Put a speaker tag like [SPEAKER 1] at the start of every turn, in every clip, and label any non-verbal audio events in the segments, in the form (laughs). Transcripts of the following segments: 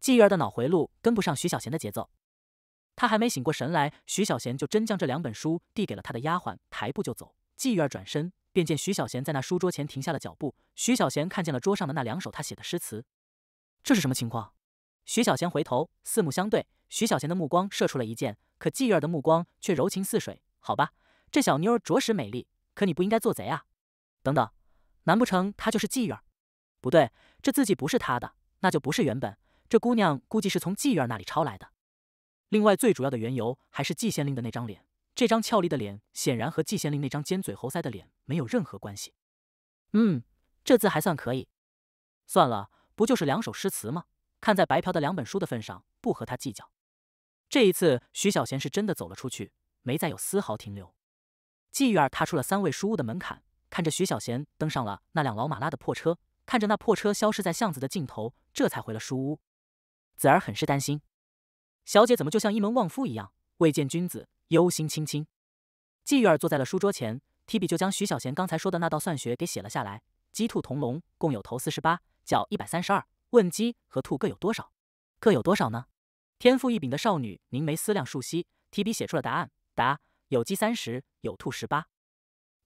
[SPEAKER 1] 季玉儿的脑回路跟不上徐小贤的节奏，他还没醒过神来，徐小贤就真将这两本书递给了他的丫鬟，抬步就走。季玉儿转身，便见徐小贤在那书桌前停下了脚步。徐小贤看见了桌上的那两首他写的诗词，这是什么情况？徐小贤回头，四目相对。徐小贤的目光射出了一箭，可季玉儿的目光却柔情似水。好吧，这小妞儿着实美丽。可你不应该做贼啊！等等，难不成她就是季玉儿？不对，这字迹不是她的，那就不是原本。这姑娘估计是从妓院那里抄来的。另外，最主要的缘由还是纪县令的那张脸。这张俏丽的脸显然和纪县令那张尖嘴猴腮的脸没有任何关系。嗯，这字还算可以。算了，不就是两首诗词吗？看在白嫖的两本书的份上，不和他计较。这一次，徐小贤是真的走了出去，没再有丝毫停留。妓院儿踏出了三位书屋的门槛，看着徐小贤登上了那辆老马拉的破车，看着那破车消失在巷子的尽头，这才回了书屋。子儿很是担心，小姐怎么就像一门望夫一样，未见君子，忧心忡忡。季玉儿坐在了书桌前，提笔就将徐小贤刚才说的那道算学给写了下来：鸡兔同笼，共有头四十八，脚一百三十二。问鸡和兔各有多少？各有多少呢？天赋异禀的少女凝眉思量数息，提笔写出了答案：答，有鸡三十，有兔十八。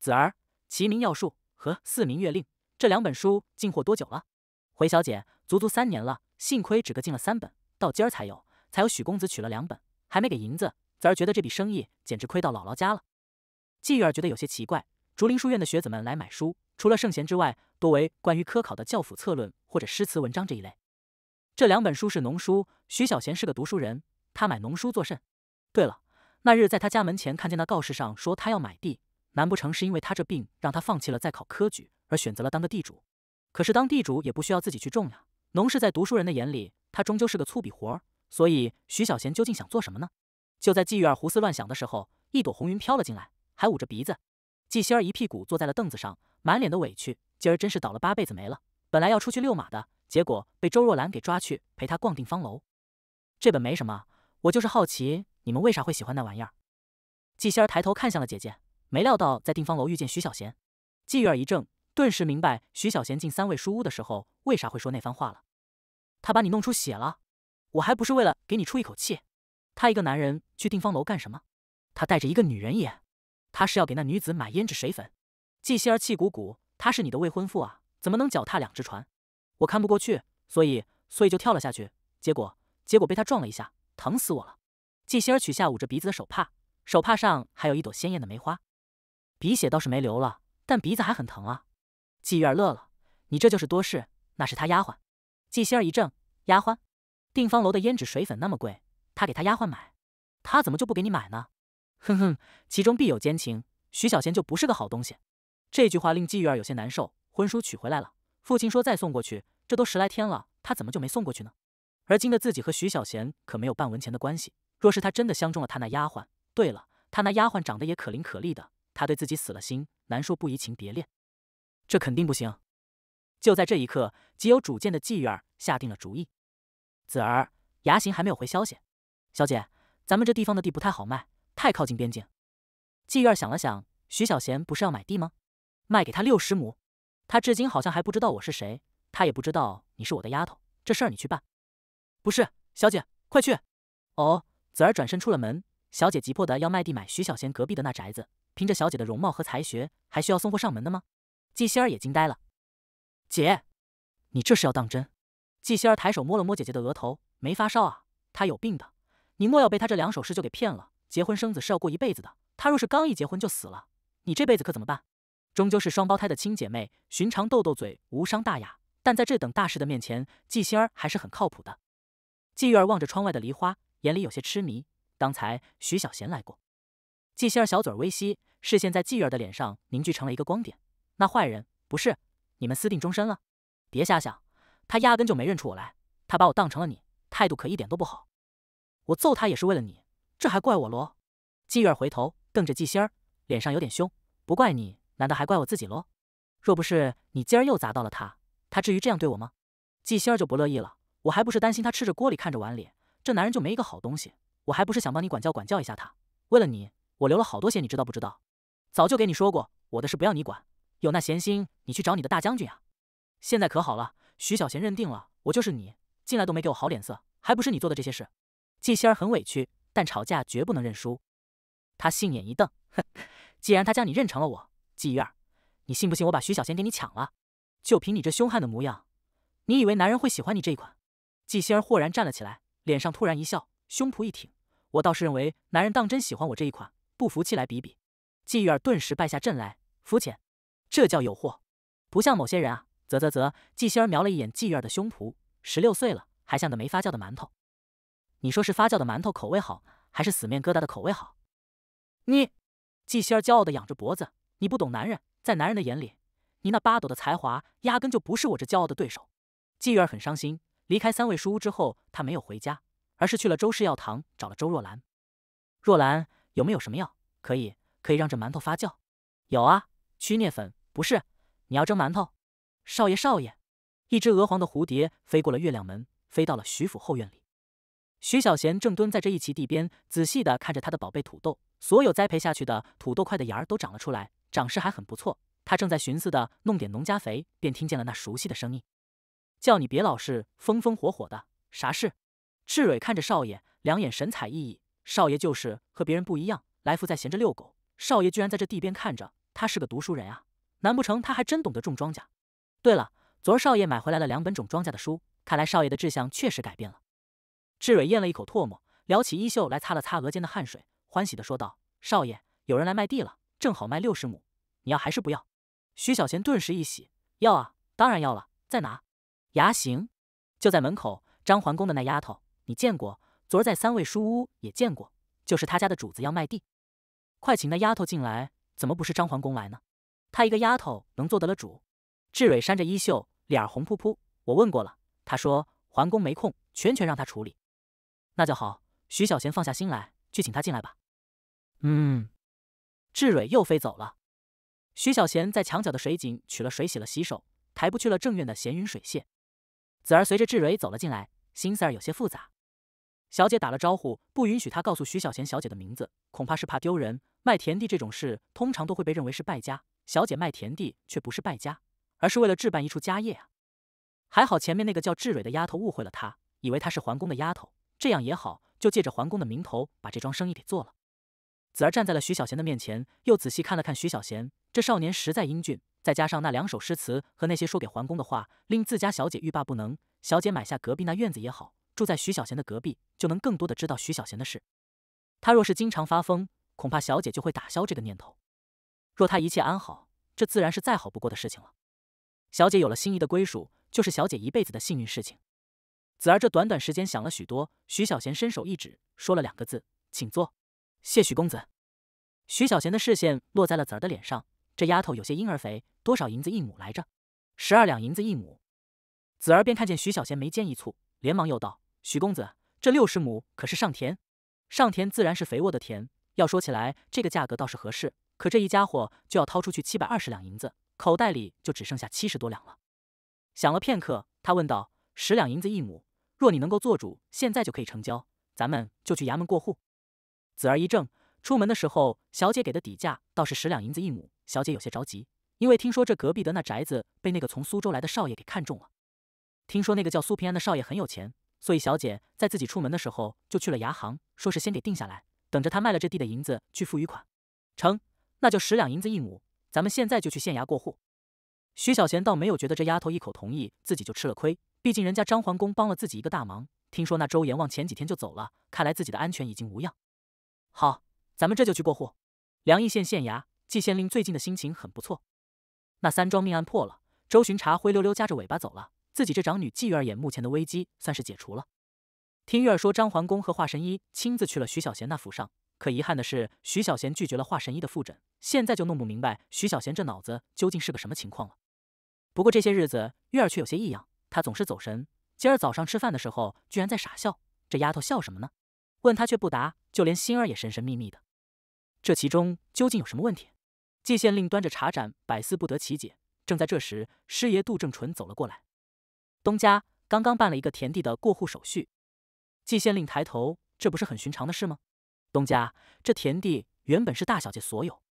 [SPEAKER 1] 子儿，齐名要术和四名月令这两本书进货多久了？回小姐，足足三年了。幸亏只个进了三本，到今儿才有才有许公子取了两本，还没给银子。子儿觉得这笔生意简直亏到姥姥家了。季玉儿觉得有些奇怪，竹林书院的学子们来买书，除了圣贤之外，多为关于科考的教辅策论或者诗词文章这一类。这两本书是农书，徐小贤是个读书人，他买农书作甚？对了，那日在他家门前看见那告示上说他要买地，难不成是因为他这病让他放弃了再考科举，而选择了当个地主？可是当地主也不需要自己去种呀。农事在读书人的眼里，他终究是个粗鄙活儿。所以，徐小贤究竟想做什么呢？就在季玉儿胡思乱想的时候，一朵红云飘了进来，还捂着鼻子。季仙儿一屁股坐在了凳子上，满脸的委屈。今儿真是倒了八辈子霉了！本来要出去遛马的，结果被周若兰给抓去陪她逛定方楼。这本没什么，我就是好奇你们为啥会喜欢那玩意儿。季仙儿抬头看向了姐姐，没料到在定方楼遇见徐小贤。季玉儿一怔，顿时明白徐小贤进三味书屋的时候。为啥会说那番话了？他把你弄出血了，我还不是为了给你出一口气。他一个男人去定方楼干什么？他带着一个女人也？他是要给那女子买胭脂水粉？季希儿气鼓鼓，他是你的未婚夫啊，怎么能脚踏两只船？我看不过去，所以所以就跳了下去。结果结果被他撞了一下，疼死我了。季希儿取下捂着鼻子的手帕，手帕上还有一朵鲜艳的梅花。鼻血倒是没流了，但鼻子还很疼啊。季儿乐了，你这就是多事。那是他丫鬟，季心儿一怔，丫鬟，定方楼的胭脂水粉那么贵，他给他丫鬟买，他怎么就不给你买呢？哼哼，其中必有奸情，徐小贤就不是个好东西。这句话令季玉儿有些难受。婚书取回来了，父亲说再送过去，这都十来天了，他怎么就没送过去呢？而今的自己和徐小贤可没有半文钱的关系，若是他真的相中了他那丫鬟，对了，他那丫鬟长得也可伶可俐的，他对自己死了心，难说不移情别恋，这肯定不行。就在这一刻，极有主见的玉院下定了主意。子儿，牙行还没有回消息。小姐，咱们这地方的地不太好卖，太靠近边境。玉院想了想，徐小贤不是要买地吗？卖给他六十亩。他至今好像还不知道我是谁，他也不知道你是我的丫头。这事儿你去办。不是，小姐，快去。哦，子儿转身出了门。小姐急迫的要卖地买徐小贤隔壁的那宅子，凭着小姐的容貌和才学，还需要送货上门的吗？纪仙儿也惊呆了。姐，你这是要当真？季心儿抬手摸了摸姐姐的额头，没发烧啊。她有病的，你莫要被她这两首诗就给骗了。结婚生子是要过一辈子的，她若是刚一结婚就死了，你这辈子可怎么办？终究是双胞胎的亲姐妹，寻常斗斗嘴无伤大雅，但在这等大事的面前，季心儿还是很靠谱的。季玉儿望着窗外的梨花，眼里有些痴迷。刚才徐小贤来过。季心儿小嘴微翕，视线在季玉儿的脸上凝聚成了一个光点。那坏人不是。你们私定终身了？别瞎想，他压根就没认出我来，他把我当成了你，态度可一点都不好。我揍他也是为了你，这还怪我咯？季月回头瞪着季星儿，脸上有点凶。不怪你，难道还怪我自己咯？若不是你今儿又砸到了他，他至于这样对我吗？季星儿就不乐意了，我还不是担心他吃着锅里看着碗里，这男人就没一个好东西。我还不是想帮你管教管教一下他，为了你，我流了好多血，你知道不知道？早就给你说过，我的事不要你管。有那闲心，你去找你的大将军啊！现在可好了，徐小贤认定了我就是你，进来都没给我好脸色，还不是你做的这些事。纪心儿很委屈，但吵架绝不能认输。他杏眼一瞪，哼，既然他将你认成了我，纪玉儿，你信不信我把徐小贤给你抢了？就凭你这凶悍的模样，你以为男人会喜欢你这一款？纪心儿豁然站了起来，脸上突然一笑，胸脯一挺，我倒是认为男人当真喜欢我这一款。不服气来比比。纪玉儿顿时败下阵来，肤浅。这叫有货，不像某些人啊！啧啧啧，季仙儿瞄了一眼季月儿的胸脯，十六岁了还像个没发酵的馒头。你说是发酵的馒头口味好，还是死面疙瘩的口味好？你，季仙儿骄傲的仰着脖子，你不懂男人，在男人的眼里，你那八斗的才华压根就不是我这骄傲的对手。季月儿很伤心，离开三味书屋之后，她没有回家，而是去了周氏药堂找了周若兰。若兰，有没有什么药可以可以让这馒头发酵？有啊。曲面粉不是，你要蒸馒头？少爷少爷，一只鹅黄的蝴蝶飞过了月亮门，飞到了徐府后院里。徐小贤正蹲在这一畦地边，仔细的看着他的宝贝土豆。所有栽培下去的土豆块的芽儿都长了出来，长势还很不错。他正在寻思的弄点农家肥，便听见了那熟悉的声音：“叫你别老是风风火火的，啥事？”赤蕊看着少爷，两眼神采奕奕。少爷就是和别人不一样，来福在闲着遛狗，少爷居然在这地边看着。他是个读书人啊，难不成他还真懂得种庄稼？对了，昨儿少爷买回来了两本种庄稼的书，看来少爷的志向确实改变了。志蕊咽了一口唾沫，撩起衣袖来擦了擦额间的汗水，欢喜的说道：“少爷，有人来卖地了，正好卖六十亩，你要还是不要？”徐小贤顿时一喜：“要啊，当然要了，在哪？牙行，就在门口。张桓公的那丫头，你见过？昨儿在三味书屋也见过，就是他家的主子要卖地，快请那丫头进来。”怎么不是张桓公来呢？他一个丫头能做得了主？志蕊扇着衣袖，脸儿红扑扑。我问过了，他说桓公没空，全权让他处理。那就好。徐小贤放下心来，去请他进来吧。嗯。志蕊又飞走了。徐小贤在墙角的水井取了水，洗了洗手，抬步去了正院的闲云水榭。子儿随着志蕊走了进来，心思儿有些复杂。小姐打了招呼，不允许她告诉徐小贤小姐的名字，恐怕是怕丢人。卖田地这种事，通常都会被认为是败家。小姐卖田地却不是败家，而是为了置办一处家业啊。还好前面那个叫志蕊的丫头误会了她，以为她是桓公的丫头，这样也好，就借着桓公的名头把这桩生意给做了。子儿站在了徐小贤的面前，又仔细看了看徐小贤，这少年实在英俊，再加上那两首诗词和那些说给桓公的话，令自家小姐欲罢不能。小姐买下隔壁那院子也好，住在徐小贤的隔壁，就能更多的知道徐小贤的事。他若是经常发疯。恐怕小姐就会打消这个念头。若她一切安好，这自然是再好不过的事情了。小姐有了心仪的归属，就是小姐一辈子的幸运事情。子儿这短短时间想了许多，徐小贤伸手一指，说了两个字：“请坐。”谢许公子。徐小贤的视线落在了子儿的脸上，这丫头有些婴儿肥。多少银子一亩来着？十二两银子一亩。子儿便看见徐小贤眉间一蹙，连忙又道：“许公子，这六十亩可是上田？上田自然是肥沃的田。”要说起来，这个价格倒是合适，可这一家伙就要掏出去七百二十两银子，口袋里就只剩下七十多两了。想了片刻，他问道：“十两银子一亩，若你能够做主，现在就可以成交，咱们就去衙门过户。”子儿一怔，出门的时候，小姐给的底价倒是十两银子一亩，小姐有些着急，因为听说这隔壁的那宅子被那个从苏州来的少爷给看中了。听说那个叫苏平安的少爷很有钱，所以小姐在自己出门的时候就去了牙行，说是先给定下来。等着他卖了这地的银子去付余款，成，那就十两银子一亩，咱们现在就去县衙过户。徐小贤倒没有觉得这丫头一口同意自己就吃了亏，毕竟人家张桓公帮了自己一个大忙。听说那周阎王前几天就走了，看来自己的安全已经无恙。好，咱们这就去过户。梁邑县县衙，季县令最近的心情很不错。那三桩命案破了，周巡查灰溜溜夹着尾巴走了，自己这长女季玉儿眼目前的危机算是解除了。听玉儿说，张桓公和华神医亲自去了徐小贤那府上。可遗憾的是，徐小贤拒绝了华神医的复诊。现在就弄不明白徐小贤这脑子究竟是个什么情况了。不过这些日子，玉儿却有些异样，她总是走神。今儿早上吃饭的时候，居然在傻笑。这丫头笑什么呢？问她却不答。就连心儿也神神秘秘的。这其中究竟有什么问题？季县令端着茶盏，百思不得其解。正在这时，师爷杜正淳走了过来。东家刚刚办了一个田地的过户手续。季县令抬头，这不是很寻常的事吗？东家，这田地原本是大小姐所有。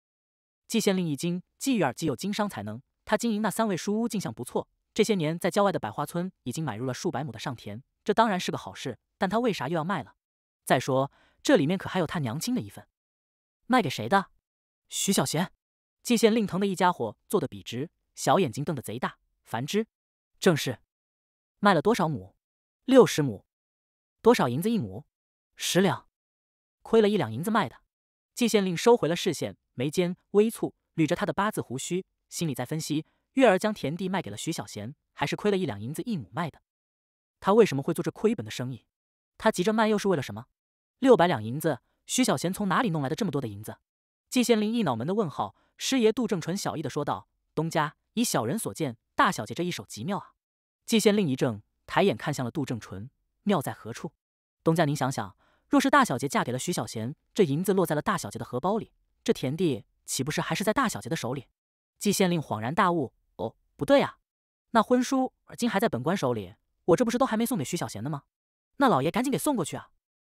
[SPEAKER 1] 季县令一惊，季玉儿既有经商才能，他经营那三位书屋进项不错，这些年在郊外的百花村已经买入了数百亩的上田，这当然是个好事。但他为啥又要卖了？再说这里面可还有他娘亲的一份。卖给谁的？徐小贤。季县令疼的一家伙坐得笔直，小眼睛瞪得贼大。繁之，正是。卖了多少亩？六十亩。多少银子一亩？十两，亏了一两银子卖的。季县令收回了视线，眉间微蹙，捋着他的八字胡须，心里在分析：月儿将田地卖给了徐小贤，还是亏了一两银子一亩卖的？他为什么会做这亏本的生意？他急着卖又是为了什么？六百两银子，徐小贤从哪里弄来的这么多的银子？季县令一脑门的问号。师爷杜正淳小意的说道：“东家，以小人所见，大小姐这一手极妙啊。”季县令一怔，抬眼看向了杜正淳。妙在何处？东家，您想想，若是大小姐嫁给了徐小贤，这银子落在了大小姐的荷包里，这田地岂不是还是在大小姐的手里？季县令恍然大悟：“哦，不对呀，那婚书而今还在本官手里，我这不是都还没送给徐小贤的吗？那老爷赶紧给送过去啊！”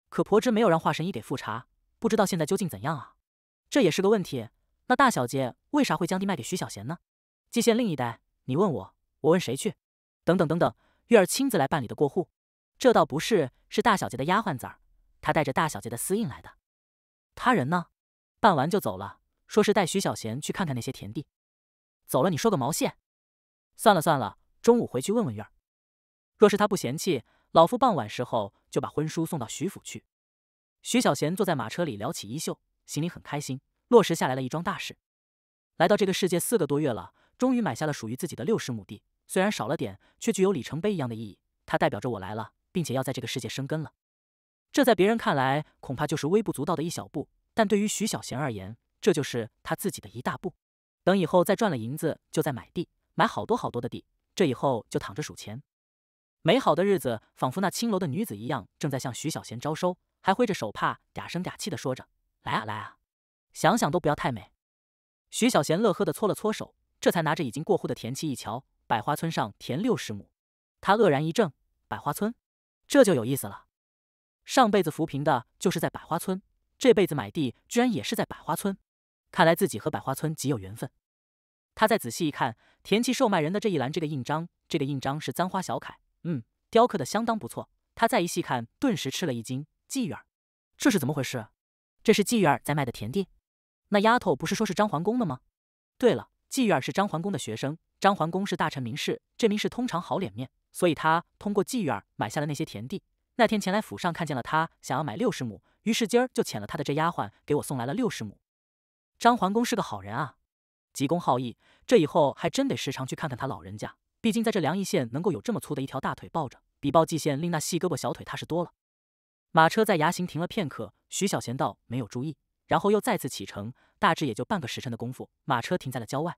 [SPEAKER 1] 可婆之没有让华神医给复查，不知道现在究竟怎样啊？这也是个问题。那大小姐为啥会将地卖给徐小贤呢？季县令一呆：“你问我，我问谁去？”等等等等，月儿亲自来办理的过户。这倒不是，是大小姐的丫鬟子儿，她带着大小姐的私印来的。他人呢？办完就走了，说是带徐小贤去看看那些田地。走了，你说个毛线！算了算了，中午回去问问月儿，若是他不嫌弃，老夫傍晚时候就把婚书送到徐府去。徐小贤坐在马车里撩起衣袖，心里很开心，落实下来了一桩大事。来到这个世界四个多月了，终于买下了属于自己的六十亩地，虽然少了点，却具有里程碑一样的意义，它代表着我来了。并且要在这个世界生根了，这在别人看来恐怕就是微不足道的一小步，但对于徐小贤而言，这就是他自己的一大步。等以后再赚了银子，就再买地，买好多好多的地，这以后就躺着数钱。美好的日子仿佛那青楼的女子一样，正在向徐小贤招收，还挥着手帕，嗲声嗲气的说着：“来啊来啊！”想想都不要太美。徐小贤乐呵的搓了搓手，这才拿着已经过户的田契一瞧，百花村上田六十亩，他愕然一怔，百花村。这就有意思了。上辈子扶贫的就是在百花村，这辈子买地居然也是在百花村，看来自己和百花村极有缘分。他再仔细一看，田契售卖人的这一栏这个印章，这个印章是簪花小楷，嗯，雕刻的相当不错。他再一细看，顿时吃了一惊：妓院，这是怎么回事？这是妓院在卖的田地？那丫头不是说是张桓公的吗？对了，妓院是张桓公的学生，张桓公是大臣名士，这名士通常好脸面。所以他通过妓院买下了那些田地。那天前来府上，看见了他想要买六十亩，于是今儿就遣了他的这丫鬟给我送来了六十亩。张桓公是个好人啊，急公好义，这以后还真得时常去看看他老人家。毕竟在这梁邑县能够有这么粗的一条大腿抱着，比抱蓟县令那细胳膊小腿踏实多了。马车在崖行停了片刻，徐小贤道没有注意，然后又再次启程。大致也就半个时辰的功夫，马车停在了郊外。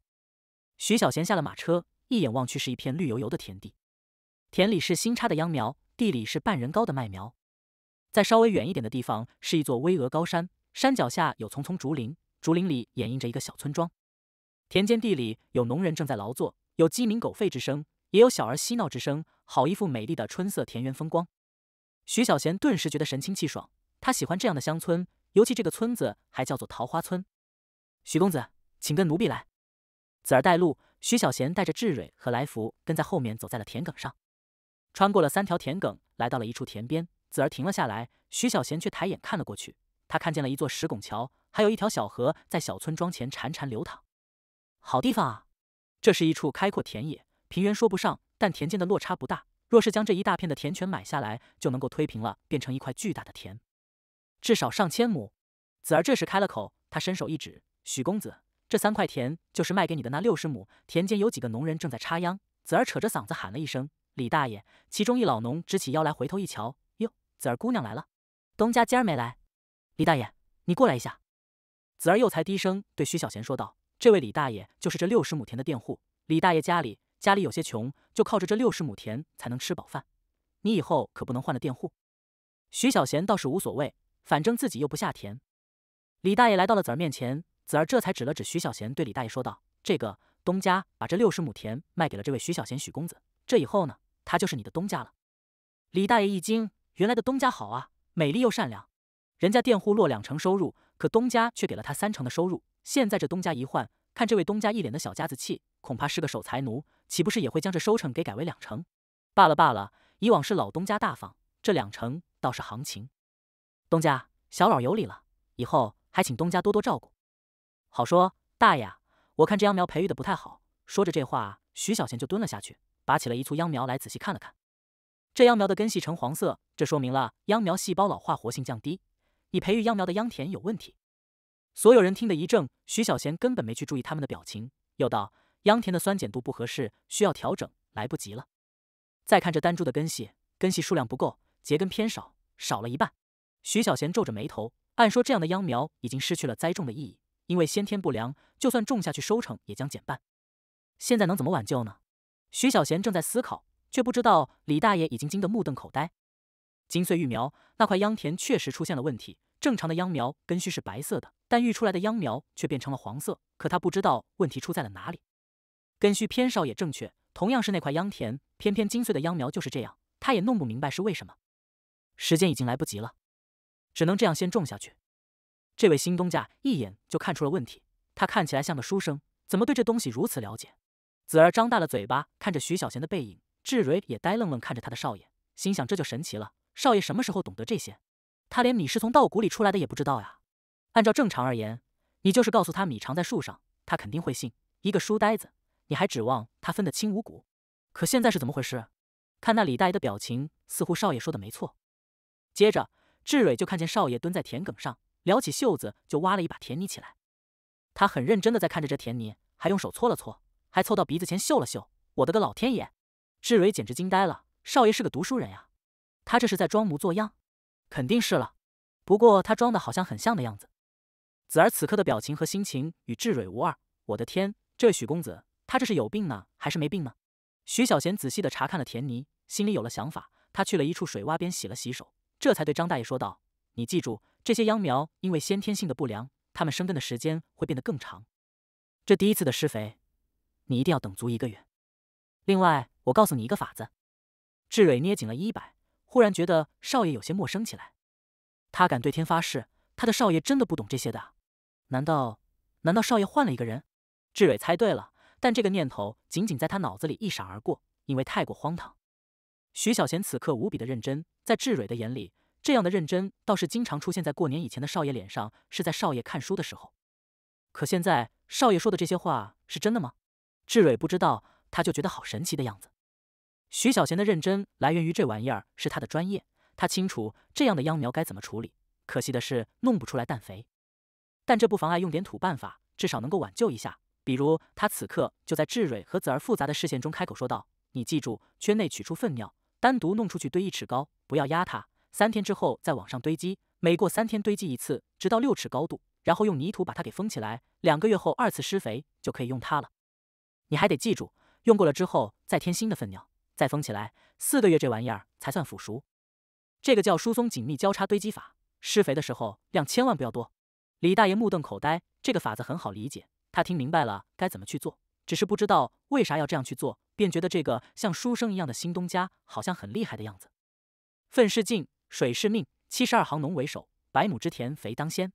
[SPEAKER 1] 徐小贤下了马车，一眼望去是一片绿油油的田地。田里是新插的秧苗，地里是半人高的麦苗，在稍微远一点的地方是一座巍峨高山，山脚下有丛丛竹林，竹林里掩映着一个小村庄。田间地里有农人正在劳作，有鸡鸣狗吠之声，也有小儿嬉闹之声，好一副美丽的春色田园风光。徐小贤顿时觉得神清气爽，他喜欢这样的乡村，尤其这个村子还叫做桃花村。徐公子，请跟奴婢来，子儿带路。徐小贤带着志蕊和来福跟在后面，走在了田埂上。穿过了三条田埂，来到了一处田边，子儿停了下来。徐小贤却抬眼看了过去，他看见了一座石拱桥，还有一条小河在小村庄前潺潺流淌。好地方啊！这是一处开阔田野，平原说不上，但田间的落差不大。若是将这一大片的田全买下来，就能够推平了，变成一块巨大的田，至少上千亩。子儿这时开了口，他伸手一指：“许公子，这三块田就是卖给你的那六十亩田间，有几个农人正在插秧。”子儿扯着嗓子喊了一声。李大爷，其中一老农直起腰来，回头一瞧，哟，子儿姑娘来了。东家今儿没来。李大爷，你过来一下。子儿又才低声对徐小贤说道：“这位李大爷就是这六十亩田的佃户。李大爷家里家里有些穷，就靠着这六十亩田才能吃饱饭。你以后可不能换了佃户。”徐小贤倒是无所谓，反正自己又不下田。李大爷来到了子儿面前，子儿这才指了指徐小贤，对李大爷说道：“这个东家把这六十亩田卖给了这位徐小贤，许公子。这以后呢？”他就是你的东家了。李大爷一惊，原来的东家好啊，美丽又善良。人家佃户落两成收入，可东家却给了他三成的收入。现在这东家一换，看这位东家一脸的小家子气，恐怕是个守财奴，岂不是也会将这收成给改为两成？罢了罢了，以往是老东家大方，这两成倒是行情。东家，小老有礼了，以后还请东家多多照顾。好说，大爷，我看这秧苗培育的不太好。说着这话，徐小贤就蹲了下去。拔起了一簇秧苗来，仔细看了看，这秧苗的根系呈黄色，这说明了秧苗细胞老化，活性降低，你培育秧苗的秧田有问题。所有人听得一怔，徐小贤根本没去注意他们的表情，又道：秧田的酸碱度不合适，需要调整，来不及了。再看这单株的根系，根系数量不够，结根偏少，少了一半。徐小贤皱着眉头，按说这样的秧苗已经失去了栽种的意义，因为先天不良，就算种下去，收成也将减半。现在能怎么挽救呢？徐小贤正在思考，却不知道李大爷已经惊得目瞪口呆。金穗育苗那块秧田确实出现了问题，正常的秧苗根须是白色的，但育出来的秧苗却变成了黄色。可他不知道问题出在了哪里，根须偏少也正确。同样是那块秧田，偏偏金穗的秧苗就是这样，他也弄不明白是为什么。时间已经来不及了，只能这样先种下去。这位新东家一眼就看出了问题，他看起来像个书生，怎么对这东西如此了解？子儿张大了嘴巴，看着徐小贤的背影。志蕊也呆愣愣看着他的少爷，心想这就神奇了。少爷什么时候懂得这些？他连米是从稻谷里出来的也不知道呀。按照正常而言，你就是告诉他米藏在树上，他肯定会信。一个书呆子，你还指望他分得清五谷？可现在是怎么回事？看那李大爷的表情，似乎少爷说的没错。接着，志蕊就看见少爷蹲在田埂上，撩起袖子就挖了一把田泥起来。他很认真的在看着这田泥，还用手搓了搓。还凑到鼻子前嗅了嗅，我的个老天爷！志蕊简直惊呆了。少爷是个读书人呀，他这是在装模作样，肯定是了。不过他装的好像很像的样子。子儿此刻的表情和心情与志蕊无二。我的天，这许公子，他这是有病呢，还是没病呢？徐小贤仔细的查看了田泥，心里有了想法。他去了一处水洼边洗了洗手，这才对张大爷说道：“你记住，这些秧苗因为先天性的不良，它们生根的时间会变得更长。这第一次的施肥。”你一定要等足一个月。另外，我告诉你一个法子。志蕊捏紧了衣摆，忽然觉得少爷有些陌生起来。他敢对天发誓，他的少爷真的不懂这些的。难道……难道少爷换了一个人？志蕊猜对了，但这个念头仅仅在他脑子里一闪而过，因为太过荒唐。徐小贤此刻无比的认真，在志蕊的眼里，这样的认真倒是经常出现在过年以前的少爷脸上，是在少爷看书的时候。可现在，少爷说的这些话是真的吗？志蕊不知道，他就觉得好神奇的样子。徐小贤的认真来源于这玩意儿是他的专业，他清楚这样的秧苗该怎么处理。可惜的是弄不出来氮肥，但这不妨碍用点土办法，至少能够挽救一下。比如他此刻就在志蕊和子儿复杂的视线中开口说道：“你记住，圈内取出粪尿，单独弄出去堆一尺高，不要压它。三天之后再往上堆积，每过三天堆积一次，直到六尺高度，然后用泥土把它给封起来。两个月后二次施肥就可以用它了。”你还得记住，用过了之后再添新的粪尿，再封起来，四个月这玩意儿才算腐熟。这个叫疏松紧密交叉堆积法，施肥的时候量千万不要多。李大爷目瞪口呆，这个法子很好理解，他听明白了该怎么去做，只是不知道为啥要这样去做，便觉得这个像书生一样的新东家好像很厉害的样子。粪是进，水是命，七十二行农为首，百亩之田肥当先。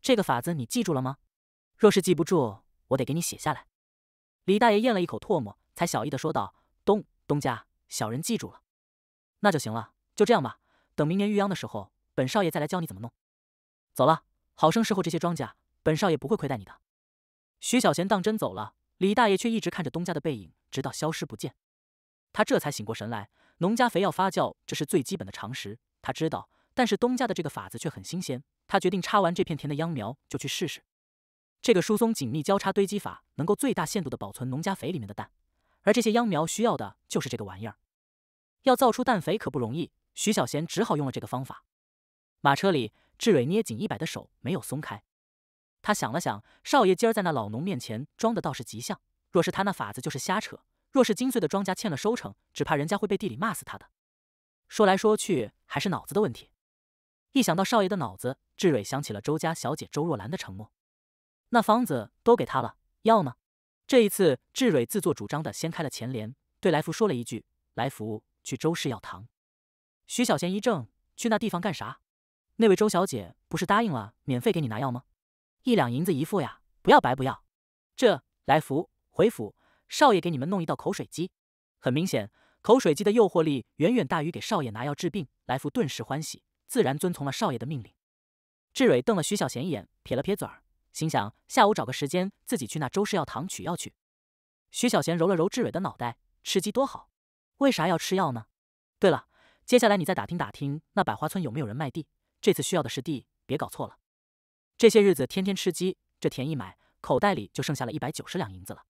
[SPEAKER 1] 这个法子你记住了吗？若是记不住，我得给你写下来。李大爷咽了一口唾沫，才小意的说道：“东东家，小人记住了，那就行了，就这样吧。等明年育秧的时候，本少爷再来教你怎么弄。走了，好生侍候这些庄稼，本少爷不会亏待你的。”徐小贤当真走了，李大爷却一直看着东家的背影，直到消失不见。他这才醒过神来，农家肥要发酵，这是最基本的常识，他知道。但是东家的这个法子却很新鲜，他决定插完这片田的秧苗就去试试。这个疏松紧密交叉堆积法能够最大限度的保存农家肥里面的氮，而这些秧苗需要的就是这个玩意儿。要造出氮肥可不容易，徐小贤只好用了这个方法。马车里，志蕊捏紧一摆的手没有松开。他想了想，少爷今儿在那老农面前装的倒是极像。若是他那法子就是瞎扯，若是精岁的庄稼欠了收成，只怕人家会被地里骂死他的。说来说去还是脑子的问题。一想到少爷的脑子，志蕊想起了周家小姐周若兰的承诺。那方子都给他了，药呢？这一次，志蕊自作主张的掀开了前帘，对来福说了一句：“来福，去周氏药堂。”徐小贤一怔：“去那地方干啥？那位周小姐不是答应了免费给你拿药吗？一两银子一副呀，不要白不要！”这来福回府，少爷给你们弄一道口水鸡。很明显，口水鸡的诱惑力远远大于给少爷拿药治病。来福顿时欢喜，自然遵从了少爷的命令。志蕊瞪了徐小贤一眼，撇了撇嘴儿。心想下午找个时间自己去那周氏药堂取药去。徐小贤揉了揉志伟的脑袋，吃鸡多好，为啥要吃药呢？对了，接下来你再打听打听那百花村有没有人卖地，这次需要的是地，别搞错了。这些日子天天吃鸡，这田一买，口袋里就剩下了一百九十两银子了。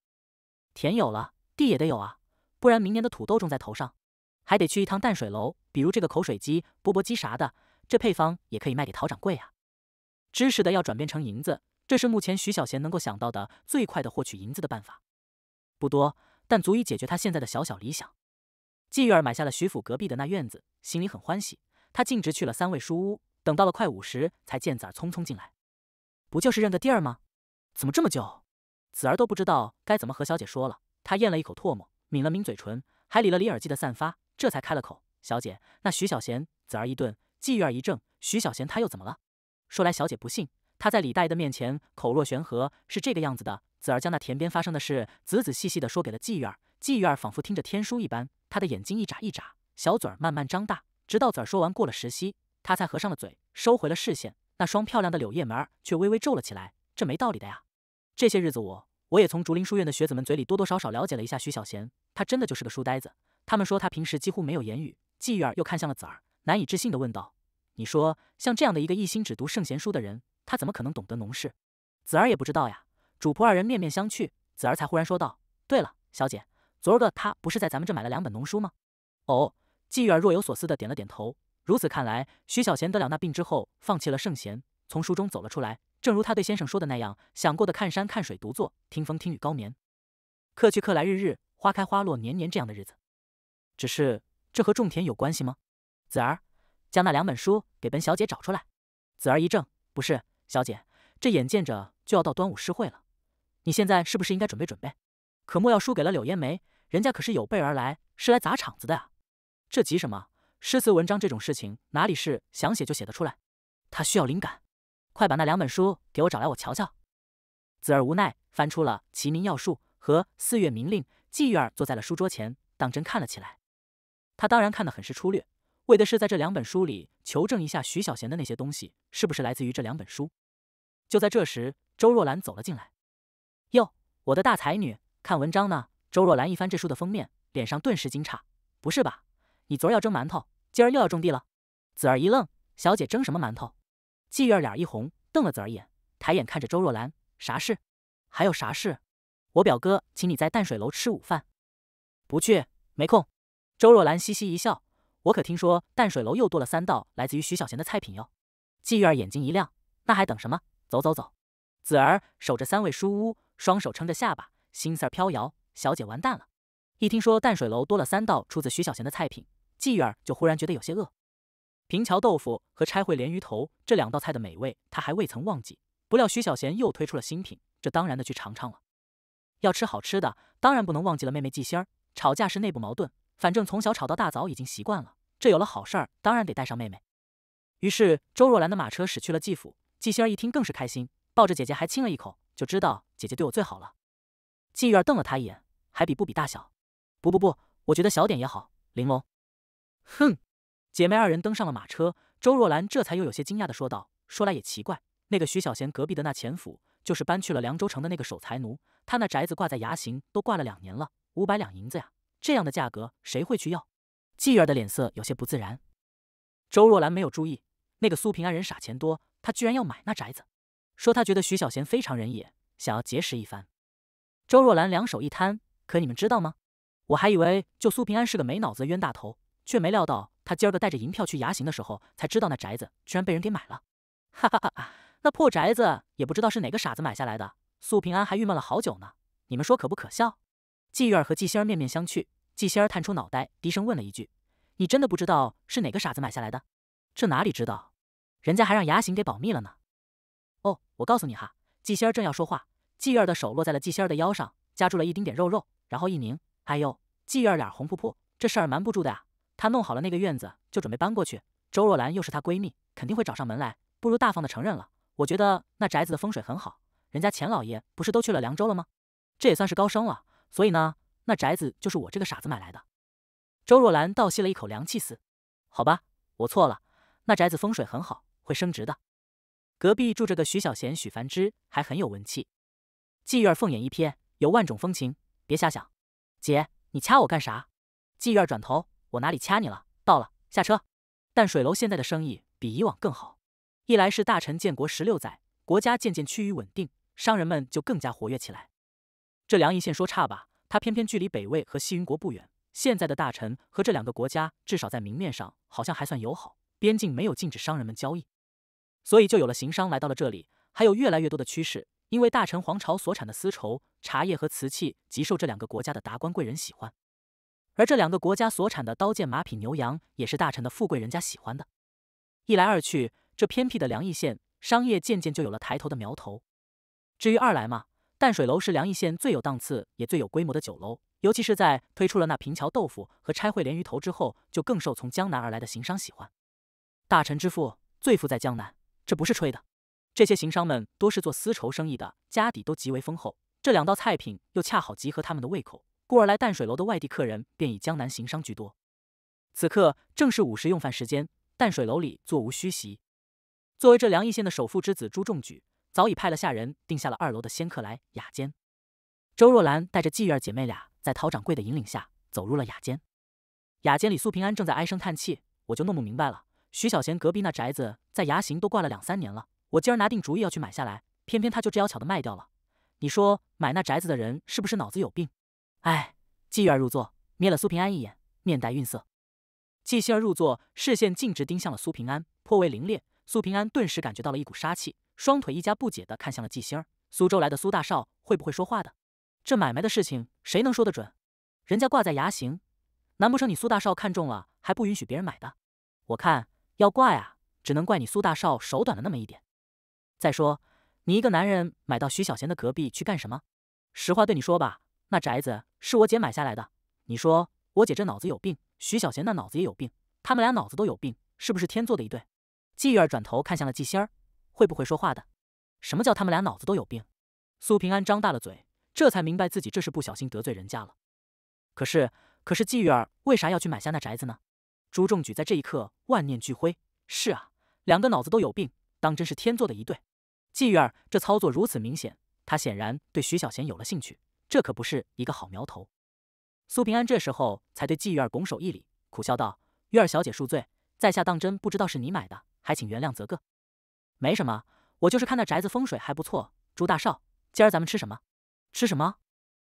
[SPEAKER 1] 田有了，地也得有啊，不然明年的土豆种在头上，还得去一趟淡水楼，比如这个口水鸡、钵钵鸡啥的，这配方也可以卖给陶掌柜啊。知识的要转变成银子。这是目前徐小贤能够想到的最快的获取银子的办法，不多，但足以解决他现在的小小理想。季玉儿买下了徐府隔壁的那院子，心里很欢喜。他径直去了三味书屋，等到了快午时，才见子儿匆匆进来。不就是认个地儿吗？怎么这么久？子儿都不知道该怎么和小姐说了。他咽了一口唾沫，抿了抿嘴唇，还理了理耳际的散发，这才开了口：“小姐，那徐小贤……”子儿一顿，季玉儿一怔：“徐小贤他又怎么了？说来，小姐不信。”他在李大爷的面前口若悬河，是这个样子的。子儿将那田边发生的事仔仔细细的说给了季玉儿，季玉儿仿佛听着天书一般，他的眼睛一眨一眨，小嘴儿慢慢张大，直到子儿说完过了十息，他才合上了嘴，收回了视线。那双漂亮的柳叶眉儿却微微皱了起来。这没道理的呀！这些日子我我也从竹林书院的学子们嘴里多多少少了解了一下徐小贤，他真的就是个书呆子。他们说他平时几乎没有言语。季玉儿又看向了子儿，难以置信的问道：“你说像这样的一个一心只读圣贤书的人？”他怎么可能懂得农事？子儿也不知道呀。主仆二人面面相觑，子儿才忽然说道：“对了，小姐，昨儿个他不是在咱们这买了两本农书吗？”哦，季玉儿若有所思的点了点头。如此看来，徐小贤得了那病之后，放弃了圣贤，从书中走了出来。正如他对先生说的那样，想过的看山看水、独坐听风听雨、高眠客去客来、日日花开花落、年年这样的日子。只是这和种田有关系吗？子儿，将那两本书给本小姐找出来。子儿一怔：“不是。”小姐，这眼见着就要到端午诗会了，你现在是不是应该准备准备？可莫要输给了柳烟梅，人家可是有备而来，是来砸场子的啊！这急什么？诗词文章这种事情哪里是想写就写得出来？他需要灵感，快把那两本书给我找来，我瞧瞧。子儿无奈翻出了《齐民要术》和《四月明令》，季玉儿坐在了书桌前，当真看了起来。他当然看得很是粗略。为的是在这两本书里求证一下徐小贤的那些东西是不是来自于这两本书。就在这时，周若兰走了进来。哟，我的大才女，看文章呢。周若兰一翻这书的封面，脸上顿时惊诧：“不是吧？你昨儿要蒸馒头，今儿又要种地了？”子儿一愣：“小姐蒸什么馒头？”季月脸一红，瞪了子儿一眼，抬眼看着周若兰：“啥事？还有啥事？我表哥请你在淡水楼吃午饭，不去，没空。”周若兰嘻嘻一笑。我可听说淡水楼又多了三道来自于徐小贤的菜品哟！季玉儿眼睛一亮，那还等什么？走走走！子儿守着三味书屋，双手撑着下巴，心思儿飘摇。小姐完蛋了！一听说淡水楼多了三道出自徐小贤的菜品，季玉儿就忽然觉得有些饿。平桥豆腐和拆烩鲢鱼头这两道菜的美味，他还未曾忘记。不料徐小贤又推出了新品，这当然的去尝尝了。要吃好吃的，当然不能忘记了妹妹季心儿。吵架是内部矛盾，反正从小吵到大，早已经习惯了。这有了好事儿，当然得带上妹妹。于是周若兰的马车驶去了季府。季仙儿一听更是开心，抱着姐姐还亲了一口，就知道姐姐对我最好了。季月儿瞪了他一眼，还比不比大小？不不不，我觉得小点也好。玲珑，哼。姐妹二人登上了马车，周若兰这才又有些惊讶的说道：“说来也奇怪，那个徐小贤隔壁的那钱府，就是搬去了凉州城的那个守财奴，他那宅子挂在崖刑都挂了两年了，五百两银子呀，这样的价格谁会去要？”季儿的脸色有些不自然，周若兰没有注意。那个苏平安人傻钱多，他居然要买那宅子，说他觉得徐小贤非常人也，想要结识一番。周若兰两手一摊，可你们知道吗？我还以为就苏平安是个没脑子的冤大头，却没料到他今儿个带着银票去衙行的时候，才知道那宅子居然被人给买了。哈哈哈！那破宅子也不知道是哪个傻子买下来的，苏平安还郁闷了好久呢。你们说可不可笑？季月儿和季星儿面面相觑。纪仙儿探出脑袋，低声问了一句：“你真的不知道是哪个傻子买下来的？这哪里知道？人家还让牙行给保密了呢。”哦，我告诉你哈，纪仙儿正要说话，纪月儿的手落在了纪仙儿的腰上，夹住了一丁点肉肉，然后一拧，哎呦！纪月儿脸红扑扑，这事儿瞒不住的呀。她弄好了那个院子，就准备搬过去。周若兰又是她闺蜜，肯定会找上门来。不如大方的承认了。我觉得那宅子的风水很好，人家钱老爷不是都去了凉州了吗？这也算是高升了。所以呢？那宅子就是我这个傻子买来的。周若兰倒吸了一口凉气，死，好吧，我错了。那宅子风水很好，会升值的。隔壁住着个徐小贤、许繁之还很有文气。妓院儿凤眼一瞥，有万种风情。别瞎想，姐，你掐我干啥？妓院儿转头，我哪里掐你了？到了，下车。但水楼现在的生意比以往更好，一来是大臣建国十六载，国家渐渐趋于稳定，商人们就更加活跃起来。这梁一县说差吧。他偏偏距离北魏和西云国不远。现在的大臣和这两个国家，至少在明面上好像还算友好，边境没有禁止商人们交易，所以就有了行商来到了这里。还有越来越多的趋势，因为大臣皇朝所产的丝绸、茶叶和瓷器，极受这两个国家的达官贵人喜欢。而这两个国家所产的刀剑、马匹、牛羊，也是大臣的富贵人家喜欢的。一来二去，这偏僻的梁邑县商业渐渐就有了抬头的苗头。至于二来嘛。淡水楼是梁邑县最有档次也最有规模的酒楼，尤其是在推出了那平桥豆腐和拆烩鲢鱼头之后，就更受从江南而来的行商喜欢。大臣之富，最富在江南，这不是吹的。这些行商们多是做丝绸生意的，家底都极为丰厚。这两道菜品又恰好集合他们的胃口，故而来淡水楼的外地客人便以江南行商居多。此刻正是午时用饭时间，淡水楼里座无虚席。作为这梁邑县的首富之子朱仲举。早已派了下人定下了二楼的仙客来雅间。周若兰带着季玉儿姐妹俩在陶掌柜的引领下走入了雅间。雅间里，苏平安正在唉声叹气，我就弄不明白了。徐小贤隔壁那宅子在牙行都挂了两三年了，我今儿拿定主意要去买下来，偏偏他就这妖巧的卖掉了。你说买那宅子的人是不是脑子有病？哎，季玉儿入座，瞥了苏平安一眼，面带愠色。季心儿入座，视线径直盯向了苏平安，颇为凌冽。苏平安顿时感觉到了一股杀气。双腿一家不解地看向了纪星儿。苏州来的苏大少会不会说话的？这买卖的事情谁能说得准？人家挂在牙行，难不成你苏大少看中了还不允许别人买的？我看要怪啊，只能怪你苏大少手短了那么一点。再说你一个男人买到徐小贤的隔壁去干什么？实话对你说吧，那宅子是我姐买下来的。你说我姐这脑子有病，徐小贤那脑子也有病，他们俩脑子都有病，是不是天作的一对？纪玉儿转头看向了纪星儿。会不会说话的？什么叫他们俩脑子都有病？苏平安张大了嘴，这才明白自己这是不小心得罪人家了。可是，可是季玉儿为啥要去买下那宅子呢？朱仲举在这一刻万念俱灰。是啊，两个脑子都有病，当真是天作的一对。季玉儿这操作如此明显，他显然对徐小贤有了兴趣，这可不是一个好苗头。苏平安这时候才对季玉儿拱手一礼，苦笑道：“玉儿小姐恕罪，在下当真不知道是你买的，还请原谅则个。”没什么，我就是看那宅子风水还不错。朱大少，今儿咱们吃什么？吃什么？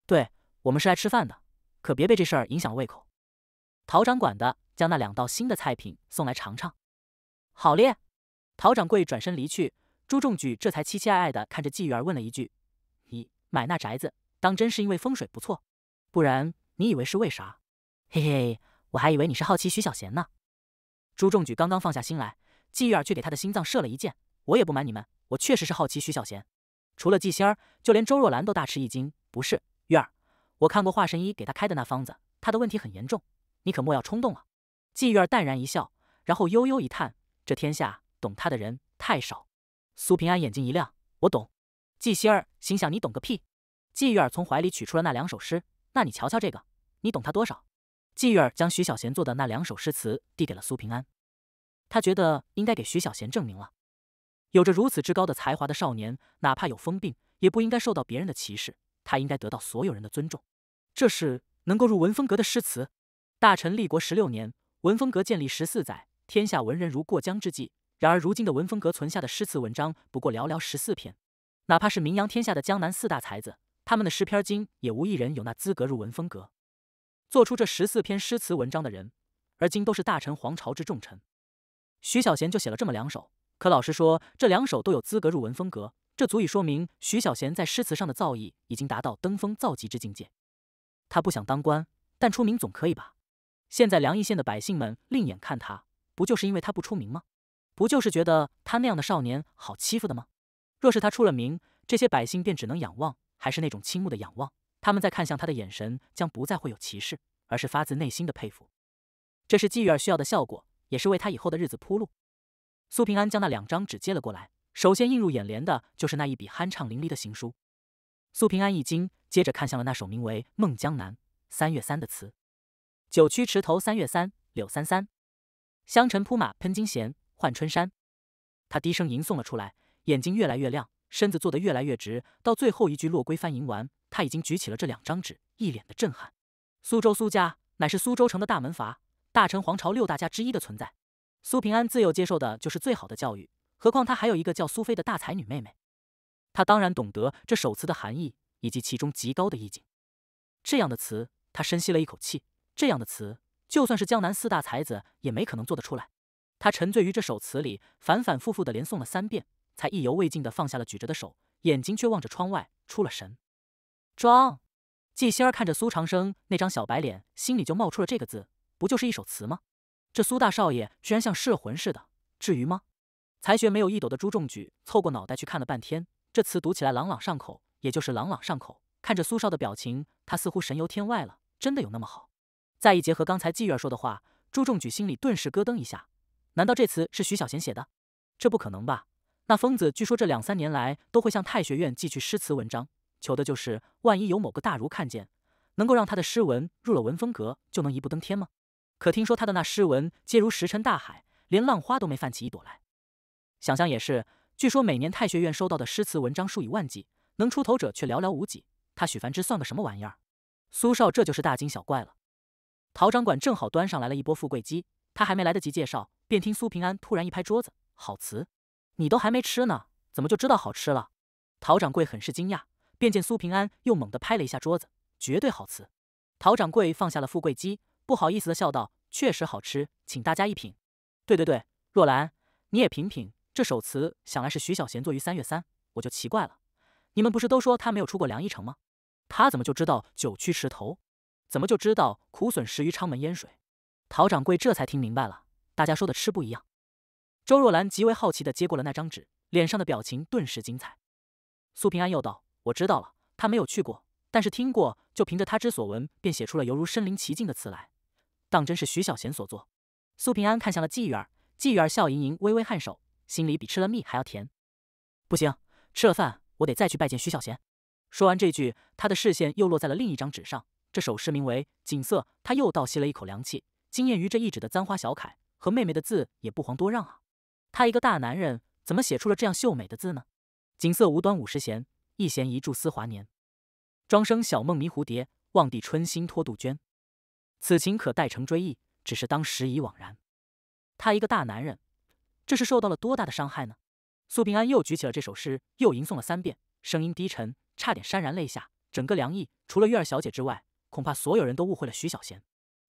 [SPEAKER 1] 对我们是来吃饭的，可别被这事儿影响了胃口。陶掌管的将那两道新的菜品送来尝尝。好咧。陶掌柜转身离去。朱仲举这才期期艾艾的看着季玉儿问了一句：“你买那宅子，当真是因为风水不错？不然你以为是为啥？”嘿嘿，我还以为你是好奇徐小贤呢。朱仲举刚刚放下心来，季玉儿却给他的心脏射了一箭。我也不瞒你们，我确实是好奇徐小贤。除了季仙儿，就连周若兰都大吃一惊。不是，月儿，我看过华神医给他开的那方子，他的问题很严重，你可莫要冲动了。季月儿淡然一笑，然后悠悠一叹：这天下懂他的人太少。苏平安眼睛一亮，我懂。季仙儿心想：你懂个屁！季月儿从怀里取出了那两首诗，那你瞧瞧这个，你懂他多少？季月儿将徐小贤做的那两首诗词递给了苏平安，他觉得应该给徐小贤证明了。有着如此之高的才华的少年，哪怕有疯病，也不应该受到别人的歧视。他应该得到所有人的尊重。这是能够入文风阁的诗词。大臣立国十六年，文风阁建立十四载，天下文人如过江之鲫。然而，如今的文风阁存下的诗词文章不过寥寥十四篇。哪怕是名扬天下的江南四大才子，他们的诗篇经也无一人有那资格入文风阁。做出这十四篇诗词文章的人，而今都是大臣皇朝之重臣。徐小贤就写了这么两首。可老实说，这两首都有资格入文风格，这足以说明徐小贤在诗词上的造诣已经达到登峰造极之境界。他不想当官，但出名总可以吧？现在梁邑县的百姓们另眼看他，不就是因为他不出名吗？不就是觉得他那样的少年好欺负的吗？若是他出了名，这些百姓便只能仰望，还是那种倾慕的仰望。他们在看向他的眼神将不再会有歧视，而是发自内心的佩服。这是季玉儿需要的效果，也是为他以后的日子铺路。苏平安将那两张纸接了过来，首先映入眼帘的就是那一笔酣畅淋漓的行书。苏平安一惊，接着看向了那首名为《孟江南三月三》的词：“九曲池头三月三，柳三三，香尘铺马喷金弦，唤春山。”他低声吟诵了出来，眼睛越来越亮，身子坐得越来越直。到最后一句“落归帆吟完”，他已经举起了这两张纸，一脸的震撼。苏州苏家乃是苏州城的大门阀，大陈皇朝六大家之一的存在。苏平安自幼接受的就是最好的教育，何况他还有一个叫苏菲的大才女妹妹。他当然懂得这首词的含义以及其中极高的意境。这样的词，他深吸了一口气。这样的词，就算是江南四大才子也没可能做得出来。他沉醉于这首词里，反反复复地连诵了三遍，才意犹未尽地放下了举着的手，眼睛却望着窗外出了神。装。季仙儿看着苏长生那张小白脸，心里就冒出了这个字：不就是一首词吗？这苏大少爷居然像失了魂似的，至于吗？才学没有一斗的朱重举凑过脑袋去看了半天，这词读起来朗朗上口，也就是朗朗上口。看着苏少的表情，他似乎神游天外了。真的有那么好？再一结合刚才季月儿说的话，朱重举心里顿时咯噔一下。难道这词是徐小贤写的？这不可能吧？那疯子据说这两三年来都会向太学院寄去诗词文章，求的就是万一有某个大儒看见，能够让他的诗文入了文风阁，就能一步登天吗？可听说他的那诗文皆如石沉大海，连浪花都没泛起一朵来。想想也是，据说每年太学院收到的诗词文章数以万计，能出头者却寥寥无几。他许凡之算个什么玩意儿？苏少这就是大惊小怪了。陶掌管正好端上来了一波富贵鸡，他还没来得及介绍，便听苏平安突然一拍桌子：“好词！你都还没吃呢，怎么就知道好吃了？”陶掌柜很是惊讶，便见苏平安又猛地拍了一下桌子：“绝对好词！”陶掌柜放下了富贵鸡。不好意思的笑道：“确实好吃，请大家一品。对对对，若兰，你也品品这首词。想来是徐小贤作于三月三，我就奇怪了，你们不是都说他没有出过梁一城吗？他怎么就知道九曲池头？怎么就知道苦笋十余昌门烟水？”陶掌柜这才听明白了，大家说的吃不一样。周若兰极为好奇的接过了那张纸，脸上的表情顿时精彩。苏平安又道：“我知道了，他没有去过，但是听过，就凭着他之所闻，便写出了犹如身临其境的词来。”当真是徐小贤所作。苏平安看向了季玉儿，季玉儿笑盈盈，微微颔首，心里比吃了蜜还要甜。不行，吃了饭我得再去拜见徐小贤。说完这句，他的视线又落在了另一张纸上。这首诗名为《锦瑟》，他又倒吸了一口凉气，惊艳于这一纸的簪花小楷和妹妹的字也不遑多让啊！他一个大男人，怎么写出了这样秀美的字呢？锦瑟无端五十弦，一弦一柱思华年。庄生晓梦迷蝴蝶，望帝春心托杜鹃。此情可待成追忆，只是当时已惘然。他一个大男人，这是受到了多大的伤害呢？苏平安又举起了这首诗，又吟诵了三遍，声音低沉，差点潸然泪下。整个梁意除了玉儿小姐之外，恐怕所有人都误会了徐小贤。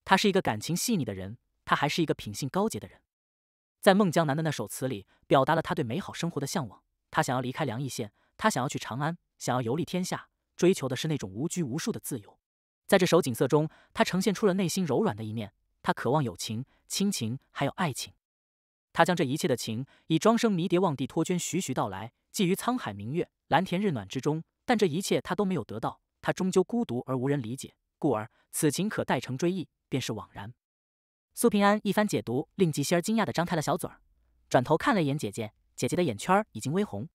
[SPEAKER 1] 他是一个感情细腻的人，他还是一个品性高洁的人。在《孟江南》的那首词里，表达了他对美好生活的向往。他想要离开梁邑县，他想要去长安，想要游历天下，追求的是那种无拘无束的自由。在这首景色中，他呈现出了内心柔软的一面。他渴望友情、亲情，还有爱情。他将这一切的情，以庄生迷蝶、望帝托鹃徐徐道来，寄于沧海明月、蓝田日暖之中。但这一切他都没有得到，他终究孤独而无人理解，故而此情可待成追忆，便是枉然。苏平安一番解读，令吉仙儿惊讶地张开了小嘴儿，转头看了一眼姐姐。姐姐的眼圈儿已经微红，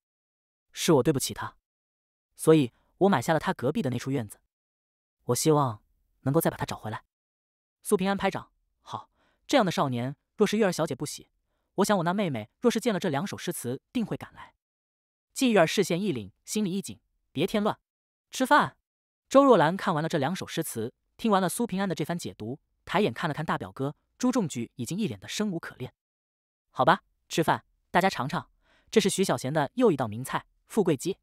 [SPEAKER 1] 是我对不起他，所以我买下了他隔壁的那处院子。我希望能够再把他找回来。苏平安，拍掌，好。这样的少年，若是玉儿小姐不喜，我想我那妹妹若是见了这两首诗词，定会赶来。季玉儿视线一凛，心里一紧，别添乱。吃饭。周若兰看完了这两首诗词，听完了苏平安的这番解读，抬眼看了看大表哥朱仲举，已经一脸的生无可恋。好吧，吃饭，大家尝尝，这是徐小贤的又一道名菜——富贵鸡。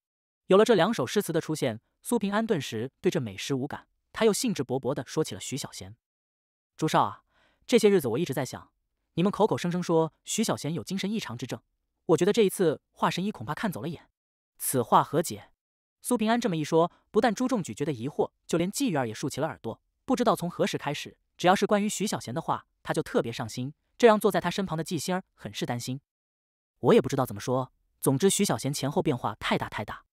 [SPEAKER 1] 有了这两首诗词的出现，苏平安顿时对这美食无感。他又兴致勃勃地说起了徐小贤：“朱少啊，这些日子我一直在想，你们口口声声说徐小贤有精神异常之症，我觉得这一次华神医恐怕看走了眼。”此话何解？苏平安这么一说，不但朱仲举觉得疑惑，就连季玉儿也竖起了耳朵。不知道从何时开始，只要是关于徐小贤的话，他就特别上心，这让坐在他身旁的季星儿很是担心。我也不知道怎么说，总之徐小贤前后变化太大太大。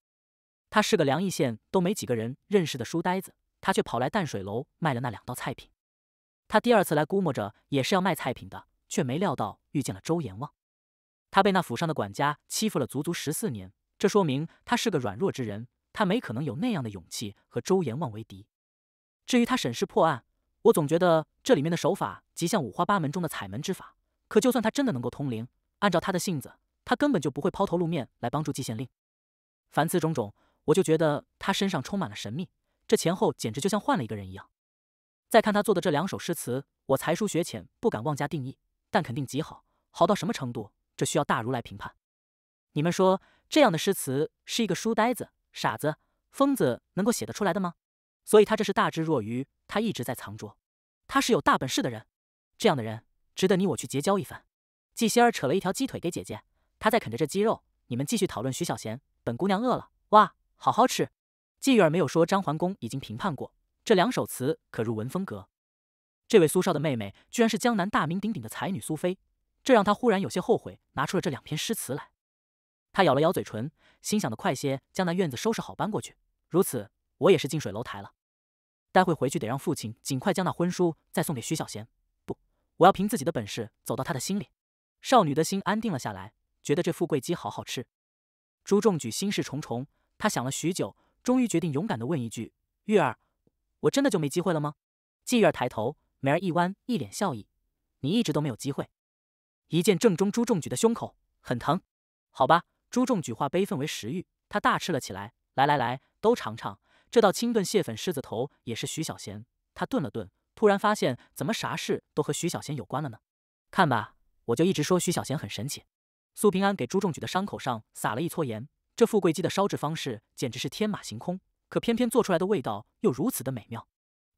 [SPEAKER 1] 他是个梁邑县都没几个人认识的书呆子。他却跑来淡水楼卖了那两道菜品。他第二次来，估摸着也是要卖菜品的，却没料到遇见了周阎王。他被那府上的管家欺负了足足十四年，这说明他是个软弱之人。他没可能有那样的勇气和周阎王为敌。至于他审视破案，我总觉得这里面的手法极像五花八门中的彩门之法。可就算他真的能够通灵，按照他的性子，他根本就不会抛头露面来帮助季县令。凡此种种，我就觉得他身上充满了神秘。这前后简直就像换了一个人一样。再看他做的这两首诗词，我才疏学浅，不敢妄加定义，但肯定极好，好到什么程度，这需要大如来评判。你们说，这样的诗词是一个书呆子、傻子、疯子能够写得出来的吗？所以，他这是大智若愚，他一直在藏拙，他是有大本事的人。这样的人，值得你我去结交一番。季仙儿扯了一条鸡腿给姐姐，她在啃着这鸡肉。你们继续讨论徐小贤，本姑娘饿了。哇，好好吃。季玉儿没有说，张桓公已经评判过这两首词，可入文风阁。这位苏少的妹妹，居然是江南大名鼎鼎的才女苏菲，这让他忽然有些后悔，拿出了这两篇诗词来。他咬了咬嘴唇，心想的快些将那院子收拾好，搬过去。如此，我也是近水楼台了。待会回去得让父亲尽快将那婚书再送给徐小贤。不，我要凭自己的本事走到他的心里。少女的心安定了下来，觉得这富贵鸡好好吃。朱重举心事重重，他想了许久。终于决定勇敢的问一句，玉儿，我真的就没机会了吗？季玉儿抬头，眉儿一弯，一脸笑意。你一直都没有机会。一剑正中朱仲举的胸口，很疼。好吧，朱仲举化悲愤为食欲，他大吃了起来。来来来，都尝尝这道清炖蟹粉狮子头，也是徐小贤。他顿了顿，突然发现怎么啥事都和徐小贤有关了呢？看吧，我就一直说徐小贤很神奇。苏平安给朱仲举的伤口上撒了一撮盐。这富贵鸡的烧制方式简直是天马行空，可偏偏做出来的味道又如此的美妙。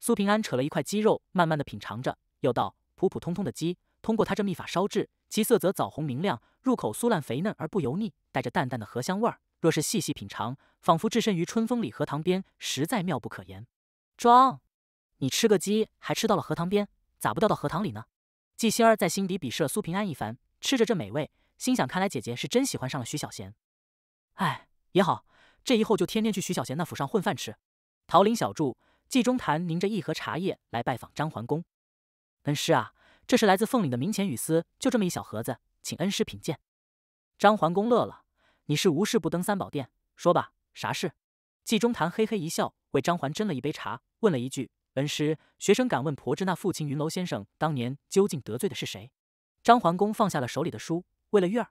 [SPEAKER 1] 苏平安扯了一块鸡肉，慢慢的品尝着，又道：“普普通通的鸡，通过他这秘法烧制，其色泽枣红明亮，入口酥烂肥嫩而不油腻，带着淡淡的荷香味儿。若是细细品尝，仿佛置身于春风里荷塘边，实在妙不可言。”“装，你吃个鸡还吃到了荷塘边，咋不掉到荷塘里呢？”季心儿在心底鄙视了苏平安一番，吃着这美味，心想看来姐姐是真喜欢上了徐小贤。哎，也好，这以后就天天去徐小贤那府上混饭吃。桃林小筑，纪中谈拎着一盒茶叶来拜访张桓公。恩师啊，这是来自凤岭的明前雨丝，就这么一小盒子，请恩师品鉴。张桓公乐了，你是无事不登三宝殿，说吧，啥事？纪中谈嘿嘿一笑，为张桓斟了一杯茶，问了一句：“恩师，学生敢问婆知那父亲云楼先生当年究竟得罪的是谁？”张桓公放下了手里的书，为了玉儿。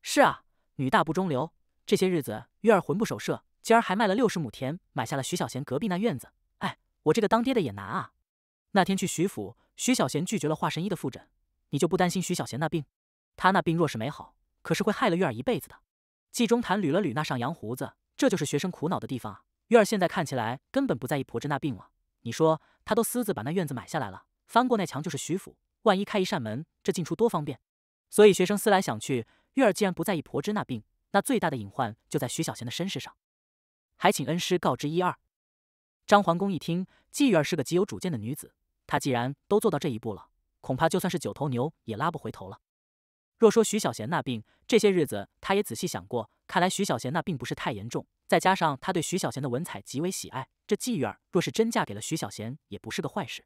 [SPEAKER 1] 是啊，女大不中留。这些日子，月儿魂不守舍。今儿还卖了六十亩田，买下了徐小贤隔壁那院子。哎，我这个当爹的也难啊。那天去徐府，徐小贤拒绝了华神医的复诊。你就不担心徐小贤那病？他那病若是没好，可是会害了月儿一辈子的。季中谈捋了捋那上扬胡子，这就是学生苦恼的地方啊。月儿现在看起来根本不在意婆枝那病了。你说，他都私自把那院子买下来了，翻过那墙就是徐府，万一开一扇门，这进出多方便。所以学生思来想去，月儿既然不在意婆枝那病。那最大的隐患就在徐小贤的身世上，还请恩师告知一二。张桓公一听，季玉儿是个极有主见的女子，她既然都做到这一步了，恐怕就算是九头牛也拉不回头了。若说徐小贤那病，这些日子他也仔细想过，看来徐小贤那并不是太严重。再加上他对徐小贤的文采极为喜爱，这季玉儿若是真嫁给了徐小贤，也不是个坏事。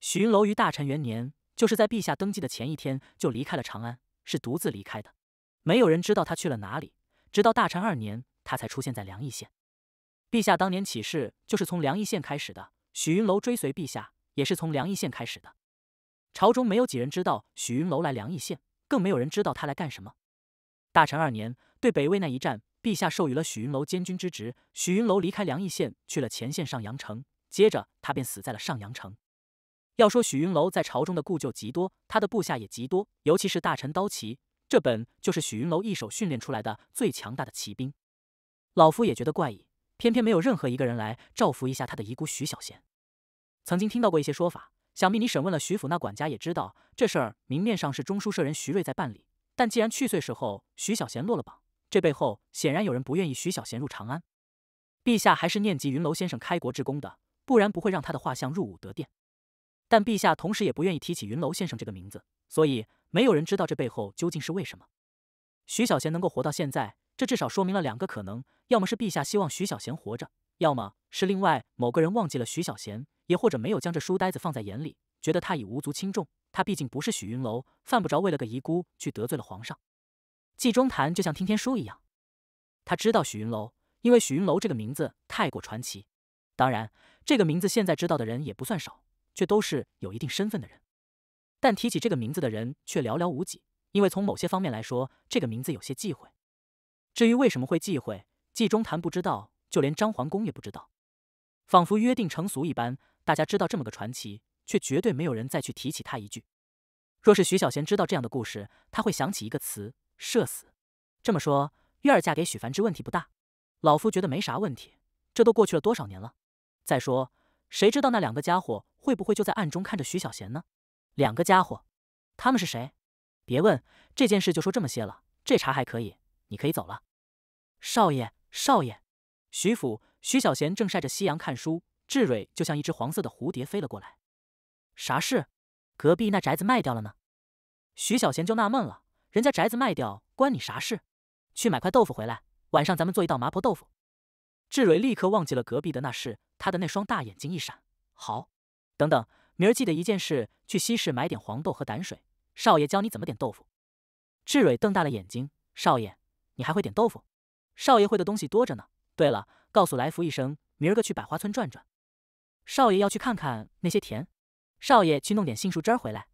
[SPEAKER 1] 徐云楼于大臣元年，就是在陛下登基的前一天就离开了长安，是独自离开的。没有人知道他去了哪里，直到大臣二年，他才出现在梁邑县。陛下当年起事就是从梁邑县开始的，许云楼追随陛下也是从梁邑县开始的。朝中没有几人知道许云楼来梁邑县，更没有人知道他来干什么。大臣二年对北魏那一战，陛下授予了许云楼监军之职。许云楼离开梁邑县去了前线上阳城，接着他便死在了上阳城。要说许云楼在朝中的故旧极多，他的部下也极多，尤其是大臣刀旗。这本就是许云楼一手训练出来的最强大的骑兵，老夫也觉得怪异，偏偏没有任何一个人来照拂一下他的遗孤许小贤。曾经听到过一些说法，想必你审问了徐府那管家，也知道这事儿明面上是中书舍人徐瑞在办理，但既然去岁时候许小贤落了榜，这背后显然有人不愿意许小贤入长安。陛下还是念及云楼先生开国之功的，不然不会让他的画像入武德殿。但陛下同时也不愿意提起云楼先生这个名字，所以。没有人知道这背后究竟是为什么。徐小贤能够活到现在，这至少说明了两个可能：要么是陛下希望徐小贤活着，要么是另外某个人忘记了徐小贤，也或者没有将这书呆子放在眼里，觉得他已无足轻重。他毕竟不是许云楼，犯不着为了个遗孤去得罪了皇上。纪中谈就像听天书一样，他知道许云楼，因为许云楼这个名字太过传奇。当然，这个名字现在知道的人也不算少，却都是有一定身份的人。但提起这个名字的人却寥寥无几，因为从某些方面来说，这个名字有些忌讳。至于为什么会忌讳，纪中谈不知道，就连张皇公也不知道，仿佛约定成俗一般，大家知道这么个传奇，却绝对没有人再去提起他一句。若是徐小贤知道这样的故事，他会想起一个词：社死。这么说，月儿嫁给许繁之问题不大，老夫觉得没啥问题。这都过去了多少年了？再说，谁知道那两个家伙会不会就在暗中看着徐小贤呢？两个家伙，他们是谁？别问这件事，就说这么些了。这茬还可以，你可以走了。少爷，少爷。徐府，徐小贤正晒着夕阳看书，志蕊就像一只黄色的蝴蝶飞了过来。啥事？隔壁那宅子卖掉了呢？徐小贤就纳闷了，人家宅子卖掉关你啥事？去买块豆腐回来，晚上咱们做一道麻婆豆腐。志蕊立刻忘记了隔壁的那事，他的那双大眼睛一闪。好，等等。明儿记得一件事，去西市买点黄豆和胆水。少爷教你怎么点豆腐。志蕊瞪大了眼睛，少爷，你还会点豆腐？少爷会的东西多着呢。对了，告诉来福一声，明儿个去百花村转转。少爷要去看看那些田。少爷去弄点杏树汁回来。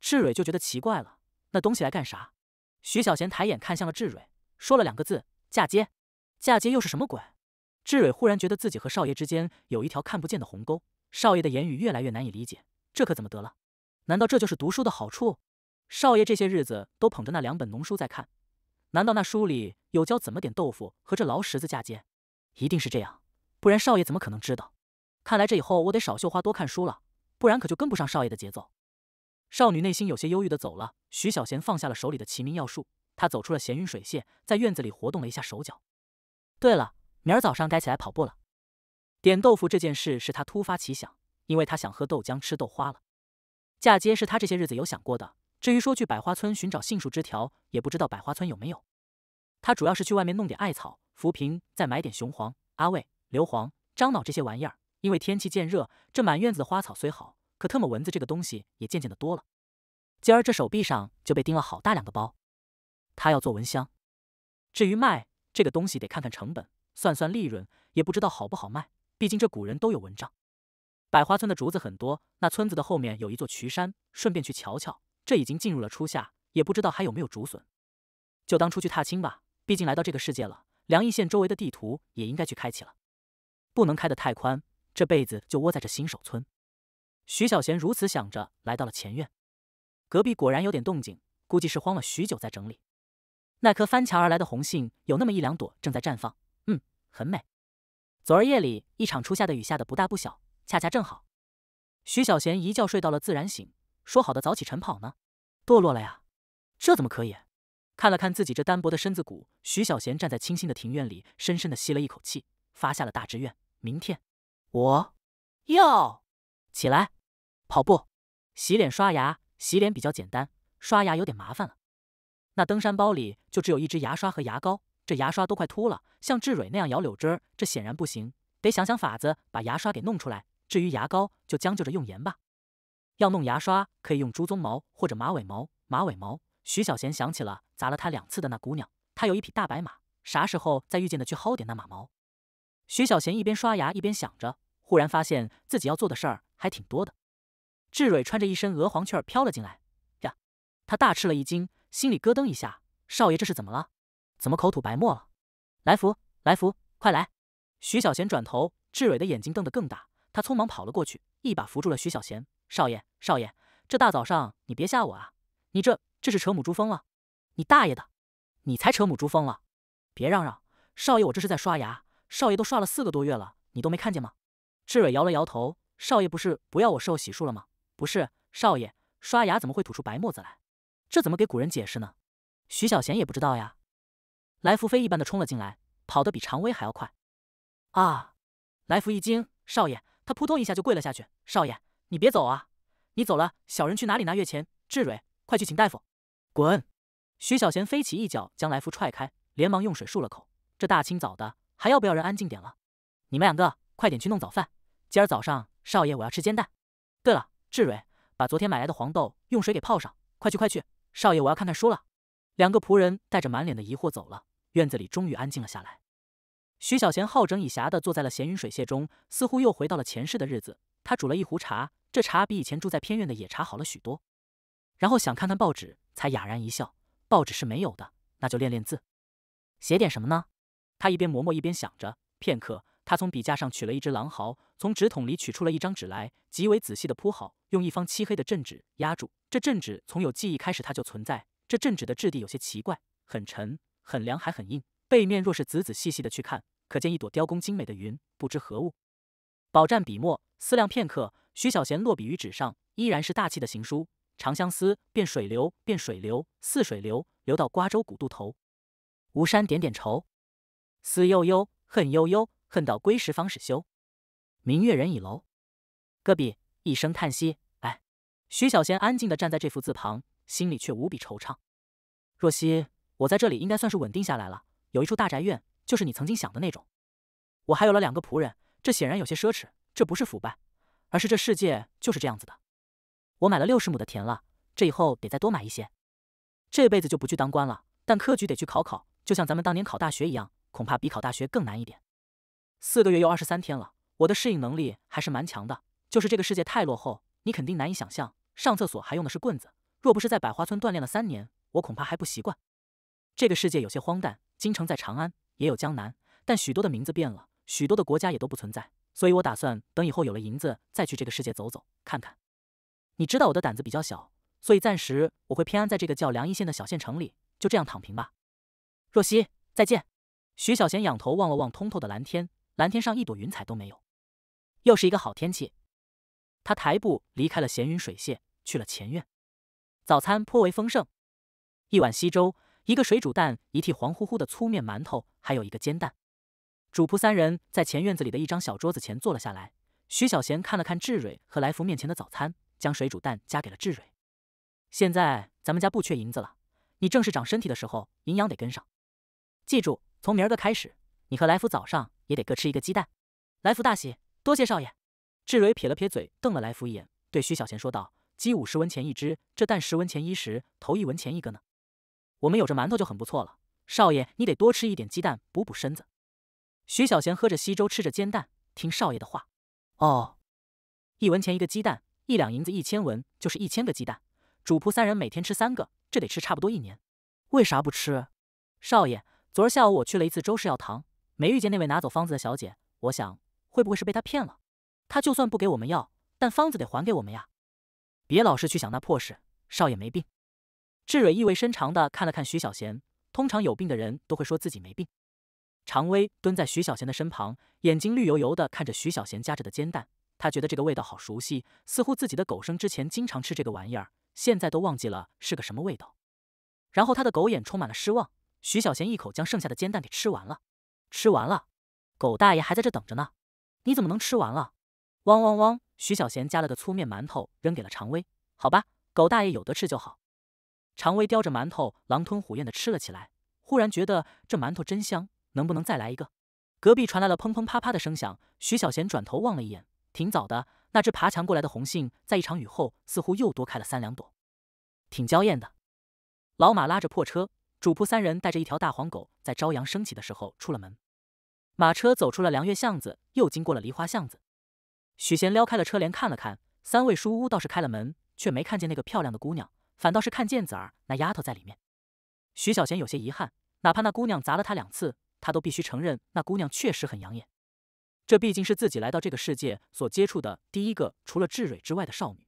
[SPEAKER 1] 志蕊就觉得奇怪了，那东西来干啥？徐小贤抬眼看向了志蕊，说了两个字：嫁接。嫁接又是什么鬼？志蕊忽然觉得自己和少爷之间有一条看不见的鸿沟。少爷的言语越来越难以理解，这可怎么得了？难道这就是读书的好处？少爷这些日子都捧着那两本农书在看，难道那书里有教怎么点豆腐和这劳十字嫁接？一定是这样，不然少爷怎么可能知道？看来这以后我得少绣花多看书了，不然可就跟不上少爷的节奏。少女内心有些忧郁的走了。徐小贤放下了手里的《齐民要术》，他走出了闲云水榭，在院子里活动了一下手脚。对了，明儿早上该起来跑步了。点豆腐这件事是他突发奇想，因为他想喝豆浆、吃豆花了。嫁接是他这些日子有想过的。至于说去百花村寻找杏树枝条，也不知道百花村有没有。他主要是去外面弄点艾草、浮萍，再买点雄黄、阿魏、硫磺、樟脑这些玩意儿。因为天气渐热，这满院子的花草虽好，可特么蚊子这个东西也渐渐的多了。今儿这手臂上就被叮了好大两个包。他要做蚊香，至于卖这个东西，得看看成本，算算利润，也不知道好不好卖。毕竟这古人都有文章。百花村的竹子很多，那村子的后面有一座群山，顺便去瞧瞧。这已经进入了初夏，也不知道还有没有竹笋，就当出去踏青吧。毕竟来到这个世界了，梁邑县周围的地图也应该去开启了，不能开得太宽。这辈子就窝在这新手村。徐小贤如此想着，来到了前院。隔壁果然有点动静，估计是慌了许久在整理。那棵翻墙而来的红杏，有那么一两朵正在绽放，嗯，很美。昨儿夜里，一场初夏的雨下的不大不小，恰恰正好。徐小贤一觉睡到了自然醒，说好的早起晨跑呢？堕落了呀！这怎么可以？看了看自己这单薄的身子骨，徐小贤站在清新的庭院里，深深的吸了一口气，发下了大志愿：明天我要起来跑步、洗脸、刷牙。洗脸比较简单，刷牙有点麻烦了。那登山包里就只有一支牙刷和牙膏。这牙刷都快秃了，像志蕊那样咬柳枝儿，这显然不行，得想想法子把牙刷给弄出来。至于牙膏，就将就着用盐吧。要弄牙刷，可以用猪鬃毛或者马尾毛。马尾毛，徐小贤想起了砸了他两次的那姑娘，她有一匹大白马，啥时候再遇见的去薅点那马毛。徐小贤一边刷牙一边想着，忽然发现自己要做的事儿还挺多的。志蕊穿着一身鹅黄裙儿飘了进来，呀，他大吃了一惊，心里咯噔一下，少爷这是怎么了？怎么口吐白沫了？来福，来福，快来！徐小贤转头，志伟的眼睛瞪得更大。他匆忙跑了过去，一把扶住了徐小贤。少爷，少爷，这大早上你别吓我啊！你这这是扯母猪疯了！你大爷的！你才扯母猪疯了！别嚷嚷，少爷，我这是在刷牙。少爷都刷了四个多月了，你都没看见吗？志伟摇了摇头。少爷不是不要我事后洗漱了吗？不是，少爷刷牙怎么会吐出白沫子来？这怎么给古人解释呢？徐小贤也不知道呀。来福飞一般的冲了进来，跑得比常威还要快。啊！来福一惊，少爷，他扑通一下就跪了下去。少爷，你别走啊！你走了，小人去哪里拿月钱？志蕊，快去请大夫！滚！徐小贤飞起一脚将来福踹开，连忙用水漱了口。这大清早的，还要不要人安静点了？你们两个快点去弄早饭，今儿早上少爷我要吃煎蛋。对了，志蕊，把昨天买来的黄豆用水给泡上，快去快去！少爷我要看看书了。两个仆人带着满脸的疑惑走了。院子里终于安静了下来，徐小贤好整以暇的坐在了闲云水榭中，似乎又回到了前世的日子。他煮了一壶茶，这茶比以前住在偏院的野茶好了许多。然后想看看报纸，才哑然一笑。报纸是没有的，那就练练字，写点什么呢？他一边磨墨，一边想着。片刻，他从笔架上取了一只狼毫，从纸筒里取出了一张纸来，极为仔细的铺好，用一方漆黑的镇纸压住。这镇纸从有记忆开始，它就存在。这镇纸的质地有些奇怪，很沉。很凉，还很硬。背面若是仔仔细细的去看，可见一朵雕工精美的云，不知何物。饱蘸笔墨，思量片刻，徐小贤落笔于纸上，依然是大气的行书。长相思，便水流，变水流，似水流，流到瓜州古渡头。吴山点点愁，思悠悠，恨悠悠，恨到归时方始休。明月人倚楼。戈比一声叹息。哎。徐小贤安静的站在这幅字旁，心里却无比惆怅。若曦。我在这里应该算是稳定下来了，有一处大宅院，就是你曾经想的那种。我还有了两个仆人，这显然有些奢侈。这不是腐败，而是这世界就是这样子的。我买了六十亩的田了，这以后得再多买一些。这辈子就不去当官了，但科举得去考考，就像咱们当年考大学一样，恐怕比考大学更难一点。四个月又二十三天了，我的适应能力还是蛮强的，就是这个世界太落后，你肯定难以想象，上厕所还用的是棍子。若不是在百花村锻炼了三年，我恐怕还不习惯。这个世界有些荒诞，京城在长安，也有江南，但许多的名字变了，许多的国家也都不存在。所以，我打算等以后有了银子，再去这个世界走走看看。你知道我的胆子比较小，所以暂时我会偏安在这个叫梁一县的小县城里，就这样躺平吧。若曦，再见。徐小贤仰头望了望通透的蓝天，蓝天上一朵云彩都没有，又是一个好天气。他抬步离开了闲云水榭，去了前院。早餐颇为丰盛，一碗稀粥。一个水煮蛋，一屉黄乎乎的粗面馒头，还有一个煎蛋。主仆三人在前院子里的一张小桌子前坐了下来。徐小贤看了看志蕊和来福面前的早餐，将水煮蛋夹给了志蕊。现在咱们家不缺银子了，你正是长身体的时候，营养得跟上。记住，从明儿个开始，你和来福早上也得各吃一个鸡蛋。来福大喜，多谢少爷。志蕊撇了撇嘴，瞪了来福一眼，对徐小贤说道：“鸡五十文钱一只，这蛋十文钱一石，头一文钱一个呢。”我们有着馒头就很不错了，少爷你得多吃一点鸡蛋补补身子。徐小贤喝着稀粥吃着煎蛋，听少爷的话。哦，一文钱一个鸡蛋，一两银子一千文，就是一千个鸡蛋。主仆三人每天吃三个，这得吃差不多一年。为啥不吃？少爷，昨儿下午我去了一次周氏药堂，没遇见那位拿走方子的小姐。我想，会不会是被她骗了？她就算不给我们药，但方子得还给我们呀。别老是去想那破事，少爷没病。志蕊意味深长地看了看徐小贤。通常有病的人都会说自己没病。常威蹲在徐小贤的身旁，眼睛绿油油地看着徐小贤夹着的煎蛋，他觉得这个味道好熟悉，似乎自己的狗生之前经常吃这个玩意儿，现在都忘记了是个什么味道。然后他的狗眼充满了失望。徐小贤一口将剩下的煎蛋给吃完了。吃完了，狗大爷还在这等着呢，你怎么能吃完了？汪汪汪！徐小贤夹了个粗面馒头扔给了常威。好吧，狗大爷有得吃就好。常威叼着馒头，狼吞虎咽的吃了起来。忽然觉得这馒头真香，能不能再来一个？隔壁传来了砰砰啪啪的声响。徐小贤转头望了一眼，挺早的。那只爬墙过来的红杏，在一场雨后，似乎又多开了三两朵，挺娇艳的。老马拉着破车，主仆三人带着一条大黄狗，在朝阳升起的时候出了门。马车走出了凉月巷子，又经过了梨花巷子。许贤撩开了车帘看了看，三位书屋倒是开了门，却没看见那个漂亮的姑娘。反倒是看见子儿那丫头在里面，徐小贤有些遗憾。哪怕那姑娘砸了他两次，他都必须承认那姑娘确实很养眼。这毕竟是自己来到这个世界所接触的第一个除了智蕊之外的少女。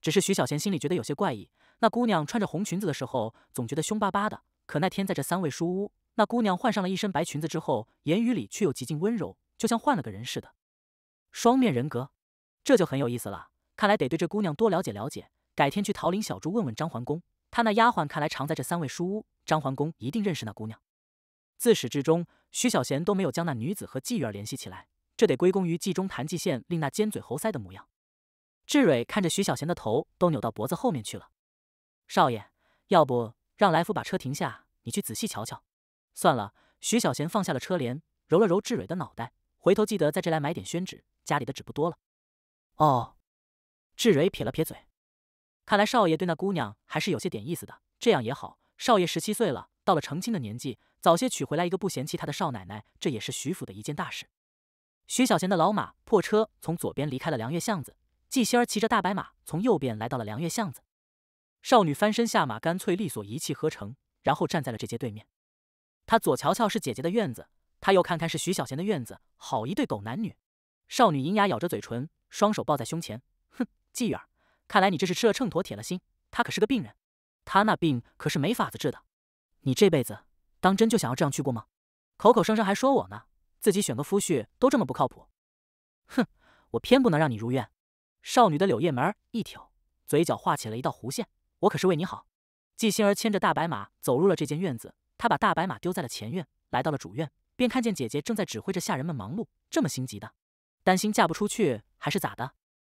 [SPEAKER 1] 只是徐小贤心里觉得有些怪异，那姑娘穿着红裙子的时候总觉得凶巴巴的，可那天在这三位书屋，那姑娘换上了一身白裙子之后，言语里却又极尽温柔，就像换了个人似的。双面人格，这就很有意思了。看来得对这姑娘多了解了解。改天去桃林小筑问问张桓公，他那丫鬟看来常在这三位书屋，张桓公一定认识那姑娘。自始至终，徐小贤都没有将那女子和季玉儿联系起来，这得归功于冀中谭纪县令那尖嘴猴腮的模样。志蕊看着徐小贤的头都扭到脖子后面去了，少爷，要不让来福把车停下，你去仔细瞧瞧。算了，徐小贤放下了车帘，揉了揉志蕊的脑袋，回头记得在这来买点宣纸，家里的纸不多了。哦，志蕊撇了撇嘴。看来少爷对那姑娘还是有些点意思的，这样也好。少爷十七岁了，到了成亲的年纪，早些娶回来一个不嫌弃他的少奶奶，这也是徐府的一件大事。徐小贤的老马破车从左边离开了凉月巷子，季仙儿骑着大白马从右边来到了凉月巷子。少女翻身下马，干脆利索，一气呵成，然后站在了这街对面。她左瞧瞧是姐姐的院子，她又看看是徐小贤的院子，好一对狗男女。少女银牙咬着嘴唇，双手抱在胸前，哼，季远。看来你这是吃了秤砣，铁了心。他可是个病人，他那病可是没法子治的。你这辈子当真就想要这样去过吗？口口声声还说我呢，自己选个夫婿都这么不靠谱。哼，我偏不能让你如愿。少女的柳叶眉一挑，嘴角画起了一道弧线。我可是为你好。季星儿牵着大白马走入了这间院子，她把大白马丢在了前院，来到了主院，便看见姐姐正在指挥着下人们忙碌。这么心急的，担心嫁不出去还是咋的？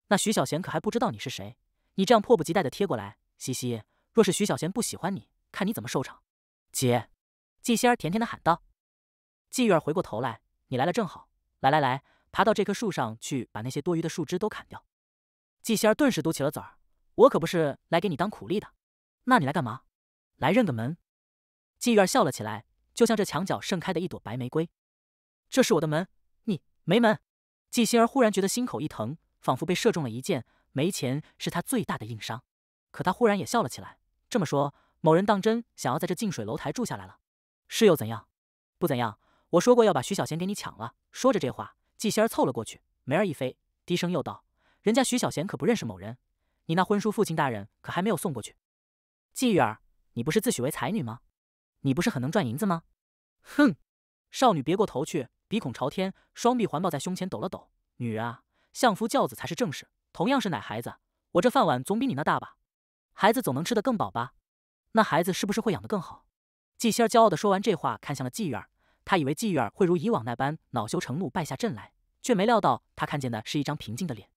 [SPEAKER 1] 那徐小贤可还不知道你是谁。你这样迫不及待的贴过来，嘻嘻。若是徐小贤不喜欢你，看你怎么收场，姐。季仙儿甜甜的喊道。季玉儿回过头来，你来了正好。来来来，爬到这棵树上去，把那些多余的树枝都砍掉。季仙儿顿时嘟起了嘴儿，我可不是来给你当苦力的。那你来干嘛？来认个门。季玉儿笑了起来，就像这墙角盛开的一朵白玫瑰。这是我的门，你没门。季仙儿忽然觉得心口一疼，仿佛被射中了一箭。没钱是他最大的硬伤，可他忽然也笑了起来。这么说，某人当真想要在这近水楼台住下来了？是又怎样？不怎样。我说过要把徐小贤给你抢了。说着这话，季仙儿凑了过去，眉儿一飞，低声又道：“人家徐小贤可不认识某人，你那婚书，父亲大人可还没有送过去。”季玉儿，你不是自诩为才女吗？你不是很能赚银子吗？哼！少女别过头去，鼻孔朝天，双臂环抱在胸前，抖了抖。女人啊，相夫教子才是正事。同样是奶孩子，我这饭碗总比你那大吧？孩子总能吃得更饱吧？那孩子是不是会养得更好？季仙儿骄傲地说完这话，看向了季玉儿。他以为季玉儿会如以往那般恼羞成怒，败下阵来，却没料到他看见的是一张平静的脸。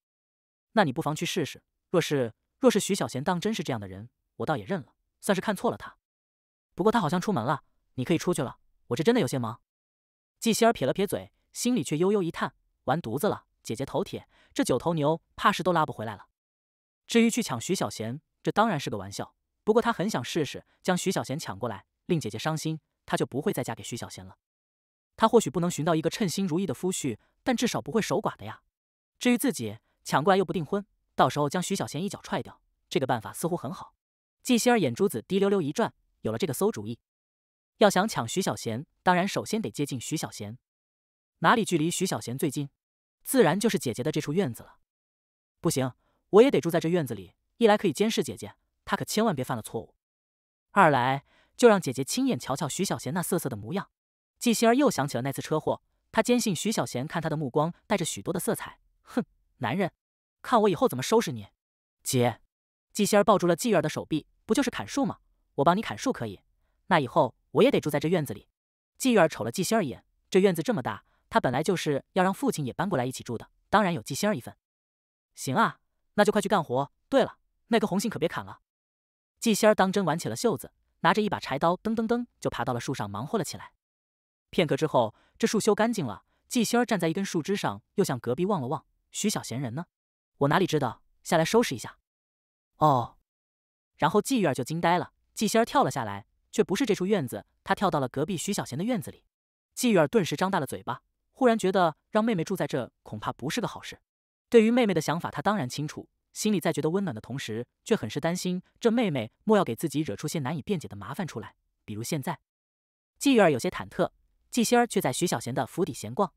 [SPEAKER 1] 那你不妨去试试。若是若是徐小贤当真是这样的人，我倒也认了，算是看错了他。不过他好像出门了，你可以出去了。我这真的有些忙。季仙儿撇了撇嘴，心里却悠悠一叹：完犊子了。姐姐头铁，这九头牛怕是都拉不回来了。至于去抢徐小贤，这当然是个玩笑。不过他很想试试将徐小贤抢过来，令姐姐伤心，他就不会再嫁给徐小贤了。他或许不能寻到一个称心如意的夫婿，但至少不会守寡的呀。至于自己抢过来又不订婚，到时候将徐小贤一脚踹掉，这个办法似乎很好。季希儿眼珠子滴溜溜一转，有了这个馊主意。要想抢徐小贤，当然首先得接近徐小贤。哪里距离徐小贤最近？自然就是姐姐的这处院子了。不行，我也得住在这院子里。一来可以监视姐姐，她可千万别犯了错误；二来就让姐姐亲眼瞧瞧徐小贤那瑟瑟的模样。季心儿又想起了那次车祸，她坚信徐小贤看她的目光带着许多的色彩。哼，男人，看我以后怎么收拾你！姐，季心儿抱住了季月儿的手臂。不就是砍树吗？我帮你砍树可以。那以后我也得住在这院子里。季月儿瞅了季心儿一眼，这院子这么大。他本来就是要让父亲也搬过来一起住的，当然有季星儿一份。行啊，那就快去干活。对了，那棵红杏可别砍了。季仙儿当真挽起了袖子，拿着一把柴刀，噔噔噔就爬到了树上，忙活了起来。片刻之后，这树修干净了。季仙儿站在一根树枝上，又向隔壁望了望。徐小贤人呢？我哪里知道？下来收拾一下。哦。然后季玉儿就惊呆了。季仙儿跳了下来，却不是这处院子，她跳到了隔壁徐小贤的院子里。季玉儿顿时张大了嘴巴。忽然觉得让妹妹住在这恐怕不是个好事。对于妹妹的想法，他当然清楚，心里在觉得温暖的同时，却很是担心这妹妹莫要给自己惹出些难以辩解的麻烦出来。比如现在，季玉儿有些忐忑，季仙儿却在徐小贤的府邸闲逛。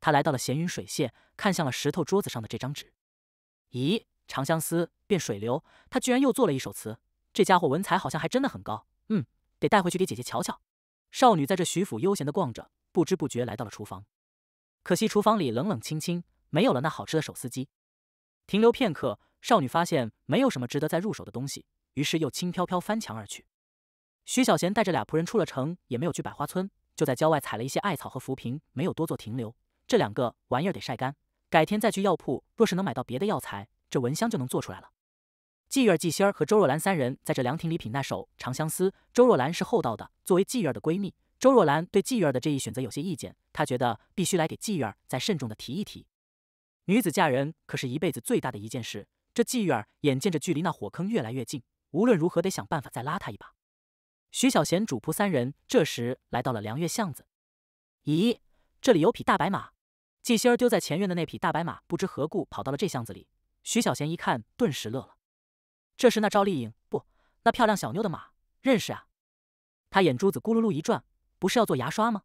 [SPEAKER 1] 他来到了闲云水榭，看向了石头桌子上的这张纸。咦，长相思，变水流。他居然又做了一首词。这家伙文采好像还真的很高。嗯，得带回去给姐姐瞧瞧。少女在这徐府悠闲地逛着，不知不觉来到了厨房。可惜厨房里冷冷清清，没有了那好吃的手撕鸡。停留片刻，少女发现没有什么值得再入手的东西，于是又轻飘飘翻墙而去。徐小贤带着俩仆人出了城，也没有去百花村，就在郊外采了一些艾草和浮萍，没有多做停留。这两个玩意儿得晒干，改天再去药铺。若是能买到别的药材，这蚊香就能做出来了。季月、季仙儿和周若兰三人在这凉亭里品那首《长相思》。周若兰是厚道的，作为季月的闺蜜。周若兰对季玉儿的这一选择有些意见，她觉得必须来给季玉儿再慎重的提一提。女子嫁人可是一辈子最大的一件事，这季玉儿眼见着距离那火坑越来越近，无论如何得想办法再拉她一把。徐小贤主仆三人这时来到了凉月巷子，咦，这里有匹大白马，季心儿丢在前院的那匹大白马不知何故跑到了这巷子里。徐小贤一看，顿时乐了，这是那赵丽颖不，那漂亮小妞的马，认识啊？他眼珠子咕噜噜一转。不是要做牙刷吗？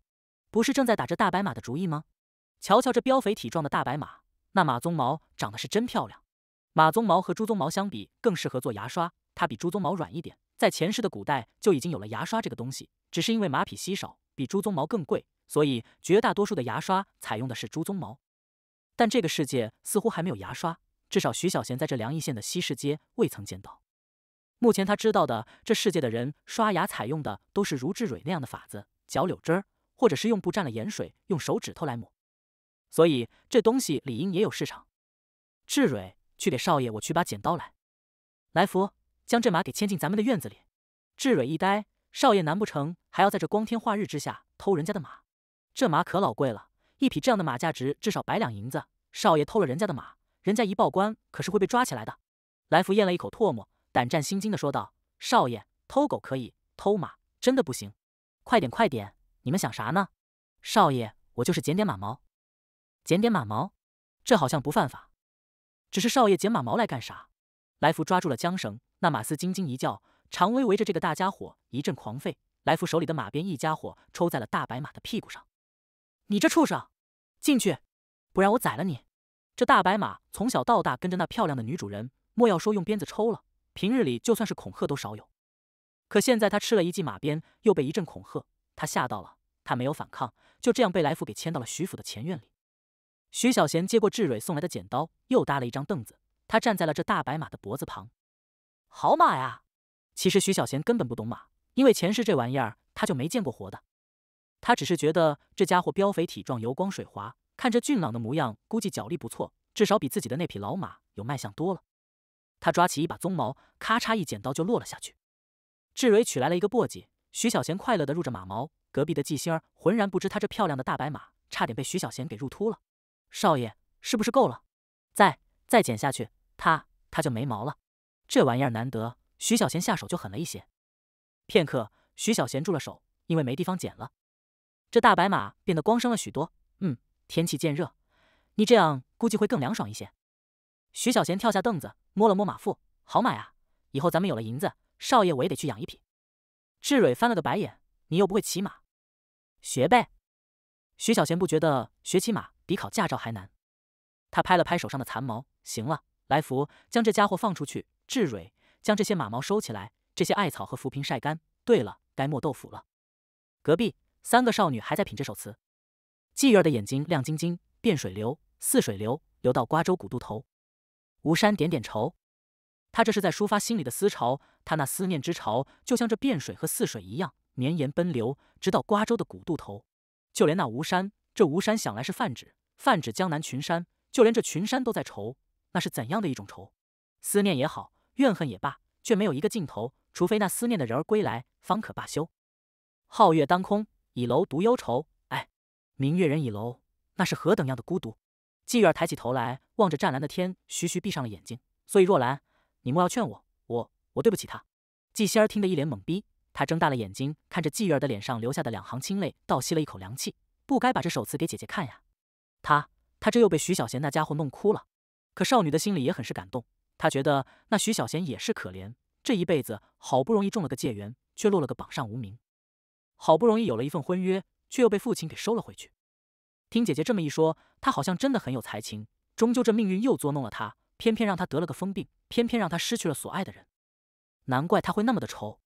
[SPEAKER 1] 不是正在打着大白马的主意吗？瞧瞧这膘肥体壮的大白马，那马鬃毛长得是真漂亮。马鬃毛和猪鬃毛相比，更适合做牙刷。它比猪鬃毛软一点，在前世的古代就已经有了牙刷这个东西，只是因为马匹稀少，比猪鬃毛更贵，所以绝大多数的牙刷采用的是猪鬃毛。但这个世界似乎还没有牙刷，至少徐小贤在这梁邑县的西市街未曾见到。目前他知道的，这世界的人刷牙采用的都是如志蕊那样的法子。嚼柳枝儿，或者是用布蘸了盐水，用手指头来抹，所以这东西理应也有市场。志蕊，去给少爷我取把剪刀来。来福，将这马给牵进咱们的院子里。志蕊一呆，少爷，难不成还要在这光天化日之下偷人家的马？这马可老贵了，一匹这样的马价值至少百两银子。少爷偷了人家的马，人家一报官，可是会被抓起来的。来福咽了一口唾沫，胆战心惊的说道：“少爷，偷狗可以，偷马真的不行。”快点，快点！你们想啥呢？少爷，我就是剪点马毛。剪点马毛，这好像不犯法。只是少爷剪马毛来干啥？来福抓住了缰绳，那马嘶惊惊一叫，常威围着这个大家伙一阵狂吠。来福手里的马鞭，一家伙抽在了大白马的屁股上。你这畜生！进去，不然我宰了你！这大白马从小到大跟着那漂亮的女主人，莫要说用鞭子抽了，平日里就算是恐吓都少有。可现在他吃了一记马鞭，又被一阵恐吓，他吓到了，他没有反抗，就这样被来福给牵到了徐府的前院里。徐小贤接过志蕊送来的剪刀，又搭了一张凳子，他站在了这大白马的脖子旁。好马呀！其实徐小贤根本不懂马，因为前世这玩意儿他就没见过活的。他只是觉得这家伙膘肥体壮，油光水滑，看着俊朗的模样，估计脚力不错，至少比自己的那匹老马有卖相多了。他抓起一把鬃毛，咔嚓一剪刀就落了下去。志蕊取来了一个簸箕，徐小贤快乐地入着马毛。隔壁的纪星儿浑然不知，他这漂亮的大白马差点被徐小贤给入秃了。少爷，是不是够了？再再剪下去，它它就没毛了。这玩意儿难得，徐小贤下手就狠了一些。片刻，徐小贤住了手，因为没地方剪了。这大白马变得光生了许多。嗯，天气渐热，你这样估计会更凉爽一些。徐小贤跳下凳子，摸了摸马腹，好马呀！以后咱们有了银子。少爷，我也得去养一匹。志蕊翻了个白眼，你又不会骑马，学呗。徐小贤不觉得学骑马比考驾照还难，他拍了拍手上的残毛，行了，来福将这家伙放出去。志蕊将这些马毛收起来，这些艾草和浮萍晒干。对了，该磨豆腐了。隔壁三个少女还在品这首词，季月的眼睛亮晶晶，汴水流，泗水流，流到瓜洲古渡头，吴山点点愁。他这是在抒发心里的思潮，他那思念之潮就像这汴水和泗水一样绵延奔流，直到瓜州的古渡头。就连那吴山，这吴山想来是泛指，泛指江南群山。就连这群山都在愁，那是怎样的一种愁？思念也好，怨恨也罢，却没有一个尽头，除非那思念的人儿归来，方可罢休。皓月当空，倚楼独忧愁。哎，明月人倚楼，那是何等样的孤独？妓院抬起头来望着湛蓝的天，徐徐闭上了眼睛。所以若兰。你莫要劝我，我我对不起他。季仙儿听得一脸懵逼，他睁大了眼睛看着季月儿的脸上留下的两行清泪，倒吸了一口凉气。不该把这首词给姐姐看呀！他他这又被徐小贤那家伙弄哭了。可少女的心里也很是感动，她觉得那徐小贤也是可怜，这一辈子好不容易中了个解缘，却落了个榜上无名；好不容易有了一份婚约，却又被父亲给收了回去。听姐姐这么一说，她好像真的很有才情，终究这命运又捉弄了她。偏偏让他得了个疯病，偏偏让他失去了所爱的人，难怪他会那么的愁，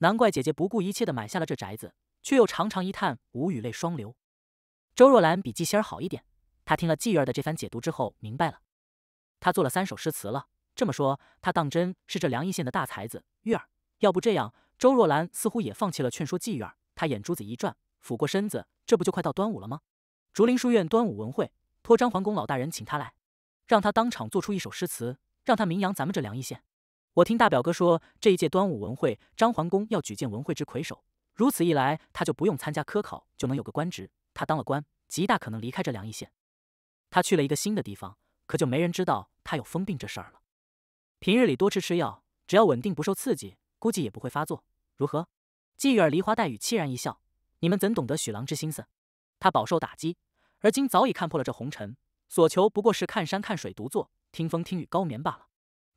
[SPEAKER 1] 难怪姐姐不顾一切的买下了这宅子，却又常常一叹无语泪双流。周若兰比季仙儿好一点，她听了季玉儿的这番解读之后，明白了。她做了三首诗词了，这么说，她当真是这梁邑县的大才子。月儿，要不这样，周若兰似乎也放弃了劝说季玉儿。她眼珠子一转，俯过身子，这不就快到端午了吗？竹林书院端午文会，托张桓公老大人请他来。让他当场做出一首诗词，让他名扬咱们这梁邑县。我听大表哥说，这一届端午文会，张桓公要举荐文会之魁首。如此一来，他就不用参加科考，就能有个官职。他当了官，极大可能离开这梁邑县。他去了一个新的地方，可就没人知道他有疯病这事儿了。平日里多吃吃药，只要稳定不受刺激，估计也不会发作。如何？季玉儿梨花带雨，凄然一笑。你们怎懂得许郎之心思？他饱受打击，而今早已看破了这红尘。所求不过是看山看水、独坐听风听雨、高眠罢了。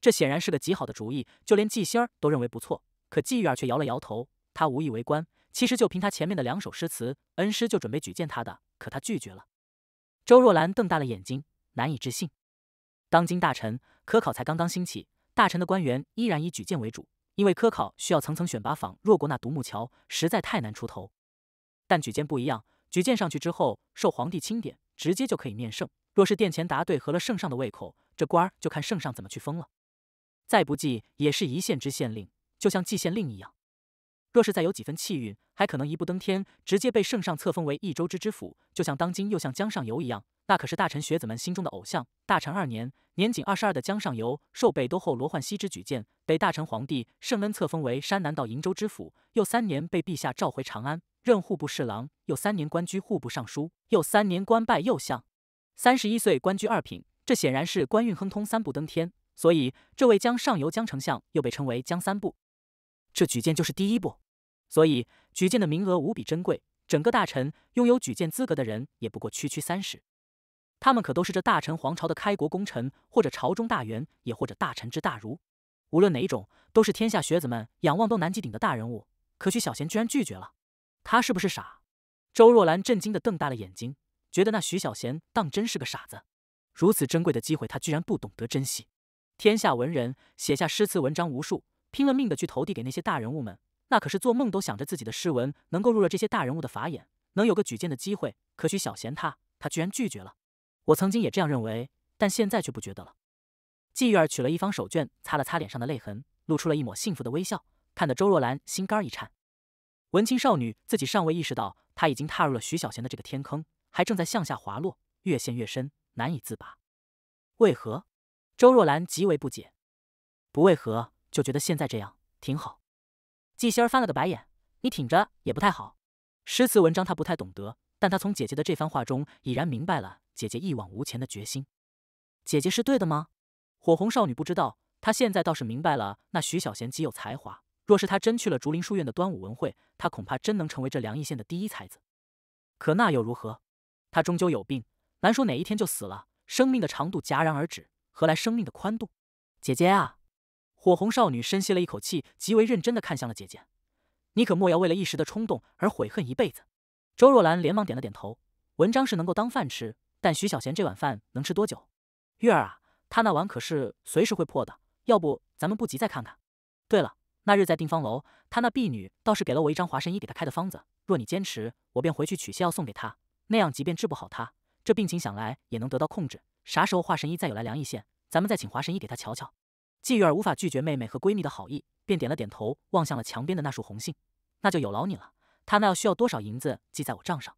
[SPEAKER 1] 这显然是个极好的主意，就连纪仙儿都认为不错。可季玉儿却摇了摇头，他无意为官。其实就凭他前面的两首诗词，恩师就准备举荐他的，可他拒绝了。周若兰瞪大了眼睛，难以置信。当今大臣科考才刚刚兴起，大臣的官员依然以举荐为主，因为科考需要层层选拔，仿若过那独木桥，实在太难出头。但举荐不一样，举荐上去之后，受皇帝钦点，直接就可以面圣。若是殿前答对合了圣上的胃口，这官儿就看圣上怎么去封了。再不济也是一县之县令，就像季县令一样。若是再有几分气运，还可能一步登天，直接被圣上册封为益州知知府，就像当今又像江上游一样。那可是大臣学子们心中的偶像。大臣二年，年仅二十二的江上游受北都后罗焕溪之举荐，被大臣皇帝圣恩册封为山南道瀛州知府。又三年被陛下召回长安，任户部侍郎。又三年官居户部尚书。又三年官拜右相。三十一岁，官居二品，这显然是官运亨通，三步登天。所以，这位江上游江丞相又被称为江三步。这举荐就是第一步，所以举荐的名额无比珍贵。整个大臣拥有举荐资格的人也不过区区三十，他们可都是这大臣皇朝的开国功臣，或者朝中大员，也或者大臣之大儒。无论哪一种，都是天下学子们仰望都难及顶的大人物。可许小贤居然拒绝了，他是不是傻？周若兰震惊的瞪大了眼睛。觉得那徐小贤当真是个傻子，如此珍贵的机会，他居然不懂得珍惜。天下文人写下诗词文章无数，拼了命的去投递给那些大人物们，那可是做梦都想着自己的诗文能够入了这些大人物的法眼，能有个举荐的机会。可徐小贤他，他居然拒绝了。我曾经也这样认为，但现在却不觉得了。季玉儿取了一方手绢，擦了擦脸上的泪痕，露出了一抹幸福的微笑，看得周若兰心肝一颤。文青少女自己尚未意识到，她已经踏入了徐小贤的这个天坑。还正在向下滑落，越陷越深，难以自拔。为何？周若兰极为不解。不为何，就觉得现在这样挺好。季心儿翻了个白眼，你挺着也不太好。诗词文章她不太懂得，但她从姐姐的这番话中已然明白了姐姐一往无前的决心。姐姐是对的吗？火红少女不知道，她现在倒是明白了。那徐小贤极有才华，若是他真去了竹林书院的端午文会，他恐怕真能成为这梁邑县的第一才子。可那又如何？他终究有病，难说哪一天就死了。生命的长度戛然而止，何来生命的宽度？姐姐啊！火红少女深吸了一口气，极为认真的看向了姐姐：“你可莫要为了一时的冲动而悔恨一辈子。”周若兰连忙点了点头。文章是能够当饭吃，但徐小贤这碗饭能吃多久？月儿啊，他那碗可是随时会破的。要不咱们不急，再看看。对了，那日在定方楼，他那婢女倒是给了我一张华神医给他开的方子。若你坚持，我便回去取些药送给他。那样，即便治不好他这病情，想来也能得到控制。啥时候华神医再有来梁邑县，咱们再请华神医给他瞧瞧。季玉儿无法拒绝妹妹和闺蜜的好意，便点了点头，望向了墙边的那束红杏。那就有劳你了。他那要需要多少银子，记在我账上。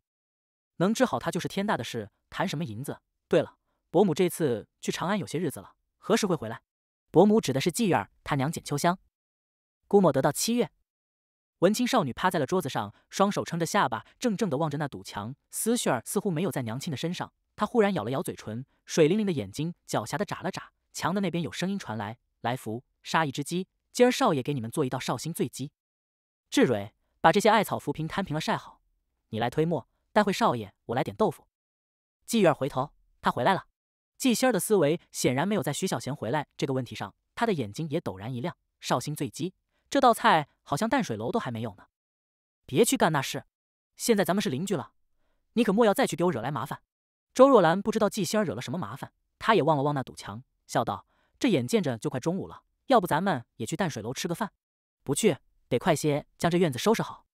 [SPEAKER 1] 能治好他就是天大的事，谈什么银子？对了，伯母这次去长安有些日子了，何时会回来？伯母指的是季玉儿他娘简秋香，估摸得到七月。文青少女趴在了桌子上，双手撑着下巴，怔怔的望着那堵墙，思绪儿似乎没有在娘亲的身上。她忽然咬了咬嘴唇，水灵灵的眼睛狡黠的眨了眨。墙的那边有声音传来：“来福，杀一只鸡，今儿少爷给你们做一道绍兴醉鸡。”志蕊，把这些艾草浮萍摊平了晒好，你来推磨。待会少爷我来点豆腐。季月儿回头，他回来了。季星儿的思维显然没有在徐小贤回来这个问题上，他的眼睛也陡然一亮。绍兴醉鸡。这道菜好像淡水楼都还没有呢，别去干那事。现在咱们是邻居了，你可莫要再去给我惹来麻烦。周若兰不知道季星儿惹了什么麻烦，她也望了望那堵墙，笑道：“这眼见着就快中午了，要不咱们也去淡水楼吃个饭？”不去，得快些将这院子收拾好。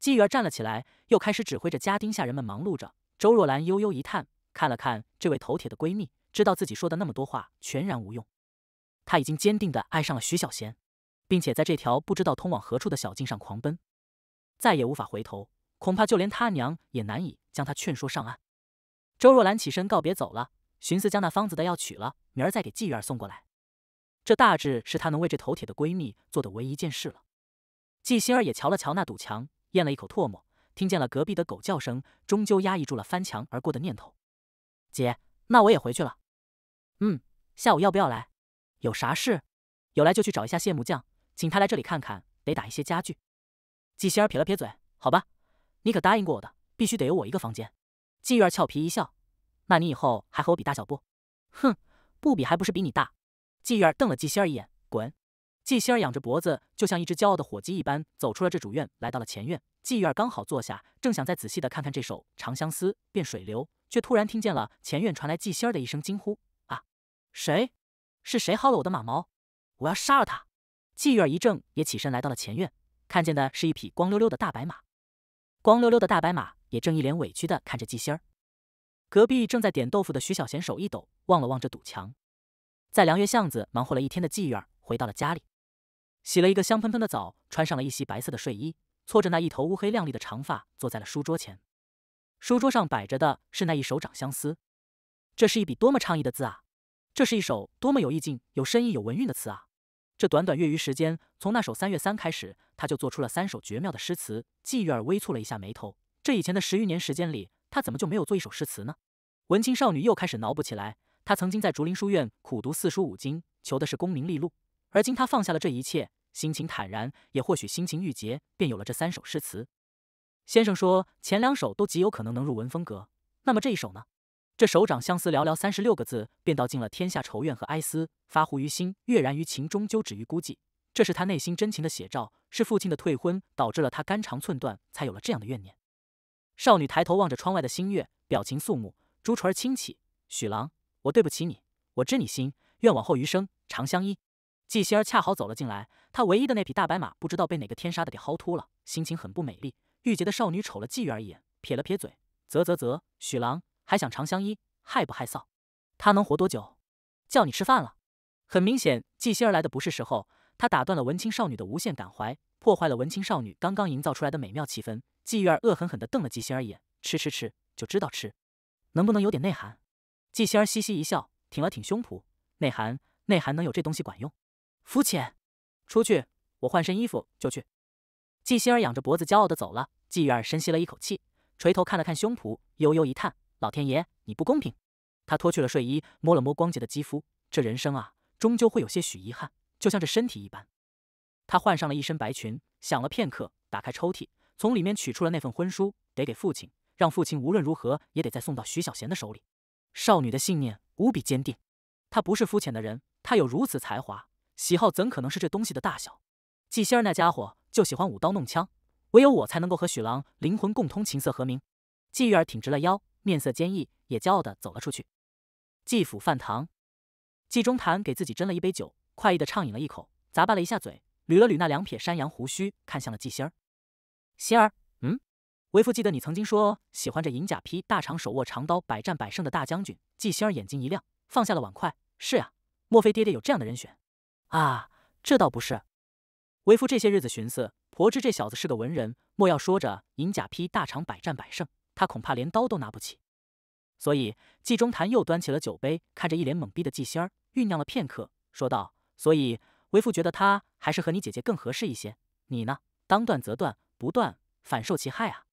[SPEAKER 1] 季雨儿站了起来，又开始指挥着家丁下人们忙碌着。周若兰悠悠一叹，看了看这位头铁的闺蜜，知道自己说的那么多话全然无用，她已经坚定地爱上了徐小贤。并且在这条不知道通往何处的小径上狂奔，再也无法回头。恐怕就连他娘也难以将他劝说上岸。周若兰起身告别走了，寻思将那方子的药取了，明儿再给季玉儿送过来。这大致是她能为这头铁的闺蜜做的唯一一件事了。季星儿也瞧了瞧那堵墙，咽了一口唾沫，听见了隔壁的狗叫声，终究压抑住了翻墙而过的念头。姐，那我也回去了。嗯，下午要不要来？有啥事？有来就去找一下谢木匠。请他来这里看看，得打一些家具。季星儿撇了撇嘴：“好吧，你可答应过我的，必须得有我一个房间。”季月儿俏皮一笑：“那你以后还和我比大小不？”“哼，不比还不是比你大？”季月儿瞪了季星儿一眼：“滚！”季星儿仰着脖子，就像一只骄傲的火鸡一般，走出了这主院，来到了前院。季月儿刚好坐下，正想再仔细的看看这首《长相思·变水流》，却突然听见了前院传来季星儿的一声惊呼：“啊，谁？是谁薅了我的马毛？我要杀了他！”季月儿一怔，也起身来到了前院，看见的是一匹光溜溜的大白马。光溜溜的大白马也正一脸委屈的看着季星儿。隔壁正在点豆腐的徐小贤手一抖，望了望这堵墙。在凉月巷子忙活了一天的季月儿回到了家里，洗了一个香喷喷的澡，穿上了一袭白色的睡衣，搓着那一头乌黑亮丽的长发，坐在了书桌前。书桌上摆着的是那一首《长相思》，这是一笔多么畅意的字啊！这是一首多么有意境、有深意、有文韵的词啊！这短短月余时间，从那首《三月三》开始，他就做出了三首绝妙的诗词。季月儿微蹙了一下眉头，这以前的十余年时间里，他怎么就没有做一首诗词呢？文青少女又开始脑补起来，她曾经在竹林书院苦读四书五经，求的是功名利禄。而今她放下了这一切，心情坦然，也或许心情郁结，便有了这三首诗词。先生说前两首都极有可能能入文风阁，那么这一首呢？这手掌相思，寥寥三十六个字，便道尽了天下仇怨和哀思，发乎于心，跃然于情，终究止于孤寂。这是他内心真情的写照。是父亲的退婚，导致了他肝肠寸断，才有了这样的怨念。少女抬头望着窗外的新月，表情肃穆。朱唇轻启：“许郎，我对不起你，我知你心，愿往后余生长相依。”季仙儿恰好走了进来，她唯一的那匹大白马不知道被哪个天杀的给薅秃了，心情很不美丽。玉洁的少女瞅了季玉儿一眼，撇了撇嘴：“啧啧啧，许郎。”还想长相依，害不害臊？他能活多久？叫你吃饭了。很明显，季心儿来的不是时候，他打断了文青少女的无限感怀，破坏了文青少女刚刚营造出来的美妙气氛。季玉儿恶狠狠地瞪了季心儿一眼，吃吃吃，就知道吃，能不能有点内涵？季心儿嘻嘻一笑，挺了挺胸脯，内涵，内涵能有这东西管用？肤浅。出去，我换身衣服就去。季心儿仰着脖子，骄傲的走了。季玉儿深吸了一口气，垂头看了看胸脯，悠悠一叹。老天爷，你不公平！他脱去了睡衣，摸了摸光洁的肌肤。这人生啊，终究会有些许遗憾，就像这身体一般。他换上了一身白裙，想了片刻，打开抽屉，从里面取出了那份婚书，得给父亲，让父亲无论如何也得再送到徐小贤的手里。少女的信念无比坚定，她不是肤浅的人，她有如此才华，喜好怎可能是这东西的大小？季仙儿那家伙就喜欢舞刀弄枪，唯有我才能够和许郎灵魂共通，琴瑟和鸣。季玉儿挺直了腰。面色坚毅，也骄傲的走了出去。季府饭堂，季中堂给自己斟了一杯酒，快意的畅饮了一口，咂巴了一下嘴，捋了捋那两撇山羊胡须，看向了季星儿。星儿，嗯，为父记得你曾经说喜欢这银甲披大氅、手握长刀、百战百胜的大将军。季星儿眼睛一亮，放下了碗筷。是啊，莫非爹爹有这样的人选？啊，这倒不是。为父这些日子寻思，婆知这小子是个文人，莫要说着银甲披大氅、百战百胜。他恐怕连刀都拿不起，所以纪中谈又端起了酒杯，看着一脸懵逼的纪仙儿，酝酿了片刻，说道：“所以为父觉得他还是和你姐姐更合适一些。你呢？当断则断，不断反受其害啊！”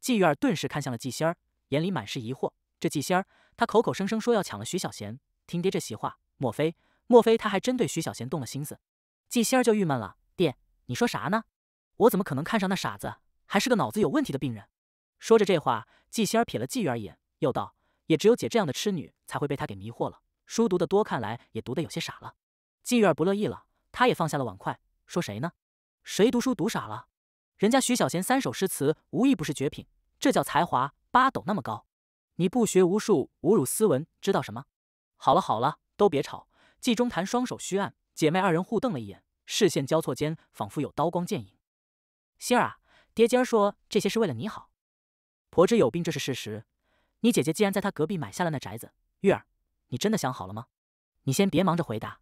[SPEAKER 1] 纪玉儿顿时看向了纪仙儿，眼里满是疑惑。这纪仙儿，他口口声声说要抢了徐小贤，听爹这席话，莫非莫非他还真对徐小贤动了心思？纪仙儿就郁闷了：“爹，你说啥呢？我怎么可能看上那傻子？还是个脑子有问题的病人。”说着这话，纪心儿瞥了纪玉儿一眼，又道：“也只有姐这样的痴女才会被他给迷惑了。书读的多，看来也读得有些傻了。”纪玉儿不乐意了，她也放下了碗筷，说：“谁呢？谁读书读傻了？人家徐小贤三首诗词，无一不是绝品，这叫才华八斗那么高。你不学无术，侮辱斯文，知道什么？好了好了，都别吵。”纪中谈双手虚按，姐妹二人互瞪了一眼，视线交错间，仿佛有刀光剑影。星儿啊，爹今儿说这些是为了你好。柏芝有病，这是事实。你姐姐既然在她隔壁买下了那宅子，玉儿，你真的想好了吗？你先别忙着回答。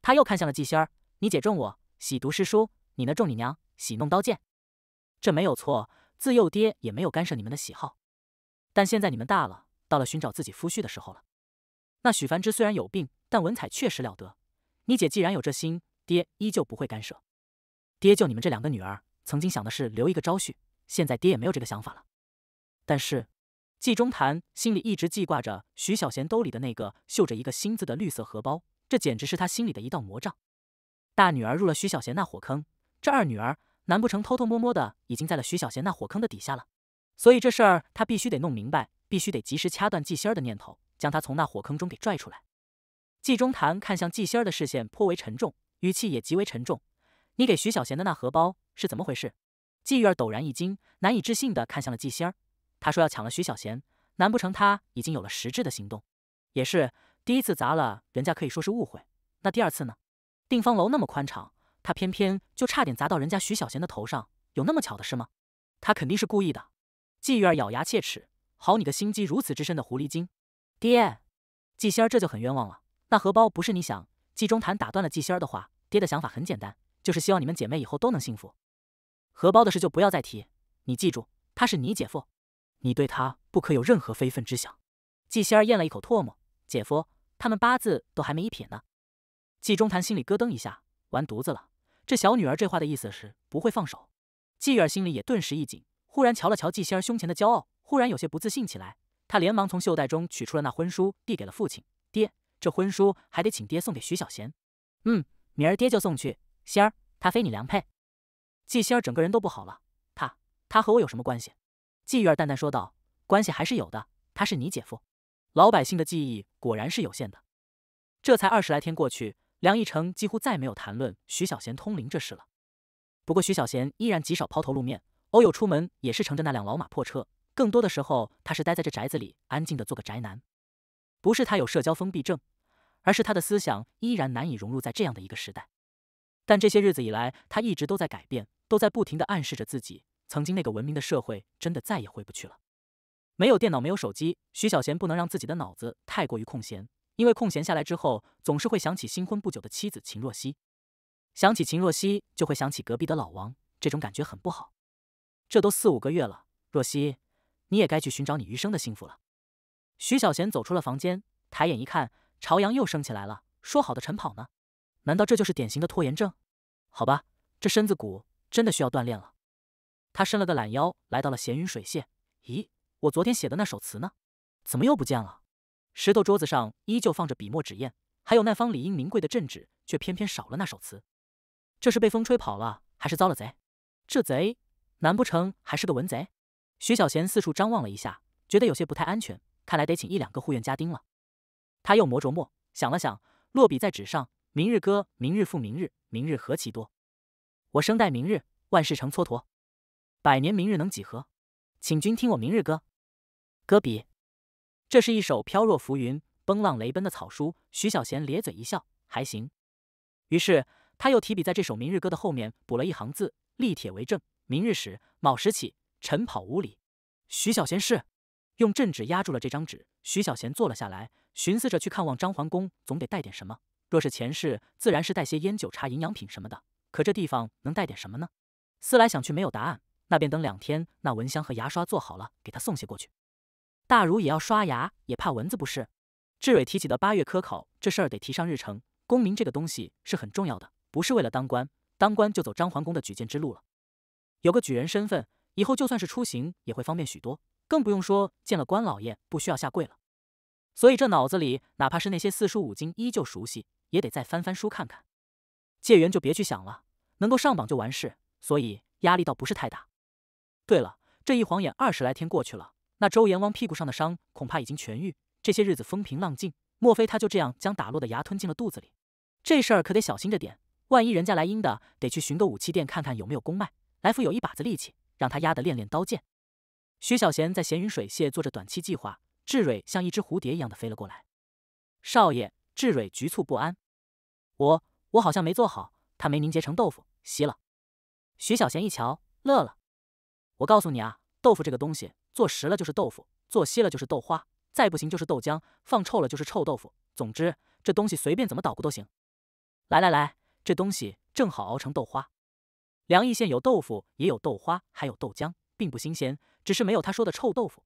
[SPEAKER 1] 他又看向了季仙儿：“你姐重我喜读诗书，你呢重你娘喜弄刀剑，这没有错。自幼爹也没有干涉你们的喜好。但现在你们大了，到了寻找自己夫婿的时候了。那许繁之虽然有病，但文采确实了得。你姐既然有这心，爹依旧不会干涉。爹就你们这两个女儿，曾经想的是留一个昭婿，现在爹也没有这个想法了。”但是，纪中谈心里一直记挂着徐小贤兜里的那个绣着一个心字的绿色荷包，这简直是他心里的一道魔障。大女儿入了徐小贤那火坑，这二女儿难不成偷偷摸摸的已经在了徐小贤那火坑的底下了？所以这事儿他必须得弄明白，必须得及时掐断纪星儿的念头，将他从那火坑中给拽出来。纪中谈看向纪星儿的视线颇为沉重，语气也极为沉重：“你给徐小贤的那荷包是怎么回事？”纪玉儿陡然一惊，难以置信的看向了纪星儿。他说要抢了徐小贤，难不成他已经有了实质的行动？也是第一次砸了人家可以说是误会，那第二次呢？定方楼那么宽敞，他偏偏就差点砸到人家徐小贤的头上，有那么巧的事吗？他肯定是故意的。季玉儿咬牙切齿，好你个心机如此之深的狐狸精，爹，季仙儿这就很冤枉了。那荷包不是你想？季中潭打断了季仙儿的话，爹的想法很简单，就是希望你们姐妹以后都能幸福，荷包的事就不要再提。你记住，他是你姐夫。你对他不可有任何非分之想。季仙儿咽了一口唾沫，姐夫，他们八字都还没一撇呢。季中谈心里咯噔一下，完犊子了！这小女儿这话的意思是不会放手。季玉儿心里也顿时一紧，忽然瞧了瞧季仙儿胸前的骄傲，忽然有些不自信起来。她连忙从袖带中取出了那婚书，递给了父亲。爹，这婚书还得请爹送给徐小贤。嗯，明儿爹就送去。仙儿，他非你良配。季仙儿整个人都不好了，他他和我有什么关系？季玉儿淡淡说道：“关系还是有的，他是你姐夫。”老百姓的记忆果然是有限的，这才二十来天过去，梁义成几乎再没有谈论徐小贤通灵这事了。不过，徐小贤依然极少抛头露面，偶有出门也是乘着那辆老马破车。更多的时候，他是待在这宅子里，安静的做个宅男。不是他有社交封闭症，而是他的思想依然难以融入在这样的一个时代。但这些日子以来，他一直都在改变，都在不停的暗示着自己。曾经那个文明的社会真的再也回不去了。没有电脑，没有手机，徐小贤不能让自己的脑子太过于空闲，因为空闲下来之后，总是会想起新婚不久的妻子秦若曦。想起秦若曦，就会想起隔壁的老王，这种感觉很不好。这都四五个月了，若曦，你也该去寻找你余生的幸福了。徐小贤走出了房间，抬眼一看，朝阳又升起来了。说好的晨跑呢？难道这就是典型的拖延症？好吧，这身子骨真的需要锻炼了。他伸了个懒腰，来到了闲云水榭。咦，我昨天写的那首词呢？怎么又不见了？石头桌子上依旧放着笔墨纸砚，还有那方理应名贵的镇纸，却偏偏少了那首词。这是被风吹跑了，还是遭了贼？这贼，难不成还是个文贼？徐小贤四处张望了一下，觉得有些不太安全，看来得请一两个护院家丁了。他又磨着墨，想了想，落笔在纸上：“明日歌，明日复明日，明日何其多，我生待明日，万事成蹉跎。”百年明日能几何？请君听我明日歌。歌笔，这是一首飘若浮云、崩浪雷奔的草书。徐小贤咧嘴一笑，还行。于是他又提笔在这首《明日歌》的后面补了一行字，立铁为证。明日时，卯时起，晨跑五里。徐小贤是用镇纸压住了这张纸。徐小贤坐了下来，寻思着去看望张桓公，总得带点什么。若是前世，自然是带些烟酒茶、营养品什么的。可这地方能带点什么呢？思来想去，没有答案。那便等两天，那蚊香和牙刷做好了，给他送些过去。大如也要刷牙，也怕蚊子不是？志伟提起的八月科考这事儿得提上日程，功名这个东西是很重要的，不是为了当官，当官就走张桓公的举荐之路了。有个举人身份，以后就算是出行也会方便许多，更不用说见了官老爷不需要下跪了。所以这脑子里哪怕是那些四书五经依旧熟悉，也得再翻翻书看看。解元就别去想了，能够上榜就完事，所以压力倒不是太大。对了，这一晃眼二十来天过去了，那周阎王屁股上的伤恐怕已经痊愈。这些日子风平浪静，莫非他就这样将打落的牙吞进了肚子里？这事儿可得小心着点，万一人家来阴的，得去寻个武器店看看有没有公卖。来福有一把子力气，让他压得练练刀剑。徐小贤在闲云水榭做着短期计划，志蕊像一只蝴蝶一样的飞了过来。少爷，志蕊局促不安，我我好像没做好，他没凝结成豆腐，吸了。徐小贤一瞧，乐了。我告诉你啊，豆腐这个东西，做实了就是豆腐，做稀了就是豆花，再不行就是豆浆，放臭了就是臭豆腐。总之，这东西随便怎么捣鼓都行。来来来，这东西正好熬成豆花。梁义县有豆腐，也有豆花，还有豆浆，并不新鲜，只是没有他说的臭豆腐。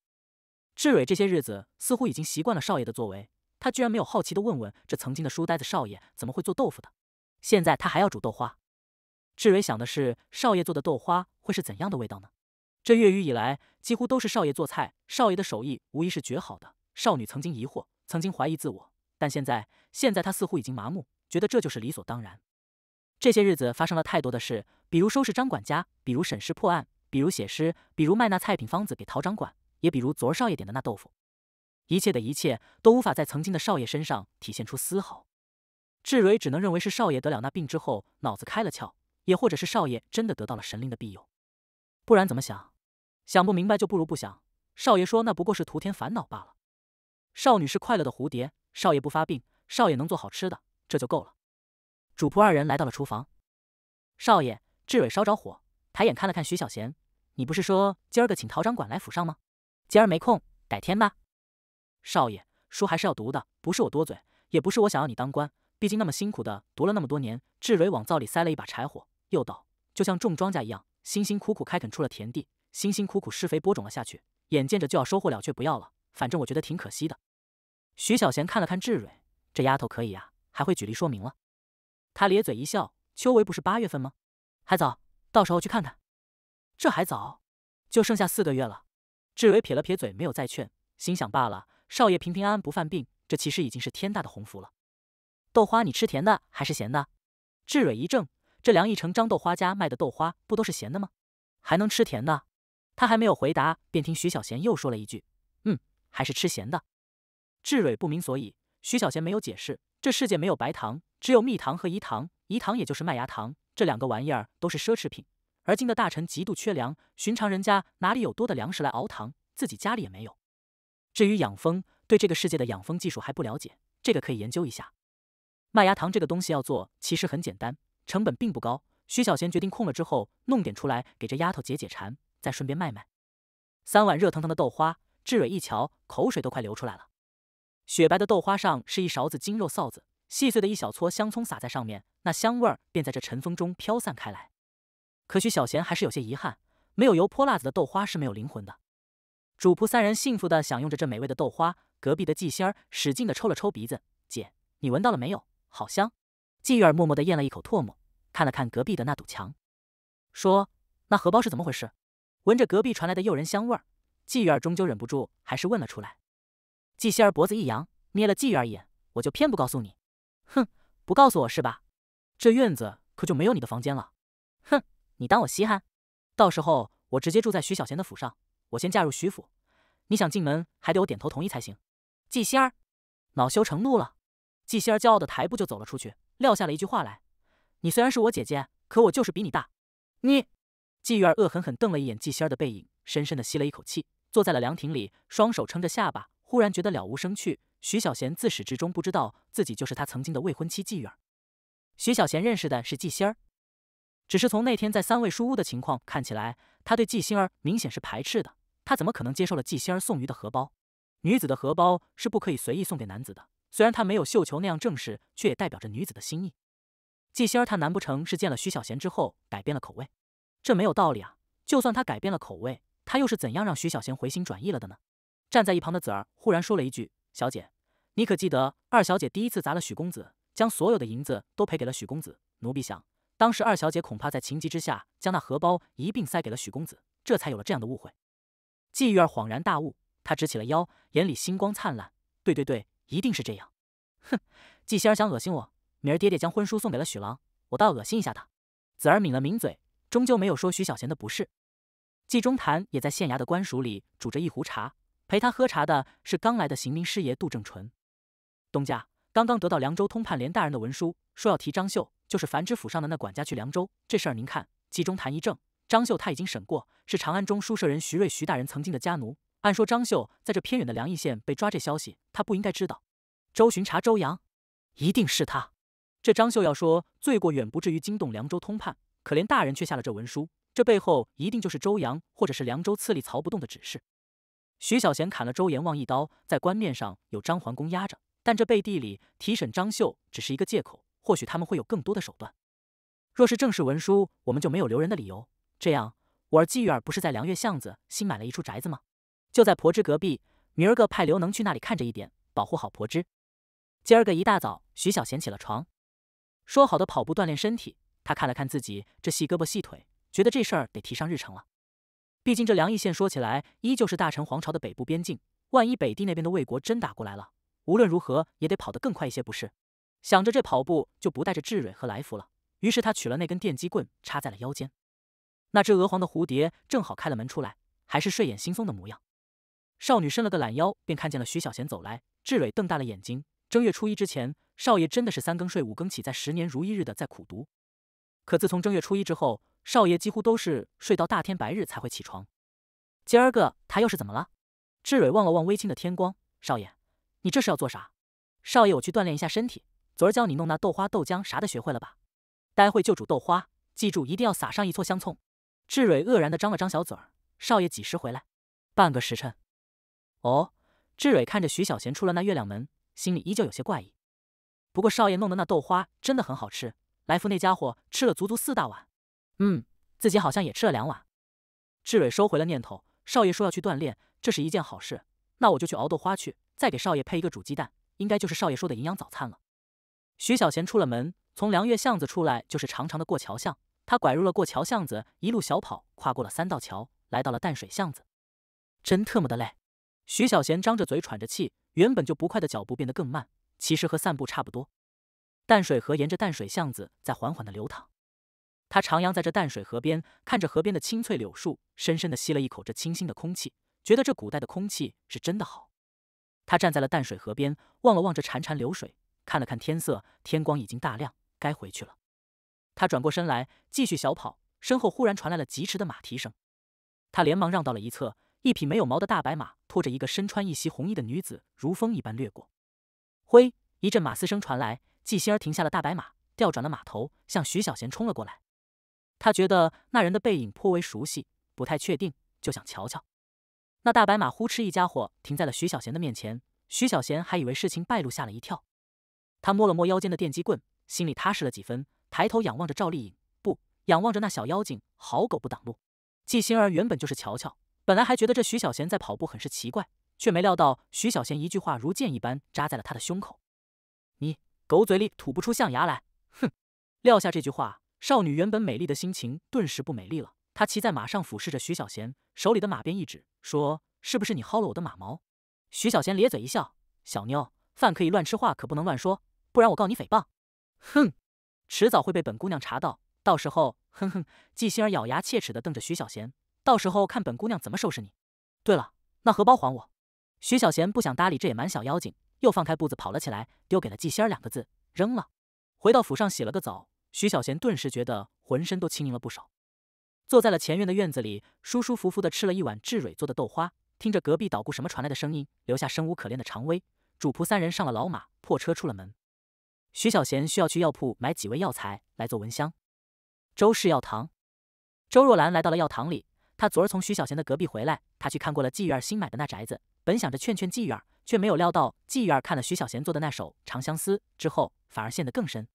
[SPEAKER 1] 志蕊这些日子似乎已经习惯了少爷的作为，他居然没有好奇的问问这曾经的书呆子少爷怎么会做豆腐的。现在他还要煮豆花。志蕊想的是，少爷做的豆花会是怎样的味道呢？这月余以来，几乎都是少爷做菜，少爷的手艺无疑是绝好的。少女曾经疑惑，曾经怀疑自我，但现在，现在她似乎已经麻木，觉得这就是理所当然。这些日子发生了太多的事，比如收拾张管家，比如审尸破案，比如写诗，比如卖那菜品方子给陶掌管，也比如昨儿少爷点的那豆腐。一切的一切都无法在曾经的少爷身上体现出丝毫。志蕊只能认为是少爷得了那病之后脑子开了窍，也或者是少爷真的得到了神灵的庇佑，不然怎么想？想不明白就不如不想。少爷说那不过是徒添烦恼罢了。少女是快乐的蝴蝶，少爷不发病，少爷能做好吃的，这就够了。主仆二人来到了厨房。少爷，志伟烧着火，抬眼看了看徐小贤：“你不是说今儿个请陶掌管来府上吗？今儿没空，改天吧。”少爷，书还是要读的，不是我多嘴，也不是我想要你当官。毕竟那么辛苦的读了那么多年。志伟往灶里塞了一把柴火，又道：“就像种庄稼一样，辛辛苦苦开垦出了田地。”辛辛苦苦施肥播种了下去，眼见着就要收获了，却不要了，反正我觉得挺可惜的。徐小贤看了看志蕊，这丫头可以啊，还会举例说明了。他咧嘴一笑：“秋闱不是八月份吗？还早，到时候去看看。”这还早，就剩下四个月了。志蕊撇了撇嘴，没有再劝，心想罢了，少爷平平安安不犯病，这其实已经是天大的鸿福了。豆花，你吃甜的还是咸的？志蕊一怔，这梁义成张豆花家卖的豆花不都是咸的吗？还能吃甜的？他还没有回答，便听徐小贤又说了一句：“嗯，还是吃咸的。”志蕊不明所以，徐小贤没有解释。这世界没有白糖，只有蜜糖和饴糖，饴糖也就是麦芽糖，这两个玩意儿都是奢侈品。而今的大臣极度缺粮，寻常人家哪里有多的粮食来熬糖？自己家里也没有。至于养蜂，对这个世界的养蜂技术还不了解，这个可以研究一下。麦芽糖这个东西要做，其实很简单，成本并不高。徐小贤决定空了之后弄点出来给这丫头解解馋。再顺便卖卖。三碗热腾腾的豆花，志蕊一瞧，口水都快流出来了。雪白的豆花上是一勺子精肉臊子，细碎的一小撮香葱撒在上面，那香味儿便在这晨风中飘散开来。可许小贤还是有些遗憾，没有油泼辣子的豆花是没有灵魂的。主仆三人幸福的享用着这美味的豆花。隔壁的季仙儿使劲的抽了抽鼻子：“姐，你闻到了没有？好香。”季玉儿默默的咽了一口唾沫，看了看隔壁的那堵墙，说：“那荷包是怎么回事？”闻着隔壁传来的诱人香味儿，季玉儿终究忍不住，还是问了出来。季熙儿脖子一扬，瞥了季玉儿一眼，我就偏不告诉你。哼，不告诉我是吧？这院子可就没有你的房间了。哼，你当我稀罕？到时候我直接住在徐小贤的府上。我先嫁入徐府，你想进门还得我点头同意才行。季熙儿恼羞成怒了，季熙儿骄傲的抬步就走了出去，撂下了一句话来：你虽然是我姐姐，可我就是比你大。你。季玉儿恶狠狠瞪了一眼季仙儿的背影，深深的吸了一口气，坐在了凉亭里，双手撑着下巴，忽然觉得了无生趣。徐小贤自始至终不知道自己就是他曾经的未婚妻季玉儿。徐小贤认识的是季仙儿，只是从那天在三位书屋的情况看起来，他对季仙儿明显是排斥的。他怎么可能接受了季仙儿送鱼的荷包？女子的荷包是不可以随意送给男子的。虽然他没有绣球那样正式，却也代表着女子的心意。季仙儿，他难不成是见了徐小贤之后改变了口味？这没有道理啊！就算他改变了口味，他又是怎样让徐小贤回心转意了的呢？站在一旁的子儿忽然说了一句：“小姐，你可记得二小姐第一次砸了许公子，将所有的银子都赔给了许公子？奴婢想，当时二小姐恐怕在情急之下，将那荷包一并塞给了许公子，这才有了这样的误会。”季玉儿恍然大悟，她直起了腰，眼里星光灿烂：“对对对，一定是这样！”哼，季仙儿想恶心我，明儿爹爹将婚书送给了许郎，我倒要恶心一下他。子儿抿了抿嘴。终究没有说徐小贤的不是。纪中谈也在县衙的官署里煮着一壶茶，陪他喝茶的是刚来的刑名师爷杜正淳。东家刚刚得到凉州通判连大人的文书，说要提张秀，就是繁知府上的那管家去凉州。这事儿您看。纪中谈一怔，张秀他已经审过，是长安中书舍人徐瑞徐大人曾经的家奴。按说张秀在这偏远的梁邑县被抓，这消息他不应该知道。周巡查周阳，一定是他。这张秀要说罪过，远不至于惊动凉州通判。可怜大人却下了这文书，这背后一定就是周阳或者是凉州刺吏曹不动的指示。徐小贤砍了周延望一刀，在官面上有张桓公压着，但这背地里提审张秀只是一个借口，或许他们会有更多的手段。若是正式文书，我们就没有留人的理由。这样，我儿季玉儿不是在凉月巷子新买了一处宅子吗？就在婆之隔壁。明儿个派刘能去那里看着一点，保护好婆之。今儿个一大早，徐小贤起了床，说好的跑步锻炼身体。他看了看自己这细胳膊细腿，觉得这事儿得提上日程了。毕竟这梁义县说起来依旧是大陈皇朝的北部边境，万一北地那边的魏国真打过来了，无论如何也得跑得更快一些，不是？想着这跑步就不带着志蕊和来福了，于是他取了那根电击棍插在了腰间。那只鹅黄的蝴蝶正好开了门出来，还是睡眼惺忪的模样。少女伸了个懒腰，便看见了徐小贤走来。志蕊瞪大了眼睛，正月初一之前，少爷真的是三更睡五更起，在十年如一日的在苦读。可自从正月初一之后，少爷几乎都是睡到大天白日才会起床。今儿个他又是怎么了？志蕊望了望微清的天光，少爷，你这是要做啥？少爷，我去锻炼一下身体。昨儿教你弄那豆花、豆浆，啥的，学会了吧？待会就煮豆花，记住一定要撒上一撮香葱。志蕊愕然的张了张小嘴儿。少爷几时回来？半个时辰。哦。志蕊看着徐小贤出了那月亮门，心里依旧有些怪异。不过少爷弄的那豆花真的很好吃。来福那家伙吃了足足四大碗，嗯，自己好像也吃了两碗。志伟收回了念头，少爷说要去锻炼，这是一件好事，那我就去熬豆花去，再给少爷配一个煮鸡蛋，应该就是少爷说的营养早餐了。徐小贤出了门，从凉月巷子出来就是长长的过桥巷，他拐入了过桥巷子，一路小跑，跨过了三道桥，来到了淡水巷子，真特么的累。徐小贤张着嘴喘着气，原本就不快的脚步变得更慢，其实和散步差不多。淡水河沿着淡水巷子在缓缓地流淌，他徜徉在这淡水河边，看着河边的青翠柳树，深深地吸了一口这清新的空气，觉得这古代的空气是真的好。他站在了淡水河边，望了望这潺潺流水，看了看天色，天光已经大亮，该回去了。他转过身来，继续小跑，身后忽然传来了疾驰的马蹄声，他连忙让到了一侧，一匹没有毛的大白马拖着一个身穿一袭红衣的女子，如风一般掠过。灰，一阵马嘶声传来。季星儿停下了大白马，调转了马头，向徐小贤冲了过来。他觉得那人的背影颇为熟悉，不太确定，就想瞧瞧。那大白马呼哧一家伙停在了徐小贤的面前。徐小贤还以为事情败露，吓了一跳。他摸了摸腰间的电击棍，心里踏实了几分，抬头仰望着赵丽颖，不，仰望着那小妖精。好狗不挡路。季星儿原本就是瞧瞧，本来还觉得这徐小贤在跑步很是奇怪，却没料到徐小贤一句话如剑一般扎在了他的胸口。狗嘴里吐不出象牙来，哼！撂下这句话，少女原本美丽的心情顿时不美丽了。她骑在马上，俯视着徐小贤，手里的马鞭一指，说：“是不是你薅了我的马毛？”徐小贤咧嘴一笑：“小妞，饭可以乱吃，话可不能乱说，不然我告你诽谤。”哼，迟早会被本姑娘查到，到时候……哼哼！季星儿咬牙切齿地瞪着徐小贤，到时候看本姑娘怎么收拾你。对了，那荷包还我。徐小贤不想搭理这野蛮小妖精。又放开步子跑了起来，丢给了纪仙儿两个字：“扔了。”回到府上洗了个澡，徐小贤顿时觉得浑身都轻盈了不少。坐在了前院的院子里，舒舒服服的吃了一碗志蕊做的豆花，听着隔壁捣鼓什么传来的声音，留下生无可恋的常威。主仆三人上了老马破车，出了门。徐小贤需要去药铺买几味药材来做蚊香。周氏药堂，周若兰来到了药堂里。她昨儿从徐小贤的隔壁回来，她去看过了纪玉儿新买的那宅子，本想着劝劝纪玉儿。却没有料到，季玉儿看了徐小贤做的那首《长相思》之后，反而陷得更深。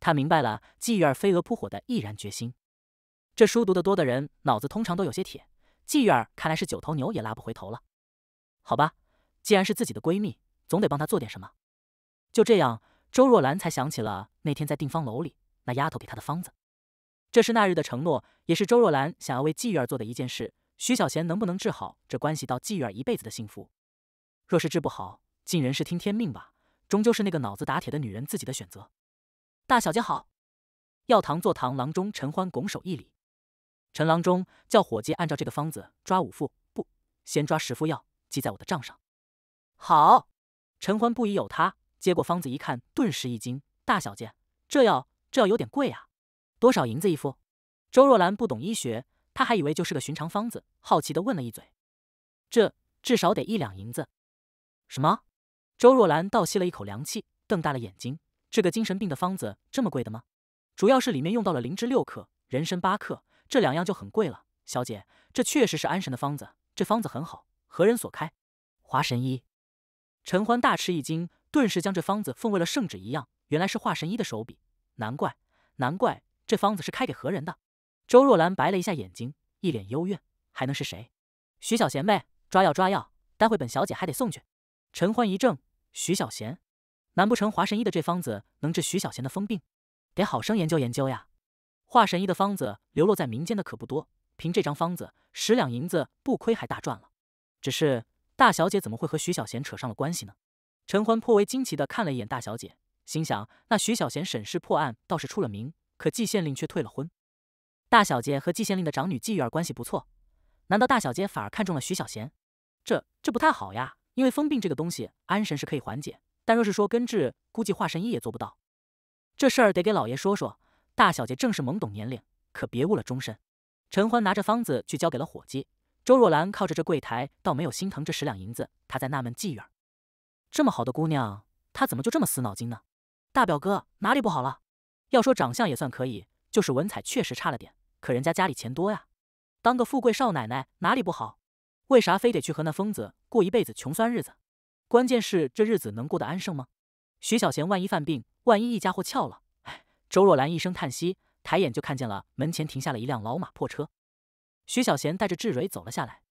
[SPEAKER 1] 他明白了季玉儿飞蛾扑火的毅然决心。这书读得多的人，脑子通常都有些铁。季玉儿看来是九头牛也拉不回头了。好吧，既然是自己的闺蜜，总得帮她做点什么。就这样，周若兰才想起了那天在定方楼里那丫头给她的方子。这是那日的承诺，也是周若兰想要为季玉儿做的一件事。徐小贤能不能治好，这关系到季玉儿一辈子的幸福。若是治不好，尽人事听天命吧。终究是那个脑子打铁的女人自己的选择。大小姐好，药堂坐堂郎中陈欢拱手一礼。陈郎中叫伙计按照这个方子抓五副，不，先抓十副药，记在我的账上。好。陈欢不疑有他，接过方子一看，顿时一惊：大小姐，这药这药有点贵啊！多少银子一副？周若兰不懂医学，她还以为就是个寻常方子，好奇的问了一嘴：这至少得一两银子。什么？周若兰倒吸了一口凉气，瞪大了眼睛。这个精神病的方子这么贵的吗？主要是里面用到了灵芝六克、人参八克，这两样就很贵了。小姐，这确实是安神的方子，这方子很好。何人所开？华神医。陈欢大吃一惊，顿时将这方子奉为了圣旨一样。原来是华神医的手笔，难怪，难怪这方子是开给何人的。周若兰白了一下眼睛，一脸幽怨，还能是谁？徐小贤呗。抓药抓药，待会本小姐还得送去。陈欢一怔，徐小贤，难不成华神医的这方子能治徐小贤的疯病？得好生研究研究呀。华神医的方子流落在民间的可不多，凭这张方子，十两银子不亏还大赚了。只是大小姐怎么会和徐小贤扯上了关系呢？陈欢颇为惊奇的看了一眼大小姐，心想：那徐小贤审视破案倒是出了名，可季县令却退了婚。大小姐和季县令的长女季玉儿关系不错，难道大小姐反而看中了徐小贤？这这不太好呀。因为疯病这个东西，安神是可以缓解，但若是说根治，估计华神医也做不到。这事儿得给老爷说说，大小姐正是懵懂年龄，可别误了终身。陈欢拿着方子去交给了伙计，周若兰靠着这柜台，倒没有心疼这十两银子。她在纳闷妓院儿这么好的姑娘，她怎么就这么死脑筋呢？大表哥哪里不好了？要说长相也算可以，就是文采确实差了点。可人家家里钱多呀，当个富贵少奶奶哪里不好？为啥非得去和那疯子过一辈子穷酸日子？关键是这日子能过得安生吗？徐小贤万一犯病，万一一家伙翘了，哎，周若兰一声叹息，抬眼就看见了门前停下了一辆老马破车。徐小贤带着志蕊走了下来，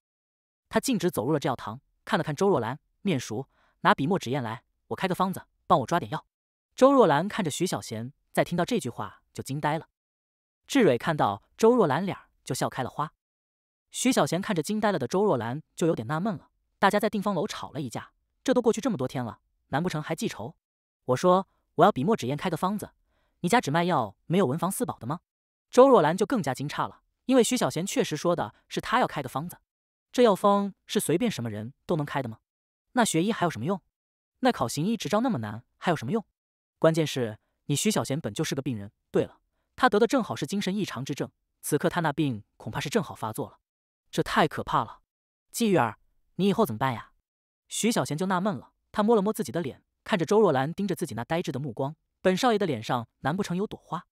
[SPEAKER 1] 他径直走入了制药堂，看了看周若兰，面熟，拿笔墨纸砚来，我开个方子，帮我抓点药。周若兰看着徐小贤，在听到这句话就惊呆了。志蕊看到周若兰脸就笑开了花。徐小贤看着惊呆了的周若兰，就有点纳闷了。大家在定方楼吵了一架，这都过去这么多天了，难不成还记仇？我说我要笔墨纸砚开个方子，你家只卖药，没有文房四宝的吗？周若兰就更加惊诧了，因为徐小贤确实说的是他要开个方子。这药方是随便什么人都能开的吗？那学医还有什么用？那考行医执照那么难，还有什么用？关键是你徐小贤本就是个病人。对了，他得的正好是精神异常之症，此刻他那病恐怕是正好发作了。这太可怕了，季玉儿，你以后怎么办呀？徐小贤就纳闷了，他摸了摸自己的脸，看着周若兰盯着自己那呆滞的目光，本少爷的脸上难不成有朵花？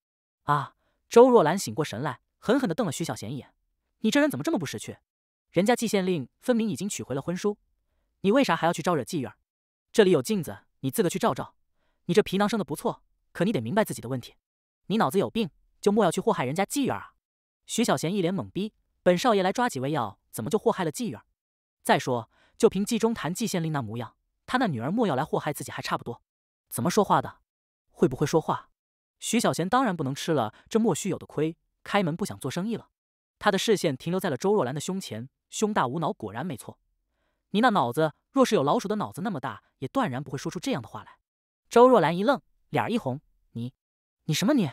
[SPEAKER 1] 啊！周若兰醒过神来，狠狠地瞪了徐小贤一眼：“你这人怎么这么不识趣？人家季县令分明已经取回了婚书，你为啥还要去招惹季玉儿？这里有镜子，你自个去照照。你这皮囊生的不错，可你得明白自己的问题。你脑子有病，就莫要去祸害人家季玉儿。”啊！”徐小贤一脸懵逼。本少爷来抓几味药，怎么就祸害了妓玉儿？再说，就凭季中谈、季县令那模样，他那女儿莫要来祸害自己还差不多。怎么说话的？会不会说话？徐小贤当然不能吃了这莫须有的亏，开门不想做生意了。他的视线停留在了周若兰的胸前，胸大无脑果然没错。你那脑子若是有老鼠的脑子那么大，也断然不会说出这样的话来。周若兰一愣，脸一红：“你，你什么你？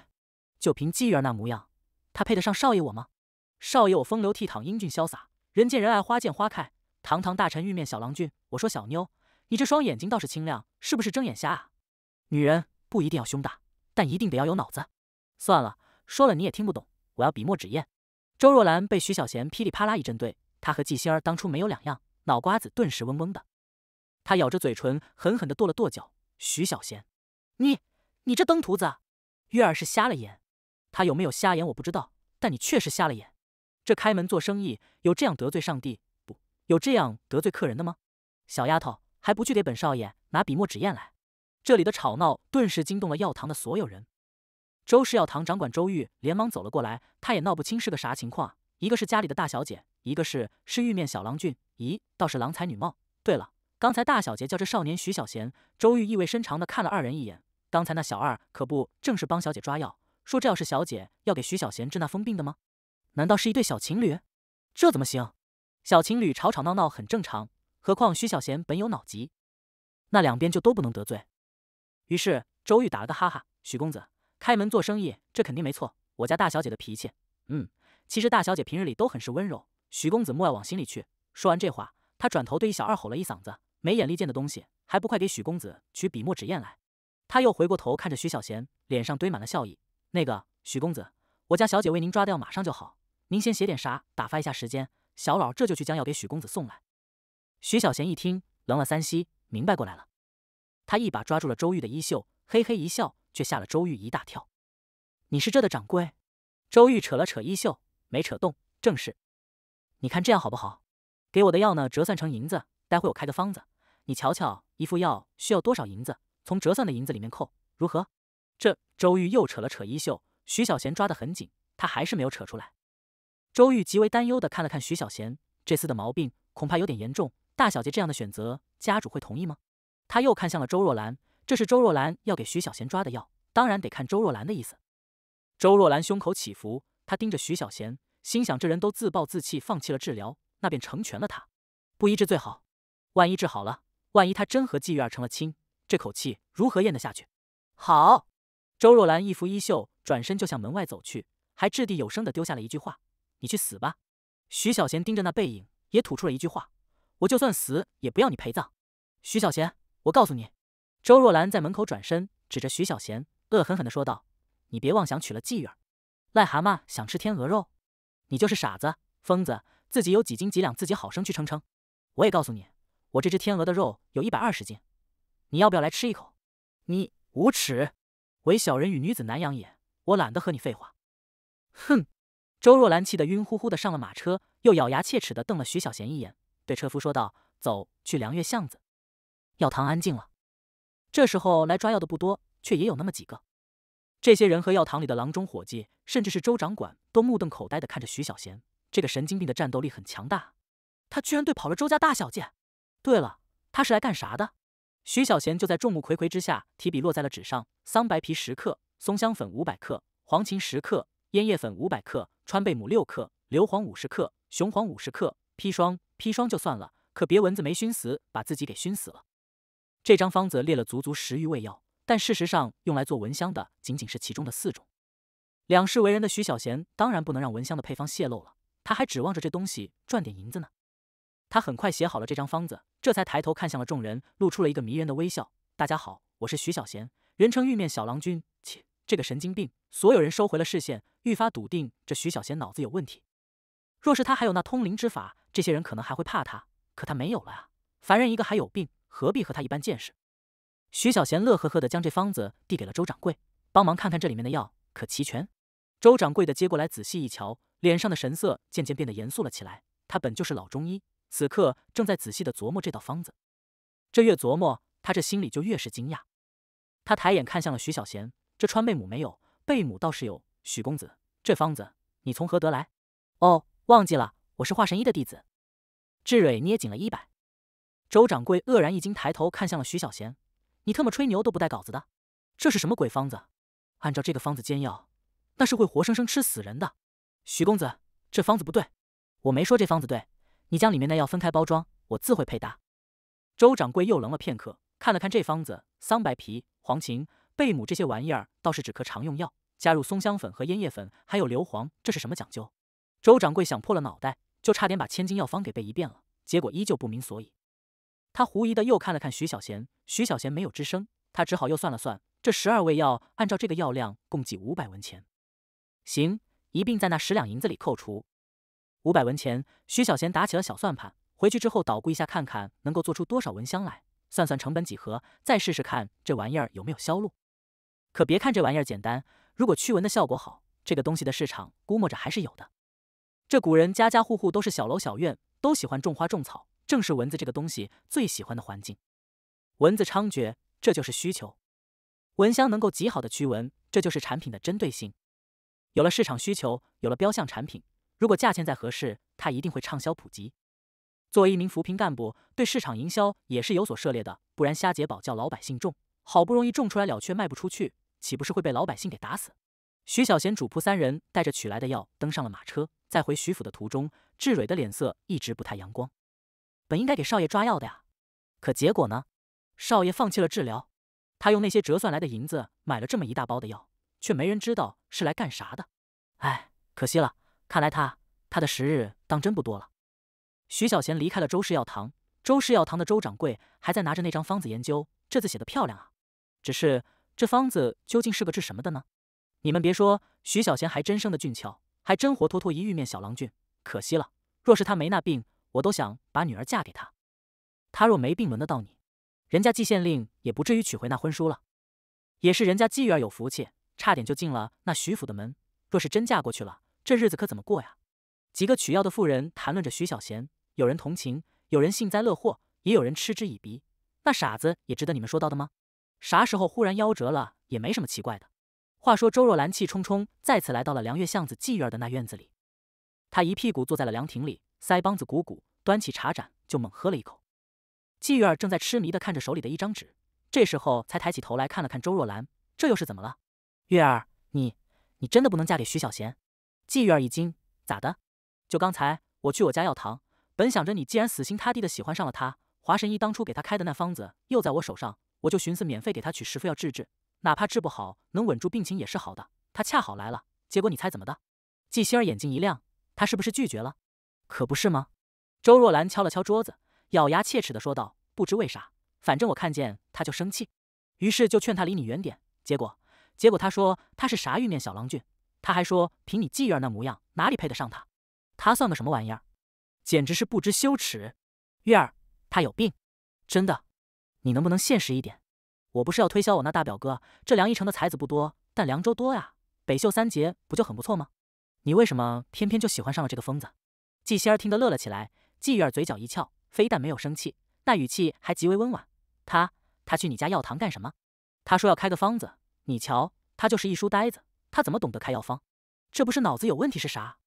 [SPEAKER 1] 就凭妓玉儿那模样，她配得上少爷我吗？”少爷，我风流倜傥，英俊潇洒，人见人爱，花见花开。堂堂大臣，玉面小郎君。我说小妞，你这双眼睛倒是清亮，是不是睁眼瞎？啊？女人不一定要胸大，但一定得要有脑子。算了，说了你也听不懂。我要笔墨纸砚。周若兰被徐小贤噼里啪啦一阵对，她和纪星儿当初没有两样，脑瓜子顿时嗡嗡的。她咬着嘴唇，狠狠地跺了跺脚。徐小贤，你你这登徒子，月儿是瞎了眼。他有没有瞎眼我不知道，但你确实瞎了眼。这开门做生意有这样得罪上帝，不有这样得罪客人的吗？小丫头还不去给本少爷拿笔墨纸砚来！这里的吵闹顿时惊动了药堂的所有人。周氏药堂掌管周玉连忙走了过来，他也闹不清是个啥情况。一个是家里的大小姐，一个是是玉面小郎君。咦，倒是郎才女貌。对了，刚才大小姐叫这少年徐小贤。周玉意味深长地看了二人一眼。刚才那小二可不正是帮小姐抓药，说这要是小姐要给徐小贤治那疯病的吗？难道是一对小情侣？这怎么行？小情侣吵吵闹闹很正常，何况徐小贤本有脑疾，那两边就都不能得罪。于是周玉打了个哈哈：“许公子开门做生意，这肯定没错。我家大小姐的脾气……嗯，其实大小姐平日里都很是温柔，许公子莫要往心里去。”说完这话，他转头对一小二吼了一嗓子：“没眼力见的东西，还不快给许公子取笔墨纸砚来！”他又回过头看着徐小贤，脸上堆满了笑意：“那个，许公子，我家小姐为您抓药，马上就好。”您先写点啥，打发一下时间。小老这就去将药给许公子送来。徐小贤一听，愣了三息，明白过来了。他一把抓住了周玉的衣袖，嘿嘿一笑，却吓了周玉一大跳。你是这的掌柜？周玉扯了扯衣袖，没扯动。正是。你看这样好不好？给我的药呢，折算成银子，待会我开个方子，你瞧瞧，一副药需要多少银子，从折算的银子里面扣，如何？这周玉又扯了扯衣袖，徐小贤抓得很紧，他还是没有扯出来。周玉极为担忧的看了看徐小贤，这次的毛病恐怕有点严重。大小姐这样的选择，家主会同意吗？他又看向了周若兰，这是周若兰要给徐小贤抓的药，当然得看周若兰的意思。周若兰胸口起伏，她盯着徐小贤，心想：这人都自暴自弃，放弃了治疗，那便成全了他，不医治最好。万一治好了，万一他真和季玉儿成了亲，这口气如何咽得下去？好，周若兰一拂衣袖，转身就向门外走去，还掷地有声的丢下了一句话。你去死吧！徐小贤盯着那背影，也吐出了一句话：“我就算死，也不要你陪葬。”徐小贤，我告诉你，周若兰在门口转身，指着徐小贤，恶狠狠的说道：“你别妄想娶了妓女，癞蛤蟆想吃天鹅肉，你就是傻子疯子，自己有几斤几两，自己好生去称称。”我也告诉你，我这只天鹅的肉有一百二十斤，你要不要来吃一口？你无耻，唯小人与女子难养也，我懒得和你废话。哼！周若兰气得晕乎乎的上了马车，又咬牙切齿的瞪了徐小贤一眼，对车夫说道：“走去凉月巷子。”药堂安静了，这时候来抓药的不多，却也有那么几个。这些人和药堂里的郎中伙计，甚至是周掌管，都目瞪口呆的看着徐小贤。这个神经病的战斗力很强大，他居然对跑了周家大小姐。对了，他是来干啥的？徐小贤就在众目睽睽之下提笔落在了纸上：桑白皮十克，松香粉五百克，黄芩十克，烟叶粉五百克。川贝母六克，硫磺五十克，雄黄五十克，砒霜。砒霜就算了，可别蚊子没熏死，把自己给熏死了。这张方子列了足足十余味药，但事实上用来做蚊香的仅仅是其中的四种。两世为人的徐小贤当然不能让蚊香的配方泄露了，他还指望着这东西赚点银子呢。他很快写好了这张方子，这才抬头看向了众人，露出了一个迷人的微笑。大家好，我是徐小贤，人称玉面小郎君。切，这个神经病！所有人收回了视线，愈发笃定这徐小贤脑子有问题。若是他还有那通灵之法，这些人可能还会怕他。可他没有了啊，凡人一个，还有病，何必和他一般见识？徐小贤乐呵呵的将这方子递给了周掌柜，帮忙看看这里面的药可齐全。周掌柜的接过来仔细一瞧，脸上的神色渐渐变得严肃了起来。他本就是老中医，此刻正在仔细的琢磨这道方子。这越琢磨，他这心里就越是惊讶。他抬眼看向了徐小贤，这川贝母没有？贝母倒是有，许公子，这方子你从何得来？哦，忘记了，我是华神医的弟子。志蕊捏紧了衣摆，周掌柜愕然一惊，抬头看向了徐小贤：“你特么吹牛都不带稿子的，这是什么鬼方子？按照这个方子煎药，那是会活生生吃死人的！徐公子，这方子不对，我没说这方子对，你将里面的药分开包装，我自会配搭。”周掌柜又愣了片刻，看了看这方子：桑白皮、黄芩。贝母这些玩意儿倒是只咳常用药，加入松香粉和烟叶粉，还有硫磺，这是什么讲究？周掌柜想破了脑袋，就差点把千金药方给背一遍了，结果依旧不明所以。他狐疑的又看了看徐小贤，徐小贤没有吱声，他只好又算了算，这十二味药按照这个药量，共计五百文钱。行，一并在那十两银子里扣除五百文钱。徐小贤打起了小算盘，回去之后捣鼓一下，看看能够做出多少蚊香来，算算成本几何，再试试看这玩意儿有没有销路。可别看这玩意儿简单，如果驱蚊的效果好，这个东西的市场估摸着还是有的。这古人家家户户都是小楼小院，都喜欢种花种草，正是蚊子这个东西最喜欢的环境。蚊子猖獗，这就是需求。蚊香能够极好的驱蚊，这就是产品的针对性。有了市场需求，有了标向产品，如果价钱再合适，它一定会畅销普及。作为一名扶贫干部，对市场营销也是有所涉猎的，不然瞎解宝叫老百姓种，好不容易种出来了，却卖不出去。岂不是会被老百姓给打死？徐小贤主仆三人带着取来的药登上了马车，在回徐府的途中，志蕊的脸色一直不太阳光。本应该给少爷抓药的呀，可结果呢？少爷放弃了治疗，他用那些折算来的银子买了这么一大包的药，却没人知道是来干啥的。哎，可惜了，看来他他的时日当真不多了。徐小贤离开了周氏药堂，周氏药堂的周掌柜还在拿着那张方子研究，这字写得漂亮啊，只是。这方子究竟是个治什么的呢？你们别说，徐小贤还真生的俊俏，还真活脱脱一玉面小郎君。可惜了，若是他没那病，我都想把女儿嫁给他。他若没病，轮得到你？人家季县令也不至于取回那婚书了。也是人家季玉儿有福气，差点就进了那徐府的门。若是真嫁过去了，这日子可怎么过呀？几个取药的妇人谈论着徐小贤，有人同情，有人幸灾乐祸，也有人嗤之以鼻。那傻子也值得你们说到的吗？啥时候忽然夭折了也没什么奇怪的。话说周若兰气冲冲再次来到了梁月巷子妓院的那院子里，她一屁股坐在了凉亭里，腮帮子鼓鼓，端起茶盏就猛喝了一口。季院儿正在痴迷的看着手里的一张纸，这时候才抬起头来看了看周若兰，这又是怎么了？月儿，你你真的不能嫁给徐小贤？季院儿一惊，咋的？就刚才我去我家药堂，本想着你既然死心塌地的喜欢上了他，华神医当初给他开的那方子又在我手上。我就寻思免费给他取十副药治治，哪怕治不好，能稳住病情也是好的。他恰好来了，结果你猜怎么的？季希儿眼睛一亮，他是不是拒绝了？可不是吗？周若兰敲了敲桌子，咬牙切齿地说道：“不知为啥，反正我看见他就生气，于是就劝他离你远点。结果，结果他说他是啥玉面小郎君，他还说凭你季月儿那模样，哪里配得上他？他算个什么玩意儿？简直是不知羞耻！月儿，他有病，真的。”你能不能现实一点？我不是要推销我那大表哥。这梁一城的才子不多，但凉州多呀。北秀三杰不就很不错吗？你为什么偏偏就喜欢上了这个疯子？季仙儿听得乐了起来。季玉儿嘴角一翘，非但没有生气，那语气还极为温婉。他他去你家药堂干什么？他说要开个方子。你瞧，他就是一书呆子，他怎么懂得开药方？这不是脑子有问题是啥？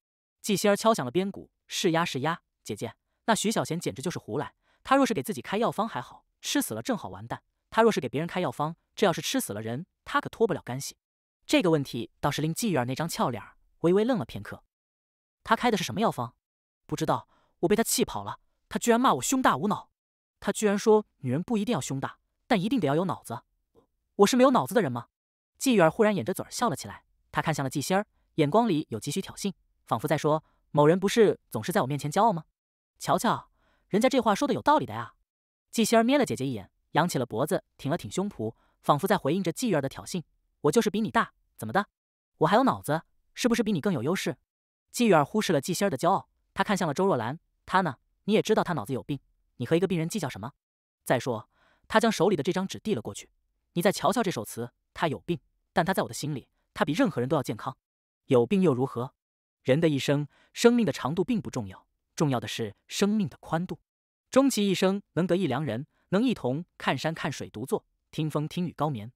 [SPEAKER 1] 季仙儿敲响了边鼓，是压是压。姐姐，那徐小贤简直就是胡来。他若是给自己开药方还好。吃死了正好完蛋。他若是给别人开药方，这要是吃死了人，他可脱不了干系。这个问题倒是令季玉儿那张俏脸儿微微愣了片刻。他开的是什么药方？不知道，我被他气跑了。他居然骂我胸大无脑。他居然说女人不一定要胸大，但一定得要有脑子。我是没有脑子的人吗？季玉儿忽然掩着嘴笑了起来。她看向了季仙儿，眼光里有几许挑衅，仿佛在说某人不是总是在我面前骄傲吗？瞧瞧，人家这话说的有道理的呀。季希儿瞥了姐姐一眼，扬起了脖子，挺了挺胸脯，仿佛在回应着季玉儿的挑衅。我就是比你大，怎么的？我还有脑子，是不是比你更有优势？季玉儿忽视了季希儿的骄傲，她看向了周若兰，他呢？你也知道他脑子有病，你和一个病人计较什么？再说，他将手里的这张纸递了过去。你再瞧瞧这首词，他有病，但他在我的心里，他比任何人都要健康。有病又如何？人的一生，生命的长度并不重要，重要的是生命的宽度。终其一生，能得一良人，能一同看山看水，独坐听风听雨，高眠。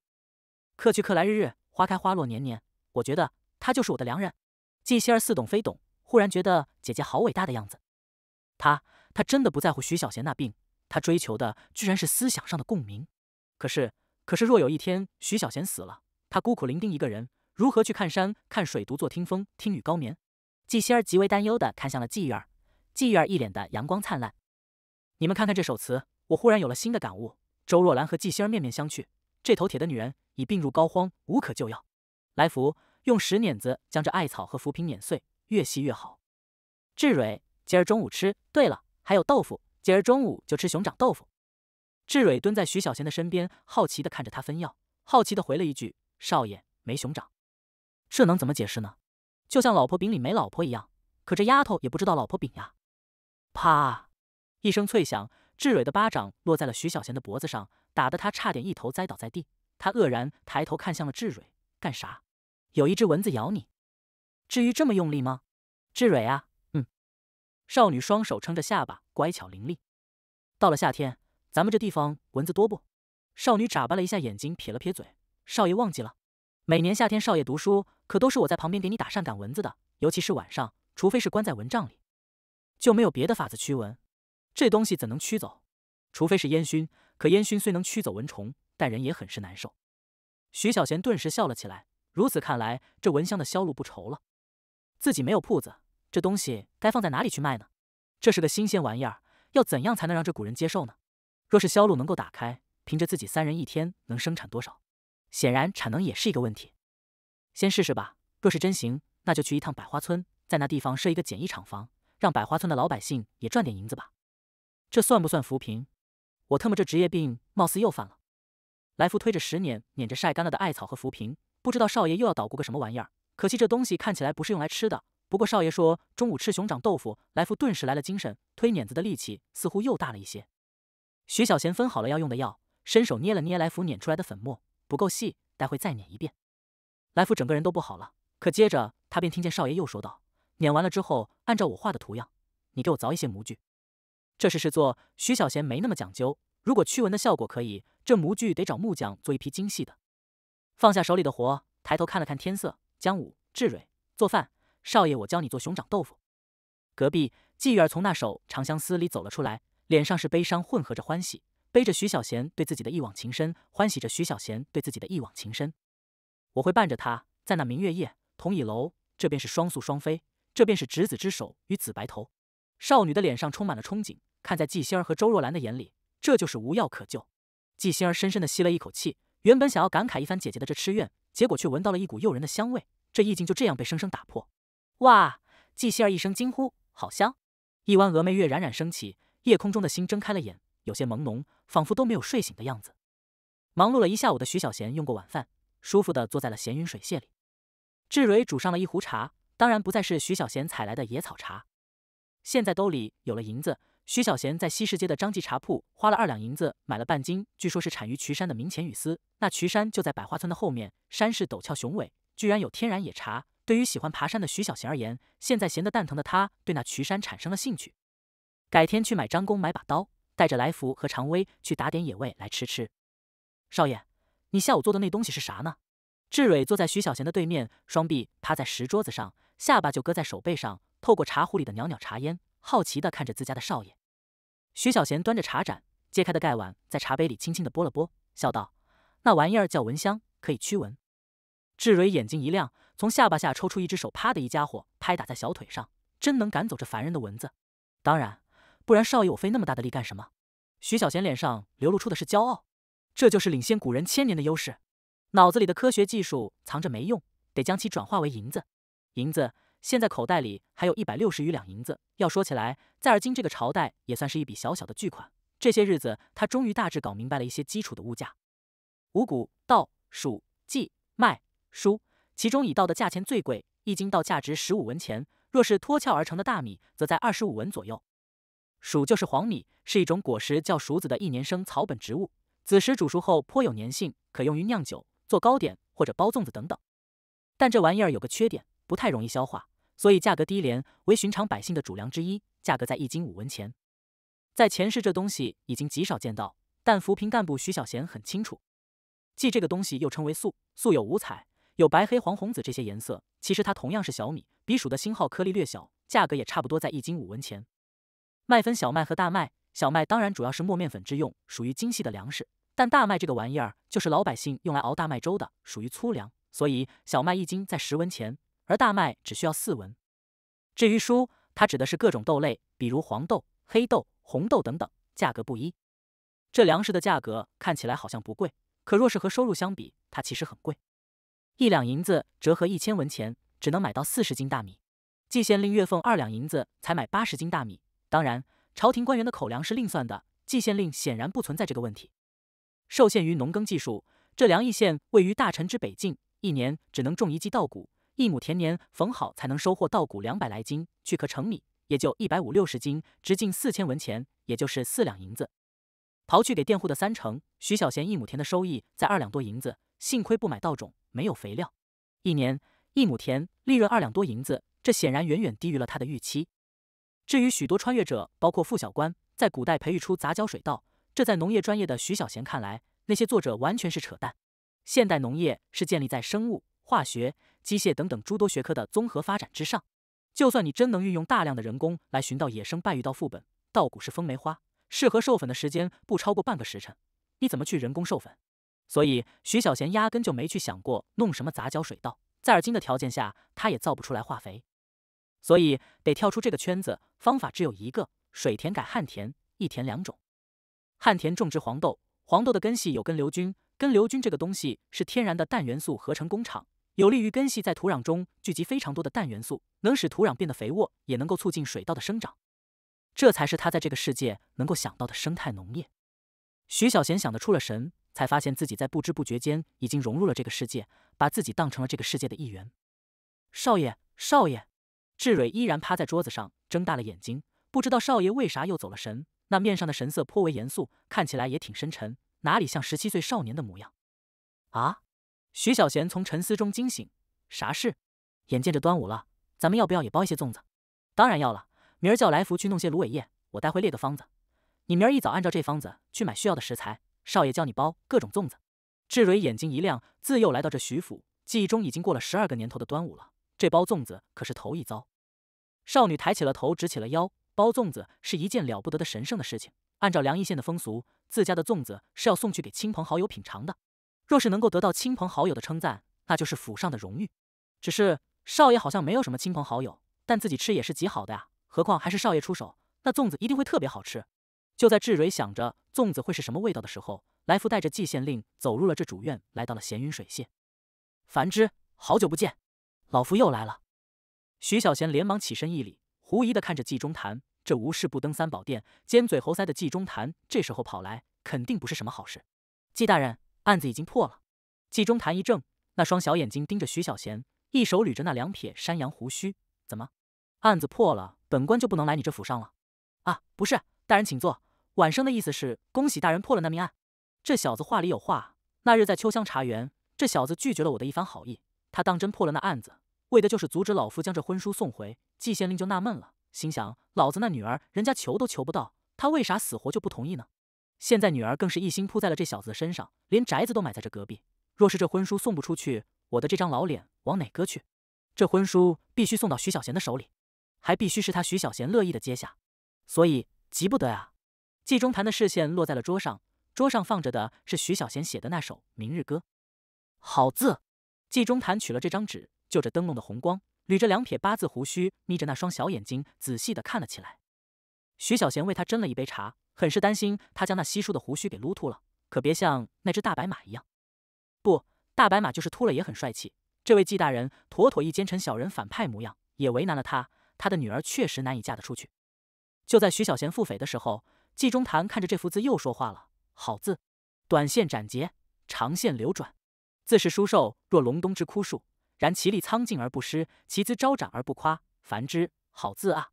[SPEAKER 1] 客去客来，日日花开花落，年年。我觉得他就是我的良人。季仙儿似懂非懂，忽然觉得姐姐好伟大的样子。他，他真的不在乎徐小贤那病。他追求的居然是思想上的共鸣。可是，可是若有一天徐小贤死了，他孤苦伶仃一个人，如何去看山看水，独坐听风听雨，高眠？季仙儿极为担忧的看向了季玉儿，季玉儿一脸的阳光灿烂。你们看看这首词，我忽然有了新的感悟。周若兰和纪星儿面面相觑，这头铁的女人已病入膏肓，无可救药。来福用石碾子将这艾草和浮萍碾碎，越细越好。志蕊，今儿中午吃。对了，还有豆腐，今儿中午就吃熊掌豆腐。志蕊蹲在徐小贤的身边，好奇的看着他分药，好奇的回了一句：“少爷没熊掌，这能怎么解释呢？就像老婆饼里没老婆一样。可这丫头也不知道老婆饼呀。”啪。一声脆响，志蕊的巴掌落在了徐小贤的脖子上，打得他差点一头栽倒在地。他愕然抬头看向了志蕊：“干啥？有一只蚊子咬你，至于这么用力吗？”志蕊啊，嗯。少女双手撑着下巴，乖巧伶俐。到了夏天，咱们这地方蚊子多不？少女眨巴了一下眼睛，撇了撇嘴：“少爷忘记了？每年夏天少爷读书，可都是我在旁边给你打扇赶蚊子的。尤其是晚上，除非是关在蚊帐里，就没有别的法子驱蚊。”这东西怎能驱走？除非是烟熏。可烟熏虽能驱走蚊虫，但人也很是难受。徐小贤顿时笑了起来。如此看来，这蚊香的销路不愁了。自己没有铺子，这东西该放在哪里去卖呢？这是个新鲜玩意儿，要怎样才能让这古人接受呢？若是销路能够打开，凭着自己三人一天能生产多少？显然产能也是一个问题。先试试吧。若是真行，那就去一趟百花村，在那地方设一个简易厂房，让百花村的老百姓也赚点银子吧。这算不算扶贫？我特么这职业病貌似又犯了。来福推着石碾，碾着晒干了的艾草和浮萍，不知道少爷又要捣鼓个什么玩意儿。可惜这东西看起来不是用来吃的。不过少爷说中午吃熊掌豆腐，来福顿时来了精神，推碾子的力气似乎又大了一些。徐小贤分好了要用的药，伸手捏了捏来福碾出来的粉末，不够细，待会再碾一遍。来福整个人都不好了，可接着他便听见少爷又说道：“碾完了之后，按照我画的图样，你给我凿一些模具。”这事是做，徐小贤没那么讲究。如果驱蚊的效果可以，这模具得找木匠做一批精细的。放下手里的活，抬头看了看天色。姜武、志蕊做饭，少爷，我教你做熊掌豆腐。隔壁季玉儿从那首《长相思》里走了出来，脸上是悲伤混合着欢喜，背着徐小贤对自己的一往情深，欢喜着徐小贤对自己的一往情深。我会伴着他，在那明月夜，同倚楼，这便是双宿双飞，这便是执子之手与子白头。少女的脸上充满了憧憬，看在纪星儿和周若兰的眼里，这就是无药可救。纪星儿深深的吸了一口气，原本想要感慨一番姐姐的这痴怨，结果却闻到了一股诱人的香味，这意境就这样被生生打破。哇！纪星儿一声惊呼，好香！一弯峨眉月冉冉升起，夜空中的星睁开了眼，有些朦胧，仿佛都没有睡醒的样子。忙碌了一下午的徐小贤用过晚饭，舒服的坐在了闲云水榭里。志蕊煮上了一壶茶，当然不再是徐小贤采来的野草茶。现在兜里有了银子，徐小贤在西市街的张记茶铺花了二两银子买了半斤，据说是产于衢山的明前雨丝。那衢山就在百花村的后面，山势陡峭雄伟，居然有天然野茶。对于喜欢爬山的徐小贤而言，现在闲得蛋疼的他，对那衢山产生了兴趣。改天去买张工买把刀，带着来福和常威去打点野味来吃吃。少爷，你下午做的那东西是啥呢？志蕊坐在徐小贤的对面，双臂趴在石桌子上，下巴就搁在手背上。透过茶壶里的袅袅茶烟，好奇的看着自家的少爷，徐小贤端着茶盏，揭开的盖碗在茶杯里轻轻的拨了拨，笑道：“那玩意儿叫蚊香，可以驱蚊。”志蕊眼睛一亮，从下巴下抽出一只手，啪的一家伙拍打在小腿上，真能赶走这烦人的蚊子。当然，不然少爷我费那么大的力干什么？徐小贤脸上流露出的是骄傲，这就是领先古人千年的优势。脑子里的科学技术藏着没用，得将其转化为银子，银子。现在口袋里还有一百六十余两银子，要说起来，在而今这个朝代也算是一笔小小的巨款。这些日子，他终于大致搞明白了一些基础的物价：五谷、稻、黍、稷、麦、菽。其中以稻的价钱最贵，一斤稻价值十五文钱；若是脱壳而成的大米，则在二十五文左右。黍就是黄米，是一种果实叫黍子的一年生草本植物，子实煮熟后颇有粘性，可用于酿酒、做糕点或者包粽子等等。但这玩意儿有个缺点，不太容易消化。所以价格低廉，为寻常百姓的主粮之一，价格在一斤五文钱。在前世这东西已经极少见到，但扶贫干部徐小贤很清楚。稷这个东西又称为粟，粟有五彩，有白、黑、黄、红、紫这些颜色。其实它同样是小米，比黍的星号颗粒略小，价格也差不多在一斤五文钱。麦分小麦和大麦，小麦当然主要是磨面粉之用，属于精细的粮食；但大麦这个玩意儿就是老百姓用来熬大麦粥的，属于粗粮。所以小麦一斤在十文钱。而大麦只需要四文，至于蔬，它指的是各种豆类，比如黄豆、黑豆、红豆等等，价格不一。这粮食的价格看起来好像不贵，可若是和收入相比，它其实很贵。一两银子折合一千文钱，只能买到四十斤大米。季县令月俸二两银子才买八十斤大米，当然，朝廷官员的口粮是另算的。季县令显然不存在这个问题。受限于农耕技术，这梁邑县位于大臣之北境，一年只能种一季稻谷。一亩田年缝好才能收获稻谷两百来斤，去壳成米也就一百五六十斤，直径四千文钱，也就是四两银子。刨去给佃户的三成，徐小贤一亩田的收益在二两多银子。幸亏不买稻种，没有肥料，一年一亩田利润二两多银子，这显然远远低于了他的预期。至于许多穿越者，包括傅小官，在古代培育出杂交水稻，这在农业专业的徐小贤看来，那些作者完全是扯淡。现代农业是建立在生物化学。机械等等诸多学科的综合发展之上，就算你真能运用大量的人工来寻到野生败育稻副本，稻谷是风梅花，适合授粉的时间不超过半个时辰，你怎么去人工授粉？所以徐小贤压根就没去想过弄什么杂交水稻，在而今的条件下，他也造不出来化肥，所以得跳出这个圈子，方法只有一个：水田改旱田，一田两种，旱田种植黄豆，黄豆的根系有根瘤菌，根瘤菌这个东西是天然的氮元素合成工厂。有利于根系在土壤中聚集非常多的氮元素，能使土壤变得肥沃，也能够促进水稻的生长。这才是他在这个世界能够想到的生态农业。徐小贤想的出了神，才发现自己在不知不觉间已经融入了这个世界，把自己当成了这个世界的一员。少爷，少爷，志蕊依然趴在桌子上，睁大了眼睛，不知道少爷为啥又走了神。那面上的神色颇为严肃，看起来也挺深沉，哪里像十七岁少年的模样？啊！徐小贤从沉思中惊醒，啥事？眼见着端午了，咱们要不要也包一些粽子？当然要了，明儿叫来福去弄些芦苇叶，我待会列个方子，你明儿一早按照这方子去买需要的食材，少爷教你包各种粽子。志蕊眼睛一亮，自幼来到这徐府，记忆中已经过了十二个年头的端午了，这包粽子可是头一遭。少女抬起了头，直起了腰，包粽子是一件了不得的神圣的事情。按照梁邑县的风俗，自家的粽子是要送去给亲朋好友品尝的。若是能够得到亲朋好友的称赞，那就是府上的荣誉。只是少爷好像没有什么亲朋好友，但自己吃也是极好的呀。何况还是少爷出手，那粽子一定会特别好吃。就在志蕊想着粽子会是什么味道的时候，来福带着季县令走入了这主院，来到了闲云水榭。樊之，好久不见，老夫又来了。徐小贤连忙起身一礼，狐疑的看着季中谈。这无事不登三宝殿，尖嘴猴腮的季中谈这时候跑来，肯定不是什么好事。季大人。案子已经破了，纪中谈一怔，那双小眼睛盯着徐小贤，一手捋着那两撇山羊胡须，怎么？案子破了，本官就不能来你这府上了？啊，不是，大人请坐，晚生的意思是恭喜大人破了那命案。这小子话里有话，那日在秋香茶园，这小子拒绝了我的一番好意，他当真破了那案子，为的就是阻止老夫将这婚书送回。季县令就纳闷了，心想老子那女儿人家求都求不到，他为啥死活就不同意呢？现在女儿更是一心扑在了这小子的身上，连宅子都买在这隔壁。若是这婚书送不出去，我的这张老脸往哪搁去？这婚书必须送到徐小贤的手里，还必须是他徐小贤乐意的接下，所以急不得啊！纪中谈的视线落在了桌上，桌上放着的是徐小贤写的那首《明日歌》，好字。纪中谈取了这张纸，就着灯笼的红光，捋着两撇八字胡须，眯着那双小眼睛，仔细的看了起来。徐小贤为他斟了一杯茶。很是担心他将那稀疏的胡须给撸秃了，可别像那只大白马一样。不，大白马就是秃了也很帅气。这位纪大人，妥妥一奸臣小人反派模样，也为难了他。他的女儿确实难以嫁得出去。就在徐小贤腹诽的时候，纪中谈看着这幅字又说话了：“好字，短线斩截，长线流转，字是疏瘦若隆冬之枯树，然其力苍劲而不失，其姿招展而不夸。凡之，好字啊！”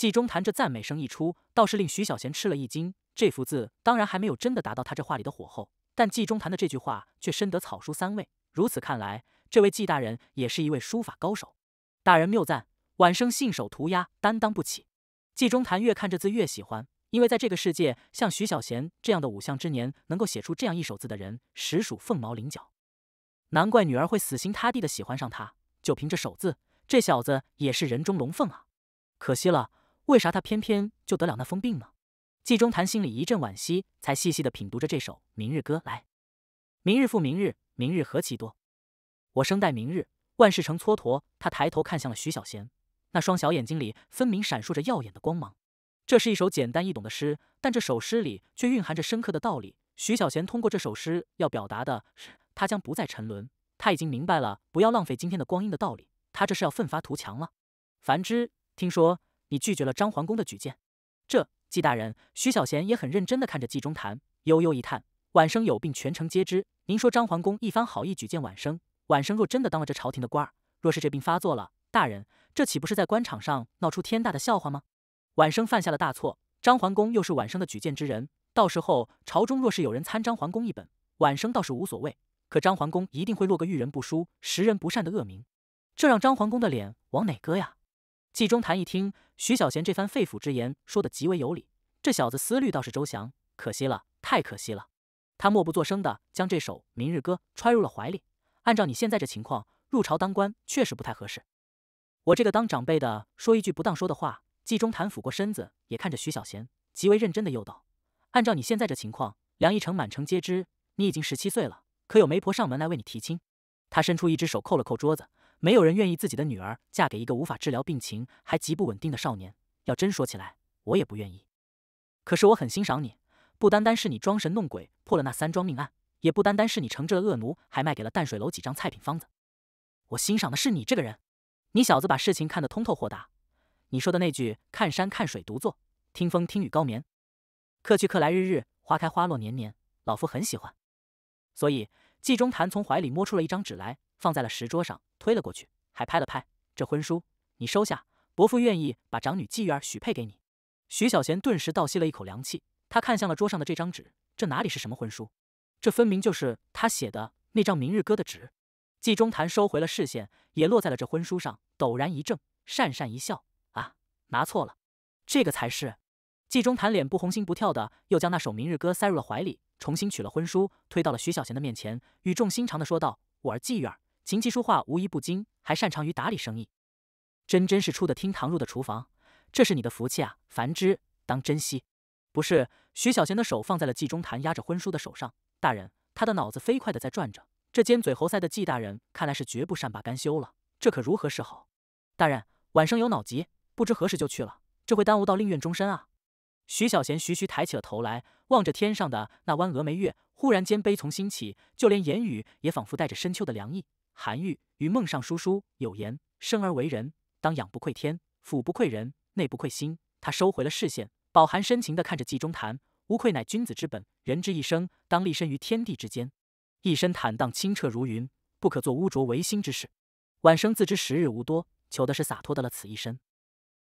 [SPEAKER 1] 纪中谈这赞美声一出，倒是令徐小贤吃了一惊。这幅字当然还没有真的达到他这话里的火候，但纪中谈的这句话却深得草书三味。如此看来，这位纪大人也是一位书法高手。大人谬赞，晚生信手涂鸦，担当不起。纪中谈越看这字越喜欢，因为在这个世界，像徐小贤这样的五相之年能够写出这样一手字的人，实属凤毛麟角。难怪女儿会死心塌地的喜欢上他，就凭这手字，这小子也是人中龙凤啊！可惜了。为啥他偏偏就得了那疯病呢？纪中谈心里一阵惋惜，才细细的品读着这首《明日歌》来：“明日复明日，明日何其多。我生待明日，万事成蹉跎。”他抬头看向了徐小贤，那双小眼睛里分明闪烁着耀眼的光芒。这是一首简单易懂的诗，但这首诗里却蕴含着深刻的道理。徐小贤通过这首诗要表达的是，他将不再沉沦，他已经明白了不要浪费今天的光阴的道理。他这是要奋发图强了。反之，听说。你拒绝了张桓公的举荐，这纪大人徐小贤也很认真的看着纪中谈，悠悠一叹：“晚生有病，全城皆知。您说张桓公一番好意举荐晚生，晚生若真的当了这朝廷的官儿，若是这病发作了，大人，这岂不是在官场上闹出天大的笑话吗？晚生犯下了大错，张桓公又是晚生的举荐之人，到时候朝中若是有人参张桓公一本，晚生倒是无所谓，可张桓公一定会落个遇人不淑、识人不善的恶名，这让张桓公的脸往哪搁呀？”纪中谈一听徐小贤这番肺腑之言，说的极为有理，这小子思虑倒是周详，可惜了，太可惜了。他默不作声的将这首《明日歌》揣入了怀里。按照你现在这情况，入朝当官确实不太合适。我这个当长辈的说一句不当说的话。纪中谈俯过身子，也看着徐小贤，极为认真的又道：“按照你现在这情况，梁义成满城皆知，你已经十七岁了，可有媒婆上门来为你提亲？”他伸出一只手扣了扣桌子。没有人愿意自己的女儿嫁给一个无法治疗病情还极不稳定的少年。要真说起来，我也不愿意。可是我很欣赏你，不单单是你装神弄鬼破了那三桩命案，也不单单是你惩治了恶奴，还卖给了淡水楼几张菜品方子。我欣赏的是你这个人，你小子把事情看得通透豁达。你说的那句“看山看水，独坐听风听雨，高眠客去客来，日日花开花落，年年”，老夫很喜欢。所以，纪中谈从怀里摸出了一张纸来。放在了石桌上，推了过去，还拍了拍这婚书，你收下。伯父愿意把长女季玉儿许配给你。徐小贤顿时倒吸了一口凉气，他看向了桌上的这张纸，这哪里是什么婚书？这分明就是他写的那张《明日歌》的纸。季中谈收回了视线，也落在了这婚书上，陡然一怔，讪讪一笑：“啊，拿错了，这个才是。”季中谈脸不红心不跳的，又将那首《明日歌》塞入了怀里，重新取了婚书，推到了徐小贤的面前，语重心长的说道：“我儿季玉儿。”琴棋书画无一不精，还擅长于打理生意，真真是出的厅堂入的厨房，这是你的福气啊！凡之当珍惜。不是，徐小贤的手放在了纪中谈压着婚书的手上。大人，他的脑子飞快的在转着，这尖嘴猴腮的纪大人看来是绝不善罢甘休了，这可如何是好？大人，晚生有脑疾，不知何时就去了，这会耽误到令院终身啊！徐小贤徐徐抬起了头来，望着天上的那弯峨眉月，忽然间悲从心起，就连言语也仿佛带着深秋的凉意。韩愈与孟尚书书有言：“生而为人，当养不愧天，俯不愧人，内不愧心。”他收回了视线，饱含深情地看着纪中谈：“无愧乃君子之本，人之一生当立身于天地之间，一身坦荡，清澈如云，不可做污浊唯心之事。”晚生自知时日无多，求的是洒脱得了此一身。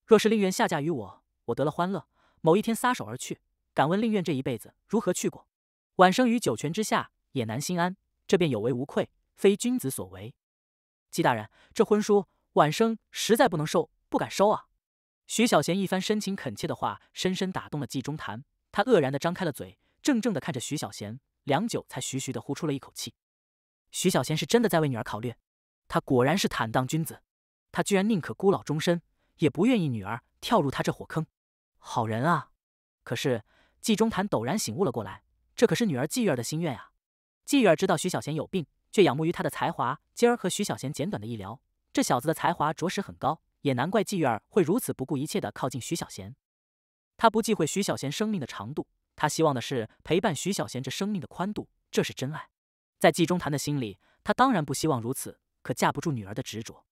[SPEAKER 1] 若是令愿下嫁于我，我得了欢乐，某一天撒手而去，敢问令愿这一辈子如何去过？晚生于九泉之下也难心安，这便有为无愧。非君子所为，纪大人，这婚书晚生实在不能收，不敢收啊！徐小贤一番深情恳切的话，深深打动了纪中谈。他愕然地张开了嘴，怔怔地看着徐小贤，良久才徐徐地呼出了一口气。徐小贤是真的在为女儿考虑，他果然是坦荡君子，他居然宁可孤老终身，也不愿意女儿跳入他这火坑。好人啊！可是纪中谈陡然醒悟了过来，这可是女儿纪玉儿的心愿啊！纪玉儿知道徐小贤有病。却仰慕于他的才华。今儿和徐小贤简短的一聊，这小子的才华着实很高，也难怪季玉儿会如此不顾一切的靠近徐小贤。他不忌讳徐小贤生命的长度，他希望的是陪伴徐小贤这生命的宽度，这是真爱。在季中谈的心里，他当然不希望如此，可架不住女儿的执着。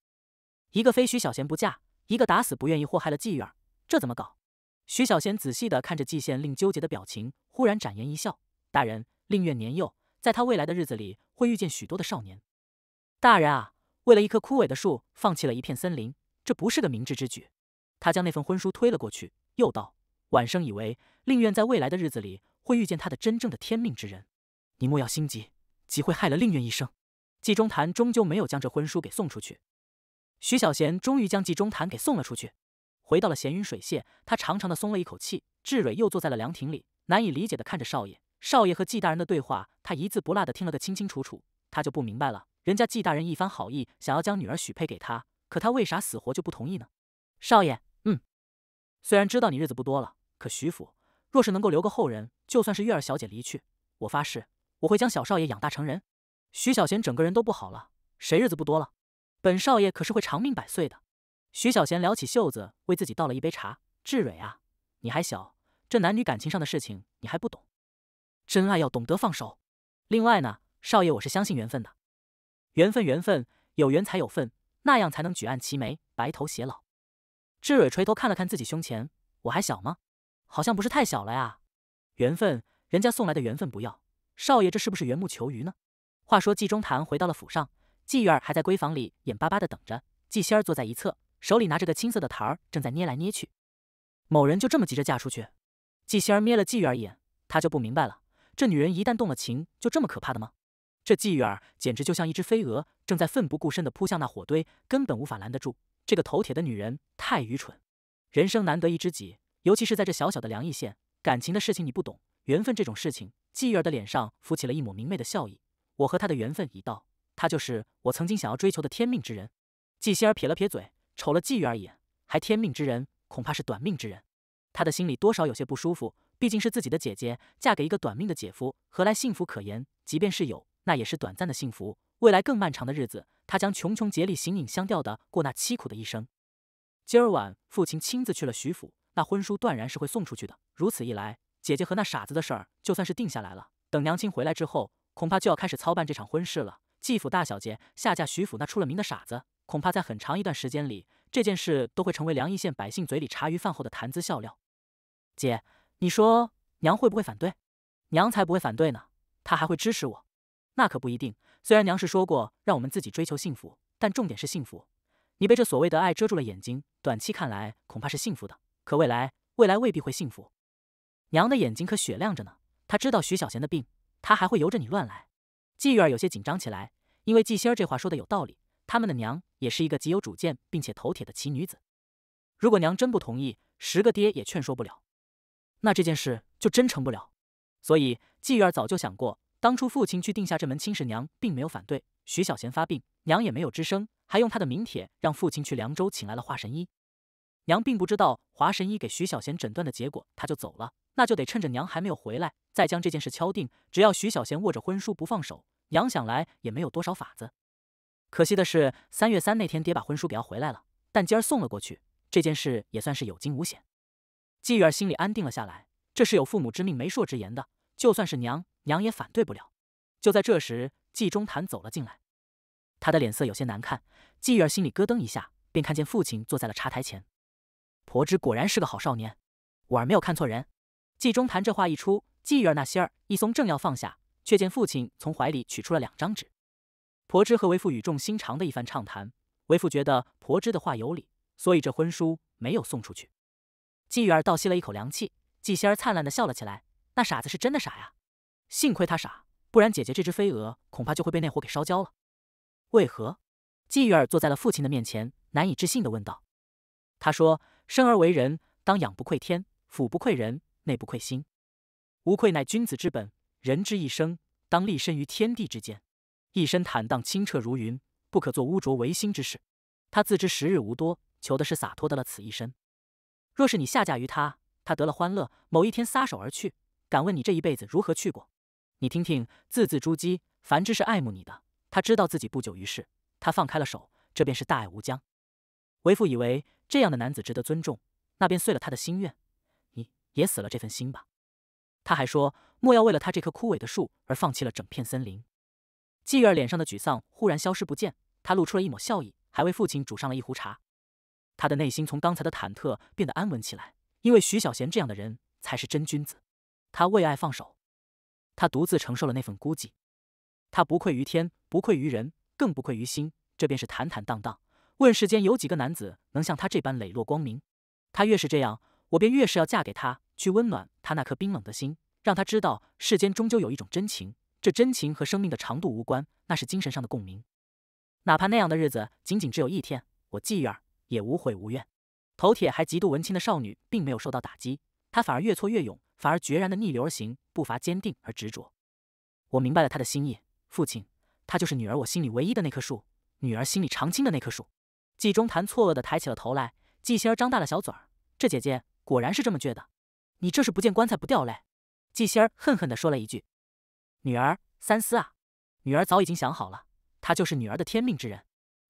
[SPEAKER 1] 一个非徐小贤不嫁，一个打死不愿意祸害了季玉儿，这怎么搞？徐小贤仔细的看着季县令纠结的表情，忽然展颜一笑：“大人，宁愿年幼，在他未来的日子里。”会遇见许多的少年，大人啊，为了一棵枯萎的树，放弃了一片森林，这不是个明智之举。他将那份婚书推了过去，又道：“晚生以为，宁愿在未来的日子里会遇见他的真正的天命之人，你莫要心急，急会害了令愿一生。”纪中谈终究没有将这婚书给送出去。徐小贤终于将纪中谈给送了出去，回到了闲云水榭，他长长的松了一口气。志蕊又坐在了凉亭里，难以理解的看着少爷。少爷和纪大人的对话，他一字不落的听了个清清楚楚。他就不明白了，人家纪大人一番好意，想要将女儿许配给他，可他为啥死活就不同意呢？少爷，嗯，虽然知道你日子不多了，可徐府若是能够留个后人，就算是月儿小姐离去，我发誓我会将小少爷养大成人。徐小贤整个人都不好了，谁日子不多了？本少爷可是会长命百岁的。徐小贤撩起袖子，为自己倒了一杯茶。志蕊啊，你还小，这男女感情上的事情你还不懂。真爱要懂得放手。另外呢，少爷，我是相信缘分的。缘分，缘分，有缘才有份，那样才能举案齐眉，白头偕老。志蕊垂头看了看自己胸前，我还小吗？好像不是太小了呀。缘分，人家送来的缘分不要。少爷，这是不是缘木求鱼呢？话说季中堂回到了府上，季玉儿还在闺房里眼巴巴的等着。季仙儿坐在一侧，手里拿着个青色的坛儿，正在捏来捏去。某人就这么急着嫁出去？季仙儿瞥了季玉儿一眼，她就不明白了。这女人一旦动了情，就这么可怕的吗？这季玉儿简直就像一只飞蛾，正在奋不顾身地扑向那火堆，根本无法拦得住。这个头铁的女人太愚蠢。人生难得一知己，尤其是在这小小的梁邑县，感情的事情你不懂。缘分这种事情，季玉儿的脸上浮起了一抹明媚的笑意。我和他的缘分已到，他就是我曾经想要追求的天命之人。季心儿撇了撇嘴，瞅了季玉儿一眼，还天命之人，恐怕是短命之人。他的心里多少有些不舒服。毕竟是自己的姐姐嫁给一个短命的姐夫，何来幸福可言？即便是有，那也是短暂的幸福。未来更漫长的日子，她将穷穷竭力、形影相吊地过那凄苦的一生。今儿晚，父亲亲自去了徐府，那婚书断然是会送出去的。如此一来，姐姐和那傻子的事儿就算是定下来了。等娘亲回来之后，恐怕就要开始操办这场婚事了。继府大小姐下嫁徐府那出了名的傻子，恐怕在很长一段时间里，这件事都会成为梁邑县百姓嘴里茶余饭后的谈资笑料。姐。你说娘会不会反对？娘才不会反对呢，她还会支持我。那可不一定。虽然娘是说过让我们自己追求幸福，但重点是幸福。你被这所谓的爱遮住了眼睛，短期看来恐怕是幸福的，可未来，未来未必会幸福。娘的眼睛可雪亮着呢，她知道徐小贤的病，她还会由着你乱来。季玉儿有些紧张起来，因为季心儿这话说的有道理。他们的娘也是一个极有主见并且头铁的奇女子。如果娘真不同意，十个爹也劝说不了。那这件事就真成不了，所以季玉儿早就想过，当初父亲去定下这门亲事，娘并没有反对。徐小贤发病，娘也没有吱声，还用她的名帖让父亲去凉州请来了华神医。娘并不知道华神医给徐小贤诊断的结果，他就走了。那就得趁着娘还没有回来，再将这件事敲定。只要徐小贤握着婚书不放手，娘想来也没有多少法子。可惜的是，三月三那天，爹把婚书给要回来了，但今儿送了过去，这件事也算是有惊无险。季玉儿心里安定了下来，这是有父母之命、媒妁之言的，就算是娘娘也反对不了。就在这时，季中谈走了进来，他的脸色有些难看。季玉儿心里咯噔一下，便看见父亲坐在了茶台前。婆之果然是个好少年，我儿没有看错人。季中谈这话一出，季玉儿那心儿一松，正要放下，却见父亲从怀里取出了两张纸。婆之和为父语重心长的一番畅谈，为父觉得婆之的话有理，所以这婚书没有送出去。季鱼儿倒吸了一口凉气，季仙儿灿烂地笑了起来。那傻子是真的傻呀，幸亏他傻，不然姐姐这只飞蛾恐怕就会被那火给烧焦了。为何？季鱼儿坐在了父亲的面前，难以置信地问道。他说：“生而为人，当养不愧天，俯不愧人，内不愧心，无愧乃君子之本。人之一生，当立身于天地之间，一身坦荡，清澈如云，不可做污浊违心之事。”他自知时日无多，求的是洒脱得了此一身。若是你下嫁于他，他得了欢乐，某一天撒手而去，敢问你这一辈子如何去过？你听听，字字珠玑，凡之是爱慕你的。他知道自己不久于世，他放开了手，这便是大爱无疆。为父以为这样的男子值得尊重，那便遂了他的心愿，你也死了这份心吧。他还说，莫要为了他这棵枯萎的树而放弃了整片森林。季月儿脸上的沮丧忽然消失不见，她露出了一抹笑意，还为父亲煮上了一壶茶。他的内心从刚才的忐忑变得安稳起来，因为徐小贤这样的人才是真君子。他为爱放手，他独自承受了那份孤寂，他不愧于天，不愧于人，更不愧于心。这便是坦坦荡荡。问世间有几个男子能像他这般磊落光明？他越是这样，我便越是要嫁给他，去温暖他那颗冰冷的心，让他知道世间终究有一种真情。这真情和生命的长度无关，那是精神上的共鸣。哪怕那样的日子仅仅只有一天，我寄儿也无悔无怨，头铁还极度文青的少女并没有受到打击，她反而越挫越勇，反而决然的逆流而行，步伐坚定而执着。我明白了他的心意，父亲，他就是女儿我心里唯一的那棵树，女儿心里常青的那棵树。纪中谈错愕的抬起了头来，纪心儿张大了小嘴儿，这姐姐果然是这么倔的，你这是不见棺材不掉泪。纪心儿恨恨地说了一句：“女儿三思啊，女儿早已经想好了，她就是女儿的天命之人。”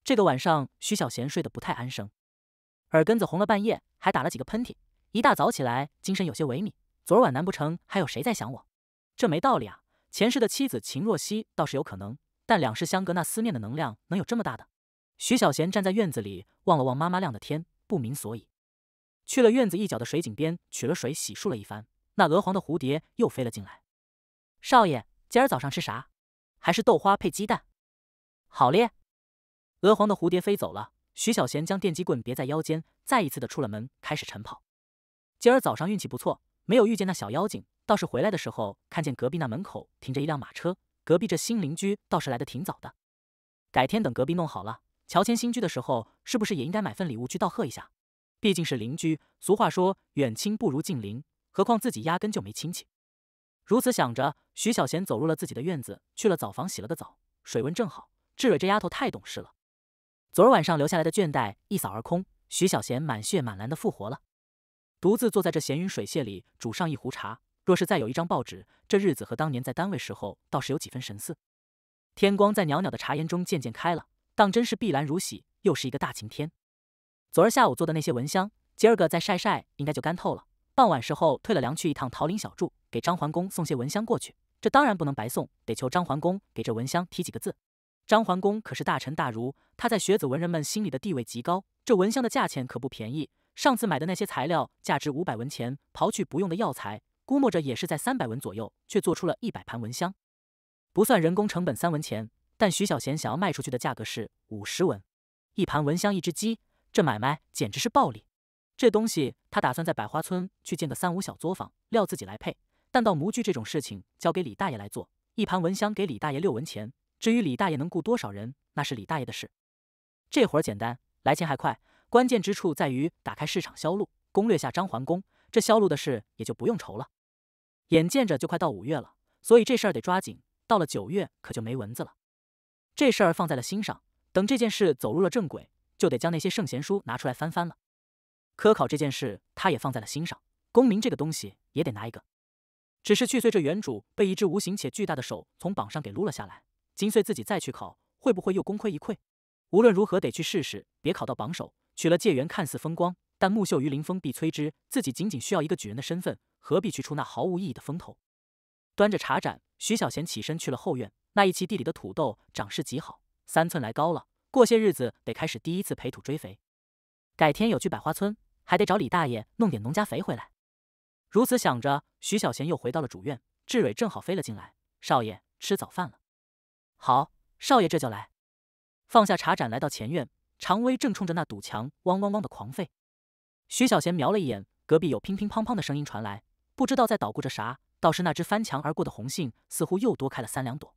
[SPEAKER 1] 这个晚上，徐小贤睡得不太安生，耳根子红了半夜，还打了几个喷嚏。一大早起来，精神有些萎靡。昨晚难不成还有谁在想我？这没道理啊！前世的妻子秦若曦倒是有可能，但两世相隔，那思念的能量能有这么大的？徐小贤站在院子里，望了望妈妈亮的天，不明所以。去了院子一角的水井边，取了水洗漱了一番。那鹅黄的蝴蝶又飞了进来。少爷，今儿早上吃啥？还是豆花配鸡蛋？好咧。鹅黄的蝴蝶飞走了。徐小贤将电击棍别在腰间，再一次的出了门，开始晨跑。今儿早上运气不错，没有遇见那小妖精。倒是回来的时候，看见隔壁那门口停着一辆马车。隔壁这新邻居倒是来的挺早的。改天等隔壁弄好了，乔迁新居的时候，是不是也应该买份礼物去道贺一下？毕竟是邻居，俗话说远亲不如近邻，何况自己压根就没亲戚。如此想着，徐小贤走入了自己的院子，去了澡房洗了个澡，水温正好。志蕊这丫头太懂事了。昨儿晚上留下来的倦怠一扫而空，徐小贤满血满蓝的复活了。独自坐在这闲云水榭里煮上一壶茶，若是再有一张报纸，这日子和当年在单位时候倒是有几分神似。天光在袅袅的茶烟中渐渐开了，当真是碧蓝如洗，又是一个大晴天。昨儿下午做的那些蚊香，今儿个再晒晒，应该就干透了。傍晚时候退了凉去一趟桃林小筑，给张桓公送些蚊香过去。这当然不能白送，得求张桓公给这蚊香提几个字。张桓公可是大臣大儒，他在学子文人们心里的地位极高。这蚊香的价钱可不便宜。上次买的那些材料价值五百文钱，刨去不用的药材，估摸着也是在三百文左右，却做出了一百盘蚊香，不算人工成本三文钱。但徐小贤想要卖出去的价格是五十文一盘蚊香，一只鸡。这买卖简直是暴利。这东西他打算在百花村去建个三五小作坊，料自己来配。但到模具这种事情交给李大爷来做，一盘蚊香给李大爷六文钱。至于李大爷能雇多少人，那是李大爷的事。这活儿简单，来钱还快，关键之处在于打开市场销路，攻略下张桓公。这销路的事也就不用愁了。眼见着就快到五月了，所以这事儿得抓紧。到了九月可就没蚊子了。这事儿放在了心上，等这件事走入了正轨，就得将那些圣贤书拿出来翻翻了。科考这件事他也放在了心上，功名这个东西也得拿一个。只是去岁这原主被一只无形且巨大的手从榜上给撸了下来。今岁自己再去考，会不会又功亏一篑？无论如何得去试试，别考到榜首。取了界元看似风光，但木秀于林，风必摧之。自己仅仅需要一个举人的身份，何必去出那毫无意义的风头？端着茶盏，徐小贤起身去了后院。那一期地里的土豆长势极好，三寸来高了。过些日子得开始第一次培土追肥。改天有去百花村，还得找李大爷弄点农家肥回来。如此想着，徐小贤又回到了主院。志蕊正好飞了进来：“少爷，吃早饭了。”好，少爷这就来。放下茶盏，来到前院，常威正冲着那堵墙汪汪汪的狂吠。徐小贤瞄了一眼，隔壁有乒乒乓乓的声音传来，不知道在捣鼓着啥。倒是那只翻墙而过的红杏，似乎又多开了三两朵。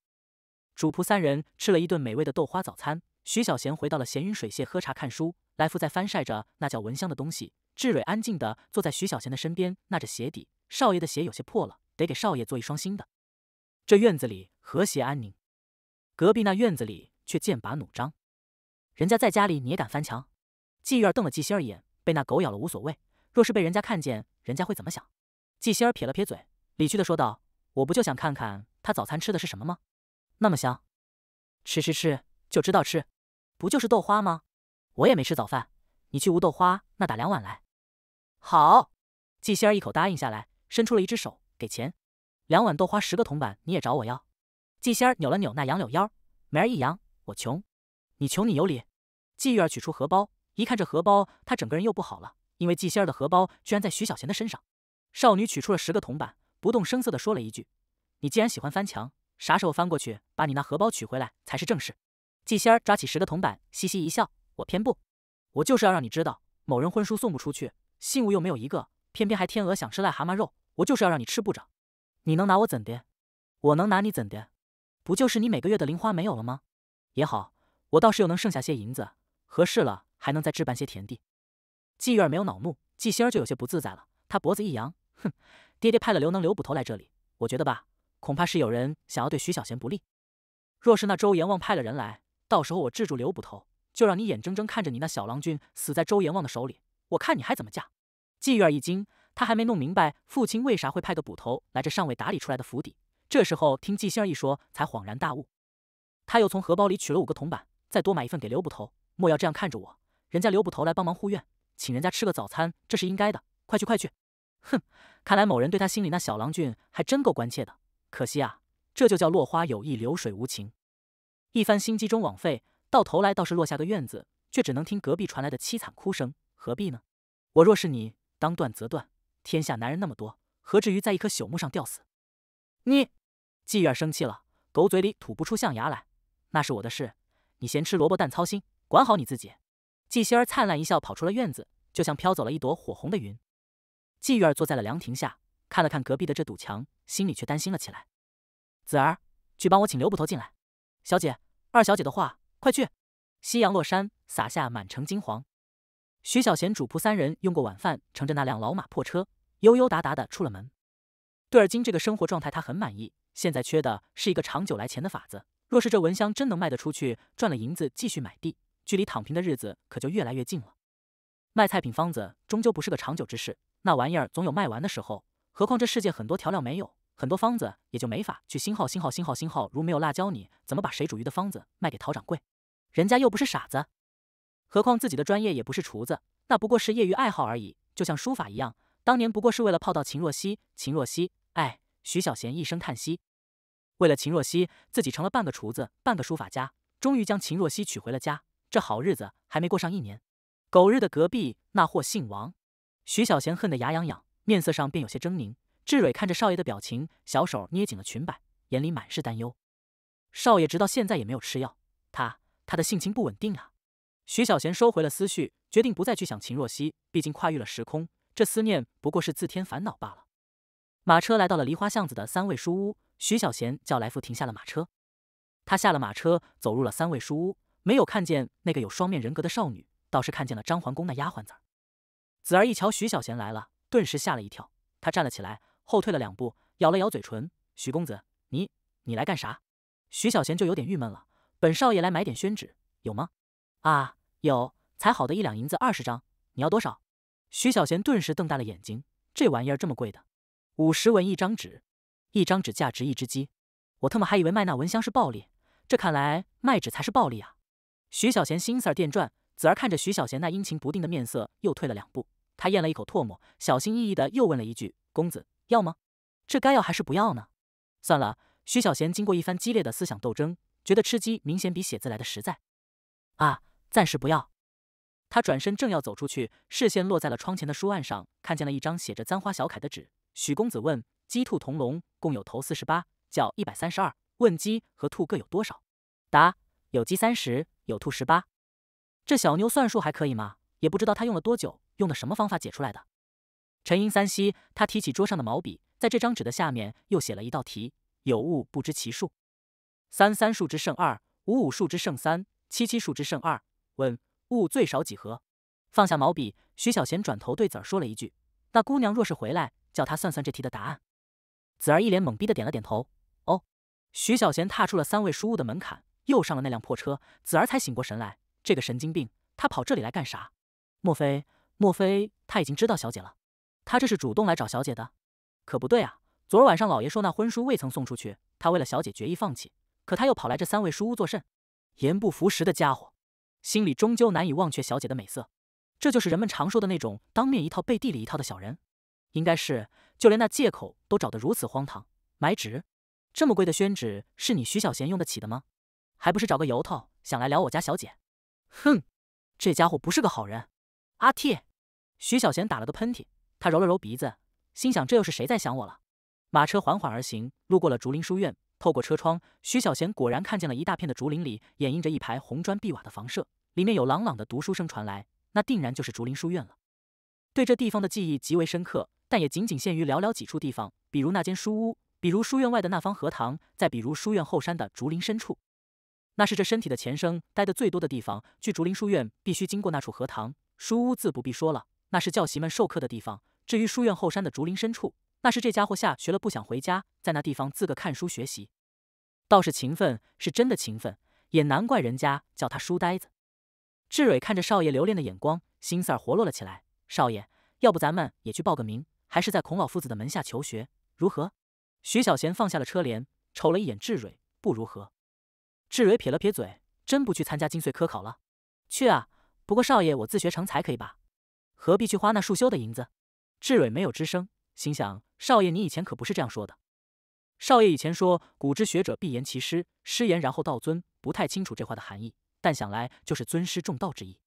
[SPEAKER 1] 主仆三人吃了一顿美味的豆花早餐，徐小贤回到了闲云水榭喝茶看书。来福在翻晒着那叫蚊香的东西，志蕊安静的坐在徐小贤的身边纳着鞋底。少爷的鞋有些破了，得给少爷做一双新的。这院子里和谐安宁。隔壁那院子里却剑拔弩张，人家在家里你也敢翻墙？玉儿瞪了季心儿一眼，被那狗咬了无所谓，若是被人家看见，人家会怎么想？季心儿撇了撇嘴，理屈的说道：“我不就想看看他早餐吃的是什么吗？那么香，吃吃吃就知道吃，不就是豆花吗？我也没吃早饭，你去无豆花那打两碗来。”好，季心儿一口答应下来，伸出了一只手给钱，两碗豆花十个铜板，你也找我要。季仙儿扭了扭那杨柳腰，眉儿一扬：“我穷，你穷你有理。”季玉儿取出荷包，一看这荷包，她整个人又不好了，因为季仙儿的荷包居然在徐小贤的身上。少女取出了十个铜板，不动声色地说了一句：“你既然喜欢翻墙，啥时候翻过去把你那荷包取回来才是正事。”季仙儿抓起十个铜板，嘻嘻一笑：“我偏不，我就是要让你知道，某人婚书送不出去，信物又没有一个，偏偏还天鹅想吃癞蛤蟆肉，我就是要让你吃不着。你能拿我怎的？我能拿你怎的？”不就是你每个月的零花没有了吗？也好，我倒是又能剩下些银子，合适了还能再置办些田地。季玉儿没有恼怒，季心儿就有些不自在了。她脖子一扬，哼，爹爹派了刘能刘捕头来这里，我觉得吧，恐怕是有人想要对徐小贤不利。若是那周阎王派了人来，到时候我制住刘捕头，就让你眼睁睁看着你那小郎君死在周阎王的手里，我看你还怎么嫁。季玉儿一惊，他还没弄明白父亲为啥会派个捕头来这尚未打理出来的府邸。这时候听纪星儿一说，才恍然大悟。他又从荷包里取了五个铜板，再多买一份给刘捕头。莫要这样看着我，人家刘捕头来帮忙护院，请人家吃个早餐，这是应该的。快去快去！哼，看来某人对他心里那小郎君还真够关切的。可惜啊，这就叫落花有意流水无情。一番心机中枉费，到头来倒是落下个院子，却只能听隔壁传来的凄惨哭声。何必呢？我若是你，当断则断。天下男人那么多，何至于在一棵朽木上吊死？你。季月儿生气了，狗嘴里吐不出象牙来，那是我的事，你咸吃萝卜淡操心，管好你自己。季仙儿灿烂一笑，跑出了院子，就像飘走了一朵火红的云。季月儿坐在了凉亭下，看了看隔壁的这堵墙，心里却担心了起来。子儿，去帮我请刘捕头进来。小姐，二小姐的话，快去。夕阳落山，洒下满城金黄。徐小贤主仆三人用过晚饭，乘着那辆老马破车，悠悠达达的出了门。对尔金这个生活状态，他很满意。现在缺的是一个长久来钱的法子。若是这蚊香真能卖得出去，赚了银子继续买地，距离躺平的日子可就越来越近了。卖菜品方子终究不是个长久之事，那玩意儿总有卖完的时候。何况这世界很多调料没有，很多方子也就没法去。新号新号新号新号，如没有辣椒，你怎么把水煮鱼的方子卖给陶掌柜？人家又不是傻子。何况自己的专业也不是厨子，那不过是业余爱好而已。就像书法一样，当年不过是为了泡到秦若曦。秦若曦。哎，徐小贤一声叹息。为了秦若曦，自己成了半个厨子，半个书法家，终于将秦若曦娶回了家。这好日子还没过上一年，狗日的隔壁那货姓王，徐小贤恨得牙痒痒，面色上便有些狰狞。志蕊看着少爷的表情，小手捏紧了裙摆，眼里满是担忧。少爷直到现在也没有吃药，他他的性情不稳定啊。徐小贤收回了思绪，决定不再去想秦若曦，毕竟跨越了时空，这思念不过是自添烦恼罢了。马车来到了梨花巷子的三味书屋，徐小贤叫来福停下了马车，他下了马车，走入了三味书屋，没有看见那个有双面人格的少女，倒是看见了张环公那丫鬟子儿。子儿一瞧徐小贤来了，顿时吓了一跳，他站了起来，后退了两步，咬了咬嘴唇：“徐公子，你你来干啥？”徐小贤就有点郁闷了：“本少爷来买点宣纸，有吗？”“啊，有，才好的一两银子二十张，你要多少？”徐小贤顿时瞪大了眼睛：“这玩意儿这么贵的？”五十文一张纸，一张纸价值一只鸡，我特么还以为卖那蚊香是暴利，这看来卖纸才是暴利啊！徐小贤心思儿电转，子儿看着徐小贤那阴晴不定的面色，又退了两步。他咽了一口唾沫，小心翼翼的又问了一句：“公子要吗？这该要还是不要呢？”算了，徐小贤经过一番激烈的思想斗争，觉得吃鸡明显比写字来的实在啊，暂时不要。他转身正要走出去，视线落在了窗前的书案上，看见了一张写着簪花小楷的纸。许公子问：“鸡兔同笼，共有头四十八，脚一百三十二。问鸡和兔各有多少？”答：“有鸡三十，有兔十八。”这小妞算数还可以吗？也不知道她用了多久，用的什么方法解出来的。沉吟三息，他提起桌上的毛笔，在这张纸的下面又写了一道题：“有物不知其数，三三数之剩二，五五数之剩三，七七数之剩二。问物最少几何？”放下毛笔，徐小贤转头对子儿说了一句：“那姑娘若是回来。”叫他算算这题的答案。子儿一脸懵逼的点了点头。哦，徐小贤踏出了三位书屋的门槛，又上了那辆破车，子儿才醒过神来。这个神经病，他跑这里来干啥？莫非莫非他已经知道小姐了？他这是主动来找小姐的？可不对啊！昨儿晚上老爷说那婚书未曾送出去，他为了小姐决意放弃，可他又跑来这三位书屋作甚？言不符实的家伙，心里终究难以忘却小姐的美色。这就是人们常说的那种当面一套背地里一套的小人。应该是，就连那借口都找得如此荒唐。买纸，这么贵的宣纸是你徐小贤用得起的吗？还不是找个由头想来撩我家小姐。哼，这家伙不是个好人。阿嚏！徐小贤打了个喷嚏，他揉了揉鼻子，心想这又是谁在想我了？马车缓缓而行，路过了竹林书院。透过车窗，徐小贤果然看见了一大片的竹林里掩映着一排红砖碧瓦的房舍，里面有朗朗的读书声传来，那定然就是竹林书院了。对这地方的记忆极为深刻。但也仅仅限于寥寥几处地方，比如那间书屋，比如书院外的那方荷塘，再比如书院后山的竹林深处。那是这身体的前生待的最多的地方。去竹林书院必须经过那处荷塘，书屋自不必说了，那是教习们授课的地方。至于书院后山的竹林深处，那是这家伙下学了不想回家，在那地方自个看书学习，倒是勤奋，是真的勤奋。也难怪人家叫他书呆子。志蕊看着少爷留恋的眼光，心思儿活络了起来。少爷，要不咱们也去报个名？还是在孔老夫子的门下求学如何？徐小贤放下了车帘，瞅了一眼志蕊，不如何。志蕊撇了撇嘴，真不去参加金髓科考了。去啊！不过少爷，我自学成才可以吧？何必去花那束修的银子？志蕊没有吱声，心想：少爷，你以前可不是这样说的。少爷以前说：“古之学者必言其师，师言然后道尊。”不太清楚这话的含义，但想来就是尊师重道之意。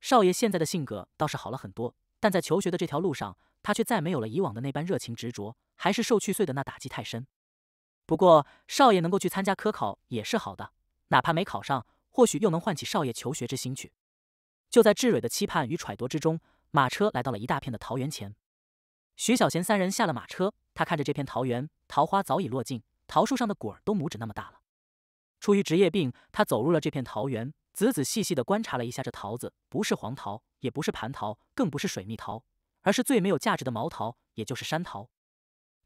[SPEAKER 1] 少爷现在的性格倒是好了很多，但在求学的这条路上。他却再没有了以往的那般热情执着，还是受去岁的那打击太深。不过，少爷能够去参加科考也是好的，哪怕没考上，或许又能唤起少爷求学之心去。就在志蕊的期盼与揣度之中，马车来到了一大片的桃园前。徐小贤三人下了马车，他看着这片桃园，桃花早已落尽，桃树上的果儿都拇指那么大了。出于职业病，他走入了这片桃园，仔仔细细的观察了一下这桃子，不是黄桃，也不是蟠桃，更不是水蜜桃。而是最没有价值的毛桃，也就是山桃。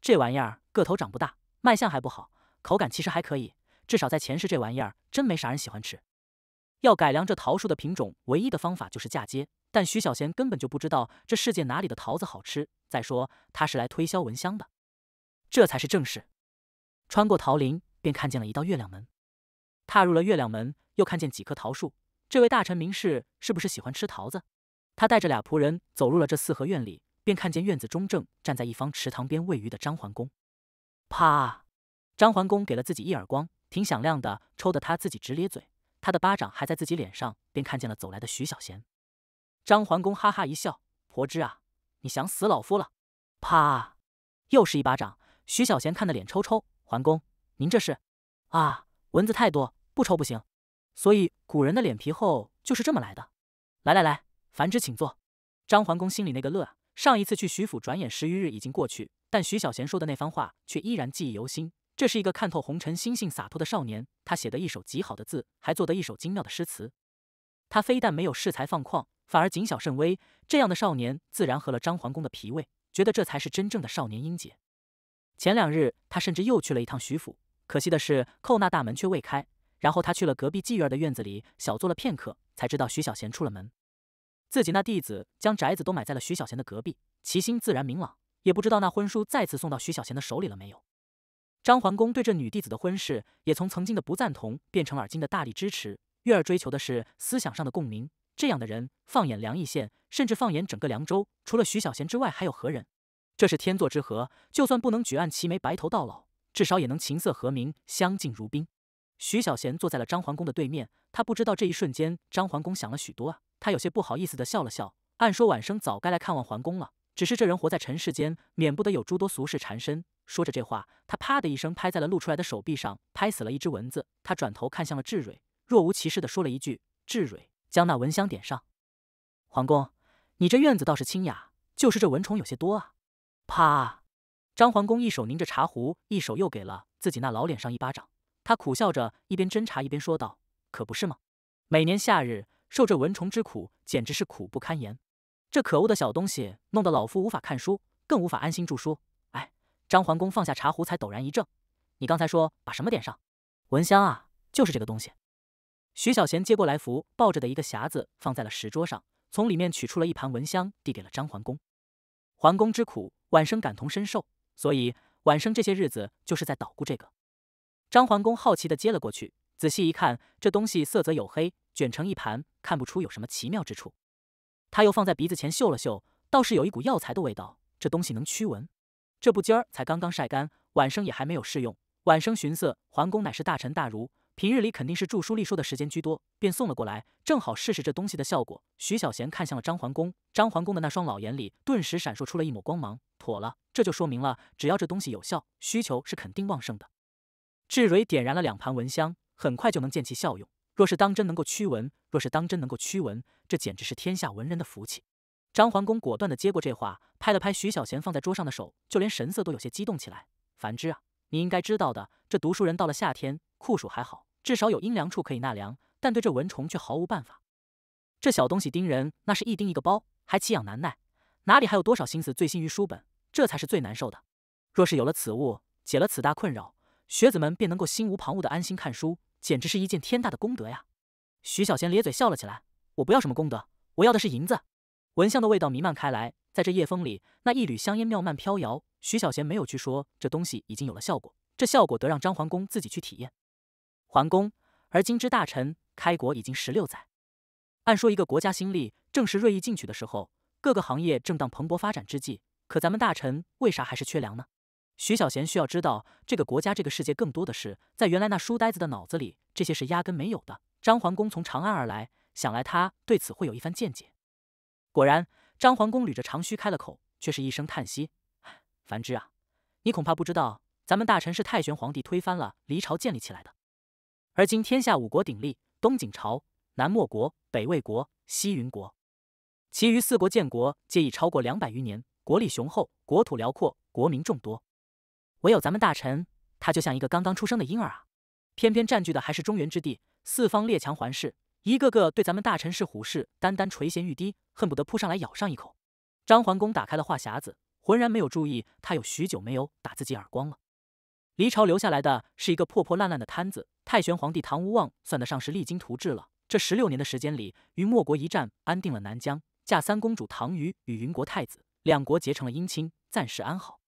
[SPEAKER 1] 这玩意儿个头长不大，卖相还不好，口感其实还可以。至少在前世，这玩意儿真没啥人喜欢吃。要改良这桃树的品种，唯一的方法就是嫁接。但徐小贤根本就不知道这世界哪里的桃子好吃。再说，他是来推销蚊香的，这才是正事。穿过桃林，便看见了一道月亮门。踏入了月亮门，又看见几棵桃树。这位大臣名士是不是喜欢吃桃子？他带着俩仆人走入了这四合院里，便看见院子中正站在一方池塘边喂鱼的张桓公。啪！张桓公给了自己一耳光，挺响亮的，抽得他自己直咧嘴。他的巴掌还在自己脸上，便看见了走来的徐小贤。张桓公哈哈一笑：“婆之啊，你想死老夫了！”啪！又是一巴掌。徐小贤看得脸抽抽。桓公，您这是啊？蚊子太多，不抽不行。所以古人的脸皮厚就是这么来的。来来来。繁芝，请坐。张桓公心里那个乐啊！上一次去徐府，转眼十余日已经过去，但徐小贤说的那番话却依然记忆犹新。这是一个看透红尘、心性洒脱的少年，他写得一手极好的字，还作得一首精妙的诗词。他非但没有恃才放旷，反而谨小慎微。这样的少年，自然合了张桓公的脾胃，觉得这才是真正的少年英杰。前两日，他甚至又去了一趟徐府，可惜的是，寇那大门却未开。然后他去了隔壁妓院的院子里小坐了片刻，才知道徐小贤出了门。自己那弟子将宅子都买在了徐小贤的隔壁，其心自然明朗。也不知道那婚书再次送到徐小贤的手里了没有。张桓公对这女弟子的婚事，也从曾经的不赞同变成而今的大力支持。月儿追求的是思想上的共鸣，这样的人，放眼凉邑县，甚至放眼整个凉州，除了徐小贤之外，还有何人？这是天作之合，就算不能举案齐眉白头到老，至少也能琴瑟和鸣，相敬如宾。徐小贤坐在了张桓公的对面，他不知道这一瞬间，张桓公想了许多啊。他有些不好意思的笑了笑，按说晚生早该来看望桓公了，只是这人活在尘世间，免不得有诸多俗事缠身。说着这话，他啪的一声拍在了露出来的手臂上，拍死了一只蚊子。他转头看向了志蕊，若无其事的说了一句：“志蕊，将那蚊香点上。”桓公，你这院子倒是清雅，就是这蚊虫有些多啊。啪！张桓公一手拧着茶壶，一手又给了自己那老脸上一巴掌。他苦笑着一边斟茶一边说道：“可不是吗？每年夏日。”受这蚊虫之苦，简直是苦不堪言。这可恶的小东西，弄得老夫无法看书，更无法安心著书。哎，张桓公放下茶壶，才陡然一怔：“你刚才说把什么点上？蚊香啊，就是这个东西。”徐小贤接过来，福抱着的一个匣子放在了石桌上，从里面取出了一盘蚊香，递给了张桓公。桓公之苦，晚生感同身受，所以晚生这些日子就是在捣鼓这个。张桓公好奇地接了过去，仔细一看，这东西色泽黝黑。卷成一盘，看不出有什么奇妙之处。他又放在鼻子前嗅了嗅，倒是有一股药材的味道。这东西能驱蚊。这不，今儿才刚刚晒干，晚生也还没有试用。晚生寻思，桓公乃是大臣大儒，平日里肯定是著书立说的时间居多，便送了过来，正好试试这东西的效果。徐小贤看向了张桓公，张桓公的那双老眼里顿时闪烁出了一抹光芒。妥了，这就说明了，只要这东西有效，需求是肯定旺盛的。志蕊点燃了两盘蚊香，很快就能见其效用。若是当真能够驱蚊，若是当真能够驱蚊，这简直是天下文人的福气。张桓公果断地接过这话，拍了拍徐小贤放在桌上的手，就连神色都有些激动起来。樊之啊，你应该知道的，这读书人到了夏天，酷暑还好，至少有阴凉处可以纳凉；但对这蚊虫却毫无办法。这小东西叮人，那是一叮一个包，还奇痒难耐，哪里还有多少心思醉心于书本？这才是最难受的。若是有了此物，解了此大困扰，学子们便能够心无旁骛地安心看书。简直是一件天大的功德呀！徐小贤咧嘴笑了起来。我不要什么功德，我要的是银子。蚊香的味道弥漫开来，在这夜风里，那一缕香烟妙曼飘摇。徐小贤没有去说这东西已经有了效果，这效果得让张桓公自己去体验。桓公，而今之大臣，开国已经十六载，按说一个国家新立，正是锐意进取的时候，各个行业正当蓬勃发展之际，可咱们大臣为啥还是缺粮呢？徐小贤需要知道这个国家、这个世界更多的是在原来那书呆子的脑子里，这些是压根没有的。张桓公从长安而来，想来他对此会有一番见解。果然，张桓公捋着长须开了口，却是一声叹息：“樊之啊，你恐怕不知道，咱们大臣是太玄皇帝推翻了离朝建立起来的。而今天下五国鼎立，东景朝、南漠国、北魏国、西云国，其余四国建国皆已超过两百余年，国力雄厚，国土辽阔，国民众多。”唯有咱们大臣，他就像一个刚刚出生的婴儿啊，偏偏占据的还是中原之地，四方列强环视，一个个对咱们大臣是虎视眈眈，垂涎欲滴，恨不得扑上来咬上一口。张桓公打开了话匣子，浑然没有注意，他有许久没有打自己耳光了。离朝留下来的是一个破破烂烂的摊子。太玄皇帝唐无望算得上是励精图治了，这十六年的时间里，与莫国一战，安定了南疆，嫁三公主唐虞与云国太子，两国结成了姻亲，暂时安好。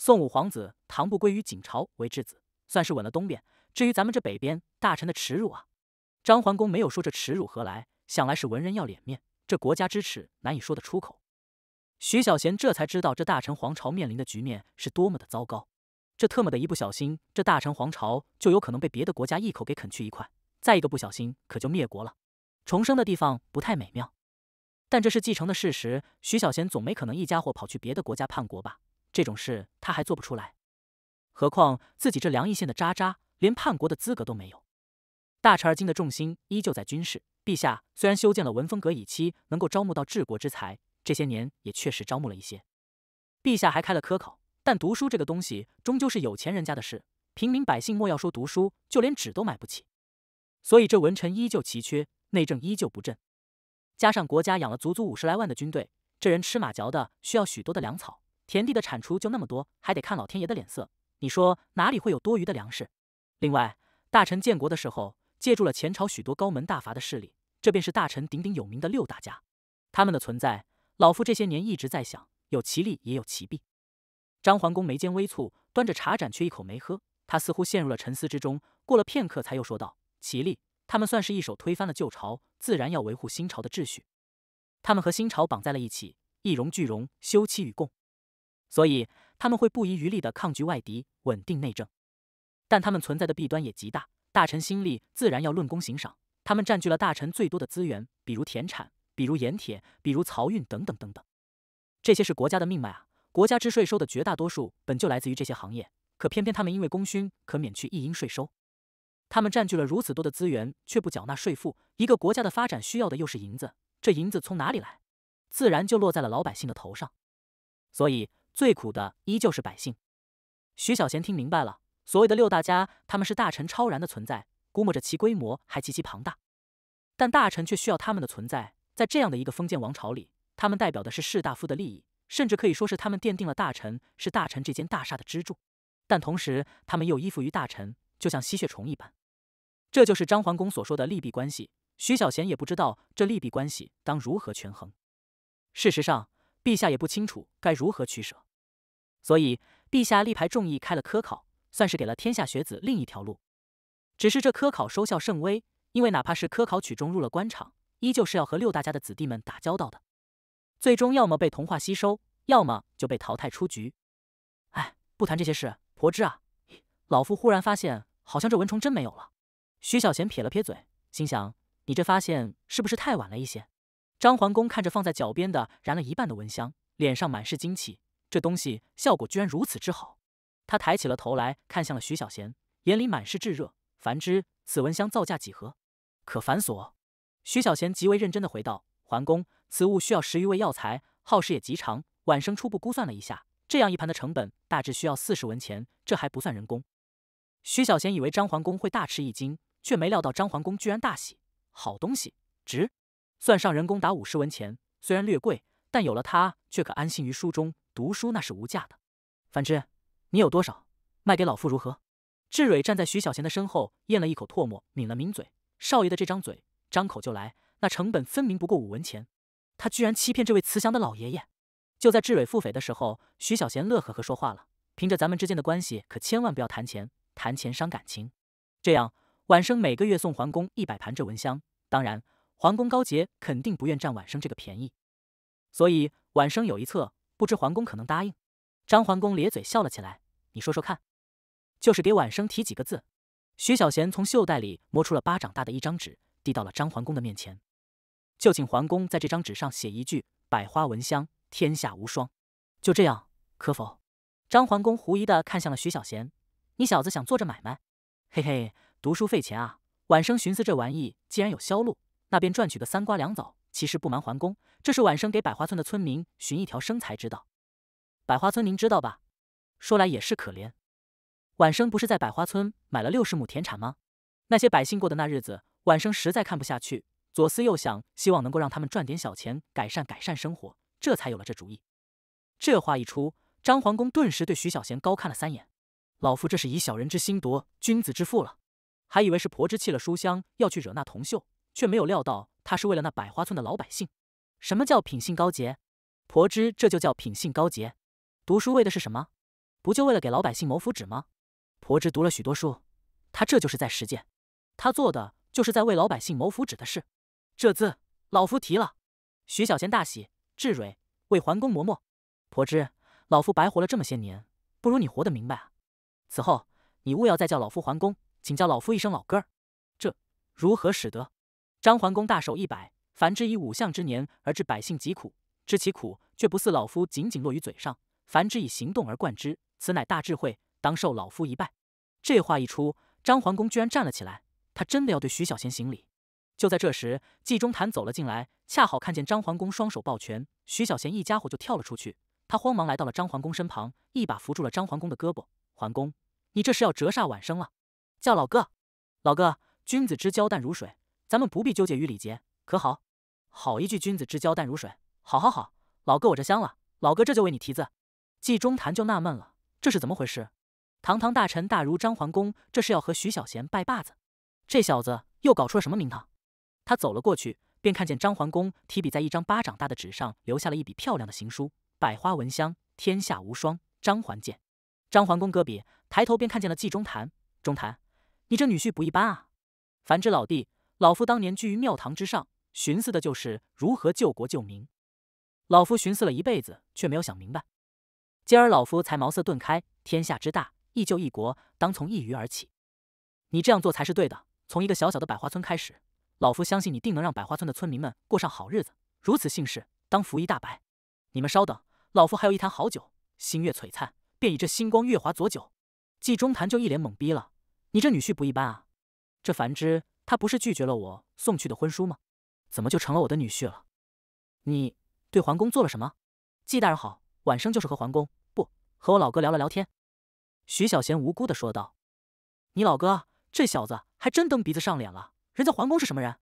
[SPEAKER 1] 宋武皇子唐不归于景朝为质子，算是稳了东边。至于咱们这北边，大臣的耻辱啊！张桓公没有说这耻辱何来，想来是文人要脸面，这国家之耻难以说得出口。徐小贤这才知道，这大臣皇朝面临的局面是多么的糟糕。这特么的一不小心，这大臣皇朝就有可能被别的国家一口给啃去一块；再一个不小心，可就灭国了。重生的地方不太美妙，但这是继承的事实。徐小贤总没可能一家伙跑去别的国家叛国吧？这种事他还做不出来，何况自己这梁邑县的渣渣，连叛国的资格都没有。大臣而今的重心依旧在军事。陛下虽然修建了文风阁以期能够招募到治国之才，这些年也确实招募了一些。陛下还开了科考，但读书这个东西终究是有钱人家的事，平民百姓莫要说读书，就连纸都买不起。所以这文臣依旧奇缺，内政依旧不振。加上国家养了足足五十来万的军队，这人吃马嚼的需要许多的粮草。田地的产出就那么多，还得看老天爷的脸色。你说哪里会有多余的粮食？另外，大臣建国的时候借助了前朝许多高门大阀的势力，这便是大臣鼎鼎有名的六大家。他们的存在，老夫这些年一直在想，有其利也有其弊。张桓公眉间微蹙，端着茶盏却一口没喝，他似乎陷入了沉思之中。过了片刻，才又说道：“其利，他们算是一手推翻了旧朝，自然要维护新朝的秩序。他们和新朝绑在了一起，一荣俱荣，休戚与共。”所以他们会不遗余力地抗拒外敌，稳定内政，但他们存在的弊端也极大。大臣心力自然要论功行赏，他们占据了大臣最多的资源，比如田产，比如盐铁，比如漕运等等等等。这些是国家的命脉啊！国家之税收的绝大多数本就来自于这些行业，可偏偏他们因为功勋可免去一应税收，他们占据了如此多的资源却不缴纳税赋。一个国家的发展需要的又是银子，这银子从哪里来？自然就落在了老百姓的头上。所以。最苦的依旧是百姓。徐小贤听明白了，所谓的六大家，他们是大臣超然的存在，估摸着其规模还极其庞大。但大臣却需要他们的存在，在这样的一个封建王朝里，他们代表的是士大夫的利益，甚至可以说是他们奠定了大臣是大臣这间大厦的支柱。但同时，他们又依附于大臣，就像吸血虫一般。这就是张桓公所说的利弊关系。徐小贤也不知道这利弊关系当如何权衡。事实上，陛下也不清楚该如何取舍。所以，陛下力排众议开了科考，算是给了天下学子另一条路。只是这科考收效甚微，因为哪怕是科考取中入了官场，依旧是要和六大家的子弟们打交道的。最终，要么被同化吸收，要么就被淘汰出局。哎，不谈这些事，婆之啊，老夫忽然发现，好像这蚊虫真没有了。徐小贤撇了撇嘴，心想：你这发现是不是太晚了一些？张桓公看着放在脚边的燃了一半的蚊香，脸上满是惊奇。这东西效果居然如此之好，他抬起了头来看向了徐小贤，眼里满是炙热。凡之，此蚊香造价几何？可繁琐？徐小贤极为认真地回道：“桓公，此物需要十余味药材，耗时也极长。晚生初步估算了一下，这样一盘的成本大致需要四十文钱，这还不算人工。”徐小贤以为张桓公会大吃一惊，却没料到张桓公居然大喜：“好东西，值！算上人工达五十文钱，虽然略贵，但有了它，却可安心于书中。”读书那是无价的，反之，你有多少卖给老夫如何？志蕊站在徐小贤的身后，咽了一口唾沫，抿了抿嘴。少爷的这张嘴，张口就来，那成本分明不过五文钱，他居然欺骗这位慈祥的老爷爷。就在志蕊腹诽的时候，徐小贤乐呵呵说话了：“凭着咱们之间的关系，可千万不要谈钱，谈钱伤感情。这样，晚生每个月送桓公一百盘这蚊香，当然，桓公高洁肯定不愿占晚生这个便宜，所以晚生有一策。”不知桓公可能答应？张桓公咧嘴笑了起来。你说说看，就是给晚生提几个字。徐小贤从袖袋里摸出了巴掌大的一张纸，递到了张桓公的面前。就请桓公在这张纸上写一句“百花闻香，天下无双”。就这样，可否？张桓公狐疑的看向了徐小贤。你小子想做着买卖？嘿嘿，读书费钱啊。晚生寻思，这玩意既然有销路，那便赚取个三瓜两枣。其实不瞒桓公，这是晚生给百花村的村民寻一条生财之道。百花村您知道吧？说来也是可怜，晚生不是在百花村买了六十亩田产吗？那些百姓过的那日子，晚生实在看不下去。左思右想，希望能够让他们赚点小钱，改善改善生活，这才有了这主意。这话一出，张桓公顿时对徐小贤高看了三眼。老夫这是以小人之心夺君子之腹了，还以为是婆之弃了书香，要去惹那铜锈。却没有料到，他是为了那百花村的老百姓。什么叫品性高洁？婆知这就叫品性高洁。读书为的是什么？不就为了给老百姓谋福祉吗？婆知读了许多书，他这就是在实践，他做的就是在为老百姓谋福祉的事。这字老夫提了，徐小仙大喜。智蕊为桓公磨墨。婆知，老夫白活了这么些年，不如你活得明白啊。此后你勿要再叫老夫桓公，请叫老夫一声老哥儿。这如何使得？张桓公大手一摆，凡之以五相之年而致百姓疾苦，知其苦却不似老夫仅仅落于嘴上，凡之以行动而贯之，此乃大智慧，当受老夫一拜。这话一出，张桓公居然站了起来，他真的要对徐小贤行礼。就在这时，纪中谈走了进来，恰好看见张桓公双手抱拳，徐小贤一家伙就跳了出去。他慌忙来到了张桓公身旁，一把扶住了张桓公的胳膊。桓公，你这是要折煞晚生了？叫老哥，老哥，君子之交淡如水。咱们不必纠结于礼节，可好？好一句君子之交淡如水。好好好，老哥我这香了，老哥这就为你提字。纪中谈就纳闷了，这是怎么回事？堂堂大臣大如张桓公，这是要和徐小贤拜把子？这小子又搞出了什么名堂？他走了过去，便看见张桓公提笔在一张巴掌大的纸上留下了一笔漂亮的行书：百花闻香，天下无双。张环见张桓公搁笔，抬头便看见了纪中谈。中谈，你这女婿不一般啊！繁之老弟。老夫当年居于庙堂之上，寻思的就是如何救国救民。老夫寻思了一辈子，却没有想明白。今儿老夫才茅塞顿开，天下之大，一救一国，当从一隅而起。你这样做才是对的，从一个小小的百花村开始。老夫相信你定能让百花村的村民们过上好日子。如此幸事，当福一大白。你们稍等，老夫还有一坛好酒。星月璀璨，便以这星光月华佐酒。季中谈就一脸懵逼了，你这女婿不一般啊！这繁芝他不是拒绝了我送去的婚书吗？怎么就成了我的女婿了？你对桓公做了什么？纪大人好，晚生就是和桓公不和我老哥聊了聊天。徐小贤无辜的说道：“你老哥这小子还真蹬鼻子上脸了。人家桓公是什么人？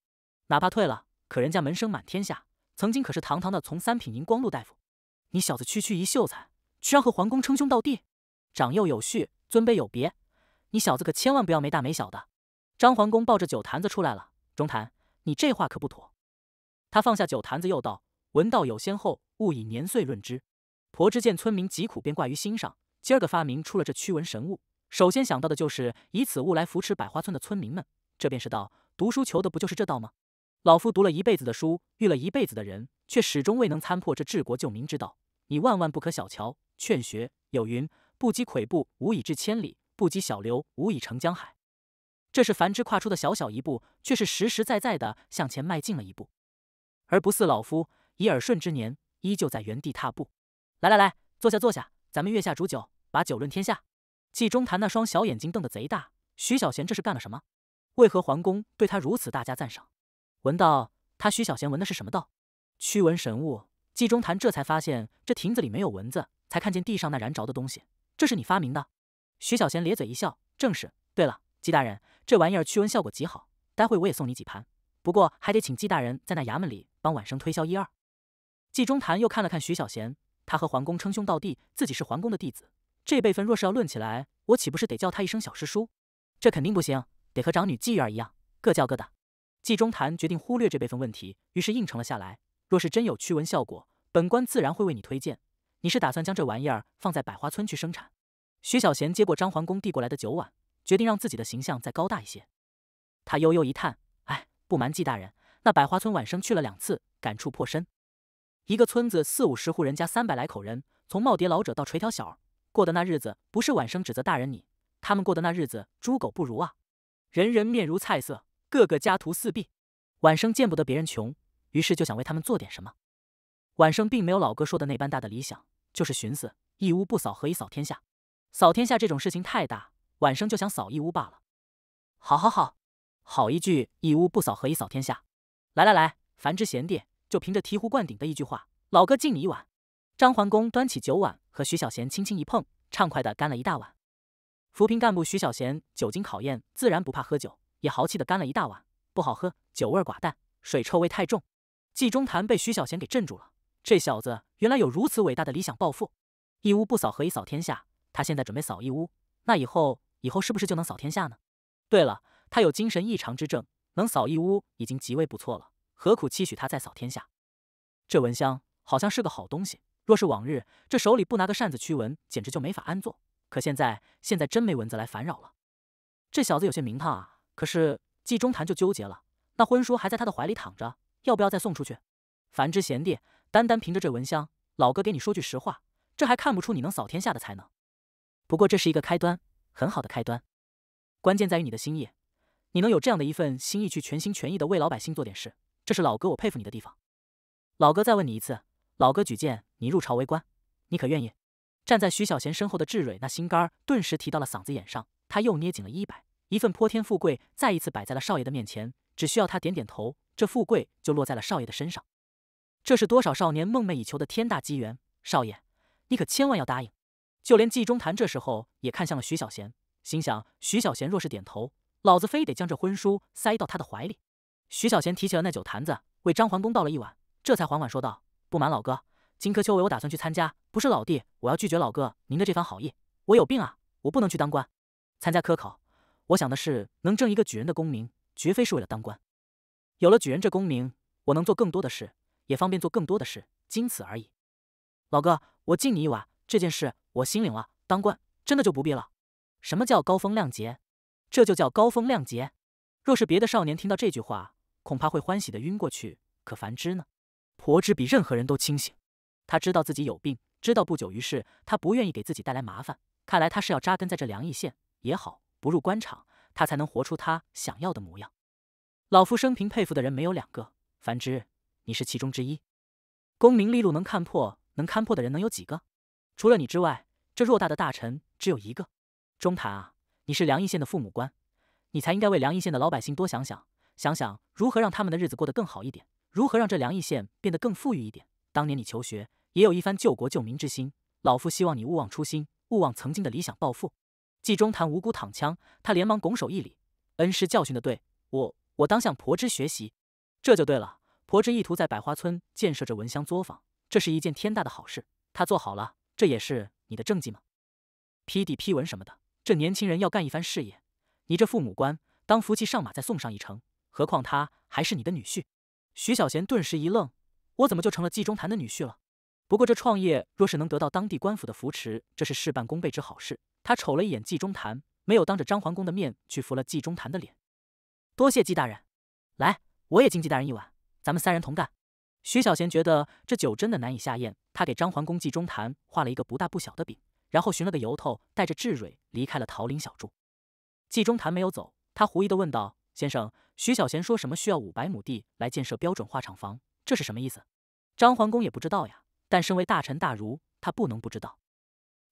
[SPEAKER 1] 哪怕退了，可人家门生满天下，曾经可是堂堂的从三品银光禄大夫。你小子区区一秀才，居然和桓公称兄道弟，长幼有序，尊卑有别。你小子可千万不要没大没小的。”张桓公抱着酒坛子出来了。中坛，你这话可不妥。他放下酒坛子，又道：“闻道有先后，勿以年岁论之。”婆之见村民疾苦，便挂于心上。今儿个发明出了这驱蚊神物，首先想到的就是以此物来扶持百花村的村民们。这便是道，读书求的不就是这道吗？老夫读了一辈子的书，遇了一辈子的人，却始终未能参破这治国救民之道。你万万不可小瞧。《劝学》有云：“不积跬步，无以至千里；不积小流，无以成江海。”这是樊芝跨出的小小一步，却是实实在在地向前迈进了一步，而不似老夫以耳顺之年依旧在原地踏步。来来来，坐下坐下，咱们月下煮酒，把酒论天下。纪中谈那双小眼睛瞪得贼大，徐小贤这是干了什么？为何桓公对他如此大加赞赏？闻道他徐小贤闻的是什么道？驱蚊神物。纪中谈这才发现这亭子里没有蚊子，才看见地上那燃着的东西。这是你发明的？徐小贤咧嘴一笑，正是。对了，纪大人。这玩意儿驱蚊效果极好，待会我也送你几盘。不过还得请纪大人在那衙门里帮晚生推销一二。纪中谈又看了看徐小贤，他和桓公称兄道弟，自己是桓公的弟子，这辈分若是要论起来，我岂不是得叫他一声小师叔？这肯定不行，得和长女纪玉儿一样，各叫各的。纪中谈决定忽略这辈分问题，于是应承了下来。若是真有驱蚊效果，本官自然会为你推荐。你是打算将这玩意儿放在百花村去生产？徐小贤接过张桓公递过来的酒碗。决定让自己的形象再高大一些。他悠悠一叹：“哎，不瞒纪大人，那百花村晚生去了两次，感触颇深。一个村子四五十户人家，三百来口人，从耄耋老者到垂髫小儿，过的那日子，不是晚生指责大人你，他们过的那日子，猪狗不如啊！人人面如菜色，个个家徒四壁。晚生见不得别人穷，于是就想为他们做点什么。晚生并没有老哥说的那般大的理想，就是寻思一屋不扫，何以扫天下？扫天下这种事情太大。”晚生就想扫一屋罢了。好，好，好，好一句“一屋不扫，何以扫天下”。来，来，来，凡之贤弟，就凭着醍醐灌顶的一句话，老哥敬你一碗。张桓公端起酒碗，和徐小贤轻轻一碰，畅快的干了一大碗。扶贫干部徐小贤，酒精考验自然不怕喝酒，也豪气的干了一大碗。不好喝，酒味寡淡，水臭味太重。季中谈被徐小贤给镇住了。这小子原来有如此伟大的理想抱负，“一屋不扫，何以扫天下”。他现在准备扫一屋，那以后。以后是不是就能扫天下呢？对了，他有精神异常之症，能扫一屋已经极为不错了，何苦期许他再扫天下？这蚊香好像是个好东西，若是往日，这手里不拿个扇子驱蚊，简直就没法安坐。可现在，现在真没蚊子来烦扰了。这小子有些名堂啊，可是季中谈就纠结了，那婚书还在他的怀里躺着，要不要再送出去？凡之贤弟，单单凭着这蚊香，老哥给你说句实话，这还看不出你能扫天下的才能。不过这是一个开端。很好的开端，关键在于你的心意。你能有这样的一份心意，去全心全意的为老百姓做点事，这是老哥我佩服你的地方。老哥再问你一次，老哥举荐你入朝为官，你可愿意？站在徐小贤身后的志蕊，那心肝顿时提到了嗓子眼上，他又捏紧了衣摆。一份泼天富贵再一次摆在了少爷的面前，只需要他点点头，这富贵就落在了少爷的身上。这是多少少年梦寐以求的天大机缘，少爷，你可千万要答应！就连纪中谈这时候也看向了徐小贤，心想：徐小贤若是点头，老子非得将这婚书塞到他的怀里。徐小贤提起了那酒坛子，为张桓公倒了一碗，这才缓缓说道：“不瞒老哥，金科秋为我打算去参加，不是老弟，我要拒绝老哥您的这番好意。我有病啊，我不能去当官，参加科考。我想的是能挣一个举人的功名，绝非是为了当官。有了举人这功名，我能做更多的事，也方便做更多的事，仅此而已。老哥，我敬你一碗，这件事。”我心领了，当官真的就不必了。什么叫高风亮节？这就叫高风亮节。若是别的少年听到这句话，恐怕会欢喜的晕过去。可樊芝呢？婆芝比任何人都清醒，她知道自己有病，知道不久于世，她不愿意给自己带来麻烦。看来她是要扎根在这凉邑县，也好不入官场，她才能活出她想要的模样。老夫生平佩服的人没有两个，樊芝你是其中之一。功名利禄能看破，能看破的人能有几个？除了你之外。这偌大的大臣只有一个，中坛啊，你是梁邑县的父母官，你才应该为梁邑县的老百姓多想想，想想如何让他们的日子过得更好一点，如何让这梁邑县变得更富裕一点。当年你求学，也有一番救国救民之心，老夫希望你勿忘初心，勿忘曾经的理想抱负。季中坛无辜躺枪，他连忙拱手一礼，恩师教训的对，我我当向婆之学习，这就对了。婆之意图在百花村建设着蚊香作坊，这是一件天大的好事，他做好了，这也是。你的政绩吗？批地批文什么的，这年轻人要干一番事业，你这父母官当福气上马再送上一程，何况他还是你的女婿。徐小贤顿时一愣，我怎么就成了纪中谈的女婿了？不过这创业若是能得到当地官府的扶持，这是事半功倍之好事。他瞅了一眼纪中谈，没有当着张桓公的面去扶了纪中谈的脸。多谢纪大人，来，我也敬纪大人一碗，咱们三人同干。徐小贤觉得这酒真的难以下咽。他给张桓公季中坛画了一个不大不小的饼，然后寻了个由头，带着志蕊离开了桃林小筑。季中坛没有走，他狐疑的问道：“先生，徐小贤说什么需要五百亩地来建设标准化厂房，这是什么意思？”张桓公也不知道呀，但身为大臣大儒，他不能不知道。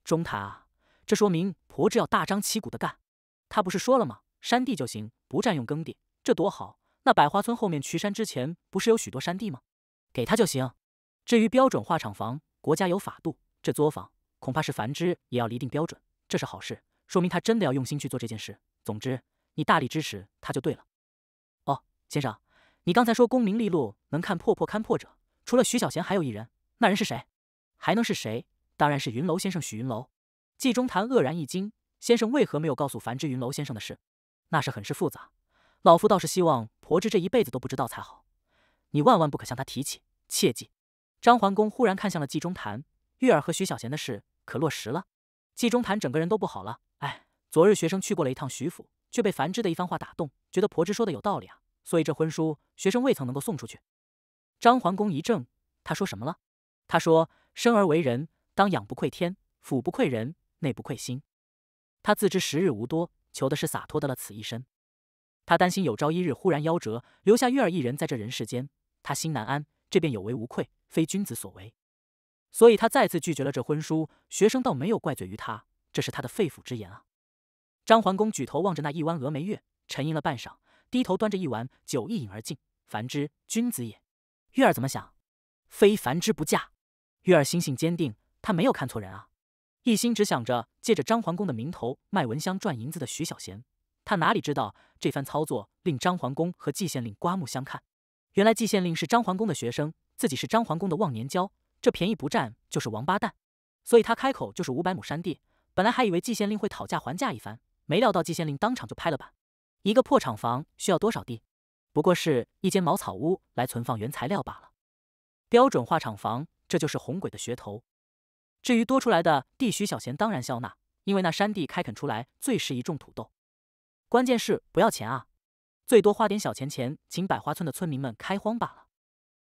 [SPEAKER 1] 中坛啊，这说明婆志要大张旗鼓的干。他不是说了吗？山地就行，不占用耕地，这多好。那百花村后面渠山之前不是有许多山地吗？给他就行。至于标准化厂房，国家有法度，这作坊恐怕是繁之也要立定标准，这是好事，说明他真的要用心去做这件事。总之，你大力支持他就对了。哦，先生，你刚才说功名利禄能看破破看破者，除了徐小贤，还有一人，那人是谁？还能是谁？当然是云楼先生许云楼。纪中谈愕然一惊，先生为何没有告诉繁之云楼先生的事？那是很是复杂，老夫倒是希望婆侄这一辈子都不知道才好。你万万不可向他提起，切记。张桓公忽然看向了纪中谈，玉儿和徐小贤的事可落实了？纪中谈整个人都不好了。哎，昨日学生去过了一趟徐府，却被樊芝的一番话打动，觉得婆芝说的有道理啊。所以这婚书，学生未曾能够送出去。张桓公一怔，他说什么了？他说：“生而为人，当养不愧天，抚不愧人，内不愧心。”他自知时日无多，求的是洒脱得了此一生。他担心有朝一日忽然夭折，留下玉儿一人在这人世间。他心难安，这便有为无愧，非君子所为，所以他再次拒绝了这婚书。学生倒没有怪罪于他，这是他的肺腑之言啊。张桓公举头望着那一弯峨眉月，沉吟了半晌，低头端着一碗酒一饮而尽。凡之君子也，玉儿怎么想？非凡之不嫁。玉儿心性坚定，他没有看错人啊。一心只想着借着张桓公的名头卖蚊香赚银子的徐小贤，他哪里知道这番操作令张桓公和季县令刮目相看。原来季县令是张桓公的学生，自己是张桓公的忘年交，这便宜不占就是王八蛋，所以他开口就是五百亩山地。本来还以为季县令会讨价还价一番，没料到季县令当场就拍了板。一个破厂房需要多少地？不过是一间茅草屋来存放原材料罢了。标准化厂房，这就是红鬼的噱头。至于多出来的地，徐小贤当然笑纳，因为那山地开垦出来最适宜种土豆，关键是不要钱啊。最多花点小钱钱，请百花村的村民们开荒罢了。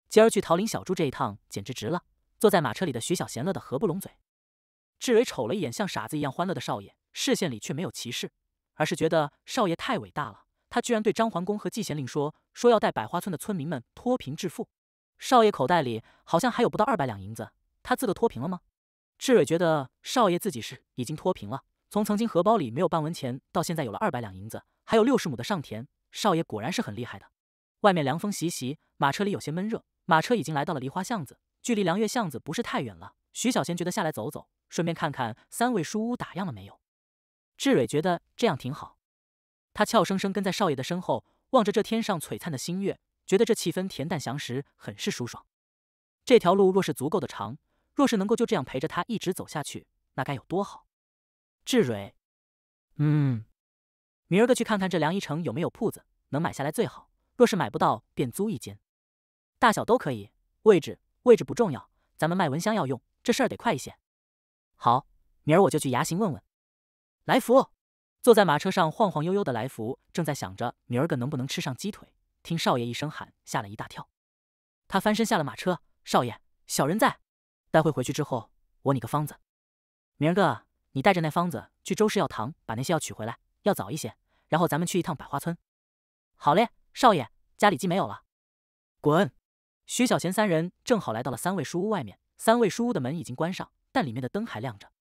[SPEAKER 1] 今儿去桃林小住这一趟，简直值了。坐在马车里的徐小贤乐得合不拢嘴。志伟瞅了一眼像傻子一样欢乐的少爷，视线里却没有歧视，而是觉得少爷太伟大了。他居然对张桓公和季贤令说，说要带百花村的村民们脱贫致富。少爷口袋里好像还有不到二百两银子，他自个脱贫了吗？志伟觉得少爷自己是已经脱贫了，从曾经荷包里没有半文钱，到现在有了二百两银子，还有六十亩的上田。少爷果然是很厉害的。外面凉风习习，马车里有些闷热。马车已经来到了梨花巷子，距离凉月巷子不是太远了。徐小贤觉得下来走走，顺便看看三位书屋打烊了没有。志蕊觉得这样挺好，他俏生生跟在少爷的身后，望着这天上璀璨的新月，觉得这气氛恬淡祥实，很是舒爽。这条路若是足够的长，若是能够就这样陪着他一直走下去，那该有多好。志蕊，嗯。明儿个去看看这梁一城有没有铺子，能买下来最好。若是买不到，便租一间，大小都可以，位置位置不重要。咱们卖蚊香要用，这事儿得快一些。好，明儿我就去衙行问问。来福，坐在马车上晃晃悠悠的来福正在想着明儿个能不能吃上鸡腿，听少爷一声喊，吓了一大跳。他翻身下了马车，少爷，小人在。待会回去之后，我你个方子。明儿个你带着那方子去周氏药堂，把那些药取回来。要早一些，然后咱们去一趟百花村。好嘞，少爷，家里鸡没有了。滚！徐小贤三人正好来到了三味书屋外面，三味书屋的门已经关上，但里面的灯还亮着。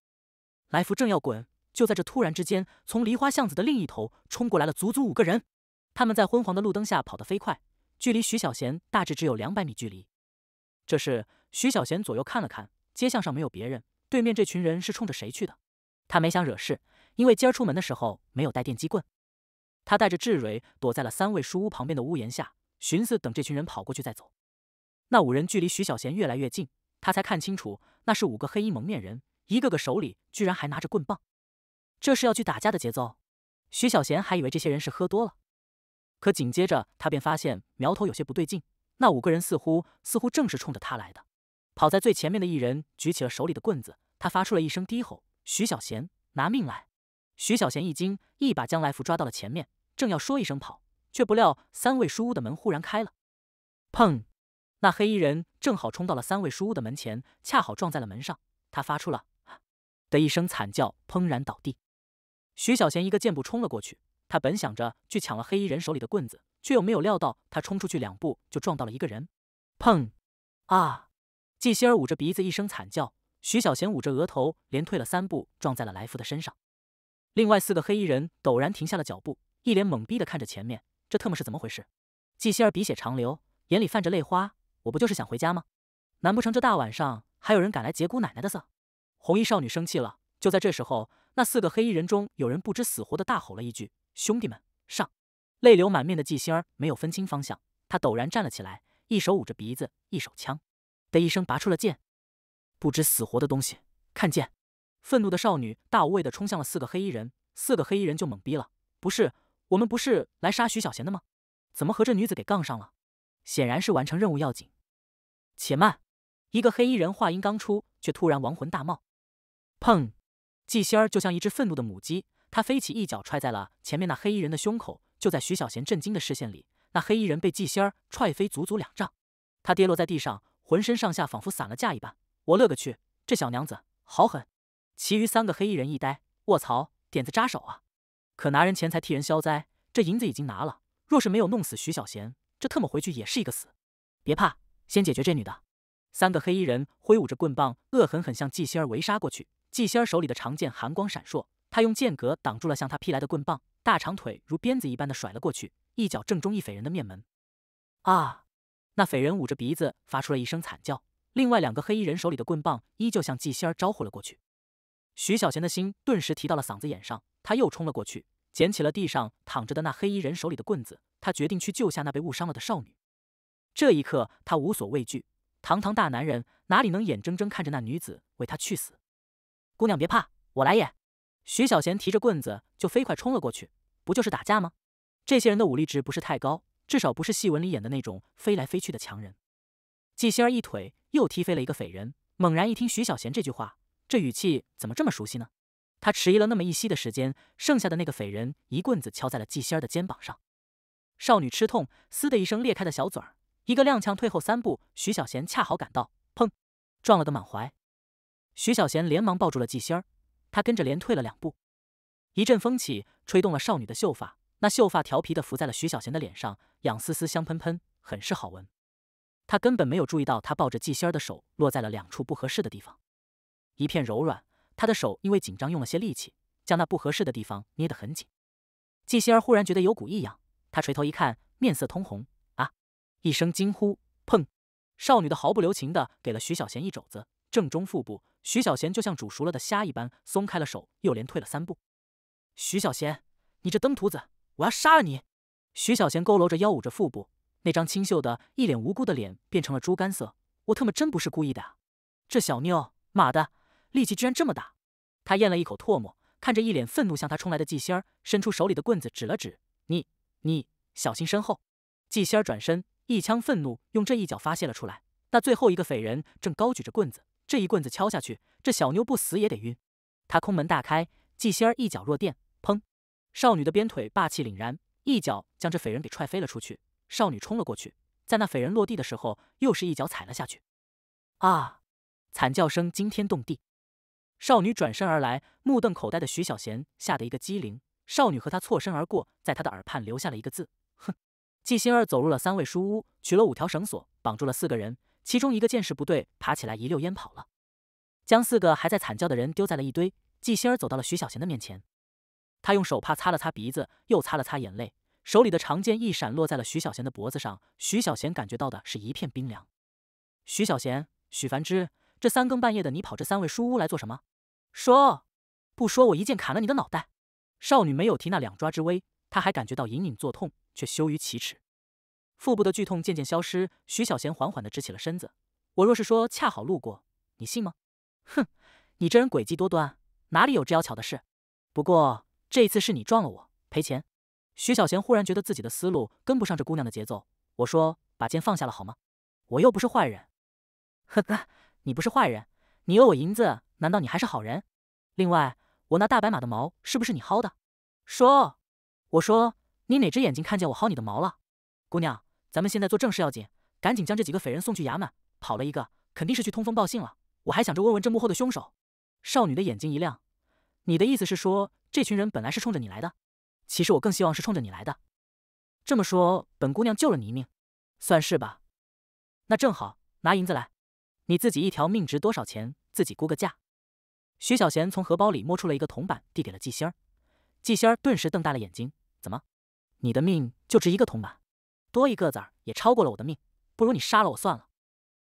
[SPEAKER 1] 来福正要滚，就在这突然之间，从梨花巷子的另一头冲过来了足足五个人。他们在昏黄的路灯下跑得飞快，距离徐小贤大致只有两百米距离。这时，徐小贤左右看了看，街巷上没有别人，对面这群人是冲着谁去的？他没想惹事。因为今儿出门的时候没有带电击棍，他带着志蕊躲在了三位书屋旁边的屋檐下，寻思等这群人跑过去再走。那五人距离徐小贤越来越近，他才看清楚，那是五个黑衣蒙面人，一个个手里居然还拿着棍棒，这是要去打架的节奏。徐小贤还以为这些人是喝多了，可紧接着他便发现苗头有些不对劲，那五个人似乎似乎正是冲着他来的。跑在最前面的一人举起了手里的棍子，他发出了一声低吼：“徐小贤，拿命来！”徐小贤一惊，一把将来福抓到了前面，正要说一声跑，却不料三位书屋的门忽然开了，砰！那黑衣人正好冲到了三位书屋的门前，恰好撞在了门上，他发出了“的一声惨叫，砰然倒地。徐小贤一个箭步冲了过去，他本想着去抢了黑衣人手里的棍子，却又没有料到他冲出去两步就撞到了一个人，砰！啊！季希儿捂着鼻子一声惨叫，徐小贤捂着额头连退了三步，撞在了来福的身上。另外四个黑衣人陡然停下了脚步，一脸懵逼的看着前面，这特么是怎么回事？纪星儿鼻血长流，眼里泛着泪花，我不就是想回家吗？难不成这大晚上还有人敢来劫姑奶奶的色？红衣少女生气了。就在这时候，那四个黑衣人中有人不知死活的大吼了一句：“兄弟们，上！”泪流满面的纪星儿没有分清方向，他陡然站了起来，一手捂着鼻子，一手枪的一声拔出了剑。不知死活的东西，看剑！愤怒的少女大无畏地冲向了四个黑衣人，四个黑衣人就懵逼了。不是，我们不是来杀徐小贤的吗？怎么和这女子给杠上了？显然是完成任务要紧。且慢，一个黑衣人话音刚出，却突然亡魂大冒。砰！纪仙儿就像一只愤怒的母鸡，她飞起一脚踹在了前面那黑衣人的胸口。就在徐小贤震惊的视线里，那黑衣人被纪仙儿踹飞足足两丈，他跌落在地上，浑身上下仿佛散了架一般。我勒个去，这小娘子好狠！其余三个黑衣人一呆，卧槽，点子扎手啊！可拿人钱财替人消灾，这银子已经拿了，若是没有弄死徐小贤，这特么回去也是一个死。别怕，先解决这女的。三个黑衣人挥舞着棍棒，恶狠狠向纪仙儿围杀过去。纪仙儿手里的长剑寒光闪烁，她用剑格挡住了向她劈来的棍棒，大长腿如鞭子一般的甩了过去，一脚正中一匪人的面门。啊！那匪人捂着鼻子发出了一声惨叫。另外两个黑衣人手里的棍棒依旧向纪仙儿招呼了过去。徐小贤的心顿时提到了嗓子眼上，他又冲了过去，捡起了地上躺着的那黑衣人手里的棍子。他决定去救下那被误伤了的少女。这一刻，他无所畏惧，堂堂大男人哪里能眼睁睁看着那女子为他去死？姑娘别怕，我来也！徐小贤提着棍子就飞快冲了过去。不就是打架吗？这些人的武力值不是太高，至少不是戏文里演的那种飞来飞去的强人。纪星儿一腿又踢飞了一个匪人，猛然一听徐小贤这句话。这语气怎么这么熟悉呢？他迟疑了那么一息的时间，剩下的那个匪人一棍子敲在了纪仙儿的肩膀上，少女吃痛，嘶的一声裂开的小嘴儿，一个踉跄退后三步。徐小贤恰好赶到，砰，撞了个满怀。徐小贤连忙抱住了纪仙儿，他跟着连退了两步，一阵风起，吹动了少女的秀发，那秀发调皮的浮在了徐小贤的脸上，痒丝丝，香喷喷，很是好闻。他根本没有注意到，他抱着纪仙儿的手落在了两处不合适的地方。一片柔软，他的手因为紧张用了些力气，将那不合适的地方捏得很紧。季心儿忽然觉得有股异样，她垂头一看，面色通红，啊！一声惊呼，砰！少女的毫不留情的给了徐小贤一肘子，正中腹部。徐小贤就像煮熟了的虾一般松开了手，又连退了三步。徐小贤，你这登徒子，我要杀了你！徐小贤佝偻着腰，捂着腹部，那张清秀的一脸无辜的脸变成了猪肝色。我特么真不是故意的啊！这小妞，妈的！力气居然这么大！他咽了一口唾沫，看着一脸愤怒向他冲来的纪仙儿，伸出手里的棍子指了指：“你，你小心身后！”纪仙儿转身，一腔愤怒，用这一脚发泄了出来。那最后一个匪人正高举着棍子，这一棍子敲下去，这小妞不死也得晕。他空门大开，纪仙儿一脚弱电，砰！少女的鞭腿霸气凛然，一脚将这匪人给踹飞了出去。少女冲了过去，在那匪人落地的时候，又是一脚踩了下去。啊！惨叫声惊天动地。少女转身而来，目瞪口呆的徐小贤吓得一个激灵。少女和他错身而过，在他的耳畔留下了一个字：哼。季心儿走入了三味书屋，取了五条绳索，绑住了四个人。其中一个见势不对，爬起来一溜烟跑了，将四个还在惨叫的人丢在了一堆。季心儿走到了徐小贤的面前，他用手帕擦了擦鼻子，又擦了擦眼泪，手里的长剑一闪，落在了徐小贤的脖子上。徐小贤感觉到的是一片冰凉。徐小贤，许繁之，这三更半夜的，你跑这三味书屋来做什么？说，不说，我一剑砍了你的脑袋。少女没有提那两抓之威，她还感觉到隐隐作痛，却羞于启齿。腹部的剧痛渐渐消失，徐小贤缓缓地直起了身子。我若是说恰好路过，你信吗？哼，你这人诡计多端，哪里有这妖巧的事？不过这一次是你撞了我，赔钱。徐小贤忽然觉得自己的思路跟不上这姑娘的节奏。我说，把剑放下了好吗？我又不是坏人。呵 (laughs) 呵，你不是坏人，你有我银子。难道你还是好人？另外，我那大白马的毛是不是你薅的？说，我说你哪只眼睛看见我薅你的毛了？姑娘，咱们现在做正事要紧，赶紧将这几个匪人送去衙门。跑了一个，肯定是去通风报信了。我还想着问问这幕后的凶手。少女的眼睛一亮，你的意思是说，这群人本来是冲着你来的？其实我更希望是冲着你来的。这么说，本姑娘救了你一命，算是吧？那正好，拿银子来。你自己一条命值多少钱？自己估个价。徐小贤从荷包里摸出了一个铜板，递给了纪星，儿。纪心儿顿时瞪大了眼睛：“怎么，你的命就值一个铜板？多一个子儿也超过了我的命，不如你杀了我算了。”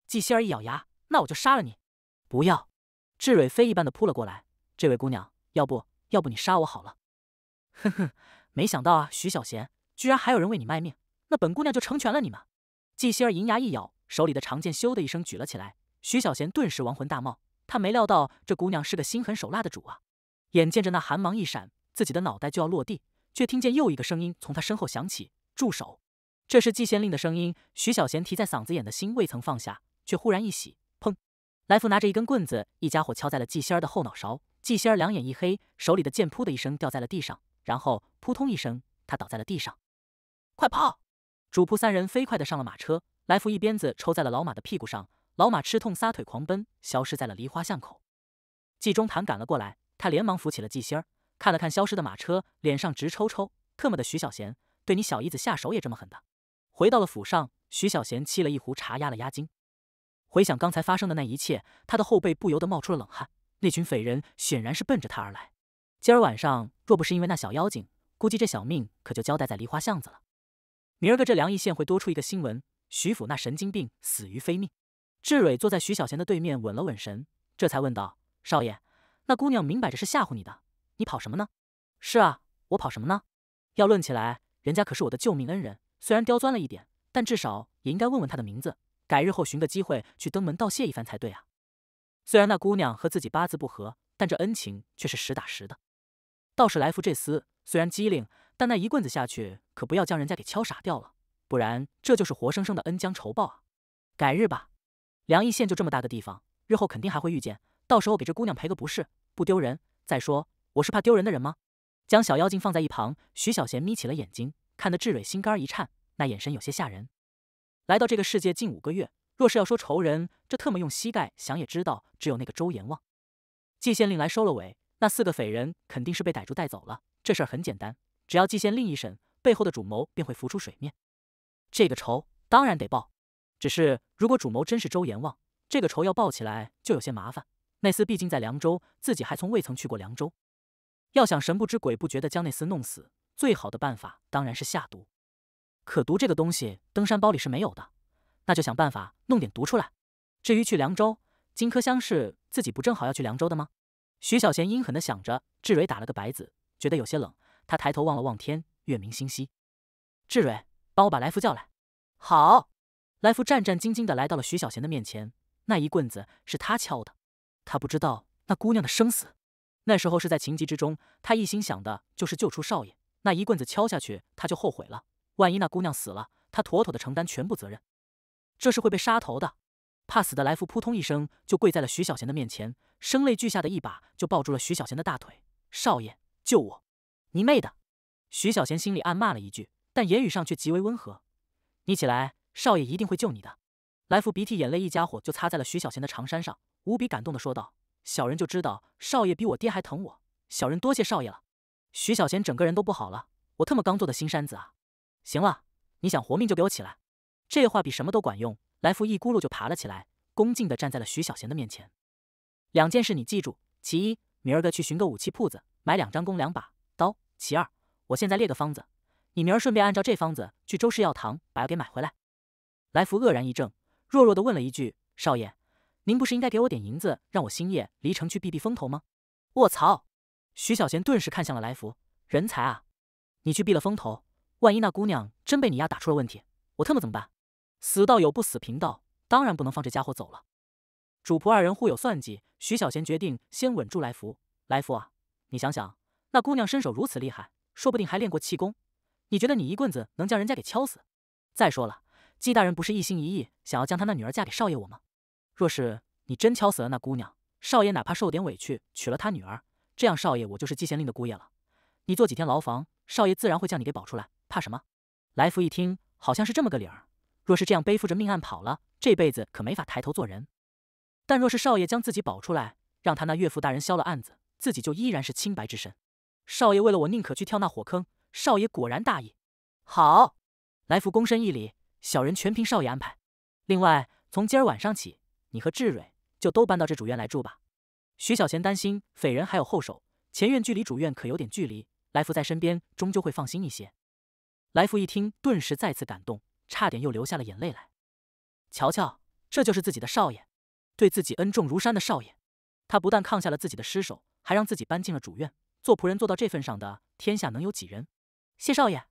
[SPEAKER 1] 纪星儿一咬牙：“那我就杀了你！”不要！智蕊飞一般的扑了过来：“这位姑娘，要不要不你杀我好了？”哼哼，没想到啊，徐小贤居然还有人为你卖命，那本姑娘就成全了你们。纪星儿银牙一咬，手里的长剑咻的一声举了起来。徐小贤顿时亡魂大冒。他没料到这姑娘是个心狠手辣的主啊！眼见着那寒芒一闪，自己的脑袋就要落地，却听见又一个声音从他身后响起：“住手！”这是季县令的声音。徐小贤提在嗓子眼的心未曾放下，却忽然一喜。砰！来福拿着一根棍子，一家伙敲在了纪仙儿的后脑勺。纪仙儿两眼一黑，手里的剑扑的一声掉在了地上，然后扑通一声，他倒在了地上。快跑！主仆三人飞快地上了马车。来福一鞭子抽在了老马的屁股上。老马吃痛，撒腿狂奔，消失在了梨花巷口。纪中坦赶了过来，他连忙扶起了纪星，儿，看了看消失的马车，脸上直抽抽。特么的，徐小贤，对你小姨子下手也这么狠的！回到了府上，徐小贤沏了一壶茶，压了压惊。回想刚才发生的那一切，他的后背不由得冒出了冷汗。那群匪人显然是奔着他而来。今儿晚上若不是因为那小妖精，估计这小命可就交代在梨花巷子了。明儿个这梁邑县会多出一个新闻：徐府那神经病死于非命。志蕊坐在徐小贤的对面，稳了稳神，这才问道：“少爷，那姑娘明摆着是吓唬你的，你跑什么呢？”“是啊，我跑什么呢？要论起来，人家可是我的救命恩人。虽然刁钻了一点，但至少也应该问问他的名字，改日后寻个机会去登门道谢一番才对啊。虽然那姑娘和自己八字不合，但这恩情却是实打实的。倒是来福这厮，虽然机灵，但那一棍子下去，可不要将人家给敲傻掉了，不然这就是活生生的恩将仇报啊。改日吧。”梁义县就这么大个地方，日后肯定还会遇见，到时候给这姑娘赔个不是，不丢人。再说我是怕丢人的人吗？将小妖精放在一旁，徐小贤眯起了眼睛，看得志蕊心肝一颤，那眼神有些吓人。来到这个世界近五个月，若是要说仇人，这特么用膝盖想也知道，只有那个周阎王。季县令来收了尾，那四个匪人肯定是被逮住带走了。这事很简单，只要季县令一审，背后的主谋便会浮出水面。这个仇当然得报。只是，如果主谋真是周延望，这个仇要报起来就有些麻烦。那斯毕竟在凉州，自己还从未曾去过凉州，要想神不知鬼不觉地将那斯弄死，最好的办法当然是下毒。可毒这个东西，登山包里是没有的，那就想办法弄点毒出来。至于去凉州，荆轲相是自己不正好要去凉州的吗？徐小贤阴狠地想着。志蕊打了个白子，觉得有些冷，他抬头望了望天，月明星稀。志蕊，帮我把来福叫来。好。来福战战兢兢地来到了徐小贤的面前，那一棍子是他敲的，他不知道那姑娘的生死，那时候是在情急之中，他一心想的就是救出少爷，那一棍子敲下去，他就后悔了，万一那姑娘死了，他妥妥的承担全部责任，这是会被杀头的，怕死的来福扑通一声就跪在了徐小贤的面前，声泪俱下的一把就抱住了徐小贤的大腿，少爷救我！你妹的！徐小贤心里暗骂了一句，但言语上却极为温和，你起来。少爷一定会救你的，来福鼻涕眼泪一家伙就擦在了徐小贤的长衫上，无比感动的说道：“小人就知道少爷比我爹还疼我，小人多谢少爷了。”徐小贤整个人都不好了，我特么刚做的新衫子啊！行了，你想活命就给我起来。这话比什么都管用，来福一咕噜就爬了起来，恭敬的站在了徐小贤的面前。两件事你记住，其一，明儿个去寻个武器铺子买两张弓两把刀；其二，我现在列个方子，你明儿顺便按照这方子去周氏药堂把药给买回来。来福愕然一怔，弱弱地问了一句：“少爷，您不是应该给我点银子，让我星夜离城去避避风头吗？”我操！徐小贤顿时看向了来福，人才啊！你去避了风头，万一那姑娘真被你丫打出了问题，我特么怎么办？死道友不死贫道，当然不能放这家伙走了。主仆二人互有算计，徐小贤决定先稳住来福。来福啊，你想想，那姑娘身手如此厉害，说不定还练过气功，你觉得你一棍子能将人家给敲死？再说了。纪大人不是一心一意想要将他那女儿嫁给少爷我吗？若是你真敲死了那姑娘，少爷哪怕受点委屈，娶了他女儿，这样少爷我就是纪县令的姑爷了。你坐几天牢房，少爷自然会将你给保出来，怕什么？来福一听，好像是这么个理儿。若是这样背负着命案跑了，这辈子可没法抬头做人。但若是少爷将自己保出来，让他那岳父大人消了案子，自己就依然是清白之身。少爷为了我，宁可去跳那火坑。少爷果然大义。好，来福躬身一礼。小人全凭少爷安排。另外，从今儿晚上起，你和志蕊就都搬到这主院来住吧。徐小贤担心匪人还有后手，前院距离主院可有点距离，来福在身边终究会放心一些。来福一听，顿时再次感动，差点又流下了眼泪来。瞧瞧，这就是自己的少爷，对自己恩重如山的少爷。他不但抗下了自己的尸首，还让自己搬进了主院。做仆人做到这份上的，天下能有几人？谢少爷。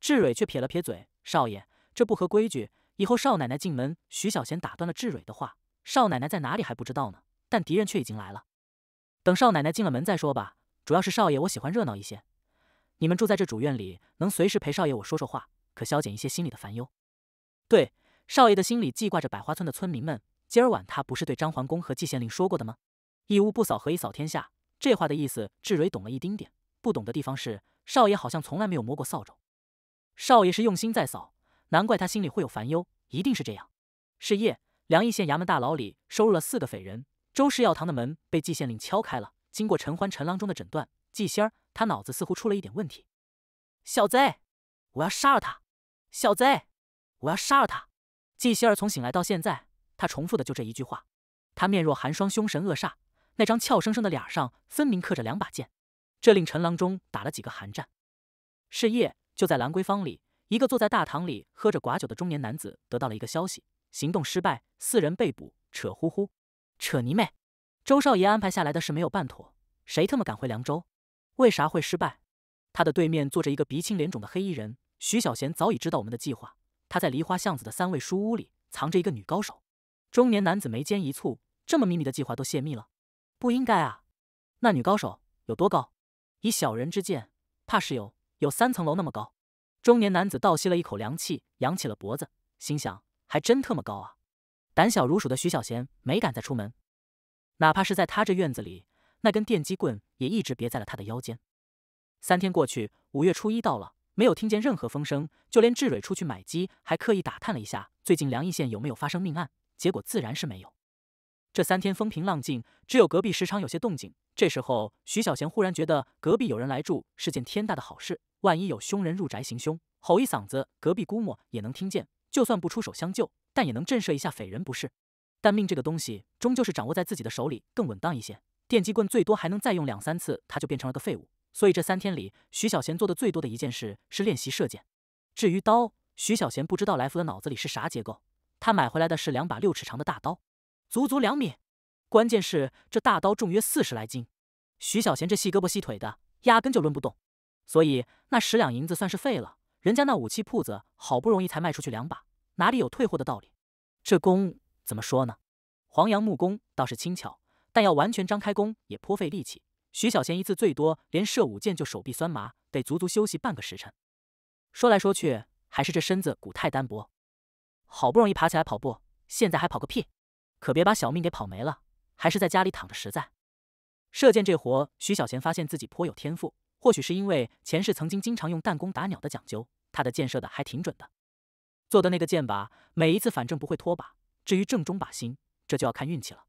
[SPEAKER 1] 志蕊却撇了撇嘴，少爷。这不合规矩。以后少奶奶进门，徐小贤打断了志蕊的话。少奶奶在哪里还不知道呢，但敌人却已经来了。等少奶奶进了门再说吧。主要是少爷我喜欢热闹一些，你们住在这主院里，能随时陪少爷我说说话，可消减一些心里的烦忧。对，少爷的心里记挂着百花村的村民们。今儿晚他不是对张桓公和季县令说过的吗？一屋不扫，何以扫天下？这话的意思，志蕊懂了一丁点。不懂的地方是，少爷好像从来没有摸过扫帚。少爷是用心在扫。难怪他心里会有烦忧，一定是这样。是夜，梁邑县衙门大牢里收入了四个匪人。周氏药堂的门被季县令敲开了。经过陈欢、陈郎中的诊断，季仙儿他脑子似乎出了一点问题。小贼，我要杀了他！小贼，我要杀了他！季仙儿从醒来到现在，他重复的就这一句话。他面若寒霜，凶神恶煞，那张俏生生的脸上分明刻着两把剑，这令陈郎中打了几个寒战。是夜，就在兰桂坊里。一个坐在大堂里喝着寡酒的中年男子得到了一个消息：行动失败，四人被捕。扯呼呼，扯泥妹，周少爷安排下来的事没有办妥，谁他妈敢回凉州？为啥会失败？他的对面坐着一个鼻青脸肿的黑衣人。徐小贤早已知道我们的计划，他在梨花巷子的三味书屋里藏着一个女高手。中年男子眉间一蹙：这么秘密的计划都泄密了，不应该啊！那女高手有多高？以小人之见，怕是有有三层楼那么高。中年男子倒吸了一口凉气，扬起了脖子，心想：“还真特么高啊！”胆小如鼠的徐小贤没敢再出门，哪怕是在他这院子里，那根电击棍也一直别在了他的腰间。三天过去，五月初一到了，没有听见任何风声，就连志蕊出去买鸡，还刻意打探了一下最近梁义县有没有发生命案，结果自然是没有。这三天风平浪静，只有隔壁时常有些动静。这时候，徐小贤忽然觉得隔壁有人来住是件天大的好事。万一有凶人入宅行凶，吼一嗓子，隔壁估摸也能听见。就算不出手相救，但也能震慑一下匪人，不是？但命这个东西终究是掌握在自己的手里，更稳当一些。电击棍最多还能再用两三次，它就变成了个废物。所以这三天里，徐小贤做的最多的一件事是练习射箭。至于刀，徐小贤不知道来福的脑子里是啥结构。他买回来的是两把六尺长的大刀，足足两米。关键是这大刀重约四十来斤，徐小贤这细胳膊细腿的，压根就抡不动。所以那十两银子算是废了。人家那武器铺子好不容易才卖出去两把，哪里有退货的道理？这弓怎么说呢？黄杨木弓倒是轻巧，但要完全张开弓也颇费力气。徐小贤一次最多连射五箭就手臂酸麻，得足足休息半个时辰。说来说去还是这身子骨太单薄，好不容易爬起来跑步，现在还跑个屁！可别把小命给跑没了，还是在家里躺着实在。射箭这活，徐小贤发现自己颇有天赋。或许是因为前世曾经经常用弹弓打鸟的讲究，他的箭射的还挺准的。做的那个箭靶，每一次反正不会脱靶。至于正中靶心，这就要看运气了。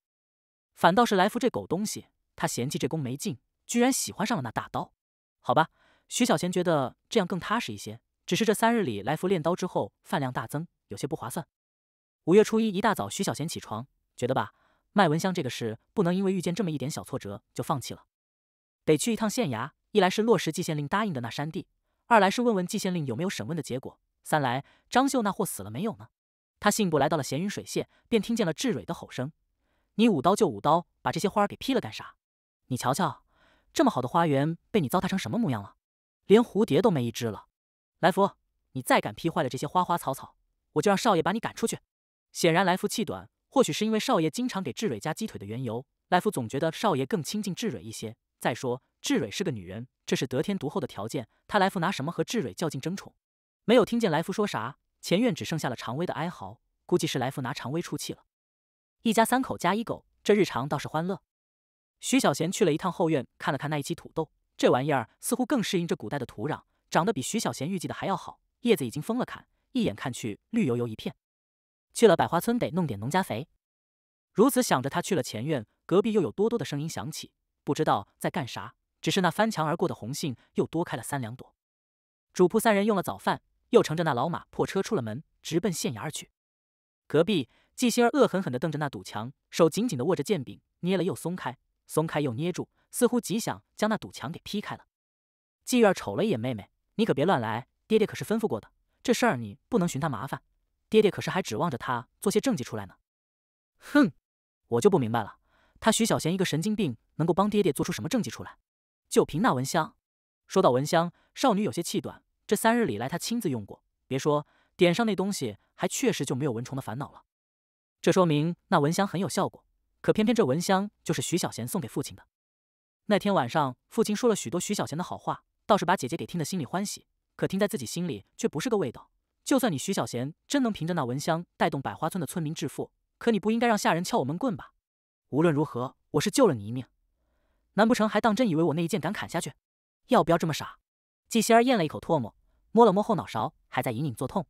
[SPEAKER 1] 反倒是来福这狗东西，他嫌弃这弓没劲，居然喜欢上了那大刀。好吧，徐小贤觉得这样更踏实一些。只是这三日里，来福练刀之后饭量大增，有些不划算。五月初一一大早，徐小贤起床，觉得吧，卖蚊香这个事不能因为遇见这么一点小挫折就放弃了，得去一趟县衙。一来是落实季县令答应的那山地，二来是问问季县令有没有审问的结果，三来张秀那货死了没有呢？他信步来到了闲云水榭，便听见了志蕊的吼声：“你舞刀就舞刀，把这些花儿给劈了干啥？你瞧瞧，这么好的花园被你糟蹋成什么模样了？连蝴蝶都没一只了！来福，你再敢劈坏了这些花花草草，我就让少爷把你赶出去。”显然来福气短，或许是因为少爷经常给志蕊夹鸡腿的缘由，来福总觉得少爷更亲近志蕊一些。再说。志蕊是个女人，这是得天独厚的条件。他来福拿什么和志蕊较劲争宠？没有听见来福说啥。前院只剩下了常威的哀嚎，估计是来福拿常威出气了。一家三口加一狗，这日常倒是欢乐。徐小贤去了一趟后院，看了看那一期土豆，这玩意儿似乎更适应这古代的土壤，长得比徐小贤预计的还要好，叶子已经疯了，看一眼看去绿油油一片。去了百花村得弄点农家肥，如此想着，他去了前院，隔壁又有多多的声音响起，不知道在干啥。只是那翻墙而过的红杏又多开了三两朵，主仆三人用了早饭，又乘着那老马破车出了门，直奔县衙而去。隔壁纪心儿恶狠狠地瞪着那堵墙，手紧紧地握着剑柄，捏了又松开，松开又捏住，似乎极想将那堵墙给劈开了。纪玉儿瞅了一眼妹妹，你可别乱来，爹爹可是吩咐过的，这事儿你不能寻他麻烦。爹爹可是还指望着他做些政绩出来呢。哼，我就不明白了，他徐小贤一个神经病，能够帮爹爹做出什么政绩出来？就凭那蚊香。说到蚊香，少女有些气短。这三日里来，她亲自用过，别说点上那东西，还确实就没有蚊虫的烦恼了。这说明那蚊香很有效果。可偏偏这蚊香就是徐小贤送给父亲的。那天晚上，父亲说了许多徐小贤的好话，倒是把姐姐给听得心里欢喜。可听在自己心里，却不是个味道。就算你徐小贤真能凭着那蚊香带动百花村的村民致富，可你不应该让下人敲我闷棍吧？无论如何，我是救了你一命。难不成还当真以为我那一剑敢砍下去？要不要这么傻？季仙儿咽了一口唾沫，摸了摸后脑勺，还在隐隐作痛。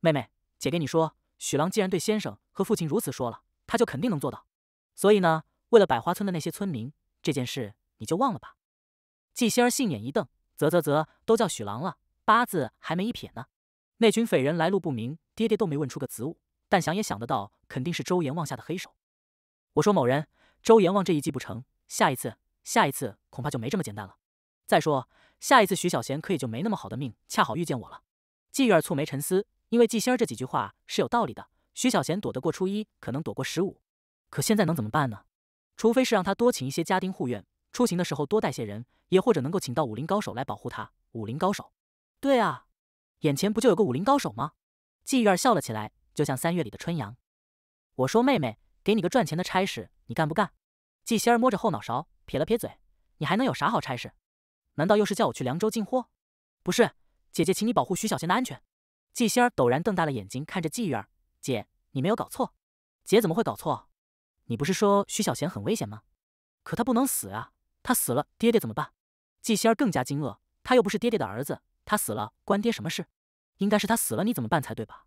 [SPEAKER 1] 妹妹，姐给你说，许郎既然对先生和父亲如此说了，他就肯定能做到。所以呢，为了百花村的那些村民，这件事你就忘了吧。季仙儿杏眼一瞪：“啧啧啧，都叫许郎了，八字还没一撇呢。那群匪人来路不明，爹爹都没问出个子午，但想也想得到，肯定是周阎王下的黑手。我说某人，周阎王这一计不成。”下一次，下一次恐怕就没这么简单了。再说，下一次徐小贤可以就没那么好的命，恰好遇见我了。季玉儿蹙眉沉思，因为季仙儿这几句话是有道理的。徐小贤躲得过初一，可能躲过十五，可现在能怎么办呢？除非是让他多请一些家丁护院，出行的时候多带些人，也或者能够请到武林高手来保护他。武林高手，对啊，眼前不就有个武林高手吗？季玉儿笑了起来，就像三月里的春阳。我说妹妹，给你个赚钱的差事，你干不干？纪仙儿摸着后脑勺，撇了撇嘴：“你还能有啥好差事？难道又是叫我去凉州进货？不是，姐姐，请你保护徐小贤的安全。”纪仙儿陡然瞪大了眼睛，看着纪玉儿：“姐，你没有搞错？姐怎么会搞错？你不是说徐小贤很危险吗？可他不能死啊！他死了，爹爹怎么办？”纪仙儿更加惊愕：“他又不是爹爹的儿子，他死了关爹什么事？应该是他死了，你怎么办才对吧？”“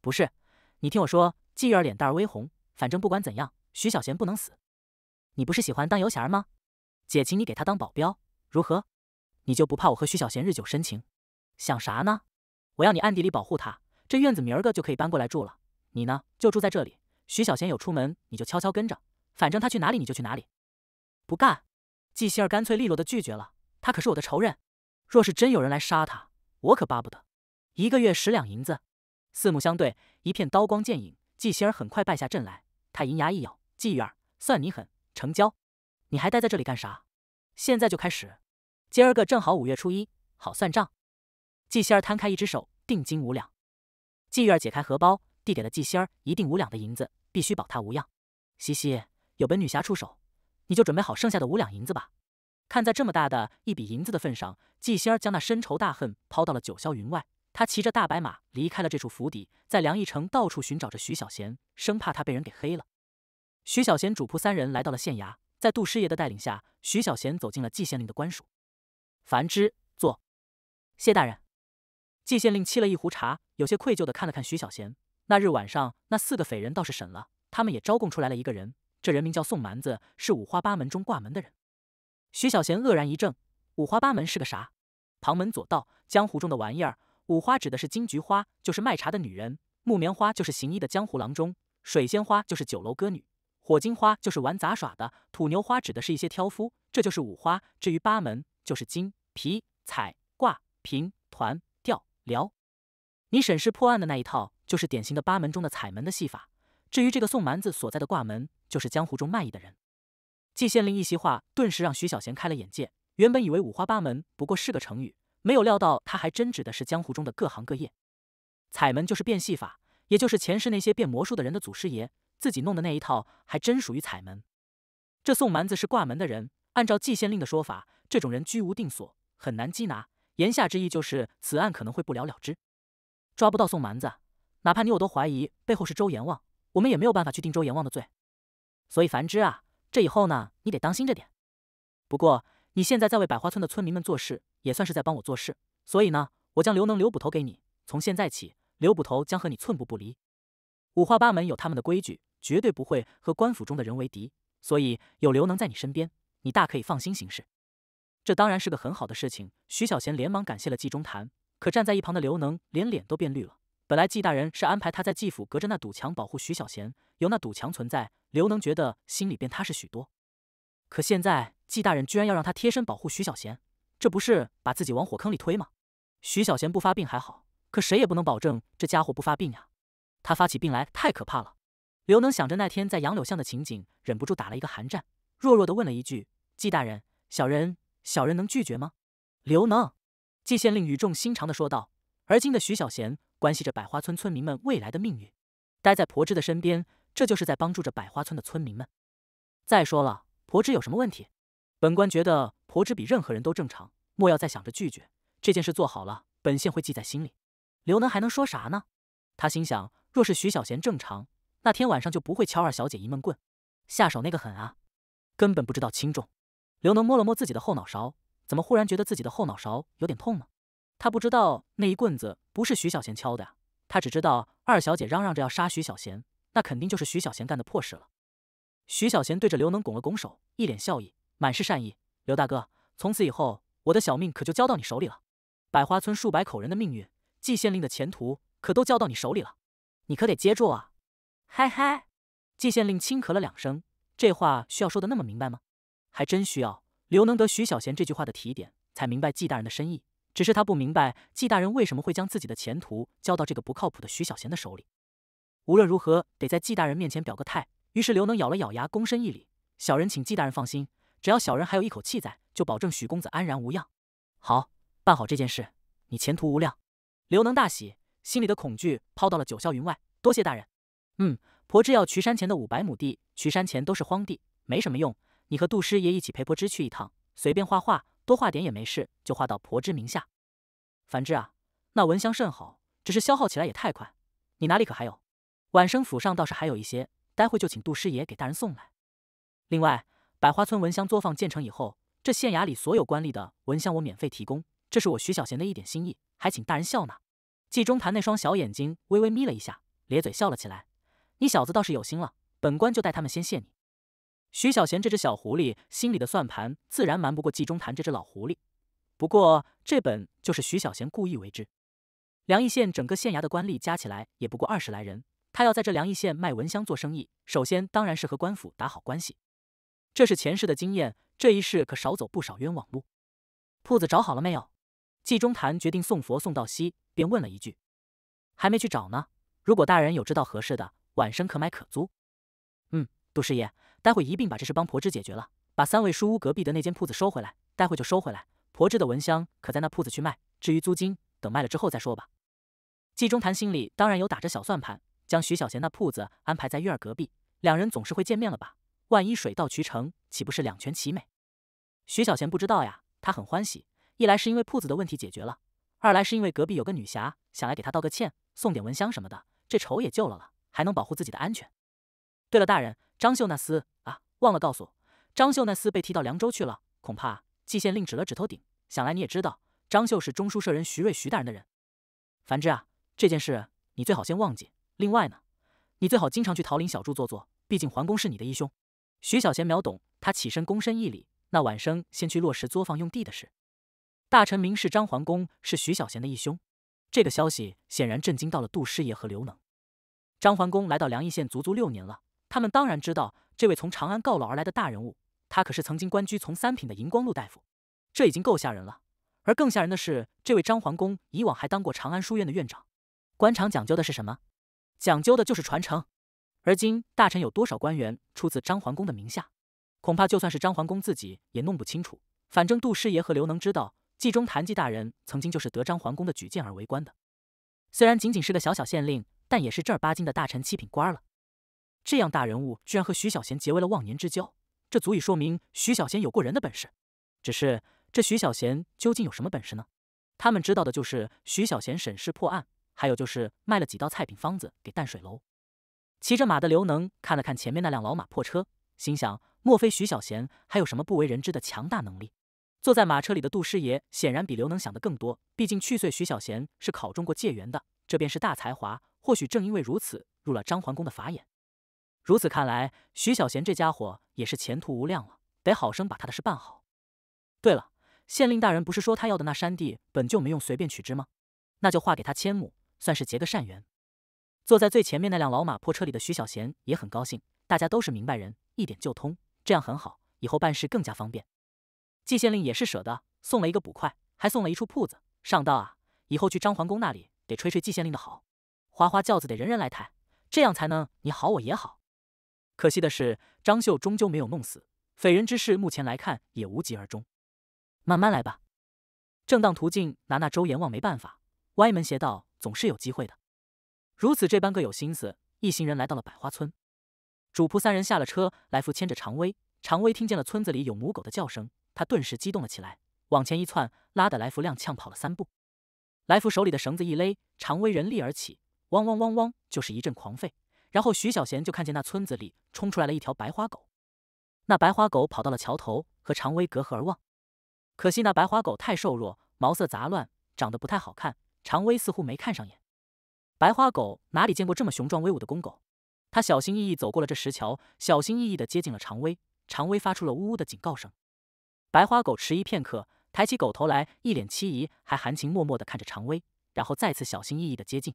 [SPEAKER 1] 不是，你听我说。”纪玉儿脸蛋微红：“反正不管怎样，徐小贤不能死。”你不是喜欢当游侠吗？姐，请你给他当保镖如何？你就不怕我和徐小贤日久生情？想啥呢？我要你暗地里保护他，这院子明儿个就可以搬过来住了。你呢，就住在这里。徐小贤有出门，你就悄悄跟着，反正他去哪里你就去哪里。不干！纪心儿干脆利落的拒绝了。他可是我的仇人，若是真有人来杀他，我可巴不得。一个月十两银子。四目相对，一片刀光剑影。纪心儿很快败下阵来，他银牙一咬，季玉儿，算你狠。成交，你还待在这里干啥？现在就开始，今儿个正好五月初一，好算账。纪仙儿摊开一只手，定金五两。纪月儿解开荷包，递给了纪仙儿一定五两的银子，必须保她无恙。嘻嘻，有本女侠出手，你就准备好剩下的五两银子吧。看在这么大的一笔银子的份上，纪仙儿将那深仇大恨抛到了九霄云外。他骑着大白马离开了这处府邸，在梁义城到处寻找着徐小贤，生怕他被人给黑了。徐小贤主仆三人来到了县衙，在杜师爷的带领下，徐小贤走进了季县令的官署。樊之坐，谢大人。季县令沏了一壶茶，有些愧疚的看了看徐小贤。那日晚上，那四个匪人倒是审了，他们也招供出来了一个人。这人名叫宋蛮子，是五花八门中挂门的人。徐小贤愕然一怔，五花八门是个啥？旁门左道，江湖中的玩意儿。五花指的是金菊花，就是卖茶的女人；木棉花就是行医的江湖郎中；水仙花就是酒楼歌女。火金花就是玩杂耍的，土牛花指的是一些挑夫，这就是五花。至于八门，就是金、皮、彩、挂、平、团、吊、辽。你沈视破案的那一套，就是典型的八门中的彩门的戏法。至于这个宋蛮子所在的挂门，就是江湖中卖艺的人。季县令一席话，顿时让徐小贤开了眼界。原本以为五花八门不过是个成语，没有料到他还真指的是江湖中的各行各业。彩门就是变戏法，也就是前世那些变魔术的人的祖师爷。自己弄的那一套还真属于踩门。这宋蛮子是挂门的人，按照季县令的说法，这种人居无定所，很难缉拿。言下之意就是，此案可能会不了了之，抓不到宋蛮子，哪怕你我都怀疑背后是周阎王，我们也没有办法去定周阎王的罪。所以樊之啊，这以后呢，你得当心着点。不过你现在在为百花村的村民们做事，也算是在帮我做事。所以呢，我将刘能、刘捕头给你，从现在起，刘捕头将和你寸步不离。五花八门有他们的规矩。绝对不会和官府中的人为敌，所以有刘能在你身边，你大可以放心行事。这当然是个很好的事情。徐小贤连忙感谢了纪中谈，可站在一旁的刘能连脸都变绿了。本来纪大人是安排他在纪府隔着那堵墙保护徐小贤，有那堵墙存在，刘能觉得心里便踏实许多。可现在纪大人居然要让他贴身保护徐小贤，这不是把自己往火坑里推吗？徐小贤不发病还好，可谁也不能保证这家伙不发病呀。他发起病来太可怕了。刘能想着那天在杨柳巷的情景，忍不住打了一个寒战，弱弱地问了一句：“纪大人，小人小人能拒绝吗？”刘能，纪县令语重心长地说道：“而今的徐小贤关系着百花村村民们未来的命运，待在婆芝的身边，这就是在帮助着百花村的村民们。再说了，婆芝有什么问题？本官觉得婆芝比任何人都正常，莫要再想着拒绝这件事。做好了，本县会记在心里。”刘能还能说啥呢？他心想，若是徐小贤正常。那天晚上就不会敲二小姐一闷棍，下手那个狠啊，根本不知道轻重。刘能摸了摸自己的后脑勺，怎么忽然觉得自己的后脑勺有点痛呢？他不知道那一棍子不是徐小贤敲的呀，他只知道二小姐嚷嚷着要杀徐小贤，那肯定就是徐小贤干的破事了。徐小贤对着刘能拱了拱手，一脸笑意，满是善意。刘大哥，从此以后我的小命可就交到你手里了，百花村数百口人的命运，季县令的前途可都交到你手里了，你可得接住啊！嗨嗨，季县令轻咳了两声，这话需要说的那么明白吗？还真需要。刘能得徐小贤这句话的提点，才明白季大人的深意。只是他不明白季大人为什么会将自己的前途交到这个不靠谱的徐小贤的手里。无论如何，得在季大人面前表个态。于是刘能咬了咬牙，躬身一礼：“小人请季大人放心，只要小人还有一口气在，就保证许公子安然无恙。”好，办好这件事，你前途无量。刘能大喜，心里的恐惧抛到了九霄云外。多谢大人。嗯，婆知要渠山前的五百亩地，渠山前都是荒地，没什么用。你和杜师爷一起陪婆知去一趟，随便画画，多画点也没事，就画到婆知名下。反之啊，那蚊香甚好，只是消耗起来也太快。你哪里可还有？晚生府上倒是还有一些，待会就请杜师爷给大人送来。另外，百花村蚊香作坊建成以后，这县衙里所有官吏的蚊香我免费提供，这是我徐小贤的一点心意，还请大人笑纳。纪中谈那双小眼睛微微眯了一下，咧嘴笑了起来。你小子倒是有心了，本官就代他们先谢你。徐小贤这只小狐狸心里的算盘，自然瞒不过纪中谈这只老狐狸。不过这本就是徐小贤故意为之。梁义县整个县衙的官吏加起来也不过二十来人，他要在这梁义县卖蚊香做生意，首先当然是和官府打好关系。这是前世的经验，这一世可少走不少冤枉路。铺子找好了没有？纪中谈决定送佛送到西，便问了一句：“还没去找呢。如果大人有知道合适的。”晚生可买可租，嗯，杜师爷，待会一并把这事帮婆枝解决了，把三位书屋隔壁的那间铺子收回来，待会就收回来。婆枝的蚊香可在那铺子去卖，至于租金，等卖了之后再说吧。季中谈心里当然有打着小算盘，将徐小贤那铺子安排在玉儿隔壁，两人总是会见面了吧？万一水到渠成，岂不是两全其美？徐小贤不知道呀，他很欢喜，一来是因为铺子的问题解决了，二来是因为隔壁有个女侠想来给他道个歉，送点蚊香什么的，这仇也救了了。还能保护自己的安全。对了，大人，张秀那厮啊，忘了告诉张秀那厮被提到凉州去了，恐怕。季县令指了指头顶，想来你也知道，张秀是中书舍人徐瑞徐大人的人。樊之啊，这件事你最好先忘记。另外呢，你最好经常去桃林小筑坐坐，毕竟桓公是你的义兄。徐小贤秒懂，他起身躬身一礼，那晚生先去落实作坊用地的事。大臣明示张桓公是徐小贤的义兄，这个消息显然震惊到了杜师爷和刘能。张桓公来到梁邑县足足六年了，他们当然知道这位从长安告老而来的大人物。他可是曾经官居从三品的银光禄大夫，这已经够吓人了。而更吓人的是，这位张桓公以往还当过长安书院的院长。官场讲究的是什么？讲究的就是传承。而今大臣有多少官员出自张桓公的名下？恐怕就算是张桓公自己也弄不清楚。反正杜师爷和刘能知道，冀中谭纪大人曾经就是得张桓公的举荐而为官的。虽然仅仅是个小小县令。但也是正儿八经的大臣七品官了，这样大人物居然和徐小贤结为了忘年之交，这足以说明徐小贤有过人的本事。只是这徐小贤究竟有什么本事呢？他们知道的就是徐小贤审事破案，还有就是卖了几道菜品方子给淡水楼。骑着马的刘能看了看前面那辆老马破车，心想：莫非徐小贤还有什么不为人知的强大能力？坐在马车里的杜师爷显然比刘能想的更多，毕竟去岁徐小贤是考中过解元的，这便是大才华。或许正因为如此，入了张桓公的法眼。如此看来，徐小贤这家伙也是前途无量了，得好生把他的事办好。对了，县令大人不是说他要的那山地本就没用，随便取之吗？那就划给他千亩，算是结个善缘。坐在最前面那辆老马破车里的徐小贤也很高兴。大家都是明白人，一点就通，这样很好，以后办事更加方便。季县令也是舍得，送了一个捕快，还送了一处铺子。上道啊，以后去张桓公那里得吹吹季县令的好。花花轿子得人人来抬，这样才能你好我也好。可惜的是，张秀终究没有弄死匪人之事，目前来看也无疾而终。慢慢来吧，正当途径拿那周阎王没办法，歪门邪道总是有机会的。如此这般，各有心思。一行人来到了百花村，主仆三人下了车，来福牵着常威。常威听见了村子里有母狗的叫声，他顿时激动了起来，往前一窜，拉得来福踉跄跑了三步。来福手里的绳子一勒，常威人立而起。汪汪汪汪！就是一阵狂吠，然后徐小贤就看见那村子里冲出来了一条白花狗，那白花狗跑到了桥头，和常威隔河而望。可惜那白花狗太瘦弱，毛色杂乱，长得不太好看，常威似乎没看上眼。白花狗哪里见过这么雄壮威武的公狗？它小心翼翼走过了这石桥，小心翼翼地接近了常威。常威发出了呜呜的警告声，白花狗迟疑片刻，抬起狗头来，一脸期疑，还含情脉脉地看着常威，然后再次小心翼翼地接近。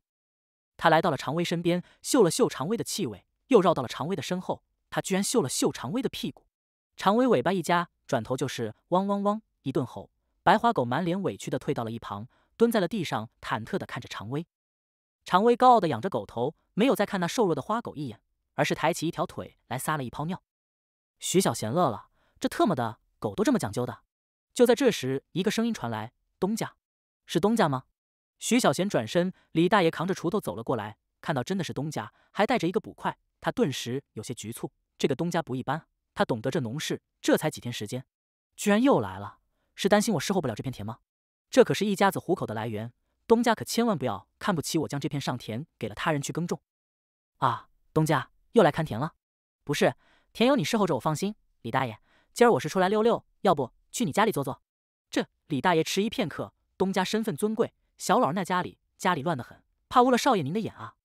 [SPEAKER 1] 他来到了常威身边，嗅了嗅常威的气味，又绕到了常威的身后，他居然嗅了嗅常威的屁股。常威尾巴一夹，转头就是汪汪汪一顿吼。白花狗满脸委屈的退到了一旁，蹲在了地上，忐忑的看着常威。常威高傲的仰着狗头，没有再看那瘦弱的花狗一眼，而是抬起一条腿来撒了一泡尿。徐小贤乐了，这特么的狗都这么讲究的？就在这时，一个声音传来：“东家，是东家吗？”徐小贤转身，李大爷扛着锄头走了过来。看到真的是东家，还带着一个捕快，他顿时有些局促。这个东家不一般，他懂得这农事，这才几天时间，居然又来了，是担心我侍候不了这片田吗？这可是一家子糊口的来源，东家可千万不要看不起我，将这片上田给了他人去耕种啊！东家又来看田了，不是田有你侍候着我放心。李大爷，今儿我是出来溜溜，要不去你家里坐坐？这李大爷迟疑片刻，东家身份尊贵。小老儿那家里，家里乱得很，怕污了少爷您的眼啊。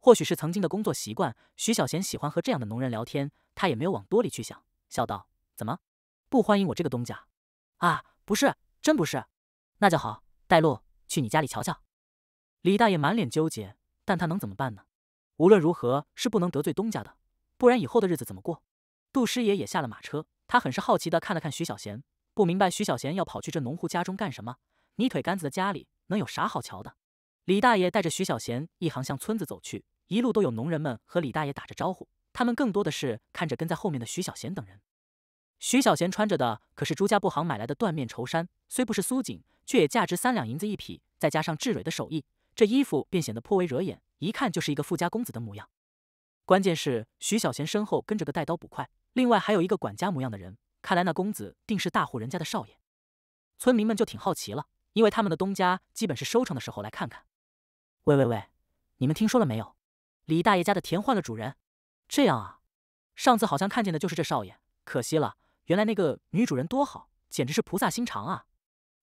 [SPEAKER 1] 或许是曾经的工作习惯，徐小贤喜欢和这样的农人聊天，他也没有往多里去想，笑道：“怎么，不欢迎我这个东家？啊，不是，真不是。那就好，带路去你家里瞧瞧。”李大爷满脸纠结，但他能怎么办呢？无论如何是不能得罪东家的，不然以后的日子怎么过？杜师爷也下了马车，他很是好奇的看了看徐小贤，不明白徐小贤要跑去这农户家中干什么。泥腿杆子的家里。能有啥好瞧的？李大爷带着徐小贤一行向村子走去，一路都有农人们和李大爷打着招呼。他们更多的是看着跟在后面的徐小贤等人。徐小贤穿着的可是朱家布行买来的缎面绸衫，虽不是苏锦，却也价值三两银子一匹。再加上志蕊的手艺，这衣服便显得颇为惹眼，一看就是一个富家公子的模样。关键是徐小贤身后跟着个带刀捕快，另外还有一个管家模样的人，看来那公子定是大户人家的少爷。村民们就挺好奇了。因为他们的东家基本是收成的时候来看看。喂喂喂，你们听说了没有？李大爷家的田换了主人？这样啊，上次好像看见的就是这少爷。可惜了，原来那个女主人多好，简直是菩萨心肠啊！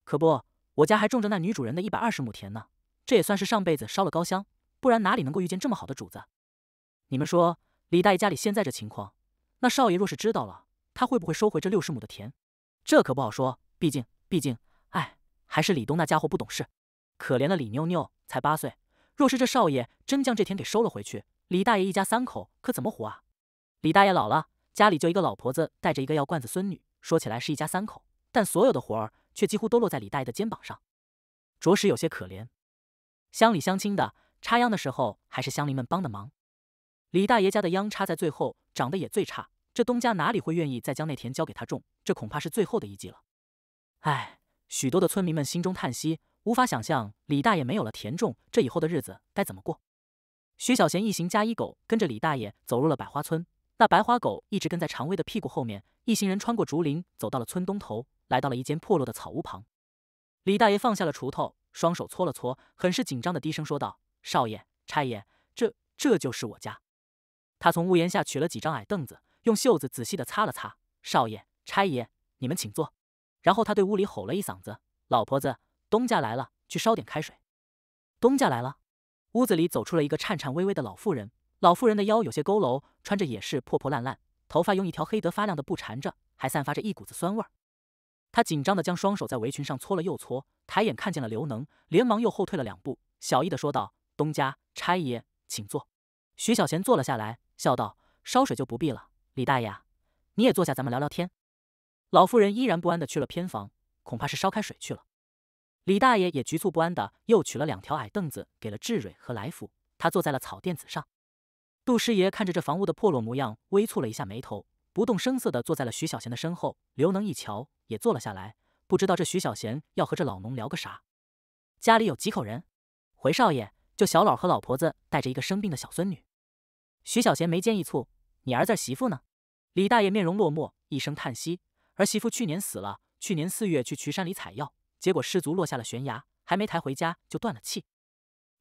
[SPEAKER 1] 可不，我家还种着那女主人的一百二十亩田呢，这也算是上辈子烧了高香，不然哪里能够遇见这么好的主子？你们说，李大爷家里现在这情况，那少爷若是知道了，他会不会收回这六十亩的田？这可不好说，毕竟，毕竟。还是李东那家伙不懂事，可怜了李妞妞，才八岁。若是这少爷真将这田给收了回去，李大爷一家三口可怎么活啊？李大爷老了，家里就一个老婆子带着一个药罐子孙女，说起来是一家三口，但所有的活儿却几乎都落在李大爷的肩膀上，着实有些可怜。乡里乡亲的，插秧的时候还是乡邻们帮的忙。李大爷家的秧插在最后，长得也最差。这东家哪里会愿意再将那田交给他种？这恐怕是最后的一季了。唉。许多的村民们心中叹息，无法想象李大爷没有了田种，这以后的日子该怎么过。徐小贤一行加一狗跟着李大爷走入了百花村，那白花狗一直跟在常威的屁股后面。一行人穿过竹林，走到了村东头，来到了一间破落的草屋旁。李大爷放下了锄头，双手搓了搓，很是紧张的低声说道：“少爷、差爷，这这就是我家。”他从屋檐下取了几张矮凳子，用袖子仔细的擦了擦。“少爷、差爷，你们请坐。”然后他对屋里吼了一嗓子：“老婆子，东家来了，去烧点开水。”东家来了，屋子里走出了一个颤颤巍巍的老妇人。老妇人的腰有些佝偻，穿着也是破破烂烂，头发用一条黑得发亮的布缠着，还散发着一股子酸味儿。她紧张的将双手在围裙上搓了又搓，抬眼看见了刘能，连忙又后退了两步，小意的说道：“东家、差爷，请坐。”徐小贤坐了下来，笑道：“烧水就不必了，李大爷，你也坐下，咱们聊聊天。”老妇人依然不安地去了偏房，恐怕是烧开水去了。李大爷也局促不安地又取了两条矮凳子给了志蕊和来福，他坐在了草垫子上。杜师爷看着这房屋的破落模样，微蹙了一下眉头，不动声色地坐在了徐小贤的身后。刘能一瞧，也坐了下来，不知道这徐小贤要和这老农聊个啥。家里有几口人？回少爷，就小老和老婆子带着一个生病的小孙女。徐小贤眉间一蹙：“你儿子媳妇呢？”李大爷面容落寞，一声叹息。儿媳妇去年死了，去年四月去渠山里采药，结果失足落下了悬崖，还没抬回家就断了气。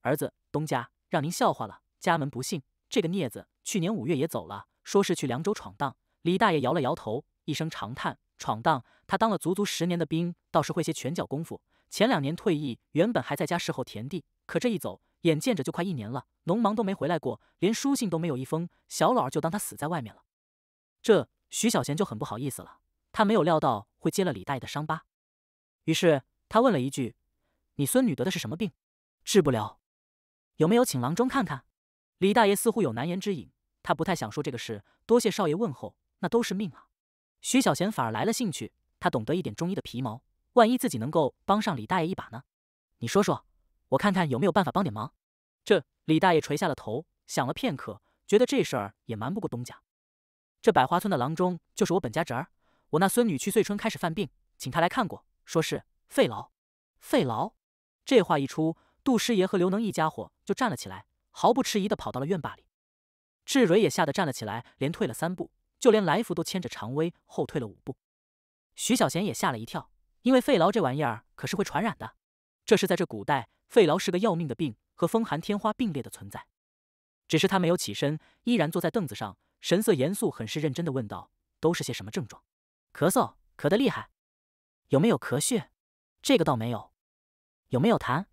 [SPEAKER 1] 儿子，东家让您笑话了，家门不幸。这个孽子去年五月也走了，说是去凉州闯荡。李大爷摇了摇头，一声长叹：“闯荡，他当了足足十年的兵，倒是会些拳脚功夫。前两年退役，原本还在家侍候田地，可这一走，眼见着就快一年了，农忙都没回来过，连书信都没有一封。小老儿就当他死在外面了。”这徐小贤就很不好意思了。他没有料到会揭了李大爷的伤疤，于是他问了一句：“你孙女得的是什么病？治不了？有没有请郎中看看？”李大爷似乎有难言之隐，他不太想说这个事。多谢少爷问候，那都是命啊。徐小贤反而来了兴趣，他懂得一点中医的皮毛，万一自己能够帮上李大爷一把呢？你说说，我看看有没有办法帮点忙。这李大爷垂下了头，想了片刻，觉得这事儿也瞒不过东家。这百花村的郎中就是我本家侄儿。我那孙女去岁春开始犯病，请他来看过，说是肺痨。肺痨，这话一出，杜师爷和刘能一家伙就站了起来，毫不迟疑地跑到了院坝里。志蕊也吓得站了起来，连退了三步，就连来福都牵着长威后退了五步。徐小贤也吓了一跳，因为肺痨这玩意儿可是会传染的。这是在这古代，肺痨是个要命的病，和风寒、天花并列的存在。只是他没有起身，依然坐在凳子上，神色严肃，很是认真的问道：“都是些什么症状？”咳嗽咳得厉害，有没有咳血？这个倒没有。有没有痰？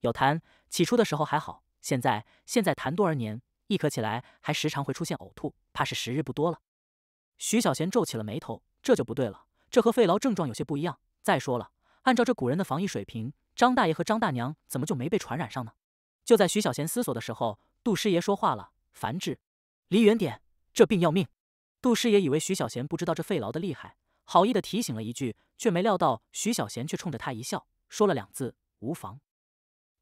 [SPEAKER 1] 有痰。起初的时候还好，现在现在痰多而黏，一咳起来还时常会出现呕吐，怕是时日不多了。徐小贤皱起了眉头，这就不对了，这和肺痨症状有些不一样。再说了，按照这古人的防疫水平，张大爷和张大娘怎么就没被传染上呢？就在徐小贤思索的时候，杜师爷说话了：“樊志，离远点，这病要命。”杜师爷以为徐小贤不知道这肺痨的厉害。好意的提醒了一句，却没料到徐小贤却冲着他一笑，说了两字：“无妨。”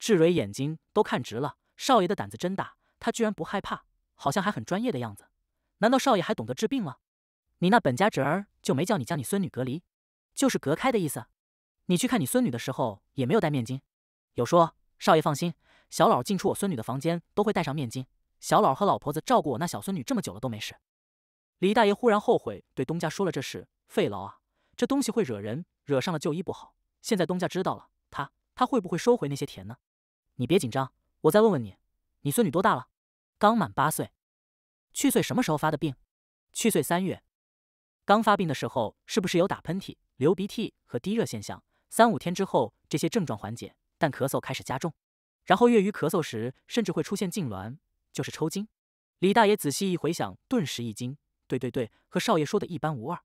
[SPEAKER 1] 志蕊眼睛都看直了，少爷的胆子真大，他居然不害怕，好像还很专业的样子。难道少爷还懂得治病了？你那本家侄儿就没叫你将你孙女隔离，就是隔开的意思。你去看你孙女的时候也没有戴面巾。有说少爷放心，小老进出我孙女的房间都会戴上面巾。小老和老婆子照顾我那小孙女这么久了都没事。李大爷忽然后悔对东家说了这事。费劳啊，这东西会惹人，惹上了就医不好。现在东家知道了，他他会不会收回那些田呢？你别紧张，我再问问你，你孙女多大了？刚满八岁。去岁什么时候发的病？去岁三月，刚发病的时候是不是有打喷嚏、流鼻涕和低热现象？三五天之后，这些症状缓解，但咳嗽开始加重，然后越余咳嗽时甚至会出现痉挛，就是抽筋。李大爷仔细一回想，顿时一惊，对对对，和少爷说的一般无二。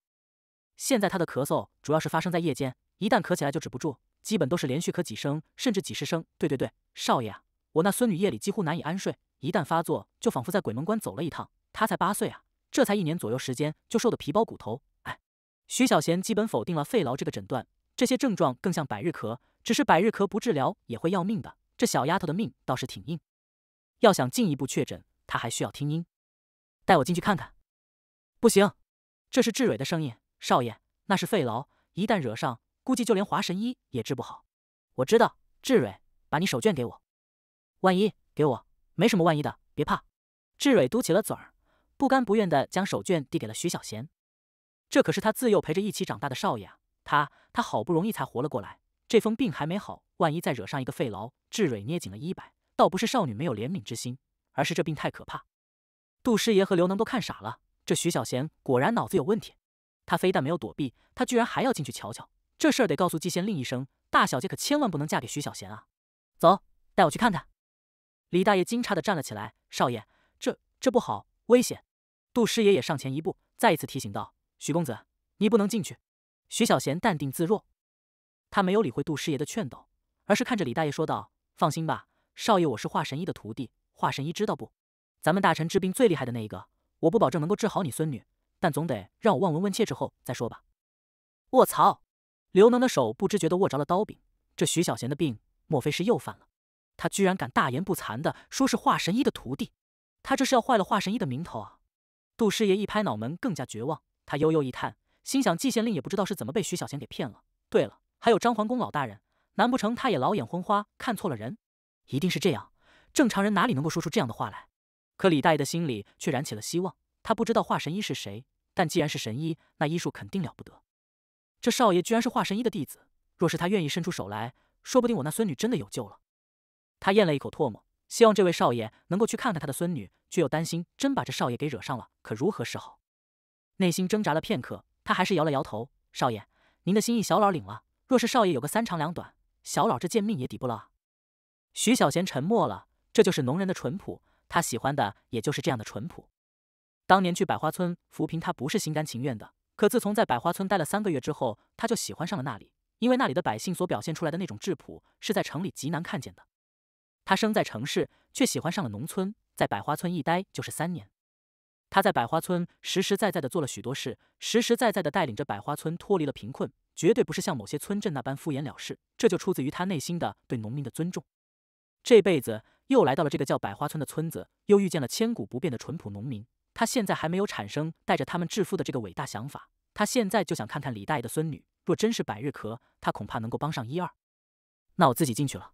[SPEAKER 1] 现在他的咳嗽主要是发生在夜间，一旦咳起来就止不住，基本都是连续咳几声甚至几十声。对对对，少爷，啊，我那孙女夜里几乎难以安睡，一旦发作就仿佛在鬼门关走了一趟。她才八岁啊，这才一年左右时间就瘦得皮包骨头。哎，徐小贤基本否定了肺痨这个诊断，这些症状更像百日咳，只是百日咳不治疗也会要命的。这小丫头的命倒是挺硬。要想进一步确诊，他还需要听音，带我进去看看。不行，这是志蕊的声音。少爷，那是肺痨，一旦惹上，估计就连华神医也治不好。我知道，志蕊，把你手绢给我。万一给我，没什么万一的，别怕。志蕊嘟起了嘴儿，不甘不愿地将手绢递给了徐小贤。这可是他自幼陪着一起长大的少爷啊，他他好不容易才活了过来，这封病还没好，万一再惹上一个肺痨，志蕊捏紧了衣摆。倒不是少女没有怜悯之心，而是这病太可怕。杜师爷和刘能都看傻了，这徐小贤果然脑子有问题。他非但没有躲避，他居然还要进去瞧瞧。这事儿得告诉季县令一声，大小姐可千万不能嫁给徐小贤啊！走，带我去看看。李大爷惊诧地站了起来：“少爷，这这不好，危险！”杜师爷也上前一步，再一次提醒道：“徐公子，你不能进去。”徐小贤淡定自若，他没有理会杜师爷的劝导，而是看着李大爷说道：“放心吧，少爷，我是华神医的徒弟，华神医知道不？咱们大臣治病最厉害的那一个，我不保证能够治好你孙女。”但总得让我望闻问切之后再说吧。我操！刘能的手不知觉的握着了刀柄。这徐小贤的病，莫非是又犯了？他居然敢大言不惭的说是华神医的徒弟，他这是要坏了华神医的名头啊！杜师爷一拍脑门，更加绝望。他悠悠一叹，心想：季县令也不知道是怎么被徐小贤给骗了。对了，还有张桓公老大人，难不成他也老眼昏花，看错了人？一定是这样，正常人哪里能够说出这样的话来？可李大爷的心里却燃起了希望。他不知道华神医是谁，但既然是神医，那医术肯定了不得。这少爷居然是华神医的弟子，若是他愿意伸出手来，说不定我那孙女真的有救了。他咽了一口唾沫，希望这位少爷能够去看看他的孙女，却又担心真把这少爷给惹上了，可如何是好？内心挣扎了片刻，他还是摇了摇头：“少爷，您的心意小老领了。若是少爷有个三长两短，小老这贱命也抵不了。”徐小贤沉默了，这就是农人的淳朴，他喜欢的也就是这样的淳朴。当年去百花村扶贫，他不是心甘情愿的。可自从在百花村待了三个月之后，他就喜欢上了那里，因为那里的百姓所表现出来的那种质朴，是在城里极难看见的。他生在城市，却喜欢上了农村，在百花村一待就是三年。他在百花村实实在在的做了许多事，实实在在的带领着百花村脱离了贫困，绝对不是像某些村镇那般敷衍了事。这就出自于他内心的对农民的尊重。这辈子又来到了这个叫百花村的村子，又遇见了千古不变的淳朴农民。他现在还没有产生带着他们致富的这个伟大想法，他现在就想看看李大爷的孙女，若真是百日咳，他恐怕能够帮上一二。那我自己进去了。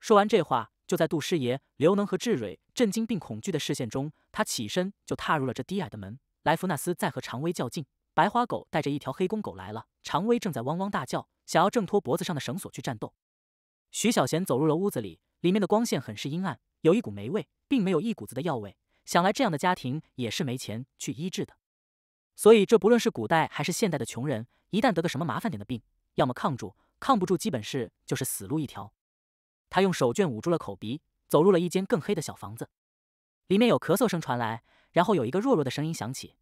[SPEAKER 1] 说完这话，就在杜师爷、刘能和志蕊震惊并恐惧的视线中，他起身就踏入了这低矮的门。莱弗纳斯在和常威较劲，白花狗带着一条黑公狗来了，常威正在汪汪大叫，想要挣脱脖子上的绳索去战斗。徐小贤走入了屋子里，里面的光线很是阴暗，有一股霉味，并没有一股子的药味。想来这样的家庭也是没钱去医治的，所以这不论是古代还是现代的穷人，一旦得个什么麻烦点的病，要么抗住，抗不住，基本是就是死路一条。他用手绢捂住了口鼻，走入了一间更黑的小房子，里面有咳嗽声传来，然后有一个弱弱的声音响起：“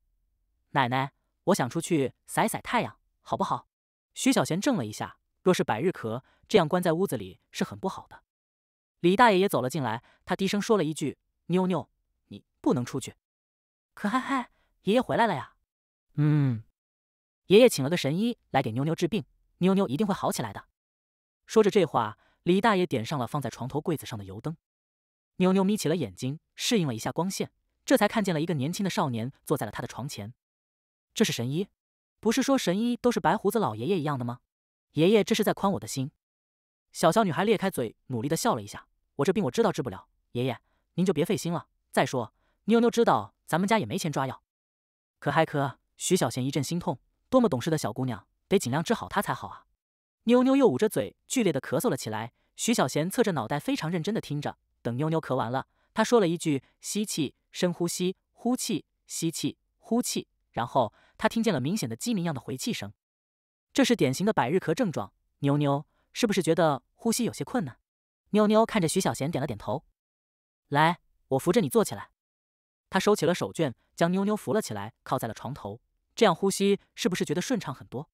[SPEAKER 1] 奶奶，我想出去晒晒太阳，好不好？”徐小贤怔了一下，若是百日咳，这样关在屋子里是很不好的。李大爷也走了进来，他低声说了一句：“妞妞。”不能出去，可嗨嗨，爷爷回来了呀！嗯，爷爷请了个神医来给妞妞治病，妞妞一定会好起来的。说着这话，李大爷点上了放在床头柜子上的油灯。妞妞眯起了眼睛，适应了一下光线，这才看见了一个年轻的少年坐在了他的床前。这是神医？不是说神医都是白胡子老爷爷一样的吗？爷爷这是在宽我的心。小小女孩裂开嘴，努力的笑了一下。我这病我知道治不了，爷爷您就别费心了。再说。妞妞知道咱们家也没钱抓药，可还咳？徐小贤一阵心痛，多么懂事的小姑娘，得尽量治好她才好啊！妞妞又捂着嘴剧烈的咳嗽了起来，徐小贤侧着脑袋非常认真的听着。等妞妞咳完了，他说了一句：吸气，深呼吸，呼气，吸气，呼气。然后他听见了明显的鸡鸣样的回气声，这是典型的百日咳症状。妞妞是不是觉得呼吸有些困难？妞妞看着徐小贤点了点头。来，我扶着你坐起来。他收起了手绢，将妞妞扶了起来，靠在了床头。这样呼吸是不是觉得顺畅很多？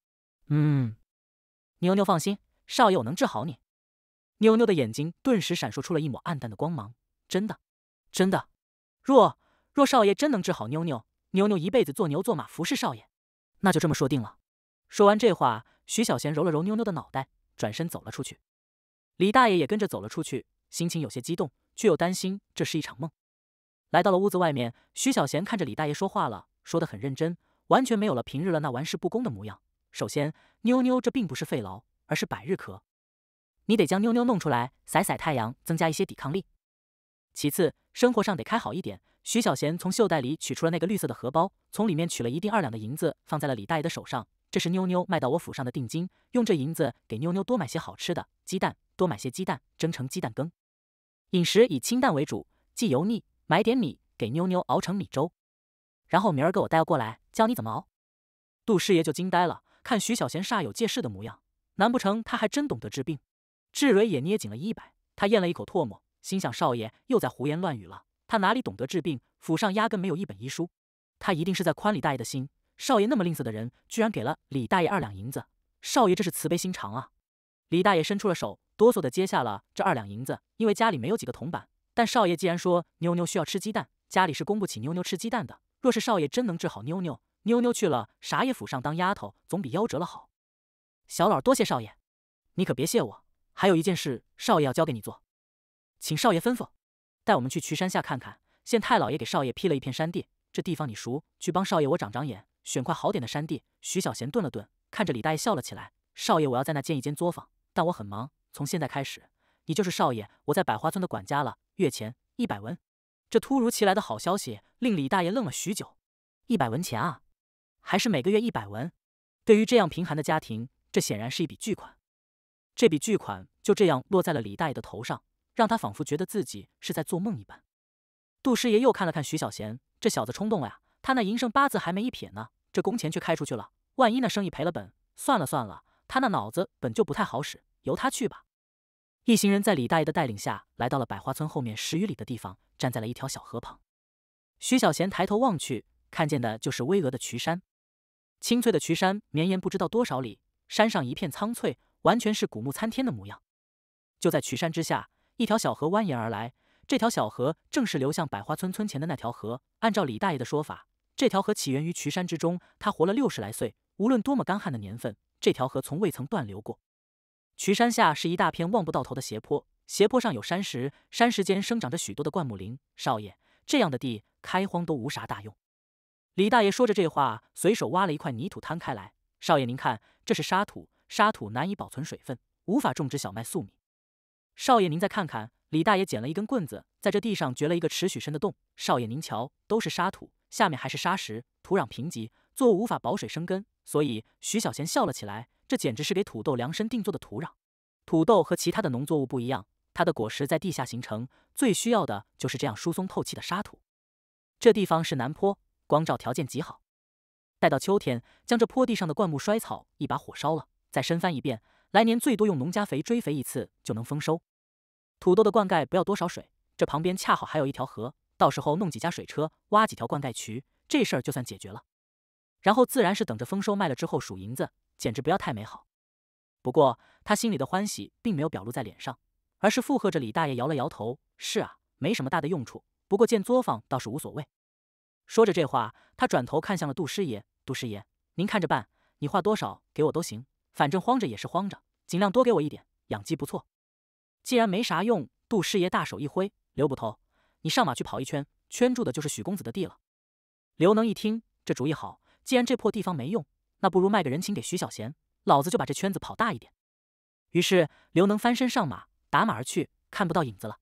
[SPEAKER 1] 嗯，妞妞放心，少爷我能治好你。妞妞的眼睛顿时闪烁出了一抹暗淡的光芒。真的，真的，若若少爷真能治好妞妞，妞妞一辈子做牛做马服侍少爷，那就这么说定了。说完这话，徐小贤揉了揉妞妞的脑袋，转身走了出去。李大爷也跟着走了出去，心情有些激动，却又担心这是一场梦。来到了屋子外面，徐小贤看着李大爷说话了，说得很认真，完全没有了平日了那玩世不恭的模样。首先，妞妞这并不是肺痨，而是百日咳，你得将妞妞弄出来晒晒太阳，增加一些抵抗力。其次，生活上得开好一点。徐小贤从袖袋里取出了那个绿色的荷包，从里面取了一锭二两的银子，放在了李大爷的手上。这是妞妞卖到我府上的定金，用这银子给妞妞多买些好吃的，鸡蛋多买些鸡蛋，蒸成鸡蛋羹，饮食以清淡为主，忌油腻。买点米给妞妞熬成米粥，然后明儿给我带过来，教你怎么熬。杜师爷就惊呆了，看徐小贤煞有介事的模样，难不成他还真懂得治病？志蕊也捏紧了衣摆，他咽了一口唾沫，心想少爷又在胡言乱语了，他哪里懂得治病？府上压根没有一本医书，他一定是在宽李大爷的心。少爷那么吝啬的人，居然给了李大爷二两银子，少爷这是慈悲心肠啊！李大爷伸出了手，哆嗦的接下了这二两银子，因为家里没有几个铜板。但少爷既然说妞妞需要吃鸡蛋，家里是供不起妞妞吃鸡蛋的。若是少爷真能治好妞妞，妞妞去了啥也府上当丫头，总比夭折了好。小老儿多谢少爷，你可别谢我。还有一件事，少爷要交给你做，请少爷吩咐，带我们去渠山下看看。县太老爷给少爷批了一片山地，这地方你熟，去帮少爷我长长眼，选块好点的山地。徐小贤顿了顿，看着李大爷笑了起来。少爷，我要在那建一间作坊，但我很忙，从现在开始。你就是少爷，我在百花村的管家了。月钱一百文。这突如其来的好消息令李大爷愣了许久。一百文钱啊，还是每个月一百文？对于这样贫寒的家庭，这显然是一笔巨款。这笔巨款就这样落在了李大爷的头上，让他仿佛觉得自己是在做梦一般。杜师爷又看了看徐小贤，这小子冲动呀！他那银生八字还没一撇呢，这工钱却开出去了。万一那生意赔了本，算了算了，他那脑子本就不太好使，由他去吧。一行人在李大爷的带领下来到了百花村后面十余里的地方，站在了一条小河旁。徐小贤抬头望去，看见的就是巍峨的渠山，清脆的渠山绵延不知道多少里，山上一片苍翠，完全是古木参天的模样。就在渠山之下，一条小河蜿蜒而来，这条小河正是流向百花村村前的那条河。按照李大爷的说法，这条河起源于渠山之中，他活了六十来岁，无论多么干旱的年份，这条河从未曾断流过。渠山下是一大片望不到头的斜坡，斜坡上有山石，山石间生长着许多的灌木林。少爷，这样的地开荒都无啥大用。李大爷说着这话，随手挖了一块泥土摊开来。少爷您看，这是沙土，沙土难以保存水分，无法种植小麦、粟米。少爷您再看看，李大爷捡了一根棍子，在这地上掘了一个尺许深的洞。少爷您瞧，都是沙土，下面还是沙石，土壤贫瘠，作物无法保水生根。所以，徐小贤笑了起来。这简直是给土豆量身定做的土壤。土豆和其他的农作物不一样，它的果实在地下形成，最需要的就是这样疏松透气的沙土。这地方是南坡，光照条件极好。待到秋天，将这坡地上的灌木、衰草一把火烧了，再深翻一遍，来年最多用农家肥追肥一次就能丰收。土豆的灌溉不要多少水，这旁边恰好还有一条河，到时候弄几家水车，挖几条灌溉渠，这事儿就算解决了。然后自然是等着丰收卖了之后数银子。简直不要太美好。不过他心里的欢喜并没有表露在脸上，而是附和着李大爷摇了摇头。是啊，没什么大的用处。不过建作坊倒是无所谓。说着这话，他转头看向了杜师爷：“杜师爷，您看着办，你画多少给我都行，反正慌着也是慌着，尽量多给我一点。养鸡不错，既然没啥用。”杜师爷大手一挥：“刘捕头，你上马去跑一圈，圈住的就是许公子的地了。”刘能一听，这主意好。既然这破地方没用。那不如卖个人情给徐小贤，老子就把这圈子跑大一点。于是刘能翻身上马，打马而去，看不到影子了。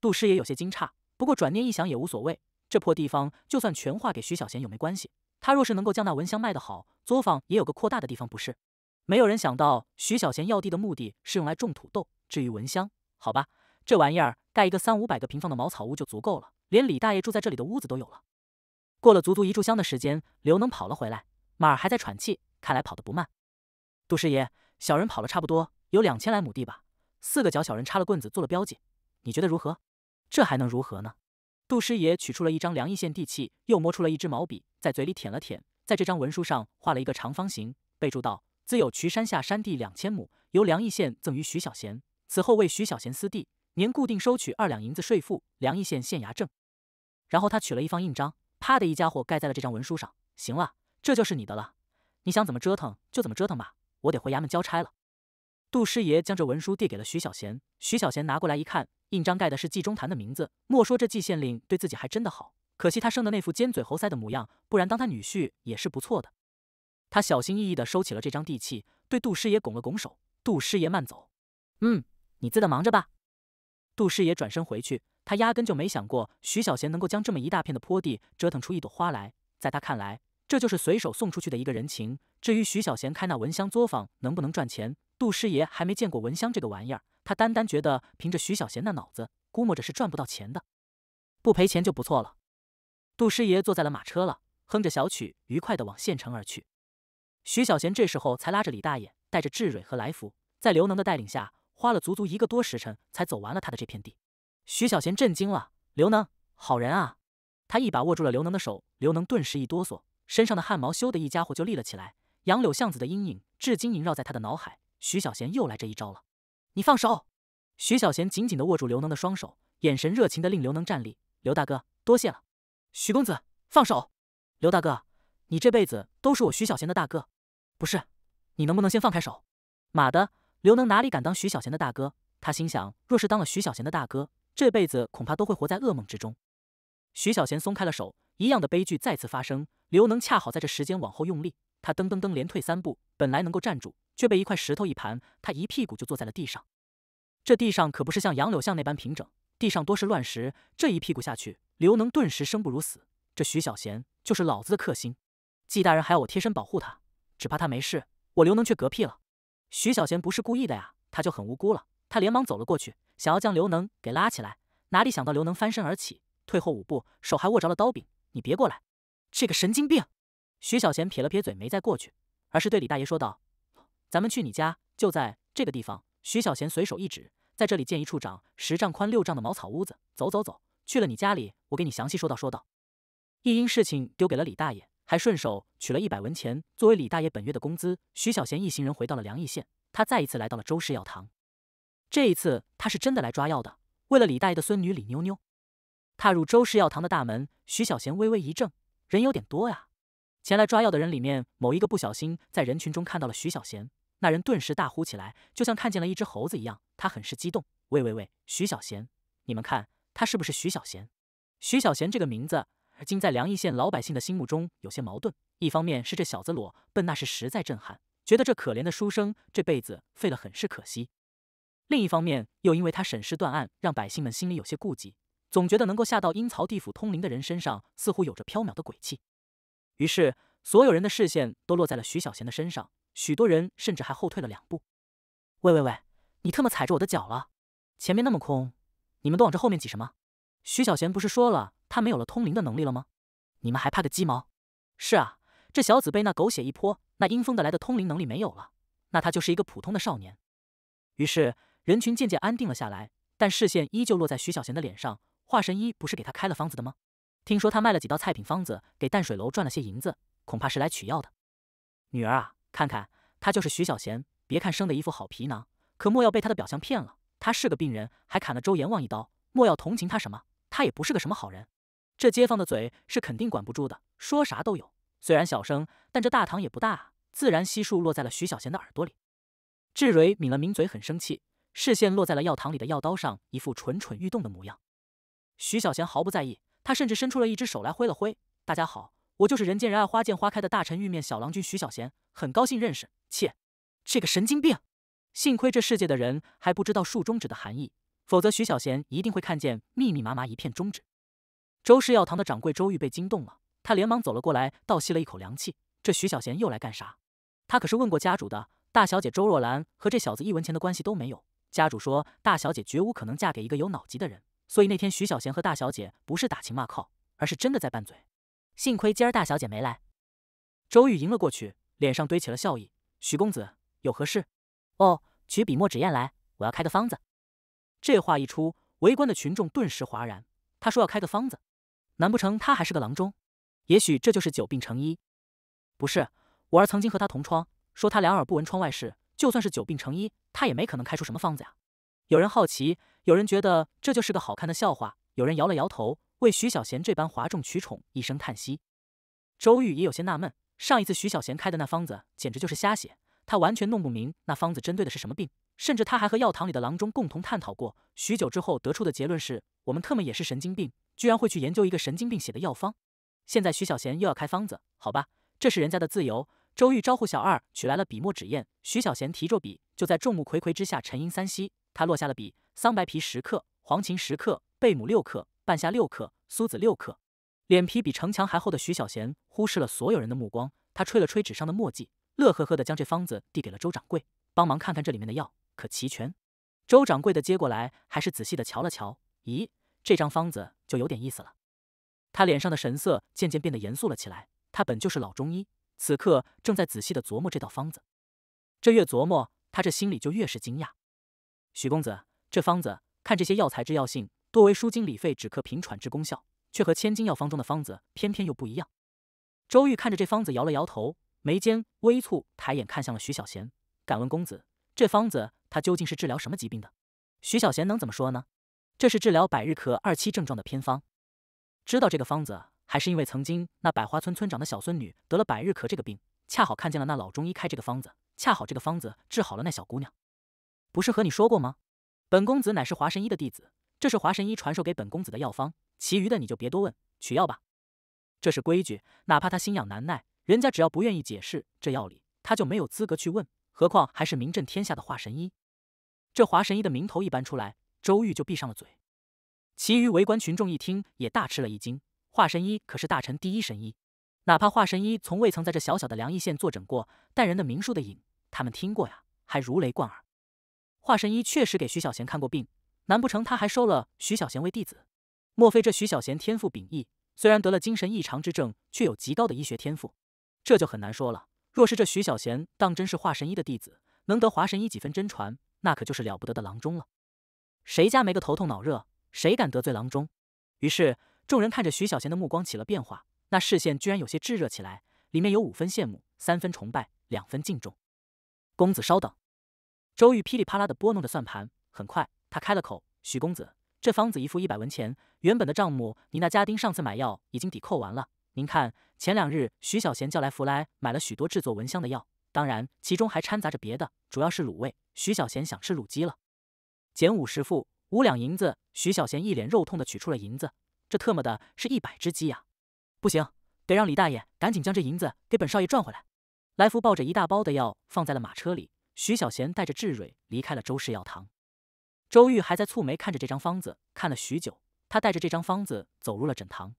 [SPEAKER 1] 杜师也有些惊诧，不过转念一想也无所谓，这破地方就算全划给徐小贤也没关系。他若是能够将那蚊香卖得好，作坊也有个扩大的地方不是？没有人想到徐小贤要地的目的是用来种土豆，至于蚊香，好吧，这玩意儿盖一个三五百个平方的茅草屋就足够了，连李大爷住在这里的屋子都有了。过了足足一炷香的时间，刘能跑了回来。马儿还在喘气，看来跑得不慢。杜师爷，小人跑了差不多有两千来亩地吧？四个脚小人插了棍子做了标记，你觉得如何？这还能如何呢？杜师爷取出了一张梁邑县地契，又摸出了一支毛笔，在嘴里舔了舔，在这张文书上画了一个长方形，备注道：“兹有渠山下山地两千亩，由梁邑县赠与徐小贤，此后为徐小贤私地，年固定收取二两银子税赋。”梁邑县县衙正。然后他取了一方印章，啪的一家伙盖在了这张文书上。行了。这就是你的了，你想怎么折腾就怎么折腾吧。我得回衙门交差了。杜师爷将这文书递给了徐小贤，徐小贤拿过来一看，印章盖的是纪中坛的名字。莫说这纪县令对自己还真的好，可惜他生的那副尖嘴猴腮的模样，不然当他女婿也是不错的。他小心翼翼的收起了这张地契，对杜师爷拱了拱手：“杜师爷慢走。”“嗯，你自个忙着吧。”杜师爷转身回去，他压根就没想过徐小贤能够将这么一大片的坡地折腾出一朵花来，在他看来。这就是随手送出去的一个人情。至于徐小贤开那蚊香作坊能不能赚钱，杜师爷还没见过蚊香这个玩意儿，他单单觉得凭着徐小贤那脑子，估摸着是赚不到钱的，不赔钱就不错了。杜师爷坐在了马车了，哼着小曲，愉快的往县城而去。徐小贤这时候才拉着李大爷，带着志蕊和来福，在刘能的带领下，花了足足一个多时辰才走完了他的这片地。徐小贤震惊了，刘能好人啊！他一把握住了刘能的手，刘能顿时一哆嗦。身上的汗毛咻的一家伙就立了起来，杨柳巷子的阴影至今萦绕在他的脑海。徐小贤又来这一招了，你放手！徐小贤紧紧地握住刘能的双手，眼神热情地令刘能站立。刘大哥，多谢了，徐公子，放手！刘大哥，你这辈子都是我徐小贤的大哥，不是？你能不能先放开手？妈的！刘能哪里敢当徐小贤的大哥？他心想，若是当了徐小贤的大哥，这辈子恐怕都会活在噩梦之中。徐小贤松开了手。一样的悲剧再次发生，刘能恰好在这时间往后用力，他噔噔噔连退三步，本来能够站住，却被一块石头一盘，他一屁股就坐在了地上。这地上可不是像杨柳巷那般平整，地上多是乱石，这一屁股下去，刘能顿时生不如死。这徐小贤就是老子的克星，纪大人还要我贴身保护他，只怕他没事，我刘能却嗝屁了。徐小贤不是故意的呀，他就很无辜了。他连忙走了过去，想要将刘能给拉起来，哪里想到刘能翻身而起，退后五步，手还握着了刀柄。你别过来，这个神经病！徐小贤撇了撇嘴，没再过去，而是对李大爷说道：“咱们去你家，就在这个地方。”徐小贤随手一指，在这里建一处长十丈宽六丈的茅草屋子。走走走，去了你家里，我给你详细说道说道。一因事情丢给了李大爷，还顺手取了一百文钱作为李大爷本月的工资。徐小贤一行人回到了梁邑县，他再一次来到了周氏药堂。这一次，他是真的来抓药的，为了李大爷的孙女李妞妞。踏入周氏药堂的大门，徐小贤微微一怔，人有点多呀。前来抓药的人里面，某一个不小心在人群中看到了徐小贤，那人顿时大呼起来，就像看见了一只猴子一样，他很是激动：“喂喂喂，徐小贤，你们看他是不是徐小贤？”徐小贤这个名字，而今在梁邑县老百姓的心目中有些矛盾。一方面是这小子裸奔那是实在震撼，觉得这可怜的书生这辈子废了很是可惜；另一方面又因为他审时断案，让百姓们心里有些顾忌。总觉得能够吓到阴曹地府通灵的人身上似乎有着飘渺的鬼气，于是所有人的视线都落在了徐小贤的身上，许多人甚至还后退了两步。喂喂喂，你特么踩着我的脚了！前面那么空，你们都往这后面挤什么？徐小贤不是说了他没有了通灵的能力了吗？你们还怕个鸡毛？是啊，这小子被那狗血一泼，那阴风的来的通灵能力没有了，那他就是一个普通的少年。于是人群渐渐安定了下来，但视线依旧落在徐小贤的脸上。华神医不是给他开了方子的吗？听说他卖了几道菜品方子，给淡水楼赚了些银子，恐怕是来取药的。女儿啊，看看他就是徐小贤，别看生的一副好皮囊，可莫要被他的表象骗了。他是个病人，还砍了周阎王一刀，莫要同情他什么，他也不是个什么好人。这街坊的嘴是肯定管不住的，说啥都有。虽然小声，但这大堂也不大，自然悉数落在了徐小贤的耳朵里。志蕊抿了抿嘴，很生气，视线落在了药堂里的药刀上，一副蠢蠢欲动的模样。徐小贤毫不在意，他甚至伸出了一只手来挥了挥。大家好，我就是人见人爱、花见花开的大臣玉面小郎君徐小贤，很高兴认识。切，这个神经病！幸亏这世界的人还不知道竖中指的含义，否则徐小贤一定会看见密密麻麻一片中指。周氏药堂的掌柜周玉被惊动了，他连忙走了过来，倒吸了一口凉气。这徐小贤又来干啥？他可是问过家主的，大小姐周若兰和这小子一文钱的关系都没有。家主说，大小姐绝无可能嫁给一个有脑疾的人。所以那天徐小贤和大小姐不是打情骂俏，而是真的在拌嘴。幸亏今儿大小姐没来。周玉迎了过去，脸上堆起了笑意：“徐公子有何事？”“哦，取笔墨纸砚来，我要开个方子。”这话一出，围观的群众顿时哗然。他说要开个方子，难不成他还是个郎中？也许这就是久病成医。不是，我儿曾经和他同窗，说他两耳不闻窗外事。就算是久病成医，他也没可能开出什么方子呀。有人好奇。有人觉得这就是个好看的笑话，有人摇了摇头，为徐小贤这般哗众取宠一声叹息。周玉也有些纳闷，上一次徐小贤开的那方子简直就是瞎写，他完全弄不明那方子针对的是什么病，甚至他还和药堂里的郎中共同探讨过。许久之后得出的结论是，我们特么也是神经病，居然会去研究一个神经病写的药方。现在徐小贤又要开方子，好吧，这是人家的自由。周玉招呼小二取来了笔墨纸砚，徐小贤提着笔就在众目睽睽之下沉吟三息，他落下了笔。桑白皮十克，黄芩十克，贝母六克，半夏六克，苏子六克。脸皮比城墙还厚的徐小贤忽视了所有人的目光，他吹了吹纸上的墨迹，乐呵呵的将这方子递给了周掌柜，帮忙看看这里面的药可齐全。周掌柜的接过来，还是仔细的瞧了瞧。咦，这张方子就有点意思了。他脸上的神色渐渐变得严肃了起来。他本就是老中医，此刻正在仔细的琢磨这道方子。这越琢磨，他这心里就越是惊讶。徐公子。这方子看这些药材之药性，多为舒经理肺、止咳平喘之功效，却和千金药方中的方子偏偏又不一样。周玉看着这方子摇了摇头，眉间微蹙，抬眼看向了徐小贤，敢问公子，这方子它究竟是治疗什么疾病的？徐小贤能怎么说呢？这是治疗百日咳二期症状的偏方。知道这个方子，还是因为曾经那百花村村长的小孙女得了百日咳这个病，恰好看见了那老中医开这个方子，恰好这个方子治好了那小姑娘。不是和你说过吗？本公子乃是华神医的弟子，这是华神医传授给本公子的药方，其余的你就别多问，取药吧。这是规矩，哪怕他心痒难耐，人家只要不愿意解释这药理，他就没有资格去问。何况还是名震天下的华神医，这华神医的名头一搬出来，周玉就闭上了嘴。其余围观群众一听，也大吃了一惊。华神医可是大臣第一神医，哪怕华神医从未曾在这小小的梁邑县坐诊过，但人的名数的影，他们听过呀，还如雷贯耳。华神医确实给徐小贤看过病，难不成他还收了徐小贤为弟子？莫非这徐小贤天赋秉异，虽然得了精神异常之症，却有极高的医学天赋？这就很难说了。若是这徐小贤当真是华神医的弟子，能得华神医几分真传，那可就是了不得的郎中了。谁家没个头痛脑热，谁敢得罪郎中？于是众人看着徐小贤的目光起了变化，那视线居然有些炙热起来，里面有五分羡慕，三分崇拜，两分敬重。公子稍等。周玉噼里啪啦的拨弄着算盘，很快他开了口：“徐公子，这方子一副一百文钱，原本的账目你那家丁上次买药已经抵扣完了。您看，前两日徐小贤叫来福来买了许多制作蚊香的药，当然其中还掺杂着别的，主要是卤味。徐小贤想吃卤鸡了，减五十副，五两银子。”徐小贤一脸肉痛的取出了银子，这特么的是一百只鸡呀！不行，得让李大爷赶紧将这银子给本少爷赚回来。来福抱着一大包的药放在了马车里。徐小贤带着志蕊离开了周氏药堂，周玉还在蹙眉看着这张方子，看了许久。他带着这张方子走入了诊堂，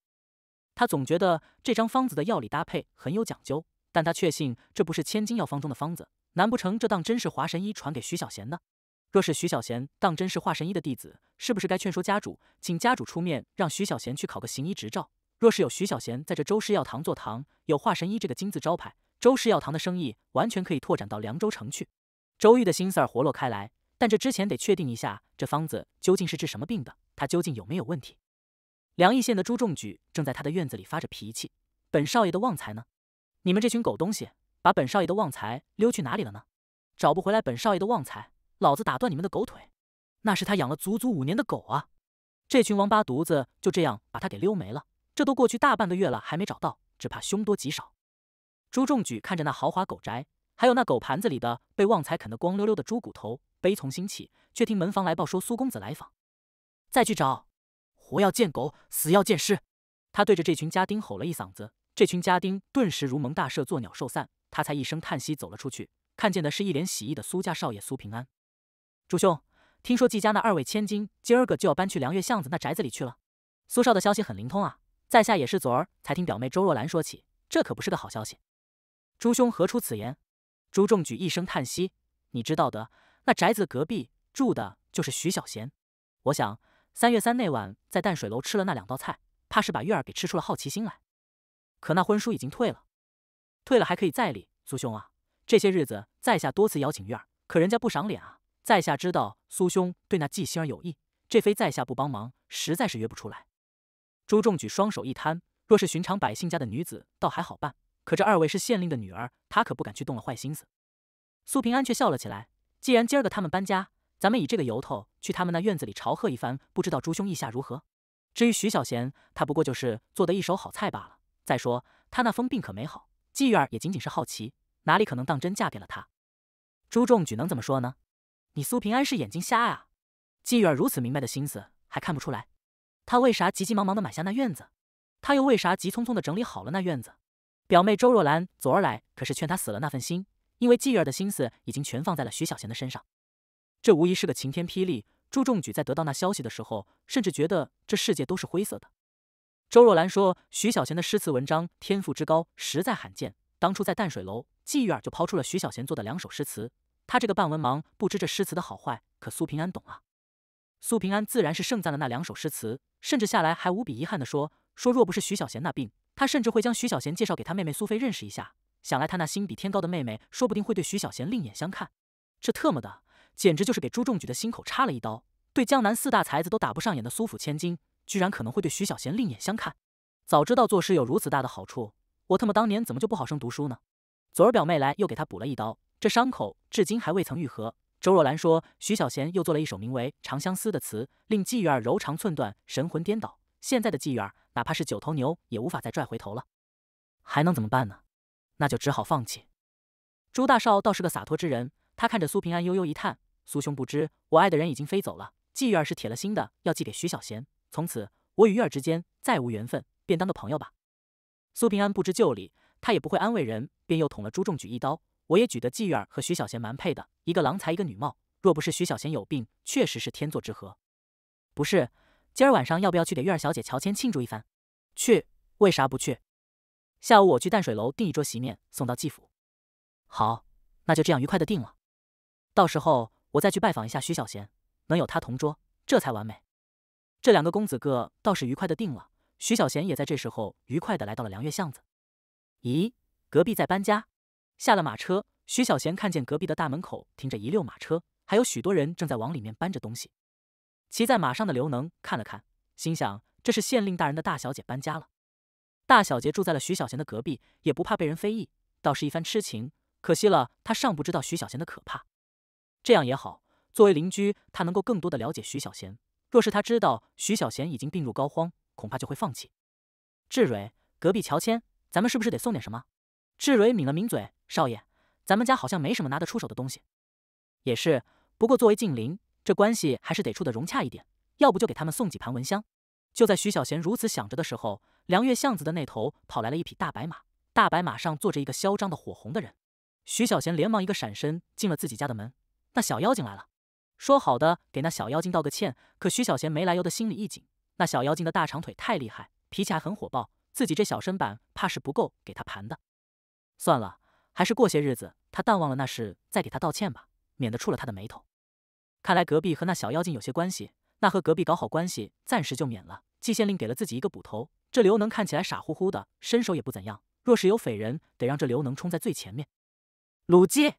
[SPEAKER 1] 他总觉得这张方子的药理搭配很有讲究，但他确信这不是千金药方中的方子。难不成这当真是华神医传给徐小贤的？若是徐小贤当真是华神医的弟子，是不是该劝说家主，请家主出面让徐小贤去考个行医执照？若是有徐小贤在这周氏药堂坐堂，有华神医这个金字招牌，周氏药堂的生意完全可以拓展到凉州城去。周玉的心思儿活络开来，但这之前得确定一下，这方子究竟是治什么病的？他究竟有没有问题？梁义县的朱仲举正在他的院子里发着脾气：“本少爷的旺财呢？你们这群狗东西，把本少爷的旺财溜去哪里了呢？找不回来本少爷的旺财，老子打断你们的狗腿！那是他养了足足五年的狗啊！这群王八犊子就这样把他给溜没了，这都过去大半个月了还没找到，只怕凶多吉少。”朱仲举看着那豪华狗宅。还有那狗盘子里的被旺财啃得光溜溜的猪骨头，悲从心起。却听门房来报说苏公子来访，再去找，活要见狗，死要见尸。他对着这群家丁吼了一嗓子，这群家丁顿时如蒙大赦，作鸟兽散。他才一声叹息走了出去，看见的是一脸喜意的苏家少爷苏平安。朱兄，听说季家那二位千金今儿个就要搬去梁月巷子那宅子里去了。苏少的消息很灵通啊，在下也是昨儿才听表妹周若兰说起，这可不是个好消息。朱兄何出此言？朱重举一声叹息：“你知道的，那宅子隔壁住的就是徐小贤。我想，三月三那晚在淡水楼吃了那两道菜，怕是把月儿给吃出了好奇心来。可那婚书已经退了，退了还可以再立。苏兄啊，这些日子在下多次邀请月儿，可人家不赏脸啊。在下知道苏兄对那纪星儿有意，这非在下不帮忙，实在是约不出来。”朱重举双手一摊：“若是寻常百姓家的女子，倒还好办。”可这二位是县令的女儿，她可不敢去动了坏心思。苏平安却笑了起来：“既然今儿个他们搬家，咱们以这个由头去他们那院子里朝贺一番，不知道朱兄意下如何？”至于徐小贤，他不过就是做的一手好菜罢了。再说他那封病可没好，季玉儿也仅仅是好奇，哪里可能当真嫁给了他？朱仲举能怎么说呢？你苏平安是眼睛瞎呀？季玉儿如此明白的心思还看不出来？他为啥急急忙忙的买下那院子？他又为啥急匆匆的整理好了那院子？表妹周若兰昨儿来，可是劝他死了那份心，因为季月儿的心思已经全放在了徐小贤的身上。这无疑是个晴天霹雳。朱仲举在得到那消息的时候，甚至觉得这世界都是灰色的。周若兰说，徐小贤的诗词文章天赋之高，实在罕见。当初在淡水楼，季月儿就抛出了徐小贤做的两首诗词。他这个半文盲不知这诗词的好坏，可苏平安懂啊。苏平安自然是盛赞了那两首诗词，甚至下来还无比遗憾地说：“说若不是徐小贤那病。”他甚至会将徐小贤介绍给他妹妹苏菲认识一下，想来他那心比天高的妹妹说不定会对徐小贤另眼相看。这特么的，简直就是给朱仲举的心口插了一刀。对江南四大才子都打不上眼的苏府千金，居然可能会对徐小贤另眼相看。早知道做事有如此大的好处，我特么当年怎么就不好生读书呢？昨儿表妹来又给他补了一刀，这伤口至今还未曾愈合。周若兰说，徐小贤又做了一首名为《长相思》的词，令季玉儿柔肠寸断、神魂颠倒。现在的季玉儿。哪怕是九头牛也无法再拽回头了，还能怎么办呢？那就只好放弃。朱大少倒是个洒脱之人，他看着苏平安悠悠一叹：“苏兄不知，我爱的人已经飞走了。季玉儿是铁了心的要寄给徐小贤，从此我与玉儿之间再无缘分，便当个朋友吧。”苏平安不知就里，他也不会安慰人，便又捅了朱仲举一刀。我也觉得季玉儿和徐小贤蛮配的，一个郎才一个女貌，若不是徐小贤有病，确实是天作之合。不是。今儿晚上要不要去给月儿小姐乔迁庆祝一番？去，为啥不去？下午我去淡水楼订一桌席面，送到季府。好，那就这样愉快的定了。到时候我再去拜访一下徐小贤，能有他同桌，这才完美。这两个公子哥倒是愉快的定了。徐小贤也在这时候愉快的来到了凉月巷子。咦，隔壁在搬家？下了马车，徐小贤看见隔壁的大门口停着一溜马车，还有许多人正在往里面搬着东西。骑在马上的刘能看了看，心想：“这是县令大人的大小姐搬家了。大小姐住在了徐小贤的隔壁，也不怕被人非议，倒是一番痴情。可惜了，他尚不知道徐小贤的可怕。这样也好，作为邻居，他能够更多的了解徐小贤。若是他知道徐小贤已经病入膏肓，恐怕就会放弃。”志蕊，隔壁乔迁，咱们是不是得送点什么？志蕊抿了抿嘴：“少爷，咱们家好像没什么拿得出手的东西。也是，不过作为近邻。”这关系还是得出的融洽一点，要不就给他们送几盘蚊香。就在徐小贤如此想着的时候，梁月巷子的那头跑来了一匹大白马，大白马上坐着一个嚣张的火红的人。徐小贤连忙一个闪身进了自己家的门。那小妖精来了，说好的给那小妖精道个歉，可徐小贤没来由的心里一紧。那小妖精的大长腿太厉害，脾气还很火爆，自己这小身板怕是不够给他盘的。算了，还是过些日子他淡忘了那事再给他道歉吧，免得触了他的霉头。看来隔壁和那小妖精有些关系，那和隔壁搞好关系，暂时就免了。季县令给了自己一个捕头，这刘能看起来傻乎乎的，身手也不怎样。若是有匪人，得让这刘能冲在最前面。卤鸡，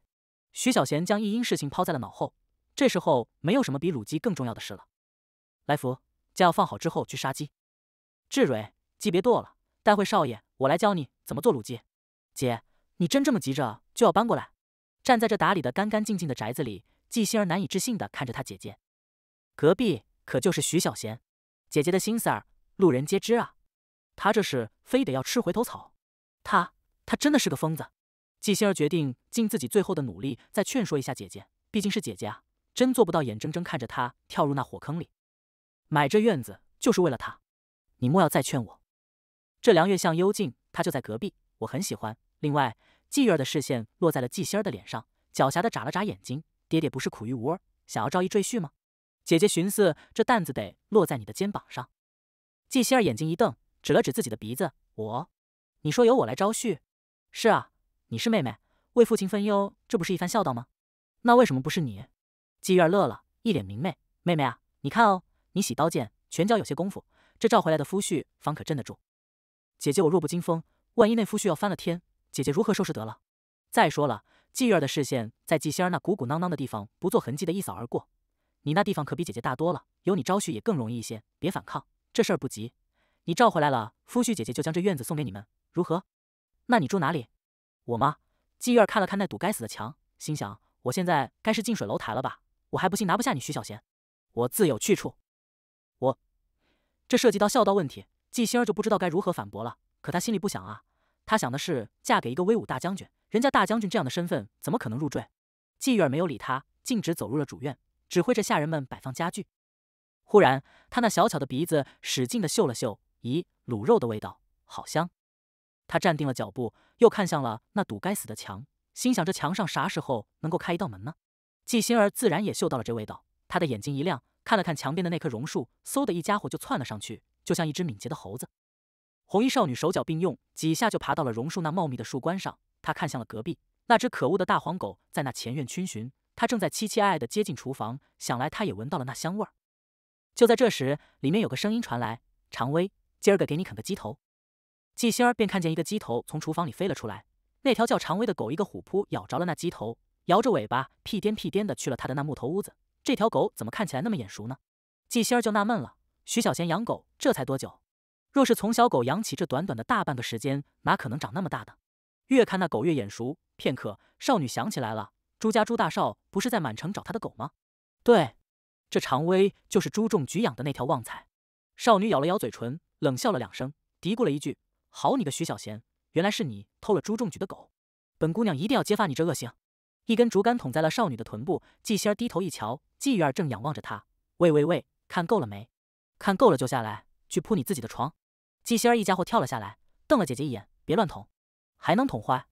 [SPEAKER 1] 徐小贤将一因事情抛在了脑后，这时候没有什么比卤鸡更重要的事了。来福，将药放好之后去杀鸡。志蕊，鸡别剁了，待会少爷我来教你怎么做卤鸡。姐，你真这么急着就要搬过来？站在这打理的干干净净的宅子里。季心儿难以置信的看着他姐姐，隔壁可就是徐小贤，姐姐的心思儿路人皆知啊，他这是非得要吃回头草，他他真的是个疯子。季心儿决定尽自己最后的努力再劝说一下姐姐，毕竟是姐姐啊，真做不到眼睁睁看着他跳入那火坑里。买这院子就是为了他，你莫要再劝我。这梁月巷幽静，他就在隔壁，我很喜欢。另外，季月儿的视线落在了季心儿的脸上，狡黠的眨了眨眼睛。爹爹不是苦于无儿，想要招一赘婿吗？姐姐寻思这担子得落在你的肩膀上。季心儿眼睛一瞪，指了指自己的鼻子：“我？你说由我来招婿？是啊，你是妹妹，为父亲分忧，这不是一番孝道吗？那为什么不是你？”季月乐了，一脸明媚：“妹妹啊，你看哦，你洗刀剑，拳脚有些功夫，这召回来的夫婿方可镇得住。姐姐我弱不禁风，万一那夫婿要翻了天，姐姐如何收拾得了？再说了。”季月儿的视线在季仙儿那鼓鼓囊囊的地方不做痕迹的一扫而过，你那地方可比姐姐大多了，有你招婿也更容易一些。别反抗，这事儿不急。你召回来了，夫婿姐姐就将这院子送给你们，如何？那你住哪里？我吗？季月儿看了看那堵该死的墙，心想：我现在该是近水楼台了吧？我还不信拿不下你徐小贤。我自有去处。我……这涉及到孝道问题，季星儿就不知道该如何反驳了。可她心里不想啊，她想的是嫁给一个威武大将军。人家大将军这样的身份，怎么可能入赘？季玉儿没有理他，径直走入了主院，指挥着下人们摆放家具。忽然，他那小巧的鼻子使劲的嗅了嗅，咦，卤肉的味道，好香！他站定了脚步，又看向了那堵该死的墙，心想：这墙上啥时候能够开一道门呢？季心儿自然也嗅到了这味道，他的眼睛一亮，看了看墙边的那棵榕树，嗖的一家伙就窜了上去，就像一只敏捷的猴子。红衣少女手脚并用，几下就爬到了榕树那茂密的树冠上。他看向了隔壁那只可恶的大黄狗，在那前院逡巡。他正在凄凄哀哀地接近厨房，想来他也闻到了那香味儿。就在这时，里面有个声音传来：“常威，今儿个给你啃个鸡头。”季星儿便看见一个鸡头从厨房里飞了出来。那条叫常威的狗一个虎扑咬着了那鸡头，摇着尾巴屁颠屁颠地去了他的那木头屋子。这条狗怎么看起来那么眼熟呢？季星儿就纳闷了：徐小贤养狗这才多久？若是从小狗养起，这短短的大半个时间，哪可能长那么大的？越看那狗越眼熟，片刻，少女想起来了，朱家朱大少不是在满城找他的狗吗？对，这常威就是朱仲举养的那条旺财。少女咬了咬嘴唇，冷笑了两声，嘀咕了一句：“好你个徐小贤，原来是你偷了朱仲举的狗，本姑娘一定要揭发你这恶行。”一根竹竿捅在了少女的臀部，纪仙儿低头一瞧，纪玉儿正仰望着她，喂喂喂，看够了没？看够了就下来，去铺你自己的床。纪仙儿一家伙跳了下来，瞪了姐姐一眼，别乱捅。还能捅坏，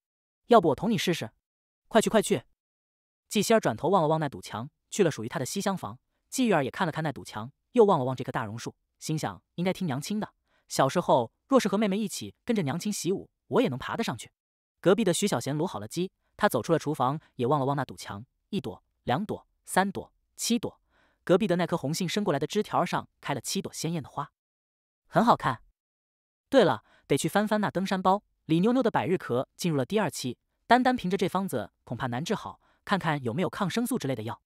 [SPEAKER 1] 要不我捅你试试？快去快去！季仙儿转头望了望那堵墙，去了属于她的西厢房。季玉儿也看了看那堵墙，又望了望这棵大榕树，心想应该听娘亲的。小时候若是和妹妹一起跟着娘亲习武，我也能爬得上去。隔壁的徐小贤撸好了鸡，他走出了厨房，也望了望那堵墙。一朵，两朵，三朵，七朵。隔壁的那棵红杏伸过来的枝条上开了七朵鲜艳的花，很好看。对了，得去翻翻那登山包。李妞妞的百日咳进入了第二期，单单凭着这方子恐怕难治好。看看有没有抗生素之类的药。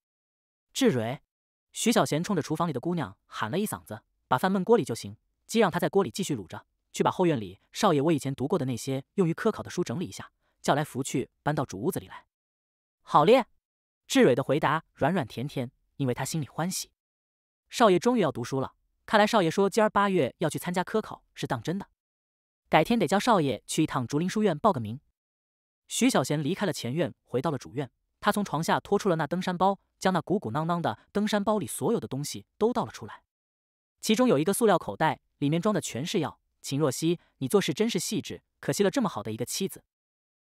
[SPEAKER 1] 志蕊，徐小贤冲着厨房里的姑娘喊了一嗓子：“把饭焖锅里就行，鸡让它在锅里继续卤着。去把后院里少爷我以前读过的那些用于科考的书整理一下，叫来扶去搬到主屋子里来。”好咧，志蕊的回答软软甜甜，因为她心里欢喜。少爷终于要读书了，看来少爷说今儿八月要去参加科考是当真的。改天得叫少爷去一趟竹林书院报个名。徐小贤离开了前院，回到了主院。他从床下拖出了那登山包，将那鼓鼓囊囊的登山包里所有的东西都倒了出来。其中有一个塑料口袋，里面装的全是药。秦若曦，你做事真是细致，可惜了这么好的一个妻子。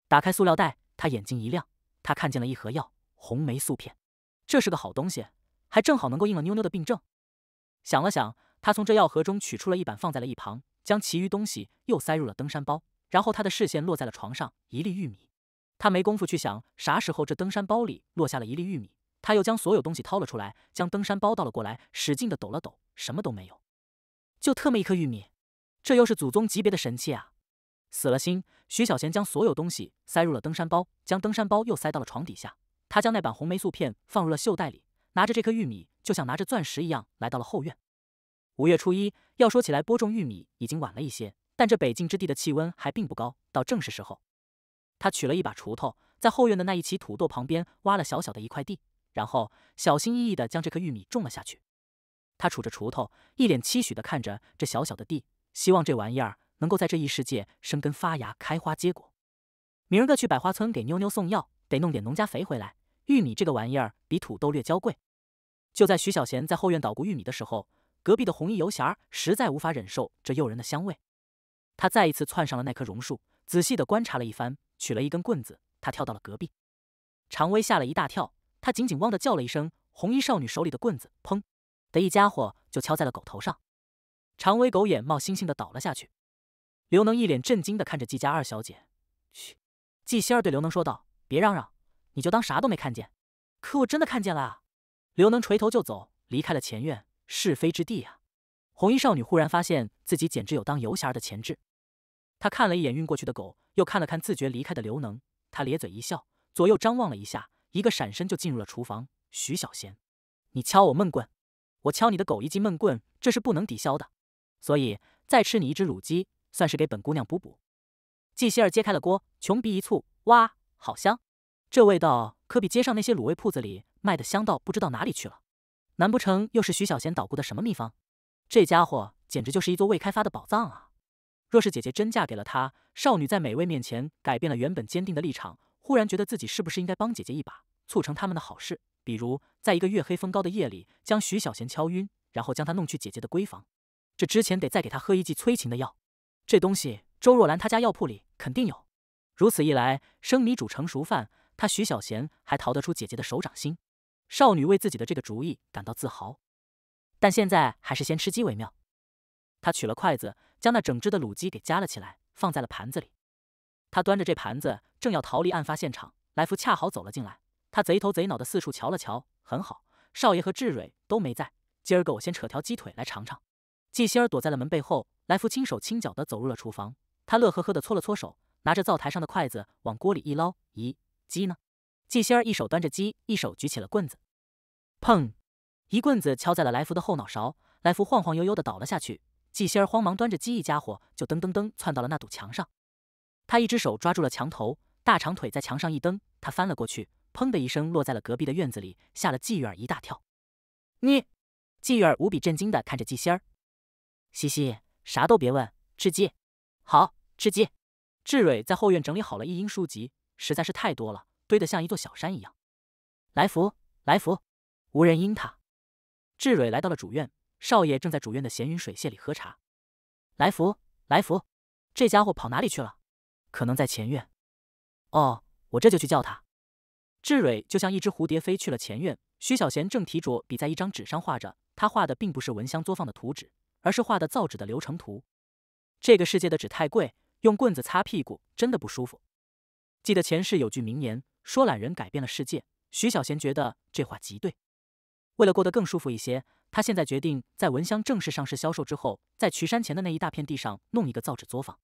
[SPEAKER 1] 打开塑料袋，他眼睛一亮，他看见了一盒药——红霉素片。这是个好东西，还正好能够应了妞妞的病症。想了想，他从这药盒中取出了一板，放在了一旁。将其余东西又塞入了登山包，然后他的视线落在了床上一粒玉米。他没工夫去想啥时候这登山包里落下了一粒玉米。他又将所有东西掏了出来，将登山包倒了过来，使劲的抖了抖，什么都没有，就特么一颗玉米。这又是祖宗级别的神器啊！死了心，徐小贤将所有东西塞入了登山包，将登山包又塞到了床底下。他将那板红霉素片放入了袖袋里，拿着这颗玉米，就像拿着钻石一样，来到了后院。五月初一，要说起来，播种玉米已经晚了一些，但这北境之地的气温还并不高，到正是时候。他取了一把锄头，在后院的那一起土豆旁边挖了小小的一块地，然后小心翼翼地将这颗玉米种了下去。他杵着锄头，一脸期许地看着这小小的地，希望这玩意儿能够在这一世界生根发芽、开花结果。明儿个去百花村给妞妞送药，得弄点农家肥回来。玉米这个玩意儿比土豆略娇贵。就在徐小贤在后院捣鼓玉米的时候。隔壁的红衣游侠儿实在无法忍受这诱人的香味，他再一次窜上了那棵榕树，仔细的观察了一番，取了一根棍子，他跳到了隔壁。常威吓了一大跳，他紧紧汪的叫了一声，红衣少女手里的棍子，砰的一家伙就敲在了狗头上，常威狗眼冒星星的倒了下去。刘能一脸震惊的看着季家二小姐，嘘，季仙儿对刘能说道：“别嚷嚷，你就当啥都没看见。”可我真的看见了。刘能垂头就走，离开了前院。是非之地呀！红衣少女忽然发现自己简直有当游侠的潜质。她看了一眼晕过去的狗，又看了看自觉离开的刘能，她咧嘴一笑，左右张望了一下，一个闪身就进入了厨房。徐小贤，你敲我闷棍，我敲你的狗一记闷棍，这是不能抵消的，所以再吃你一只卤鸡，算是给本姑娘补补。季希儿揭开了锅，穷鼻一蹙，哇，好香！这味道可比街上那些卤味铺子里卖的香到不知道哪里去了。难不成又是徐小贤捣鼓的什么秘方？这家伙简直就是一座未开发的宝藏啊！若是姐姐真嫁给了他，少女在美味面前改变了原本坚定的立场，忽然觉得自己是不是应该帮姐姐一把，促成他们的好事？比如在一个月黑风高的夜里，将徐小贤敲晕，然后将他弄去姐姐的闺房。这之前得再给他喝一剂催情的药，这东西周若兰她家药铺里肯定有。如此一来，生米煮成熟饭，他徐小贤还逃得出姐姐的手掌心？少女为自己的这个主意感到自豪，但现在还是先吃鸡为妙。她取了筷子，将那整只的卤鸡给夹了起来，放在了盘子里。她端着这盘子，正要逃离案发现场，来福恰好走了进来。他贼头贼脑的四处瞧了瞧，很好，少爷和志蕊都没在。今儿个我先扯条鸡腿来尝尝。季心儿躲在了门背后，来福轻手轻脚的走入了厨房。他乐呵呵的搓了搓手，拿着灶台上的筷子往锅里一捞，咦，鸡呢？纪仙儿一手端着鸡，一手举起了棍子，砰！一棍子敲在了来福的后脑勺，来福晃晃悠悠的倒了下去。纪仙儿慌忙端着鸡，一家伙就噔噔噔窜到了那堵墙上。他一只手抓住了墙头，大长腿在墙上一蹬，他翻了过去，砰的一声落在了隔壁的院子里，吓了纪玉儿一大跳。你，纪玉儿无比震惊的看着纪仙儿，嘻嘻，啥都别问，吃鸡，好吃鸡。志蕊在后院整理好了一英书籍，实在是太多了。堆得像一座小山一样。来福，来福，无人应他。志蕊来到了主院，少爷正在主院的闲云水榭里喝茶。来福，来福，这家伙跑哪里去了？可能在前院。哦，我这就去叫他。志蕊就像一只蝴蝶飞去了前院。徐小贤正提着笔在一张纸上画着，他画的并不是蚊香作坊的图纸，而是画的造纸的流程图。这个世界的纸太贵，用棍子擦屁股真的不舒服。记得前世有句名言。说懒人改变了世界，徐小贤觉得这话极对。为了过得更舒服一些，他现在决定在蚊香正式上市销售之后，在渠山前的那一大片地上弄一个造纸作坊。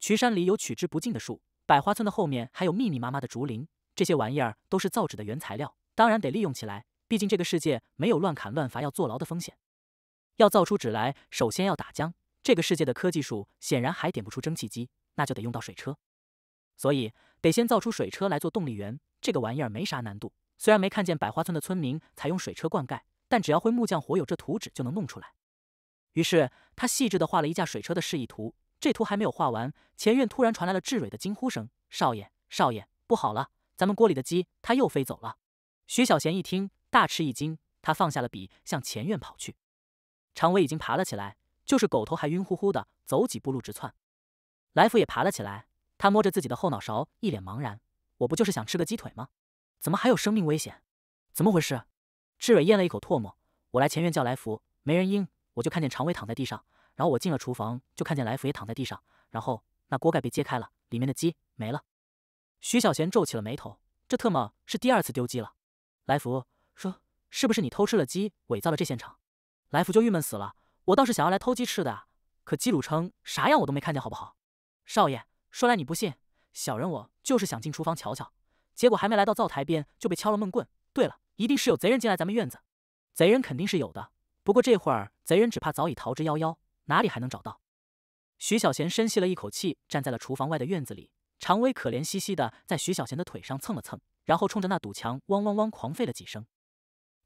[SPEAKER 1] 渠山里有取之不尽的树，百花村的后面还有密密麻麻的竹林，这些玩意儿都是造纸的原材料，当然得利用起来。毕竟这个世界没有乱砍乱伐要坐牢的风险。要造出纸来，首先要打浆。这个世界的科技术显然还点不出蒸汽机，那就得用到水车，所以。得先造出水车来做动力源，这个玩意儿没啥难度。虽然没看见百花村的村民采用水车灌溉，但只要会木匠活，有这图纸就能弄出来。于是他细致的画了一架水车的示意图。这图还没有画完，前院突然传来了志蕊的惊呼声：“少爷，少爷，不好了！咱们锅里的鸡，它又飞走了！”徐小贤一听，大吃一惊，他放下了笔，向前院跑去。常威已经爬了起来，就是狗头还晕乎乎的，走几步路直窜。来福也爬了起来。他摸着自己的后脑勺，一脸茫然。我不就是想吃个鸡腿吗？怎么还有生命危险？怎么回事？志伟咽了一口唾沫。我来前院叫来福，没人应。我就看见常威躺在地上，然后我进了厨房，就看见来福也躺在地上。然后那锅盖被揭开了，里面的鸡没了。徐小贤皱起了眉头。这特么是第二次丢鸡了。来福说：“是不是你偷吃了鸡，伪造了这现场？”来福就郁闷死了。我倒是想要来偷鸡吃的，可鸡鲁称啥样我都没看见，好不好？少爷。说来你不信，小人我就是想进厨房瞧瞧，结果还没来到灶台边就被敲了闷棍。对了，一定是有贼人进来咱们院子，贼人肯定是有的。不过这会儿贼人只怕早已逃之夭夭，哪里还能找到？徐小贤深吸了一口气，站在了厨房外的院子里。常威可怜兮兮地在徐小贤的腿上蹭了蹭，然后冲着那堵墙汪汪汪狂吠了几声。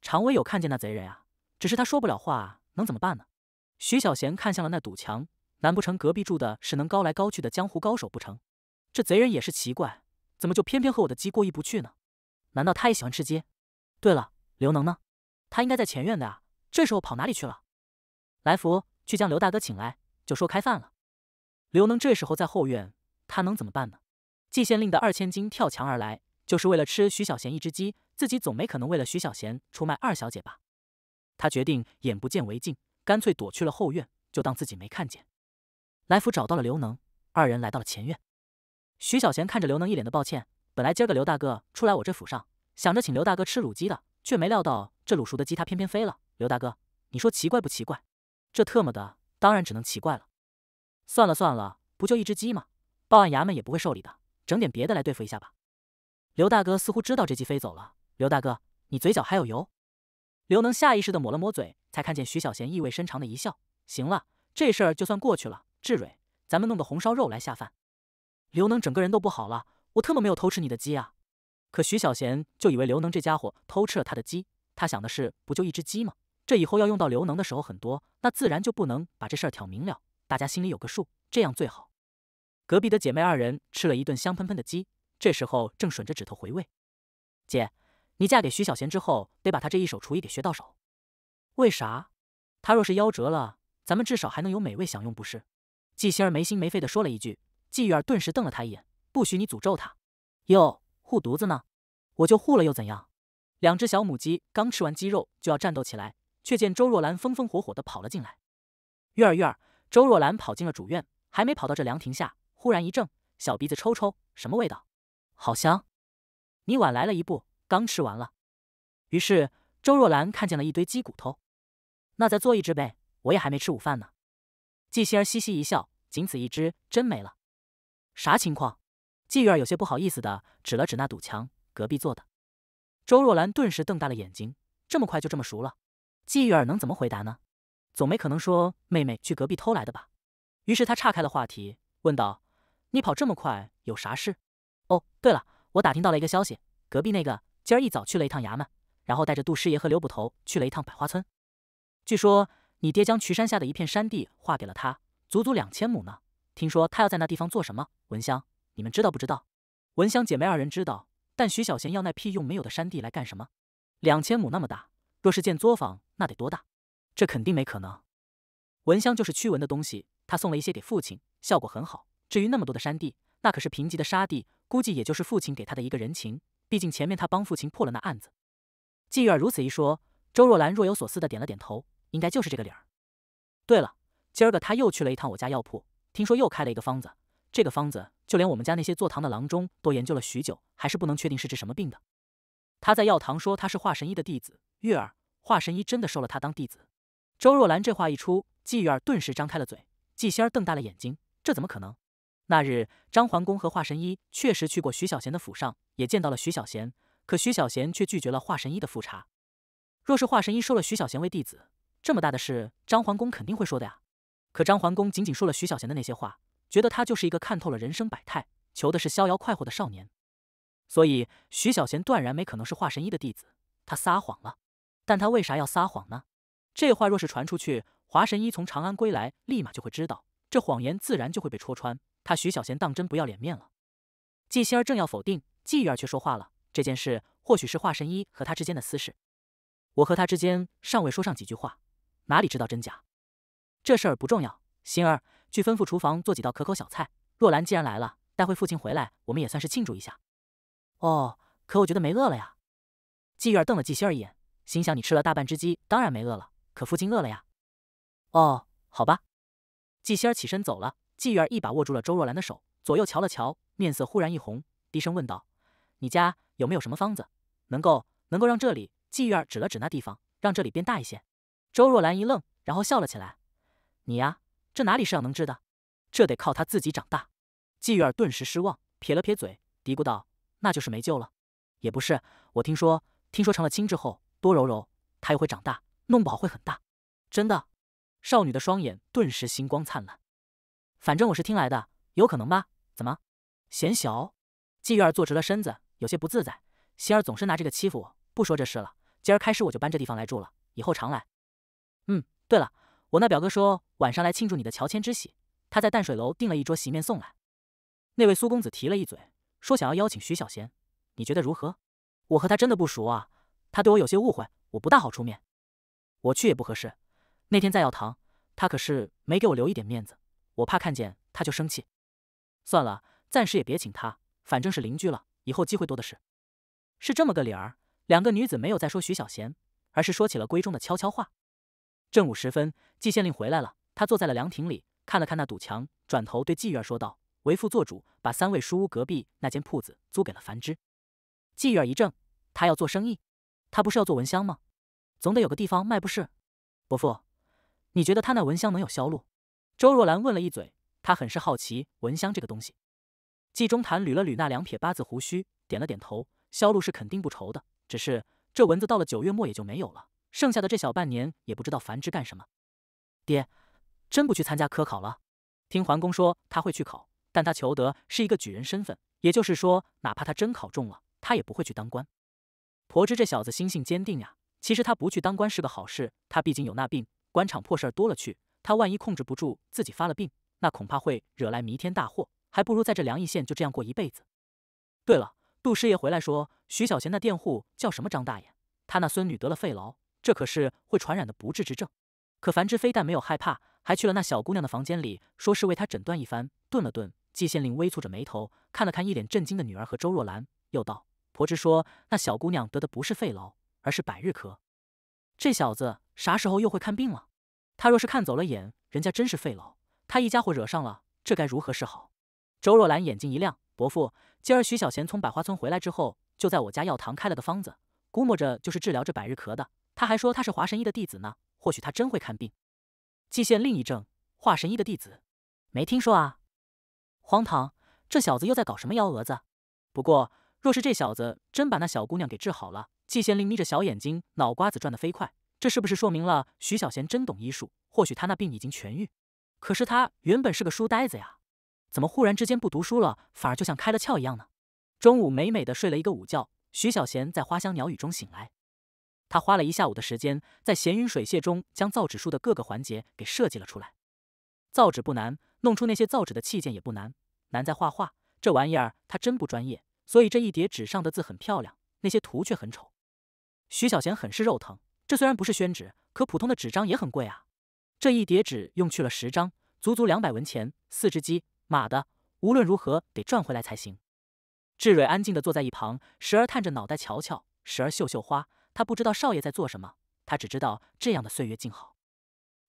[SPEAKER 1] 常威有看见那贼人啊，只是他说不了话，能怎么办呢？徐小贤看向了那堵墙。难不成隔壁住的是能高来高去的江湖高手不成？这贼人也是奇怪，怎么就偏偏和我的鸡过意不去呢？难道他也喜欢吃鸡？对了，刘能呢？他应该在前院的啊，这时候跑哪里去了？来福，去将刘大哥请来，就说开饭了。刘能这时候在后院，他能怎么办呢？季县令的二千金跳墙而来，就是为了吃徐小贤一只鸡，自己总没可能为了徐小贤出卖二小姐吧？他决定眼不见为净，干脆躲去了后院，就当自己没看见。来福找到了刘能，二人来到了前院。徐小贤看着刘能，一脸的抱歉。本来今儿个刘大哥出来我这府上，想着请刘大哥吃卤鸡的，却没料到这卤熟的鸡它偏偏飞了。刘大哥，你说奇怪不奇怪？这特么的，当然只能奇怪了。算了算了，不就一只鸡吗？报案衙门也不会受理的，整点别的来对付一下吧。刘大哥似乎知道这鸡飞走了。刘大哥，你嘴角还有油。刘能下意识的抹了抹嘴，才看见徐小贤意味深长的一笑。行了，这事儿就算过去了。志蕊，咱们弄个红烧肉来下饭。刘能整个人都不好了，我特么没有偷吃你的鸡啊！可徐小贤就以为刘能这家伙偷吃了他的鸡，他想的是不就一只鸡吗？这以后要用到刘能的时候很多，那自然就不能把这事儿挑明了，大家心里有个数，这样最好。隔壁的姐妹二人吃了一顿香喷喷的鸡，这时候正吮着指头回味。姐，你嫁给徐小贤之后，得把他这一手厨艺给学到手。为啥？他若是夭折了，咱们至少还能有美味享用，不是？季星儿没心没肺的说了一句，季玉儿顿时瞪了他一眼：“不许你诅咒他！”哟，护犊子呢？我就护了又怎样？两只小母鸡刚吃完鸡肉就要战斗起来，却见周若兰风风火火的跑了进来。玉儿，玉儿，周若兰跑进了主院，还没跑到这凉亭下，忽然一怔，小鼻子抽抽，什么味道？好香！你晚来了一步，刚吃完了。于是周若兰看见了一堆鸡骨头，那再做一只呗，我也还没吃午饭呢。季心儿嘻嘻一笑，仅此一只，真没了。啥情况？季玉儿有些不好意思的指了指那堵墙，隔壁做的。周若兰顿时瞪大了眼睛，这么快就这么熟了？季玉儿能怎么回答呢？总没可能说妹妹去隔壁偷来的吧？于是她岔开了话题，问道：“你跑这么快，有啥事？”哦，对了，我打听到了一个消息，隔壁那个今儿一早去了一趟衙门，然后带着杜师爷和刘捕头去了一趟百花村，据说。你爹将渠山下的一片山地划给了他，足足两千亩呢。听说他要在那地方做什么？文香，你们知道不知道？文香姐妹二人知道，但徐小贤要那屁用没有的山地来干什么？两千亩那么大，若是建作坊，那得多大？这肯定没可能。蚊香就是驱蚊的东西，他送了一些给父亲，效果很好。至于那么多的山地，那可是贫瘠的沙地，估计也就是父亲给他的一个人情。毕竟前面他帮父亲破了那案子。季月儿如此一说，周若兰若有所思的点了点头。应该就是这个理儿。对了，今儿个他又去了一趟我家药铺，听说又开了一个方子。这个方子就连我们家那些坐堂的郎中都研究了许久，还是不能确定是治什么病的。他在药堂说他是华神医的弟子。玉儿，华神医真的收了他当弟子？周若兰这话一出，季玉儿顿时张开了嘴，季仙儿瞪大了眼睛，这怎么可能？那日张桓公和华神医确实去过徐小贤的府上，也见到了徐小贤，可徐小贤却拒绝了华神医的复查。若是华神医收了徐小贤为弟子，这么大的事，张桓公肯定会说的呀。可张桓公仅仅说了徐小贤的那些话，觉得他就是一个看透了人生百态、求的是逍遥快活的少年。所以徐小贤断然没可能是华神医的弟子，他撒谎了。但他为啥要撒谎呢？这话若是传出去，华神医从长安归来，立马就会知道，这谎言自然就会被戳穿。他徐小贤当真不要脸面了。季仙儿正要否定，季玉儿却说话了：“这件事或许是华神医和他之间的私事，我和他之间尚未说上几句话。”哪里知道真假？这事儿不重要。心儿去吩咐厨房做几道可口小菜。若兰既然来了，待会父亲回来，我们也算是庆祝一下。哦，可我觉得没饿了呀。季玉儿瞪了季心儿一眼，心想你吃了大半只鸡，当然没饿了。可父亲饿了呀。哦，好吧。季心儿起身走了。季玉儿一把握住了周若兰的手，左右瞧了瞧，面色忽然一红，低声问道：“你家有没有什么方子，能够能够让这里……”季玉儿指了指那地方，让这里变大一些。周若兰一愣，然后笑了起来：“你呀，这哪里是要能治的？这得靠他自己长大。”季玉儿顿时失望，撇了撇嘴，嘀咕道：“那就是没救了。”“也不是，我听说，听说成了亲之后多揉揉，他又会长大，弄不好会很大。”“真的？”少女的双眼顿时星光灿烂。“反正我是听来的，有可能吧？”“怎么？嫌小？”季玉儿坐直了身子，有些不自在：“心儿总是拿这个欺负我，不说这事了。今儿开始我就搬这地方来住了，以后常来。”嗯，对了，我那表哥说晚上来庆祝你的乔迁之喜，他在淡水楼订了一桌席面送来。那位苏公子提了一嘴，说想要邀请徐小贤，你觉得如何？我和他真的不熟啊，他对我有些误会，我不大好出面。我去也不合适，那天在药堂，他可是没给我留一点面子，我怕看见他就生气。算了，暂时也别请他，反正是邻居了，以后机会多的是。是这么个理儿。两个女子没有再说徐小贤，而是说起了闺中的悄悄话。正午时分，季县令回来了。他坐在了凉亭里，看了看那堵墙，转头对季玉儿说道：“为父做主，把三位书屋隔壁那间铺子租给了繁枝。”季玉儿一怔，他要做生意，他不是要做蚊香吗？总得有个地方卖，不是？伯父，你觉得他那蚊香能有销路？周若兰问了一嘴，她很是好奇蚊香这个东西。季中谈捋了捋那两撇八字胡须，点了点头：“销路是肯定不愁的，只是这蚊子到了九月末也就没有了。”剩下的这小半年也不知道繁枝干什么。爹，真不去参加科考了？听桓公说他会去考，但他求得是一个举人身份，也就是说，哪怕他真考中了，他也不会去当官。婆知这小子心性坚定呀。其实他不去当官是个好事，他毕竟有那病，官场破事儿多了去，他万一控制不住自己发了病，那恐怕会惹来弥天大祸，还不如在这梁邑县就这样过一辈子。对了，杜师爷回来说，徐小贤那佃户叫什么？张大爷，他那孙女得了肺痨。这可是会传染的不治之症，可樊芝非但没有害怕，还去了那小姑娘的房间里，说是为她诊断一番。顿了顿，季县令微蹙着眉头，看了看一脸震惊的女儿和周若兰，又道：“婆之说，那小姑娘得的不是肺痨，而是百日咳。这小子啥时候又会看病了？他若是看走了眼，人家真是肺痨，他一家伙惹上了，这该如何是好？”周若兰眼睛一亮：“伯父，今儿徐小贤从百花村回来之后，就在我家药堂开了个方子，估摸着就是治疗这百日咳的。”他还说他是华神医的弟子呢，或许他真会看病。季羡令一怔：“华神医的弟子？没听说啊！”荒唐！这小子又在搞什么幺蛾子？不过，若是这小子真把那小姑娘给治好了，季羡令眯着小眼睛，脑瓜子转得飞快。这是不是说明了徐小贤真懂医术？或许他那病已经痊愈。可是他原本是个书呆子呀，怎么忽然之间不读书了，反而就像开了窍一样呢？中午美美的睡了一个午觉，徐小贤在花香鸟语中醒来。他花了一下午的时间，在闲云水榭中将造纸术的各个环节给设计了出来。造纸不难，弄出那些造纸的器件也不难，难在画画。这玩意儿他真不专业，所以这一叠纸上的字很漂亮，那些图却很丑。徐小贤很是肉疼。这虽然不是宣纸，可普通的纸张也很贵啊。这一叠纸用去了十张，足足两百文钱，四只鸡。妈的，无论如何得赚回来才行。志蕊安静地坐在一旁，时而探着脑袋瞧瞧，时而绣绣花。他不知道少爷在做什么，他只知道这样的岁月静好。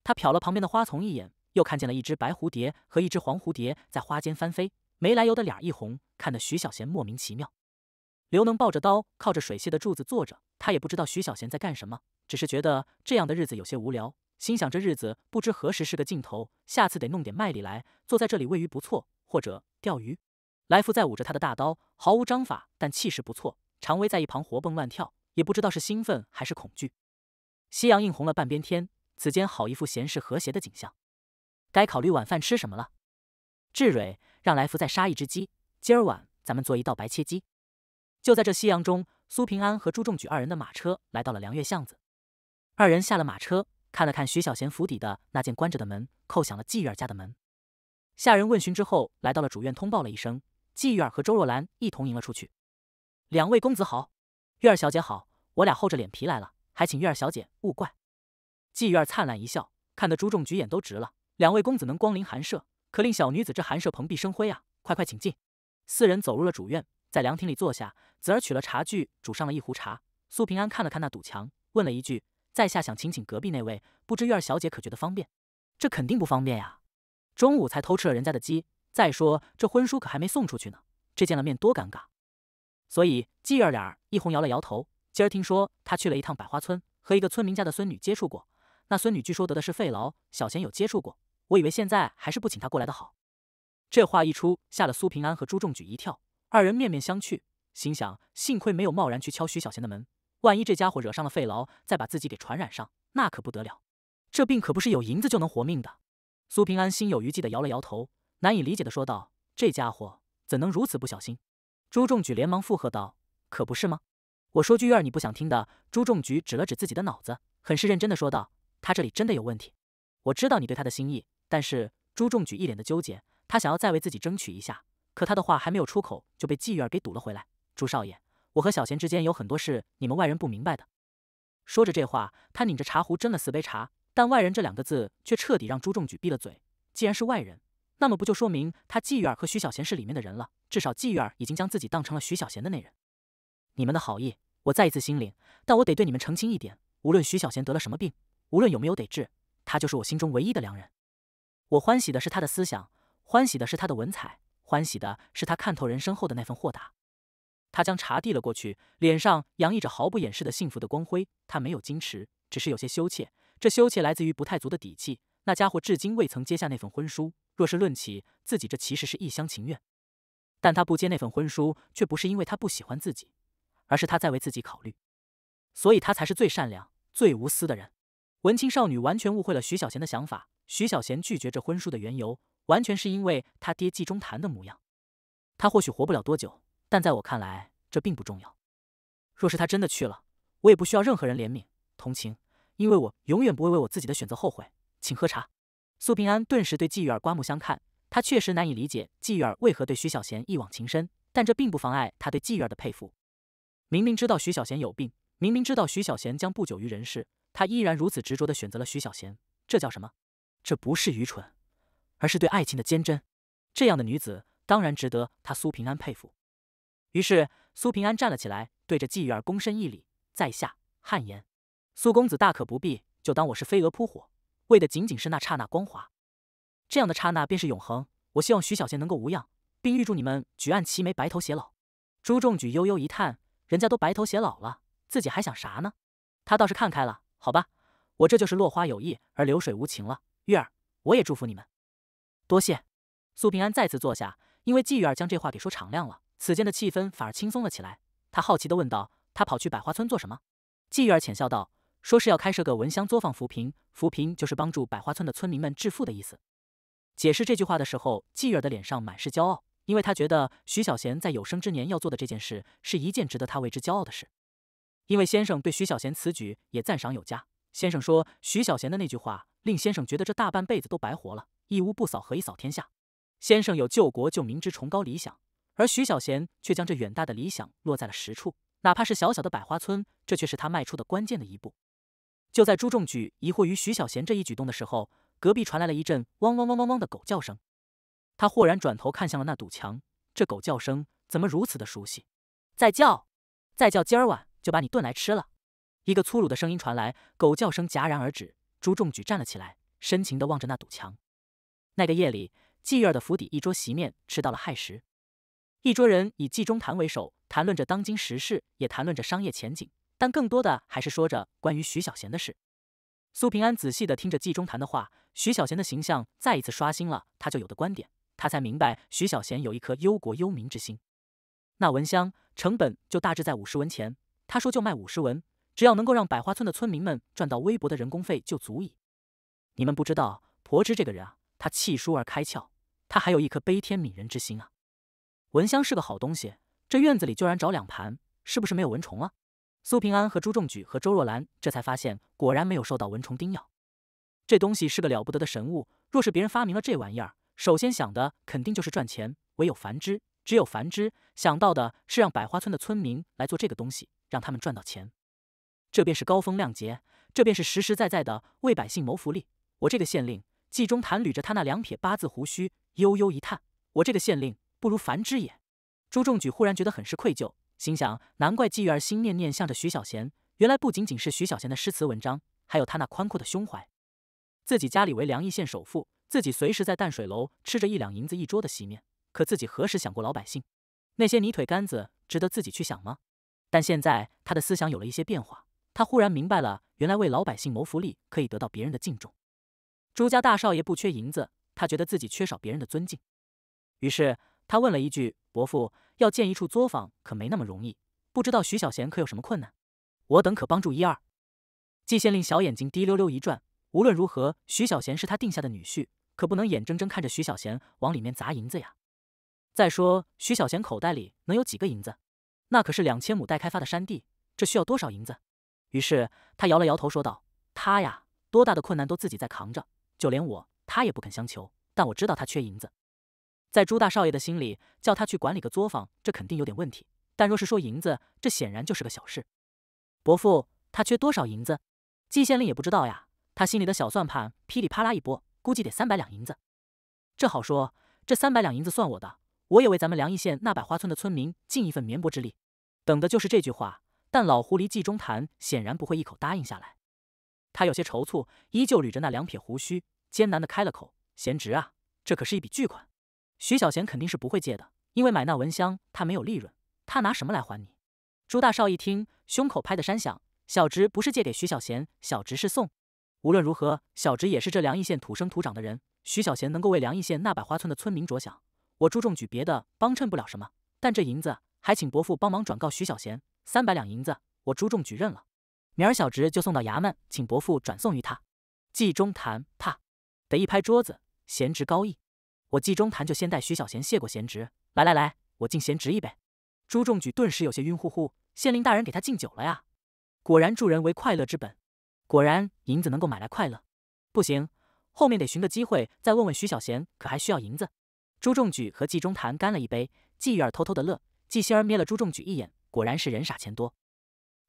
[SPEAKER 1] 他瞟了旁边的花丛一眼，又看见了一只白蝴蝶和一只黄蝴蝶在花间翻飞，没来由的脸一红，看得徐小贤莫名其妙。刘能抱着刀，靠着水榭的柱子坐着，他也不知道徐小贤在干什么，只是觉得这样的日子有些无聊，心想这日子不知何时是个尽头，下次得弄点卖力来。坐在这里喂鱼不错，或者钓鱼。来福在捂着他的大刀，毫无章法，但气势不错。常威在一旁活蹦乱跳。也不知道是兴奋还是恐惧。夕阳映红了半边天，此间好一副闲适和谐的景象。该考虑晚饭吃什么了。志蕊，让来福再杀一只鸡，今儿晚咱们做一道白切鸡。就在这夕阳中，苏平安和朱仲举二人的马车来到了凉月巷子。二人下了马车，看了看徐小贤府邸的那间关着的门，叩响了季玉儿家的门。下人问询之后，来到了主院通报了一声。季玉儿和周若兰一同迎了出去。两位公子好。月儿小姐好，我俩厚着脸皮来了，还请月儿小姐勿怪。季玉儿灿烂一笑，看得朱仲举眼都直了。两位公子能光临寒舍，可令小女子这寒舍蓬荜生辉啊！快快请进。四人走入了主院，在凉亭里坐下。子儿取了茶具，煮上了一壶茶。苏平安看了看那堵墙，问了一句：“在下想请请隔壁那位，不知月儿小姐可觉得方便？”这肯定不方便呀！中午才偷吃了人家的鸡，再说这婚书可还没送出去呢，这见了面多尴尬。所以，继儿俩儿一红摇了摇头。今儿听说他去了一趟百花村，和一个村民家的孙女接触过。那孙女据说得的是肺痨。小贤有接触过，我以为现在还是不请他过来的好。这话一出，吓了苏平安和朱仲举一跳，二人面面相觑，心想：幸亏没有贸然去敲徐小贤的门，万一这家伙惹上了肺痨，再把自己给传染上，那可不得了。这病可不是有银子就能活命的。苏平安心有余悸的摇了摇头，难以理解的说道：“这家伙怎能如此不小心？”朱仲举连忙附和道：“可不是吗？我说句院你不想听的。”朱仲举指了指自己的脑子，很是认真的说道：“他这里真的有问题。”我知道你对他的心意，但是朱仲举一脸的纠结，他想要再为自己争取一下，可他的话还没有出口，就被玉儿给堵了回来。朱少爷，我和小贤之间有很多事，你们外人不明白的。说着这话，他拧着茶壶斟了四杯茶，但“外人”这两个字却彻底让朱仲举闭了嘴。既然是外人。那么不就说明他季玉儿和徐小贤是里面的人了？至少季玉儿已经将自己当成了徐小贤的那人。你们的好意，我再一次心领。但我得对你们澄清一点：无论徐小贤得了什么病，无论有没有得治，他就是我心中唯一的良人。我欢喜的是他的思想，欢喜的是他的文采，欢喜的是他看透人生后的那份豁达。他将茶递了过去，脸上洋溢着毫不掩饰的幸福的光辉。他没有矜持，只是有些羞怯。这羞怯来自于不太足的底气。那家伙至今未曾接下那份婚书。若是论起自己，这其实是一厢情愿。但他不接那份婚书，却不是因为他不喜欢自己，而是他在为自己考虑。所以他才是最善良、最无私的人。文青少女完全误会了徐小贤的想法。徐小贤拒绝这婚书的缘由，完全是因为他爹季中谈的模样。他或许活不了多久，但在我看来，这并不重要。若是他真的去了，我也不需要任何人怜悯、同情，因为我永远不会为我自己的选择后悔。请喝茶。苏平安顿时对季玉儿刮目相看。他确实难以理解季玉儿为何对徐小贤一往情深，但这并不妨碍他对季玉儿的佩服。明明知道徐小贤有病，明明知道徐小贤将不久于人世，他依然如此执着的选择了徐小贤，这叫什么？这不是愚蠢，而是对爱情的坚贞。这样的女子，当然值得他苏平安佩服。于是，苏平安站了起来，对着季玉儿躬身一礼：“在下汗颜，苏公子大可不必，就当我是飞蛾扑火。”为的仅仅是那刹那光华，这样的刹那便是永恒。我希望徐小贤能够无恙，并预祝你们举案齐眉，白头偕老。朱仲举悠悠一叹，人家都白头偕老了，自己还想啥呢？他倒是看开了，好吧，我这就是落花有意而流水无情了。玉儿，我也祝福你们。多谢。苏平安再次坐下，因为季玉儿将这话给说敞亮了，此间的气氛反而轻松了起来。他好奇地问道：“他跑去百花村做什么？”季玉儿浅笑道。说是要开设个蚊香作坊扶贫，扶贫就是帮助百花村的村民们致富的意思。解释这句话的时候，继儿的脸上满是骄傲，因为他觉得徐小贤在有生之年要做的这件事是一件值得他为之骄傲的事。因为先生对徐小贤此举也赞赏有加，先生说徐小贤的那句话令先生觉得这大半辈子都白活了，一屋不扫何以扫天下？先生有救国救民之崇高理想，而徐小贤却将这远大的理想落在了实处，哪怕是小小的百花村，这却是他迈出的关键的一步。就在朱重举疑惑于徐小贤这一举动的时候，隔壁传来了一阵汪汪汪汪汪的狗叫声。他豁然转头看向了那堵墙，这狗叫声怎么如此的熟悉？再叫，再叫，今儿晚就把你炖来吃了。一个粗鲁的声音传来，狗叫声戛然而止。朱重举站了起来，深情地望着那堵墙。那个夜里，妓院的府邸一桌席面吃到了亥时，一桌人以季中谈为首，谈论着当今时事，也谈论着商业前景。但更多的还是说着关于徐小贤的事。苏平安仔细的听着季中谈的话，徐小贤的形象再一次刷新了他就有的观点。他才明白徐小贤有一颗忧国忧民之心。那蚊香成本就大致在五十文钱，他说就卖五十文，只要能够让百花村的村民们赚到微薄的人工费就足以。你们不知道婆枝这个人啊，他气疏而开窍，他还有一颗悲天悯人之心啊。蚊香是个好东西，这院子里就然找两盘，是不是没有蚊虫了？苏平安和朱仲举和周若兰这才发现，果然没有受到蚊虫叮咬。这东西是个了不得的神物。若是别人发明了这玩意儿，首先想的肯定就是赚钱。唯有繁殖，只有繁殖，想到的是让百花村的村民来做这个东西，让他们赚到钱。这便是高风亮节，这便是实实在在的为百姓谋福利。我这个县令季中谭捋着他那两撇八字胡须，悠悠一叹：“我这个县令不如繁之也。”朱仲举忽然觉得很是愧疚。心想，难怪季玉儿心念念向着徐小贤。原来不仅仅是徐小贤的诗词文章，还有他那宽阔的胸怀。自己家里为梁邑县首富，自己随时在淡水楼吃着一两银子一桌的席面，可自己何时想过老百姓？那些泥腿杆子值得自己去想吗？但现在他的思想有了一些变化，他忽然明白了，原来为老百姓谋福利可以得到别人的敬重。朱家大少爷不缺银子，他觉得自己缺少别人的尊敬，于是。他问了一句：“伯父要建一处作坊，可没那么容易。不知道徐小贤可有什么困难？我等可帮助一二。”季县令小眼睛滴溜溜一转，无论如何，徐小贤是他定下的女婿，可不能眼睁睁看着徐小贤往里面砸银子呀。再说，徐小贤口袋里能有几个银子？那可是两千亩待开发的山地，这需要多少银子？于是他摇了摇头，说道：“他呀，多大的困难都自己在扛着，就连我，他也不肯相求。但我知道他缺银子。”在朱大少爷的心里，叫他去管理个作坊，这肯定有点问题。但若是说银子，这显然就是个小事。伯父，他缺多少银子？季县令也不知道呀。他心里的小算盘噼里啪啦一拨，估计得三百两银子。这好说，这三百两银子算我的，我也为咱们梁邑县那百花村的村民尽一份绵薄之力。等的就是这句话。但老狐狸季中谈显然不会一口答应下来，他有些踌躇，依旧捋着那两撇胡须，艰难地开了口：“贤侄啊，这可是一笔巨款。”徐小贤肯定是不会借的，因为买那蚊香他没有利润，他拿什么来还你？朱大少一听，胸口拍的山响。小侄不是借给徐小贤，小侄是送。无论如何，小侄也是这梁邑县土生土长的人。徐小贤能够为梁邑县那百花村的村民着想，我朱仲举别的帮衬不了什么，但这银子还请伯父帮忙转告徐小贤，三百两银子我朱仲举认了。明儿小侄就送到衙门，请伯父转送于他。纪中谈啪得一拍桌子，贤侄高义。我纪中谈就先代徐小贤谢过贤侄，来来来，我敬贤侄一杯。朱仲举顿时有些晕乎乎，县令大人给他敬酒了呀！果然助人为快乐之本，果然银子能够买来快乐。不行，后面得寻个机会再问问徐小贤，可还需要银子。朱仲举和纪中谈干了一杯，纪玉儿偷偷的乐，纪心儿瞥了朱仲举一眼，果然是人傻钱多。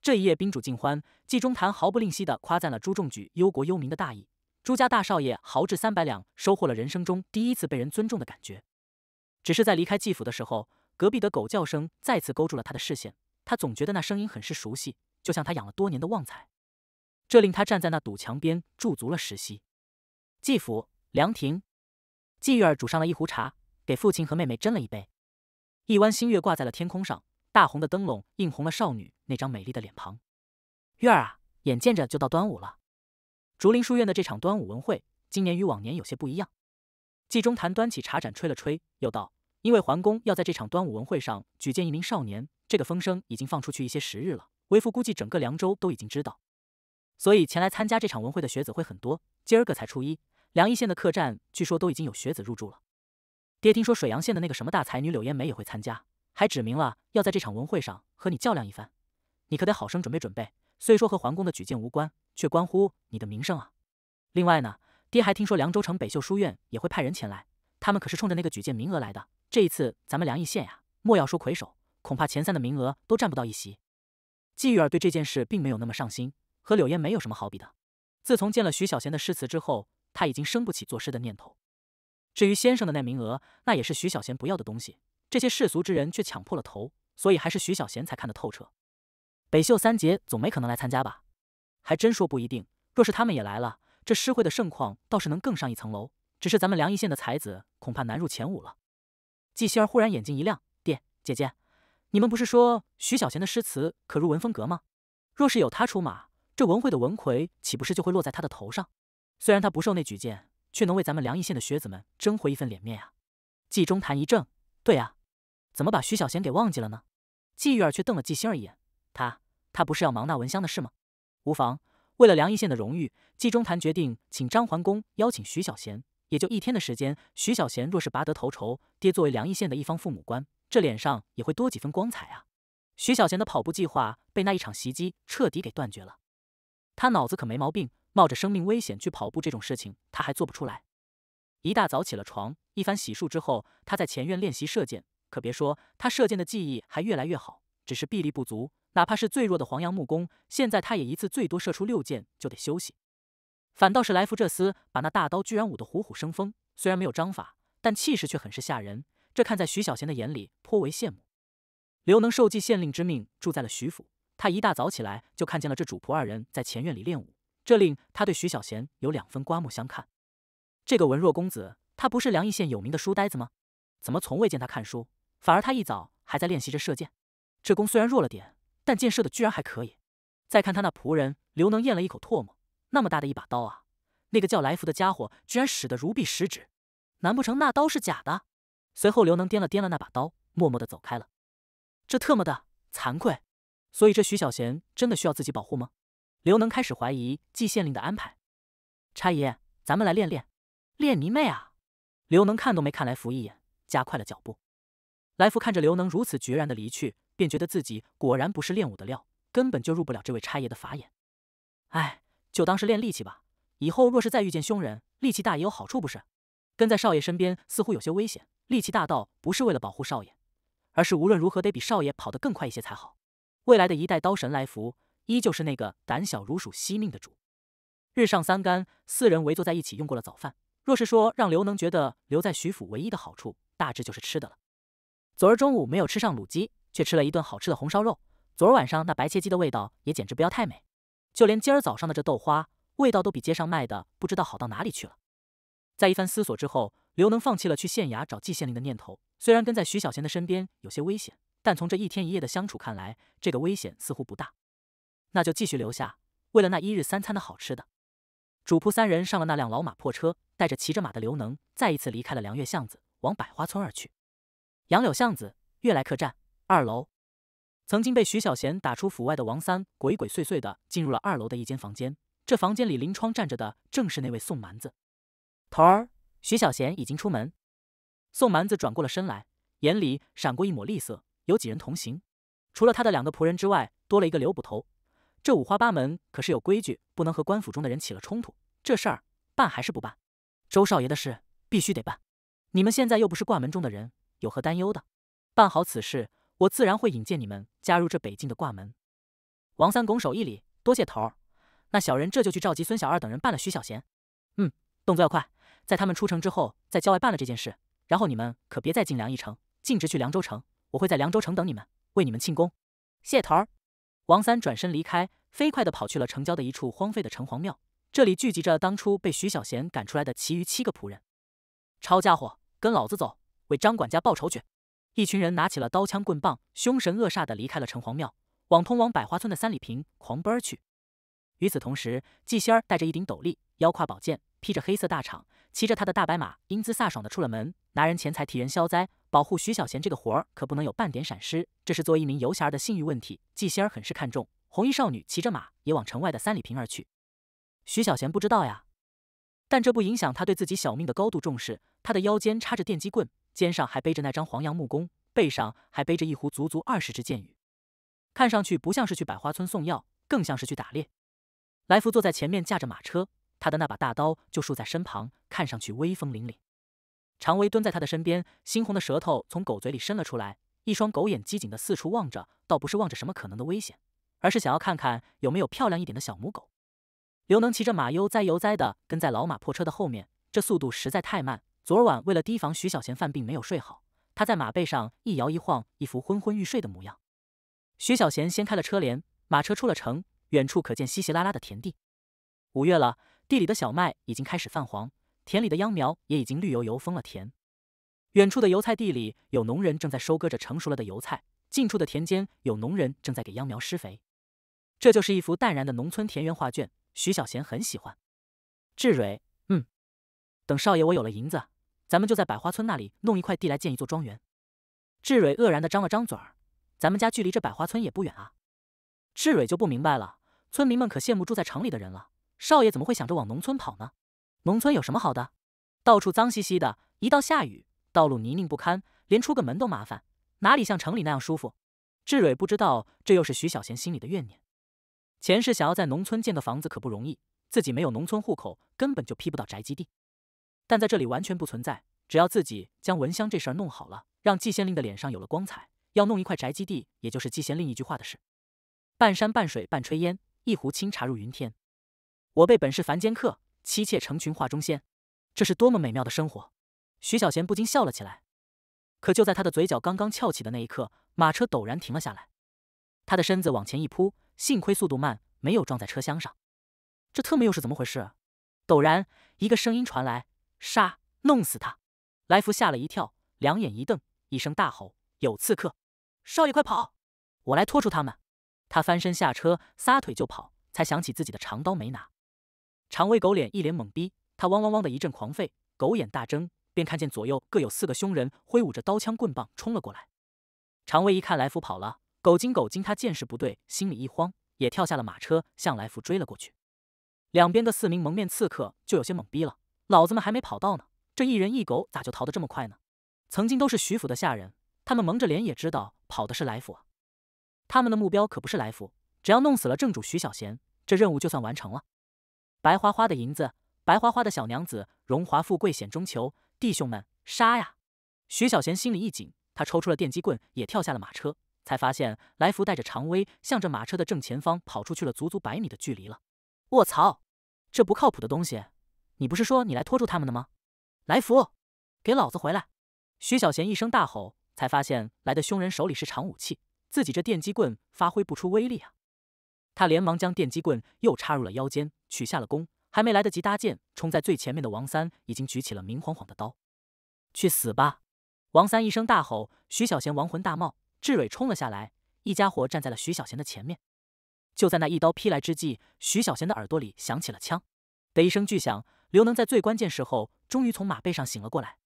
[SPEAKER 1] 这一夜宾主尽欢，纪中谈毫不吝惜的夸赞了朱仲举忧国忧民的大义。朱家大少爷豪掷三百两，收获了人生中第一次被人尊重的感觉。只是在离开季府的时候，隔壁的狗叫声再次勾住了他的视线。他总觉得那声音很是熟悉，就像他养了多年的旺财。这令他站在那堵墙边驻足了时息。季府凉亭，季玉儿煮上了一壶茶，给父亲和妹妹斟了一杯。一弯新月挂在了天空上，大红的灯笼映红了少女那张美丽的脸庞。月儿啊，眼见着就到端午了。竹林书院的这场端午文会，今年与往年有些不一样。季中谈端起茶盏吹了吹，又道：“因为桓公要在这场端午文会上举荐一名少年，这个风声已经放出去一些时日了。为父估计，整个凉州都已经知道，所以前来参加这场文会的学子会很多。今儿个才初一，凉邑县的客栈据说都已经有学子入住了。爹听说水阳县的那个什么大才女柳烟梅也会参加，还指明了要在这场文会上和你较量一番。你可得好生准备准备，虽说和桓公的举荐无关。”却关乎你的名声啊！另外呢，爹还听说凉州城北秀书院也会派人前来，他们可是冲着那个举荐名额来的。这一次咱们凉邑县呀，莫要说魁首，恐怕前三的名额都占不到一席。季玉儿对这件事并没有那么上心，和柳烟没有什么好比的。自从见了徐小贤的诗词之后，他已经生不起作诗的念头。至于先生的那名额，那也是徐小贤不要的东西。这些世俗之人却抢破了头，所以还是徐小贤才看得透彻。北秀三杰总没可能来参加吧？还真说不一定。若是他们也来了，这诗会的盛况倒是能更上一层楼。只是咱们梁邑县的才子恐怕难入前五了。季星儿忽然眼睛一亮：“爹，姐姐，你们不是说徐小贤的诗词可入文风阁吗？若是有他出马，这文会的文魁岂不是就会落在他的头上？虽然他不受那举荐，却能为咱们梁邑县的学子们争回一份脸面啊！”季中谈一怔：“对呀，怎么把徐小贤给忘记了呢？”季玉儿却瞪了季星儿一眼：“他他不是要忙那闻香的事吗？”无妨，为了梁一县的荣誉，纪中谈决定请张桓公邀请徐小贤。也就一天的时间，徐小贤若是拔得头筹，爹作为梁一县的一方父母官，这脸上也会多几分光彩啊！徐小贤的跑步计划被那一场袭击彻底给断绝了。他脑子可没毛病，冒着生命危险去跑步这种事情他还做不出来。一大早起了床，一番洗漱之后，他在前院练习射箭。可别说，他射箭的技艺还越来越好。只是臂力不足，哪怕是最弱的黄杨木弓，现在他也一次最多射出六箭就得休息。反倒是来福这厮，把那大刀居然舞得虎虎生风，虽然没有章法，但气势却很是吓人。这看在徐小贤的眼里，颇为羡慕。刘能受季县令之命，住在了徐府。他一大早起来，就看见了这主仆二人在前院里练武，这令他对徐小贤有两分刮目相看。这个文弱公子，他不是梁邑县有名的书呆子吗？怎么从未见他看书？反而他一早还在练习着射箭。这弓虽然弱了点，但箭射的居然还可以。再看他那仆人刘能咽了一口唾沫，那么大的一把刀啊，那个叫来福的家伙居然使得如臂使指，难不成那刀是假的？随后刘能掂了掂了那把刀，默默的走开了。这特么的惭愧，所以这徐小贤真的需要自己保护吗？刘能开始怀疑季县令的安排。差爷，咱们来练练，练你妹啊！刘能看都没看来福一眼，加快了脚步。来福看着刘能如此决然的离去。便觉得自己果然不是练武的料，根本就入不了这位差爷的法眼。哎，就当是练力气吧。以后若是再遇见凶人，力气大也有好处不是？跟在少爷身边似乎有些危险，力气大到不是为了保护少爷，而是无论如何得比少爷跑得更快一些才好。未来的一代刀神来福，依旧是那个胆小如鼠、惜命的主。日上三竿，四人围坐在一起用过了早饭。若是说让刘能觉得留在徐府唯一的好处，大致就是吃的了。昨儿中午没有吃上卤鸡。却吃了一顿好吃的红烧肉，昨儿晚上那白切鸡的味道也简直不要太美，就连今儿早上的这豆花味道都比街上卖的不知道好到哪里去了。在一番思索之后，刘能放弃了去县衙找季县令的念头。虽然跟在徐小贤的身边有些危险，但从这一天一夜的相处看来，这个危险似乎不大。那就继续留下，为了那一日三餐的好吃的。主仆三人上了那辆老马破车，带着骑着马的刘能，再一次离开了凉月巷子，往百花村而去。杨柳巷子，悦来客栈。二楼，曾经被徐小贤打出府外的王三鬼鬼祟祟的进入了二楼的一间房间。这房间里临窗站着的正是那位宋蛮子。头儿，徐小贤已经出门。宋蛮子转过了身来，眼里闪过一抹厉色。有几人同行？除了他的两个仆人之外，多了一个刘捕头。这五花八门，可是有规矩，不能和官府中的人起了冲突。这事儿办还是不办？周少爷的事必须得办。你们现在又不是挂门中的人，有何担忧的？办好此事。我自然会引荐你们加入这北境的挂门。王三拱手一礼，多谢头儿。那小人这就去召集孙小二等人办了徐小贤。嗯，动作要快，在他们出城之后，在郊外办了这件事。然后你们可别再进凉邑城，径直去凉州城。我会在凉州城等你们，为你们庆功。谢头儿。王三转身离开，飞快地跑去了城郊的一处荒废的城隍庙。这里聚集着当初被徐小贤赶出来的其余七个仆人。抄家伙，跟老子走，为张管家报仇去！一群人拿起了刀枪棍棒，凶神恶煞的离开了城隍庙，往通往百花村的三里坪狂奔去。与此同时，纪仙儿戴着一顶斗笠，腰挎宝剑，披着黑色大氅，骑着他的大白马，英姿飒爽的出了门。拿人钱财，替人消灾，保护徐小贤这个活儿可不能有半点闪失，这是作为一名游侠儿的信誉问题。纪仙儿很是看重。红衣少女骑着马也往城外的三里坪而去。徐小贤不知道呀，但这不影响他对自己小命的高度重视。他的腰间插着电击棍。肩上还背着那张黄杨木弓，背上还背着一壶足足二十支箭雨，看上去不像是去百花村送药，更像是去打猎。来福坐在前面驾着马车，他的那把大刀就竖在身旁，看上去威风凛凛。常威蹲在他的身边，猩红的舌头从狗嘴里伸了出来，一双狗眼机警的四处望着，倒不是望着什么可能的危险，而是想要看看有没有漂亮一点的小母狗。刘能骑着马悠哉悠哉的跟在老马破车的后面，这速度实在太慢。昨晚为了提防徐小贤犯病，没有睡好，他在马背上一摇一晃，一副昏昏欲睡的模样。徐小贤掀开了车帘，马车出了城，远处可见稀稀拉拉的田地。五月了，地里的小麦已经开始泛黄，田里的秧苗也已经绿油油，封了田。远处的油菜地里有农人正在收割着成熟了的油菜，近处的田间有农人正在给秧苗施肥。这就是一幅淡然的农村田园画卷，徐小贤很喜欢。志蕊，嗯，等少爷我有了银子。咱们就在百花村那里弄一块地来建一座庄园。志蕊愕然地张了张嘴儿，咱们家距离这百花村也不远啊。志蕊就不明白了，村民们可羡慕住在城里的人了。少爷怎么会想着往农村跑呢？农村有什么好的？到处脏兮兮的，一到下雨，道路泥泞不堪，连出个门都麻烦，哪里像城里那样舒服？志蕊不知道，这又是徐小贤心里的怨念。前世想要在农村建个房子可不容易，自己没有农村户口，根本就批不到宅基地。但在这里完全不存在。只要自己将蚊香这事弄好了，让季县令的脸上有了光彩。要弄一块宅基地，也就是季县令一句话的事。半山半水半炊烟，一壶清茶入云天。我辈本是凡间客，妻妾成群画中仙。这是多么美妙的生活！徐小贤不禁笑了起来。可就在他的嘴角刚刚翘起的那一刻，马车陡然停了下来。他的身子往前一扑，幸亏速度慢，没有撞在车厢上。这特么又是怎么回事？陡然，一个声音传来。杀！弄死他！来福吓了一跳，两眼一瞪，一声大吼：“有刺客！少爷快跑！我来拖住他们！”他翻身下车，撒腿就跑，才想起自己的长刀没拿。长尾狗脸一脸懵逼，他汪汪汪的一阵狂吠，狗眼大睁，便看见左右各有四个凶人挥舞着刀枪棍棒冲了过来。长尾一看来福跑了，狗精狗精，他见识不对，心里一慌，也跳下了马车，向来福追了过去。两边的四名蒙面刺客就有些懵逼了。老子们还没跑到呢，这一人一狗咋就逃得这么快呢？曾经都是徐府的下人，他们蒙着脸也知道跑的是来福啊。他们的目标可不是来福，只要弄死了正主徐小贤，这任务就算完成了。白花花的银子，白花花的小娘子，荣华富贵险中求。弟兄们，杀呀！徐小贤心里一紧，他抽出了电击棍，也跳下了马车，才发现来福带着常威，向着马车的正前方跑出去了足足百米的距离了。我操，这不靠谱的东西！你不是说你来拖住他们的吗？来福，给老子回来！徐小贤一声大吼，才发现来的凶人手里是长武器，自己这电击棍发挥不出威力啊！他连忙将电击棍又插入了腰间，取下了弓，还没来得及搭箭，冲在最前面的王三已经举起了明晃晃的刀。去死吧！王三一声大吼，徐小贤亡魂大冒，志蕊冲了下来，一家伙站在了徐小贤的前面。就在那一刀劈来之际，徐小贤的耳朵里响起了枪的一声巨响。刘能在最关键时候终于从马背上醒了过来，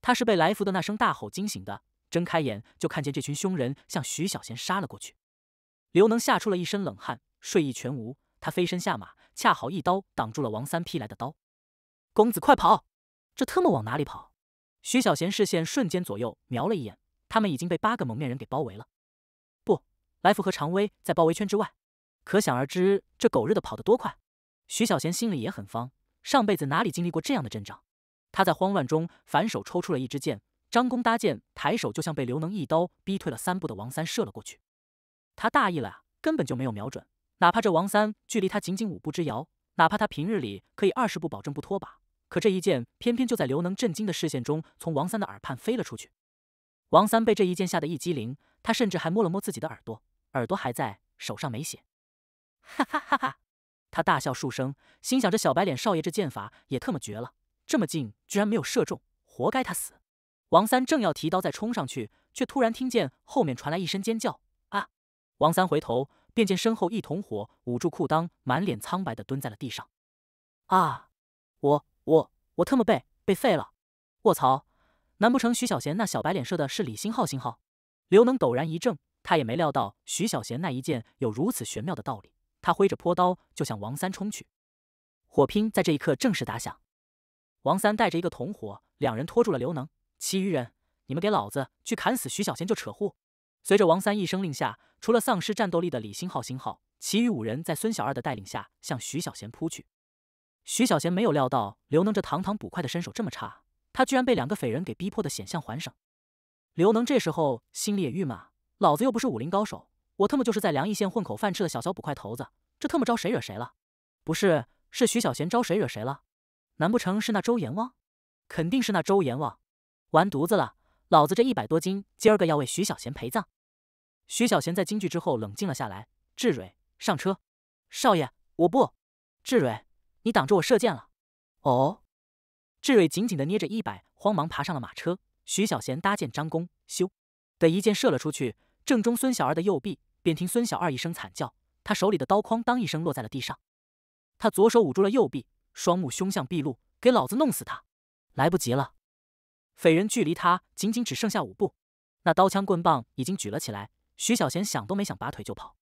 [SPEAKER 1] 他是被来福的那声大吼惊醒的，睁开眼就看见这群凶人向徐小贤杀了过去。刘能吓出了一身冷汗，睡意全无。他飞身下马，恰好一刀挡住了王三劈来的刀。公子快跑！这特么往哪里跑？徐小贤视线瞬间左右瞄了一眼，他们已经被八个蒙面人给包围了。不，来福和常威在包围圈之外。可想而知，这狗日的跑得多快。徐小贤心里也很慌。上辈子哪里经历过这样的阵仗？他在慌乱中反手抽出了一支箭，张弓搭箭，抬手就像被刘能一刀逼退了三步的王三射了过去。他大意了，根本就没有瞄准。哪怕这王三距离他仅仅五步之遥，哪怕他平日里可以二十步保证不脱靶，可这一箭偏偏就在刘能震惊的视线中，从王三的耳畔飞了出去。王三被这一箭吓得一激灵，他甚至还摸了摸自己的耳朵，耳朵还在，手上没血。(laughs) 哈哈哈哈！他大笑数声，心想：这小白脸少爷这剑法也特么绝了，这么近居然没有射中，活该他死！王三正要提刀再冲上去，却突然听见后面传来一声尖叫：“啊！”王三回头便见身后一同伙捂住裤裆，满脸苍白的蹲在了地上：“啊！我我我特么被被废了！”卧槽！难不成徐小贤那小白脸射的是李星浩信号？刘能陡然一怔，他也没料到徐小贤那一剑有如此玄妙的道理。他挥着坡刀就向王三冲去，火拼在这一刻正式打响。王三带着一个同伙，两人拖住了刘能。其余人，你们给老子去砍死徐小贤就扯呼！随着王三一声令下，除了丧失战斗力的李星浩、星号，其余五人在孙小二的带领下向徐小贤扑去。徐小贤没有料到刘能这堂堂捕快的身手这么差，他居然被两个匪人给逼迫的险象环生。刘能这时候心里也郁闷，老子又不是武林高手。我特么就是在梁邑县混口饭吃的小小捕快头子，这特么招谁惹谁了？不是，是徐小贤招谁惹谁了？难不成是那周阎王？肯定是那周阎王！完犊子了，老子这一百多斤今儿个要为徐小贤陪葬！徐小贤在惊惧之后冷静了下来，志蕊上车。少爷，我不。志蕊，你挡着我射箭了。哦。志蕊紧紧的捏着衣摆，慌忙爬上了马车。徐小贤搭箭张弓，咻的一箭射了出去。正中孙小二的右臂，便听孙小二一声惨叫，他手里的刀哐当一声落在了地上。他左手捂住了右臂，双目凶相毕露：“给老子弄死他！”来不及了，匪人距离他仅仅只剩下五步，那刀枪棍棒已经举了起来。徐小贤想都没想，拔腿就跑。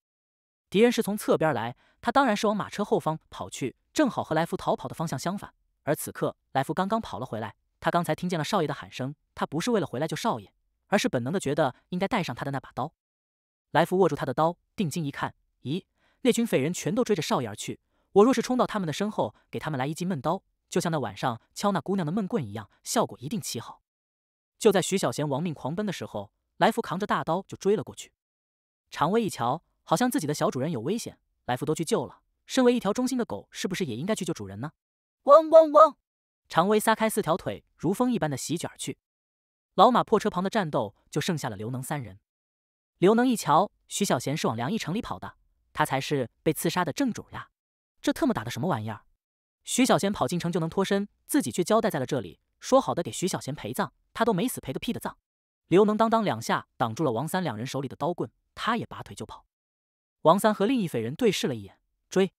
[SPEAKER 1] 敌人是从侧边来，他当然是往马车后方跑去，正好和来福逃跑的方向相反。而此刻，来福刚刚跑了回来，他刚才听见了少爷的喊声，他不是为了回来救少爷。而是本能的觉得应该带上他的那把刀。来福握住他的刀，定睛一看，咦，那群匪人全都追着少爷而去。我若是冲到他们的身后，给他们来一记闷刀，就像那晚上敲那姑娘的闷棍一样，效果一定奇好。就在徐小贤亡命狂奔的时候，来福扛着大刀就追了过去。常威一瞧，好像自己的小主人有危险，来福都去救了。身为一条忠心的狗，是不是也应该去救主人呢？汪汪汪！常威撒开四条腿，如风一般的席卷而去。老马破车旁的战斗，就剩下了刘能三人。刘能一瞧，徐小贤是往梁邑城里跑的，他才是被刺杀的正主呀！这特么打的什么玩意儿？徐小贤跑进城就能脱身，自己却交代在了这里，说好的给徐小贤陪葬，他都没死陪个屁的葬！刘能当当两下挡住了王三两人手里的刀棍，他也拔腿就跑。王三和另一匪人对视了一眼，追。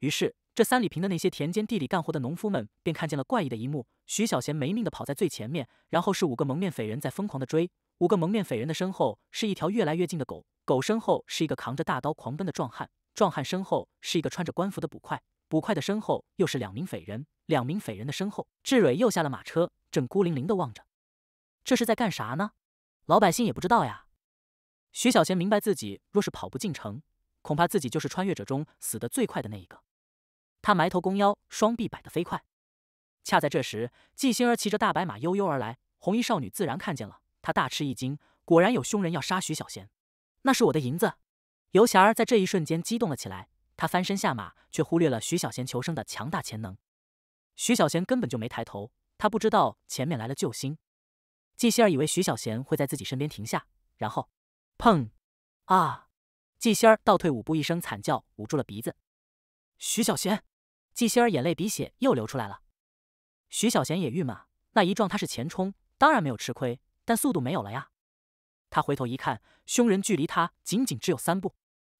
[SPEAKER 1] 于是。这三里坪的那些田间地里干活的农夫们，便看见了怪异的一幕：徐小贤没命的跑在最前面，然后是五个蒙面匪人在疯狂的追。五个蒙面匪人的身后是一条越来越近的狗，狗身后是一个扛着大刀狂奔的壮汉，壮汉身后是一个穿着官服的捕快，捕快的身后又是两名匪人，两名匪人的身后，志蕊又下了马车，正孤零零的望着，这是在干啥呢？老百姓也不知道呀。徐小贤明白，自己若是跑不进城，恐怕自己就是穿越者中死得最快的那一个。他埋头弓腰，双臂摆得飞快。恰在这时，纪星儿骑着大白马悠悠而来，红衣少女自然看见了她大吃一惊。果然有凶人要杀徐小贤，那是我的银子。游侠儿在这一瞬间激动了起来，他翻身下马，却忽略了徐小贤求生的强大潜能。徐小贤根本就没抬头，他不知道前面来了救星。纪星儿以为徐小贤会在自己身边停下，然后，砰！啊！纪星儿倒退五步，一声惨叫，捂住了鼻子。徐小贤。纪心儿眼泪鼻血又流出来了，徐小贤也郁闷。那一撞他是前冲，当然没有吃亏，但速度没有了呀。他回头一看，凶人距离他仅仅只有三步，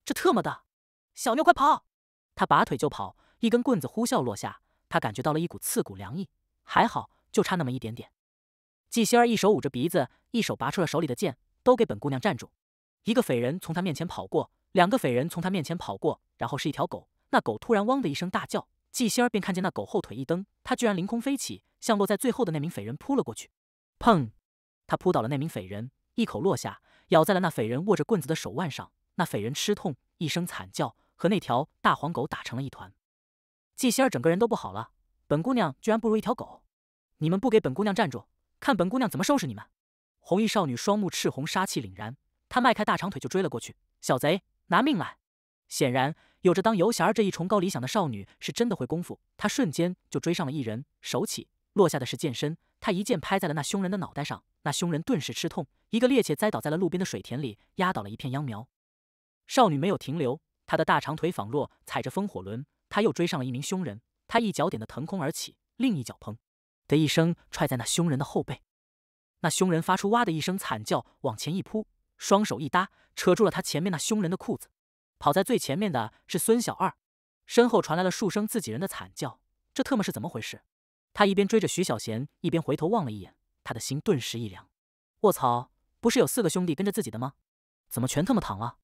[SPEAKER 1] 这特么的，小妞快跑！他拔腿就跑，一根棍子呼啸落下，他感觉到了一股刺骨凉意，还好，就差那么一点点。纪心儿一手捂着鼻子，一手拔出了手里的剑，都给本姑娘站住！一个匪人从他面前跑过，两个匪人从他面前跑过，然后是一条狗，那狗突然汪的一声大叫。纪仙儿便看见那狗后腿一蹬，他居然凌空飞起，向落在最后的那名匪人扑了过去。砰！他扑倒了那名匪人，一口落下，咬在了那匪人握着棍子的手腕上。那匪人吃痛，一声惨叫，和那条大黄狗打成了一团。纪仙儿整个人都不好了，本姑娘居然不如一条狗！你们不给本姑娘站住，看本姑娘怎么收拾你们！红衣少女双目赤红，杀气凛然，她迈开大长腿就追了过去。小贼，拿命来！显然。有着当游侠这一崇高理想的少女是真的会功夫，她瞬间就追上了一人，手起落下的是剑身，她一剑拍在了那凶人的脑袋上，那凶人顿时吃痛，一个趔趄栽倒在了路边的水田里，压倒了一片秧苗。少女没有停留，她的大长腿仿若踩着风火轮，她又追上了一名凶人，她一脚点的腾空而起，另一脚砰的一声踹在那凶人的后背，那凶人发出哇的一声惨叫，往前一扑，双手一搭，扯住了他前面那凶人的裤子。跑在最前面的是孙小二，身后传来了数声自己人的惨叫。这特么是怎么回事？他一边追着徐小贤，一边回头望了一眼，他的心顿时一凉。卧槽，不是有四个兄弟跟着自己的吗？怎么全特么躺了？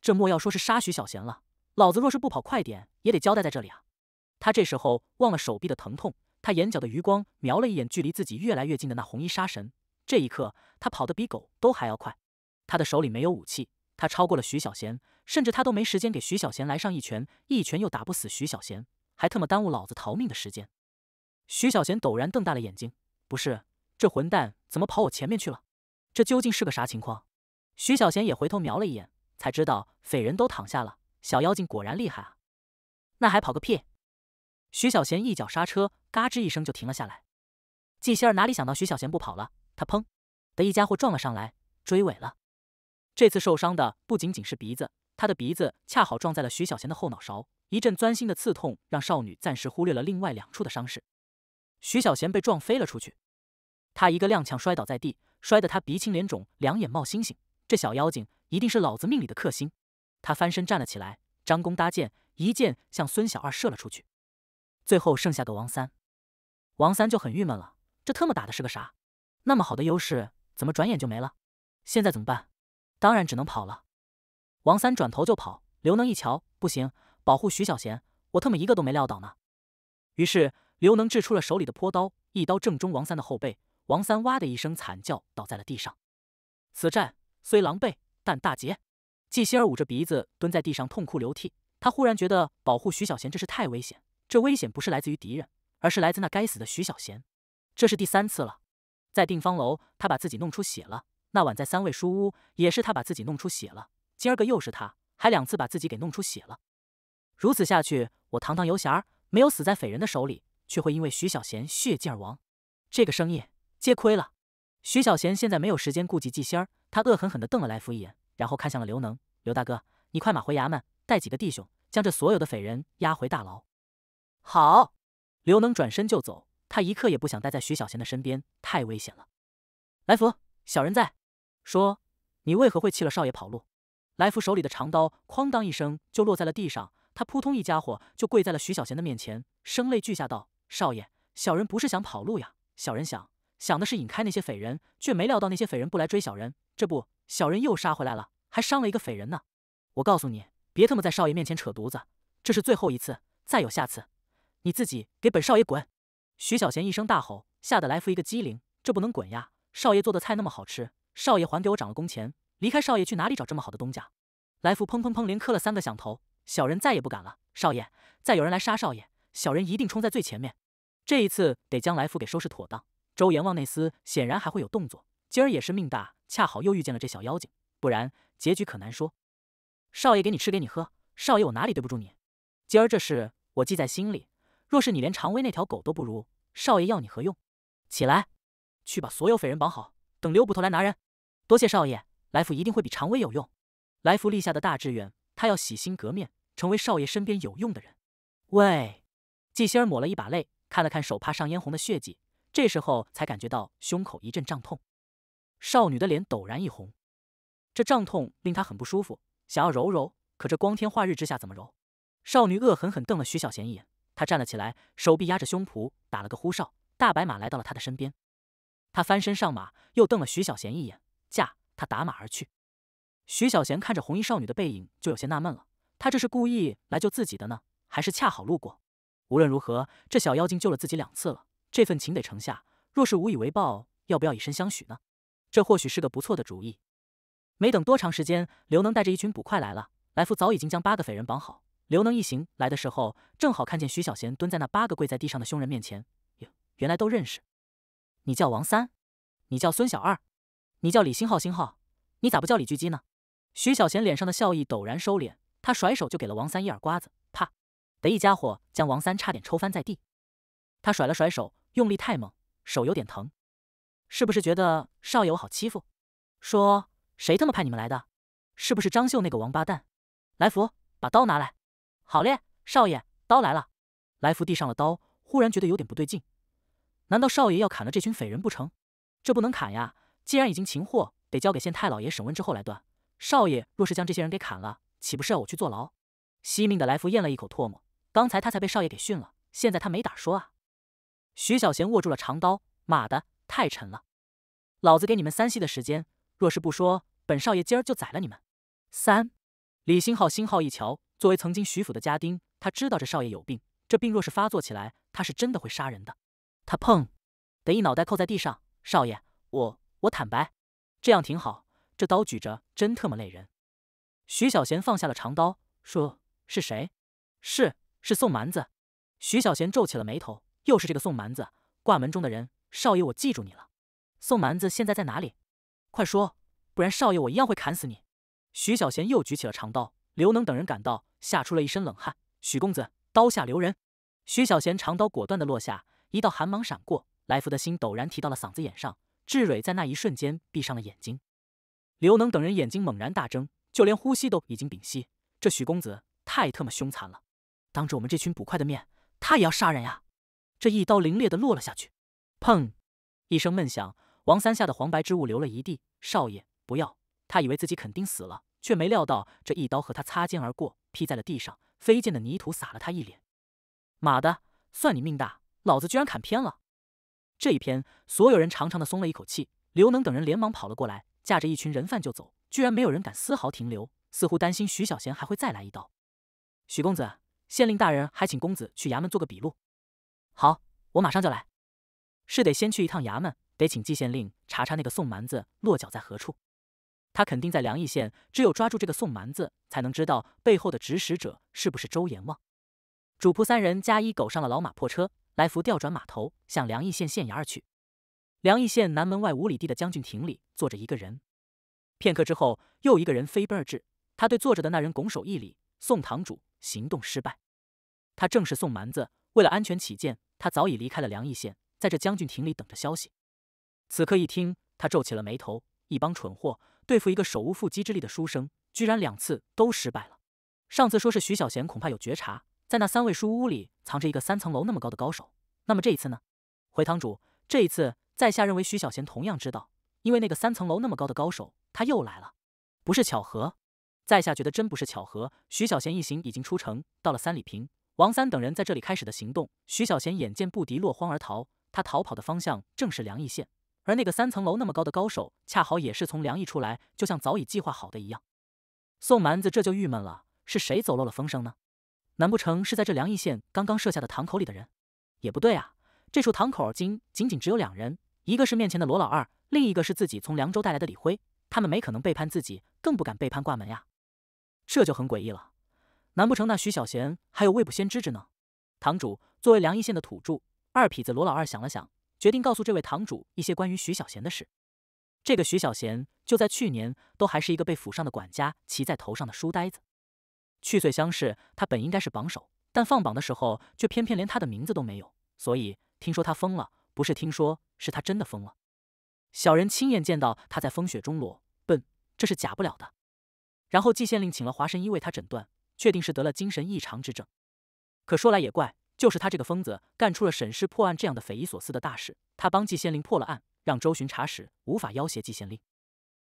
[SPEAKER 1] 这莫要说是杀徐小贤了，老子若是不跑快点，也得交代在这里啊！他这时候忘了手臂的疼痛，他眼角的余光瞄了一眼距离自己越来越近的那红衣杀神。这一刻，他跑得比狗都还要快。他的手里没有武器，他超过了徐小贤。甚至他都没时间给徐小贤来上一拳，一拳又打不死徐小贤，还特么耽误老子逃命的时间。徐小贤陡然瞪大了眼睛，不是，这混蛋怎么跑我前面去了？这究竟是个啥情况？徐小贤也回头瞄了一眼，才知道匪人都躺下了，小妖精果然厉害啊！那还跑个屁！徐小贤一脚刹车，嘎吱一声就停了下来。纪仙儿哪里想到徐小贤不跑了，他砰的一家伙撞了上来，追尾了。这次受伤的不仅仅是鼻子。他的鼻子恰好撞在了徐小贤的后脑勺，一阵钻心的刺痛让少女暂时忽略了另外两处的伤势。徐小贤被撞飞了出去，他一个踉跄摔倒在地，摔得他鼻青脸肿，两眼冒星星。这小妖精一定是老子命里的克星。他翻身站了起来，张弓搭箭，一箭向孙小二射了出去。最后剩下个王三，王三就很郁闷了，这特么打的是个啥？那么好的优势怎么转眼就没了？现在怎么办？当然只能跑了。王三转头就跑，刘能一瞧，不行，保护徐小贤，我特么一个都没撂倒呢。于是刘能掷出了手里的坡刀，一刀正中王三的后背，王三哇的一声惨叫，倒在了地上。此战虽狼狈，但大捷。纪心儿捂着鼻子蹲在地上痛哭流涕，他忽然觉得保护徐小贤这是太危险，这危险不是来自于敌人，而是来自那该死的徐小贤。这是第三次了，在定方楼，他把自己弄出血了；那晚在三味书屋，也是他把自己弄出血了。今儿个又是他，还两次把自己给弄出血了。如此下去，我堂堂游侠儿没有死在匪人的手里，却会因为徐小贤血祭而亡。这个生意皆亏了。徐小贤现在没有时间顾及纪仙儿，他恶狠狠地瞪了来福一眼，然后看向了刘能。刘大哥，你快马回衙门，带几个弟兄将这所有的匪人押回大牢。好。刘能转身就走，他一刻也不想待在徐小贤的身边，太危险了。来福，小人在。说，你为何会弃了少爷跑路？来福手里的长刀哐当一声就落在了地上，他扑通一家伙就跪在了徐小贤的面前，声泪俱下道：“少爷，小人不是想跑路呀，小人想想的是引开那些匪人，却没料到那些匪人不来追小人，这不小人又杀回来了，还伤了一个匪人呢。我告诉你，别他妈在少爷面前扯犊子，这是最后一次，再有下次，你自己给本少爷滚！”徐小贤一声大吼，吓得来福一个机灵，这不能滚呀，少爷做的菜那么好吃，少爷还给我涨了工钱。离开少爷去哪里找这么好的东家？来福砰砰砰连磕了三个响头，小人再也不敢了。少爷，再有人来杀少爷，小人一定冲在最前面。这一次得将来福给收拾妥当。周阎王那厮显然还会有动作，今儿也是命大，恰好又遇见了这小妖精，不然结局可难说。少爷给你吃给你喝，少爷我哪里对不住你？今儿这事我记在心里。若是你连常威那条狗都不如，少爷要你何用？起来，去把所有匪人绑好，等刘捕头来拿人。多谢少爷。来福一定会比常威有用。来福立下的大志愿，他要洗心革面，成为少爷身边有用的人。喂！季心儿抹了一把泪，看了看手帕上嫣红的血迹，这时候才感觉到胸口一阵胀痛。少女的脸陡然一红，这胀痛令她很不舒服，想要揉揉，可这光天化日之下怎么揉？少女恶狠狠瞪了徐小贤一眼，她站了起来，手臂压着胸脯，打了个呼哨，大白马来到了她的身边。她翻身上马，又瞪了徐小贤一眼，驾！他打马而去，徐小贤看着红衣少女的背影，就有些纳闷了。他这是故意来救自己的呢，还是恰好路过？无论如何，这小妖精救了自己两次了，这份情得承下。若是无以为报，要不要以身相许呢？这或许是个不错的主意。没等多长时间，刘能带着一群捕快来了。来福早已经将八个匪人绑好。刘能一行来的时候，正好看见徐小贤蹲在那八个跪在地上的凶人面前。哟，原来都认识。你叫王三，你叫孙小二。你叫李星浩，星号，你咋不叫李狙击呢？徐小贤脸上的笑意陡然收敛，他甩手就给了王三一耳瓜子，啪！的一家伙将王三差点抽翻在地。他甩了甩手，用力太猛，手有点疼。是不是觉得少爷我好欺负？说谁他妈派你们来的？是不是张秀那个王八蛋？来福，把刀拿来。好咧，少爷，刀来了。来福递上了刀，忽然觉得有点不对劲，难道少爷要砍了这群匪人不成？这不能砍呀！既然已经擒获，得交给县太老爷审问之后来断。少爷若是将这些人给砍了，岂不是要我去坐牢？惜命的来福咽了一口唾沫，刚才他才被少爷给训了，现在他没胆说啊。徐小贤握住了长刀，妈的，太沉了，老子给你们三息的时间，若是不说，本少爷今儿就宰了你们。三。李兴浩心浩一瞧，作为曾经徐府的家丁，他知道这少爷有病，这病若是发作起来，他是真的会杀人的。他砰得一脑袋扣在地上，少爷，我。我坦白，这样挺好。这刀举着真特么累人。徐小贤放下了长刀，说：“是谁？是是宋蛮子。”徐小贤皱起了眉头，又是这个宋蛮子，挂门中的人。少爷，我记住你了。宋蛮子现在在哪里？快说，不然少爷我一样会砍死你。徐小贤又举起了长刀。刘能等人赶到，吓出了一身冷汗。许公子，刀下留人。徐小贤长刀果断的落下，一道寒芒闪过，来福的心陡然提到了嗓子眼上。志蕊在那一瞬间闭上了眼睛，刘能等人眼睛猛然大睁，就连呼吸都已经屏息。这许公子太特么凶残了，当着我们这群捕快的面，他也要杀人呀！这一刀凌冽的落了下去，砰！一声闷响，王三下的黄白之物流了一地。少爷，不要！他以为自己肯定死了，却没料到这一刀和他擦肩而过，劈在了地上，飞溅的泥土洒了他一脸。妈的，算你命大，老子居然砍偏了！这一篇，所有人长长的松了一口气。刘能等人连忙跑了过来，架着一群人贩就走，居然没有人敢丝毫停留，似乎担心徐小贤还会再来一刀。许公子，县令大人还请公子去衙门做个笔录。好，我马上就来。是得先去一趟衙门，得请季县令查查那个宋蛮子落脚在何处。他肯定在梁邑县，只有抓住这个宋蛮子，才能知道背后的指使者是不是周阎王。主仆三人加一狗上了老马破车。来福调转马头，向梁义县县衙而去。梁义县南门外五里地的将军亭里坐着一个人。片刻之后，又一个人飞奔而至。他对坐着的那人拱手一礼：“宋堂主，行动失败。”他正是宋蛮子。为了安全起见，他早已离开了梁义县，在这将军亭里等着消息。此刻一听，他皱起了眉头：“一帮蠢货，对付一个手无缚鸡之力的书生，居然两次都失败了。上次说是徐小贤，恐怕有觉察。”在那三位书屋里藏着一个三层楼那么高的高手，那么这一次呢？回堂主，这一次在下认为徐小贤同样知道，因为那个三层楼那么高的高手他又来了，不是巧合。在下觉得真不是巧合。徐小贤一行已经出城，到了三里坪，王三等人在这里开始的行动，徐小贤眼见不敌，落荒而逃。他逃跑的方向正是梁邑县，而那个三层楼那么高的高手恰好也是从梁邑出来，就像早已计划好的一样。宋蛮子这就郁闷了，是谁走漏了风声呢？难不成是在这梁邑县刚刚设下的堂口里的人？也不对啊，这处堂口今仅仅只有两人，一个是面前的罗老二，另一个是自己从凉州带来的李辉。他们没可能背叛自己，更不敢背叛挂门呀。这就很诡异了。难不成那徐小贤还有未卜先知之能？堂主作为梁邑县的土著，二痞子罗老二想了想，决定告诉这位堂主一些关于徐小贤的事。这个徐小贤就在去年，都还是一个被府上的管家骑在头上的书呆子。去岁乡试，他本应该是榜首，但放榜的时候却偏偏连他的名字都没有。所以听说他疯了，不是听说，是他真的疯了。小人亲眼见到他在风雪中裸奔，这是假不了的。然后季县令请了华神医为他诊断，确定是得了精神异常之症。可说来也怪，就是他这个疯子干出了沈氏破案这样的匪夷所思的大事。他帮季县令破了案，让周巡查使无法要挟季县令。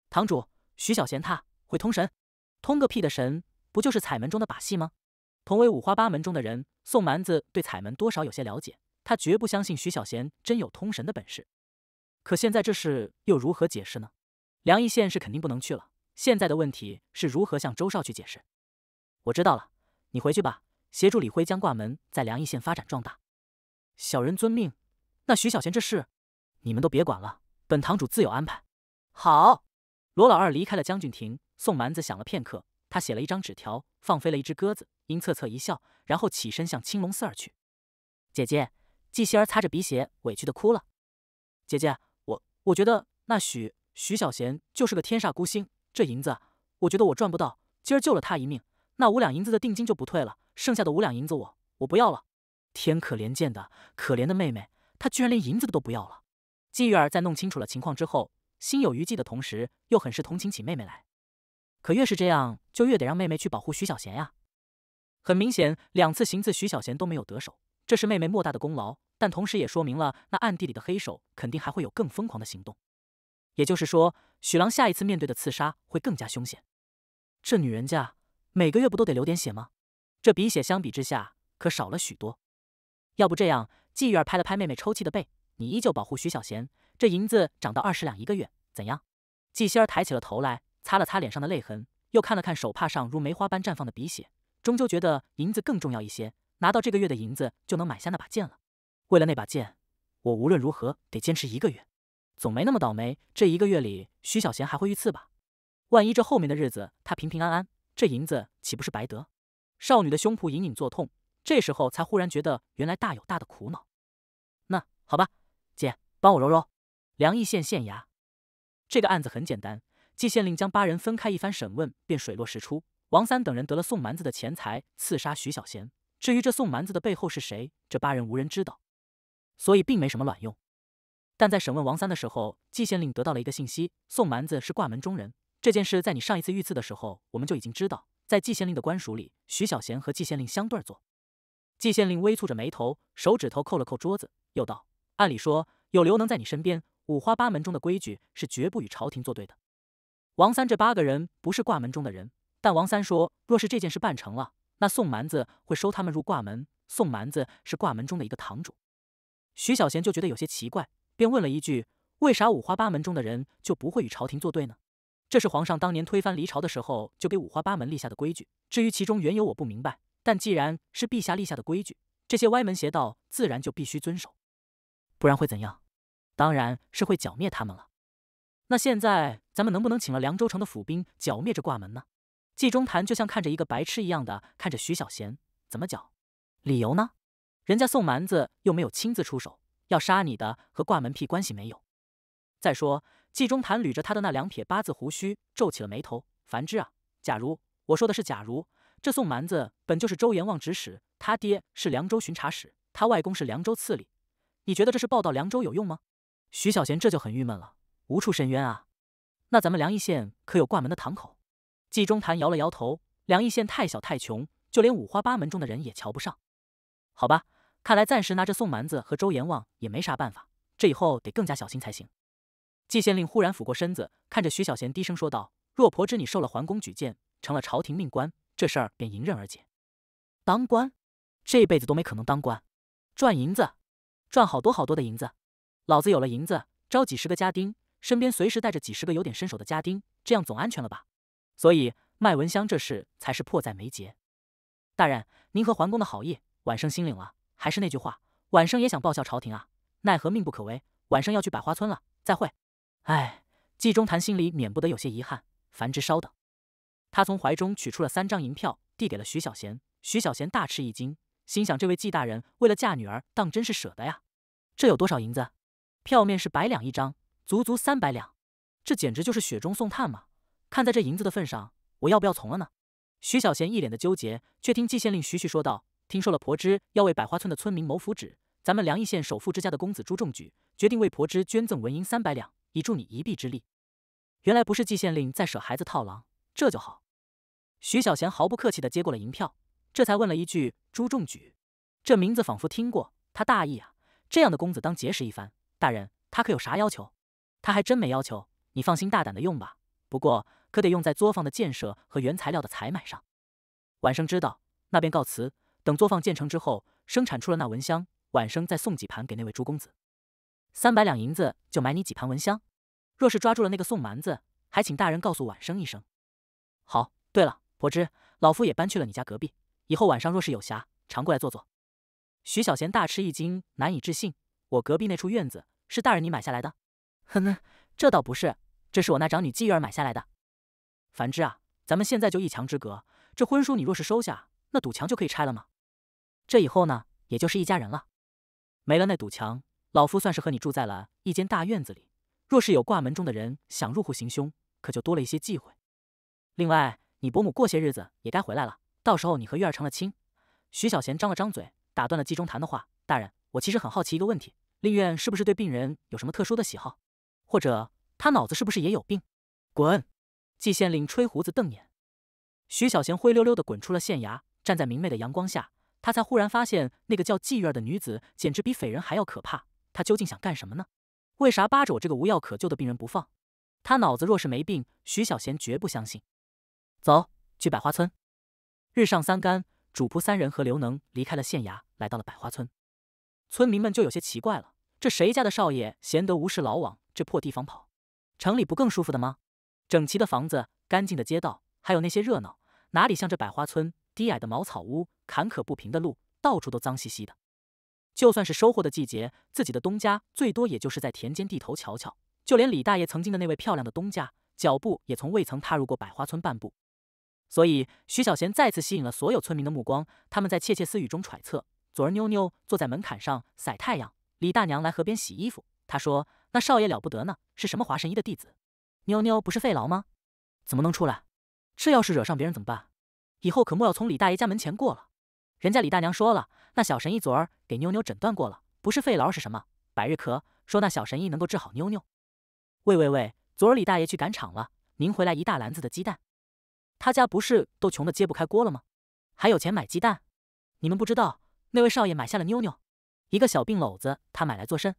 [SPEAKER 1] 堂主，徐小贤他会通神？通个屁的神！不就是彩门中的把戏吗？同为五花八门中的人，宋蛮子对彩门多少有些了解。他绝不相信徐小贤真有通神的本事。可现在这事又如何解释呢？梁义县是肯定不能去了。现在的问题是如何向周少去解释。我知道了，你回去吧，协助李辉将挂门在梁义县发展壮大。小人遵命。那徐小贤这事，你们都别管了，本堂主自有安排。好。罗老二离开了将军亭。宋蛮子想了片刻。他写了一张纸条，放飞了一只鸽子，阴恻恻一笑，然后起身向青龙寺而去。姐姐，季希儿擦着鼻血，委屈的哭了。姐姐，我我觉得那许许小贤就是个天煞孤星，这银子我觉得我赚不到。今儿救了他一命，那五两银子的定金就不退了，剩下的五两银子我我不要了。天可怜见的，可怜的妹妹，她居然连银子都不要了。季玉儿在弄清楚了情况之后，心有余悸的同时，又很是同情起妹妹来。可越是这样，就越得让妹妹去保护徐小贤呀。很明显，两次行刺徐小贤都没有得手，这是妹妹莫大的功劳，但同时也说明了那暗地里的黑手肯定还会有更疯狂的行动。也就是说，许郎下一次面对的刺杀会更加凶险。这女人家每个月不都得流点血吗？这鼻血相比之下可少了许多。要不这样，季玉儿拍了拍妹妹抽泣的背：“你依旧保护徐小贤，这银子涨到二十两一个月，怎样？”季仙儿抬起了头来。擦了擦脸上的泪痕，又看了看手帕上如梅花般绽放的鼻血，终究觉得银子更重要一些。拿到这个月的银子，就能买下那把剑了。为了那把剑，我无论如何得坚持一个月。总没那么倒霉，这一个月里徐小贤还会遇刺吧？万一这后面的日子他平平安安，这银子岂不是白得？少女的胸脯隐隐作痛，这时候才忽然觉得原来大有大的苦恼。那好吧，姐帮我揉揉。梁邑县县衙，这个案子很简单。季县令将八人分开一番审问，便水落石出。王三等人得了宋蛮子的钱财，刺杀徐小贤。至于这宋蛮子的背后是谁，这八人无人知道，所以并没什么卵用。但在审问王三的时候，季县令得到了一个信息：宋蛮子是挂门中人。这件事在你上一次遇刺的时候，我们就已经知道。在季县令的官署里，徐小贤和季县令相对坐。季县令微蹙着眉头，手指头扣了扣桌子，又道：“按理说，有刘能在你身边，五花八门中的规矩是绝不与朝廷作对的。”王三这八个人不是挂门中的人，但王三说，若是这件事办成了，那宋蛮子会收他们入挂门。宋蛮子是挂门中的一个堂主。徐小贤就觉得有些奇怪，便问了一句：“为啥五花八门中的人就不会与朝廷作对呢？”这是皇上当年推翻离朝的时候就给五花八门立下的规矩。至于其中缘由，我不明白。但既然是陛下立下的规矩，这些歪门邪道自然就必须遵守，不然会怎样？当然是会剿灭他们了。那现在咱们能不能请了凉州城的府兵剿灭这挂门呢？纪中谈就像看着一个白痴一样的看着徐小贤，怎么剿？理由呢？人家宋蛮子又没有亲自出手，要杀你的和挂门屁关系没有？再说，纪中谈捋着他的那两撇八字胡须，皱起了眉头。樊之啊，假如我说的是假如，这宋蛮子本就是周延望指使，他爹是凉州巡查使，他外公是凉州刺吏，你觉得这是报到凉州有用吗？徐小贤这就很郁闷了。无处伸冤啊！那咱们梁邑县可有挂门的堂口？纪中谈摇了摇头。梁邑县太小太穷，就连五花八门中的人也瞧不上。好吧，看来暂时拿着宋蛮子和周阎王也没啥办法。这以后得更加小心才行。纪县令忽然俯过身子，看着徐小贤，低声说道：“若婆知你受了桓公举荐，成了朝廷命官，这事儿便迎刃而解。当官？这辈子都没可能当官。赚银子，赚好多好多的银子。老子有了银子，招几十个家丁。”身边随时带着几十个有点身手的家丁，这样总安全了吧？所以麦文香这事才是迫在眉睫。大人，您和桓公的好意，晚生心领了。还是那句话，晚生也想报效朝廷啊，奈何命不可违。晚生要去百花村了，再会。哎，纪中谈心里免不得有些遗憾。繁之，稍等。他从怀中取出了三张银票，递给了徐小贤。徐小贤大吃一惊，心想：这位纪大人为了嫁女儿，当真是舍得呀。这有多少银子？票面是百两一张。足足三百两，这简直就是雪中送炭嘛！看在这银子的份上，我要不要从了呢？徐小贤一脸的纠结，却听季县令徐徐说道：“听说了，婆知要为百花村的村民谋福祉，咱们梁邑县首富之家的公子朱仲举决定为婆知捐赠纹银三百两，以助你一臂之力。”原来不是季县令在舍孩子套狼，这就好。徐小贤毫不客气地接过了银票，这才问了一句：“朱仲举，这名字仿佛听过。他大意啊，这样的公子当结识一番。大人，他可有啥要求？”他还真没要求，你放心大胆的用吧。不过可得用在作坊的建设和原材料的采买上。晚生知道，那便告辞。等作坊建成之后，生产出了那蚊香，晚生再送几盘给那位朱公子。三百两银子就买你几盘蚊香。若是抓住了那个宋蛮子，还请大人告诉晚生一声。好。对了，柏芝，老夫也搬去了你家隔壁。以后晚上若是有暇，常过来坐坐。徐小贤大吃一惊，难以置信：我隔壁那处院子是大人你买下来的？呵呵，这倒不是，这是我那长女季玉儿买下来的。反之啊，咱们现在就一墙之隔，这婚书你若是收下，那堵墙就可以拆了吗？这以后呢，也就是一家人了。没了那堵墙，老夫算是和你住在了一间大院子里。若是有挂门中的人想入户行凶，可就多了一些忌讳。另外，你伯母过些日子也该回来了，到时候你和玉儿成了亲。徐小贤张了张嘴，打断了季中谈的话：“大人，我其实很好奇一个问题，令院是不是对病人有什么特殊的喜好？”或者他脑子是不是也有病？滚！季县令吹胡子瞪眼。徐小贤灰溜溜地滚出了县衙，站在明媚的阳光下，他才忽然发现那个叫季月儿的女子简直比匪人还要可怕。她究竟想干什么呢？为啥扒着我这个无药可救的病人不放？他脑子若是没病，徐小贤绝不相信。走去百花村。日上三竿，主仆三人和刘能离开了县衙，来到了百花村。村民们就有些奇怪了。这谁家的少爷闲得无事，老往这破地方跑？城里不更舒服的吗？整齐的房子，干净的街道，还有那些热闹，哪里像这百花村？低矮的茅草屋，坎坷不平的路，到处都脏兮兮的。就算是收获的季节，自己的东家最多也就是在田间地头瞧瞧。就连李大爷曾经的那位漂亮的东家，脚步也从未曾踏入过百花村半步。所以，徐小贤再次吸引了所有村民的目光。他们在窃窃私语中揣测：昨儿妞妞坐在门槛上晒太阳。李大娘来河边洗衣服，她说：“那少爷了不得呢，是什么华神医的弟子？妞妞不是肺痨吗？怎么能出来？这要是惹上别人怎么办？以后可莫要从李大爷家门前过了。人家李大娘说了，那小神医昨儿给妞妞诊断过了，不是肺痨是什么？百日咳。说那小神医能够治好妞妞。喂喂喂，昨儿李大爷去赶场了，您回来一大篮子的鸡蛋。他家不是都穷得揭不开锅了吗？还有钱买鸡蛋？你们不知道那位少爷买下了妞妞。”一个小病篓子，他买来作甚？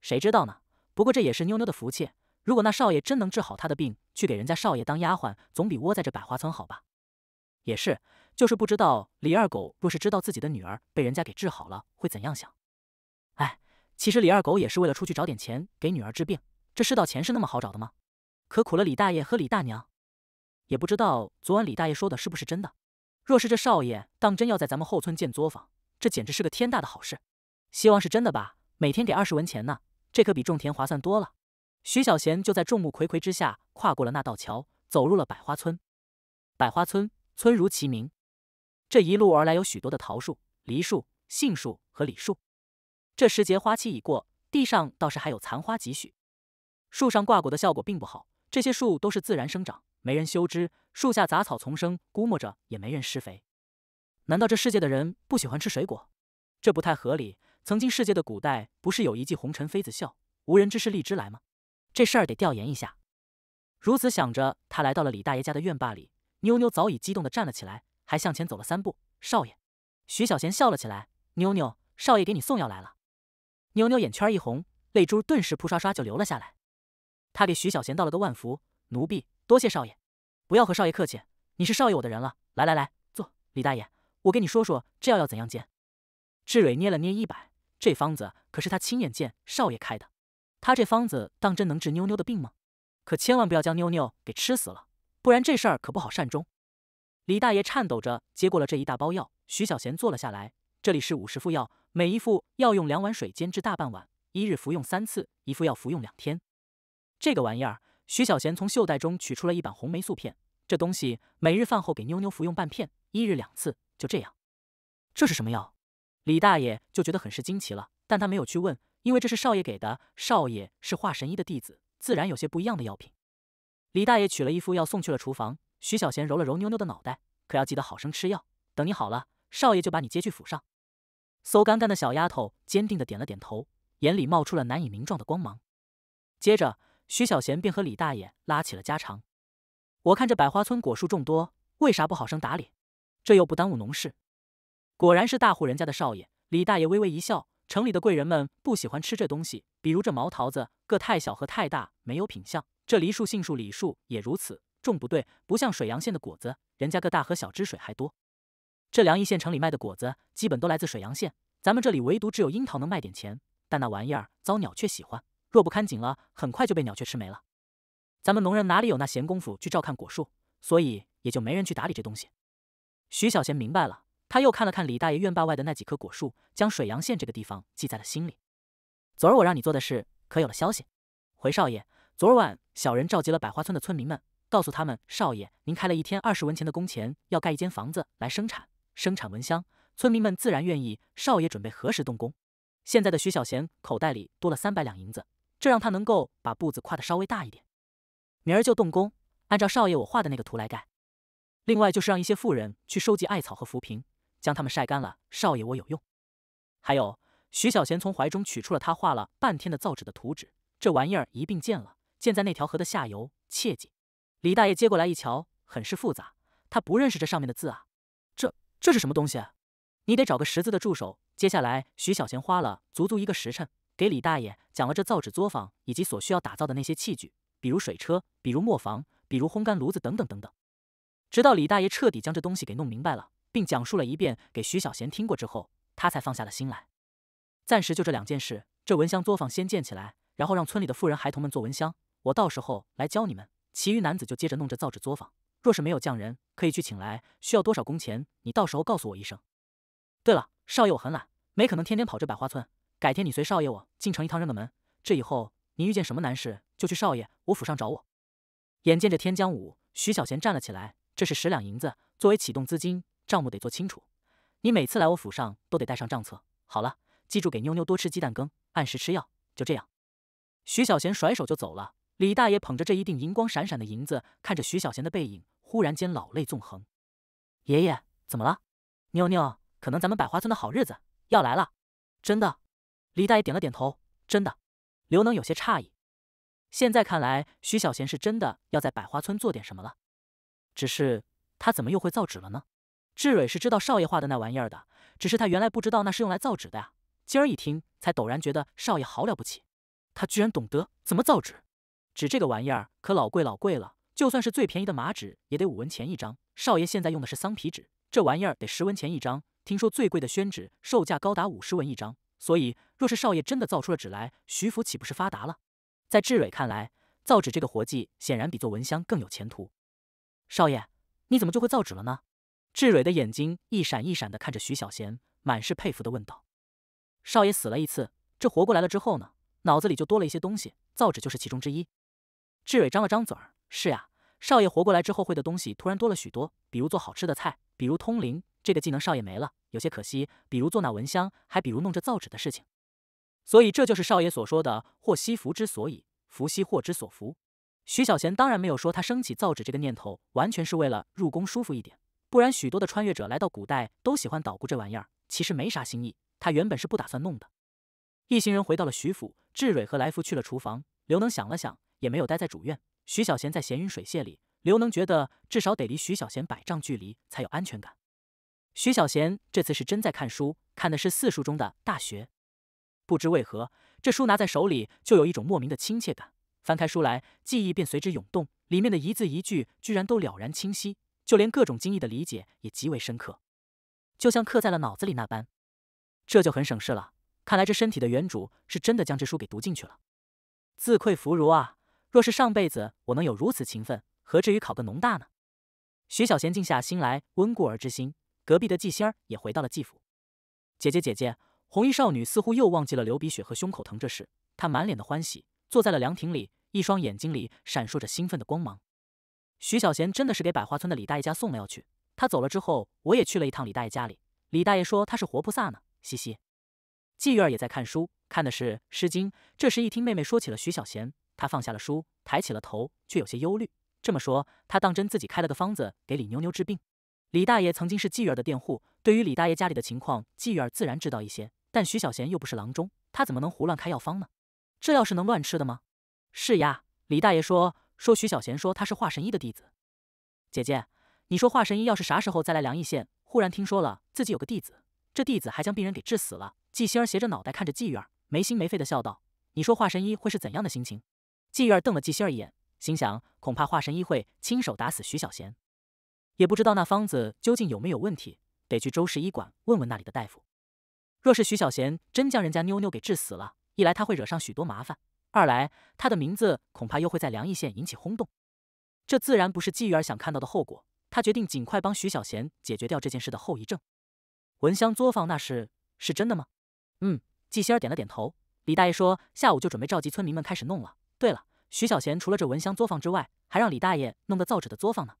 [SPEAKER 1] 谁知道呢？不过这也是妞妞的福气。如果那少爷真能治好她的病，去给人家少爷当丫鬟，总比窝在这百花村好吧？也是，就是不知道李二狗若是知道自己的女儿被人家给治好了，会怎样想？哎，其实李二狗也是为了出去找点钱给女儿治病。这世道钱是那么好找的吗？可苦了李大爷和李大娘。也不知道昨晚李大爷说的是不是真的。若是这少爷当真要在咱们后村建作坊，这简直是个天大的好事。希望是真的吧？每天给二十文钱呢，这可比种田划算多了。徐小贤就在众目睽睽之下跨过了那道桥，走入了百花村。百花村村如其名，这一路而来有许多的桃树、梨树、杏树和李树。这时节花期已过，地上倒是还有残花几许。树上挂果的效果并不好，这些树都是自然生长，没人修枝，树下杂草丛生，估摸着也没人施肥。难道这世界的人不喜欢吃水果？这不太合理。曾经世界的古代不是有一记红尘妃子笑，无人知是荔枝来”吗？这事儿得调研一下。如此想着，他来到了李大爷家的院坝里。妞妞早已激动地站了起来，还向前走了三步。少爷，徐小贤笑了起来。妞妞，少爷给你送药来了。妞妞眼圈一红，泪珠顿时扑刷刷就流了下来。他给徐小贤道了个万福：“奴婢多谢少爷，不要和少爷客气，你是少爷我的人了。来来来，坐。李大爷，我给你说说这药要怎样煎。”志蕊捏了捏衣摆。这方子可是他亲眼见少爷开的，他这方子当真能治妞妞的病吗？可千万不要将妞妞给吃死了，不然这事儿可不好善终。李大爷颤抖着接过了这一大包药，徐小贤坐了下来。这里是五十副药，每一副药用两碗水煎制大半碗，一日服用三次，一副药服用两天。这个玩意儿，徐小贤从袖袋中取出了一板红霉素片，这东西每日饭后给妞妞服用半片，一日两次。就这样。这是什么药？李大爷就觉得很是惊奇了，但他没有去问，因为这是少爷给的。少爷是华神医的弟子，自然有些不一样的药品。李大爷取了一副药送去了厨房。徐小贤揉了揉妞妞的脑袋，可要记得好生吃药。等你好了，少爷就把你接去府上。瘦干干的小丫头坚定的点了点头，眼里冒出了难以名状的光芒。接着，徐小贤便和李大爷拉起了家常。我看这百花村果树众多，为啥不好生打理？这又不耽误农事。果然是大户人家的少爷。李大爷微微一笑：“城里的贵人们不喜欢吃这东西，比如这毛桃子，个太小和太大没有品相。这梨树、杏树、李树也如此，种不对，不像水阳县的果子，人家个大和小，汁水还多。这梁邑县城里卖的果子，基本都来自水阳县。咱们这里唯独只有樱桃能卖点钱，但那玩意儿遭鸟雀喜欢，若不看紧了，很快就被鸟雀吃没了。咱们农人哪里有那闲工夫去照看果树，所以也就没人去打理这东西。”徐小贤明白了。他又看了看李大爷院坝外的那几棵果树，将水阳县这个地方记在了心里。昨儿我让你做的事，可有了消息？回少爷，昨儿晚小人召集了百花村的村民们，告诉他们少爷您开了一天二十文钱的工钱，要盖一间房子来生产生产蚊香，村民们自然愿意。少爷准备何时动工？现在的徐小贤口袋里多了三百两银子，这让他能够把步子跨得稍微大一点。明儿就动工，按照少爷我画的那个图来盖。另外就是让一些富人去收集艾草和浮萍。将它们晒干了，少爷，我有用。还有，徐小贤从怀中取出了他画了半天的造纸的图纸，这玩意儿一并建了，建在那条河的下游。切记！李大爷接过来一瞧，很是复杂，他不认识这上面的字啊。这这是什么东西？你得找个识字的助手。接下来，徐小贤花了足足一个时辰，给李大爷讲了这造纸作坊以及所需要打造的那些器具，比如水车，比如磨坊，比如烘干炉子，等等等等，直到李大爷彻底将这东西给弄明白了。并讲述了一遍给徐小贤听过之后，他才放下了心来。暂时就这两件事，这蚊香作坊先建起来，然后让村里的妇人孩童们做蚊香，我到时候来教你们。其余男子就接着弄这造纸作坊。若是没有匠人，可以去请来。需要多少工钱，你到时候告诉我一声。对了，少爷我很懒，没可能天天跑这百花村。改天你随少爷我进城一趟认个门。这以后你遇见什么难事，就去少爷我府上找我。眼见着天将午，徐小贤站了起来。这是十两银子，作为启动资金。账目得做清楚，你每次来我府上都得带上账册。好了，记住给妞妞多吃鸡蛋羹，按时吃药。就这样，徐小贤甩手就走了。李大爷捧着这一锭银光闪闪的银子，看着徐小贤的背影，忽然间老泪纵横。爷爷，怎么了？妞妞，可能咱们百花村的好日子要来了，真的。李大爷点了点头，真的。刘能有些诧异，现在看来，徐小贤是真的要在百花村做点什么了。只是他怎么又会造纸了呢？志蕊是知道少爷画的那玩意儿的，只是他原来不知道那是用来造纸的呀。今儿一听，才陡然觉得少爷好了不起，他居然懂得怎么造纸。纸这个玩意儿可老贵老贵了，就算是最便宜的麻纸，也得五文钱一张。少爷现在用的是桑皮纸，这玩意儿得十文钱一张。听说最贵的宣纸，售价高达五十文一张。所以，若是少爷真的造出了纸来，徐府岂不是发达了？在志蕊看来，造纸这个活计显然比做蚊香更有前途。少爷，你怎么就会造纸了呢？志蕊的眼睛一闪一闪的看着徐小贤，满是佩服的问道：“少爷死了一次，这活过来了之后呢？脑子里就多了一些东西，造纸就是其中之一。”志蕊张了张嘴：“是呀，少爷活过来之后会的东西突然多了许多，比如做好吃的菜，比如通灵这个技能，少爷没了，有些可惜；比如做那蚊香，还比如弄这造纸的事情。所以这就是少爷所说的‘祸兮福之所以，福兮祸之所伏’。”徐小贤当然没有说他升起造纸这个念头，完全是为了入宫舒服一点。不然，许多的穿越者来到古代都喜欢捣鼓这玩意儿，其实没啥新意。他原本是不打算弄的。一行人回到了徐府，志蕊和来福去了厨房。刘能想了想，也没有待在主院。徐小贤在闲云水榭里，刘能觉得至少得离徐小贤百丈距离才有安全感。徐小贤这次是真在看书，看的是四书中的《大学》。不知为何，这书拿在手里就有一种莫名的亲切感。翻开书来，记忆便随之涌动，里面的一字一句居然都了然清晰。就连各种经义的理解也极为深刻，就像刻在了脑子里那般，这就很省事了。看来这身体的原主是真的将这书给读进去了。自愧弗如啊！若是上辈子我能有如此勤奋，何至于考个农大呢？徐小贤静下心来温故而知新。隔壁的季仙儿也回到了季府。姐姐，姐姐！红衣少女似乎又忘记了流鼻血和胸口疼这事，她满脸的欢喜，坐在了凉亭里，一双眼睛里闪烁着兴奋的光芒。徐小贤真的是给百花村的李大爷家送了药去。他走了之后，我也去了一趟李大爷家里。李大爷说他是活菩萨呢，嘻嘻。季月儿也在看书，看的是《诗经》。这时一听妹妹说起了徐小贤，他放下了书，抬起了头，却有些忧虑。这么说，他当真自己开了个方子给李妞妞治病？李大爷曾经是季月儿的佃户，对于李大爷家里的情况，季月儿自然知道一些。但徐小贤又不是郎中，他怎么能胡乱开药方呢？这药是能乱吃的吗？是呀，李大爷说。说徐小贤说他是华神医的弟子，姐姐，你说华神医要是啥时候再来梁邑县，忽然听说了自己有个弟子，这弟子还将病人给治死了。季星儿斜着脑袋看着季玉儿，没心没肺的笑道：“你说华神医会是怎样的心情？”季玉儿瞪了季星儿一眼，心想恐怕华神医会亲手打死徐小贤，也不知道那方子究竟有没有问题，得去周氏医馆问问那里的大夫。若是徐小贤真将人家妞妞给治死了，一来他会惹上许多麻烦。二来，他的名字恐怕又会在梁邑县引起轰动，这自然不是季玉儿想看到的后果。他决定尽快帮徐小贤解决掉这件事的后遗症。蚊香作坊那事是真的吗？嗯，季仙儿点了点头。李大爷说，下午就准备召集村民们开始弄了。对了，徐小贤除了这蚊香作坊之外，还让李大爷弄个造纸的作坊呢。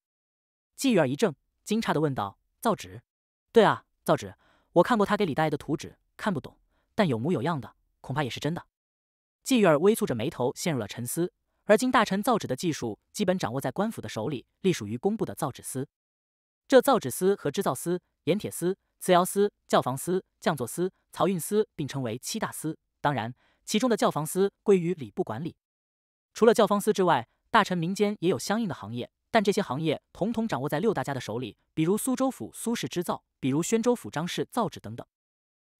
[SPEAKER 1] 季玉儿一怔，惊诧的问道：“造纸？对啊，造纸。我看过他给李大爷的图纸，看不懂，但有模有样的，恐怕也是真的。”季玉儿微蹙着眉头，陷入了沉思。而今，大臣造纸的技术基本掌握在官府的手里，隶属于工部的造纸司。这造纸司和织造司、盐铁司、瓷窑司、教坊司、匠作司、漕运司并称为七大司。当然，其中的教坊司归于礼部管理。除了教坊司之外，大臣民间也有相应的行业，但这些行业统统掌握在六大家的手里。比如苏州府苏氏织造，比如宣州府张氏造纸等等。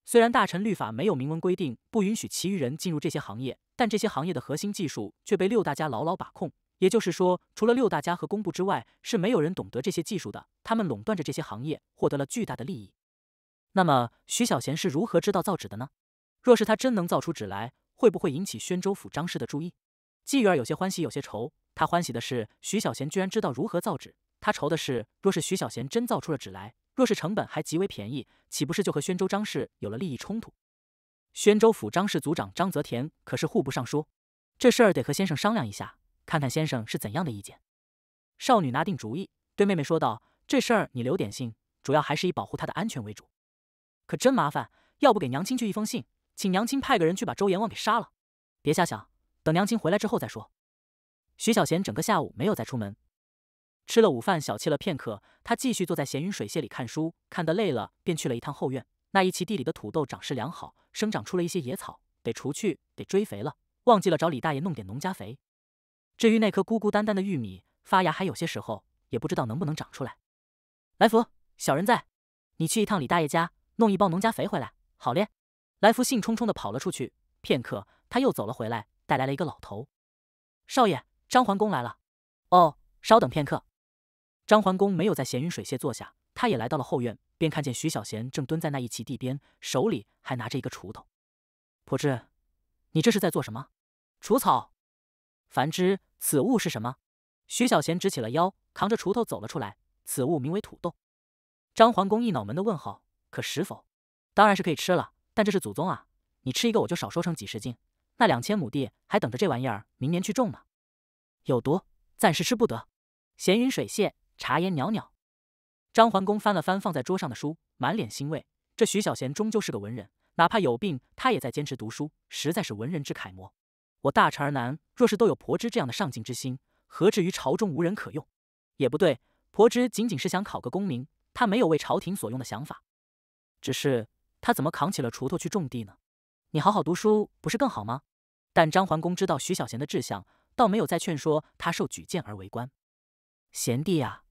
[SPEAKER 1] 虽然大臣律法没有明文规定不允许其余人进入这些行业，但这些行业的核心技术却被六大家牢牢把控。也就是说，除了六大家和工部之外，是没有人懂得这些技术的。他们垄断着这些行业，获得了巨大的利益。那么，徐小贤是如何知道造纸的呢？若是他真能造出纸来，会不会引起宣州府张氏的注意？季元儿有些欢喜，有些愁。他欢喜的是徐小贤居然知道如何造纸；他愁的是，若是徐小贤真造出了纸来。若是成本还极为便宜，岂不是就和宣州张氏有了利益冲突？宣州府张氏族长张泽田可是户部尚书，这事儿得和先生商量一下，看看先生是怎样的意见。少女拿定主意，对妹妹说道：“这事儿你留点心，主要还是以保护她的安全为主。”可真麻烦，要不给娘亲去一封信，请娘亲派个人去把周阎王给杀了。别瞎想，等娘亲回来之后再说。徐小贤整个下午没有再出门。吃了午饭，小憩了片刻，他继续坐在闲云水榭里看书。看得累了，便去了一趟后院。那一畦地里的土豆长势良好，生长出了一些野草，得除去，得追肥了。忘记了找李大爷弄点农家肥。至于那颗孤孤单单的玉米，发芽还有些时候，也不知道能不能长出来。来福，小人在，你去一趟李大爷家，弄一包农家肥回来。好咧。来福兴冲冲地跑了出去。片刻，他又走了回来，带来了一个老头。少爷，张桓公来了。哦，稍等片刻。张桓公没有在闲云水榭坐下，他也来到了后院，便看见徐小贤正蹲在那一畦地边，手里还拿着一个锄头。柏智，你这是在做什么？除草。凡之，此物是什么？徐小贤直起了腰，扛着锄头走了出来。此物名为土豆。张桓公一脑门的问号，可食否？当然是可以吃了，但这是祖宗啊！你吃一个，我就少收成几十斤。那两千亩地还等着这玩意儿明年去种呢。有毒，暂时吃不得。闲云水榭。茶烟袅袅，张桓公翻了翻放在桌上的书，满脸欣慰。这徐小贤终究是个文人，哪怕有病，他也在坚持读书，实在是文人之楷模。我大臣儿男，若是都有婆之这样的上进之心，何至于朝中无人可用？也不对，婆之仅仅是想考个功名，他没有为朝廷所用的想法。只是他怎么扛起了锄头去种地呢？你好好读书不是更好吗？但张桓公知道徐小贤的志向，倒没有再劝说他受举荐而为官。贤弟呀！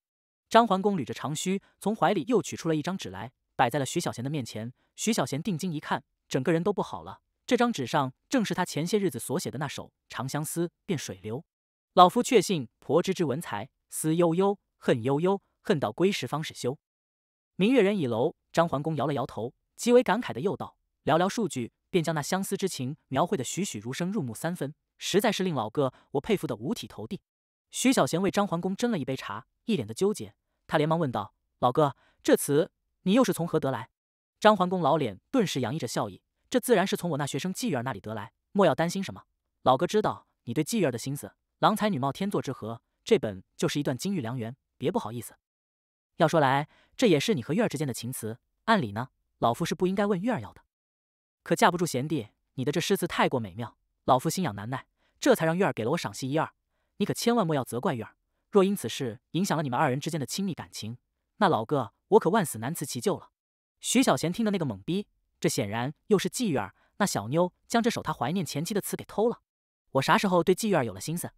[SPEAKER 1] 张桓公捋着长须，从怀里又取出了一张纸来，摆在了徐小贤的面前。徐小贤定睛一看，整个人都不好了。这张纸上正是他前些日子所写的那首《长相思》，便水流。老夫确信，婆之之文才，思悠悠，恨悠悠，恨到归时方始休。明月人倚楼。张桓公摇了摇头，极为感慨的又道：“寥寥数句，便将那相思之情描绘的栩栩如生，入木三分，实在是令老哥我佩服的五体投地。”徐小贤为张桓公斟了一杯茶，一脸的纠结。他连忙问道：“老哥，这词你又是从何得来？”张桓公老脸顿时洋溢着笑意：“这自然是从我那学生季玉儿那里得来。莫要担心什么，老哥知道你对季玉儿的心思，郎才女貌，天作之合，这本就是一段金玉良缘。别不好意思。要说来，这也是你和玉儿之间的情词。按理呢，老夫是不应该问玉儿要的，可架不住贤弟你的这诗词太过美妙，老夫心痒难耐，这才让玉儿给了我赏析一二。你可千万莫要责怪玉儿。”若因此事影响了你们二人之间的亲密感情，那老哥我可万死难辞其咎了。徐小贤听的那个懵逼，这显然又是季玉儿那小妞将这首他怀念前妻的词给偷了。我啥时候对季玉儿有了心思？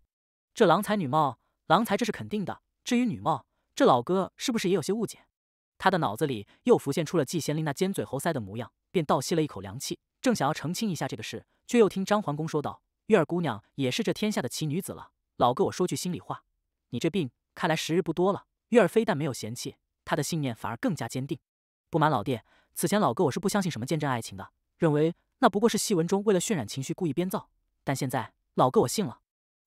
[SPEAKER 1] 这郎才女貌，郎才这是肯定的，至于女貌，这老哥是不是也有些误解？他的脑子里又浮现出了季羡林那尖嘴猴腮的模样，便倒吸了一口凉气，正想要澄清一下这个事，却又听张桓公说道：“月儿姑娘也是这天下的奇女子了，老哥我说句心里话。”你这病看来时日不多了。玉儿非但没有嫌弃，他的信念反而更加坚定。不瞒老爹，此前老哥我是不相信什么见证爱情的，认为那不过是戏文中为了渲染情绪故意编造。但现在老哥我信了。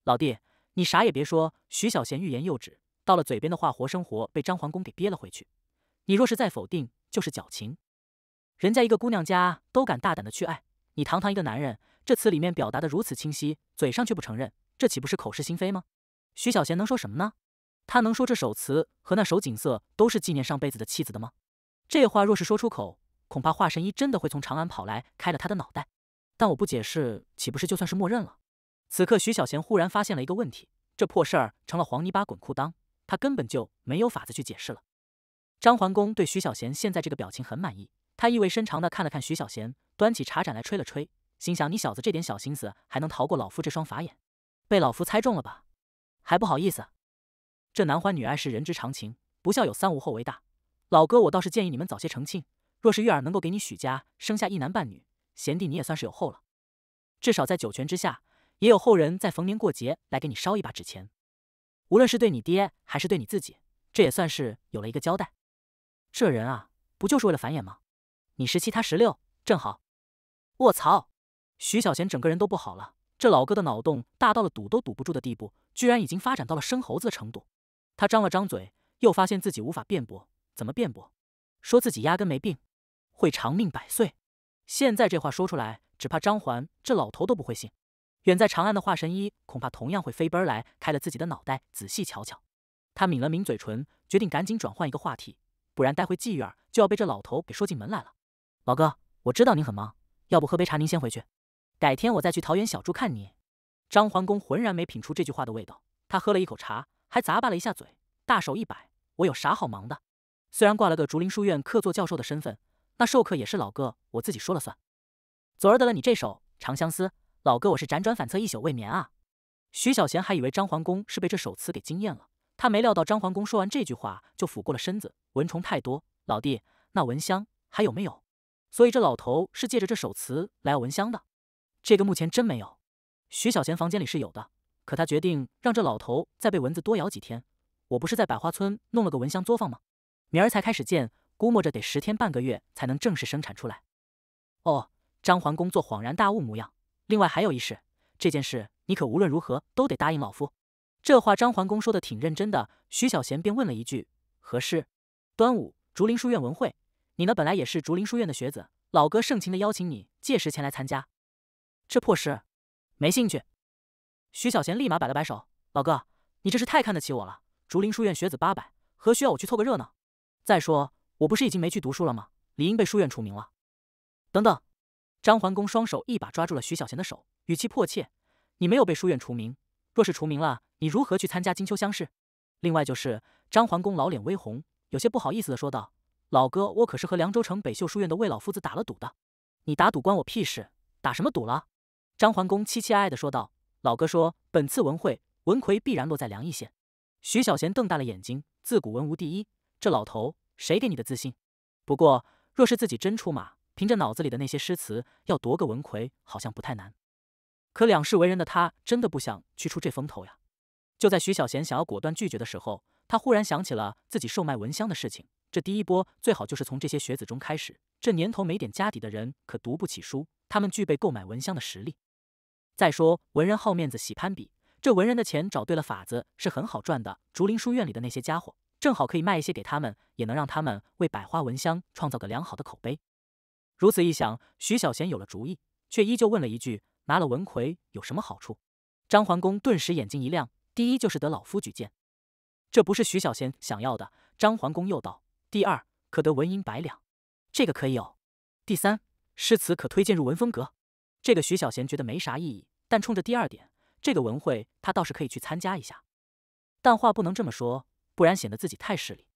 [SPEAKER 1] 老弟，你啥也别说。徐小贤欲言又止，到了嘴边的话活生活被张皇公给憋了回去。你若是再否定，就是矫情。人家一个姑娘家都敢大胆的去爱，你堂堂一个男人，这词里面表达的如此清晰，嘴上却不承认，这岂不是口是心非吗？徐小贤能说什么呢？他能说这首词和那首景色都是纪念上辈子的妻子的吗？这话若是说出口，恐怕华神医真的会从长安跑来开了他的脑袋。但我不解释，岂不是就算是默认了？此刻，徐小贤忽然发现了一个问题，这破事儿成了黄泥巴滚裤裆，他根本就没有法子去解释了。张桓公对徐小贤现在这个表情很满意，他意味深长的看了看徐小贤，端起茶盏来吹了吹，心想：你小子这点小心思还能逃过老夫这双法眼？被老夫猜中了吧？还不好意思，这男欢女爱是人之常情。不孝有三，无后为大。老哥，我倒是建议你们早些成亲。若是玉儿能够给你许家生下一男半女，贤弟你也算是有后了。至少在九泉之下，也有后人在逢年过节来给你烧一把纸钱。无论是对你爹还是对你自己，这也算是有了一个交代。这人啊，不就是为了繁衍吗？你十七，他十六，正好。卧槽！徐小贤整个人都不好了。这老哥的脑洞大到了堵都堵不住的地步。居然已经发展到了生猴子的程度，他张了张嘴，又发现自己无法辩驳。怎么辩驳？说自己压根没病，会长命百岁。现在这话说出来，只怕张环这老头都不会信。远在长安的华神医恐怕同样会飞奔来，开了自己的脑袋仔细瞧瞧。他抿了抿嘴唇，决定赶紧转换一个话题，不然待会纪月儿就要被这老头给说进门来了。老哥，我知道您很忙，要不喝杯茶您先回去，改天我再去桃园小筑看你。张桓公浑然没品出这句话的味道，他喝了一口茶，还咂巴了一下嘴，大手一摆：“我有啥好忙的？虽然挂了个竹林书院客座教授的身份，那授课也是老哥我自己说了算。昨儿得了你这首《长相思》，老哥我是辗转反侧一宿未眠啊。”徐小贤还以为张桓公是被这首词给惊艳了，他没料到张桓公说完这句话就俯过了身子。蚊虫太多，老弟，那蚊香还有没有？所以这老头是借着这首词来要蚊香的。这个目前真没有。徐小贤房间里是有的，可他决定让这老头再被蚊子多咬几天。我不是在百花村弄了个蚊香作坊吗？明儿才开始建，估摸着得十天半个月才能正式生产出来。哦，张桓公做恍然大悟模样。另外还有一事，这件事你可无论如何都得答应老夫。这话张桓公说的挺认真的，徐小贤便问了一句：“何事？”端午竹林书院文会，你呢？本来也是竹林书院的学子，老哥盛情的邀请你届时前来参加。这破事。没兴趣，徐小贤立马摆了摆手，老哥，你这是太看得起我了。竹林书院学子八百，何需要我去凑个热闹？再说我不是已经没去读书了吗？理应被书院除名了。等等，张桓公双手一把抓住了徐小贤的手，语气迫切：“你没有被书院除名，若是除名了，你如何去参加金秋乡试？”另外就是，张桓公老脸微红，有些不好意思的说道：“老哥，我可是和凉州城北秀书院的魏老夫子打了赌的。你打赌关我屁事？打什么赌了？”张桓公凄凄哀哀地说道：“老哥说，本次文会，文魁必然落在梁邑县。”徐小贤瞪大了眼睛：“自古文无第一，这老头谁给你的自信？”不过，若是自己真出马，凭着脑子里的那些诗词，要夺个文魁，好像不太难。可两世为人的他，真的不想去出这风头呀。就在徐小贤想要果断拒绝的时候，他忽然想起了自己售卖蚊香的事情。这第一波最好就是从这些学子中开始。这年头没点家底的人可读不起书，他们具备购买蚊香的实力。再说文人好面子喜攀比，这文人的钱找对了法子是很好赚的。竹林书院里的那些家伙，正好可以卖一些给他们，也能让他们为百花闻香创造个良好的口碑。如此一想，徐小贤有了主意，却依旧问了一句：“拿了文魁有什么好处？”张桓公顿时眼睛一亮：“第一就是得老夫举荐，这不是徐小贤想要的。”张桓公又道：“第二可得文银百两，这个可以有；第三诗词可推荐入文风阁。”这个徐小贤觉得没啥意义，但冲着第二点，这个文会他倒是可以去参加一下。但话不能这么说，不然显得自己太势利。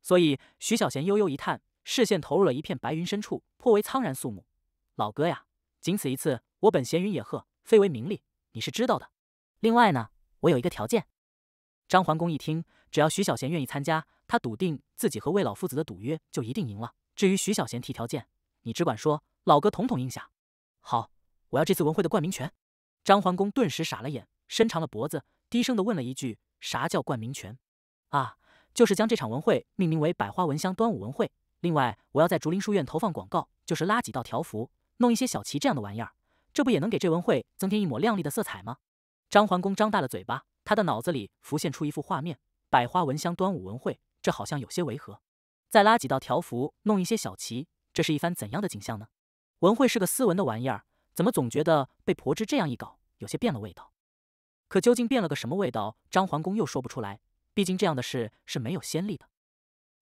[SPEAKER 1] 所以徐小贤悠悠一叹，视线投入了一片白云深处，颇为苍然肃穆。老哥呀，仅此一次，我本闲云野鹤，非为名利，你是知道的。另外呢，我有一个条件。张桓公一听，只要徐小贤愿意参加，他笃定自己和魏老夫子的赌约就一定赢了。至于徐小贤提条件，你只管说，老哥统统应下。好，我要这次文会的冠名权。张桓公顿时傻了眼，伸长了脖子，低声的问了一句：“啥叫冠名权？”啊，就是将这场文会命名为“百花闻香端午文会”。另外，我要在竹林书院投放广告，就是拉几道条幅，弄一些小旗这样的玩意儿。这不也能给这文会增添一抹亮丽的色彩吗？张桓公张大了嘴巴，他的脑子里浮现出一幅画面：“百花闻香端午文会”，这好像有些违和。再拉几道条幅，弄一些小旗，这是一番怎样的景象呢？文慧是个斯文的玩意儿，怎么总觉得被婆枝这样一搞，有些变了味道？可究竟变了个什么味道，张桓公又说不出来。毕竟这样的事是没有先例的。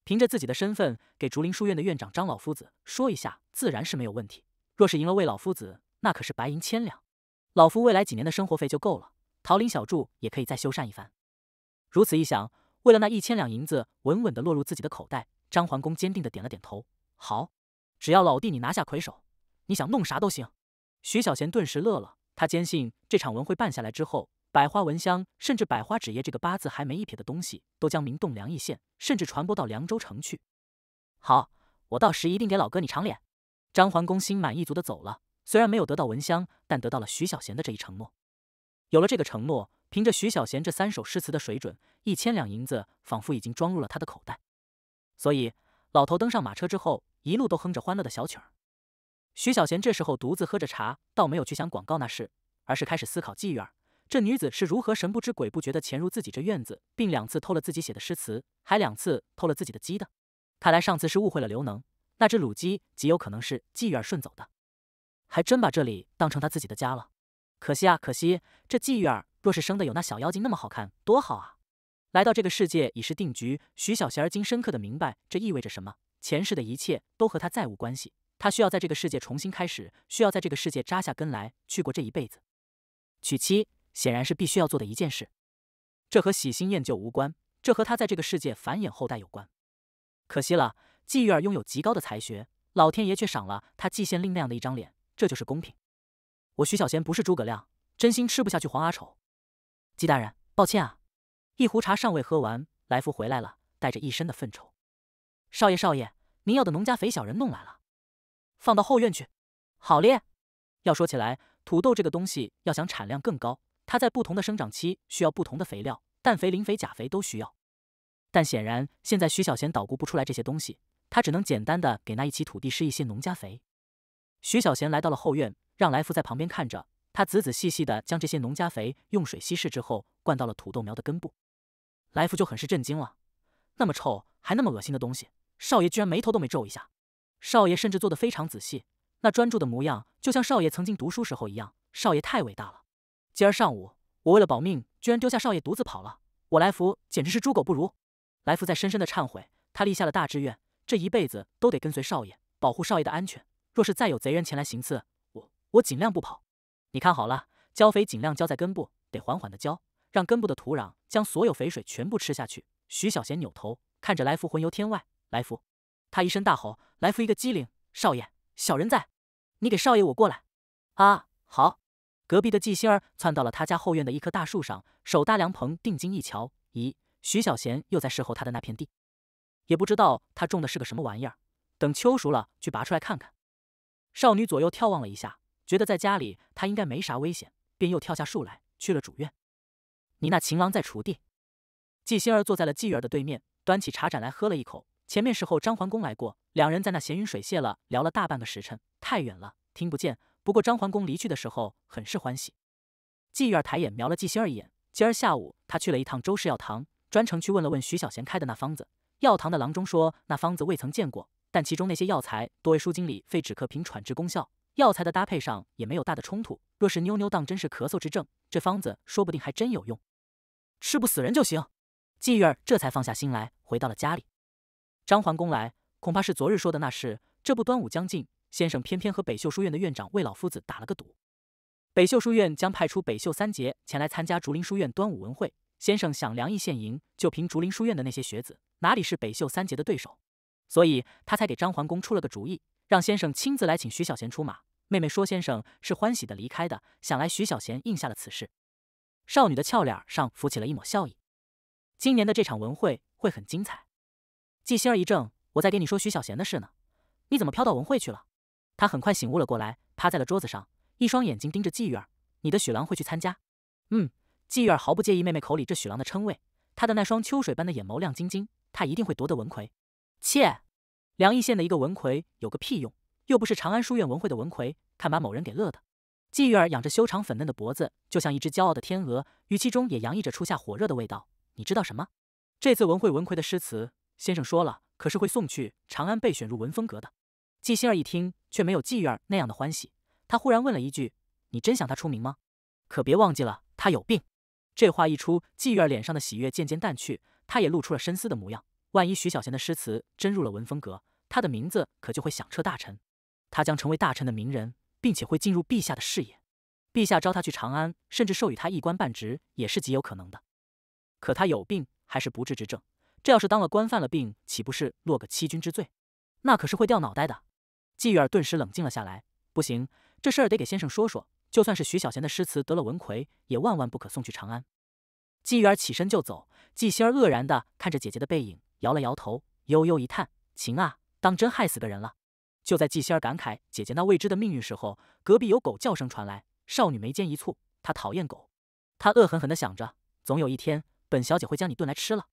[SPEAKER 1] 凭着自己的身份，给竹林书院的院长张老夫子说一下，自然是没有问题。若是赢了魏老夫子，那可是白银千两，老夫未来几年的生活费就够了。桃林小筑也可以再修缮一番。如此一想，为了那一千两银子稳稳的落入自己的口袋，张桓公坚定的点了点头：“好，只要老弟你拿下魁首。”你想弄啥都行，徐小贤顿时乐了。他坚信这场文会办下来之后，百花闻香甚至百花纸业这个八字还没一撇的东西，都将名动凉邑县，甚至传播到凉州城去。好，我到时一定给老哥你长脸。张桓公心满意足的走了。虽然没有得到蚊香，但得到了徐小贤的这一承诺。有了这个承诺，凭着徐小贤这三首诗词的水准，一千两银子仿佛已经装入了他的口袋。所以，老头登上马车之后，一路都哼着欢乐的小曲儿。徐小贤这时候独自喝着茶，倒没有去想广告那事，而是开始思考妓院儿这女子是如何神不知鬼不觉地潜入自己这院子，并两次偷了自己写的诗词，还两次偷了自己的鸡的。看来上次是误会了刘能，那只卤鸡极有可能是妓院儿顺走的。还真把这里当成他自己的家了。可惜啊，可惜！这妓院儿若是生的有那小妖精那么好看，多好啊！来到这个世界已是定局，徐小贤儿今深刻的明白这意味着什么，前世的一切都和他再无关系。他需要在这个世界重新开始，需要在这个世界扎下根来去过这一辈子。娶妻显然是必须要做的一件事，这和喜新厌旧无关，这和他在这个世界繁衍后代有关。可惜了，季玉儿拥有极高的才学，老天爷却赏了他季县令那样的一张脸，这就是公平。我徐小贤不是诸葛亮，真心吃不下去黄阿丑。季大人，抱歉啊，一壶茶尚未喝完，来福回来了，带着一身的粪臭。少爷，少爷，您要的农家肥小人弄来了。放到后院去，好咧。要说起来，土豆这个东西要想产量更高，它在不同的生长期需要不同的肥料，氮肥、磷肥、钾肥都需要。但显然现在徐小贤捣鼓不出来这些东西，他只能简单的给那一畦土地施一些农家肥。徐小贤来到了后院，让来福在旁边看着他，仔仔细细的将这些农家肥用水稀释之后，灌到了土豆苗的根部。来福就很是震惊了，那么臭还那么恶心的东西，少爷居然眉头都没皱一下。少爷甚至做得非常仔细，那专注的模样就像少爷曾经读书时候一样。少爷太伟大了。今儿上午，我为了保命，居然丢下少爷独自跑了。我来福简直是猪狗不如。来福在深深的忏悔，他立下了大志愿，这一辈子都得跟随少爷，保护少爷的安全。若是再有贼人前来行刺，我我尽量不跑。你看好了，浇肥尽量浇在根部，得缓缓的浇，让根部的土壤将所有肥水全部吃下去。徐小贤扭头看着来福，魂游天外。来福。他一声大吼，来福一个机灵：“少爷，小人在，你给少爷我过来。”啊，好。隔壁的季星儿窜到了他家后院的一棵大树上，手搭凉棚，定睛一瞧：“咦，徐小贤又在侍候他的那片地，也不知道他种的是个什么玩意儿，等秋熟了去拔出来看看。”少女左右眺望了一下，觉得在家里他应该没啥危险，便又跳下树来，去了主院。“你那情郎在锄地。”季星儿坐在了季玉儿的对面，端起茶盏来喝了一口。前面时候张桓公来过，两人在那闲云水榭了聊了大半个时辰。太远了，听不见。不过张桓公离去的时候很是欢喜。季玉儿抬眼瞄了季星儿一眼。今儿下午他去了一趟周氏药堂，专程去问了问徐小贤开的那方子。药堂的郎中说那方子未曾见过，但其中那些药材多为舒经理肺、止咳平喘之功效，药材的搭配上也没有大的冲突。若是妞妞当真是咳嗽之症，这方子说不定还真有用。吃不死人就行。季玉儿这才放下心来，回到了家里。张桓公来，恐怕是昨日说的那事。这不，端午将近，先生偏偏和北秀书院的院长魏老夫子打了个赌，北秀书院将派出北秀三杰前来参加竹林书院端午文会。先生想，梁意现营，就凭竹林书院的那些学子，哪里是北秀三杰的对手？所以，他才给张桓公出了个主意，让先生亲自来请徐小贤出马。妹妹说，先生是欢喜的离开的，想来徐小贤应下了此事。少女的俏脸上浮起了一抹笑意。今年的这场文会会很精彩。季星儿一怔：“我在给你说徐小贤的事呢，你怎么飘到文会去了？”她很快醒悟了过来，趴在了桌子上，一双眼睛盯着季玉儿：“你的许郎会去参加？”“嗯。”季玉儿毫不介意妹妹口里这许郎的称谓，她的那双秋水般的眼眸亮晶晶，她一定会夺得文魁。切！梁义县的一个文魁有个屁用，又不是长安书院文会的文魁。看把某人给乐的。季玉儿仰着修长粉嫩的脖子，就像一只骄傲的天鹅，语气中也洋溢着初夏火热的味道。你知道什么？这次文会文魁的诗词。先生说了，可是会送去长安，被选入文风阁的。季心儿一听，却没有季月儿那样的欢喜。她忽然问了一句：“你真想他出名吗？可别忘记了，他有病。”这话一出，季月儿脸上的喜悦渐渐淡去，她也露出了深思的模样。万一徐小贤的诗词真入了文风阁，他的名字可就会响彻大臣，他将成为大臣的名人，并且会进入陛下的视野。陛下召他去长安，甚至授予他一官半职，也是极有可能的。可他有病，还是不治之症。这要是当了官犯了病，岂不是落个欺君之罪？那可是会掉脑袋的。季玉儿顿时冷静了下来。不行，这事儿得给先生说说。就算是徐小贤的诗词得了文魁，也万万不可送去长安。季玉儿起身就走。季心儿愕然的看着姐姐的背影，摇了摇头，悠悠一叹：“晴啊，当真害死个人了。”就在季心儿感慨姐姐那未知的命运时候，隔壁有狗叫声传来。少女眉间一蹙，她讨厌狗。她恶狠狠地想着：总有一天，本小姐会将你炖来吃了。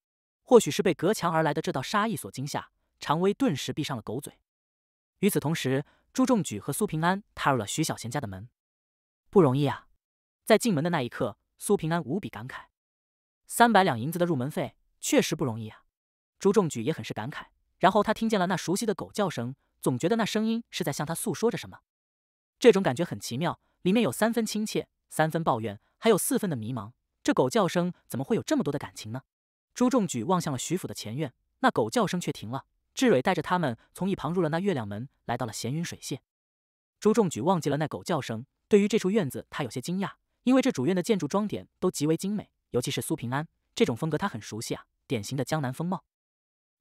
[SPEAKER 1] 或许是被隔墙而来的这道杀意所惊吓，常威顿时闭上了狗嘴。与此同时，朱重举和苏平安踏入了徐小贤家的门。不容易啊！在进门的那一刻，苏平安无比感慨：“三百两银子的入门费，确实不容易啊！”朱重举也很是感慨。然后他听见了那熟悉的狗叫声，总觉得那声音是在向他诉说着什么。这种感觉很奇妙，里面有三分亲切，三分抱怨，还有四分的迷茫。这狗叫声怎么会有这么多的感情呢？朱重举望向了徐府的前院，那狗叫声却停了。志蕊带着他们从一旁入了那月亮门，来到了闲云水榭。朱重举忘记了那狗叫声，对于这处院子，他有些惊讶，因为这主院的建筑装点都极为精美，尤其是苏平安这种风格，他很熟悉啊，典型的江南风貌。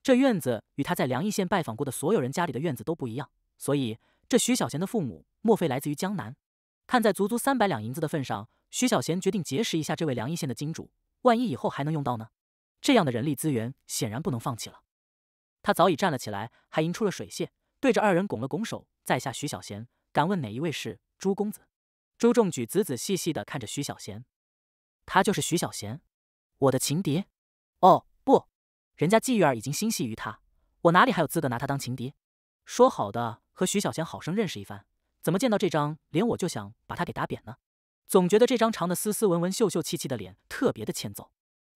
[SPEAKER 1] 这院子与他在梁邑县拜访过的所有人家里的院子都不一样，所以这徐小贤的父母莫非来自于江南？看在足足三百两银子的份上，徐小贤决定结识一下这位梁邑县的金主，万一以后还能用到呢？这样的人力资源显然不能放弃了。他早已站了起来，还迎出了水榭，对着二人拱了拱手：“在下徐小贤，敢问哪一位是朱公子？”朱重举仔仔细细地看着徐小贤，他就是徐小贤，我的情敌。哦，不，人家季玉儿已经心系于他，我哪里还有资格拿他当情敌？说好的和徐小贤好生认识一番，怎么见到这张脸我就想把他给打扁呢？总觉得这张长得斯斯文文、秀秀气气的脸特别的欠揍。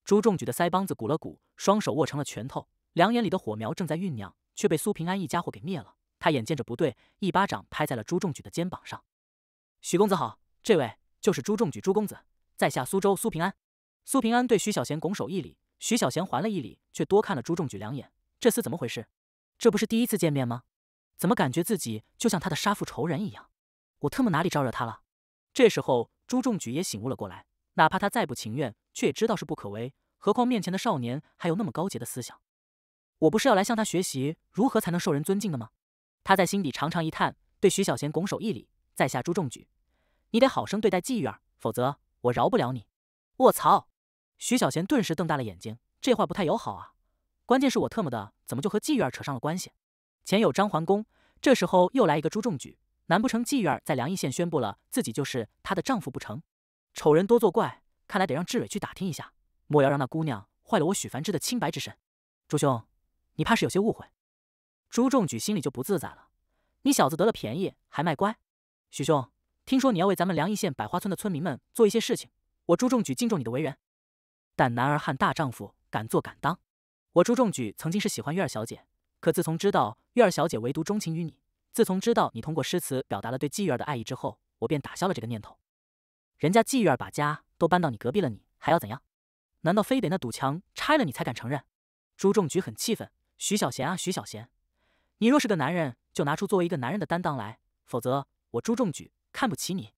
[SPEAKER 1] 朱重举的腮帮子鼓了鼓，双手握成了拳头，两眼里的火苗正在酝酿，却被苏平安一家伙给灭了。他眼见着不对，一巴掌拍在了朱重举的肩膀上。许公子好，这位就是朱重举朱公子，在下苏州苏平安。苏平安对徐小贤拱手一礼，徐小贤还了一礼，却多看了朱重举两眼。这次怎么回事？这不是第一次见面吗？怎么感觉自己就像他的杀父仇人一样？我特么哪里招惹他了？这时候朱重举也醒悟了过来。哪怕他再不情愿，却也知道是不可为。何况面前的少年还有那么高洁的思想。我不是要来向他学习如何才能受人尊敬的吗？他在心底长长一叹，对徐小贤拱手一礼：“在下朱重举，你得好生对待季玉儿，否则我饶不了你。”卧槽！徐小贤顿时瞪大了眼睛，这话不太友好啊。关键是我特么的怎么就和季玉儿扯上了关系？前有张桓公，这时候又来一个朱重举，难不成季玉儿在梁邑县宣布了自己就是他的丈夫不成？丑人多作怪，看来得让志蕊去打听一下，莫要让那姑娘坏了我许繁之的清白之身。朱兄，你怕是有些误会。朱仲举心里就不自在了。你小子得了便宜还卖乖。许兄，听说你要为咱们梁邑县百花村的村民们做一些事情，我朱仲举敬重你的为人。但男儿汉大丈夫，敢做敢当。我朱仲举曾经是喜欢月儿小姐，可自从知道月儿小姐唯独钟情于你，自从知道你通过诗词表达了对季月儿的爱意之后，我便打消了这个念头。人家妓院把家都搬到你隔壁了，你还要怎样？难道非得那堵墙拆了你才敢承认？朱仲举很气愤：“徐小贤啊，徐小贤，你若是个男人，就拿出作为一个男人的担当来，否则我朱仲举看不起你。”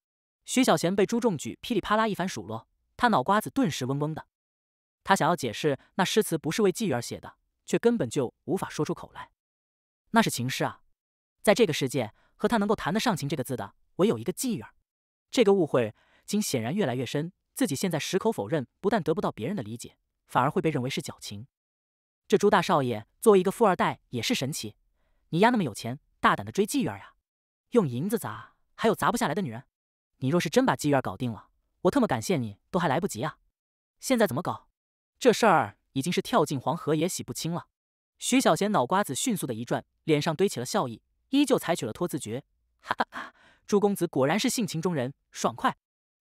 [SPEAKER 1] 徐小贤被朱仲举噼里啪啦一番数落，他脑瓜子顿时嗡嗡的。他想要解释那诗词不是为妓院写的，却根本就无法说出口来。那是情诗啊，在这个世界和他能够谈得上情这个字的，唯有一个妓院。这个误会。心显然越来越深，自己现在矢口否认，不但得不到别人的理解，反而会被认为是矫情。这朱大少爷作为一个富二代，也是神奇。你丫那么有钱，大胆的追妓院呀，用银子砸，还有砸不下来的女人。你若是真把妓院搞定了，我特么感谢你都还来不及啊。现在怎么搞？这事儿已经是跳进黄河也洗不清了。徐小贤脑瓜子迅速的一转，脸上堆起了笑意，依旧采取了拖字诀，哈哈哈，朱公子果然是性情中人，爽快。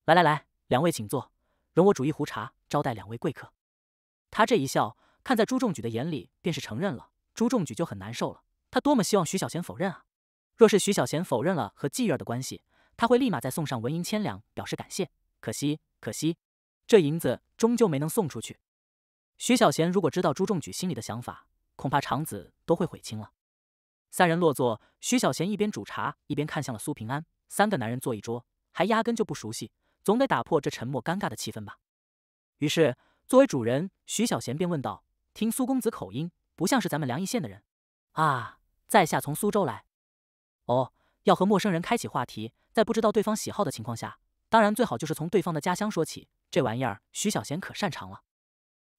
[SPEAKER 1] 来来来，两位请坐，容我煮一壶茶招待两位贵客。他这一笑，看在朱重举的眼里，便是承认了。朱重举就很难受了。他多么希望徐小贤否认啊！若是徐小贤否认了和季月儿的关系，他会立马再送上纹银千两表示感谢。可惜，可惜，这银子终究没能送出去。徐小贤如果知道朱重举心里的想法，恐怕肠子都会悔青了。三人落座，徐小贤一边煮茶，一边看向了苏平安。三个男人坐一桌，还压根就不熟悉。总得打破这沉默尴尬的气氛吧。于是，作为主人，徐小贤便问道：“听苏公子口音，不像是咱们梁邑县的人啊，在下从苏州来。”哦，要和陌生人开启话题，在不知道对方喜好的情况下，当然最好就是从对方的家乡说起。这玩意儿，徐小贤可擅长了。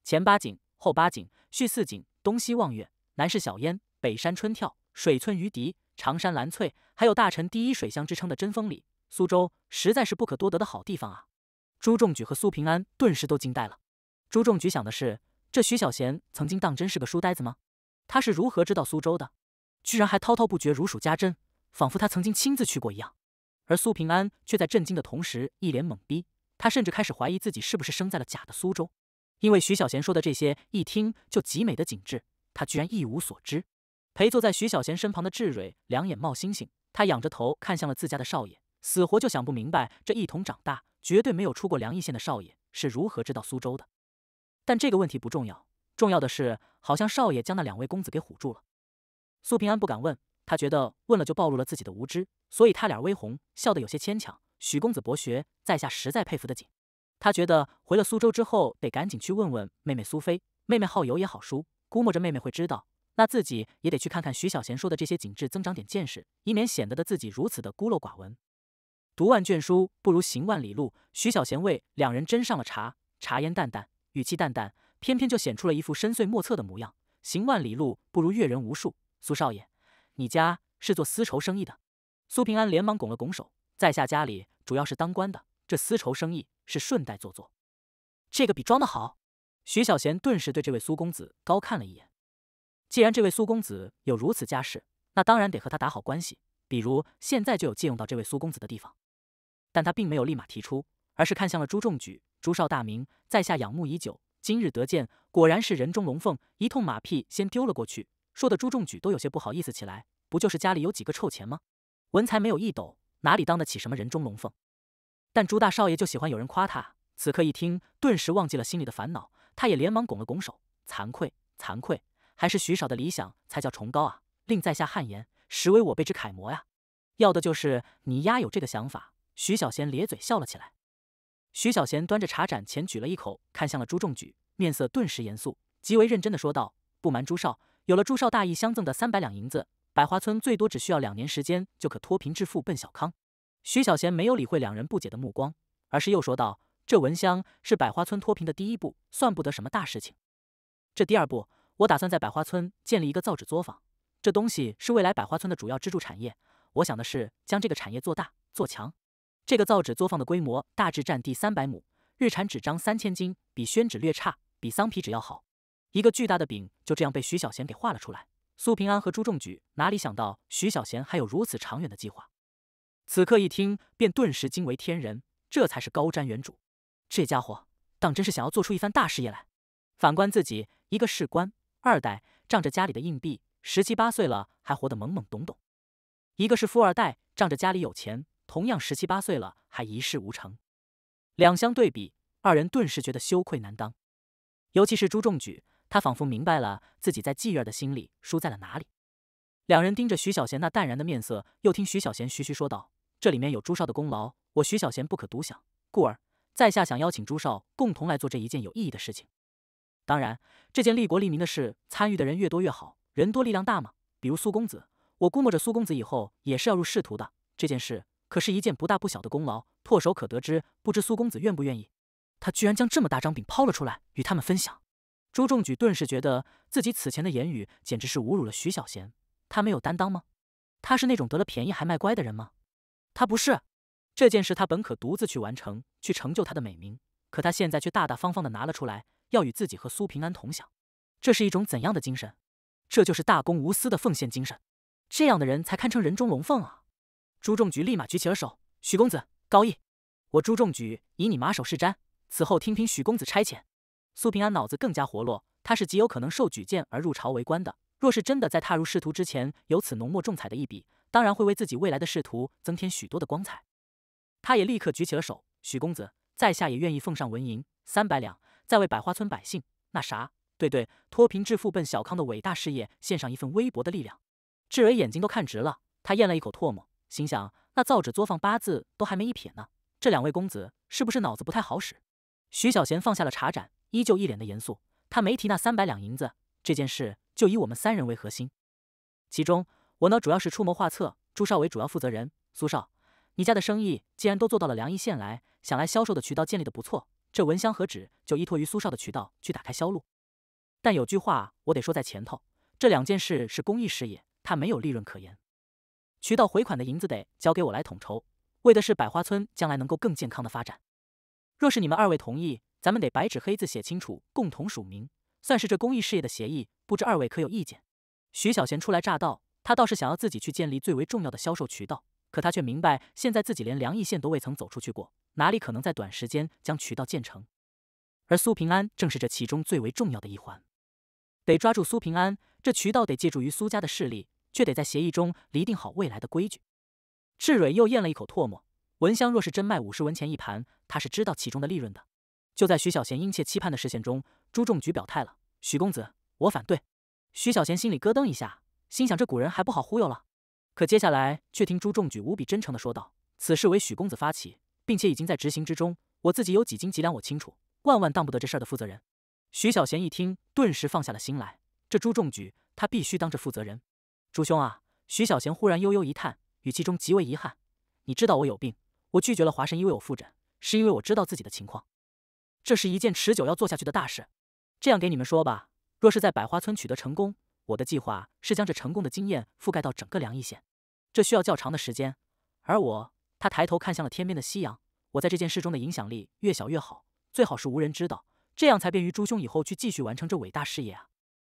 [SPEAKER 1] 前八景、后八景、续四景，东西望月、南市小烟、北山春眺、水村鱼笛、长山蓝翠，还有“大臣第一水乡”之称的真风里。苏州实在是不可多得的好地方啊！朱仲举和苏平安顿时都惊呆了。朱仲举想的是：这徐小贤曾经当真是个书呆子吗？他是如何知道苏州的？居然还滔滔不绝，如数家珍，仿佛他曾经亲自去过一样。而苏平安却在震惊的同时，一脸懵逼。他甚至开始怀疑自己是不是生在了假的苏州，因为徐小贤说的这些一听就极美的景致，他居然一无所知。陪坐在徐小贤身旁的志蕊两眼冒星星，他仰着头看向了自家的少爷。死活就想不明白，这一同长大、绝对没有出过梁邑县的少爷是如何知道苏州的。但这个问题不重要，重要的是，好像少爷将那两位公子给唬住了。苏平安不敢问，他觉得问了就暴露了自己的无知，所以他脸微红，笑得有些牵强。许公子博学，在下实在佩服的紧。他觉得回了苏州之后，得赶紧去问问妹妹苏菲。妹妹好游也好书，估摸着妹妹会知道。那自己也得去看看徐小贤说的这些景致，增长点见识，以免显得的自己如此的孤陋寡闻。读万卷书不如行万里路。徐小贤为两人斟上了茶，茶烟淡淡，语气淡淡，偏偏就显出了一副深邃莫测的模样。行万里路不如阅人无数。苏少爷，你家是做丝绸生意的？苏平安连忙拱了拱手，在下家里主要是当官的，这丝绸生意是顺带做做。这个比装的好。徐小贤顿时对这位苏公子高看了一眼。既然这位苏公子有如此家世，那当然得和他打好关系。比如现在就有借用到这位苏公子的地方。但他并没有立马提出，而是看向了朱仲举。朱少大明，在下仰慕已久，今日得见，果然是人中龙凤。一通马屁先丢了过去，说的朱仲举都有些不好意思起来。不就是家里有几个臭钱吗？文才没有一斗，哪里当得起什么人中龙凤？但朱大少爷就喜欢有人夸他，此刻一听，顿时忘记了心里的烦恼。他也连忙拱了拱手，惭愧，惭愧，还是徐少的理想才叫崇高啊！令在下汗颜，实为我辈之楷模呀！要的就是你丫有这个想法。徐小贤咧嘴笑了起来，徐小贤端着茶盏前举了一口，看向了朱仲举，面色顿时严肃，极为认真的说道：“不瞒朱少，有了朱少大义相赠的三百两银子，百花村最多只需要两年时间就可脱贫致富奔小康。”徐小贤没有理会两人不解的目光，而是又说道：“这蚊香是百花村脱贫的第一步，算不得什么大事情。这第二步，我打算在百花村建立一个造纸作坊，这东西是未来百花村的主要支柱产业。我想的是将这个产业做大做强。”这个造纸作坊的规模大致占地三百亩，日产纸张三千斤，比宣纸略差，比桑皮纸要好。一个巨大的饼就这样被徐小贤给画了出来。苏平安和朱仲举哪里想到徐小贤还有如此长远的计划？此刻一听，便顿时惊为天人。这才是高瞻远瞩，这家伙当真是想要做出一番大事业来。反观自己，一个是官二代，仗着家里的硬币，十七八岁了还活得懵懵懂懂；一个是富二代，仗着家里有钱。同样十七八岁了，还一事无成，两相对比，二人顿时觉得羞愧难当。尤其是朱仲举，他仿佛明白了自己在妓院的心里输在了哪里。两人盯着徐小贤那淡然的面色，又听徐小贤徐徐说道：“这里面有朱少的功劳，我徐小贤不可独享，故而在下想邀请朱少共同来做这一件有意义的事情。当然，这件利国利民的事，参与的人越多越好，人多力量大嘛。比如苏公子，我估摸着苏公子以后也是要入仕途的，这件事。”可是一件不大不小的功劳，唾手可得之，不知苏公子愿不愿意？他居然将这么大张饼抛了出来与他们分享。朱重举顿时觉得自己此前的言语简直是侮辱了徐小贤。他没有担当吗？他是那种得了便宜还卖乖的人吗？他不是。这件事他本可独自去完成，去成就他的美名。可他现在却大大方方的拿了出来，要与自己和苏平安同享。这是一种怎样的精神？这就是大公无私的奉献精神。这样的人才堪称人中龙凤啊！朱仲举立马举起了手，许公子高义，我朱仲举以你马首是瞻，此后听凭许公子差遣。苏平安脑子更加活络，他是极有可能受举荐而入朝为官的。若是真的在踏入仕途之前有此浓墨重彩的一笔，当然会为自己未来的仕途增添许多的光彩。他也立刻举起了手，许公子，在下也愿意奉上纹银三百两，在为百花村百姓那啥，对对，脱贫致富奔小康的伟大事业献上一份微薄的力量。志伟眼睛都看直了，他咽了一口唾沫。心想，那造纸作坊八字都还没一撇呢，这两位公子是不是脑子不太好使？徐小贤放下了茶盏，依旧一脸的严肃。他没提那三百两银子这件事，就以我们三人为核心。其中我呢，主要是出谋划策；朱少为主要负责人。苏少，你家的生意既然都做到了梁邑县来，想来销售的渠道建立的不错。这蚊香和纸就依托于苏少的渠道去打开销路。但有句话我得说在前头，这两件事是公益事业，它没有利润可言。渠道回款的银子得交给我来统筹，为的是百花村将来能够更健康的发展。若是你们二位同意，咱们得白纸黑字写清楚，共同署名，算是这公益事业的协议。不知二位可有意见？徐小贤初来乍到，他倒是想要自己去建立最为重要的销售渠道，可他却明白现在自己连梁义县都未曾走出去过，哪里可能在短时间将渠道建成？而苏平安正是这其中最为重要的一环，得抓住苏平安，这渠道得借助于苏家的势力。却得在协议中厘定好未来的规矩。智蕊又咽了一口唾沫。蚊香若是真卖五十文钱一盘，他是知道其中的利润的。就在徐小贤殷切期盼的视线中，朱仲举表态了：“许公子，我反对。”徐小贤心里咯噔一下，心想这古人还不好忽悠了。可接下来却听朱仲举无比真诚的说道：“此事为许公子发起，并且已经在执行之中。我自己有几斤几两，我清楚，万万当不得这事的负责人。”徐小贤一听，顿时放下了心来。这朱仲举，他必须当这负责人。朱兄啊，徐小贤忽然悠悠一叹，语气中极为遗憾。你知道我有病，我拒绝了华神医为我复诊，是因为我知道自己的情况。这是一件持久要做下去的大事。这样给你们说吧，若是在百花村取得成功，我的计划是将这成功的经验覆盖到整个凉邑县。这需要较长的时间。而我，他抬头看向了天边的夕阳。我在这件事中的影响力越小越好，最好是无人知道，这样才便于朱兄以后去继续完成这伟大事业啊。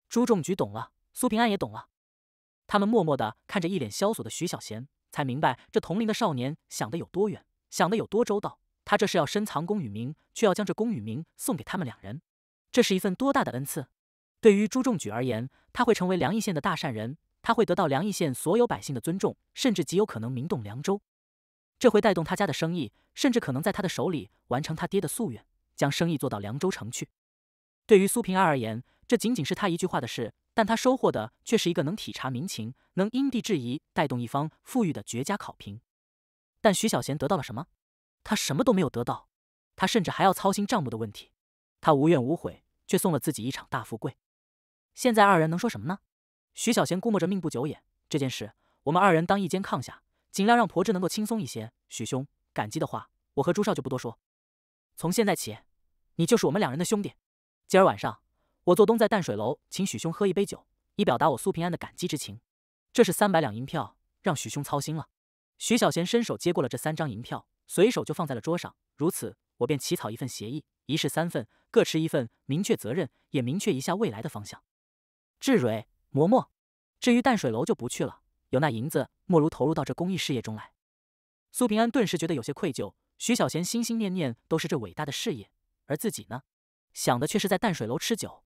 [SPEAKER 1] 朱仲举懂了，苏平安也懂了。他们默默的看着一脸萧索的徐小贤，才明白这同龄的少年想的有多远，想的有多周到。他这是要深藏功与名，却要将这功与名送给他们两人。这是一份多大的恩赐？对于朱仲举而言，他会成为梁邑县的大善人，他会得到梁邑县所有百姓的尊重，甚至极有可能名动凉州。这会带动他家的生意，甚至可能在他的手里完成他爹的夙愿，将生意做到凉州城去。对于苏平安而言，这仅仅是他一句话的事。但他收获的却是一个能体察民情、能因地制宜、带动一方富裕的绝佳考评。但徐小贤得到了什么？他什么都没有得到，他甚至还要操心账目的问题。他无怨无悔，却送了自己一场大富贵。现在二人能说什么呢？徐小贤估摸着命不久矣，这件事我们二人当一肩抗下，尽量让婆子能够轻松一些。许兄，感激的话我和朱少就不多说。从现在起，你就是我们两人的兄弟。今儿晚上。我做东在淡水楼，请许兄喝一杯酒，以表达我苏平安的感激之情。这是三百两银票，让许兄操心了。徐小贤伸手接过了这三张银票，随手就放在了桌上。如此，我便起草一份协议，一式三份，各持一份，明确责任，也明确一下未来的方向。志蕊、嬷嬷，至于淡水楼就不去了。有那银子，莫如投入到这公益事业中来。苏平安顿时觉得有些愧疚。徐小贤心心念念都是这伟大的事业，而自己呢，想的却是在淡水楼吃酒。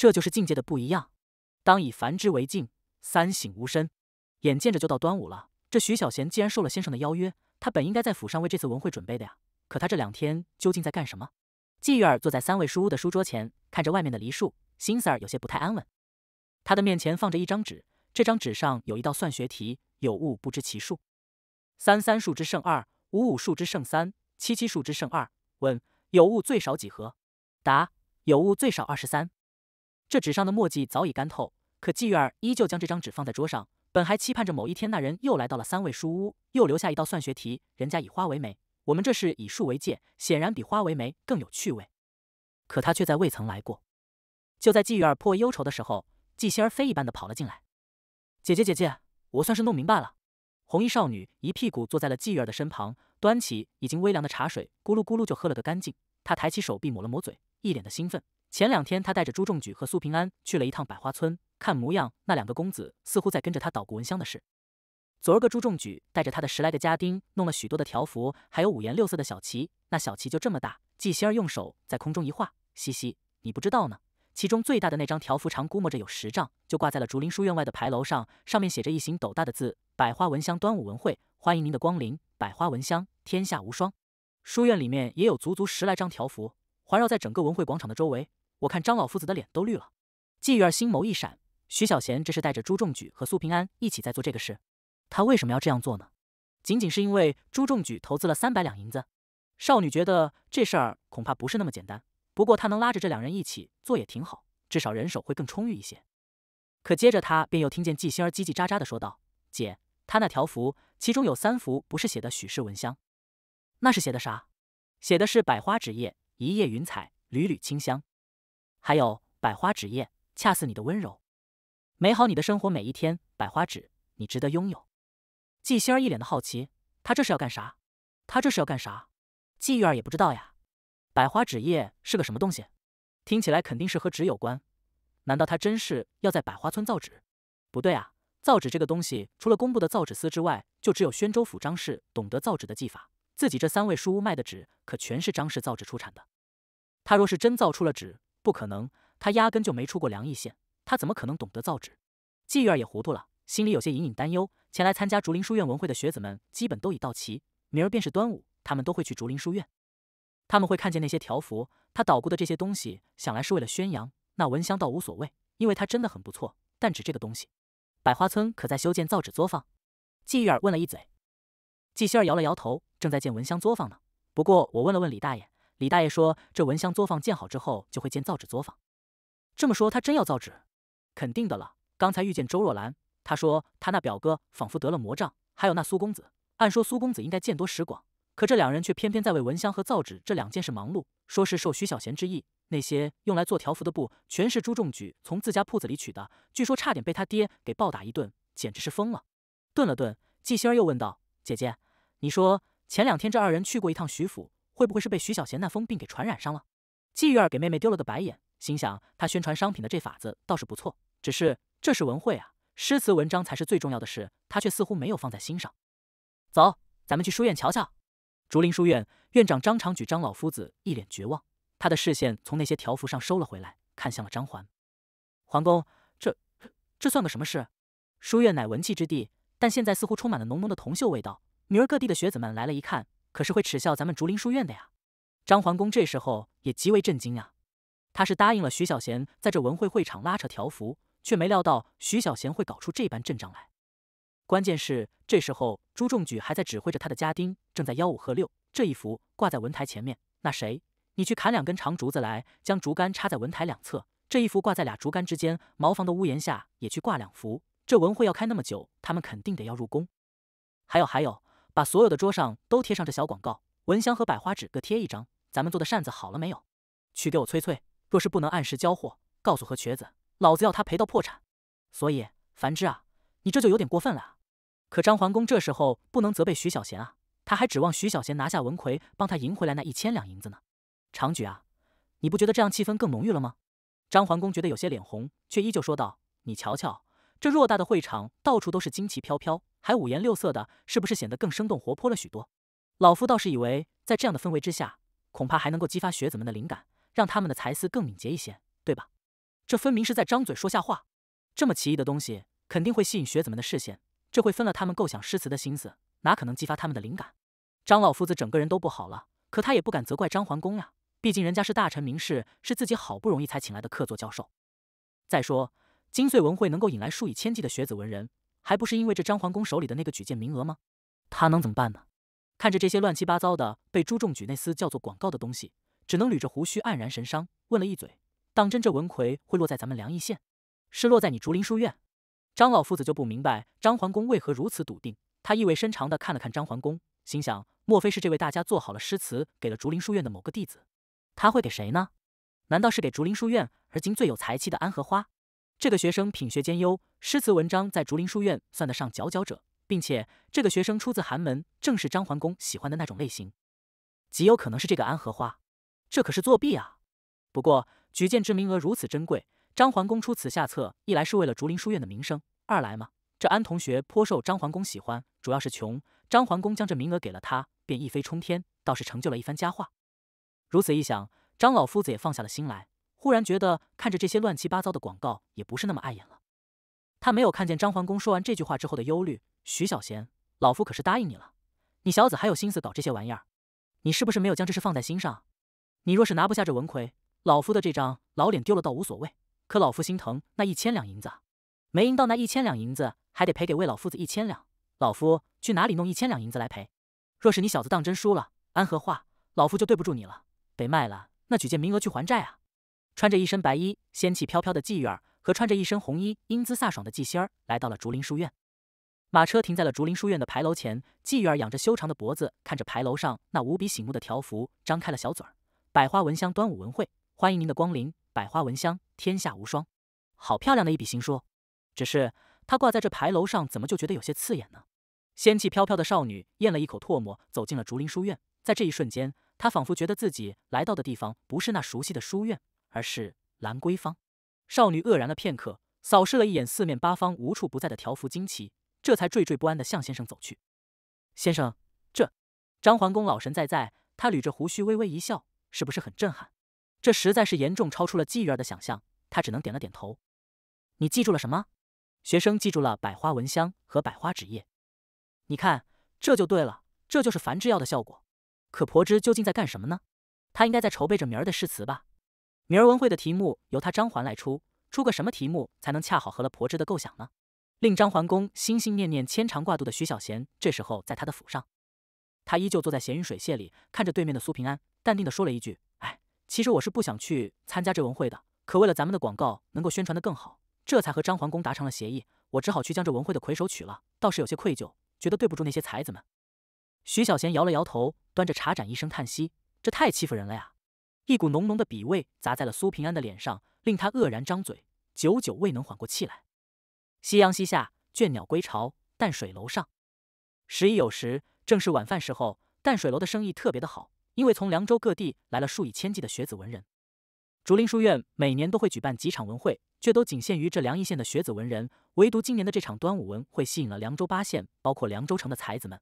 [SPEAKER 1] 这就是境界的不一样。当以凡之为境，三省吾身。眼见着就到端午了，这徐小贤既然受了先生的邀约，他本应该在府上为这次文会准备的呀。可他这两天究竟在干什么？季玉儿坐在三位书屋的书桌前，看着外面的梨树，心思儿有些不太安稳。他的面前放着一张纸，这张纸上有一道算学题：有物不知其数，三三数之剩二，五五数之剩三，七七数之剩二。问：有物最少几何？答：有物最少二十三。这纸上的墨迹早已干透，可季月儿依旧将这张纸放在桌上。本还期盼着某一天那人又来到了三位书屋，又留下一道算学题。人家以花为媒，我们这是以树为界，显然比花为媒更有趣味。可他却在未曾来过。就在季月儿颇为忧愁的时候，季心儿飞一般的跑了进来：“姐姐，姐姐，我算是弄明白了！”红衣少女一屁股坐在了季月儿的身旁，端起已经微凉的茶水，咕噜咕噜就喝了个干净。她抬起手臂抹了抹嘴，一脸的兴奋。前两天，他带着朱重举和苏平安去了一趟百花村。看模样，那两个公子似乎在跟着他捣鼓蚊香的事。昨儿个，朱重举带着他的十来个家丁，弄了许多的条幅，还有五颜六色的小旗。那小旗就这么大，纪星儿用手在空中一画，嘻嘻，你不知道呢。其中最大的那张条幅长，估摸着有十丈，就挂在了竹林书院外的牌楼上，上面写着一行斗大的字：“百花蚊香端午文会，欢迎您的光临。百花蚊香，天下无双。”书院里面也有足足十来张条幅，环绕在整个文会广场的周围。我看张老夫子的脸都绿了，季玉儿心眸一闪，徐小贤这是带着朱重举和苏平安一起在做这个事，他为什么要这样做呢？仅仅是因为朱重举投资了三百两银子？少女觉得这事儿恐怕不是那么简单。不过她能拉着这两人一起做也挺好，至少人手会更充裕一些。可接着她便又听见季星儿叽叽喳喳的说道：“姐，他那条幅其中有三幅不是写的‘许氏闻香’，那是写的啥？写的是‘百花纸叶，一夜云彩，缕缕清香’。”还有百花纸业，恰似你的温柔，美好你的生活每一天。百花纸，你值得拥有。季星儿一脸的好奇，他这是要干啥？他这是要干啥？季玉儿也不知道呀。百花纸业是个什么东西？听起来肯定是和纸有关。难道他真是要在百花村造纸？不对啊，造纸这个东西，除了工部的造纸司之外，就只有宣州府张氏懂得造纸的技法。自己这三位书屋卖的纸，可全是张氏造纸出产的。他若是真造出了纸，不可能，他压根就没出过梁邑县，他怎么可能懂得造纸？季玉儿也糊涂了，心里有些隐隐担忧。前来参加竹林书院文会的学子们基本都已到齐，明儿便是端午，他们都会去竹林书院。他们会看见那些条幅，他捣鼓的这些东西，想来是为了宣扬。那蚊香倒无所谓，因为它真的很不错。但纸这个东西，百花村可在修建造纸作坊？季玉儿问了一嘴。季希儿摇了摇头，正在建蚊香作坊呢。不过我问了问李大爷。李大爷说：“这蚊香作坊建好之后，就会建造纸作坊。这么说，他真要造纸？肯定的了。刚才遇见周若兰，他说他那表哥仿佛得了魔障。还有那苏公子，按说苏公子应该见多识广，可这两人却偏偏在为蚊香和造纸这两件事忙碌。说是受徐小贤之意，那些用来做条幅的布，全是朱仲举从自家铺子里取的，据说差点被他爹给暴打一顿，简直是疯了。”顿了顿，纪星儿又问道：“姐姐，你说前两天这二人去过一趟徐府？”会不会是被徐小贤那疯病给传染上了？季玉儿给妹妹丢了个白眼，心想她宣传商品的这法子倒是不错，只是这是文会啊，诗词文章才是最重要的事，她却似乎没有放在心上。走，咱们去书院瞧瞧。竹林书院院长张长举、张老夫子一脸绝望，他的视线从那些条幅上收了回来，看向了张环。环公，这这算个什么事？书院乃文气之地，但现在似乎充满了浓浓的铜锈味道。明儿各地的学子们来了一看。可是会耻笑咱们竹林书院的呀！张桓公这时候也极为震惊啊，他是答应了徐小贤在这文会会场拉扯条幅，却没料到徐小贤会搞出这般阵仗来。关键是这时候朱仲举还在指挥着他的家丁，正在吆五喝六。这一幅挂在文台前面，那谁，你去砍两根长竹子来，将竹竿插在文台两侧。这一幅挂在俩竹竿之间，茅房的屋檐下也去挂两幅。这文会要开那么久，他们肯定得要入宫。还有，还有。把所有的桌上都贴上这小广告，蚊香和百花纸各贴一张。咱们做的扇子好了没有？去给我催催，若是不能按时交货，告诉何瘸子，老子要他赔到破产。所以，凡之啊，你这就有点过分了啊！可张桓公这时候不能责备徐小贤啊，他还指望徐小贤拿下文奎，帮他赢回来那一千两银子呢。长举啊，你不觉得这样气氛更浓郁了吗？张桓公觉得有些脸红，却依旧说道：“你瞧瞧，这偌大的会场，到处都是旌旗飘飘。”还五颜六色的，是不是显得更生动活泼了许多？老夫倒是以为，在这样的氛围之下，恐怕还能够激发学子们的灵感，让他们的才思更敏捷一些，对吧？这分明是在张嘴说瞎话！这么奇异的东西，肯定会吸引学子们的视线，这会分了他们构想诗词的心思，哪可能激发他们的灵感？张老夫子整个人都不好了，可他也不敢责怪张桓公呀，毕竟人家是大臣名士，是自己好不容易才请来的客座教授。再说，金穗文会能够引来数以千计的学子文人。还不是因为这张桓公手里的那个举荐名额吗？他能怎么办呢？看着这些乱七八糟的被朱仲举那厮叫做广告的东西，只能捋着胡须黯然神伤，问了一嘴：“当真这文魁会落在咱们梁邑县？是落在你竹林书院？”张老夫子就不明白张桓公为何如此笃定。他意味深长的看了看张桓公，心想：莫非是这位大家做好了诗词，给了竹林书院的某个弟子？他会给谁呢？难道是给竹林书院而今最有才气的安和花？这个学生品学兼优，诗词文章在竹林书院算得上佼佼者，并且这个学生出自寒门，正是张桓公喜欢的那种类型，极有可能是这个安和花。这可是作弊啊！不过举荐之名额如此珍贵，张桓公出此下策，一来是为了竹林书院的名声，二来嘛，这安同学颇受张桓公喜欢，主要是穷，张桓公将这名额给了他，便一飞冲天，倒是成就了一番佳话。如此一想，张老夫子也放下了心来。忽然觉得看着这些乱七八糟的广告也不是那么碍眼了。他没有看见张桓公说完这句话之后的忧虑。徐小贤，老夫可是答应你了，你小子还有心思搞这些玩意儿？你是不是没有将这事放在心上？你若是拿不下这文魁，老夫的这张老脸丢了倒无所谓，可老夫心疼那一千两银子，没赢到那一千两银子还得赔给魏老夫子一千两，老夫去哪里弄一千两银子来赔？若是你小子当真输了安和话，老夫就对不住你了，得卖了那举荐名额去还债啊！穿着一身白衣、仙气飘飘的季玉儿和穿着一身红衣、英姿飒爽的季仙儿来到了竹林书院。马车停在了竹林书院的牌楼前，季玉儿仰着修长的脖子，看着牌楼上那无比醒目的条幅，张开了小嘴儿。百花闻香端午文会，欢迎您的光临。百花闻香，天下无双。好漂亮的一笔行书，只是它挂在这牌楼上，怎么就觉得有些刺眼呢？仙气飘飘的少女咽了一口唾沫，走进了竹林书院。在这一瞬间，她仿佛觉得自己来到的地方不是那熟悉的书院。而是兰桂芳，少女愕然了片刻，扫视了一眼四面八方无处不在的条幅旌旗，这才惴惴不安的向先生走去。先生，这张桓公老神在在，他捋着胡须微微一笑，是不是很震撼？这实在是严重超出了姬鱼儿的想象，他只能点了点头。你记住了什么？学生记住了百花蚊香和百花纸叶。你看，这就对了，这就是繁制药的效果。可婆之究竟在干什么呢？他应该在筹备着明儿的誓词吧。明儿文会的题目由他张环来出，出个什么题目才能恰好合了婆之的构想呢？令张环公心心念念、牵肠挂肚的徐小贤，这时候在他的府上，他依旧坐在闲云水榭里，看着对面的苏平安，淡定地说了一句：“哎，其实我是不想去参加这文会的，可为了咱们的广告能够宣传的更好，这才和张环公达成了协议，我只好去将这文会的魁首取了，倒是有些愧疚，觉得对不住那些才子们。”徐小贤摇了摇头，端着茶盏一声叹息：“这太欺负人了呀！”一股浓浓的笔味砸在了苏平安的脸上，令他愕然张嘴，久久未能缓过气来。夕阳西下，倦鸟归巢，淡水楼上，时已有时，正是晚饭时候。淡水楼的生意特别的好，因为从凉州各地来了数以千计的学子文人。竹林书院每年都会举办几场文会，却都仅限于这凉邑县的学子文人。唯独今年的这场端午文会吸引了凉州八县，包括凉州城的才子们。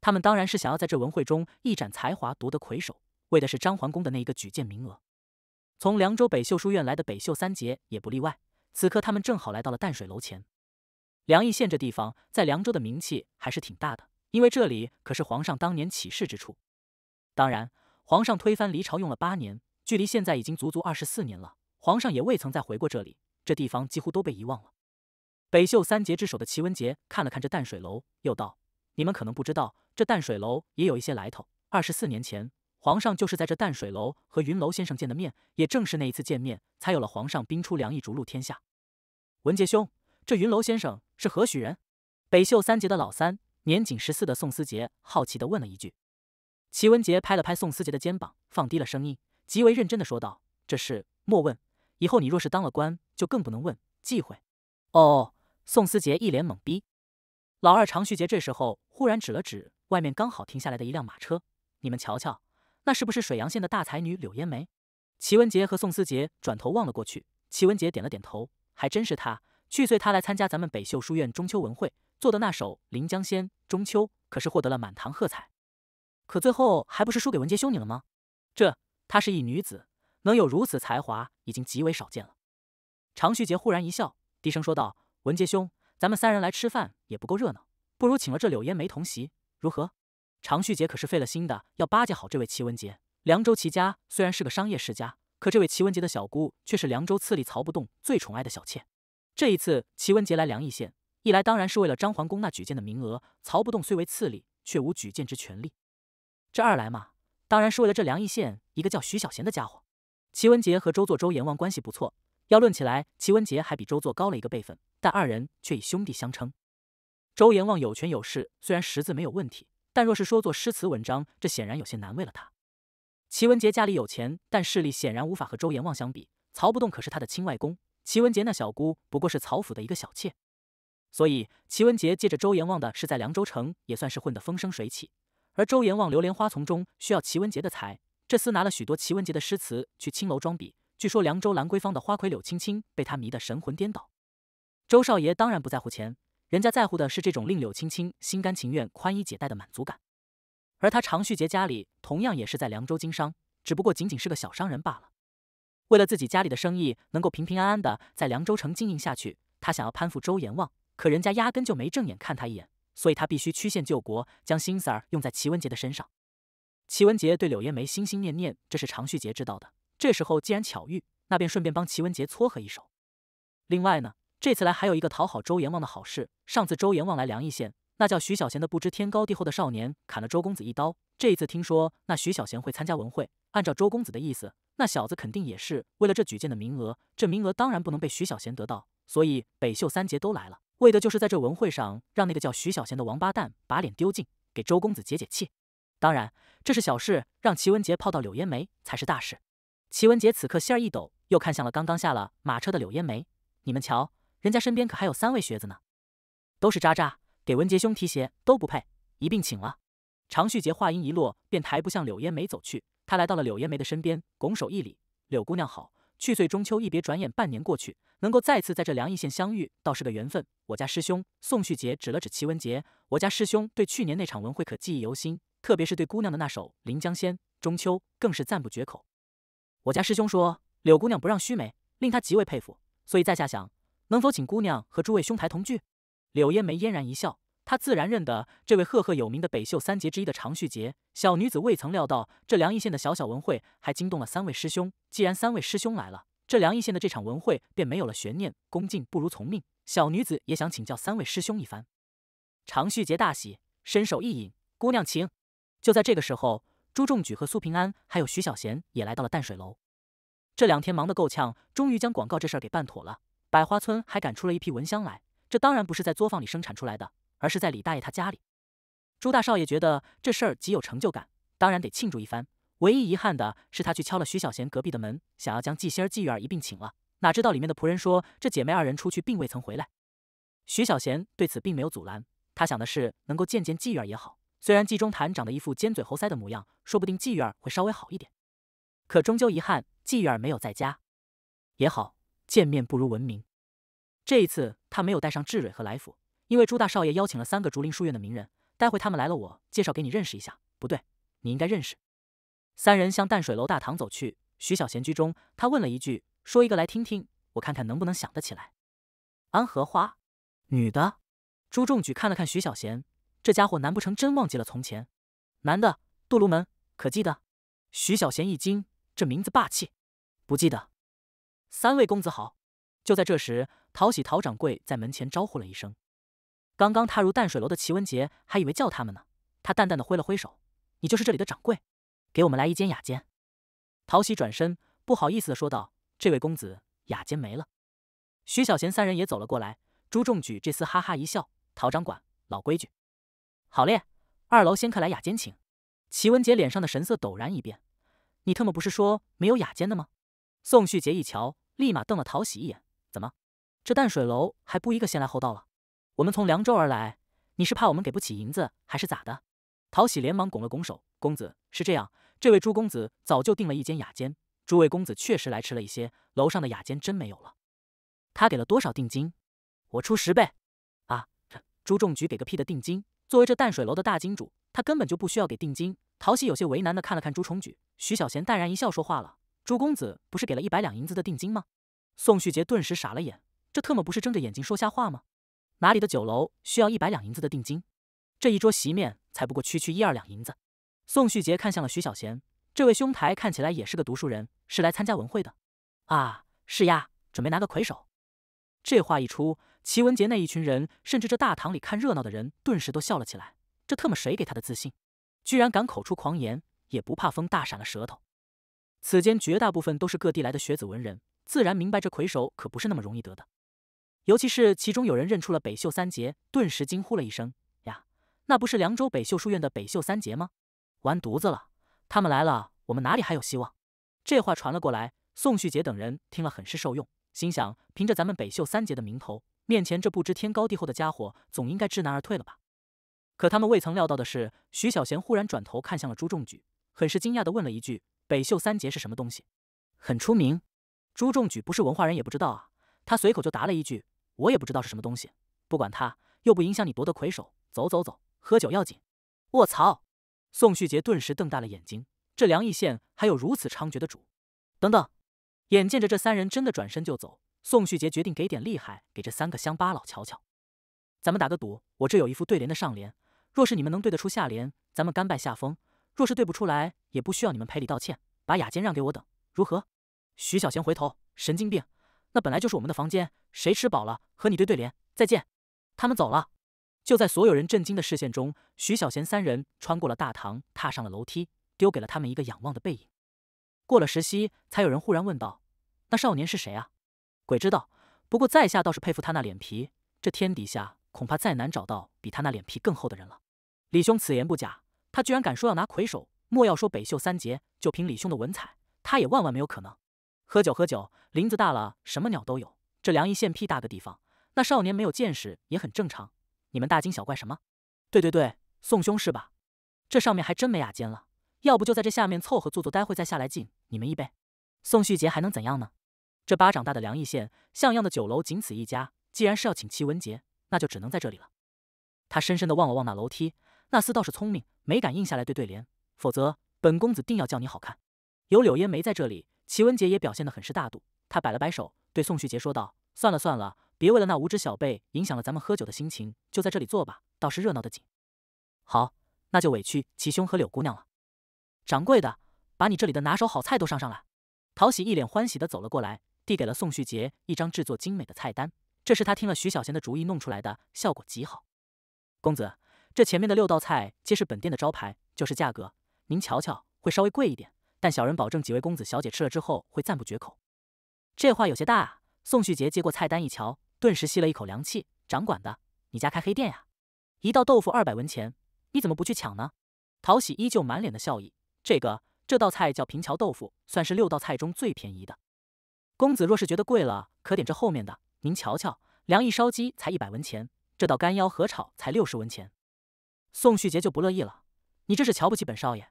[SPEAKER 1] 他们当然是想要在这文会中一展才华，夺得魁首。为的是张桓公的那一个举荐名额，从凉州北秀书院来的北秀三杰也不例外。此刻他们正好来到了淡水楼前。梁义县这地方在凉州的名气还是挺大的，因为这里可是皇上当年起事之处。当然，皇上推翻离朝用了八年，距离现在已经足足二十四年了，皇上也未曾再回过这里，这地方几乎都被遗忘了。北秀三杰之首的齐文杰看了看这淡水楼，又道：“你们可能不知道，这淡水楼也有一些来头。二十四年前。”皇上就是在这淡水楼和云楼先生见的面，也正是那一次见面，才有了皇上兵出粮益，逐鹿天下。文杰兄，这云楼先生是何许人？北秀三杰的老三，年仅十四的宋思杰好奇的问了一句。齐文杰拍了拍宋思杰的肩膀，放低了声音，极为认真的说道：“这事莫问，以后你若是当了官，就更不能问，忌讳。”哦，宋思杰一脸懵逼。老二常旭杰这时候忽然指了指外面刚好停下来的一辆马车：“你们瞧瞧。”那是不是水阳县的大才女柳烟梅？齐文杰和宋思杰转头望了过去，齐文杰点了点头，还真是她。去岁她来参加咱们北秀书院中秋文会，做的那首《临江仙·中秋》，可是获得了满堂喝彩。可最后还不是输给文杰兄你了吗？这她是一女子，能有如此才华，已经极为少见了。常旭杰忽然一笑，低声说道：“文杰兄，咱们三人来吃饭也不够热闹，不如请了这柳烟梅同席，如何？”常旭杰可是费了心的，要巴结好这位齐文杰。凉州齐家虽然是个商业世家，可这位齐文杰的小姑却是凉州刺吏曹不动最宠爱的小妾。这一次齐文杰来凉邑县，一来当然是为了张桓公那举荐的名额。曹不动虽为刺吏，却无举荐之权利。这二来嘛，当然是为了这凉邑县一个叫徐小贤的家伙。齐文杰和周作周阎王关系不错，要论起来，齐文杰还比周作高了一个辈分，但二人却以兄弟相称。周阎王有权有势，虽然识字没有问题。但若是说做诗词文章，这显然有些难为了他。齐文杰家里有钱，但势力显然无法和周延旺相比。曹不动可是他的亲外公，齐文杰那小姑不过是曹府的一个小妾，所以齐文杰借着周延旺的是在凉州城也算是混得风生水起。而周延旺流连花丛中，需要齐文杰的才，这厮拿了许多齐文杰的诗词去青楼装笔。据说凉州兰桂坊的花魁柳青青被他迷得神魂颠倒。周少爷当然不在乎钱。人家在乎的是这种令柳青青心甘情愿宽衣解带的满足感，而他常旭杰家里同样也是在凉州经商，只不过仅仅是个小商人罢了。为了自己家里的生意能够平平安安的在凉州城经营下去，他想要攀附周阎王，可人家压根就没正眼看他一眼，所以他必须曲线救国，将心思儿用在齐文杰的身上。齐文杰对柳叶梅心心念念，这是常旭杰知道的。这时候既然巧遇，那便顺便帮齐文杰撮合一手。另外呢？这次来还有一个讨好周阎王的好事。上次周阎王来梁邑县，那叫徐小贤的不知天高地厚的少年砍了周公子一刀。这一次听说那徐小贤会参加文会，按照周公子的意思，那小子肯定也是为了这举荐的名额。这名额当然不能被徐小贤得到，所以北秀三杰都来了，为的就是在这文会上让那个叫徐小贤的王八蛋把脸丢尽，给周公子解解气。当然，这是小事，让齐文杰泡到柳烟梅才是大事。齐文杰此刻心儿一抖，又看向了刚刚下了马车的柳烟梅。你们瞧。人家身边可还有三位学子呢，都是渣渣，给文杰兄提鞋都不配，一并请了。常旭杰话音一落，便抬步向柳烟梅走去。他来到了柳烟梅的身边，拱手一礼：“柳姑娘好，去岁中秋一别，转眼半年过去，能够再次在这梁意县相遇，倒是个缘分。”我家师兄宋旭杰指了指齐文杰：“我家师兄对去年那场文会可记忆犹新，特别是对姑娘的那首《临江仙·中秋》，更是赞不绝口。我家师兄说，柳姑娘不让须眉，令他极为佩服，所以在下想。”能否请姑娘和诸位兄台同聚？柳烟眉嫣然一笑，她自然认得这位赫赫有名的北秀三杰之一的常旭杰。小女子未曾料到，这梁邑县的小小文会还惊动了三位师兄。既然三位师兄来了，这梁邑县的这场文会便没有了悬念。恭敬不如从命，小女子也想请教三位师兄一番。常旭杰大喜，伸手一引，姑娘请。就在这个时候，朱重举和苏平安还有徐小贤也来到了淡水楼。这两天忙得够呛，终于将广告这事给办妥了。百花村还赶出了一批蚊香来，这当然不是在作坊里生产出来的，而是在李大爷他家里。朱大少爷觉得这事儿极有成就感，当然得庆祝一番。唯一遗憾的是，他去敲了徐小贤隔壁的门，想要将季仙儿、季玉儿一并请了，哪知道里面的仆人说这姐妹二人出去并未曾回来。徐小贤对此并没有阻拦，他想的是能够见见季玉儿也好，虽然季中谈长得一副尖嘴猴腮的模样，说不定季玉儿会稍微好一点，可终究遗憾季玉儿没有在家。也好。见面不如闻名。这一次他没有带上智蕊和来福，因为朱大少爷邀请了三个竹林书院的名人。待会他们来了，我介绍给你认识一下。不对，你应该认识。三人向淡水楼大堂走去，徐小贤居中。他问了一句：“说一个来听听，我看看能不能想得起来。”安荷花，女的。朱仲举看了看徐小贤，这家伙难不成真忘记了从前？男的，杜卢门，可记得？徐小贤一惊，这名字霸气，不记得。三位公子好！就在这时，陶喜陶掌柜在门前招呼了一声。刚刚踏入淡水楼的齐文杰还以为叫他们呢。他淡淡的挥了挥手：“你就是这里的掌柜，给我们来一间雅间。”陶喜转身，不好意思的说道：“这位公子，雅间没了。”徐小贤三人也走了过来。朱仲举这厮哈哈一笑：“陶掌管，老规矩，好嘞，二楼仙客来雅间请。”齐文杰脸上的神色陡然一变：“你特么不是说没有雅间的吗？”宋旭杰一瞧。立马瞪了陶喜一眼，怎么，这淡水楼还不一个先来后到了？我们从凉州而来，你是怕我们给不起银子，还是咋的？陶喜连忙拱了拱手，公子是这样，这位朱公子早就订了一间雅间，诸位公子确实来迟了一些，楼上的雅间真没有了。他给了多少定金？我出十倍。啊，朱重举给个屁的定金，作为这淡水楼的大金主，他根本就不需要给定金。陶喜有些为难的看了看朱重举，徐小贤淡然一笑，说话了。朱公子不是给了一百两银子的定金吗？宋旭杰顿时傻了眼，这特么不是睁着眼睛说瞎话吗？哪里的酒楼需要一百两银子的定金？这一桌席面才不过区区一二两银子。宋旭杰看向了徐小贤，这位兄台看起来也是个读书人，是来参加文会的啊？是呀，准备拿个魁首。这话一出，齐文杰那一群人，甚至这大堂里看热闹的人，顿时都笑了起来。这特么谁给他的自信，居然敢口出狂言，也不怕风大闪了舌头？此间绝大部分都是各地来的学子文人，自然明白这魁首可不是那么容易得的。尤其是其中有人认出了北秀三杰，顿时惊呼了一声：“呀，那不是凉州北秀书院的北秀三杰吗？”完犊子了，他们来了，我们哪里还有希望？这话传了过来，宋旭杰等人听了很是受用，心想：凭着咱们北秀三杰的名头，面前这不知天高地厚的家伙总应该知难而退了吧？可他们未曾料到的是，徐小贤忽然转头看向了朱重举，很是惊讶地问了一句。北秀三杰是什么东西？很出名。朱仲举不是文化人也不知道啊。他随口就答了一句：“我也不知道是什么东西。”不管他，又不影响你夺得魁首。走走走，喝酒要紧。卧槽！宋旭杰顿时瞪大了眼睛，这梁义县还有如此猖獗的主？等等，眼见着这三人真的转身就走，宋旭杰决定给点厉害给这三个乡巴佬瞧瞧。咱们打个赌，我这有一副对联的上联，若是你们能对得出下联，咱们甘拜下风。若是对不出来，也不需要你们赔礼道歉，把雅间让给我等，如何？徐小贤回头，神经病！那本来就是我们的房间，谁吃饱了和你对对联？再见！他们走了。就在所有人震惊的视线中，徐小贤三人穿过了大堂，踏上了楼梯，丢给了他们一个仰望的背影。过了十息，才有人忽然问道：“那少年是谁啊？”鬼知道。不过在下倒是佩服他那脸皮，这天底下恐怕再难找到比他那脸皮更厚的人了。李兄此言不假。他居然敢说要拿魁首，莫要说北秀三杰，就凭李兄的文采，他也万万没有可能。喝酒喝酒，林子大了，什么鸟都有。这梁邑县屁大个地方，那少年没有见识也很正常。你们大惊小怪什么？对对对，宋兄是吧？这上面还真没雅间了，要不就在这下面凑合坐坐，待会再下来敬你们一杯。宋旭杰还能怎样呢？这巴掌大的梁邑县，像样的酒楼仅此一家。既然是要请齐文杰，那就只能在这里了。他深深地望了望那楼梯。那厮倒是聪明，没敢硬下来对对联，否则本公子定要叫你好看。有柳烟没在这里，齐文杰也表现得很是大度。他摆了摆手，对宋旭杰说道：“算了算了，别为了那无知小辈影响了咱们喝酒的心情，就在这里坐吧，倒是热闹的紧。”好，那就委屈齐兄和柳姑娘了。掌柜的，把你这里的拿手好菜都上上来。陶喜一脸欢喜的走了过来，递给了宋旭杰一张制作精美的菜单。这是他听了徐小贤的主意弄出来的，效果极好。公子。这前面的六道菜皆是本店的招牌，就是价格，您瞧瞧会稍微贵一点，但小人保证几位公子小姐吃了之后会赞不绝口。这话有些大啊！宋旭杰接过菜单一瞧，顿时吸了一口凉气。掌管的，你家开黑店呀？一道豆腐二百文钱，你怎么不去抢呢？陶喜依旧满脸的笑意。这个这道菜叫平桥豆腐，算是六道菜中最便宜的。公子若是觉得贵了，可点这后面的。您瞧瞧，凉意烧鸡才一百文钱，这道干腰合炒才六十文钱。宋旭杰就不乐意了，你这是瞧不起本少爷？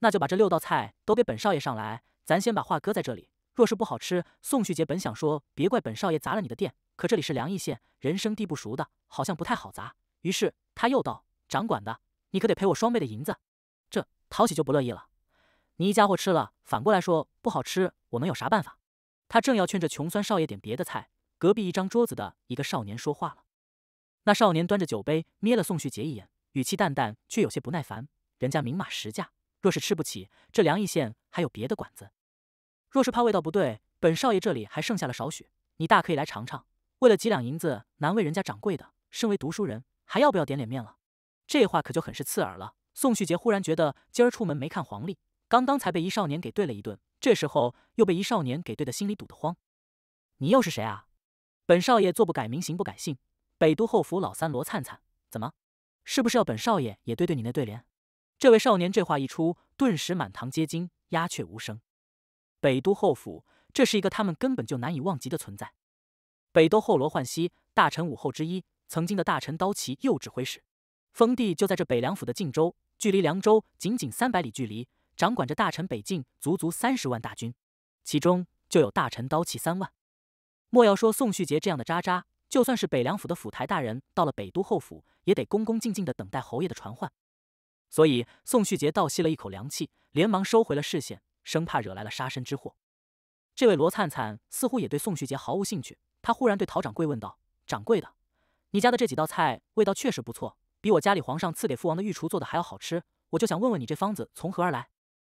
[SPEAKER 1] 那就把这六道菜都给本少爷上来，咱先把话搁在这里。若是不好吃，宋旭杰本想说别怪本少爷砸了你的店，可这里是梁邑县，人生地不熟的，好像不太好砸。于是他又道：“掌管的，你可得赔我双倍的银子。”这陶喜就不乐意了，你一家伙吃了，反过来说不好吃，我能有啥办法？他正要劝这穷酸少爷点别的菜，隔壁一张桌子的一个少年说话了。那少年端着酒杯，瞥了宋旭杰一眼。语气淡淡，却有些不耐烦。人家明码实价，若是吃不起，这梁意县还有别的馆子。若是怕味道不对，本少爷这里还剩下了少许，你大可以来尝尝。为了几两银子，难为人家掌柜的。身为读书人，还要不要点脸面了？这话可就很是刺耳了。宋旭杰忽然觉得今儿出门没看黄历，刚刚才被一少年给怼了一顿，这时候又被一少年给怼的，心里堵得慌。你又是谁啊？本少爷坐不改名，行不改姓，北都侯府老三罗灿灿。怎么？是不是要本少爷也对对你那对联？这位少年这话一出，顿时满堂皆惊，鸦雀无声。北都后府，这是一个他们根本就难以忘记的存在。北都后罗焕熙，大臣武后之一，曾经的大臣刀骑右指挥使，封地就在这北凉府的晋州，距离凉州仅仅三百里距离，掌管着大臣北境足足三十万大军，其中就有大臣刀骑三万。莫要说宋旭杰这样的渣渣。就算是北凉府的府台大人到了北都后府，也得恭恭敬敬的等待侯爷的传唤。所以宋旭杰倒吸了一口凉气，连忙收回了视线，生怕惹来了杀身之祸。这位罗灿灿似乎也对宋旭杰毫无兴趣，他忽然对陶掌柜问道：“掌柜的，你家的这几道菜味道确实不错，比我家里皇上赐给父王的御厨做的还要好吃。我就想问问你这方子从何而来？”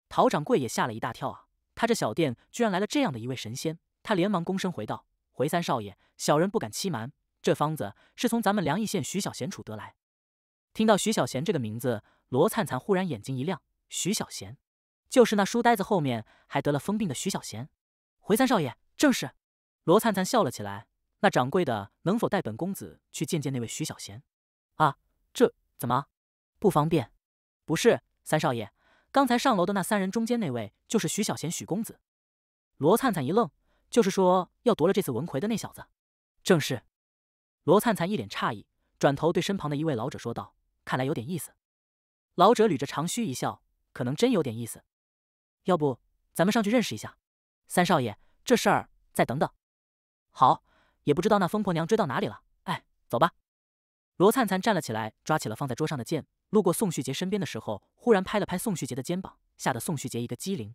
[SPEAKER 1] 陶掌柜也吓了一大跳啊，他这小店居然来了这样的一位神仙，他连忙躬身回道。回三少爷，小人不敢欺瞒，这方子是从咱们梁邑县徐小贤处得来。听到徐小贤这个名字，罗灿灿忽然眼睛一亮。徐小贤，就是那书呆子后面还得了疯病的徐小贤。回三少爷，正是。罗灿灿笑了起来。那掌柜的能否带本公子去见见那位徐小贤？啊，这怎么不方便？不是，三少爷，刚才上楼的那三人中间那位就是徐小贤，许公子。罗灿灿一愣。就是说要夺了这次文魁的那小子，正是罗灿灿一脸诧异，转头对身旁的一位老者说道：“看来有点意思。”老者捋着长须一笑：“可能真有点意思。要不咱们上去认识一下？”三少爷，这事儿再等等。好，也不知道那疯婆娘追到哪里了。哎，走吧。罗灿灿站了起来，抓起了放在桌上的剑。路过宋旭杰身边的时候，忽然拍了拍宋旭杰的肩膀，吓得宋旭杰一个机灵。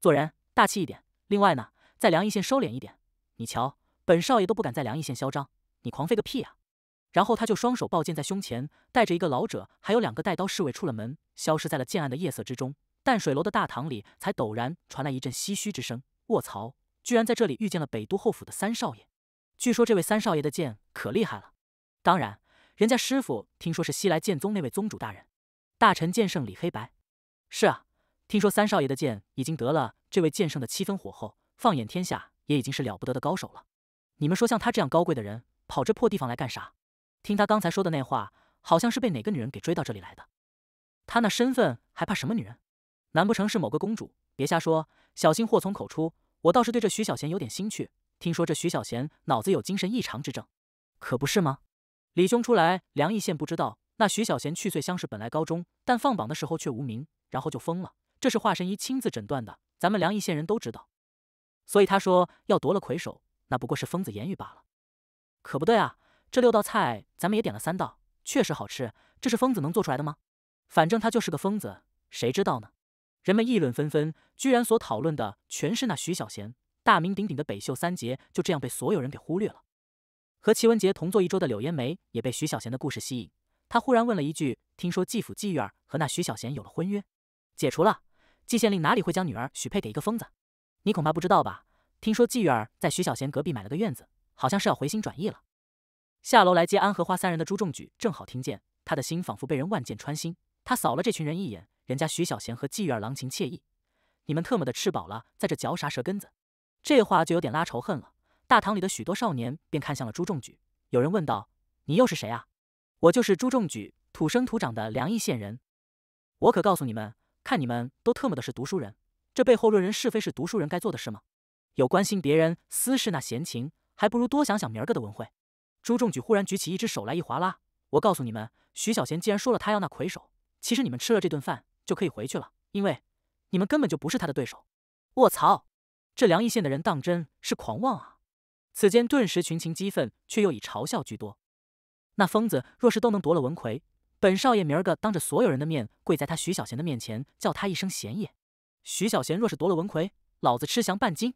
[SPEAKER 1] 做人大气一点。另外呢？在梁义县收敛一点，你瞧，本少爷都不敢在梁义县嚣张，你狂吠个屁啊！然后他就双手抱剑在胸前，带着一个老者还有两个带刀侍卫出了门，消失在了渐暗的夜色之中。淡水楼的大堂里才陡然传来一阵唏嘘之声：“卧槽，居然在这里遇见了北都侯府的三少爷！据说这位三少爷的剑可厉害了，当然，人家师傅听说是西来剑宗那位宗主大人，大臣剑圣李黑白。是啊，听说三少爷的剑已经得了这位剑圣的七分火候。”放眼天下，也已经是了不得的高手了。你们说，像他这样高贵的人，跑这破地方来干啥？听他刚才说的那话，好像是被哪个女人给追到这里来的。他那身份还怕什么女人？难不成是某个公主？别瞎说，小心祸从口出。我倒是对这徐小贤有点兴趣。听说这徐小贤脑子有精神异常之症，可不是吗？李兄，出来！梁义县不知道，那徐小贤去岁乡试本来高中，但放榜的时候却无名，然后就疯了。这是华神医亲自诊断的，咱们梁义县人都知道。所以他说要夺了魁首，那不过是疯子言语罢了。可不对啊，这六道菜咱们也点了三道，确实好吃。这是疯子能做出来的吗？反正他就是个疯子，谁知道呢？人们议论纷纷，居然所讨论的全是那徐小贤，大名鼎鼎的北秀三杰就这样被所有人给忽略了。和齐文杰同坐一桌的柳烟梅也被徐小贤的故事吸引，她忽然问了一句：“听说季府妓院和那徐小贤有了婚约？”“解除了。”季县令哪里会将女儿许配给一个疯子？你恐怕不知道吧？听说季玉儿在徐小贤隔壁买了个院子，好像是要回心转意了。下楼来接安荷花三人的朱仲举正好听见，他的心仿佛被人万箭穿心。他扫了这群人一眼，人家徐小贤和季玉儿郎情妾意，你们特么的吃饱了，在这嚼啥舌根子？这话就有点拉仇恨了。大堂里的许多少年便看向了朱仲举，有人问道：“你又是谁啊？”“我就是朱仲举，土生土长的梁邑县人。我可告诉你们，看你们都特么的是读书人。”这背后论人是非是读书人该做的事吗？有关心别人私事那闲情，还不如多想想明儿个的文会。朱仲举忽然举起一只手来，一划拉，我告诉你们，徐小贤既然说了他要那魁首，其实你们吃了这顿饭就可以回去了，因为你们根本就不是他的对手。我操！这梁义县的人当真是狂妄啊！此间顿时群情激愤，却又以嘲笑居多。那疯子若是都能夺了文魁，本少爷明儿个当着所有人的面跪在他徐小贤的面前，叫他一声贤爷。徐小贤若是夺了文魁，老子吃翔半斤。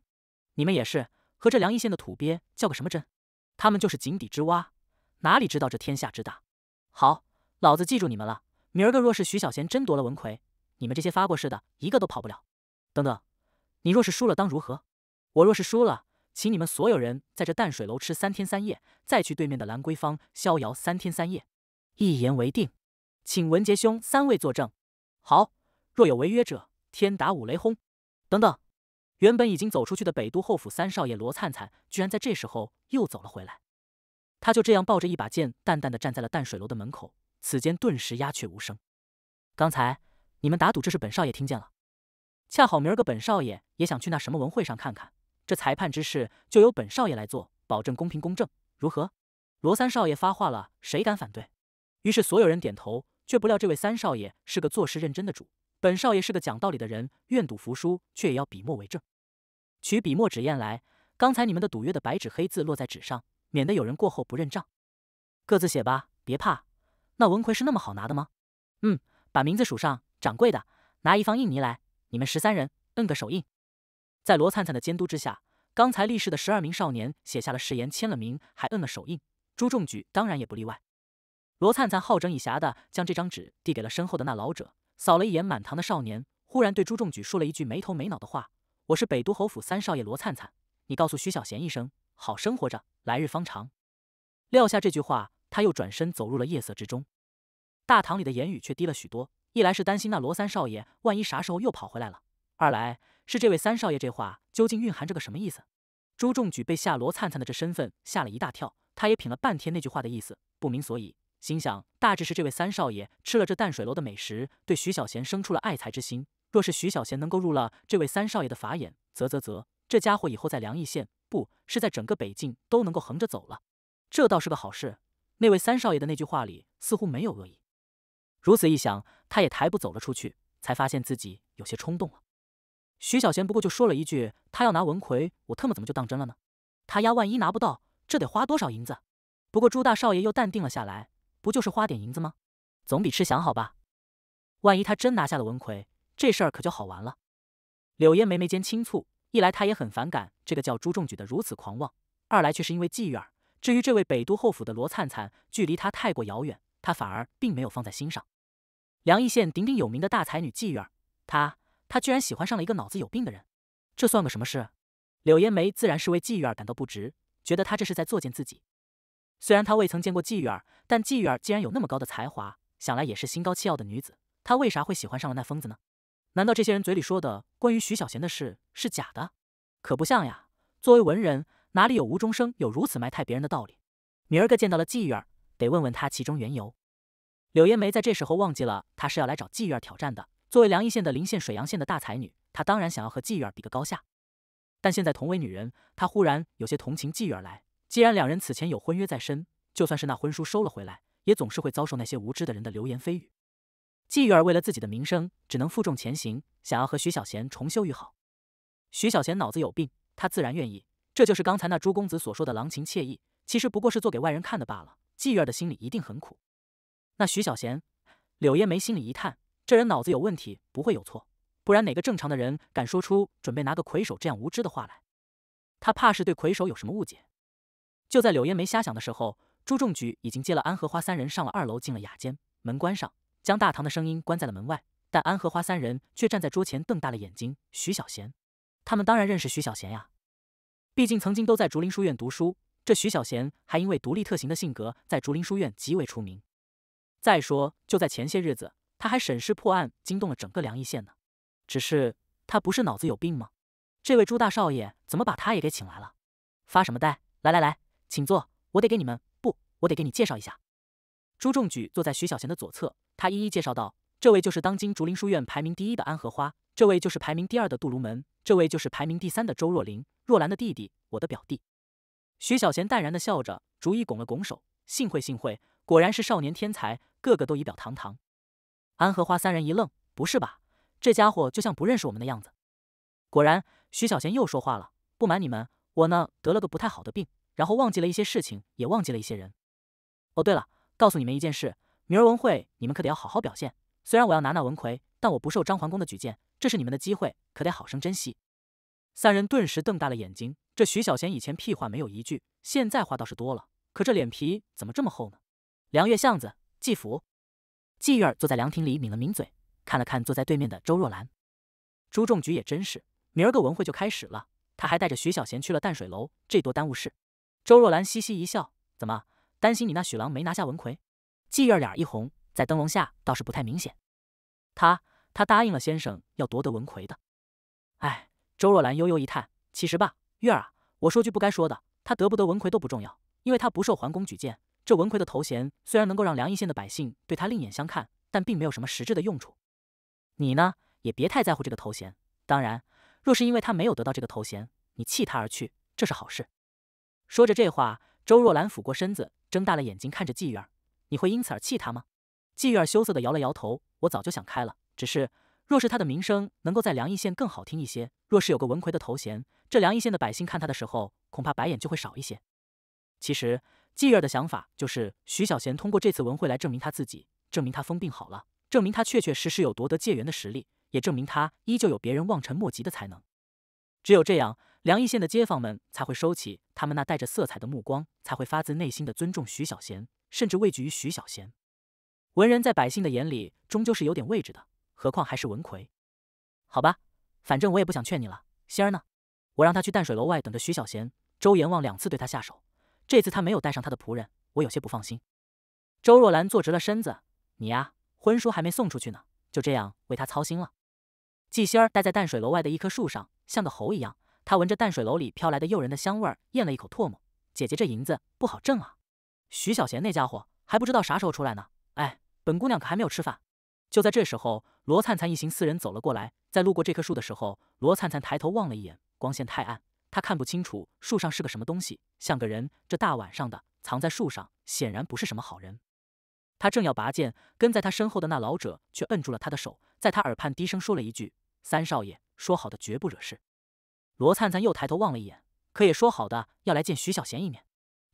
[SPEAKER 1] 你们也是，和这梁邑县的土鳖较个什么真？他们就是井底之蛙，哪里知道这天下之大？好，老子记住你们了。明儿个若是徐小贤真夺了文魁，你们这些发过誓的，一个都跑不了。等等，你若是输了当如何？我若是输了，请你们所有人在这淡水楼吃三天三夜，再去对面的兰桂坊逍遥三天三夜。一言为定，请文杰兄三位作证。好，若有违约者。天打五雷轰！等等，原本已经走出去的北都侯府三少爷罗灿灿，居然在这时候又走了回来。他就这样抱着一把剑，淡淡的站在了淡水楼的门口。此间顿时鸦雀无声。刚才你们打赌，这是本少爷听见了。恰好明儿个本少爷也想去那什么文会上看看，这裁判之事就由本少爷来做，保证公平公正，如何？罗三少爷发话了，谁敢反对？于是所有人点头，却不料这位三少爷是个做事认真的主。本少爷是个讲道理的人，愿赌服输，却也要笔墨为证。取笔墨纸砚来，刚才你们的赌约的白纸黑字落在纸上，免得有人过后不认账。各自写吧，别怕。那文魁是那么好拿的吗？嗯，把名字署上。掌柜的，拿一方印泥来。你们十三人摁个手印。在罗灿灿的监督之下，刚才立誓的十二名少年写下了誓言，签了名，还摁了手印。朱仲举当然也不例外。罗灿灿好整以暇地将这张纸递给了身后的那老者。扫了一眼满堂的少年，忽然对朱重举说了一句没头没脑的话：“我是北都侯府三少爷罗灿灿，你告诉徐小贤一声，好生活着，来日方长。”撂下这句话，他又转身走入了夜色之中。大堂里的言语却低了许多，一来是担心那罗三少爷万一啥时候又跑回来了，二来是这位三少爷这话究竟蕴含着个什么意思？朱重举被吓罗灿灿的这身份吓了一大跳，他也品了半天那句话的意思，不明所以。心想，大致是这位三少爷吃了这淡水楼的美食，对徐小贤生出了爱才之心。若是徐小贤能够入了这位三少爷的法眼，啧啧啧，这家伙以后在梁邑县，不是在整个北境都能够横着走了。这倒是个好事。那位三少爷的那句话里似乎没有恶意。如此一想，他也抬步走了出去，才发现自己有些冲动了。徐小贤不过就说了一句，他要拿文魁，我特么怎么就当真了呢？他丫万一拿不到，这得花多少银子？不过朱大少爷又淡定了下来。不就是花点银子吗？总比吃翔好吧。万一他真拿下了文魁，这事儿可就好玩了。柳烟眉眉间轻蹙，一来他也很反感这个叫朱仲举的如此狂妄，二来却是因为妓院。至于这位北都侯府的罗灿灿，距离他太过遥远，他反而并没有放在心上。梁义县鼎鼎有名的大才女妓院，她她居然喜欢上了一个脑子有病的人，这算个什么事？柳烟眉自然是为妓院感到不值，觉得他这是在作践自己。虽然他未曾见过季玉儿，但季玉儿既然有那么高的才华，想来也是心高气傲的女子。她为啥会喜欢上了那疯子呢？难道这些人嘴里说的关于徐小贤的事是假的？可不像呀！作为文人，哪里有无中生有、如此埋汰别人的道理？明儿个见到了季玉儿，得问问他其中缘由。柳烟梅在这时候忘记了，她是要来找季玉儿挑战的。作为梁邑县的临县水阳县的大才女，她当然想要和季玉儿比个高下。但现在同为女人，她忽然有些同情季玉儿来。既然两人此前有婚约在身，就算是那婚书收了回来，也总是会遭受那些无知的人的流言蜚语。季玉儿为了自己的名声，只能负重前行，想要和徐小贤重修于好。徐小贤脑子有病，他自然愿意。这就是刚才那朱公子所说的“郎情妾意”，其实不过是做给外人看的罢了。季玉儿的心里一定很苦。那徐小贤，柳叶眉心里一叹，这人脑子有问题，不会有错。不然哪个正常的人敢说出准备拿个魁首这样无知的话来？他怕是对魁首有什么误解。就在柳烟没瞎想的时候，朱仲举已经接了安荷花三人上了二楼，进了雅间，门关上，将大堂的声音关在了门外。但安荷花三人却站在桌前，瞪大了眼睛。徐小贤，他们当然认识徐小贤呀，毕竟曾经都在竹林书院读书。这徐小贤还因为独立特行的性格，在竹林书院极为出名。再说，就在前些日子，他还审视破案，惊动了整个梁邑县呢。只是他不是脑子有病吗？这位朱大少爷怎么把他也给请来了？发什么呆？来来来！请坐，我得给你们不，我得给你介绍一下。朱仲举坐在徐小贤的左侧，他一一介绍道：“这位就是当今竹林书院排名第一的安荷花，这位就是排名第二的杜如门，这位就是排名第三的周若琳，若兰的弟弟，我的表弟。”徐小贤淡然的笑着，逐一拱了拱手：“幸会幸会，果然是少年天才，个个都仪表堂堂。”安荷花三人一愣：“不是吧？这家伙就像不认识我们的样子。”果然，徐小贤又说话了：“不瞒你们，我呢得了个不太好的病。”然后忘记了一些事情，也忘记了一些人。哦，对了，告诉你们一件事，明儿文会你们可得要好好表现。虽然我要拿那文魁，但我不受张桓公的举荐，这是你们的机会，可得好生珍惜。三人顿时瞪大了眼睛，这徐小贤以前屁话没有一句，现在话倒是多了，可这脸皮怎么这么厚呢？凉月巷子，季府，季月儿坐在凉亭里抿了抿嘴，看了看坐在对面的周若兰。朱仲举也真是，明儿个文会就开始了，他还带着徐小贤去了淡水楼，这多耽误事。周若兰嘻嘻一笑，怎么担心你那许郎没拿下文魁？”季月脸一红，在灯笼下倒是不太明显。他他答应了先生要夺得文魁的。哎，周若兰悠悠一叹，其实吧，月儿，啊，我说句不该说的，他得不得文魁都不重要，因为他不受桓公举荐。这文魁的头衔虽然能够让梁邑县的百姓对他另眼相看，但并没有什么实质的用处。你呢，也别太在乎这个头衔。当然，若是因为他没有得到这个头衔，你弃他而去，这是好事。说着这话，周若兰俯过身子，睁大了眼睛看着季月儿：“你会因此而气他吗？”季月儿羞涩的摇了摇头：“我早就想开了，只是若是他的名声能够在梁邑县更好听一些，若是有个文魁的头衔，这梁邑县的百姓看他的时候，恐怕白眼就会少一些。”其实季月儿的想法就是，徐小贤通过这次文会来证明他自己，证明他疯病好了，证明他确确实实有夺得界元的实力，也证明他依旧有别人望尘莫及的才能。只有这样。梁义县的街坊们才会收起他们那带着色彩的目光，才会发自内心的尊重徐小贤，甚至畏惧于徐小贤。文人在百姓的眼里终究是有点位置的，何况还是文魁。好吧，反正我也不想劝你了。仙儿呢？我让他去淡水楼外等着徐小贤。周阎王两次对他下手，这次他没有带上他的仆人，我有些不放心。周若兰坐直了身子：“你呀，婚书还没送出去呢，就这样为他操心了。”季仙儿待在淡水楼外的一棵树上，像个猴一样。他闻着淡水楼里飘来的诱人的香味儿，咽了一口唾沫。姐姐，这银子不好挣啊！徐小贤那家伙还不知道啥时候出来呢。哎，本姑娘可还没有吃饭。就在这时候，罗灿灿一行四人走了过来。在路过这棵树的时候，罗灿灿抬头望了一眼，光线太暗，他看不清楚树上是个什么东西，像个人。这大晚上的藏在树上，显然不是什么好人。他正要拔剑，跟在他身后的那老者却摁住了他的手，在他耳畔低声说了一句：“三少爷说好的，绝不惹事。”罗灿灿又抬头望了一眼，可也说好的要来见徐小贤一面，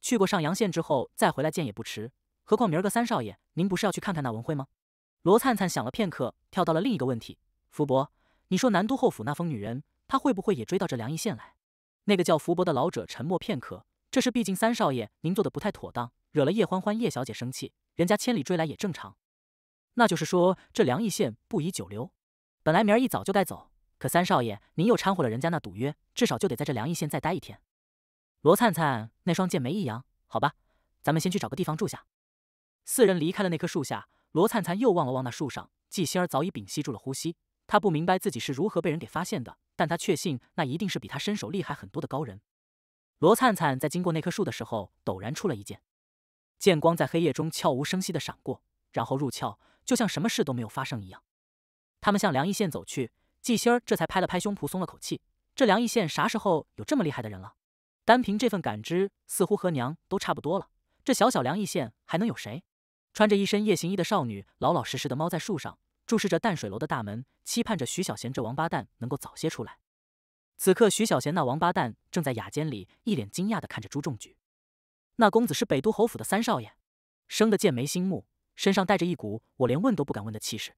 [SPEAKER 1] 去过上阳县之后再回来见也不迟。何况明儿个三少爷，您不是要去看看那文慧吗？罗灿灿想了片刻，跳到了另一个问题：福伯，你说南都侯府那疯女人，她会不会也追到这梁义县来？那个叫福伯的老者沉默片刻，这是毕竟三少爷您做的不太妥当，惹了叶欢欢叶小姐生气，人家千里追来也正常。那就是说这梁义县不宜久留，本来明儿一早就该走。可三少爷，您又掺和了人家那赌约，至少就得在这梁意县再待一天。罗灿灿那双剑眉一扬：“好吧，咱们先去找个地方住下。”四人离开了那棵树下。罗灿灿又望了望那树上，纪星儿早已屏息住了呼吸。他不明白自己是如何被人给发现的，但他确信那一定是比他身手厉害很多的高人。罗灿灿在经过那棵树的时候，陡然出了一剑，剑光在黑夜中悄无声息的闪过，然后入鞘，就像什么事都没有发生一样。他们向梁意县走去。季星儿这才拍了拍胸脯，松了口气。这梁义县啥时候有这么厉害的人了？单凭这份感知，似乎和娘都差不多了。这小小梁义县还能有谁？穿着一身夜行衣的少女，老老实实的猫在树上，注视着淡水楼的大门，期盼着徐小贤这王八蛋能够早些出来。此刻，徐小贤那王八蛋正在雅间里，一脸惊讶地看着朱仲举。那公子是北都侯府的三少爷，生得剑眉星目，身上带着一股我连问都不敢问的气势。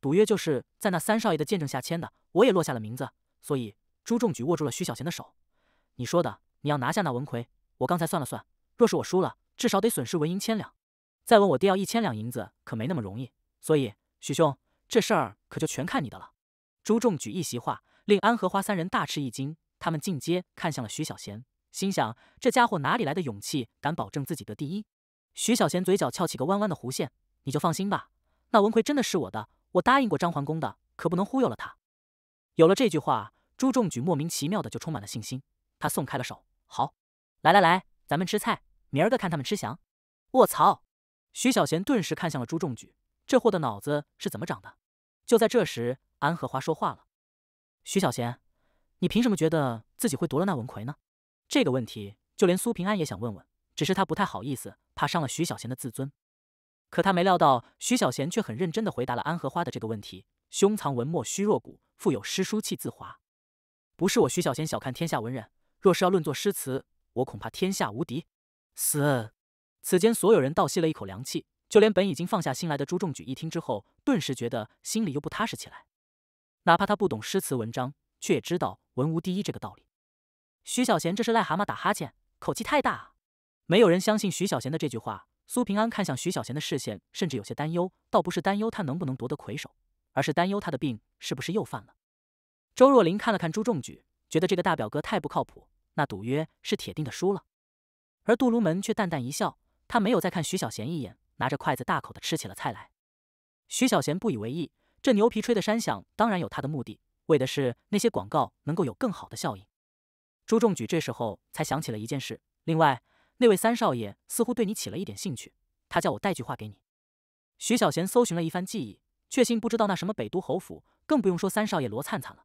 [SPEAKER 1] 赌约就是在那三少爷的见证下签的，我也落下了名字。所以朱仲举握住了徐小贤的手。你说的，你要拿下那文魁。我刚才算了算，若是我输了，至少得损失文银千两。再问我爹要一千两银子，可没那么容易。所以，许兄，这事儿可就全看你的了。朱仲举一席话令安荷花三人大吃一惊，他们进阶看向了徐小贤，心想这家伙哪里来的勇气，敢保证自己得第一？徐小贤嘴角翘起个弯弯的弧线，你就放心吧，那文魁真的是我的。我答应过张桓公的，可不能忽悠了他。有了这句话，朱仲举莫名其妙的就充满了信心。他松开了手，好，来来来，咱们吃菜，明儿个看他们吃翔。我操！徐小贤顿时看向了朱仲举，这货的脑子是怎么长的？就在这时，安荷花说话了：“徐小贤，你凭什么觉得自己会夺了那文魁呢？”这个问题，就连苏平安也想问问，只是他不太好意思，怕伤了徐小贤的自尊。可他没料到，徐小贤却很认真的回答了安荷花的这个问题。胸藏文墨虚若谷，腹有诗书气自华。不是我徐小贤小看天下文人，若是要论作诗词，我恐怕天下无敌。嘶！此间所有人倒吸了一口凉气，就连本已经放下心来的朱重举一听之后，顿时觉得心里又不踏实起来。哪怕他不懂诗词文章，却也知道文无第一这个道理。徐小贤这是癞蛤蟆打哈欠，口气太大啊！没有人相信徐小贤的这句话。苏平安看向徐小贤的视线，甚至有些担忧。倒不是担忧他能不能夺得魁首，而是担忧他的病是不是又犯了。周若琳看了看朱仲举，觉得这个大表哥太不靠谱，那赌约是铁定的输了。而杜如门却淡淡一笑，他没有再看徐小贤一眼，拿着筷子大口的吃起了菜来。徐小贤不以为意，这牛皮吹的山响，当然有他的目的，为的是那些广告能够有更好的效应。朱仲举这时候才想起了一件事，另外。那位三少爷似乎对你起了一点兴趣，他叫我带句话给你。徐小贤搜寻了一番记忆，确信不知道那什么北都侯府，更不用说三少爷罗灿灿了。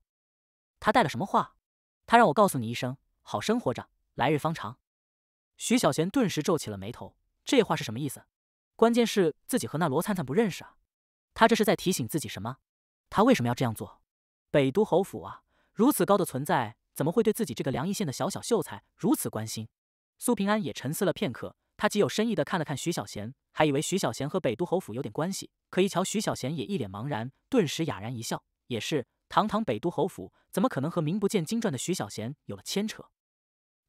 [SPEAKER 1] 他带了什么话？他让我告诉你一声，好生活着，来日方长。徐小贤顿时皱起了眉头，这话是什么意思？关键是自己和那罗灿灿不认识啊。他这是在提醒自己什么？他为什么要这样做？北都侯府啊，如此高的存在，怎么会对自己这个梁邑县的小小秀才如此关心？苏平安也沉思了片刻，他极有深意地看了看徐小贤，还以为徐小贤和北都侯府有点关系，可一瞧徐小贤也一脸茫然，顿时哑然一笑。也是，堂堂北都侯府怎么可能和名不见经传的徐小贤有了牵扯？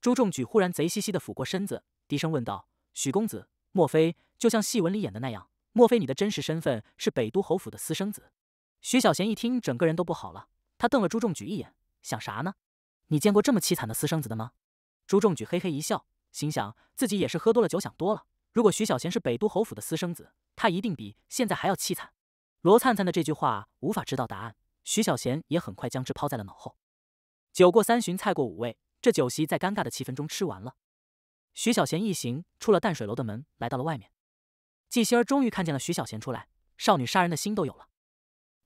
[SPEAKER 1] 朱重举忽然贼兮兮地俯过身子，低声问道：“许公子，莫非就像戏文里演的那样？莫非你的真实身份是北都侯府的私生子？”徐小贤一听，整个人都不好了，他瞪了朱重举一眼：“想啥呢？你见过这么凄惨的私生子的吗？”朱重举嘿嘿一笑。心想自己也是喝多了酒，想多了。如果徐小贤是北都侯府的私生子，他一定比现在还要凄惨。罗灿灿的这句话无法知道答案，徐小贤也很快将之抛在了脑后。酒过三巡，菜过五味，这酒席在尴尬的气氛中吃完了。徐小贤一行出了淡水楼的门，来到了外面。季心儿终于看见了徐小贤出来，少女杀人的心都有了。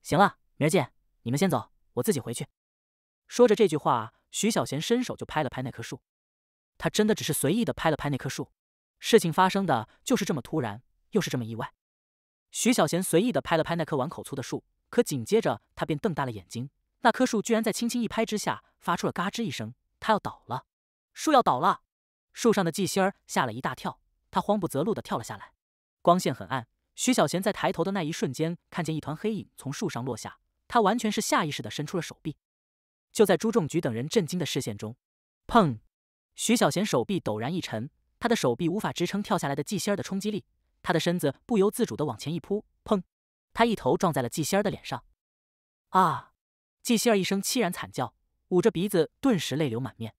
[SPEAKER 1] 行了，明儿见，你们先走，我自己回去。说着这句话，徐小贤伸手就拍了拍那棵树。他真的只是随意的拍了拍那棵树，事情发生的就是这么突然，又是这么意外。徐小贤随意的拍了拍那棵碗口粗的树，可紧接着他便瞪大了眼睛，那棵树居然在轻轻一拍之下发出了嘎吱一声，它要倒了，树要倒了。树上的季心儿吓了一大跳，他慌不择路的跳了下来。光线很暗，徐小贤在抬头的那一瞬间看见一团黑影从树上落下，他完全是下意识的伸出了手臂。就在朱仲举等人震惊的视线中，砰！徐小贤手臂陡然一沉，他的手臂无法支撑跳下来的季仙儿的冲击力，他的身子不由自主的往前一扑，砰，他一头撞在了季仙儿的脸上。啊！季仙儿一声凄然惨叫，捂着鼻子，顿时泪流满面。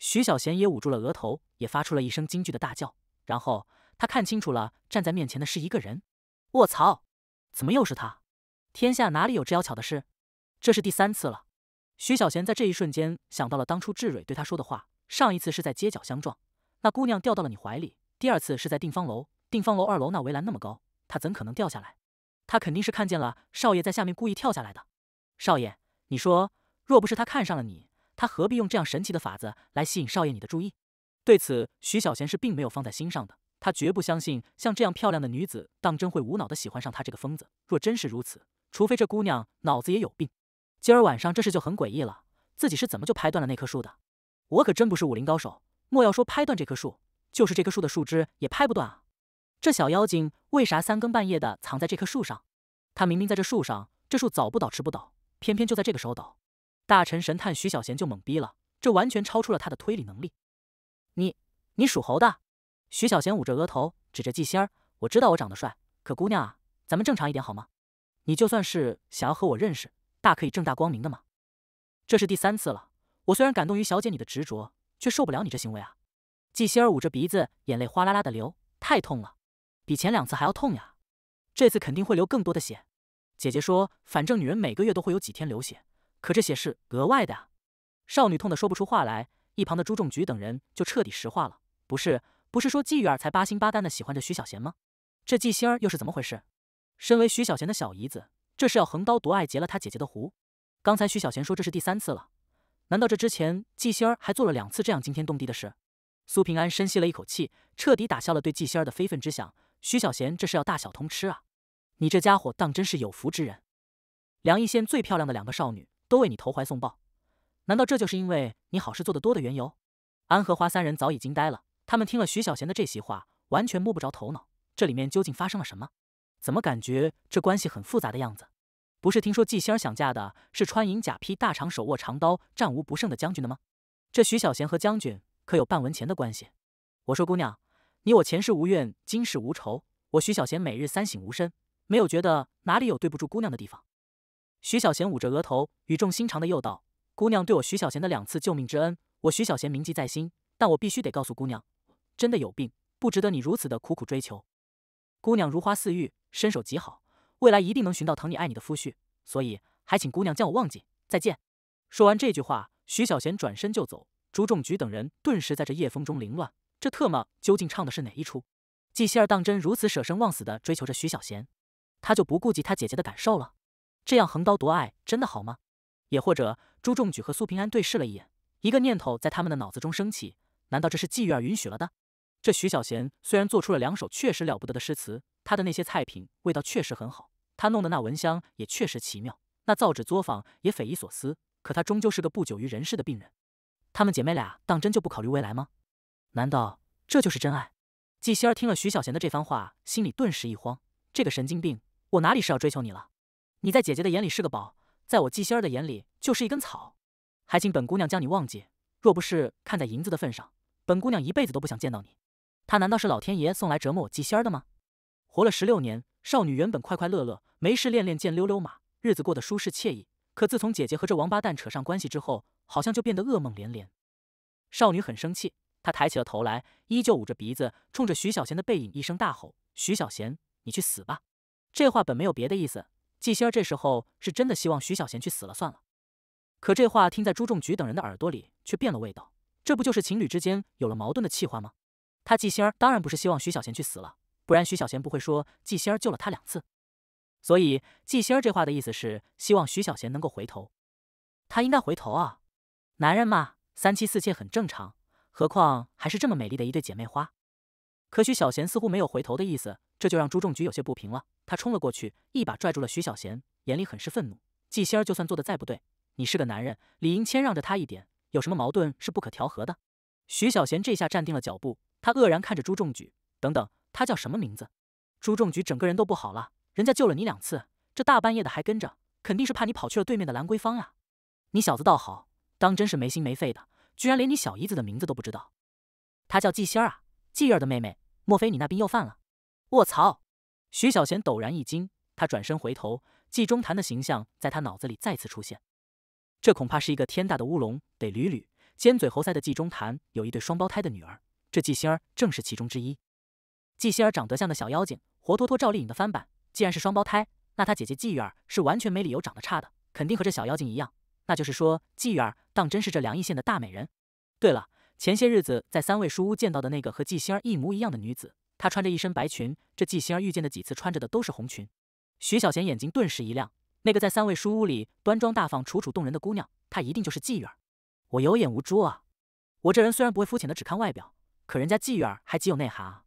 [SPEAKER 1] 徐小贤也捂住了额头，也发出了一声惊惧的大叫。然后他看清楚了，站在面前的是一个人。卧槽！怎么又是他？天下哪里有这妖巧的事？这是第三次了。徐小贤在这一瞬间想到了当初志蕊对他说的话。上一次是在街角相撞，那姑娘掉到了你怀里。第二次是在定方楼，定方楼二楼那围栏那么高，她怎可能掉下来？她肯定是看见了少爷在下面故意跳下来的。少爷，你说，若不是她看上了你，她何必用这样神奇的法子来吸引少爷你的注意？对此，徐小贤是并没有放在心上的。他绝不相信像这样漂亮的女子当真会无脑的喜欢上他这个疯子。若真是如此，除非这姑娘脑子也有病。今儿晚上这事就很诡异了，自己是怎么就拍断了那棵树的？我可真不是武林高手，莫要说拍断这棵树，就是这棵树的树枝也拍不断啊！这小妖精为啥三更半夜的藏在这棵树上？他明明在这树上，这树早不倒迟不倒，偏偏就在这个时候倒。大臣神探徐小贤就懵逼了，这完全超出了他的推理能力。你你属猴的？徐小贤捂着额头，指着纪仙儿：“我知道我长得帅，可姑娘啊，咱们正常一点好吗？你就算是想要和我认识，大可以正大光明的嘛。这是第三次了。”我虽然感动于小姐你的执着，却受不了你这行为啊！季星儿捂着鼻子，眼泪哗啦啦的流，太痛了，比前两次还要痛呀！这次肯定会流更多的血。姐姐说，反正女人每个月都会有几天流血，可这血是额外的啊！少女痛得说不出话来，一旁的朱仲举等人就彻底石化了。不是，不是说季雨儿才八心八肝的喜欢着徐小贤吗？这季星儿又是怎么回事？身为徐小贤的小姨子，这是要横刀夺爱，截了他姐姐的胡？刚才徐小贤说这是第三次了。难道这之前纪仙儿还做了两次这样惊天动地的事？苏平安深吸了一口气，彻底打消了对纪仙儿的非分之想。徐小贤这是要大小通吃啊！你这家伙当真是有福之人，梁一仙最漂亮的两个少女都为你投怀送抱，难道这就是因为你好事做得多的缘由？安荷花三人早已惊呆了，他们听了徐小贤的这席话，完全摸不着头脑，这里面究竟发生了什么？怎么感觉这关系很复杂的样子？不是听说纪星儿想嫁的是穿银甲、披大氅、手握长刀、战无不胜的将军的吗？这徐小贤和将军可有半文钱的关系？我说姑娘，你我前世无怨，今世无仇。我徐小贤每日三省吾身，没有觉得哪里有对不住姑娘的地方。徐小贤捂着额头，语重心长的又道：“姑娘对我徐小贤的两次救命之恩，我徐小贤铭记在心。但我必须得告诉姑娘，真的有病，不值得你如此的苦苦追求。姑娘如花似玉，身手极好。”未来一定能寻到疼你爱你的夫婿，所以还请姑娘将我忘记。再见。说完这句话，徐小贤转身就走。朱仲举等人顿时在这夜风中凌乱。这特么究竟唱的是哪一出？季希儿当真如此舍生忘死的追求着徐小贤？他就不顾及他姐姐的感受了？这样横刀夺爱真的好吗？也或者，朱仲举和苏平安对视了一眼，一个念头在他们的脑子中升起：难道这是季玉儿允许了的？这徐小贤虽然做出了两首确实了不得的诗词。他的那些菜品味道确实很好，他弄的那蚊香也确实奇妙，那造纸作坊也匪夷所思。可他终究是个不久于人世的病人。他们姐妹俩当真就不考虑未来吗？难道这就是真爱？季仙儿听了徐小贤的这番话，心里顿时一慌。这个神经病，我哪里是要追求你了？你在姐姐的眼里是个宝，在我季仙儿的眼里就是一根草。还请本姑娘将你忘记。若不是看在银子的份上，本姑娘一辈子都不想见到你。他难道是老天爷送来折磨我季仙儿的吗？活了十六年，少女原本快快乐乐，没事练练剑溜溜马，日子过得舒适惬意。可自从姐姐和这王八蛋扯上关系之后，好像就变得噩梦连连。少女很生气，她抬起了头来，依旧捂着鼻子，冲着徐小贤的背影一声大吼：“徐小贤，你去死吧！”这话本没有别的意思，纪星儿这时候是真的希望徐小贤去死了算了。可这话听在朱仲举等人的耳朵里，却变了味道。这不就是情侣之间有了矛盾的气话吗？他纪星儿当然不是希望徐小贤去死了。不然，徐小贤不会说季仙儿救了他两次，所以季仙儿这话的意思是希望徐小贤能够回头。他应该回头啊，男人嘛，三妻四妾很正常，何况还是这么美丽的一对姐妹花。可徐小贤似乎没有回头的意思，这就让朱仲举有些不平了。他冲了过去，一把拽住了徐小贤，眼里很是愤怒。季仙儿就算做的再不对，你是个男人，理应谦让着他一点，有什么矛盾是不可调和的？徐小贤这下站定了脚步，他愕然看着朱仲举：“等等。”他叫什么名字？朱仲举整个人都不好了。人家救了你两次，这大半夜的还跟着，肯定是怕你跑去了对面的兰桂坊呀。你小子倒好，当真是没心没肺的，居然连你小姨子的名字都不知道。她叫纪星儿啊，纪月儿的妹妹。莫非你那病又犯了？卧槽！徐小贤陡然一惊，他转身回头，纪中谈的形象在他脑子里再次出现。这恐怕是一个天大的乌龙，得捋捋。尖嘴猴腮的纪中谈有一对双胞胎的女儿，这纪星儿正是其中之一。纪希儿长得像的小妖精，活脱脱赵丽颖的翻版。既然是双胞胎，那她姐姐纪玉儿是完全没理由长得差的，肯定和这小妖精一样。那就是说，纪玉儿当真是这梁邑县的大美人。对了，前些日子在三位书屋见到的那个和纪希儿一模一样的女子，她穿着一身白裙。这纪希儿遇见的几次穿着的都是红裙。徐小贤眼睛顿时一亮，那个在三位书屋里端庄大方、楚楚动人的姑娘，她一定就是季玉儿。我有眼无珠啊！我这人虽然不会肤浅的只看外表，可人家季玉儿还极有内涵啊。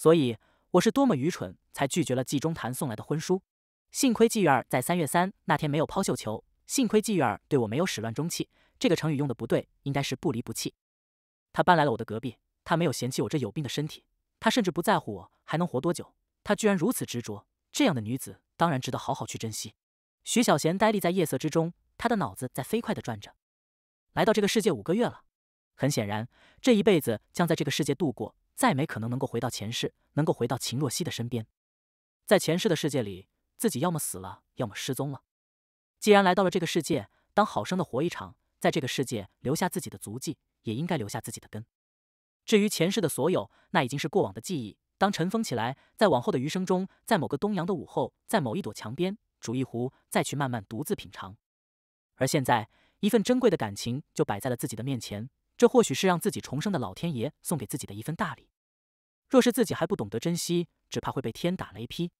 [SPEAKER 1] 所以我是多么愚蠢，才拒绝了纪中谈送来的婚书。幸亏纪月儿在三月三那天没有抛绣球，幸亏纪月儿对我没有始乱终弃。这个成语用的不对，应该是不离不弃。他搬来了我的隔壁，他没有嫌弃我这有病的身体，他甚至不在乎我还能活多久。他居然如此执着，这样的女子当然值得好好去珍惜。徐小贤呆立在夜色之中，他的脑子在飞快的转着。来到这个世界五个月了，很显然这一辈子将在这个世界度过。再没可能能够回到前世，能够回到秦若曦的身边。在前世的世界里，自己要么死了，要么失踪了。既然来到了这个世界，当好生的活一场，在这个世界留下自己的足迹，也应该留下自己的根。至于前世的所有，那已经是过往的记忆，当尘封起来，在往后的余生中，在某个东阳的午后，在某一朵墙边煮一壶，再去慢慢独自品尝。而现在，一份珍贵的感情就摆在了自己的面前。这或许是让自己重生的老天爷送给自己的一份大礼，若是自己还不懂得珍惜，只怕会被天打雷劈。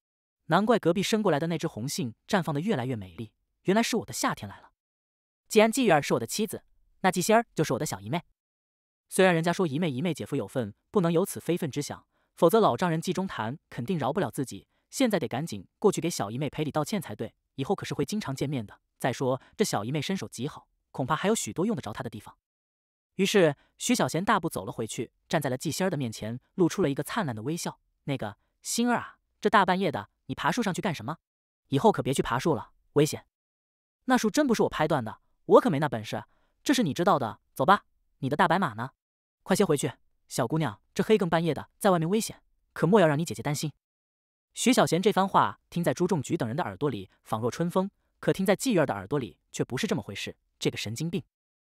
[SPEAKER 1] 难怪隔壁伸过来的那只红杏绽放的越来越美丽，原来是我的夏天来了。既然季月儿是我的妻子，那季仙儿就是我的小姨妹。虽然人家说姨妹姨妹姐夫有份，不能有此非分之想，否则老丈人季中谈肯定饶不了自己。现在得赶紧过去给小姨妹赔礼道歉才对，以后可是会经常见面的。再说这小姨妹身手极好，恐怕还有许多用得着她的地方。于是，徐小贤大步走了回去，站在了纪仙儿的面前，露出了一个灿烂的微笑。那个星儿啊，这大半夜的，你爬树上去干什么？以后可别去爬树了，危险。那树真不是我拍断的，我可没那本事。这是你知道的。走吧，你的大白马呢？快些回去，小姑娘，这黑更半夜的，在外面危险，可莫要让你姐姐担心。徐小贤这番话听在朱仲举等人的耳朵里，仿若春风；可听在纪月的耳朵里，却不是这么回事。这个神经病，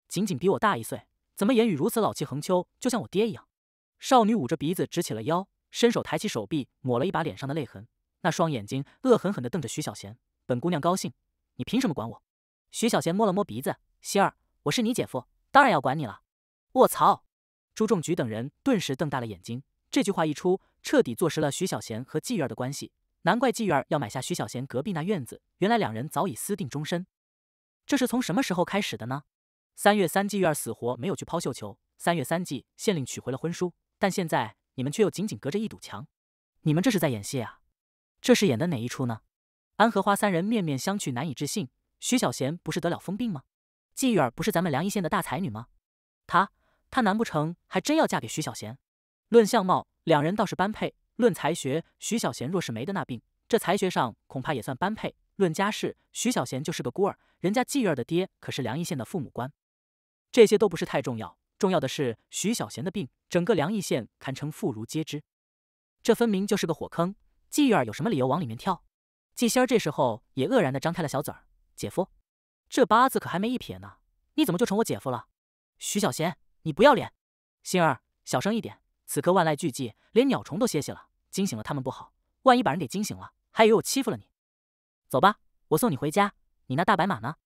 [SPEAKER 1] 仅仅比我大一岁。怎么言语如此老气横秋，就像我爹一样？少女捂着鼻子直起了腰，伸手抬起手臂抹了一把脸上的泪痕，那双眼睛恶狠狠地瞪着徐小贤。本姑娘高兴，你凭什么管我？徐小贤摸了摸鼻子，心儿，我是你姐夫，当然要管你了。我操！朱仲举等人顿时瞪大了眼睛。这句话一出，彻底坐实了徐小贤和妓院的关系。难怪妓院要买下徐小贤隔壁那院子，原来两人早已私定终身。这是从什么时候开始的呢？三月三季玉儿死活没有去抛绣球。三月三季县令取回了婚书，但现在你们却又仅仅隔着一堵墙。你们这是在演戏啊？这是演的哪一出呢？安荷花三人面面相觑，难以置信。徐小贤不是得了疯病吗？季玉儿不是咱们梁邑县的大才女吗？她她难不成还真要嫁给徐小贤？论相貌，两人倒是般配；论才学，徐小贤若是没的那病，这才学上恐怕也算般配；论家世，徐小贤就是个孤儿，人家季玉儿的爹可是梁邑县的父母官。这些都不是太重要，重要的是徐小贤的病，整个梁邑县堪称妇孺皆知。这分明就是个火坑，继玉儿有什么理由往里面跳？季仙儿这时候也愕然的张开了小嘴儿：“姐夫，这八字可还没一撇呢，你怎么就成我姐夫了？”徐小贤，你不要脸！星儿，小声一点，此刻万籁俱寂，连鸟虫都歇息了，惊醒了他们不好，万一把人给惊醒了，还以为我欺负了你。走吧，我送你回家。你那大白马呢？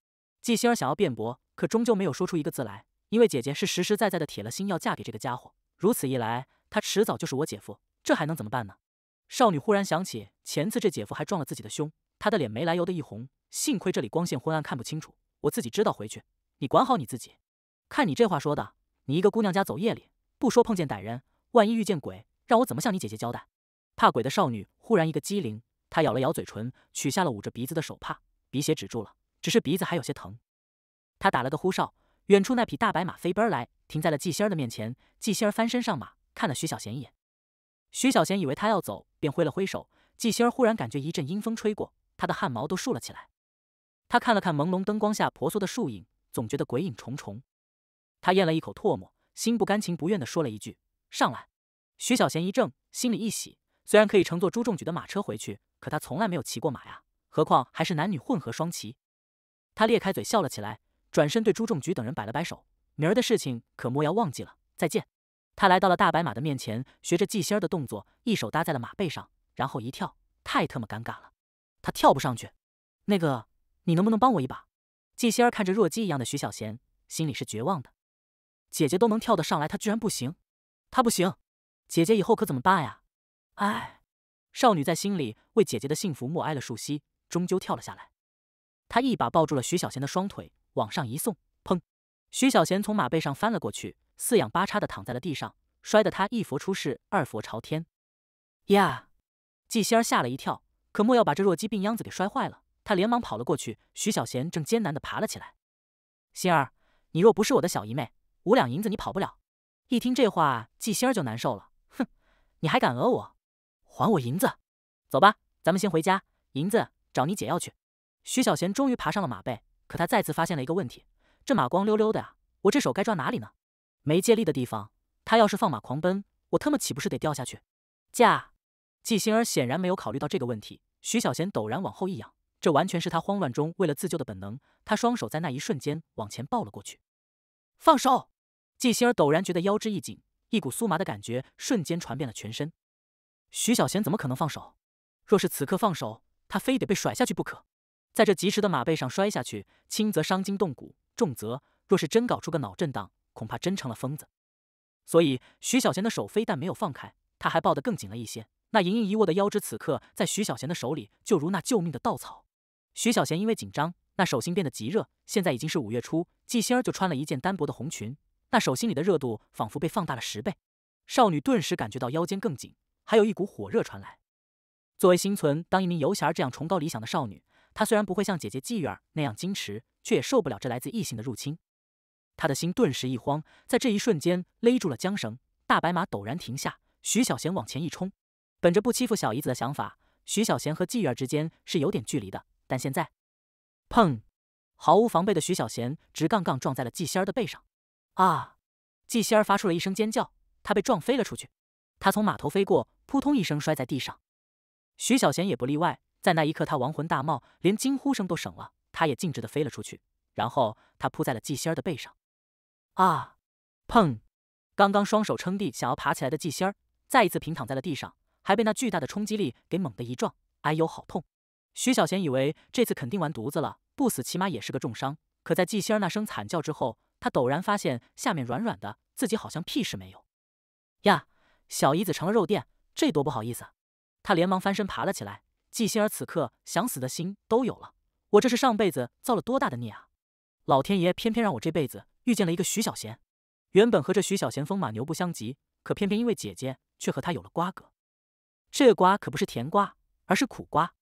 [SPEAKER 1] 季星儿想要辩驳。可终究没有说出一个字来，因为姐姐是实实在在的铁了心要嫁给这个家伙。如此一来，他迟早就是我姐夫，这还能怎么办呢？少女忽然想起前次这姐夫还撞了自己的胸，她的脸没来由的一红。幸亏这里光线昏暗，看不清楚，我自己知道回去。你管好你自己，看你这话说的，你一个姑娘家走夜里，不说碰见歹人，万一遇见鬼，让我怎么向你姐姐交代？怕鬼的少女忽然一个机灵，她咬了咬嘴唇，取下了捂着鼻子的手帕，鼻血止住了，只是鼻子还有些疼。他打了个呼哨，远处那匹大白马飞奔来，停在了纪星儿的面前。纪星儿翻身上马，看了徐小贤一眼。徐小贤以为他要走，便挥了挥手。纪星儿忽然感觉一阵阴风吹过，她的汗毛都竖了起来。他看了看朦胧灯光下婆娑的树影，总觉得鬼影重重。他咽了一口唾沫，心不甘情不愿地说了一句：“上来。”徐小贤一怔，心里一喜。虽然可以乘坐朱仲举的马车回去，可他从来没有骑过马呀，何况还是男女混合双骑。他裂开嘴笑了起来。转身对朱仲举等人摆了摆手，明儿的事情可莫要忘记了。再见。他来到了大白马的面前，学着纪仙儿的动作，一手搭在了马背上，然后一跳。太特么尴尬了，他跳不上去。那个，你能不能帮我一把？纪仙儿看着弱鸡一样的徐小贤，心里是绝望的。姐姐都能跳得上来，她居然不行，她不行。姐姐以后可怎么办呀？哎，少女在心里为姐姐的幸福默哀了数息，终究跳了下来。她一把抱住了徐小贤的双腿。往上一送，砰！徐小贤从马背上翻了过去，四仰八叉的躺在了地上，摔得他一佛出世，二佛朝天。呀！纪仙儿吓了一跳，可莫要把这弱鸡病秧子给摔坏了。他连忙跑了过去，徐小贤正艰难地爬了起来。仙儿，你若不是我的小姨妹，五两银子你跑不了。一听这话，纪仙儿就难受了。哼，你还敢讹我？还我银子！走吧，咱们先回家。银子，找你姐要去。徐小贤终于爬上了马背。可他再次发现了一个问题，这马光溜溜的呀，我这手该抓哪里呢？没借力的地方，他要是放马狂奔，我特么岂不是得掉下去？驾！纪星儿显然没有考虑到这个问题，徐小贤陡然往后一仰，这完全是他慌乱中为了自救的本能。他双手在那一瞬间往前抱了过去。放手！纪星儿陡然觉得腰肢一紧，一股酥麻的感觉瞬间传遍了全身。徐小贤怎么可能放手？若是此刻放手，他非得被甩下去不可。在这疾驰的马背上摔下去，轻则伤筋动骨，重则若是真搞出个脑震荡，恐怕真成了疯子。所以徐小贤的手非但没有放开，他还抱得更紧了一些。那盈盈一握的腰肢，此刻在徐小贤的手里就如那救命的稻草。徐小贤因为紧张，那手心变得极热。现在已经是五月初，季星儿就穿了一件单薄的红裙，那手心里的热度仿佛被放大了十倍。少女顿时感觉到腰间更紧，还有一股火热传来。作为心存当一名游侠这样崇高理想的少女。他虽然不会像姐姐季玉儿那样矜持，却也受不了这来自异性的入侵。他的心顿时一慌，在这一瞬间勒住了缰绳，大白马陡然停下。徐小贤往前一冲，本着不欺负小姨子的想法，徐小贤和季玉儿之间是有点距离的。但现在，砰！毫无防备的徐小贤直杠杠撞在了季仙儿的背上。啊！季仙儿发出了一声尖叫，她被撞飞了出去。她从码头飞过，扑通一声摔在地上。徐小贤也不例外。在那一刻，他亡魂大冒，连惊呼声都省了，他也径直的飞了出去，然后他扑在了纪仙儿的背上，啊，砰！刚刚双手撑地想要爬起来的纪仙儿，再一次平躺在了地上，还被那巨大的冲击力给猛地一撞，哎呦，好痛！徐小贤以为这次肯定完犊子了，不死起码也是个重伤。可在纪仙儿那声惨叫之后，他陡然发现下面软软的，自己好像屁事没有。呀，小姨子成了肉垫，这多不好意思！他连忙翻身爬了起来。纪心儿此刻想死的心都有了，我这是上辈子造了多大的孽啊！老天爷偏偏让我这辈子遇见了一个徐小贤，原本和这徐小贤风马牛不相及，可偏偏因为姐姐，却和他有了瓜葛。这瓜可不是甜瓜，而是苦瓜。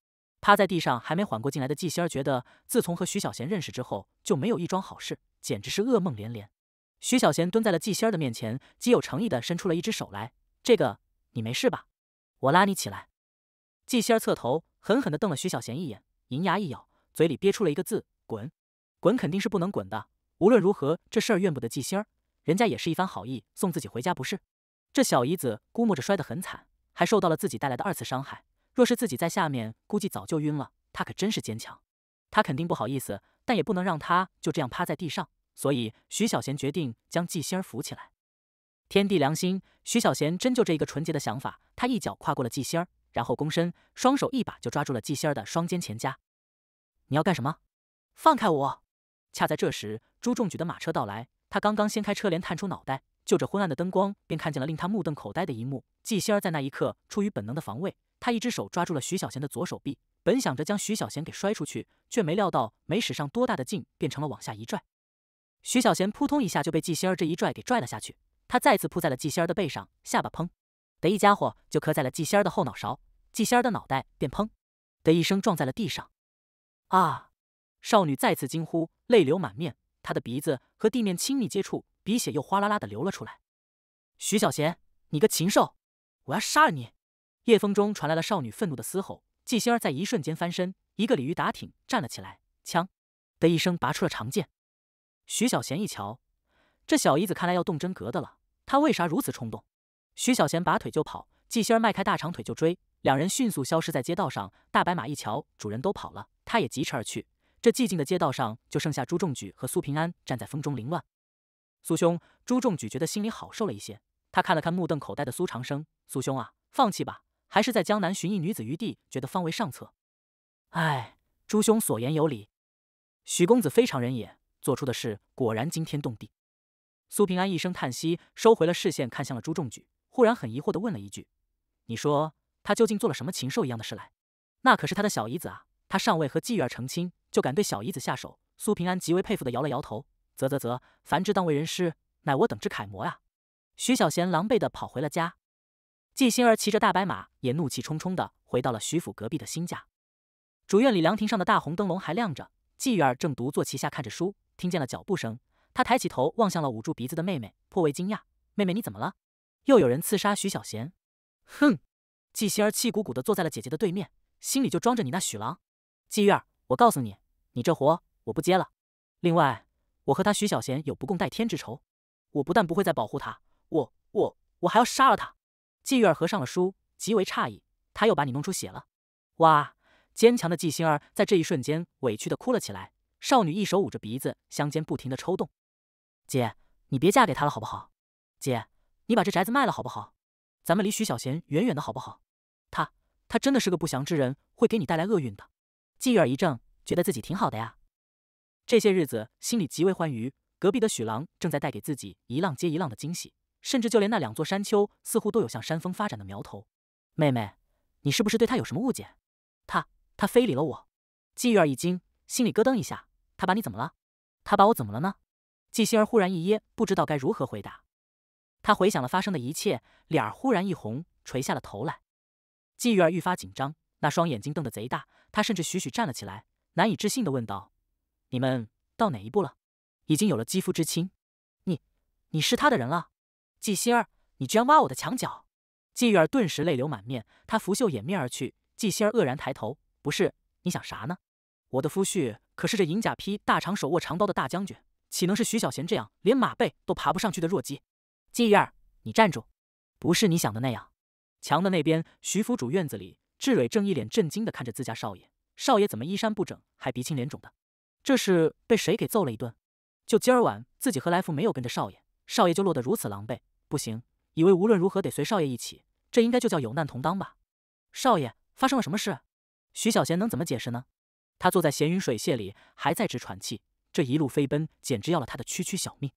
[SPEAKER 1] 趴在地上还没缓过劲来的纪心儿觉得，自从和徐小贤认识之后，就没有一桩好事，简直是噩梦连连。徐小贤蹲在了纪心儿的面前，极有诚意的伸出了一只手来：“这个你没事吧？我拉你起来。”纪星儿侧头，狠狠地瞪了徐小贤一眼，银牙一咬，嘴里憋出了一个字：“滚！”滚肯定是不能滚的。无论如何，这事儿怨不得纪星儿，人家也是一番好意，送自己回家不是？这小姨子估摸着摔得很惨，还受到了自己带来的二次伤害。若是自己在下面，估计早就晕了。她可真是坚强。她肯定不好意思，但也不能让她就这样趴在地上。所以，徐小贤决定将纪星儿扶起来。天地良心，徐小贤真就这一个纯洁的想法。他一脚跨过了纪星儿。然后躬身，双手一把就抓住了纪心儿的双肩前夹。你要干什么？放开我！恰在这时，朱仲举的马车到来，他刚刚掀开车帘，探出脑袋，就着昏暗的灯光，便看见了令他目瞪口呆的一幕。纪心儿在那一刻出于本能的防卫，他一只手抓住了徐小贤的左手臂，本想着将徐小贤给摔出去，却没料到没使上多大的劲，变成了往下一拽。徐小贤扑通一下就被纪心儿这一拽给拽了下去，他再次扑在了纪心儿的背上，下巴砰的一家伙就磕在了纪心儿的后脑勺。纪仙儿的脑袋便砰的一声撞在了地上，啊！少女再次惊呼，泪流满面。她的鼻子和地面亲密接触，鼻血又哗啦啦的流了出来。徐小贤，你个禽兽，我要杀了你！夜风中传来了少女愤怒的嘶吼。纪仙儿在一瞬间翻身，一个鲤鱼打挺站了起来，枪的一声拔出了长剑。徐小贤一瞧，这小姨子看来要动真格的了。她为啥如此冲动？徐小贤拔腿就跑，纪仙儿迈开大长腿就追。两人迅速消失在街道上。大白马一瞧，主人都跑了，他也疾驰而去。这寂静的街道上，就剩下朱重举和苏平安站在风中凌乱。苏兄，朱重举觉得心里好受了一些。他看了看目瞪口呆的苏长生，苏兄啊，放弃吧，还是在江南寻一女子余地，觉得方为上策。哎，朱兄所言有理。许公子非常人也，做出的事果然惊天动地。苏平安一声叹息，收回了视线，看向了朱重举，忽然很疑惑的问了一句：“你说？”他究竟做了什么禽兽一样的事来？那可是他的小姨子啊！他尚未和季玉儿成亲，就敢对小姨子下手。苏平安极为佩服的摇了摇头，啧啧啧，凡之当为人师，乃我等之楷模啊！徐小贤狼狈的跑回了家，季心儿骑着大白马也怒气冲冲的回到了徐府隔壁的新家。主院里凉亭上的大红灯笼还亮着，季玉儿正独坐其下看着书，听见了脚步声，她抬起头望向了捂住鼻子的妹妹，颇为惊讶：“妹妹你怎么了？又有人刺杀徐小贤？”哼。纪心儿气鼓鼓的坐在了姐姐的对面，心里就装着你那许郎。纪玉儿，我告诉你，你这活我不接了。另外，我和他徐小贤有不共戴天之仇，我不但不会再保护他，我我我还要杀了他。纪玉儿合上了书，极为诧异，他又把你弄出血了。哇！坚强的纪心儿在这一瞬间委屈的哭了起来，少女一手捂着鼻子，香肩不停的抽动。姐，你别嫁给他了好不好？姐，你把这宅子卖了好不好？咱们离徐小贤远远的好不好？他他真的是个不祥之人，会给你带来厄运的。季玉儿一怔，觉得自己挺好的呀，这些日子心里极为欢愉。隔壁的许郎正在带给自己一浪接一浪的惊喜，甚至就连那两座山丘似乎都有向山峰发展的苗头。妹妹，你是不是对他有什么误解？他他非礼了我。季玉儿一惊，心里咯噔一下。他把你怎么了？他把我怎么了呢？季星儿忽然一噎，不知道该如何回答。她回想了发生的一切，脸儿忽然一红，垂下了头来。季玉儿愈发紧张，那双眼睛瞪得贼大，她甚至徐徐站了起来，难以置信的问道：“你们到哪一步了？已经有了肌肤之亲？你，你是他的人了？”季心儿，你居然挖我的墙角！季玉儿顿时泪流满面，她拂袖掩面而去。季心儿愕然抬头：“不是，你想啥呢？我的夫婿可是这银甲披大长手握长刀的大将军，岂能是徐小贤这样连马背都爬不上去的弱鸡？”季玉儿，你站住！不是你想的那样。墙的那边，徐府主院子里，志蕊正一脸震惊地看着自家少爷。少爷怎么衣衫不整，还鼻青脸肿的？这是被谁给揍了一顿？就今儿晚，自己和来福没有跟着少爷，少爷就落得如此狼狈。不行，以为无论如何得随少爷一起，这应该就叫有难同当吧？少爷，发生了什么事？徐小贤能怎么解释呢？他坐在闲云水榭里，还在直喘气。这一路飞奔，简直要了他的区区小命。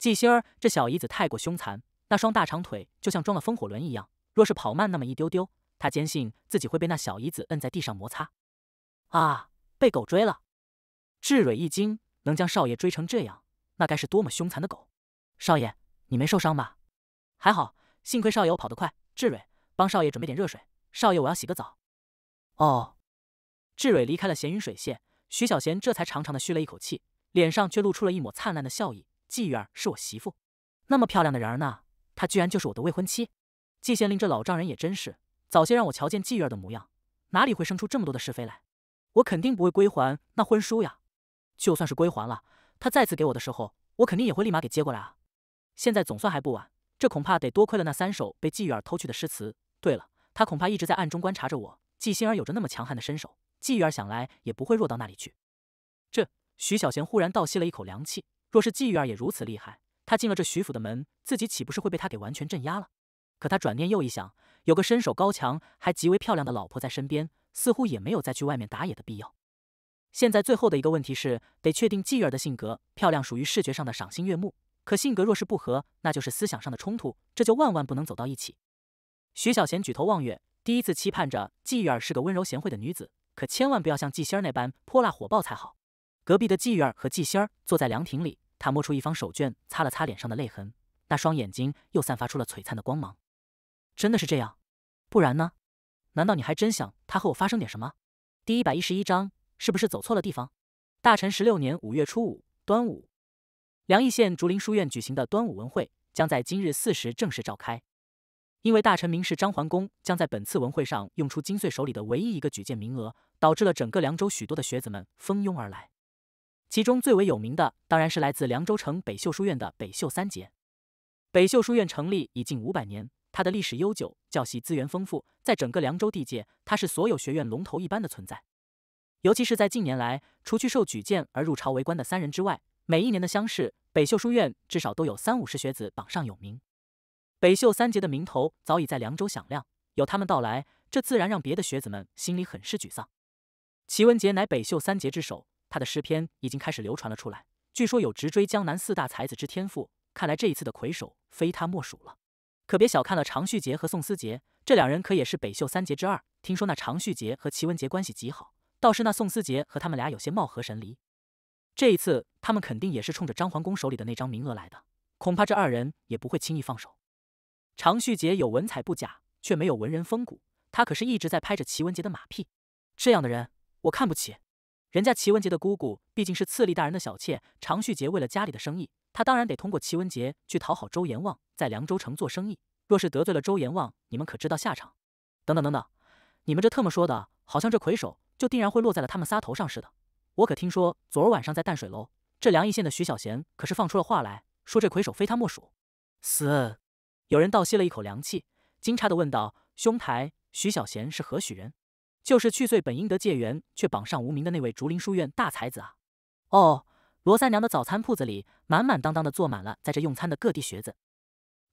[SPEAKER 1] 季星儿这小姨子太过凶残，那双大长腿就像装了风火轮一样。若是跑慢那么一丢丢，他坚信自己会被那小姨子摁在地上摩擦。啊！被狗追了！志蕊一惊，能将少爷追成这样，那该是多么凶残的狗！少爷，你没受伤吧？还好，幸亏少爷我跑得快。志蕊，帮少爷准备点热水。少爷，我要洗个澡。哦。志蕊离开了闲云水榭，徐小贤这才长长的吁了一口气，脸上却露出了一抹灿烂的笑意。季玉儿是我媳妇，那么漂亮的人儿呢，她居然就是我的未婚妻。季县令这老丈人也真是，早些让我瞧见季玉儿的模样，哪里会生出这么多的是非来？我肯定不会归还那婚书呀。就算是归还了，他再次给我的时候，我肯定也会立马给接过来啊。现在总算还不晚，这恐怕得多亏了那三首被季玉儿偷去的诗词。对了，他恐怕一直在暗中观察着我。季心儿有着那么强悍的身手，季玉儿想来也不会弱到那里去。这徐小贤忽然倒吸了一口凉气，若是季玉儿也如此厉害，他进了这徐府的门，自己岂不是会被他给完全镇压了？可他转念又一想，有个身手高强还极为漂亮的老婆在身边，似乎也没有再去外面打野的必要。现在最后的一个问题是，得确定季月儿的性格。漂亮属于视觉上的赏心悦目，可性格若是不合，那就是思想上的冲突，这就万万不能走到一起。徐小贤举头望月，第一次期盼着季玉儿是个温柔贤惠的女子，可千万不要像季仙儿那般泼辣火爆才好。隔壁的季玉儿和季仙儿坐在凉亭里，他摸出一方手绢擦了擦脸上的泪痕，那双眼睛又散发出了璀璨的光芒。真的是这样，不然呢？难道你还真想他和我发生点什么？第一百一十一章，是不是走错了地方？大臣十六年五月初五，端午，梁邑县竹林书院举行的端午文会将在今日四时正式召开。因为大臣名士张桓公将在本次文会上用出金穗手里的唯一一个举荐名额，导致了整个凉州许多的学子们蜂拥而来。其中最为有名的当然是来自凉州城北秀书院的北秀三杰。北秀书院成立已近五百年。它的历史悠久，教系资源丰富，在整个凉州地界，它是所有学院龙头一般的存在。尤其是在近年来，除去受举荐而入朝为官的三人之外，每一年的乡试，北秀书院至少都有三五十学子榜上有名。北秀三杰的名头早已在凉州响亮，有他们到来，这自然让别的学子们心里很是沮丧。齐文杰乃北秀三杰之首，他的诗篇已经开始流传了出来，据说有直追江南四大才子之天赋，看来这一次的魁首非他莫属了。可别小看了常旭杰和宋思杰这两人，可也是北秀三杰之二。听说那常旭杰和齐文杰关系极好，倒是那宋思杰和他们俩有些貌合神离。这一次他们肯定也是冲着张桓公手里的那张名额来的，恐怕这二人也不会轻易放手。常旭杰有文采不假，却没有文人风骨。他可是一直在拍着齐文杰的马屁，这样的人我看不起。人家齐文杰的姑姑毕竟是次立大人的小妾，常旭杰为了家里的生意，他当然得通过齐文杰去讨好周阎王。在凉州城做生意，若是得罪了周阎王，你们可知道下场？等等等等，你们这特么说的，好像这魁首就定然会落在了他们仨头上似的。我可听说昨儿晚上在淡水楼，这凉邑县的徐小贤可是放出了话来说，这魁首非他莫属。死！有人倒吸了一口凉气，惊诧的问道：“兄台，徐小贤是何许人？”就是去岁本应得解元却榜上无名的那位竹林书院大才子啊。哦，罗三娘的早餐铺子里满满当当的坐满了在这用餐的各地学子。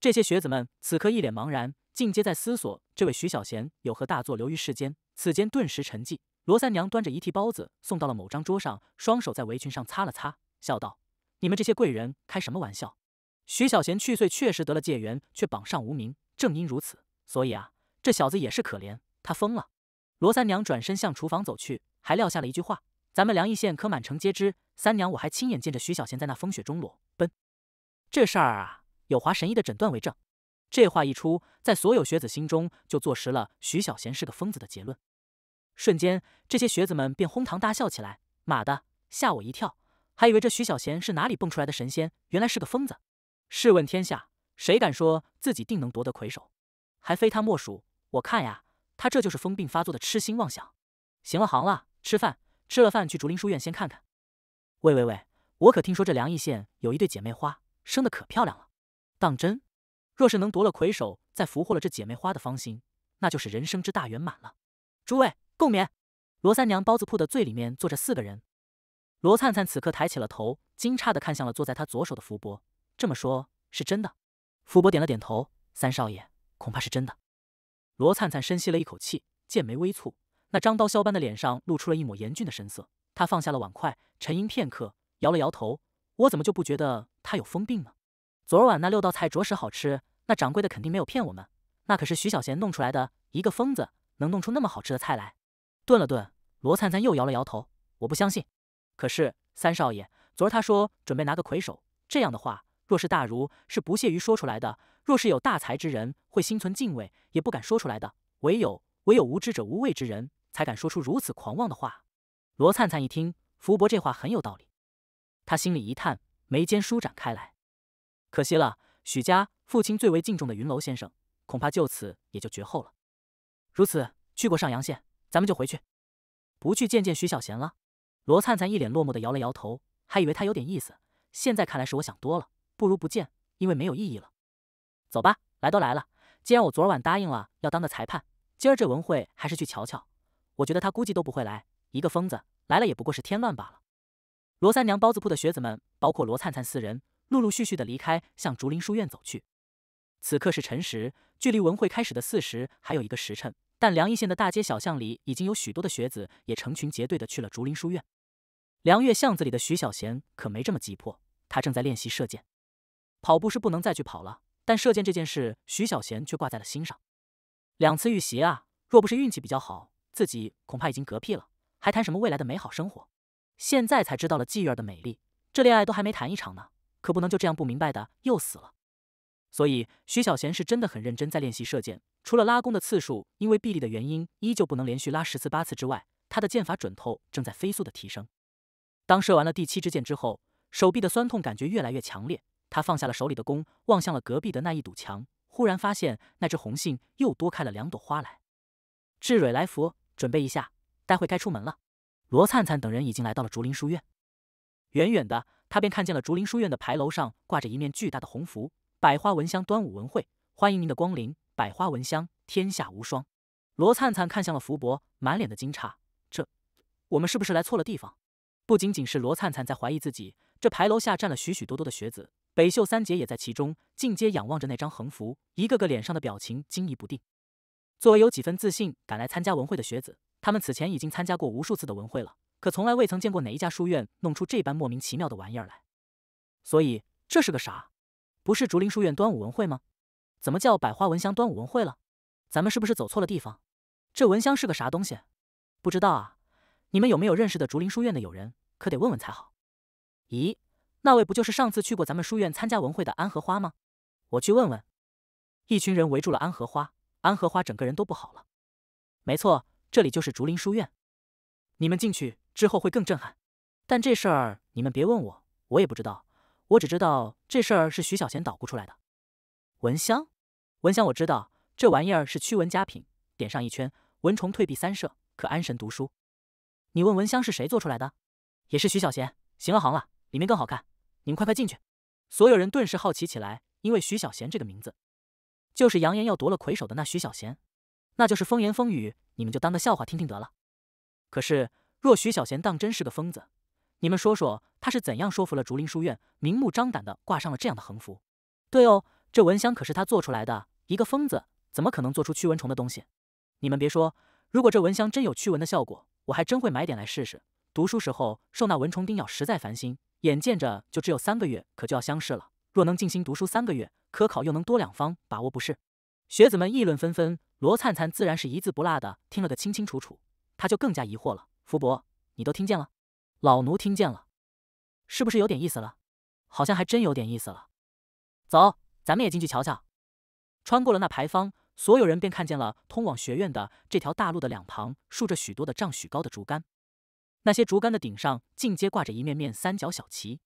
[SPEAKER 1] 这些学子们此刻一脸茫然，尽皆在思索这位徐小贤有何大作留于世间。此间顿时沉寂。罗三娘端着一屉包子送到了某张桌上，双手在围裙上擦了擦，笑道：“你们这些贵人开什么玩笑？徐小贤去岁确实得了戒元，却榜上无名。正因如此，所以啊，这小子也是可怜。他疯了。”罗三娘转身向厨房走去，还撂下了一句话：“咱们梁邑县可满城皆知。三娘，我还亲眼见着徐小贤在那风雪中裸奔。这事儿啊。”有华神医的诊断为证，这话一出，在所有学子心中就坐实了徐小贤是个疯子的结论。瞬间，这些学子们便哄堂大笑起来：“妈的，吓我一跳！还以为这徐小贤是哪里蹦出来的神仙，原来是个疯子。”试问天下，谁敢说自己定能夺得魁首，还非他莫属？我看呀，他这就是疯病发作的痴心妄想。行了，行了，吃饭，吃了饭去竹林书院先看看。喂喂喂，我可听说这梁义县有一对姐妹花，生的可漂亮了。当真，若是能夺了魁首，再俘获了这姐妹花的芳心，那就是人生之大圆满了。诸位共勉。罗三娘包子铺的最里面坐着四个人，罗灿灿此刻抬起了头，惊诧的看向了坐在他左手的福伯。这么说，是真的？福伯点了点头。三少爷，恐怕是真的。罗灿灿深吸了一口气，剑眉微蹙，那张刀削般的脸上露出了一抹严峻的神色。他放下了碗筷，沉吟片刻，摇了摇头。我怎么就不觉得他有疯病呢？昨晚那六道菜着实好吃，那掌柜的肯定没有骗我们。那可是徐小贤弄出来的，一个疯子能弄出那么好吃的菜来。顿了顿，罗灿灿又摇了摇头：“我不相信。”可是三少爷昨儿他说准备拿个魁首，这样的话，若是大儒是不屑于说出来的；若是有大才之人，会心存敬畏，也不敢说出来的。唯有唯有无知者无畏之人，才敢说出如此狂妄的话。罗灿灿一听，福伯这话很有道理，他心里一叹，眉间舒展开来。可惜了，许家父亲最为敬重的云楼先生，恐怕就此也就绝后了。如此，去过上阳县，咱们就回去，不去见见许小贤了。罗灿灿一脸落寞的摇了摇头，还以为他有点意思，现在看来是我想多了，不如不见，因为没有意义了。走吧，来都来了，既然我昨晚答应了要当个裁判，今儿这文会还是去瞧瞧。我觉得他估计都不会来，一个疯子来了也不过是添乱罢了。罗三娘包子铺的学子们，包括罗灿灿四人。陆陆续续的离开，向竹林书院走去。此刻是辰时，距离文会开始的巳时还有一个时辰。但梁邑县的大街小巷里，已经有许多的学子，也成群结队的去了竹林书院。梁月巷子里的徐小贤可没这么急迫，他正在练习射箭。跑步是不能再去跑了，但射箭这件事，徐小贤却挂在了心上。两次遇袭啊！若不是运气比较好，自己恐怕已经嗝屁了，还谈什么未来的美好生活？现在才知道了妓院的美丽，这恋爱都还没谈一场呢。可不能就这样不明白的又死了。所以徐小贤是真的很认真在练习射箭，除了拉弓的次数因为臂力的原因依旧不能连续拉十次八次之外，他的箭法准头正在飞速的提升。当射完了第七支箭之后，手臂的酸痛感觉越来越强烈，他放下了手里的弓，望向了隔壁的那一堵墙，忽然发现那只红杏又多开了两朵花来。志蕊来福，准备一下，待会该出门了。罗灿灿等人已经来到了竹林书院，远远的。他便看见了竹林书院的牌楼上挂着一面巨大的红幅：“百花闻香端午文会，欢迎您的光临。百花闻香，天下无双。”罗灿灿看向了福伯，满脸的惊诧：“这，我们是不是来错了地方？”不仅仅是罗灿灿在怀疑自己，这牌楼下站了许许多多的学子，北秀三杰也在其中，尽皆仰望着那张横幅，一个个脸上的表情惊疑不定。作为有几分自信赶来参加文会的学子，他们此前已经参加过无数次的文会了。可从来未曾见过哪一家书院弄出这般莫名其妙的玩意儿来，所以这是个啥？不是竹林书院端午文会吗？怎么叫百花闻香端午文会了？咱们是不是走错了地方？这闻香是个啥东西？不知道啊！你们有没有认识的竹林书院的友人？可得问问才好。咦，那位不就是上次去过咱们书院参加文会的安荷花吗？我去问问。一群人围住了安荷花，安荷花整个人都不好了。没错，这里就是竹林书院，你们进去。之后会更震撼，但这事儿你们别问我，我也不知道。我只知道这事儿是徐小贤捣鼓出来的。蚊香，蚊香，我知道这玩意儿是驱蚊佳品，点上一圈，蚊虫退避三舍，可安神读书。你问蚊香是谁做出来的，也是徐小贤。行了行了，里面更好看，你们快快进去。所有人顿时好奇起来，因为徐小贤这个名字，就是扬言要夺了魁首的那徐小贤，那就是风言风语，你们就当个笑话听听得了。可是。若徐小贤当真是个疯子，你们说说他是怎样说服了竹林书院，明目张胆的挂上了这样的横幅？对哦，这蚊香可是他做出来的，一个疯子怎么可能做出驱蚊虫的东西？你们别说，如果这蚊香真有驱蚊的效果，我还真会买点来试试。读书时候受那蚊虫叮咬实在烦心，眼见着就只有三个月，可就要乡试了，若能静心读书三个月，科考又能多两方把握，不是？学子们议论纷纷，罗灿灿自然是一字不落的听了个清清楚楚，他就更加疑惑了。福伯，你都听见了？老奴听见了，是不是有点意思了？好像还真有点意思了。走，咱们也进去瞧瞧。穿过了那牌坊，所有人便看见了通往学院的这条大路的两旁竖着许多的丈许高的竹竿，那些竹竿的顶上尽皆挂着一面面三角小旗，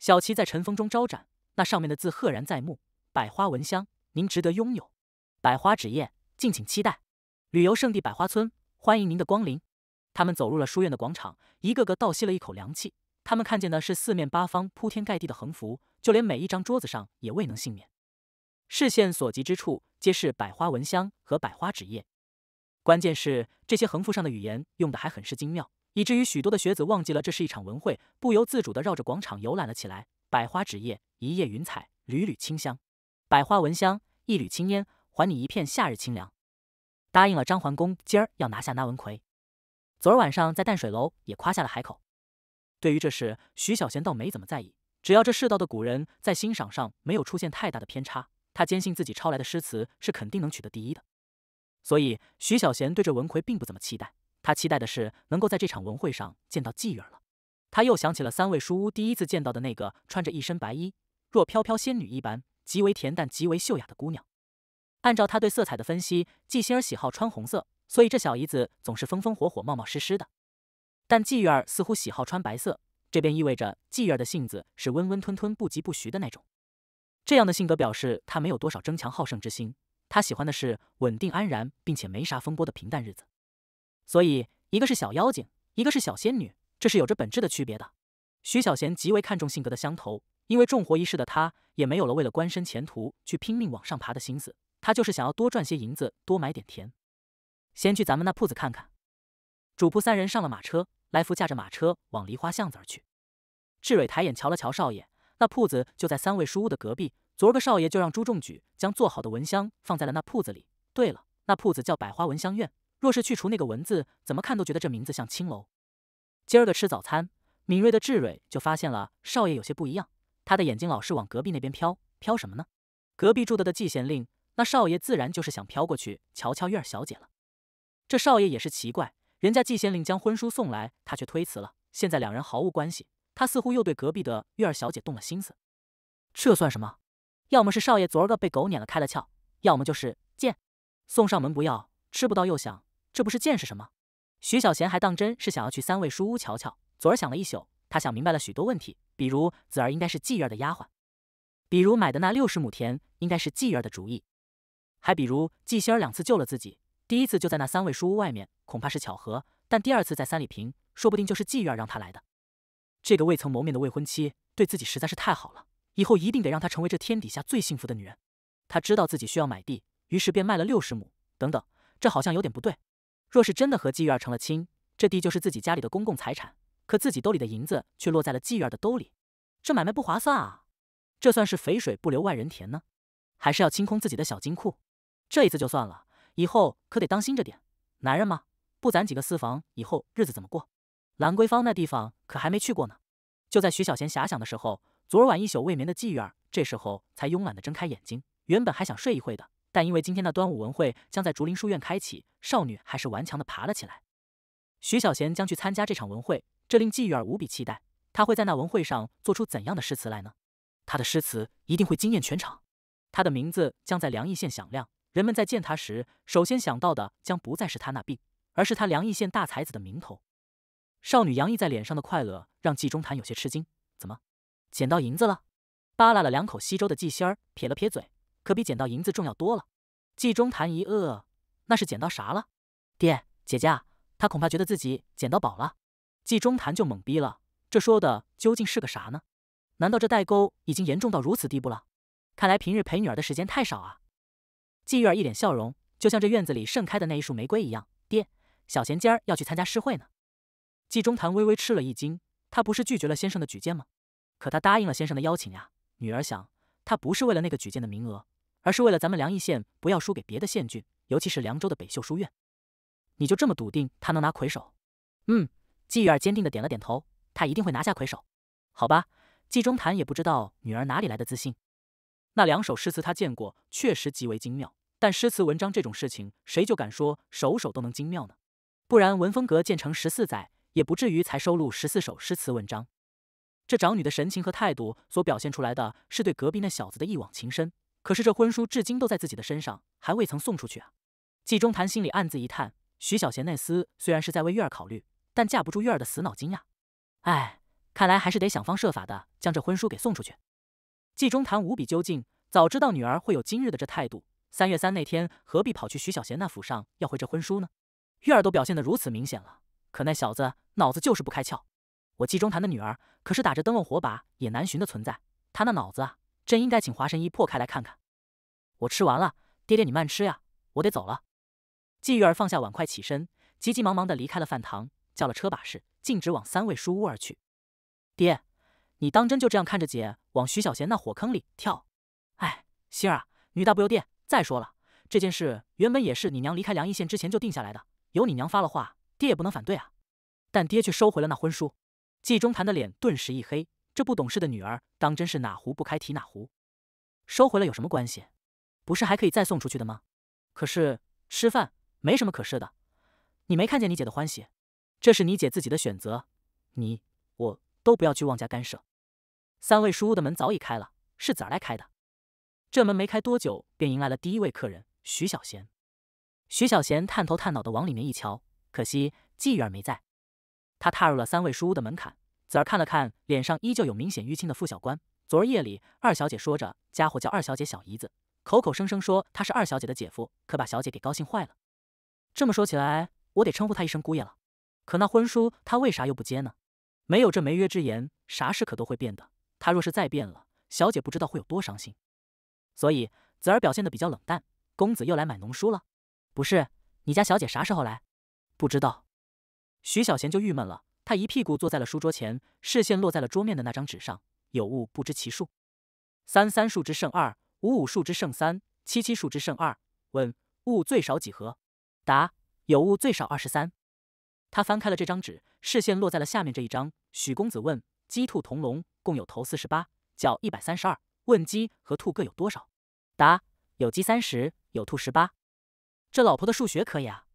[SPEAKER 1] 小旗在晨风中招展，那上面的字赫然在目：百花闻香，您值得拥有；百花纸业，敬请期待；旅游胜地百花村，欢迎您的光临。他们走入了书院的广场，一个个倒吸了一口凉气。他们看见的是四面八方铺天盖地的横幅，就连每一张桌子上也未能幸免。视线所及之处，皆是百花蚊香和百花纸业。关键是这些横幅上的语言用的还很是精妙，以至于许多的学子忘记了这是一场文会，不由自主地绕着广场游览了起来。百花纸业，一叶云彩，缕缕清香；百花蚊香，一缕青烟，还你一片夏日清凉。答应了张桓公，今儿要拿下那文魁。昨儿晚上在淡水楼也夸下了海口。对于这事，徐小贤倒没怎么在意，只要这世道的古人在欣赏上没有出现太大的偏差，他坚信自己抄来的诗词是肯定能取得第一的。所以，徐小贤对这文魁并不怎么期待。他期待的是能够在这场文会上见到季月儿了。他又想起了三位书屋第一次见到的那个穿着一身白衣，若飘飘仙女一般，极为恬淡、极为秀雅的姑娘。按照他对色彩的分析，季星儿喜好穿红色。所以这小姨子总是风风火火、冒冒失失的，但季玉儿似乎喜好穿白色，这便意味着季玉儿的性子是温温吞吞、不急不徐的那种。这样的性格表示她没有多少争强好胜之心，她喜欢的是稳定安然并且没啥风波的平淡日子。所以，一个是小妖精，一个是小仙女，这是有着本质的区别的。徐小贤极为看重性格的相投，因为重活一世的他也没有了为了官身前途去拼命往上爬的心思，他就是想要多赚些银子，多买点田。先去咱们那铺子看看。主仆三人上了马车，来福驾着马车往梨花巷子而去。志蕊抬眼瞧了瞧少爷，那铺子就在三位书屋的隔壁。昨儿个少爷就让朱仲举将做好的蚊香放在了那铺子里。对了，那铺子叫百花蚊香院。若是去除那个“蚊”字，怎么看都觉得这名字像青楼。今儿个吃早餐，敏锐的志蕊就发现了少爷有些不一样，他的眼睛老是往隔壁那边飘。飘什么呢？隔壁住的的季县令，那少爷自然就是想飘过去瞧瞧月儿小姐了。这少爷也是奇怪，人家季贤令将婚书送来，他却推辞了。现在两人毫无关系，他似乎又对隔壁的月儿小姐动了心思。这算什么？要么是少爷昨儿个被狗撵了开了窍，要么就是贱，送上门不要，吃不到又想，这不是贱是什么？徐小贤还当真是想要去三位书屋瞧瞧。昨儿想了一宿，他想明白了许多问题，比如子儿应该是妓院的丫鬟，比如买的那六十亩田应该是妓院的主意，还比如季心儿两次救了自己。第一次就在那三味书屋外面，恐怕是巧合；但第二次在三里坪，说不定就是妓院儿让他来的。这个未曾谋面的未婚妻对自己实在是太好了，以后一定得让她成为这天底下最幸福的女人。他知道自己需要买地，于是便卖了六十亩。等等，这好像有点不对。若是真的和妓院儿成了亲，这地就是自己家里的公共财产，可自己兜里的银子却落在了妓院儿的兜里，这买卖不划算啊！这算是肥水不流外人田呢，还是要清空自己的小金库？这一次就算了。以后可得当心着点，男人嘛，不攒几个私房，以后日子怎么过？兰桂坊那地方可还没去过呢。就在徐小贤遐想的时候，昨晚一宿未眠的季玉儿这时候才慵懒地睁开眼睛。原本还想睡一会的，但因为今天那端午文会将在竹林书院开启，少女还是顽强地爬了起来。徐小贤将去参加这场文会，这令季玉儿无比期待。他会在那文会上做出怎样的诗词来呢？他的诗词一定会惊艳全场，他的名字将在梁邑县响亮。人们在见他时，首先想到的将不再是他那病，而是他梁义县大才子的名头。少女洋溢在脸上的快乐让纪中谈有些吃惊。怎么，捡到银子了？扒拉了两口稀粥的纪仙儿撇了撇嘴，可比捡到银子重要多了。纪中谈一愕，那是捡到啥了？爹姐姐，他恐怕觉得自己捡到宝了。纪中谈就懵逼了，这说的究竟是个啥呢？难道这代沟已经严重到如此地步了？看来平日陪女儿的时间太少啊。季玉儿一脸笑容，就像这院子里盛开的那一束玫瑰一样。爹，小贤今儿要去参加诗会呢。季中潭微微吃了一惊，他不是拒绝了先生的举荐吗？可他答应了先生的邀请呀。女儿想，他不是为了那个举荐的名额，而是为了咱们梁邑县不要输给别的县郡，尤其是凉州的北秀书院。你就这么笃定他能拿魁首？嗯，季玉儿坚定的点了点头，他一定会拿下魁首。好吧，季中潭也不知道女儿哪里来的自信。那两首诗词他见过，确实极为精妙。但诗词文章这种事情，谁就敢说手手都能精妙呢？不然文风阁建成十四载，也不至于才收录十四首诗词文章。这长女的神情和态度所表现出来的是对隔壁那小子的一往情深。可是这婚书至今都在自己的身上，还未曾送出去啊！纪中谈心里暗自一叹：徐小贤那厮虽然是在为玉儿考虑，但架不住玉儿的死脑筋呀！哎，看来还是得想方设法的将这婚书给送出去。纪中谈无比究竟，早知道女儿会有今日的这态度。三月三那天，何必跑去徐小贤那府上要回这婚书呢？月儿都表现得如此明显了，可那小子脑子就是不开窍。我季中堂的女儿可是打着灯笼火把也难寻的存在，他那脑子啊，真应该请华神医破开来看看。我吃完了，爹爹你慢吃呀，我得走了。季玉儿放下碗筷，起身，急急忙忙地离开了饭堂，叫了车把式，径直往三味书屋而去。爹，你当真就这样看着姐往徐小贤那火坑里跳？哎，星儿，女大不由爹。再说了，这件事原本也是你娘离开梁邑县之前就定下来的，有你娘发了话，爹也不能反对啊。但爹却收回了那婚书。季中谈的脸顿时一黑，这不懂事的女儿，当真是哪壶不开提哪壶。收回了有什么关系？不是还可以再送出去的吗？可是吃饭没什么可是的。你没看见你姐的欢喜？这是你姐自己的选择，你我都不要去妄加干涉。三位书屋的门早已开了，是子儿来开的。这门没开多久，便迎来了第一位客人徐小贤。徐小贤探头探脑的往里面一瞧，可惜季玉儿没在。他踏入了三位书屋的门槛。子儿看了看，脸上依旧有明显淤青的傅小官。昨儿夜里，二小姐说着，家伙叫二小姐小姨子，口口声声说他是二小姐的姐夫，可把小姐给高兴坏了。这么说起来，我得称呼他一声姑爷了。可那婚书，他为啥又不接呢？没有这媒约之言，啥事可都会变的。他若是再变了，小姐不知道会有多伤心。所以子儿表现的比较冷淡。公子又来买农书了，不是？你家小姐啥时候来？不知道。徐小贤就郁闷了，他一屁股坐在了书桌前，视线落在了桌面的那张纸上。有物不知其数，三三数之剩二，五五数之剩三，七七数之剩二。问物最少几何？答有物最少二十三。他翻开了这张纸，视线落在了下面这一张。许公子问：鸡兔同笼，共有头四十八，脚一百三十二。问鸡和兔各有多少？答：有鸡三十，有兔十八。这老婆的数学可以啊！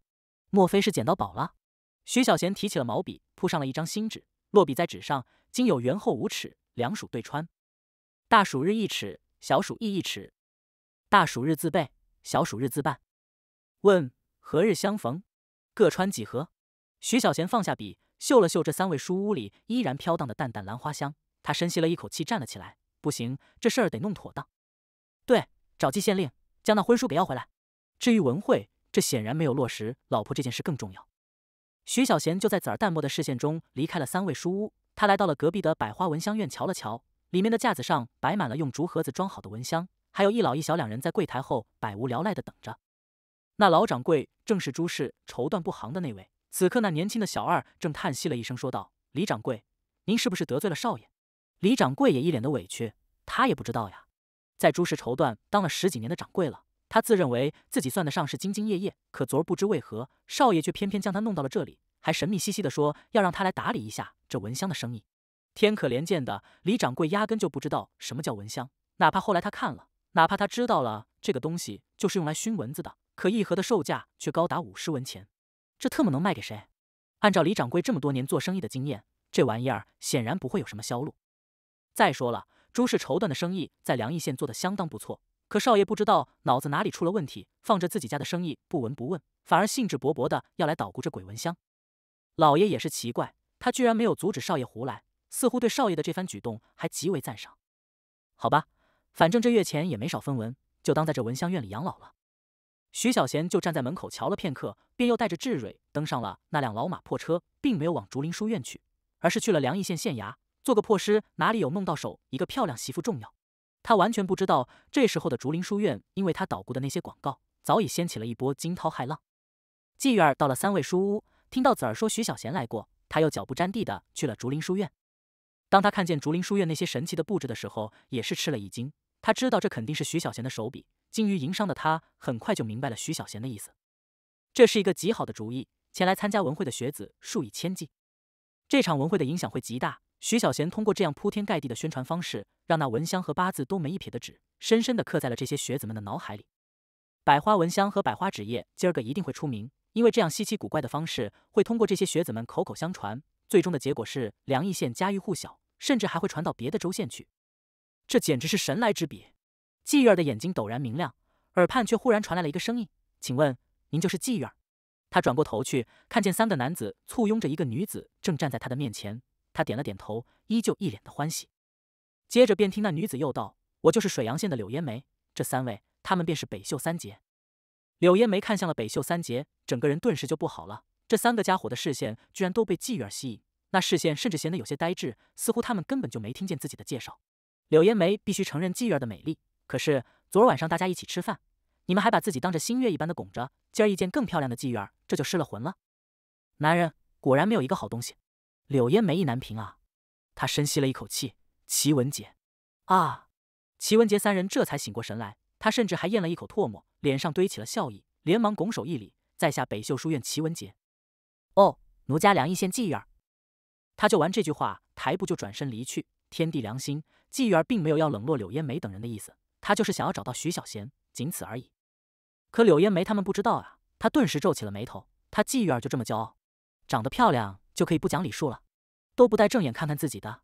[SPEAKER 1] 莫非是捡到宝了？徐小贤提起了毛笔，铺上了一张新纸，落笔在纸上：今有圆厚五尺，两鼠对穿。大鼠日一尺，小鼠亦一尺。大鼠日自备，小鼠日自办。问：何日相逢，各穿几何？徐小贤放下笔，嗅了嗅这三位书屋里依然飘荡的淡淡兰花香，他深吸了一口气，站了起来。不行，这事儿得弄妥当。找季县令，将那婚书给要回来。至于文慧，这显然没有落实。老婆这件事更重要。徐小贤就在子儿淡漠的视线中离开了三位书屋。他来到了隔壁的百花蚊香院，瞧了瞧，里面的架子上摆满了用竹盒子装好的蚊香，还有一老一小两人在柜台后百无聊赖的等着。那老掌柜正是朱氏绸缎布行的那位。此刻那年轻的小二正叹息了一声，说道：“李掌柜，您是不是得罪了少爷？”李掌柜也一脸的委屈，他也不知道呀。在朱氏绸缎当了十几年的掌柜了，他自认为自己算得上是兢兢业业。可昨儿不知为何，少爷却偏偏将他弄到了这里，还神秘兮兮的说要让他来打理一下这蚊香的生意。天可怜见的，李掌柜压根就不知道什么叫蚊香。哪怕后来他看了，哪怕他知道了这个东西就是用来熏蚊子的，可一盒的售价却高达五十文钱，这特么能卖给谁？按照李掌柜这么多年做生意的经验，这玩意儿显然不会有什么销路。再说了。朱氏绸缎的生意在梁邑县做得相当不错，可少爷不知道脑子哪里出了问题，放着自己家的生意不闻不问，反而兴致勃勃地要来捣鼓这鬼蚊香。老爷也是奇怪，他居然没有阻止少爷胡来，似乎对少爷的这番举动还极为赞赏。好吧，反正这月钱也没少分文，就当在这蚊香院里养老了。徐小贤就站在门口瞧了片刻，便又带着志蕊登上了那辆老马破车，并没有往竹林书院去，而是去了梁邑县县衙。做个破尸哪里有弄到手一个漂亮媳妇重要？他完全不知道，这时候的竹林书院，因为他捣鼓的那些广告，早已掀起了一波惊涛骇浪。季玉到了三味书屋，听到子儿说徐小贤来过，他又脚不沾地的去了竹林书院。当他看见竹林书院那些神奇的布置的时候，也是吃了一惊。他知道这肯定是徐小贤的手笔。精于营商的他，很快就明白了徐小贤的意思。这是一个极好的主意。前来参加文会的学子数以千计，这场文会的影响会极大。徐小贤通过这样铺天盖地的宣传方式，让那蚊香和八字都没一撇的纸，深深地刻在了这些学子们的脑海里。百花蚊香和百花纸业今儿个一定会出名，因为这样稀奇古怪的方式会通过这些学子们口口相传，最终的结果是梁邑县家喻户晓，甚至还会传到别的州县去。这简直是神来之笔！妓院的眼睛陡然明亮，耳畔却忽然传来了一个声音：“请问您就是妓院？”他转过头去，看见三个男子簇拥着一个女子，正站在他的面前。他点了点头，依旧一脸的欢喜。接着便听那女子又道：“我就是水阳县的柳烟梅，这三位他们便是北秀三杰。”柳烟梅看向了北秀三杰，整个人顿时就不好了。这三个家伙的视线居然都被妓院儿吸引，那视线甚至显得有些呆滞，似乎他们根本就没听见自己的介绍。柳烟梅必须承认妓院儿的美丽，可是昨晚上大家一起吃饭，你们还把自己当着新月一般的拱着，今儿一见更漂亮的妓院，儿，这就失了魂了。男人果然没有一个好东西。柳烟梅意难平啊！他深吸了一口气。齐文杰，啊！齐文杰三人这才醒过神来，他甚至还咽了一口唾沫，脸上堆起了笑意，连忙拱手一礼：“在下北秀书院齐文杰。”“哦，奴家梁义县纪玉儿。”他就完这句话，抬步就转身离去。天地良心，纪玉儿并没有要冷落柳烟梅等人的意思，他就是想要找到徐小贤，仅此而已。可柳烟梅他们不知道啊！他顿时皱起了眉头。他纪玉儿就这么骄傲，长得漂亮。就可以不讲礼数了，都不带正眼看看自己的。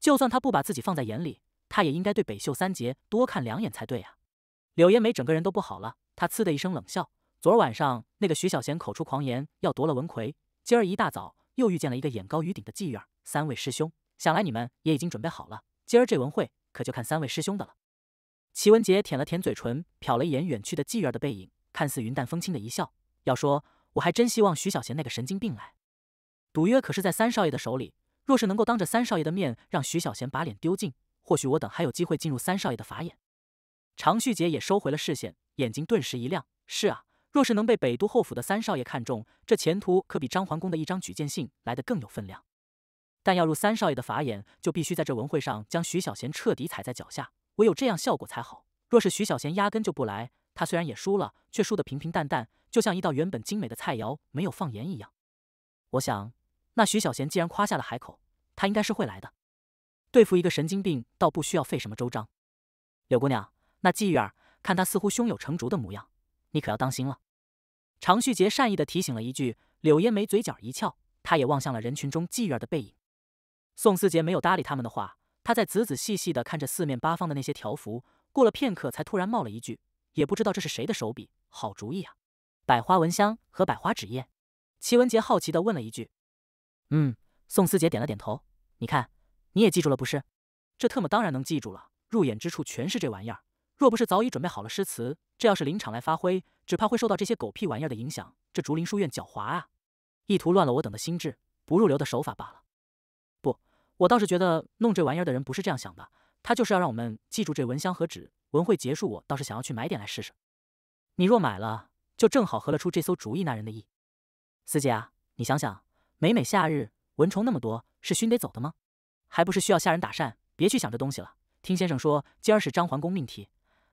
[SPEAKER 1] 就算他不把自己放在眼里，他也应该对北秀三杰多看两眼才对呀。柳烟梅整个人都不好了，他呲的一声冷笑。昨儿晚上那个徐小贤口出狂言，要夺了文魁，今儿一大早又遇见了一个眼高于顶的妓院儿。三位师兄，想来你们也已经准备好了。今儿这文会可就看三位师兄的了。齐文杰舔了舔嘴唇，瞟了一眼远去的妓院儿的背影，看似云淡风轻的一笑。要说，我还真希望徐小贤那个神经病来。赌约可是在三少爷的手里，若是能够当着三少爷的面让徐小贤把脸丢尽，或许我等还有机会进入三少爷的法眼。常旭杰也收回了视线，眼睛顿时一亮。是啊，若是能被北都侯府的三少爷看中，这前途可比张桓公的一张举荐信来的更有分量。但要入三少爷的法眼，就必须在这文会上将徐小贤彻底踩在脚下，唯有这样效果才好。若是徐小贤压根就不来，他虽然也输了，却输得平平淡淡，就像一道原本精美的菜肴没有放盐一样。我想。那徐小贤既然夸下了海口，他应该是会来的。对付一个神经病，倒不需要费什么周章。柳姑娘，那季院，看他似乎胸有成竹的模样，你可要当心了。常旭杰善意的提醒了一句。柳烟眉嘴角一翘，他也望向了人群中季院的背影。宋思杰没有搭理他们的话，他在仔仔细细的看着四面八方的那些条幅，过了片刻，才突然冒了一句：“也不知道这是谁的手笔，好主意啊！”百花蚊香和百花纸业。齐文杰好奇的问了一句。嗯，宋思杰点了点头。你看，你也记住了不是？这特么当然能记住了，入眼之处全是这玩意儿。若不是早已准备好了诗词，这要是临场来发挥，只怕会受到这些狗屁玩意儿的影响。这竹林书院狡猾啊，意图乱了我等的心智，不入流的手法罢了。不，我倒是觉得弄这玩意儿的人不是这样想的，他就是要让我们记住这蚊香和纸。文会结束，我倒是想要去买点来试试。你若买了，就正好合了出这艘主意那人的意。思杰啊，你想想。每每夏日，蚊虫那么多，是熏得走的吗？还不是需要下人打扇。别去想这东西了。听先生说，今儿是张桓公命题，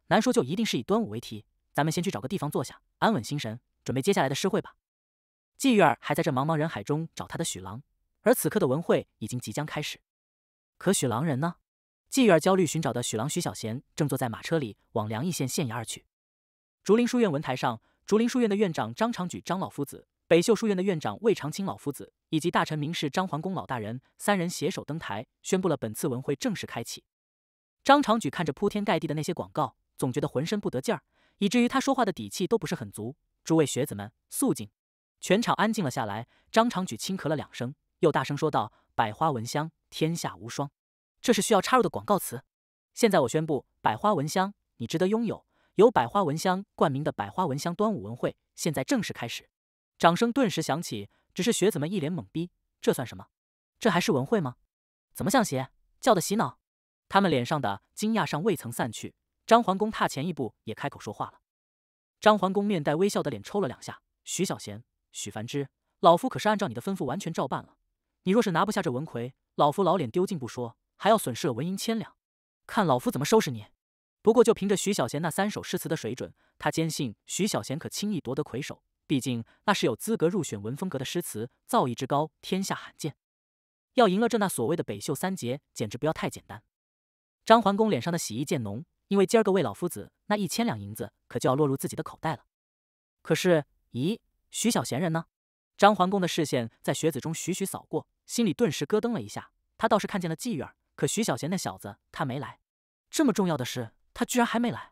[SPEAKER 1] 难说就一定是以端午为题。咱们先去找个地方坐下，安稳心神，准备接下来的诗会吧。季玉儿还在这茫茫人海中找他的许郎，而此刻的文会已经即将开始。可许郎人呢？季玉儿焦虑寻找的许郎徐小贤，正坐在马车里往梁邑县县衙而去。竹林书院文台上，竹林书院的院长张长举、张老夫子。北秀书院的院长魏长青老夫子，以及大臣名士张桓公老大人三人携手登台，宣布了本次文会正式开启。张长举看着铺天盖地的那些广告，总觉得浑身不得劲儿，以至于他说话的底气都不是很足。诸位学子们，肃静！全场安静了下来。张长举轻咳了两声，又大声说道：“百花闻香，天下无双，这是需要插入的广告词。现在我宣布，百花闻香，你值得拥有。由百花闻香冠名的百花闻香端午文会，现在正式开始。”掌声顿时响起，只是学子们一脸懵逼，这算什么？这还是文会吗？怎么像邪教的洗脑？他们脸上的惊讶尚未曾散去。张桓公踏前一步，也开口说话了。张桓公面带微笑的脸抽了两下。徐小贤、许繁之，老夫可是按照你的吩咐完全照办了。你若是拿不下这文魁，老夫老脸丢尽不说，还要损失了文银千两，看老夫怎么收拾你。不过就凭着徐小贤那三首诗词的水准，他坚信徐小贤可轻易夺得魁首。毕竟那是有资格入选文风阁的诗词，造诣之高，天下罕见。要赢了这那所谓的北秀三杰，简直不要太简单。张桓公脸上的喜意渐浓，因为今儿个魏老夫子那一千两银子可就要落入自己的口袋了。可是，咦，徐小贤人呢？张桓公的视线在学子中徐徐扫过，心里顿时咯噔了一下。他倒是看见了妓院，可徐小贤那小子他没来。这么重要的事，他居然还没来！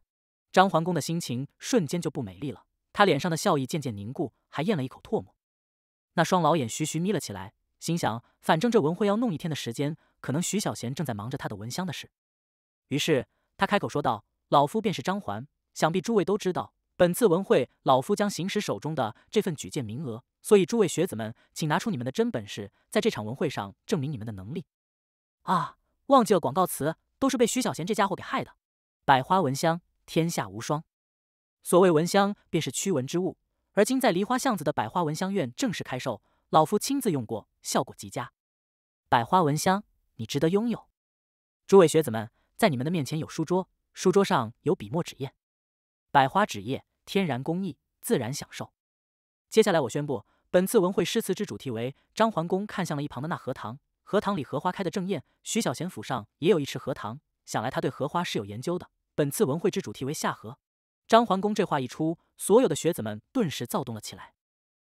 [SPEAKER 1] 张桓公的心情瞬间就不美丽了。他脸上的笑意渐渐凝固，还咽了一口唾沫。那双老眼徐徐眯了起来，心想：反正这文会要弄一天的时间，可能徐小贤正在忙着他的蚊香的事。于是他开口说道：“老夫便是张环，想必诸位都知道。本次文会，老夫将行使手中的这份举荐名额，所以诸位学子们，请拿出你们的真本事，在这场文会上证明你们的能力。”啊，忘记了广告词，都是被徐小贤这家伙给害的。百花蚊香，天下无双。所谓蚊香，便是驱蚊之物。而今在梨花巷子的百花蚊香院正式开售，老夫亲自用过，效果极佳。百花蚊香，你值得拥有。诸位学子们，在你们的面前有书桌，书桌上有笔墨纸砚。百花纸业，天然工艺，自然享受。接下来我宣布，本次文会诗词之主题为张桓公看向了一旁的那荷塘，荷塘里荷花开的正艳。徐小贤府上也有一池荷塘，想来他对荷花是有研究的。本次文会之主题为夏荷。张桓公这话一出，所有的学子们顿时躁动了起来。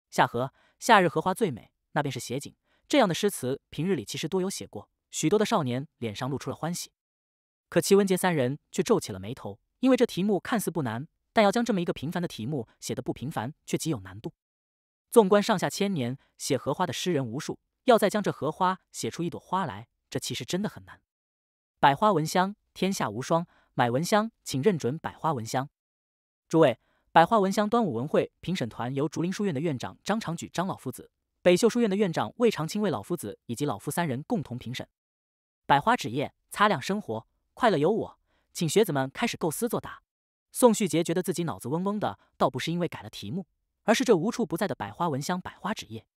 [SPEAKER 1] 夏荷，夏日荷花最美，那便是写景。这样的诗词平日里其实多有写过。许多的少年脸上露出了欢喜，可齐文杰三人却皱起了眉头，因为这题目看似不难，但要将这么一个平凡的题目写得不平凡，却极有难度。纵观上下千年，写荷花的诗人无数，要再将这荷花写出一朵花来，这其实真的很难。百花闻香天下无双，买蚊香请认准百花蚊香。诸位，百花文香端午文会评审团由竹林书院的院长张长举张老夫子、北秀书院的院长魏长青魏老夫子以及老夫三人共同评审。百花纸业，擦亮生活，快乐有我，请学子们开始构思作答。宋旭杰觉得自己脑子嗡嗡的，倒不是因为改了题目，而是这无处不在的百花文香、百花纸业。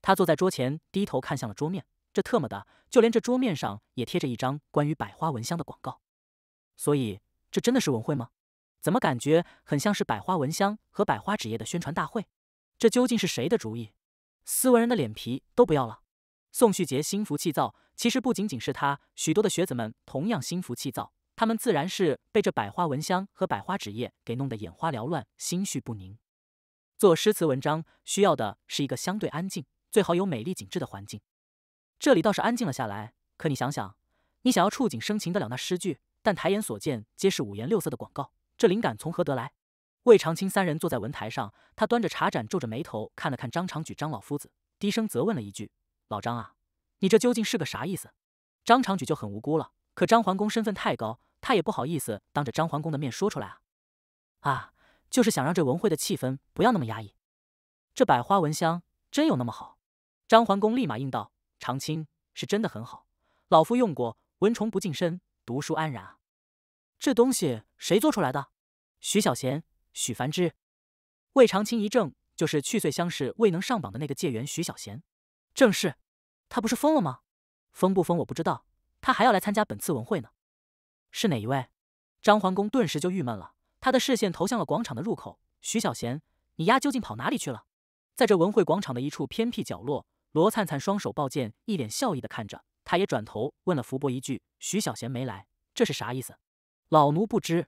[SPEAKER 1] 他坐在桌前，低头看向了桌面，这特么的，就连这桌面上也贴着一张关于百花文香的广告。所以，这真的是文会吗？怎么感觉很像是百花蚊香和百花纸业的宣传大会？这究竟是谁的主意？斯文人的脸皮都不要了？宋旭杰心浮气躁。其实不仅仅是他，许多的学子们同样心浮气躁。他们自然是被这百花蚊香和百花纸业给弄得眼花缭乱，心绪不宁。做诗词文章需要的是一个相对安静，最好有美丽景致的环境。这里倒是安静了下来。可你想想，你想要触景生情得了那诗句，但抬眼所见皆是五颜六色的广告。这灵感从何得来？魏长青三人坐在文台上，他端着茶盏，皱着眉头看了看张长举，张老夫子低声责问了一句：“老张啊，你这究竟是个啥意思？”张长举就很无辜了。可张桓公身份太高，他也不好意思当着张桓公的面说出来啊。啊，就是想让这文会的气氛不要那么压抑。这百花蚊香真有那么好？张桓公立马应道：“长青是真的很好，老夫用过，蚊虫不近身，读书安然啊。”这东西谁做出来的？徐小贤、许凡之、魏长青一怔，就是去岁乡试未能上榜的那个界员徐小贤，正是。他不是疯了吗？疯不疯我不知道，他还要来参加本次文会呢。是哪一位？张桓公顿时就郁闷了，他的视线投向了广场的入口。徐小贤，你丫究竟跑哪里去了？在这文会广场的一处偏僻角落，罗灿灿双手抱剑，一脸笑意的看着他，也转头问了福伯一句：“徐小贤没来，这是啥意思？”老奴不知，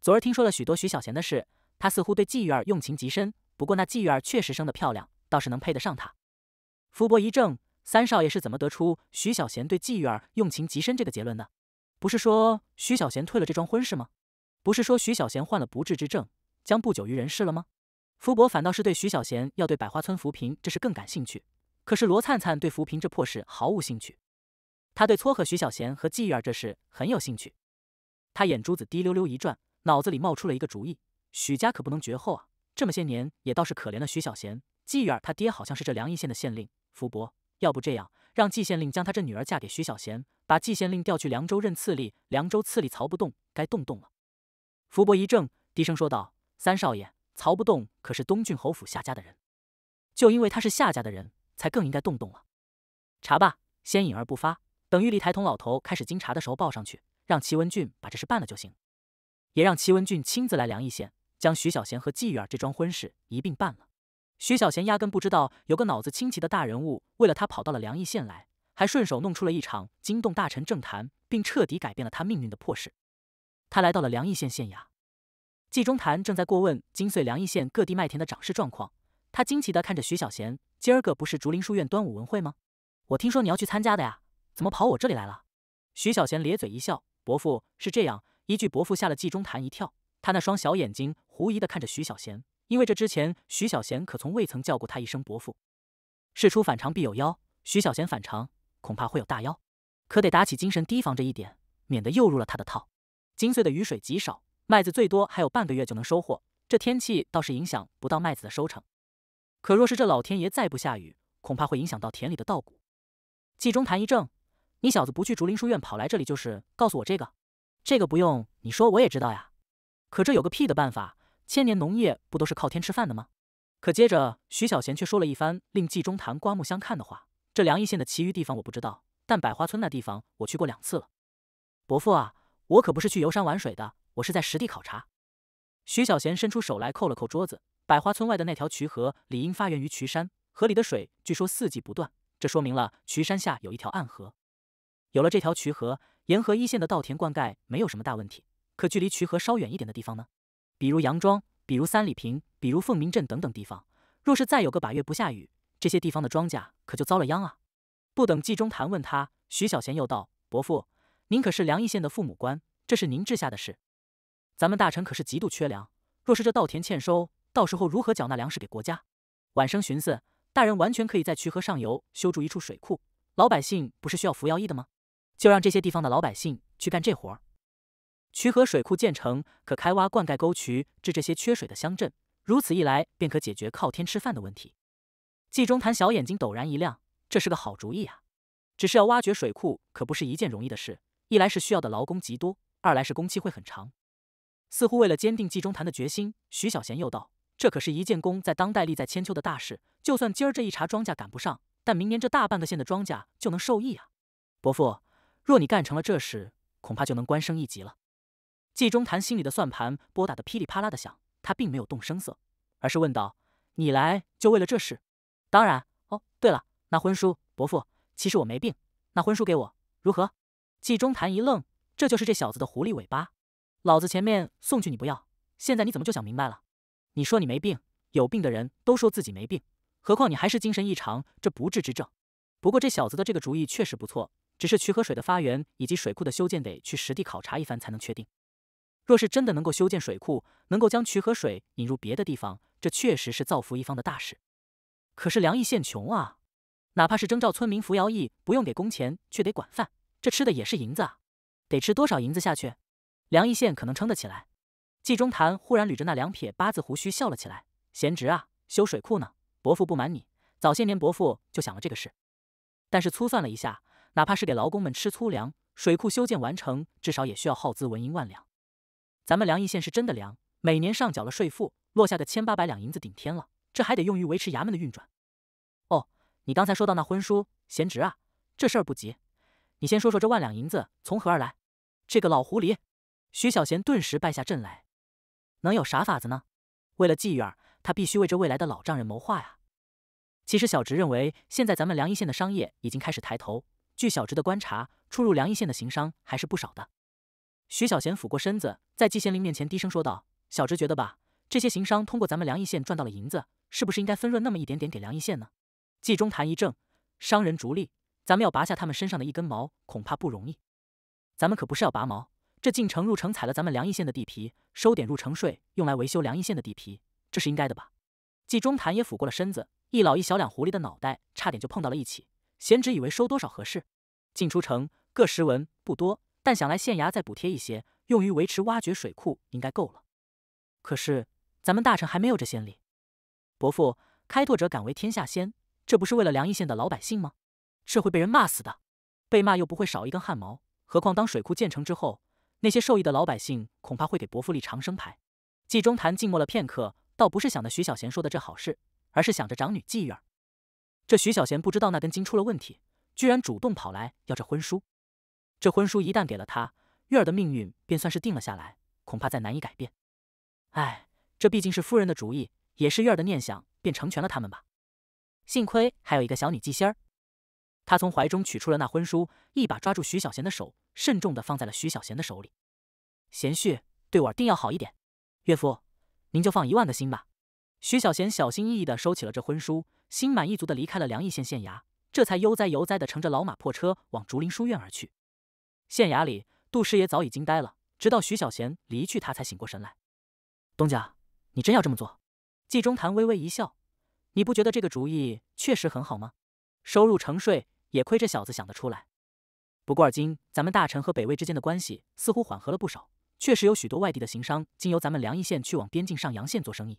[SPEAKER 1] 昨儿听说了许多徐小贤的事，他似乎对季玉儿用情极深。不过那季玉儿确实生得漂亮，倒是能配得上他。福伯一怔：“三少爷是怎么得出徐小贤对季玉儿用情极深这个结论的？不是说徐小贤退了这桩婚事吗？不是说徐小贤患了不治之症，将不久于人世了吗？”福伯反倒是对徐小贤要对百花村扶贫这事更感兴趣。可是罗灿灿对扶贫这破事毫无兴趣，他对撮合徐小贤和季玉儿这事很有兴趣。他眼珠子滴溜溜一转，脑子里冒出了一个主意：许家可不能绝后啊！这么些年也倒是可怜了许小贤。季远儿他爹好像是这梁邑县的县令。福伯，要不这样，让季县令将他这女儿嫁给许小贤，把季县令调去凉州任刺吏。凉州刺吏曹不动该动动了。福伯一怔，低声说道：“三少爷，曹不动可是东郡侯府夏家的人，就因为他是夏家的人，才更应该动动了。查吧，先隐而不发，等玉史台同老头开始经查的时候报上去。”让齐文俊把这事办了就行，也让齐文俊亲自来梁邑县，将徐小贤和季玉儿这桩婚事一并办了。徐小贤压根不知道有个脑子清奇的大人物为了他跑到了梁邑县来，还顺手弄出了一场惊动大臣政坛，并彻底改变了他命运的破事。他来到了梁邑县县衙，季中谈正在过问今岁梁邑县各地麦田的长势状况，他惊奇地看着徐小贤：“今儿个不是竹林书院端午文会吗？我听说你要去参加的呀，怎么跑我这里来了？”徐小贤咧嘴一笑。伯父是这样一句，伯父吓了季中潭一跳。他那双小眼睛狐疑的看着徐小贤，因为这之前徐小贤可从未曾叫过他一声伯父。事出反常必有妖，徐小贤反常，恐怕会有大妖，可得打起精神提防着一点，免得又入了他的套。精髓的雨水极少，麦子最多还有半个月就能收获，这天气倒是影响不到麦子的收成。可若是这老天爷再不下雨，恐怕会影响到田里的稻谷。季中潭一怔。你小子不去竹林书院，跑来这里就是告诉我这个？这个不用你说，我也知道呀。可这有个屁的办法？千年农业不都是靠天吃饭的吗？可接着，徐小贤却说了一番令纪中谈刮目相看的话。这梁邑县的其余地方我不知道，但百花村那地方我去过两次了。伯父啊，我可不是去游山玩水的，我是在实地考察。徐小贤伸出手来扣了扣桌子。百花村外的那条渠河，理应发源于渠山，河里的水据说四季不断，这说明了渠山下有一条暗河。有了这条渠河，沿河一线的稻田灌溉没有什么大问题。可距离渠河稍远一点的地方呢？比如杨庄，比如三里坪，比如凤鸣镇等等地方，若是再有个把月不下雨，这些地方的庄稼可就遭了殃啊！不等纪中谈问他，徐小贤又道：“伯父，您可是梁邑县的父母官，这是您治下的事。咱们大臣可是极度缺粮，若是这稻田欠收，到时候如何缴纳粮食给国家？晚生寻思，大人完全可以在渠河上游修筑一处水库，老百姓不是需要扶摇役的吗？”就让这些地方的老百姓去干这活儿。渠河水库建成，可开挖灌溉沟渠，治这些缺水的乡镇。如此一来，便可解决靠天吃饭的问题。纪中谈小眼睛陡然一亮，这是个好主意啊！只是要挖掘水库，可不是一件容易的事。一来是需要的劳工极多，二来是工期会很长。似乎为了坚定纪中谈的决心，徐小贤又道：“这可是一件功在当代、利在千秋的大事。就算今儿这一茬庄稼赶不上，但明年这大半个县的庄稼就能受益啊，伯父。”若你干成了这事，恐怕就能官升一级了。季中谈心里的算盘拨打的噼里啪啦的响，他并没有动声色，而是问道：“你来就为了这事？当然。哦，对了，那婚书，伯父，其实我没病。那婚书给我如何？”季中谈一愣，这就是这小子的狐狸尾巴。老子前面送去你不要，现在你怎么就想明白了？你说你没病，有病的人都说自己没病，何况你还是精神异常这不治之症。不过这小子的这个主意确实不错。只是渠河水的发源以及水库的修建得去实地考察一番才能确定。若是真的能够修建水库，能够将渠河水引入别的地方，这确实是造福一方的大事。可是梁邑县穷啊，哪怕是征召村民扶徭役，不用给工钱，却得管饭，这吃的也是银子啊，得吃多少银子下去？梁邑县可能撑得起来？纪中谈忽然捋着那两撇八字胡须笑了起来：“贤侄啊，修水库呢，伯父不瞒你，早些年伯父就想了这个事，但是粗算了一下。”哪怕是给劳工们吃粗粮，水库修建完成至少也需要耗资纹银万两。咱们梁邑县是真的凉，每年上缴了税赋，落下个千八百两银子顶天了，这还得用于维持衙门的运转。哦，你刚才说到那婚书，贤侄啊，这事儿不急，你先说说这万两银子从何而来？这个老狐狸，徐小贤顿时败下阵来。能有啥法子呢？为了妓院，他必须为这未来的老丈人谋划呀。其实小侄认为，现在咱们梁邑县的商业已经开始抬头。据小侄的观察，出入梁邑县的行商还是不少的。徐小贤俯过身子，在季羡林面前低声说道：“小侄觉得吧，这些行商通过咱们梁邑县赚到了银子，是不是应该分润那么一点点给梁邑县呢？”季中潭一怔：“商人逐利，咱们要拔下他们身上的一根毛，恐怕不容易。咱们可不是要拔毛，这进城入城踩了咱们梁邑县的地皮，收点入城税，用来维修梁邑县的地皮，这是应该的吧？”季中潭也俯过了身子，一老一小两狐狸的脑袋差点就碰到了一起。贤侄以为收多少合适？进出城各十文，不多。但想来县衙再补贴一些，用于维持挖掘水库，应该够了。可是咱们大臣还没有这先例。伯父，开拓者敢为天下先，这不是为了梁邑县的老百姓吗？这会被人骂死的，被骂又不会少一根汗毛。何况当水库建成之后，那些受益的老百姓恐怕会给伯父立长生牌。纪中谈静默了片刻，倒不是想着徐小贤说的这好事，而是想着长女纪月儿。这徐小贤不知道那根筋出了问题，居然主动跑来要这婚书。这婚书一旦给了他，月儿的命运便算是定了下来，恐怕再难以改变。哎，这毕竟是夫人的主意，也是月儿的念想，便成全了他们吧。幸亏还有一个小女祭仙儿，她从怀中取出了那婚书，一把抓住徐小贤的手，慎重的放在了徐小贤的手里。贤婿，对我定要好一点。岳父，您就放一万个心吧。徐小贤小心翼翼的收起了这婚书。心满意足的离开了梁义县县衙，这才悠哉悠哉的乘着老马破车往竹林书院而去。县衙里，杜师爷早已惊呆了，直到徐小贤离去，他才醒过神来。东家，你真要这么做？季中谈微微一笑，你不觉得这个主意确实很好吗？收入成税，也亏这小子想得出来。不过而今，咱们大臣和北魏之间的关系似乎缓和了不少，确实有许多外地的行商经由咱们梁义县去往边境上阳县做生意，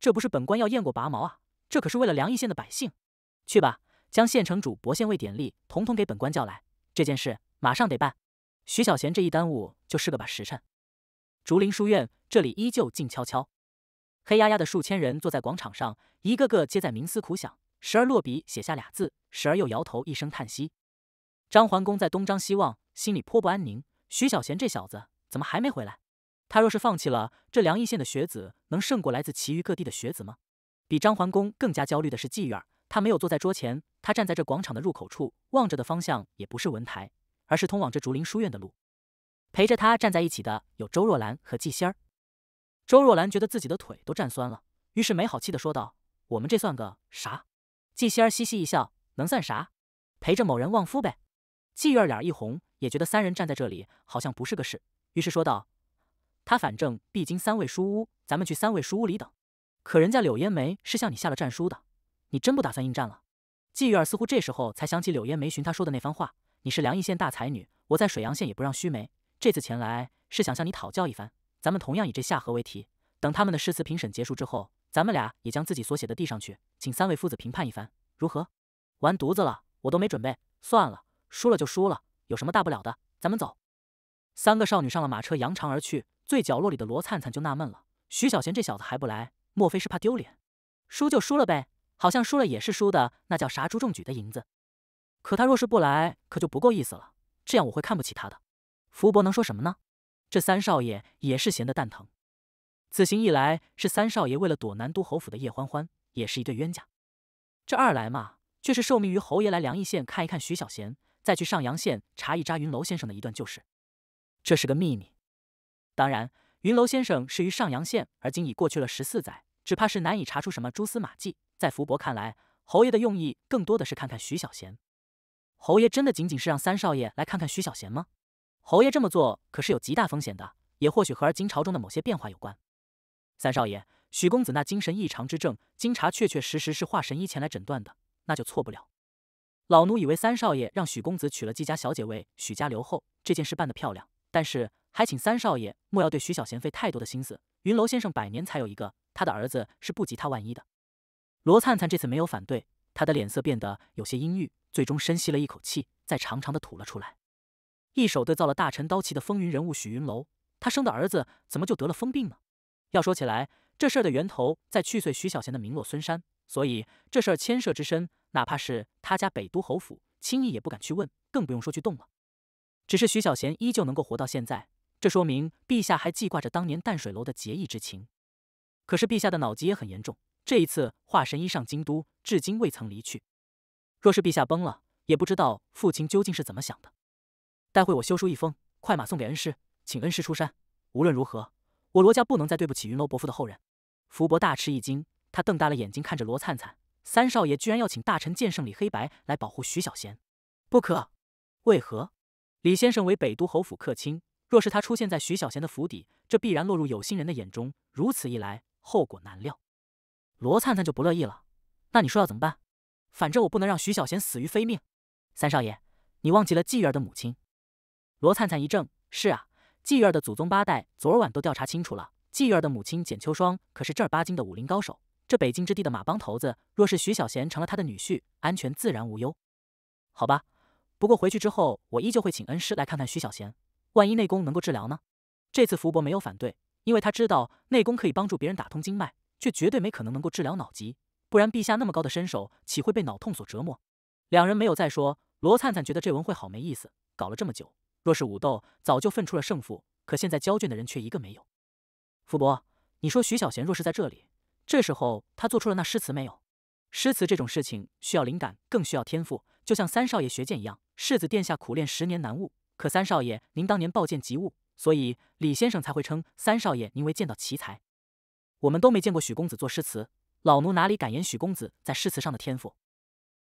[SPEAKER 1] 这不是本官要验过拔毛啊。这可是为了梁邑县的百姓，去吧，将县城主、博县尉、典吏统统给本官叫来。这件事马上得办。徐小贤这一耽误就是个把时辰。竹林书院这里依旧静悄悄，黑压压的数千人坐在广场上，一个个皆在冥思苦想，时而落笔写下俩字，时而又摇头一声叹息。张桓公在东张西望，心里颇不安宁。徐小贤这小子怎么还没回来？他若是放弃了，这梁邑县的学子能胜过来自其余各地的学子吗？比张桓公更加焦虑的是季院，儿。他没有坐在桌前，他站在这广场的入口处，望着的方向也不是文台，而是通往这竹林书院的路。陪着他站在一起的有周若兰和季仙儿。周若兰觉得自己的腿都站酸了，于是没好气的说道：“我们这算个啥？”季仙儿嘻嘻一笑，能算啥？陪着某人旺夫呗。季月儿脸一红，也觉得三人站在这里好像不是个事，于是说道：“他反正必经三位书屋，咱们去三位书屋里等。”可人家柳烟梅是向你下了战书的，你真不打算应战了？季玉儿似乎这时候才想起柳烟梅寻她说的那番话：“你是梁邑县大才女，我在水阳县也不让须眉。这次前来是想向你讨教一番。咱们同样以这下河为题，等他们的诗词评审结束之后，咱们俩也将自己所写的递上去，请三位夫子评判一番，如何？”完犊子了，我都没准备，算了，输了就输了，有什么大不了的？咱们走。三个少女上了马车，扬长而去。最角落里的罗灿灿就纳闷了：徐小贤这小子还不来？莫非是怕丢脸？输就输了呗，好像输了也是输的，那叫啥朱仲举的银子。可他若是不来，可就不够意思了。这样我会看不起他的。福伯能说什么呢？这三少爷也是闲得蛋疼。此行一来是三少爷为了躲南都侯府的叶欢欢，也是一对冤家。这二来嘛，却是受命于侯爷来梁邑县看一看徐小贤，再去上阳县查一查云楼先生的一段旧事。这是个秘密。当然。云楼先生是于上阳县，而今已过去了十四载，只怕是难以查出什么蛛丝马迹。在福伯看来，侯爷的用意更多的是看看徐小贤。侯爷真的仅仅是让三少爷来看看徐小贤吗？侯爷这么做可是有极大风险的，也或许和而今朝中的某些变化有关。三少爷，许公子那精神异常之症，经查确确实实是华神医前来诊断的，那就错不了。老奴以为三少爷让许公子娶了季家小姐为许家留后，这件事办得漂亮，但是。还请三少爷莫要对徐小贤费太多的心思。云楼先生百年才有一个，他的儿子是不及他万一的。罗灿灿这次没有反对，他的脸色变得有些阴郁，最终深吸了一口气，再长长的吐了出来。一手对造了大臣刀旗的风云人物许云楼，他生的儿子怎么就得了疯病呢？要说起来，这事儿的源头在去岁徐小贤的名落孙山，所以这事儿牵涉之深，哪怕是他家北都侯府，轻易也不敢去问，更不用说去动了。只是徐小贤依旧能够活到现在。这说明陛下还记挂着当年淡水楼的结义之情，可是陛下的脑疾也很严重。这一次化神医上京都，至今未曾离去。若是陛下崩了，也不知道父亲究竟是怎么想的。待会我修书一封，快马送给恩师，请恩师出山。无论如何，我罗家不能再对不起云楼伯父的后人。福伯大吃一惊，他瞪大了眼睛看着罗灿灿三少爷，居然要请大臣剑圣李黑白来保护徐小贤。不可！为何？李先生为北都侯府客卿。若是他出现在徐小贤的府邸，这必然落入有心人的眼中。如此一来，后果难料。罗灿灿就不乐意了。那你说要怎么办？反正我不能让徐小贤死于非命。三少爷，你忘记了季玉儿的母亲？罗灿灿一怔：“是啊，季玉儿的祖宗八代昨晚都调查清楚了。季玉儿的母亲简秋霜可是正儿八经的武林高手。这北京之地的马帮头子，若是徐小贤成了他的女婿，安全自然无忧。好吧，不过回去之后，我依旧会请恩师来看看徐小贤。”万一内功能够治疗呢？这次福伯没有反对，因为他知道内功可以帮助别人打通经脉，却绝对没可能能够治疗脑疾。不然，陛下那么高的身手，岂会被脑痛所折磨？两人没有再说。罗灿灿觉得这文会好没意思，搞了这么久，若是武斗，早就分出了胜负。可现在交卷的人却一个没有。福伯，你说徐小贤若是在这里，这时候他做出了那诗词没有？诗词这种事情，需要灵感，更需要天赋。就像三少爷学剑一样，世子殿下苦练十年难悟。可三少爷，您当年抱剑即物，所以李先生才会称三少爷您为剑道奇才。我们都没见过许公子做诗词，老奴哪里敢言许公子在诗词上的天赋？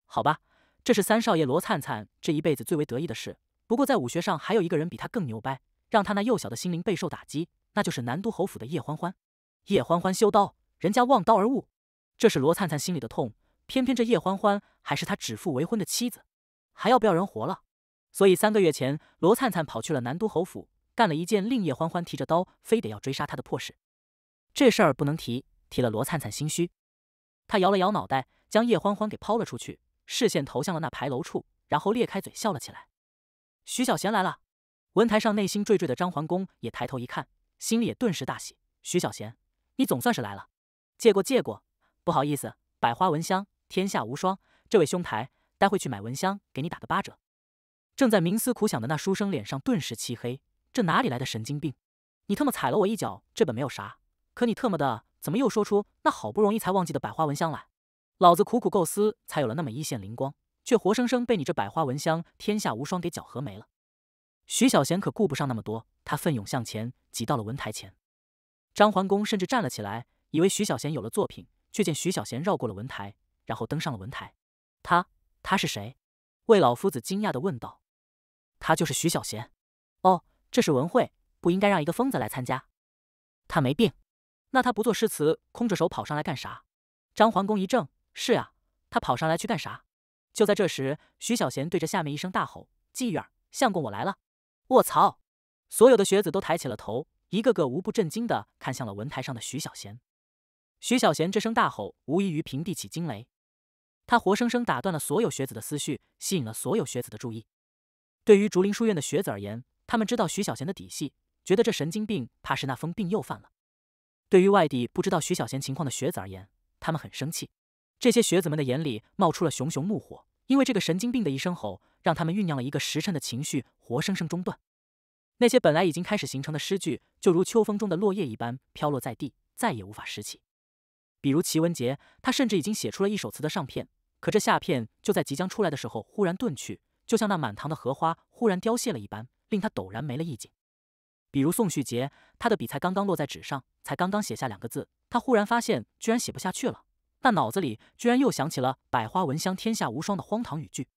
[SPEAKER 1] 好吧，这是三少爷罗灿灿这一辈子最为得意的事。不过在武学上，还有一个人比他更牛掰，让他那幼小的心灵备受打击，那就是南都侯府的叶欢欢。叶欢欢修刀，人家望刀而悟，这是罗灿灿心里的痛。偏偏这叶欢欢还是他指腹为婚的妻子，还要不要人活了？所以三个月前，罗灿灿跑去了南都侯府，干了一件令叶欢欢提着刀非得要追杀他的破事。这事儿不能提，提了罗灿灿心虚。他摇了摇脑袋，将叶欢欢给抛了出去，视线投向了那牌楼处，然后裂开嘴笑了起来。徐小贤来了，文台上内心惴惴的张桓公也抬头一看，心里也顿时大喜。徐小贤，你总算是来了。借过借过，不好意思，百花蚊香天下无双，这位兄台，待会去买蚊香，给你打个八折。正在冥思苦想的那书生脸上顿时漆黑，这哪里来的神经病？你特么踩了我一脚，这本没有啥，可你特么的怎么又说出那好不容易才忘记的百花蚊香来？老子苦苦构思才有了那么一线灵光，却活生生被你这百花蚊香天下无双给搅和没了。徐小贤可顾不上那么多，他奋勇向前，挤到了文台前。张桓公甚至站了起来，以为徐小贤有了作品，却见徐小贤绕过了文台，然后登上了文台。他他是谁？魏老夫子惊讶地问道。他就是徐小贤，哦，这是文慧，不应该让一个疯子来参加。他没病，那他不做诗词，空着手跑上来干啥？张桓公一怔，是啊，他跑上来去干啥？就在这时，徐小贤对着下面一声大吼：“妓院相公，我来了！”卧槽！所有的学子都抬起了头，一个个无不震惊的看向了文台上的徐小贤。徐小贤这声大吼，无异于平地起惊雷，他活生生打断了所有学子的思绪，吸引了所有学子的注意。对于竹林书院的学子而言，他们知道徐小贤的底细，觉得这神经病怕是那疯病又犯了。对于外地不知道徐小贤情况的学子而言，他们很生气。这些学子们的眼里冒出了熊熊怒火，因为这个神经病的一声吼，让他们酝酿了一个时辰的情绪活生生中断。那些本来已经开始形成的诗句，就如秋风中的落叶一般飘落在地，再也无法拾起。比如齐文杰，他甚至已经写出了一首词的上片，可这下片就在即将出来的时候忽然顿去。就像那满堂的荷花忽然凋谢了一般，令他陡然没了意境。比如宋旭杰，他的笔才刚刚落在纸上，才刚刚写下两个字，他忽然发现居然写不下去了。但脑子里居然又想起了“百花闻香，天下无双”的荒唐语句。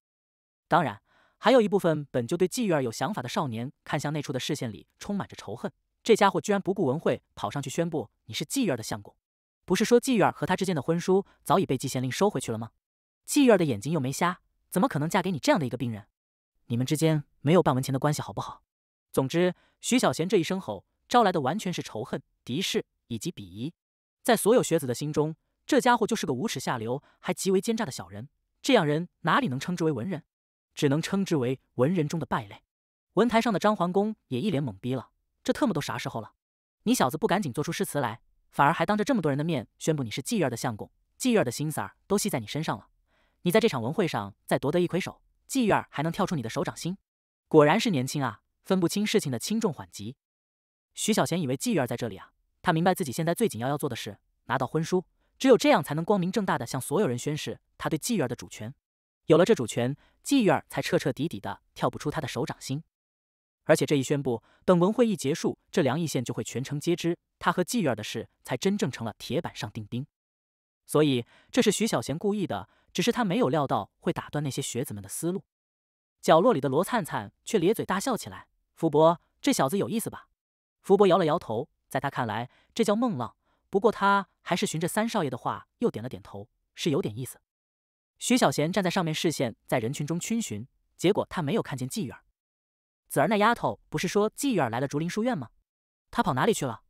[SPEAKER 1] 当然，还有一部分本就对妓院有想法的少年，看向那处的视线里充满着仇恨。这家伙居然不顾文慧跑上去宣布：“你是妓院的相公！”不是说妓院和他之间的婚书早已被纪县令收回去了吗？妓院的眼睛又没瞎。怎么可能嫁给你这样的一个病人？你们之间没有半文钱的关系，好不好？总之，徐小贤这一声吼招来的完全是仇恨、敌视以及鄙夷。在所有学子的心中，这家伙就是个无耻下流、还极为奸诈的小人。这样人哪里能称之为文人？只能称之为文人中的败类。文台上的张桓公也一脸懵逼了。这特么都啥时候了？你小子不赶紧做出诗词来，反而还当着这么多人的面宣布你是妓院的相公，妓院的心思儿都系在你身上了。你在这场文会上再夺得一魁首，季院儿还能跳出你的手掌心？果然是年轻啊，分不清事情的轻重缓急。徐小贤以为季院儿在这里啊，他明白自己现在最紧要要做的是拿到婚书，只有这样才能光明正大的向所有人宣誓他对季院儿的主权。有了这主权，季院儿才彻彻底底的跳不出他的手掌心。而且这一宣布，等文会一结束，这梁义县就会全城皆知他和季院儿的事，才真正成了铁板上钉钉。所以这是徐小贤故意的。只是他没有料到会打断那些学子们的思路，角落里的罗灿灿却咧嘴大笑起来。福伯，这小子有意思吧？福伯摇了摇头，在他看来，这叫梦浪。不过他还是循着三少爷的话又点了点头，是有点意思。徐小贤站在上面，视线在人群中逡巡，结果他没有看见季远。儿。子儿那丫头不是说季远儿来了竹林书院吗？她跑哪里去了？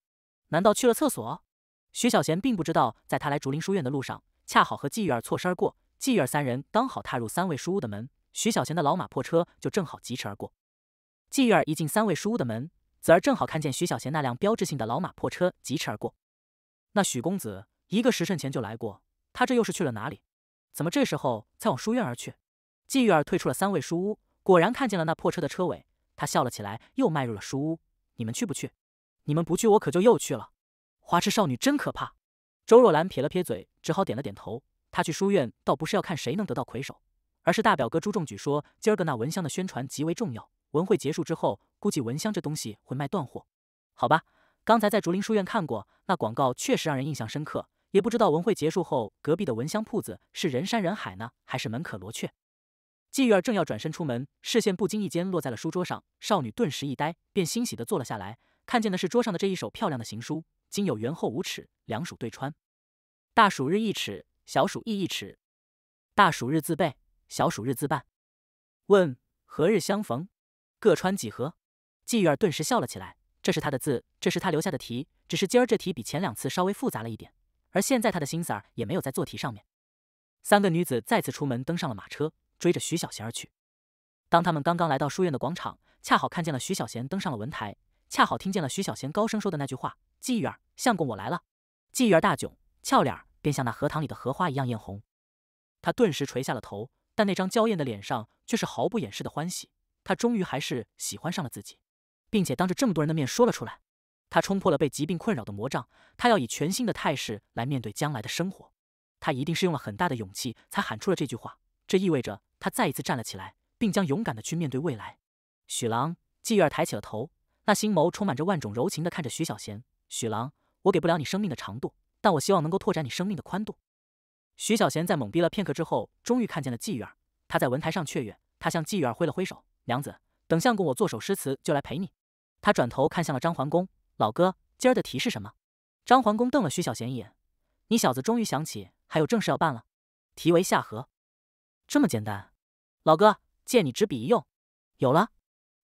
[SPEAKER 1] 难道去了厕所？徐小贤并不知道，在他来竹林书院的路上，恰好和季远儿错身而过。季玉儿三人刚好踏入三位书屋的门，徐小贤的老马破车就正好疾驰而过。季玉儿一进三位书屋的门，子儿正好看见徐小贤那辆标志性的老马破车疾驰而过。那许公子一个时辰前就来过，他这又是去了哪里？怎么这时候才往书院而去？季玉儿退出了三位书屋，果然看见了那破车的车尾，她笑了起来，又迈入了书屋。你们去不去？你们不去，我可就又去了。花痴少女真可怕。周若兰撇了撇嘴，只好点了点头。他去书院倒不是要看谁能得到魁首，而是大表哥朱仲举说，今儿个那蚊香的宣传极为重要。文会结束之后，估计蚊香这东西会卖断货。好吧，刚才在竹林书院看过那广告，确实让人印象深刻。也不知道文会结束后，隔壁的蚊香铺子是人山人海呢，还是门可罗雀。季玉儿正要转身出门，视线不经意间落在了书桌上，少女顿时一呆，便欣喜地坐了下来。看见的是桌上的这一手漂亮的行书，今有圆厚五尺，两鼠对穿，大暑日一尺。小暑亦一尺，大暑日自备，小暑日自办。问何日相逢，各穿几何？季玉儿顿时笑了起来。这是他的字，这是他留下的题。只是今儿这题比前两次稍微复杂了一点。而现在他的心思儿也没有在做题上面。三个女子再次出门，登上了马车，追着徐小贤而去。当他们刚刚来到书院的广场，恰好看见了徐小贤登上了文台，恰好听见了徐小贤高声说的那句话：“季玉儿，相公我来了。”季玉儿大窘，俏脸儿。便像那荷塘里的荷花一样艳红，他顿时垂下了头，但那张娇艳的脸上却是毫不掩饰的欢喜。他终于还是喜欢上了自己，并且当着这么多人的面说了出来。他冲破了被疾病困扰的魔障，他要以全新的态势来面对将来的生活。他一定是用了很大的勇气才喊出了这句话，这意味着他再一次站了起来，并将勇敢的去面对未来。许郎，季儿抬起了头，那星眸充满着万种柔情的看着许小贤。许郎，我给不了你生命的长度。但我希望能够拓展你生命的宽度。徐小贤在懵逼了片刻之后，终于看见了季玉儿。他在文台上雀跃，他向季玉儿挥了挥手：“娘子，等相公我做首诗词，就来陪你。”他转头看向了张桓公：“老哥，今儿的题是什么？”张桓公瞪了徐小贤一眼：“你小子终于想起还有正事要办了。题为下河，这么简单。老哥借你纸笔一用。”有了。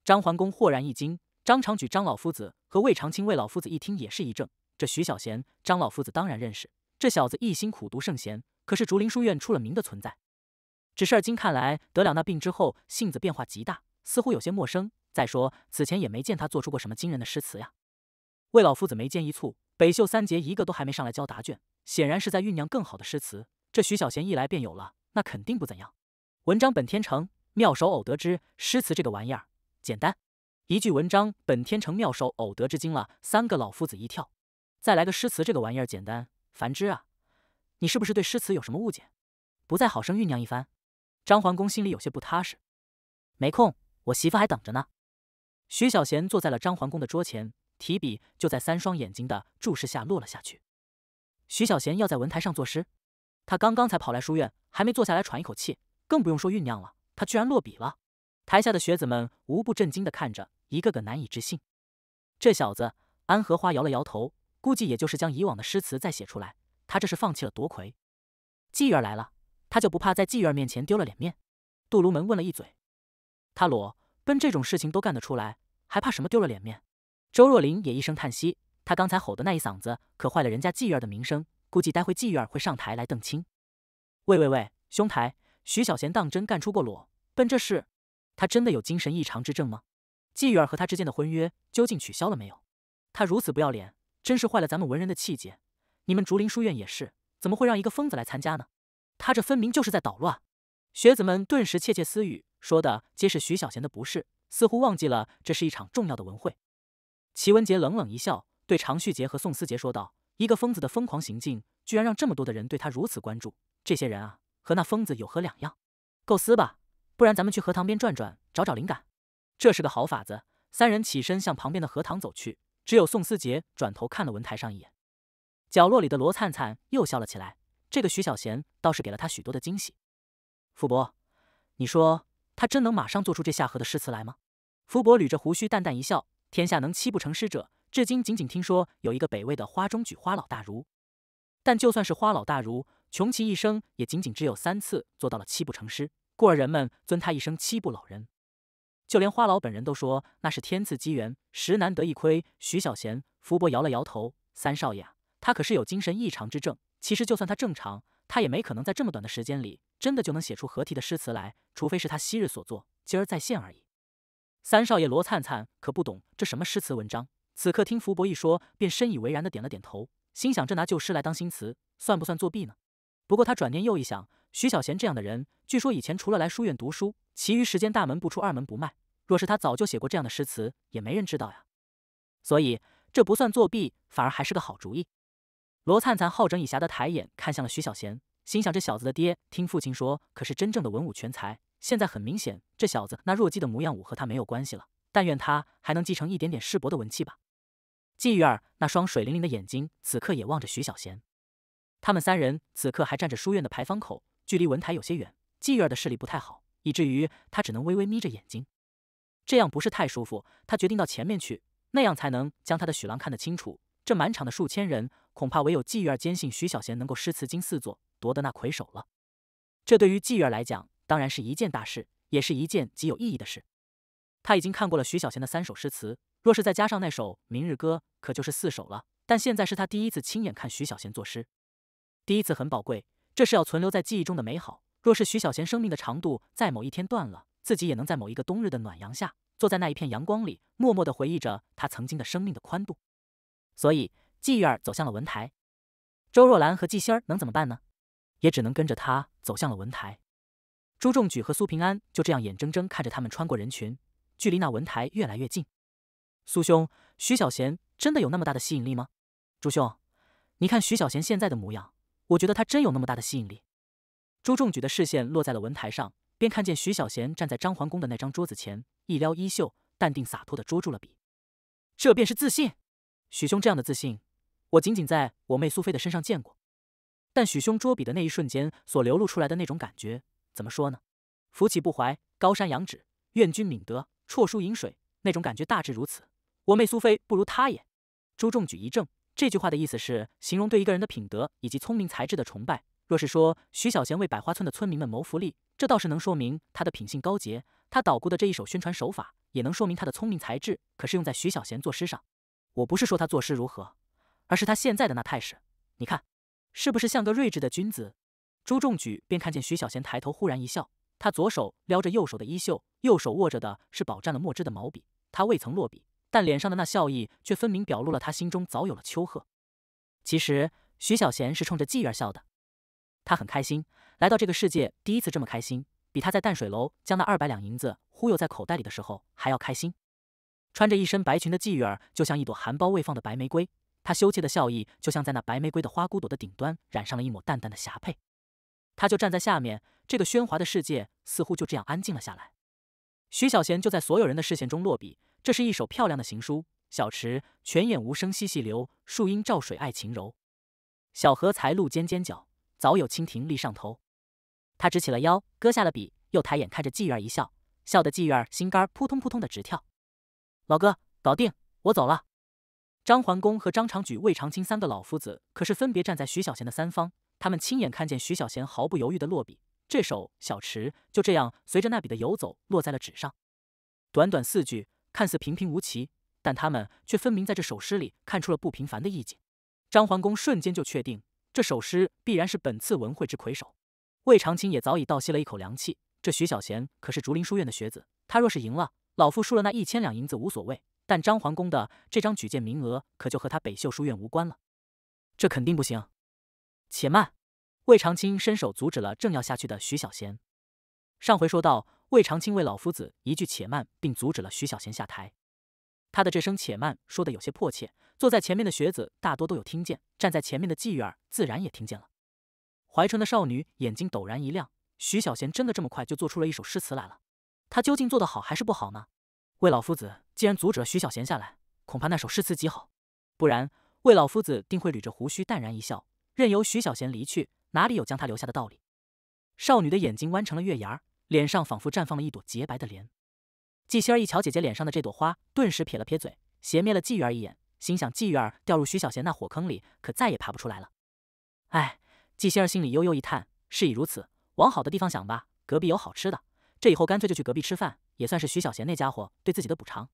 [SPEAKER 1] 张桓公豁然一惊，张长举、张老夫子和魏长青、魏老夫子一听也是一怔。这徐小贤，张老夫子当然认识。这小子一心苦读圣贤，可是竹林书院出了名的存在。只是今看来得了那病之后，性子变化极大，似乎有些陌生。再说此前也没见他做出过什么惊人的诗词呀。魏老夫子眉间一蹙，北秀三杰一个都还没上来交答卷，显然是在酝酿更好的诗词。这徐小贤一来便有了，那肯定不怎样。文章本天成，妙手偶得之。诗词这个玩意儿简单，一句“文章本天成，妙手偶得之”惊了三个老夫子一跳。再来个诗词，这个玩意儿简单。反之啊，你是不是对诗词有什么误解？不再好生酝酿一番？张桓公心里有些不踏实。没空，我媳妇还等着呢。徐小贤坐在了张桓公的桌前，提笔就在三双眼睛的注视下落了下去。徐小贤要在文台上作诗，他刚刚才跑来书院，还没坐下来喘一口气，更不用说酝酿了。他居然落笔了！台下的学子们无不震惊的看着，一个个难以置信。这小子，安荷花摇了摇头。估计也就是将以往的诗词再写出来，他这是放弃了夺魁。妓院来了，他就不怕在妓院面前丢了脸面？杜如门问了一嘴，他裸奔这种事情都干得出来，还怕什么丢了脸面？周若琳也一声叹息，他刚才吼的那一嗓子可坏了人家妓院的名声，估计待会妓院会上台来瞪亲。喂喂喂，兄台，徐小贤当真干出过裸奔这事？他真的有精神异常之症吗？妓院和他之间的婚约究竟取消了没有？他如此不要脸。真是坏了咱们文人的气节！你们竹林书院也是，怎么会让一个疯子来参加呢？他这分明就是在捣乱！学子们顿时窃窃私语，说的皆是徐小贤的不是，似乎忘记了这是一场重要的文会。齐文杰冷冷一笑，对常旭杰和宋思杰说道：“一个疯子的疯狂行径，居然让这么多的人对他如此关注，这些人啊，和那疯子有何两样？构思吧，不然咱们去荷塘边转转，找找灵感。这是个好法子。”三人起身向旁边的荷塘走去。只有宋思杰转头看了文台上一眼，角落里的罗灿灿又笑了起来。这个徐小贤倒是给了他许多的惊喜。福伯，你说他真能马上做出这下河的诗词来吗？福伯捋着胡须淡淡一笑：天下能七步成诗者，至今仅仅听说有一个北魏的花中举花老大儒。但就算是花老大儒，穷其一生也仅仅只有三次做到了七步成诗，故而人们尊他一声七步老人。就连花老本人都说那是天赐机缘，实难得一窥。徐小贤福伯摇了摇头：“三少爷啊，他可是有精神异常之症。其实就算他正常，他也没可能在这么短的时间里真的就能写出合体的诗词来，除非是他昔日所作，今儿再现而已。”三少爷罗灿灿可不懂这什么诗词文章，此刻听福伯一说，便深以为然的点了点头，心想这拿旧诗来当新词，算不算作弊呢？不过他转念又一想，徐小贤这样的人，据说以前除了来书院读书，其余时间大门不出，二门不迈。若是他早就写过这样的诗词，也没人知道呀。所以这不算作弊，反而还是个好主意。罗灿灿好整以暇的抬眼看向了徐小贤，心想这小子的爹，听父亲说可是真正的文武全才。现在很明显，这小子那弱鸡的模样，武和他没有关系了。但愿他还能继承一点点世伯的文气吧。季玉儿那双水灵灵的眼睛，此刻也望着徐小贤。他们三人此刻还站着书院的牌坊口，距离文台有些远。季玉儿的视力不太好，以至于他只能微微眯着眼睛。这样不是太舒服，他决定到前面去，那样才能将他的许郎看得清楚。这满场的数千人，恐怕唯有季玉儿坚信徐小贤能够诗词经四作夺得那魁首了。这对于季玉儿来讲，当然是一件大事，也是一件极有意义的事。他已经看过了徐小贤的三首诗词，若是再加上那首《明日歌》，可就是四首了。但现在是他第一次亲眼看徐小贤作诗，第一次很宝贵，这是要存留在记忆中的美好。若是徐小贤生命的长度在某一天断了，自己也能在某一个冬日的暖阳下，坐在那一片阳光里，默默地回忆着他曾经的生命的宽度。所以，季玉儿走向了文台，周若兰和季心儿能怎么办呢？也只能跟着他走向了文台。朱重举和苏平安就这样眼睁睁看着他们穿过人群，距离那文台越来越近。苏兄，徐小贤真的有那么大的吸引力吗？朱兄，你看徐小贤现在的模样，我觉得他真有那么大的吸引力。朱重举的视线落在了文台上。便看见徐小贤站在张环公的那张桌子前，一撩衣袖，淡定洒脱的捉住了笔。这便是自信。许兄这样的自信，我仅仅在我妹苏菲的身上见过。但许兄捉笔的那一瞬间所流露出来的那种感觉，怎么说呢？福起不怀，高山仰止，愿君敏德，辍书饮水，那种感觉大致如此。我妹苏菲不如他也。朱仲举一怔，这句话的意思是形容对一个人的品德以及聪明才智的崇拜。若是说徐小贤为百花村的村民们谋福利，这倒是能说明他的品性高洁；他捣鼓的这一手宣传手法，也能说明他的聪明才智。可是用在徐小贤作诗上，我不是说他作诗如何，而是他现在的那态势，你看，是不是像个睿智的君子？朱仲举便看见徐小贤抬头，忽然一笑。他左手撩着右手的衣袖，右手握着的是饱蘸了墨汁的毛笔。他未曾落笔，但脸上的那笑意却分明表露了他心中早有了秋鹤。其实，徐小贤是冲着妓院笑的。他很开心，来到这个世界第一次这么开心，比他在淡水楼将那二百两银子忽悠在口袋里的时候还要开心。穿着一身白裙的季玉儿就像一朵含苞未放的白玫瑰，她羞怯的笑意就像在那白玫瑰的花骨朵的顶端染上了一抹淡淡的霞帔。他就站在下面，这个喧哗的世界似乎就这样安静了下来。徐小贤就在所有人的视线中落笔，这是一首漂亮的行书：“小池，泉眼无声惜细流，树阴照水爱晴柔。小荷才露尖尖角。”早有蜻蜓立上头，他直起了腰，搁下了笔，又抬眼看着季院儿一笑，笑得季院儿心肝扑通扑通的直跳。老哥，搞定，我走了。张桓公和张长举、魏长青三个老夫子可是分别站在徐小贤的三方，他们亲眼看见徐小贤毫不犹豫的落笔，这首小池就这样随着那笔的游走落在了纸上。短短四句，看似平平无奇，但他们却分明在这首诗里看出了不平凡的意境。张桓公瞬间就确定。这首诗必然是本次文会之魁首。魏长青也早已倒吸了一口凉气。这徐小贤可是竹林书院的学子，他若是赢了，老夫输了那一千两银子无所谓，但张桓公的这张举荐名额可就和他北秀书院无关了。这肯定不行。且慢！魏长青伸手阻止了正要下去的徐小贤。上回说到，魏长青为老夫子一句“且慢”，并阻止了徐小贤下台。他的这声“且慢”说的有些迫切，坐在前面的学子大多都有听见，站在前面的纪月儿自然也听见了。怀春的少女眼睛陡然一亮，徐小贤真的这么快就做出了一首诗词来了？他究竟做得好还是不好呢？魏老夫子既然阻止了徐小贤下来，恐怕那首诗词极好，不然魏老夫子定会捋着胡须淡然一笑，任由徐小贤离去，哪里有将他留下的道理？少女的眼睛弯成了月牙儿，脸上仿佛绽放了一朵洁白的莲。纪心儿一瞧姐姐脸上的这朵花，顿时撇了撇嘴，斜灭了季玉儿一眼，心想季玉儿掉入徐小贤那火坑里，可再也爬不出来了。哎，纪心儿心里悠悠一叹，事已如此，往好的地方想吧。隔壁有好吃的，这以后干脆就去隔壁吃饭，也算是徐小贤那家伙对自己的补偿。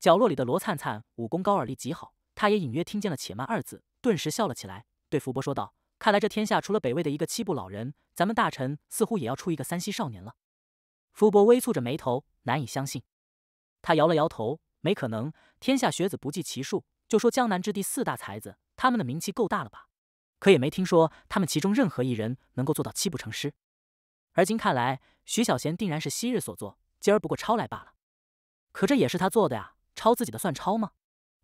[SPEAKER 1] 角落里的罗灿灿武功高而力极好，他也隐约听见了“且慢”二字，顿时笑了起来，对福伯说道：“看来这天下除了北魏的一个七步老人，咱们大臣似乎也要出一个三西少年了。”福伯微蹙着眉头，难以相信。他摇了摇头，没可能。天下学子不计其数，就说江南之地四大才子，他们的名气够大了吧？可也没听说他们其中任何一人能够做到七步成诗。而今看来，徐小贤定然是昔日所作，今儿不过抄来罢了。可这也是他做的呀，抄自己的算抄吗？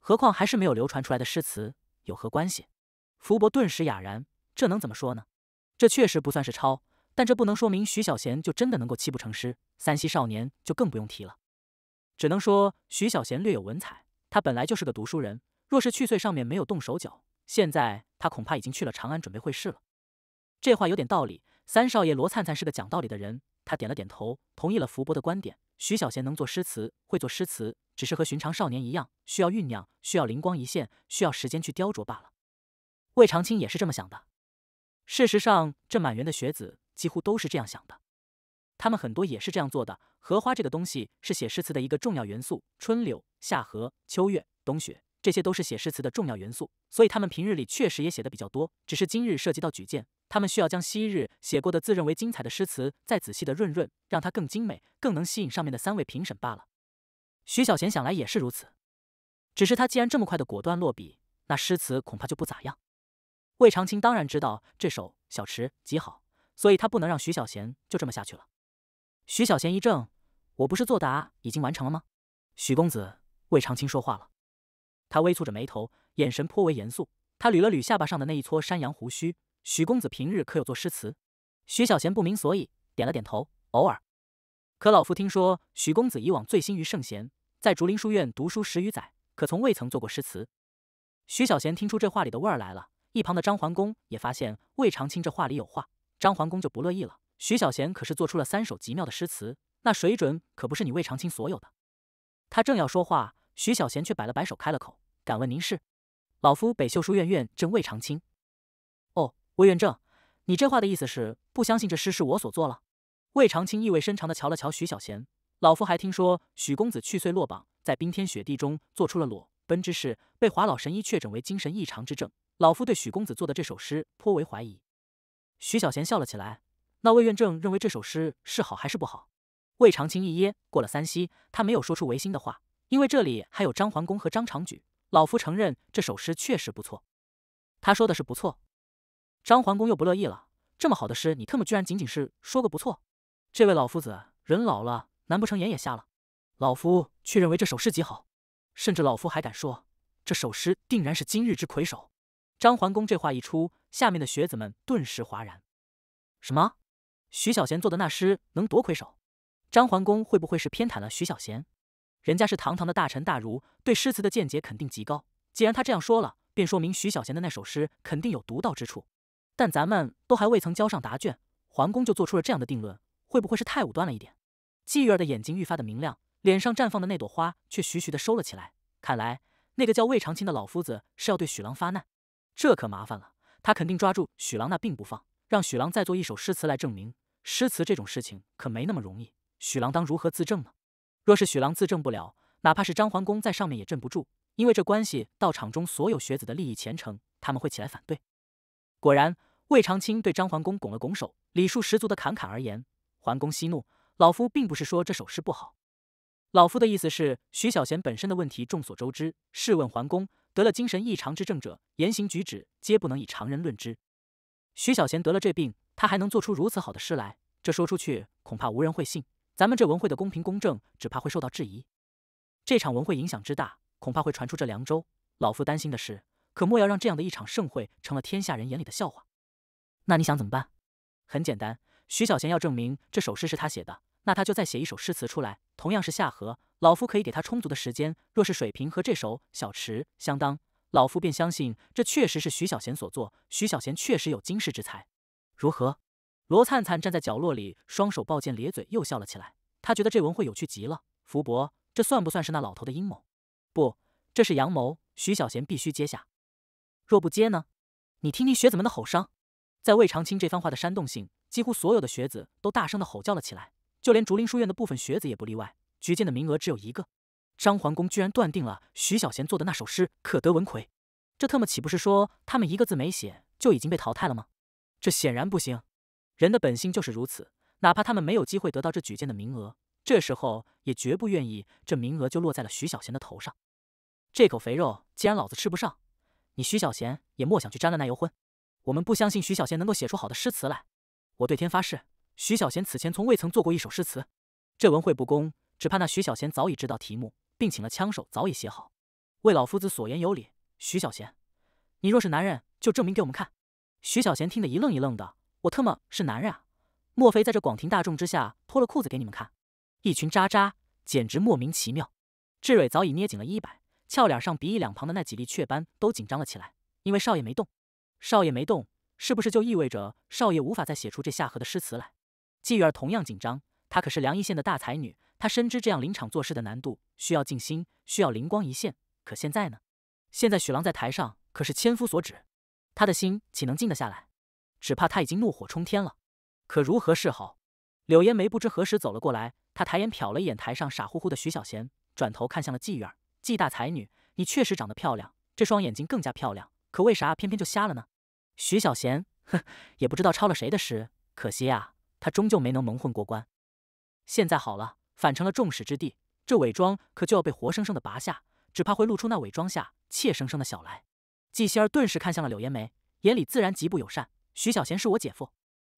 [SPEAKER 1] 何况还是没有流传出来的诗词，有何关系？福伯顿时哑然，这能怎么说呢？这确实不算是抄。但这不能说明徐小贤就真的能够七步成诗，三溪少年就更不用提了。只能说徐小贤略有文采，他本来就是个读书人。若是去岁上面没有动手脚，现在他恐怕已经去了长安准备会试了。这话有点道理。三少爷罗灿灿是个讲道理的人，他点了点头，同意了福伯的观点。徐小贤能做诗词，会做诗词，只是和寻常少年一样，需要酝酿，需要灵光一现，需要时间去雕琢罢了。魏长青也是这么想的。事实上，这满园的学子。几乎都是这样想的，他们很多也是这样做的。荷花这个东西是写诗词的一个重要元素，春柳、夏荷、秋月、冬雪，这些都是写诗词的重要元素。所以他们平日里确实也写的比较多。只是今日涉及到举荐，他们需要将昔日写过的自认为精彩的诗词再仔细的润润，让它更精美，更能吸引上面的三位评审罢了。徐小贤想来也是如此，只是他既然这么快的果断落笔，那诗词恐怕就不咋样。魏长青当然知道这首小池极好。所以他不能让徐小贤就这么下去了。徐小贤一怔：“我不是作答已经完成了吗？”许公子，魏长青说话了。他微蹙着眉头，眼神颇为严肃。他捋了捋下巴上的那一撮山羊胡须。许公子平日可有作诗词？徐小贤不明所以，点了点头。偶尔。可老夫听说，许公子以往醉心于圣贤，在竹林书院读书十余载，可从未曾做过诗词。徐小贤听出这话里的味儿来了。一旁的张桓公也发现魏长青这话里有话。张桓公就不乐意了。徐小贤可是做出了三首极妙的诗词，那水准可不是你魏长卿所有的。他正要说话，徐小贤却摆了摆手，开了口：“敢问您是？老夫北秀书院院正魏长卿。”哦，魏院正，你这话的意思是不相信这诗是我所做了？”魏长卿意味深长的瞧了瞧徐小贤。老夫还听说，许公子去岁落榜，在冰天雪地中做出了裸奔之事，被华老神医确诊为精神异常之症。老夫对许公子做的这首诗颇为怀疑。徐小贤笑了起来。那魏元正认为这首诗是好还是不好？魏长青一噎，过了三息，他没有说出违心的话，因为这里还有张桓公和张长举。老夫承认这首诗确实不错。他说的是不错。张桓公又不乐意了：这么好的诗，你特么居然仅仅是说个不错？这位老夫子人老了，难不成眼也瞎了？老夫却认为这首诗极好，甚至老夫还敢说，这首诗定然是今日之魁首。张桓公这话一出。下面的学子们顿时哗然，什么？徐小贤做的那诗能夺魁首？张桓公会不会是偏袒了徐小贤？人家是堂堂的大臣大儒，对诗词的见解肯定极高。既然他这样说了，便说明徐小贤的那首诗肯定有独到之处。但咱们都还未曾交上答卷，桓公就做出了这样的定论，会不会是太武断了一点？季玉儿的眼睛愈发的明亮，脸上绽放的那朵花却徐徐的收了起来。看来那个叫魏长青的老夫子是要对许郎发难，这可麻烦了。他肯定抓住许郎那并不放，让许郎再做一首诗词来证明。诗词这种事情可没那么容易，许郎当如何自证呢？若是许郎自证不了，哪怕是张桓公在上面也镇不住，因为这关系到场中所有学子的利益前程，他们会起来反对。果然，魏长青对张桓公拱了拱手，礼数十足的侃侃而言：“桓公息怒，老夫并不是说这首诗不好，老夫的意思是徐小贤本身的问题众所周知。试问桓公。”得了精神异常之症者，言行举止皆不能以常人论之。徐小贤得了这病，他还能做出如此好的诗来，这说出去恐怕无人会信。咱们这文会的公平公正，只怕会受到质疑。这场文会影响之大，恐怕会传出这凉州。老夫担心的是，可莫要让这样的一场盛会成了天下人眼里的笑话。那你想怎么办？很简单，徐小贤要证明这首诗是他写的，那他就再写一首诗词出来，同样是下河。老夫可以给他充足的时间，若是水平和这首小池相当，老夫便相信这确实是徐小贤所作。徐小贤确实有惊世之才，如何？罗灿灿站在角落里，双手抱剑，咧嘴又笑了起来。他觉得这文会有趣极了。福伯，这算不算是那老头的阴谋？不，这是阳谋。徐小贤必须接下，若不接呢？你听听学子们的吼声，在魏长青这番话的煽动性，几乎所有的学子都大声的吼叫了起来，就连竹林书院的部分学子也不例外。举荐的名额只有一个，张桓公居然断定了徐小贤做的那首诗可得文魁，这特么岂不是说他们一个字没写就已经被淘汰了吗？这显然不行。人的本性就是如此，哪怕他们没有机会得到这举荐的名额，这时候也绝不愿意这名额就落在了徐小贤的头上。这口肥肉既然老子吃不上，你徐小贤也莫想去沾了那油荤。我们不相信徐小贤能够写出好的诗词来。我对天发誓，徐小贤此前从未曾做过一首诗词。这文会不公。只怕那徐小贤早已知道题目，并请了枪手，早已写好。魏老夫子所言有理。徐小贤，你若是男人，就证明给我们看。徐小贤听得一愣一愣的，我特么是男人啊！莫非在这广庭大众之下脱了裤子给你们看？一群渣渣，简直莫名其妙。志蕊早已捏紧了衣摆，俏脸上鼻翼两旁的那几粒雀斑都紧张了起来。因为少爷没动，少爷没动，是不是就意味着少爷无法再写出这下河的诗词来？季玉儿同样紧张，她可是梁一县的大才女。他深知这样临场做事的难度，需要静心，需要灵光一现。可现在呢？现在许郎在台上可是千夫所指，他的心岂能静得下来？只怕他已经怒火冲天了。可如何是好？柳烟梅不知何时走了过来，她抬眼瞟了一眼台上傻乎乎的徐小贤，转头看向了季月儿。季大才女，你确实长得漂亮，这双眼睛更加漂亮。可为啥偏偏就瞎了呢？徐小贤，哼，也不知道抄了谁的诗。可惜呀，他终究没能蒙混过关。现在好了。反成了众矢之的，这伪装可就要被活生生的拔下，只怕会露出那伪装下怯生生的小来。季希儿顿时看向了柳烟梅，眼里自然极不友善。徐小贤是我姐夫，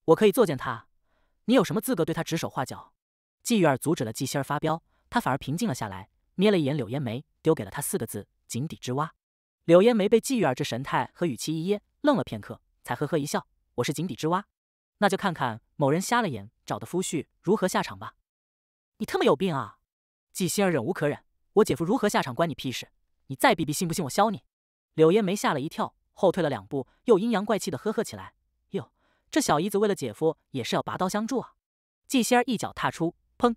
[SPEAKER 1] 我可以作践他，你有什么资格对他指手画脚？季玉儿阻止了季希儿发飙，她反而平静了下来，瞥了一眼柳烟梅，丢给了她四个字：井底之蛙。柳烟梅被季玉儿这神态和语气一噎，愣了片刻，才呵呵一笑：我是井底之蛙，那就看看某人瞎了眼找的夫婿如何下场吧。你他妈有病啊！季星儿忍无可忍，我姐夫如何下场关你屁事？你再逼逼，信不信我削你？柳烟梅吓了一跳，后退了两步，又阴阳怪气的呵呵起来。哟，这小姨子为了姐夫也是要拔刀相助啊！季心儿一脚踏出，砰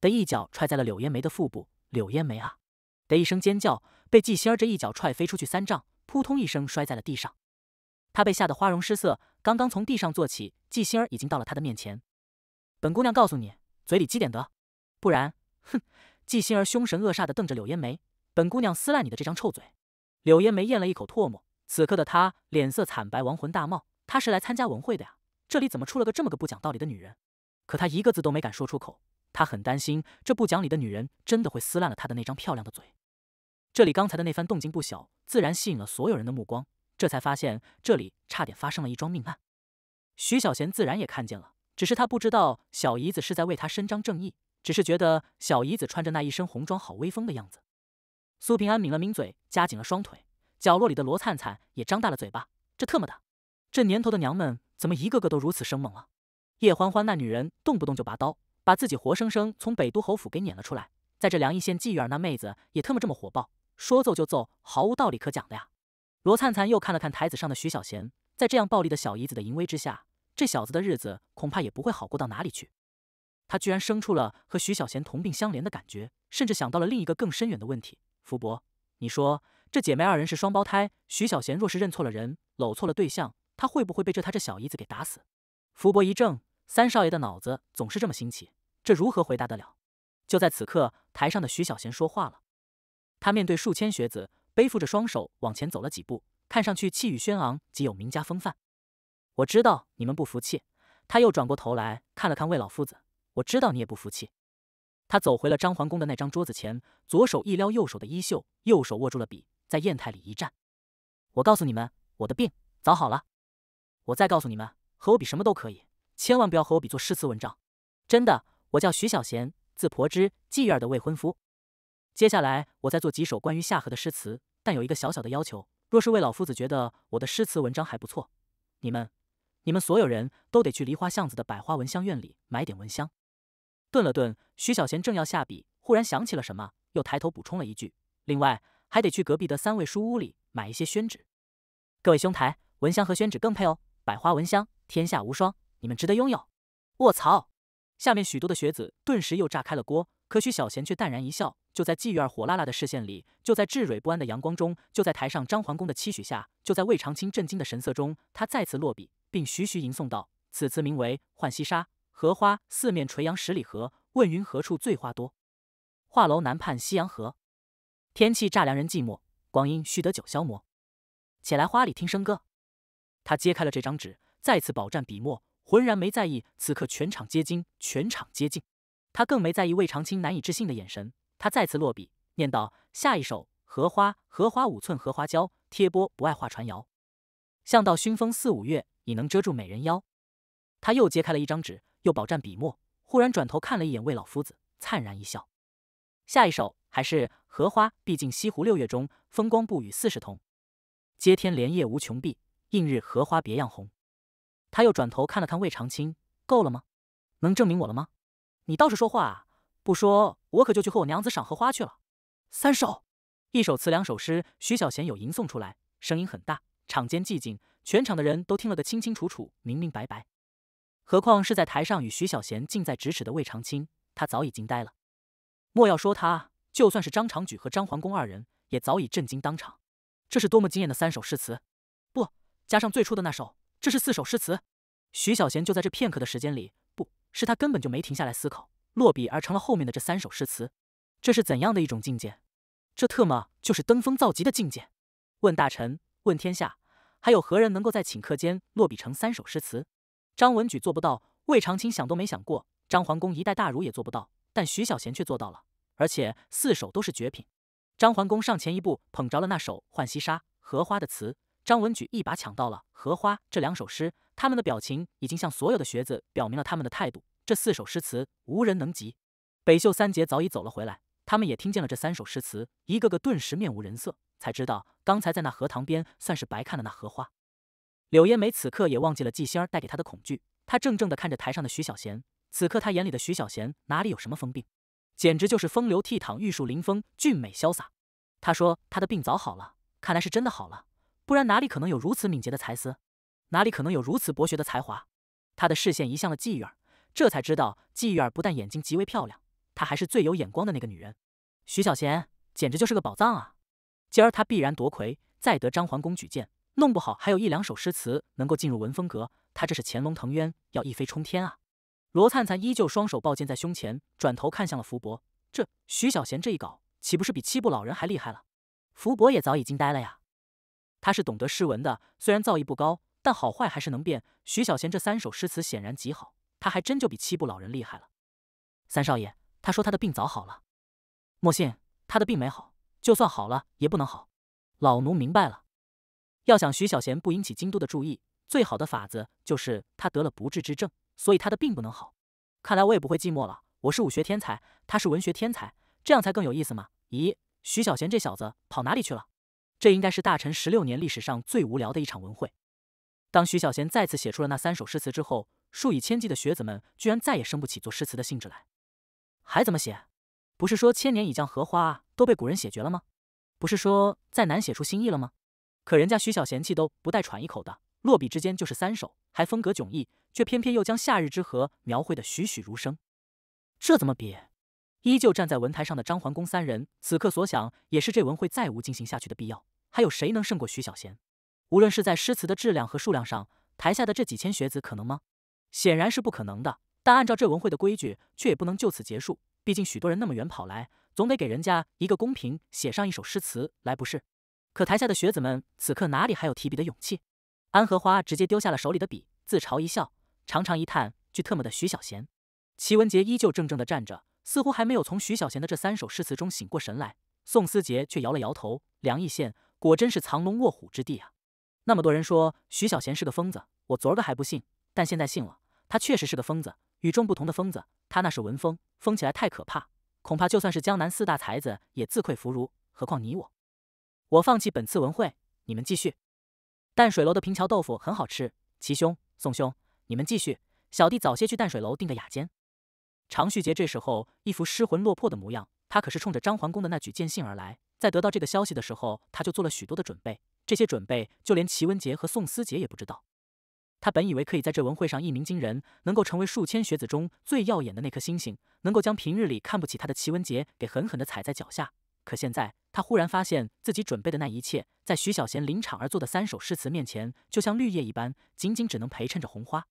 [SPEAKER 1] 的一脚踹在了柳烟梅的腹部。柳烟梅啊的一声尖叫，被季心儿这一脚踹飞出去三丈，扑通一声摔在了地上。他被吓得花容失色，刚刚从地上坐起，季心儿已经到了他的面前。本姑娘告诉你，嘴里积点德！不然，哼！季心儿凶神恶煞的瞪着柳烟梅，本姑娘撕烂你的这张臭嘴！柳烟梅咽了一口唾沫，此刻的她脸色惨白，亡魂大冒。她是来参加文会的呀，这里怎么出了个这么个不讲道理的女人？可她一个字都没敢说出口，她很担心这不讲理的女人真的会撕烂了她的那张漂亮的嘴。这里刚才的那番动静不小，自然吸引了所有人的目光。这才发现这里差点发生了一桩命案。徐小贤自然也看见了，只是他不知道小姨子是在为他伸张正义。只是觉得小姨子穿着那一身红装好威风的样子，苏平安抿了抿嘴，夹紧了双腿。角落里的罗灿灿也张大了嘴巴，这特么的，这年头的娘们怎么一个个都如此生猛了？叶欢欢那女人动不动就拔刀，把自己活生生从北都侯府给撵了出来。在这梁义县妓院那妹子也特么这么火爆，说揍就揍，毫无道理可讲的呀。罗灿灿又看了看台子上的徐小贤，在这样暴力的小姨子的淫威之下，这小子的日子恐怕也不会好过到哪里去。他居然生出了和徐小贤同病相怜的感觉，甚至想到了另一个更深远的问题。福伯，你说这姐妹二人是双胞胎，徐小贤若是认错了人，搂错了对象，他会不会被这他这小姨子给打死？福伯一怔，三少爷的脑子总是这么新奇，这如何回答得了？就在此刻，台上的徐小贤说话了，他面对数千学子，背负着双手往前走了几步，看上去气宇轩昂，极有名家风范。我知道你们不服气，他又转过头来看了看魏老夫子。我知道你也不服气，他走回了张桓公的那张桌子前，左手一撩右手的衣袖，右手握住了笔，在砚台里一站。我告诉你们，我的病早好了。我再告诉你们，和我比什么都可以，千万不要和我比作诗词文章。真的，我叫徐小贤，字婆之，妓院的未婚夫。接下来，我再做几首关于夏荷的诗词。但有一个小小的要求，若是魏老夫子觉得我的诗词文章还不错，你们，你们所有人都得去梨花巷子的百花蚊香院里买点蚊香。顿了顿，徐小贤正要下笔，忽然想起了什么，又抬头补充了一句：“另外还得去隔壁的三位书屋里买一些宣纸。”各位兄台，闻香和宣纸更配哦！百花闻香，天下无双，你们值得拥有。我操！下面许多的学子顿时又炸开了锅。可徐小贤却淡然一笑。就在季月儿火辣辣的视线里，就在智蕊不安的阳光中，就在台上张桓公的期许下，就在魏长青震惊的神色中，他再次落笔，并徐徐吟诵道：“此词名为《浣溪沙》。”荷花四面垂杨十里河，问云何处醉花多？画楼南畔夕阳河。天气乍凉人寂寞，光阴须得酒消磨。且来花里听笙歌。他揭开了这张纸，再次饱蘸笔墨，浑然没在意。此刻全场皆惊，全场皆静。他更没在意魏长青难以置信的眼神。他再次落笔，念道：“下一首荷花，荷花五寸荷花娇，贴波不爱画船摇。向道熏风四五月，已能遮住美人腰。”他又揭开了一张纸。又饱蘸笔墨，忽然转头看了一眼魏老夫子，灿然一笑。下一首还是荷花，毕竟西湖六月中，风光不与四时同。接天莲叶无穷碧，映日荷花别样红。他又转头看了看魏长青，够了吗？能证明我了吗？你倒是说话啊！不说我可就去和我娘子赏荷花去了。三首，一首词，两首诗，徐小贤有吟诵出来，声音很大，场间寂静，全场的人都听了个清清楚楚，明明白白。何况是在台上与徐小贤近在咫尺的魏长青，他早已惊呆了。莫要说他，就算是张长举和张桓公二人，也早已震惊当场。这是多么惊艳的三首诗词！不，加上最初的那首，这是四首诗词。徐小贤就在这片刻的时间里，不是他根本就没停下来思考落笔，而成了后面的这三首诗词。这是怎样的一种境界？这特么就是登峰造极的境界！问大臣，问天下，还有何人能够在顷刻间落笔成三首诗词？张文举做不到，魏长青想都没想过，张桓公一代大儒也做不到，但徐小贤却做到了，而且四首都是绝品。张桓公上前一步，捧着了那首《浣溪沙·荷花》的词，张文举一把抢到了《荷花》这两首诗。他们的表情已经向所有的学子表明了他们的态度：这四首诗词无人能及。北秀三杰早已走了回来，他们也听见了这三首诗词，一个个顿时面无人色，才知道刚才在那荷塘边算是白看了那荷花。柳烟眉此刻也忘记了纪仙儿带给她的恐惧，她怔怔的看着台上的徐小贤。此刻她眼里的徐小贤哪里有什么疯病，简直就是风流倜傥、玉树临风、俊美潇洒。他说他的病早好了，看来是真的好了，不然哪里可能有如此敏捷的才思，哪里可能有如此博学的才华？他的视线移向了纪玉儿，这才知道纪玉儿不但眼睛极为漂亮，她还是最有眼光的那个女人。徐小贤简直就是个宝藏啊！今儿他必然夺魁，再得张桓公举荐。弄不好还有一两首诗词能够进入文风阁，他这是乾隆腾渊，要一飞冲天啊！罗灿灿依旧双手抱剑在胸前，转头看向了福伯。这徐小贤这一搞，岂不是比七步老人还厉害了？福伯也早已惊呆了呀！他是懂得诗文的，虽然造诣不高，但好坏还是能辨。徐小贤这三首诗词显然极好，他还真就比七步老人厉害了。三少爷，他说他的病早好了，莫信他的病没好，就算好了也不能好。老奴明白了。要想徐小贤不引起京都的注意，最好的法子就是他得了不治之症，所以他的病不能好。看来我也不会寂寞了。我是武学天才，他是文学天才，这样才更有意思嘛？咦，徐小贤这小子跑哪里去了？这应该是大臣十六年历史上最无聊的一场文会。当徐小贤再次写出了那三首诗词之后，数以千计的学子们居然再也生不起做诗词的兴致来。还怎么写？不是说千年已将荷花都被古人写绝了吗？不是说再难写出新意了吗？可人家徐小贤气都不带喘一口的，落笔之间就是三首，还风格迥异，却偏偏又将夏日之河描绘得栩栩如生，这怎么比？依旧站在文台上的张桓公三人，此刻所想也是这文会再无进行下去的必要。还有谁能胜过徐小贤？无论是在诗词的质量和数量上，台下的这几千学子可能吗？显然是不可能的。但按照这文会的规矩，却也不能就此结束。毕竟许多人那么远跑来，总得给人家一个公平，写上一首诗词来，不是？可台下的学子们此刻哪里还有提笔的勇气？安荷花直接丢下了手里的笔，自嘲一笑，长长一叹。巨特么的徐小贤！齐文杰依旧怔怔的站着，似乎还没有从徐小贤的这三首诗词中醒过神来。宋思杰却摇了摇头：“梁邑县果真是藏龙卧虎之地啊！那么多人说徐小贤是个疯子，我昨儿个还不信，但现在信了。他确实是个疯子，与众不同的疯子。他那是文疯，疯起来太可怕，恐怕就算是江南四大才子也自愧弗如，何况你我。”我放弃本次文会，你们继续。淡水楼的平桥豆腐很好吃，齐兄、宋兄，你们继续。小弟早些去淡水楼订个雅间。常旭杰这时候一副失魂落魄的模样，他可是冲着张桓公的那举荐信而来，在得到这个消息的时候，他就做了许多的准备。这些准备，就连齐文杰和宋思杰也不知道。他本以为可以在这文会上一鸣惊人，能够成为数千学子中最耀眼的那颗星星，能够将平日里看不起他的齐文杰给狠狠的踩在脚下。可现在，他忽然发现自己准备的那一切，在徐小贤临场而作的三首诗词面前，就像绿叶一般，仅仅只能陪衬着红花，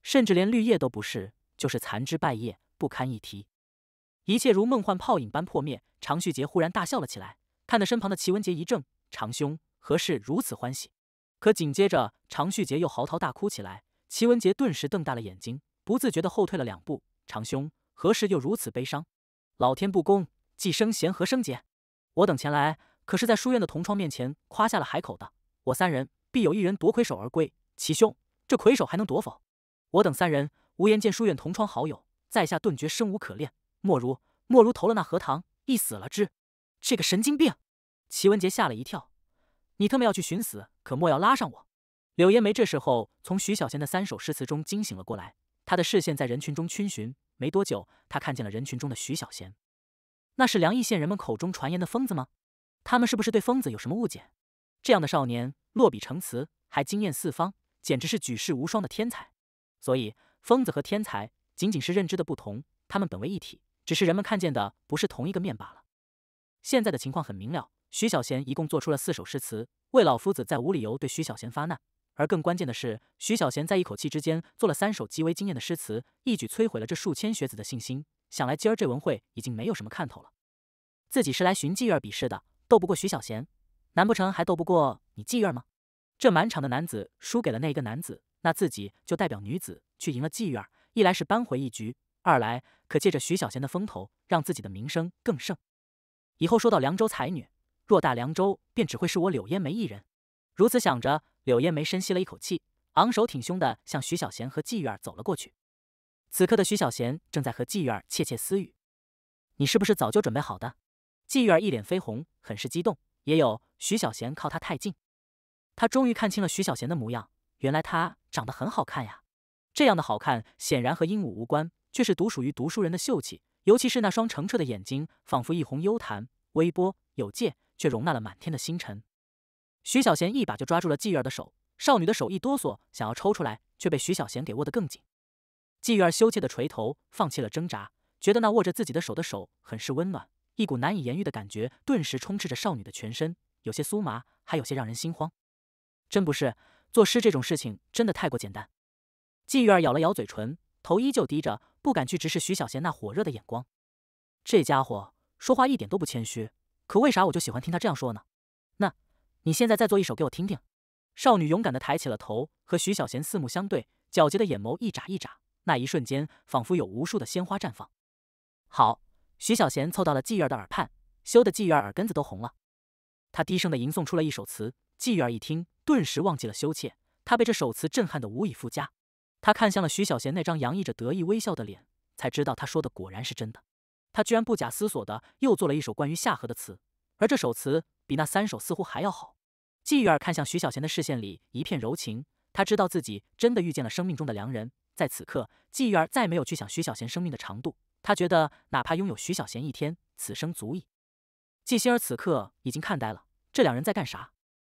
[SPEAKER 1] 甚至连绿叶都不是，就是残枝败叶，不堪一提。一切如梦幻泡影般破灭。常旭杰忽然大笑了起来，看得身旁的齐文杰一怔：“长兄何事如此欢喜？”可紧接着，常旭杰又嚎啕大哭起来。齐文杰顿时瞪大了眼睛，不自觉地后退了两步：“长兄何事又如此悲伤？老天不公！”既生贤，和生杰？我等前来，可是在书院的同窗面前夸下了海口的。我三人必有一人夺魁首而归。齐兄，这魁首还能夺否？我等三人无颜见书院同窗好友，在下顿觉生无可恋，莫如莫如投了那荷塘，一死了之。这个神经病！齐文杰吓了一跳。你特么要去寻死，可莫要拉上我。柳烟梅这时候从徐小贤的三首诗词中惊醒了过来，他的视线在人群中逡巡。没多久，他看见了人群中的徐小贤。那是梁邑县人们口中传言的疯子吗？他们是不是对疯子有什么误解？这样的少年落笔成词，还惊艳四方，简直是举世无双的天才。所以，疯子和天才仅仅是认知的不同，他们本为一体，只是人们看见的不是同一个面罢了。现在的情况很明了，徐小贤一共做出了四首诗词。魏老夫子在无理由对徐小贤发难，而更关键的是，徐小贤在一口气之间做了三首极为惊艳的诗词，一举摧毁了这数千学子的信心。想来今儿这文会已经没有什么看头了，自己是来寻妓院比试的，斗不过徐小贤，难不成还斗不过你妓院吗？这满场的男子输给了那一个男子，那自己就代表女子去赢了妓院，一来是扳回一局，二来可借着徐小贤的风头，让自己的名声更盛。以后说到凉州才女，偌大凉州便只会是我柳烟梅一人。如此想着，柳烟梅深吸了一口气，昂首挺胸的向徐小贤和妓院走了过去。此刻的徐小贤正在和季玉儿窃窃私语，你是不是早就准备好的？季玉儿一脸绯红，很是激动，也有徐小贤靠她太近，他终于看清了徐小贤的模样，原来他长得很好看呀！这样的好看显然和鹦鹉无关，却是独属于读书人的秀气，尤其是那双澄澈的眼睛，仿佛一泓幽潭，微波有界，却容纳了满天的星辰。徐小贤一把就抓住了季玉儿的手，少女的手一哆嗦，想要抽出来，却被徐小贤给握得更紧。季玉儿羞怯的垂头，放弃了挣扎，觉得那握着自己的手的手很是温暖，一股难以言喻的感觉顿时充斥着少女的全身，有些酥麻，还有些让人心慌。真不是，作诗这种事情真的太过简单。季玉儿咬了咬嘴唇，头依旧低着，不敢去直视徐小贤那火热的眼光。这家伙说话一点都不谦虚，可为啥我就喜欢听他这样说呢？那，你现在再做一首给我听听。少女勇敢地抬起了头，和徐小贤四目相对，皎洁的眼眸一眨一眨。那一瞬间，仿佛有无数的鲜花绽放。好，徐小贤凑到了季月儿的耳畔，羞得季月儿耳根子都红了。他低声的吟诵出了一首词，季月儿一听，顿时忘记了羞怯，他被这首词震撼的无以复加。他看向了徐小贤那张洋溢着得意微笑的脸，才知道他说的果然是真的。他居然不假思索的又做了一首关于夏荷的词，而这首词比那三首似乎还要好。季月儿看向徐小贤的视线里一片柔情，他知道自己真的遇见了生命中的良人。在此刻，季玉儿再没有去想徐小贤生命的长度。她觉得，哪怕拥有徐小贤一天，此生足矣。季心儿此刻已经看呆了，这两人在干啥？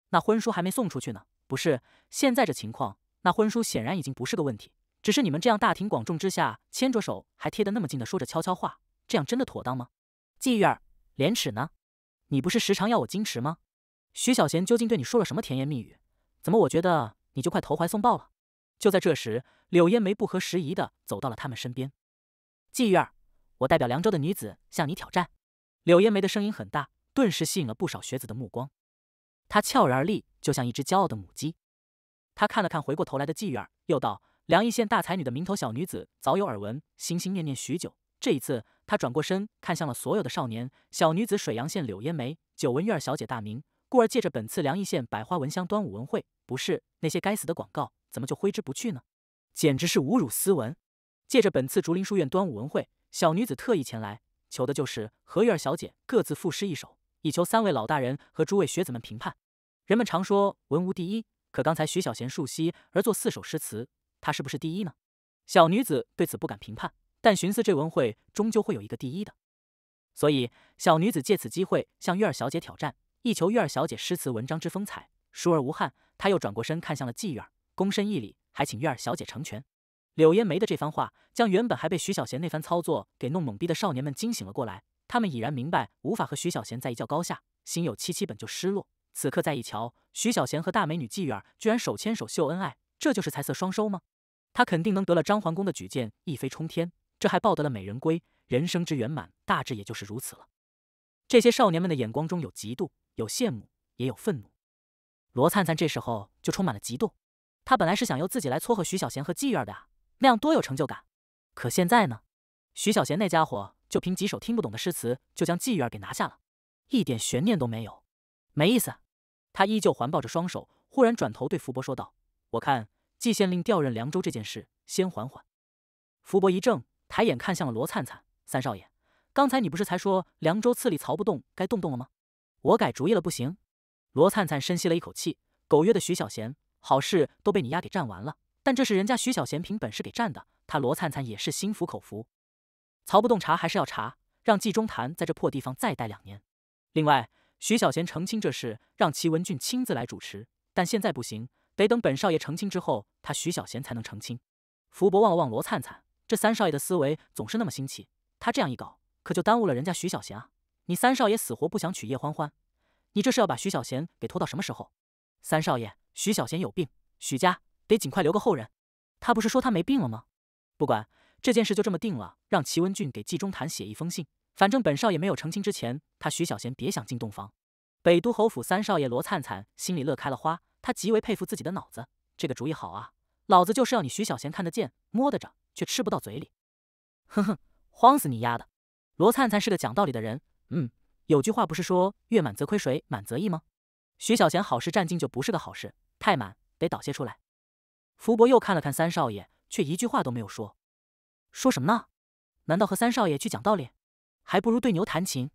[SPEAKER 1] 那婚书还没送出去呢。不是，现在这情况，那婚书显然已经不是个问题。只是你们这样大庭广众之下牵着手，还贴得那么近的说着悄悄话，这样真的妥当吗？季玉儿，廉耻呢？你不是时常要我矜持吗？徐小贤究竟对你说了什么甜言蜜语？怎么我觉得你就快投怀送抱了？就在这时。柳烟眉不合时宜的走到了他们身边，季玉儿，我代表凉州的女子向你挑战。柳烟眉的声音很大，顿时吸引了不少学子的目光。她俏然而立，就像一只骄傲的母鸡。她看了看回过头来的季玉儿，又道：“凉邑县大才女的名头，小女子早有耳闻，心心念念许久。这一次，她转过身看向了所有的少年。小女子水阳县柳烟眉，久闻月儿小姐大名，故而借着本次凉邑县百花闻香端午文会，不是那些该死的广告，怎么就挥之不去呢？”简直是侮辱斯文！借着本次竹林书院端午文会，小女子特意前来，求的就是何月儿小姐各自赋诗一首，以求三位老大人和诸位学子们评判。人们常说文无第一，可刚才徐小贤数息而作四首诗词，他是不是第一呢？小女子对此不敢评判，但寻思这文会终究会有一个第一的，所以小女子借此机会向月儿小姐挑战，一求月儿小姐诗词文章之风采，书而无憾。她又转过身看向了季月儿，躬身一礼。还请月儿小姐成全。柳烟梅的这番话，将原本还被徐小贤那番操作给弄懵逼的少年们惊醒了过来。他们已然明白，无法和徐小贤再一较高下，心有戚戚，本就失落。此刻再一瞧，徐小贤和大美女纪玉儿居然手牵手秀恩爱，这就是才色双收吗？他肯定能得了张桓公的举荐，一飞冲天。这还抱得了美人归，人生之圆满，大致也就是如此了。这些少年们的眼光中有嫉妒，有羡慕，也有愤怒。罗灿灿这时候就充满了嫉妒。他本来是想由自己来撮合徐小贤和季玉儿的呀，那样多有成就感。可现在呢，徐小贤那家伙就凭几首听不懂的诗词，就将季玉儿给拿下了，一点悬念都没有，没意思。他依旧环抱着双手，忽然转头对福伯说道：“我看季县令调任凉州这件事，先缓缓。”福伯一怔，抬眼看向了罗灿灿三少爷：“刚才你不是才说凉州刺吏曹不动该动动了吗？我改主意了，不行。”罗灿灿深吸了一口气：“狗曰的徐小贤！”好事都被你丫给占完了，但这是人家徐小贤凭本事给占的，他罗灿灿也是心服口服。曹不动查还是要查，让纪中谈在这破地方再待两年。另外，徐小贤澄清这事，让齐文俊亲自来主持。但现在不行，得等本少爷澄清之后，他徐小贤才能澄清。福伯望了望罗灿灿，这三少爷的思维总是那么新奇。他这样一搞，可就耽误了人家徐小贤啊！你三少爷死活不想娶叶欢欢，你这是要把徐小贤给拖到什么时候？三少爷。徐小贤有病，许家得尽快留个后人。他不是说他没病了吗？不管这件事就这么定了，让齐文俊给纪中谈写一封信。反正本少爷没有成亲之前，他徐小贤别想进洞房。北都侯府三少爷罗灿灿心里乐开了花，他极为佩服自己的脑子，这个主意好啊！老子就是要你徐小贤看得见、摸得着，却吃不到嘴里。哼哼，慌死你丫的！罗灿灿是个讲道理的人，嗯，有句话不是说月满则亏，水满则溢吗？徐小贤好事占尽就不是个好事，太满得倒些出来。福伯又看了看三少爷，却一句话都没有说。说什么呢？难道和三少爷去讲道理，还不如对牛弹琴？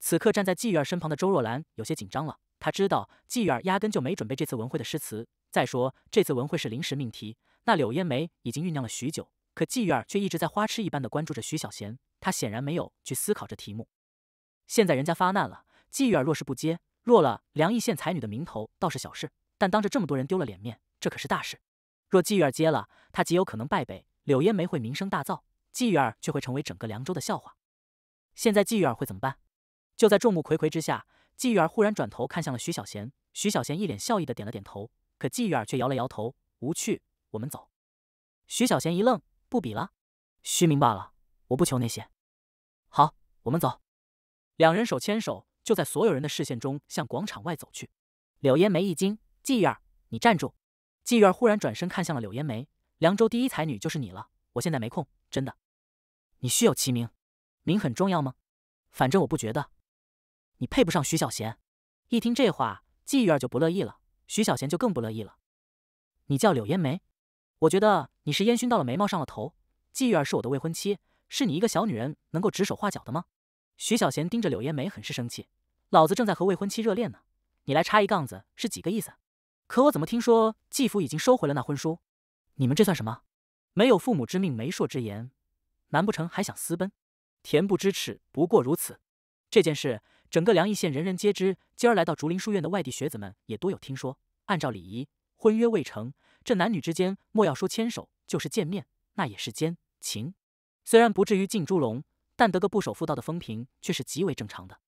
[SPEAKER 1] 此刻站在季玉儿身旁的周若兰有些紧张了。他知道季玉儿压根就没准备这次文会的诗词。再说这次文会是临时命题，那柳烟梅已经酝酿了许久，可季玉儿却一直在花痴一般的关注着徐小贤。她显然没有去思考这题目。现在人家发难了，季玉儿若是不接。弱了梁义县才女的名头倒是小事，但当着这么多人丢了脸面，这可是大事。若季玉儿接了，她极有可能败北，柳烟梅会名声大噪，季玉儿却会成为整个凉州的笑话。现在季玉儿会怎么办？就在众目睽睽之下，季玉儿忽然转头看向了徐小贤，徐小贤一脸笑意的点了点头，可季玉儿却摇了摇头，无趣，我们走。徐小贤一愣，不比了？虚名罢了，我不求那些。好，我们走。两人手牵手。就在所有人的视线中向广场外走去。柳烟梅一惊：“季玉儿，你站住！”季玉儿忽然转身看向了柳烟梅：“凉州第一才女就是你了。我现在没空，真的。你虚有其名，名很重要吗？反正我不觉得。你配不上徐小贤。”一听这话，季玉儿就不乐意了，徐小贤就更不乐意了。“你叫柳烟梅，我觉得你是烟熏到了眉毛上了头。季玉儿是我的未婚妻，是你一个小女人能够指手画脚的吗？”徐小贤盯着柳烟眉，很是生气。老子正在和未婚妻热恋呢，你来插一杠子是几个意思？可我怎么听说继父已经收回了那婚书？你们这算什么？没有父母之命，媒妁之言，难不成还想私奔？恬不知耻，不过如此。这件事整个梁邑县人人皆知，今儿来到竹林书院的外地学子们也多有听说。按照礼仪，婚约未成，这男女之间莫要说牵手，就是见面那也是奸情。虽然不至于进猪笼。但得个不守妇道的风评却是极为正常的。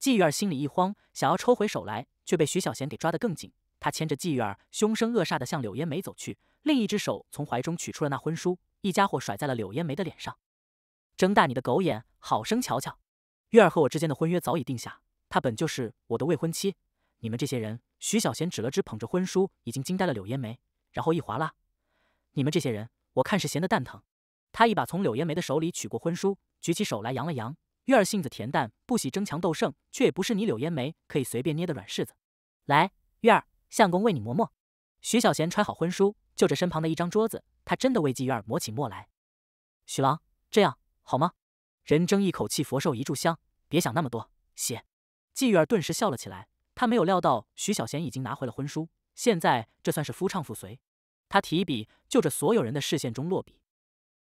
[SPEAKER 1] 季玉儿心里一慌，想要抽回手来，却被徐小贤给抓得更紧。他牵着季玉儿，凶神恶煞地向柳烟梅走去，另一只手从怀中取出了那婚书，一家伙甩在了柳烟梅的脸上。睁大你的狗眼，好生瞧瞧，月儿和我之间的婚约早已定下，她本就是我的未婚妻。你们这些人，徐小贤指了指捧着婚书已经惊呆了柳烟梅，然后一划拉，你们这些人，我看是闲得蛋疼。他一把从柳烟梅的手里取过婚书。举起手来，扬了扬。月儿性子恬淡，不喜争强斗胜，却也不是你柳烟眉可以随便捏的软柿子。来，月儿，相公为你磨墨。徐小贤揣好婚书，就着身旁的一张桌子，他真的为季月儿磨起墨来。许郎，这样好吗？人争一口气，佛受一炷香，别想那么多，写。季月儿顿时笑了起来。她没有料到徐小贤已经拿回了婚书，现在这算是夫唱妇随。他提笔，就着所有人的视线中落笔。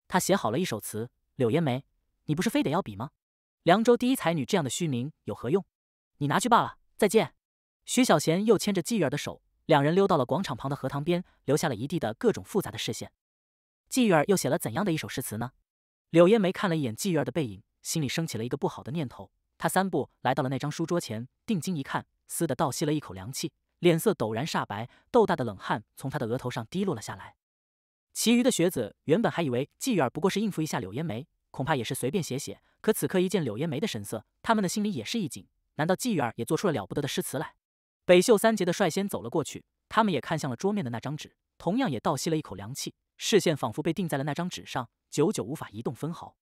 [SPEAKER 1] 他写好了一首词，柳烟眉。你不是非得要比吗？凉州第一才女这样的虚名有何用？你拿去罢了。再见。徐小贤又牵着季玉儿的手，两人溜到了广场旁的荷塘边，留下了一地的各种复杂的视线。季玉儿又写了怎样的一首诗词呢？柳烟眉看了一眼季玉儿的背影，心里升起了一个不好的念头。他三步来到了那张书桌前，定睛一看，嘶的倒吸了一口凉气，脸色陡然煞白，豆大的冷汗从他的额头上滴落了下来。其余的学子原本还以为季玉儿不过是应付一下柳烟眉。恐怕也是随便写写，可此刻一见柳烟眉的神色，他们的心里也是一紧。难道季玉儿也做出了了不得的诗词来？北秀三杰的率先走了过去，他们也看向了桌面的那张纸，同样也倒吸了一口凉气，视线仿佛被定在了那张纸上，久久无法移动分毫。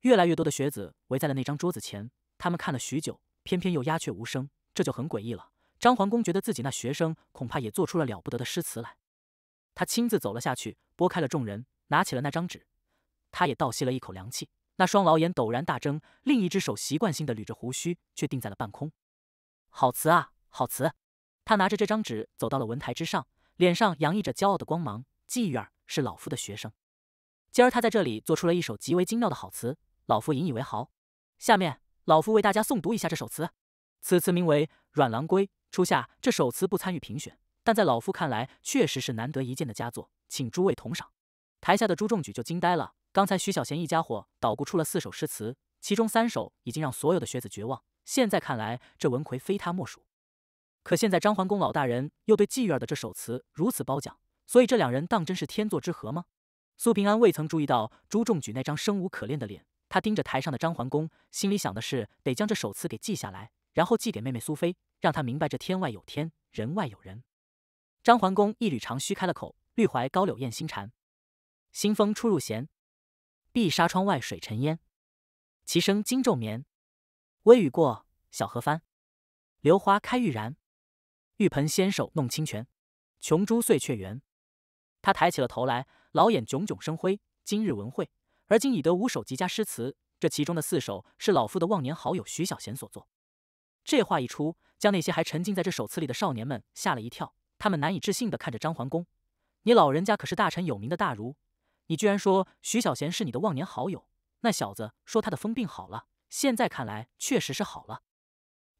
[SPEAKER 1] 越来越多的学子围在了那张桌子前，他们看了许久，偏偏又鸦雀无声，这就很诡异了。张桓公觉得自己那学生恐怕也做出了了不得的诗词来，他亲自走了下去，拨开了众人，拿起了那张纸。他也倒吸了一口凉气，那双老眼陡然大睁，另一只手习惯性的捋着胡须，却定在了半空。好词啊，好词！他拿着这张纸走到了文台之上，脸上洋溢着骄傲的光芒。季玉儿是老夫的学生，今儿他在这里做出了一首极为精妙的好词，老夫引以为豪。下面，老夫为大家诵读一下这首词。此词名为《阮郎归》，初夏这首词不参与评选，但在老夫看来，确实是难得一见的佳作，请诸位同赏。台下的朱重举就惊呆了。刚才徐小贤一家伙捣鼓出了四首诗词，其中三首已经让所有的学子绝望。现在看来，这文魁非他莫属。可现在张桓公老大人又对妓院的这首词如此褒奖，所以这两人当真是天作之合吗？苏平安未曾注意到朱重举那张生无可恋的脸，他盯着台上的张桓公，心里想的是得将这首词给记下来，然后寄给妹妹苏菲，让她明白这天外有天，人外有人。张桓公一缕长须开了口：“绿槐高柳燕新蝉，新风初入弦。”碧纱窗外水沉烟，其声惊昼眠。微雨过，小荷翻，流花开欲然。玉盆纤手弄清泉，琼珠碎却圆。他抬起了头来，老眼炯炯生辉。今日文会，而今已得五首极佳诗词，这其中的四首是老夫的忘年好友徐小贤所作。这话一出，将那些还沉浸在这首词里的少年们吓了一跳。他们难以置信的看着张桓公：“你老人家可是大臣有名的大儒？”你居然说徐小贤是你的忘年好友？那小子说他的疯病好了，现在看来确实是好了。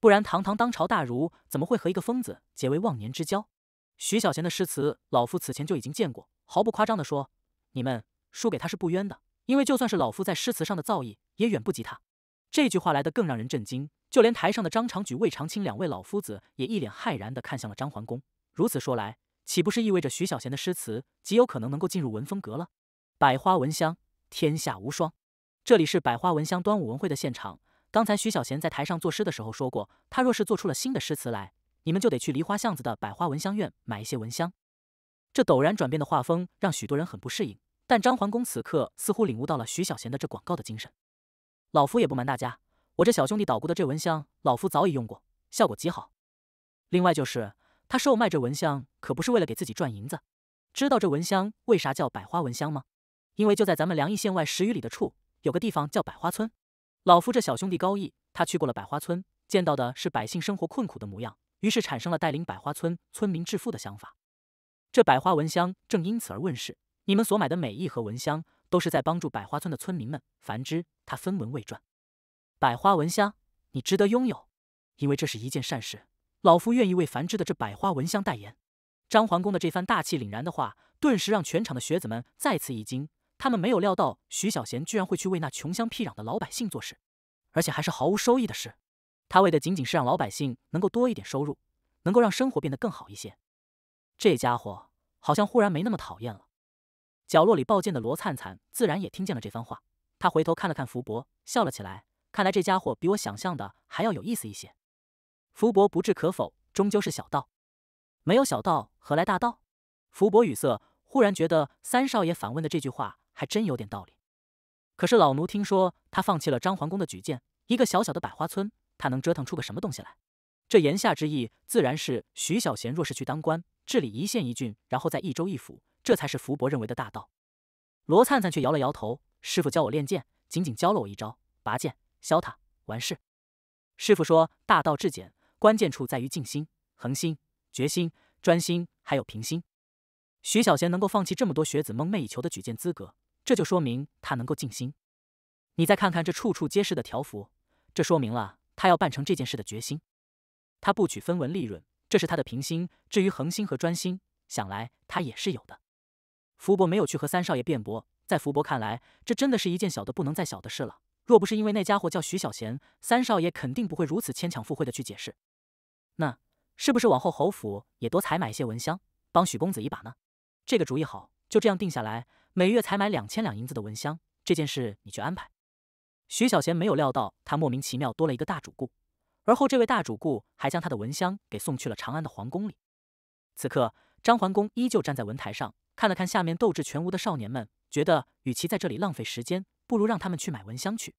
[SPEAKER 1] 不然堂堂当朝大儒怎么会和一个疯子结为忘年之交？徐小贤的诗词，老夫此前就已经见过。毫不夸张的说，你们输给他是不冤的，因为就算是老夫在诗词上的造诣，也远不及他。这句话来的更让人震惊，就连台上的张长举、魏长青两位老夫子也一脸骇然的看向了张桓公。如此说来，岂不是意味着徐小贤的诗词极有可能能够进入文风阁了？百花闻香，天下无双。这里是百花闻香端午文会的现场。刚才徐小贤在台上作诗的时候说过，他若是做出了新的诗词来，你们就得去梨花巷子的百花蚊香院买一些蚊香。这陡然转变的画风让许多人很不适应，但张桓公此刻似乎领悟到了徐小贤的这广告的精神。老夫也不瞒大家，我这小兄弟捣鼓的这蚊香，老夫早已用过，效果极好。另外就是，他售卖这蚊香可不是为了给自己赚银子。知道这蚊香为啥叫百花蚊香吗？因为就在咱们梁邑县外十余里的处，有个地方叫百花村。老夫这小兄弟高义，他去过了百花村，见到的是百姓生活困苦的模样，于是产生了带领百花村村民致富的想法。这百花蚊香正因此而问世。你们所买的每一盒蚊香，都是在帮助百花村的村民们。繁之他分文未赚。百花蚊香，你值得拥有，因为这是一件善事。老夫愿意为繁之的这百花蚊香代言。张桓公的这番大气凛然的话，顿时让全场的学子们再次一惊。他们没有料到徐小贤居然会去为那穷乡僻壤的老百姓做事，而且还是毫无收益的事。他为的仅仅是让老百姓能够多一点收入，能够让生活变得更好一些。这家伙好像忽然没那么讨厌了。角落里抱剑的罗灿灿自然也听见了这番话，他回头看了看福伯，笑了起来。看来这家伙比我想象的还要有意思一些。福伯不置可否，终究是小道，没有小道何来大道？福伯语塞，忽然觉得三少爷反问的这句话。还真有点道理，可是老奴听说他放弃了张桓公的举荐，一个小小的百花村，他能折腾出个什么东西来？这言下之意，自然是徐小贤若是去当官，治理一县一郡，然后在一州一府，这才是福伯认为的大道。罗灿灿却摇了摇头：“师傅教我练剑，仅仅教了我一招，拔剑削他，完事。师傅说，大道至简，关键处在于静心、恒心、决心、专心，还有平心。徐小贤能够放弃这么多学子梦寐以求的举荐资格。”这就说明他能够静心。你再看看这处处皆是的条幅，这说明了他要办成这件事的决心。他不取分文利润，这是他的平心。至于恒心和专心，想来他也是有的。福伯没有去和三少爷辩驳，在福伯看来，这真的是一件小的不能再小的事了。若不是因为那家伙叫徐小贤，三少爷肯定不会如此牵强附会的去解释。那是不是往后侯府也多采买一些蚊香，帮许公子一把呢？这个主意好，就这样定下来。每月才买两千两银子的蚊香，这件事你去安排。徐小贤没有料到，他莫名其妙多了一个大主顾。而后，这位大主顾还将他的蚊香给送去了长安的皇宫里。此刻，张桓公依旧站在文台上，看了看下面斗志全无的少年们，觉得与其在这里浪费时间，不如让他们去买蚊香去。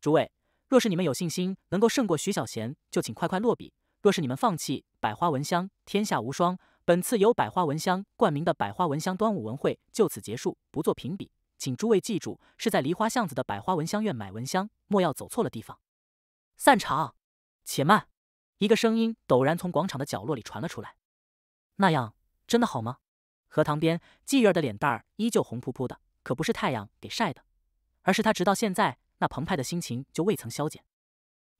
[SPEAKER 1] 诸位，若是你们有信心能够胜过徐小贤，就请快快落笔；若是你们放弃，百花蚊香天下无双。本次由百花闻香冠名的百花闻香端午文会就此结束，不做评比，请诸位记住是在梨花巷子的百花蚊香院买蚊香，莫要走错了地方。散场，且慢！一个声音陡然从广场的角落里传了出来：“那样真的好吗？”荷塘边，季月的脸蛋儿依旧红扑扑的，可不是太阳给晒的，而是她直到现在那澎湃的心情就未曾消减。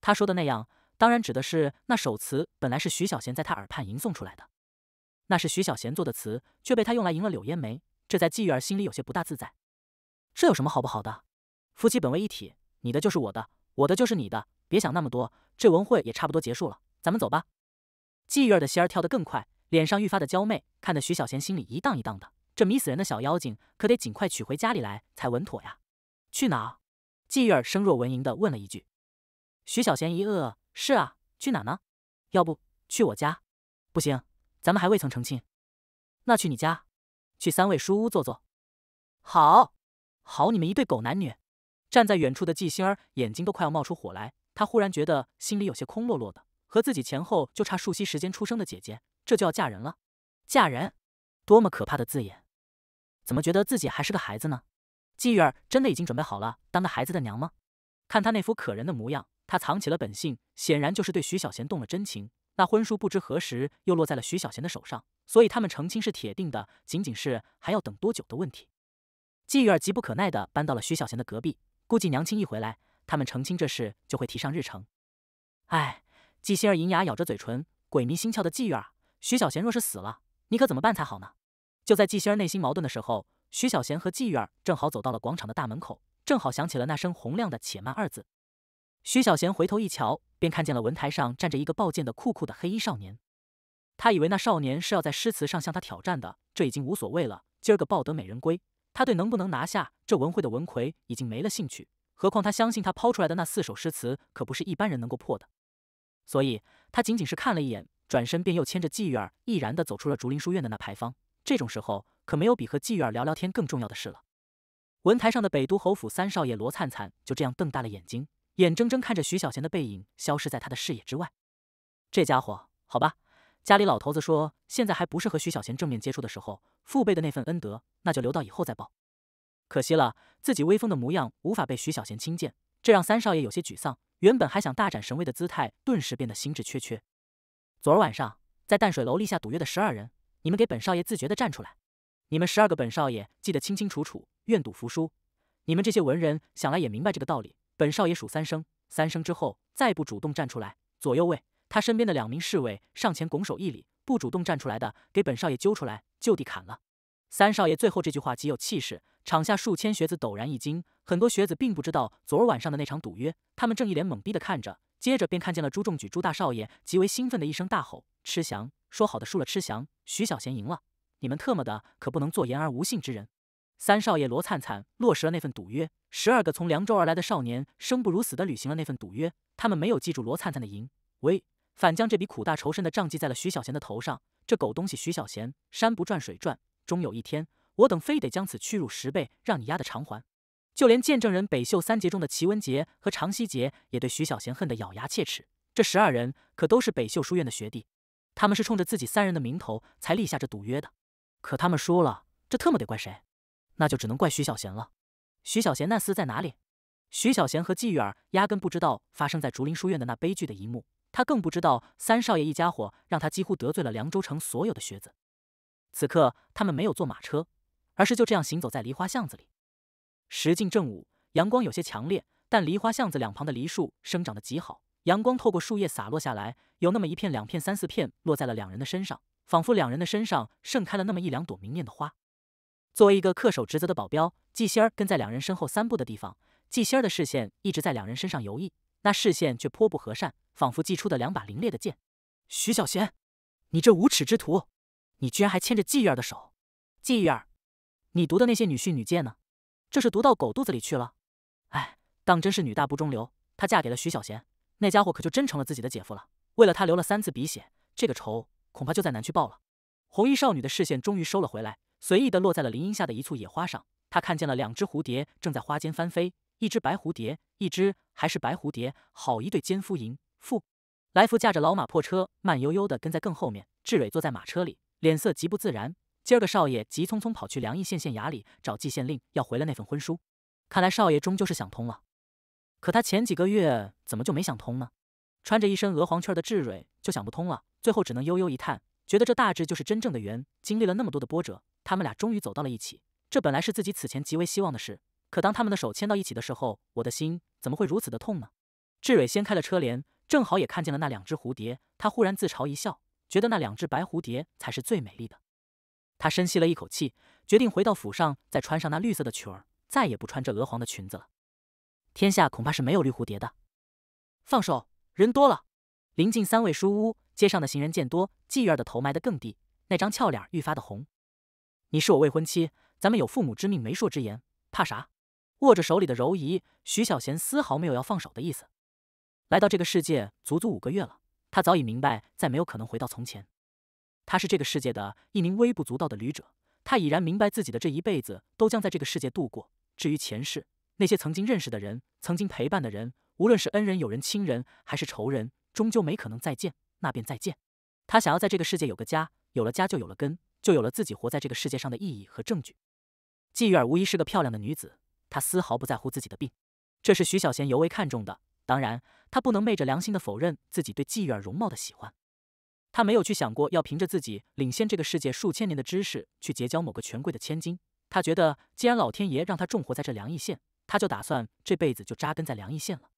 [SPEAKER 1] 她说的那样，当然指的是那首词，本来是徐小贤在她耳畔吟诵出来的。那是徐小贤做的词，却被他用来赢了柳烟眉，这在季玉儿心里有些不大自在。这有什么好不好的？夫妻本为一体，你的就是我的，我的就是你的，别想那么多。这文会也差不多结束了，咱们走吧。季玉儿的心儿跳得更快，脸上愈发的娇媚，看得徐小贤心里一荡一荡的。这迷死人的小妖精，可得尽快娶回家里来才稳妥呀。去哪？季玉儿声若蚊蝇的问了一句。徐小贤一愕：“是啊，去哪呢？要不去我家？不行。”咱们还未曾成亲，那去你家，去三位书屋坐坐。好，好你们一对狗男女。站在远处的季星儿眼睛都快要冒出火来。她忽然觉得心里有些空落落的，和自己前后就差数息时间出生的姐姐，这就要嫁人了。嫁人，多么可怕的字眼！怎么觉得自己还是个孩子呢？季玉儿真的已经准备好了当个孩子的娘吗？看她那副可人的模样，她藏起了本性，显然就是对徐小贤动了真情。那婚书不知何时又落在了徐小贤的手上，所以他们成亲是铁定的，仅仅是还要等多久的问题。季玉儿急不可耐地搬到了徐小贤的隔壁，估计娘亲一回来，他们成亲这事就会提上日程。哎，季心儿银牙咬着嘴唇，鬼迷心窍的季玉儿，徐小贤若是死了，你可怎么办才好呢？就在季心儿内心矛盾的时候，徐小贤和季玉儿正好走到了广场的大门口，正好响起了那声洪亮的“且慢”二字。徐小贤回头一瞧。便看见了文台上站着一个抱剑的酷酷的黑衣少年，他以为那少年是要在诗词上向他挑战的，这已经无所谓了。今儿个抱得美人归，他对能不能拿下这文会的文魁已经没了兴趣。何况他相信他抛出来的那四首诗词可不是一般人能够破的，所以他仅仅是看了一眼，转身便又牵着季玉儿毅然地走出了竹林书院的那牌坊。这种时候可没有比和季玉儿聊聊天更重要的事了。文台上的北都侯府三少爷罗灿灿就这样瞪大了眼睛。眼睁睁看着徐小贤的背影消失在他的视野之外，这家伙，好吧，家里老头子说现在还不是和徐小贤正面接触的时候，父辈的那份恩德那就留到以后再报。可惜了，自己威风的模样无法被徐小贤亲见，这让三少爷有些沮丧。原本还想大展神威的姿态，顿时变得心智缺缺。昨儿晚上在淡水楼立下赌约的十二人，你们给本少爷自觉的站出来！你们十二个本少爷记得清清楚楚，愿赌服输。你们这些文人想来也明白这个道理。本少爷数三声，三声之后再不主动站出来，左右卫，他身边的两名侍卫上前拱手一礼，不主动站出来的给本少爷揪出来，就地砍了。三少爷最后这句话极有气势，场下数千学子陡然一惊，很多学子并不知道昨晚上的那场赌约，他们正一脸懵逼的看着，接着便看见了朱重举，朱大少爷极为兴奋的一声大吼：“吃翔！说好的输了吃翔，徐小贤赢了，你们特么的可不能做言而无信之人！”三少爷罗灿灿落实了那份赌约，十二个从凉州而来的少年生不如死地履行了那份赌约。他们没有记住罗灿灿的赢，喂，反将这笔苦大仇深的账记在了徐小贤的头上。这狗东西徐小贤，山不转水转，终有一天我等非得将此屈辱十倍，让你丫的偿还。就连见证人北秀三杰中的齐文杰和常希杰也对徐小贤恨得咬牙切齿。这十二人可都是北秀书院的学弟，他们是冲着自己三人的名头才立下这赌约的。可他们输了，这特么得怪谁？那就只能怪徐小贤了。徐小贤那厮在哪里？徐小贤和季玉儿压根不知道发生在竹林书院的那悲剧的一幕，他更不知道三少爷一家伙让他几乎得罪了凉州城所有的学子。此刻他们没有坐马车，而是就这样行走在梨花巷子里。时近正午，阳光有些强烈，但梨花巷子两旁的梨树生长的极好，阳光透过树叶洒落下来，有那么一片、两片、三四片落在了两人的身上，仿佛两人的身上盛开了那么一两朵明艳的花。作为一个恪守职责的保镖，纪仙儿跟在两人身后三步的地方。纪仙儿的视线一直在两人身上游弋，那视线却颇不和善，仿佛寄出的两把凌冽的剑。徐小贤，你这无耻之徒，你居然还牵着纪玉儿的手！纪玉儿，你读的那些女训女诫呢？这是读到狗肚子里去了？哎，当真是女大不中留。她嫁给了徐小贤，那家伙可就真成了自己的姐夫了。为了他流了三次鼻血，这个仇恐怕就再难去报了。红衣少女的视线终于收了回来。随意的落在了林荫下的一簇野花上，他看见了两只蝴蝶正在花间翻飞，一只白蝴蝶，一只还是白蝴蝶，好一对奸夫淫妇。来福驾着老马破车，慢悠悠的跟在更后面。志蕊坐在马车里，脸色极不自然。今儿个少爷急匆匆跑去梁毅县县衙里找季县令要回了那份婚书，看来少爷终究是想通了。可他前几个月怎么就没想通呢？穿着一身鹅黄圈的志蕊就想不通了，最后只能悠悠一叹，觉得这大致就是真正的缘，经历了那么多的波折。他们俩终于走到了一起，这本来是自己此前极为希望的事。可当他们的手牵到一起的时候，我的心怎么会如此的痛呢？志蕊掀开了车帘，正好也看见了那两只蝴蝶。他忽然自嘲一笑，觉得那两只白蝴蝶才是最美丽的。他深吸了一口气，决定回到府上，再穿上那绿色的裙儿，再也不穿这鹅黄的裙子了。天下恐怕是没有绿蝴蝶的。放手，人多了。临近三味书屋，街上的行人渐多，月儿的头埋得更低，那张俏脸愈发的红。你是我未婚妻，咱们有父母之命，媒妁之言，怕啥？握着手里的柔仪，徐小贤丝毫没有要放手的意思。来到这个世界足足五个月了，他早已明白，再没有可能回到从前。他是这个世界的一名微不足道的旅者，他已然明白自己的这一辈子都将在这个世界度过。至于前世那些曾经认识的人，曾经陪伴的人，无论是恩人、友人、亲人，还是仇人，终究没可能再见，那便再见。他想要在这个世界有个家，有了家就有了根。就有了自己活在这个世界上的意义和证据。季玉儿无疑是个漂亮的女子，她丝毫不在乎自己的病，这是徐小贤尤为看重的。当然，他不能昧着良心的否认自己对季玉儿容貌的喜欢。他没有去想过要凭着自己领先这个世界数千年的知识去结交某个权贵的千金。他觉得，既然老天爷让他重活在这梁意县，他就打算这辈子就扎根在梁意县了。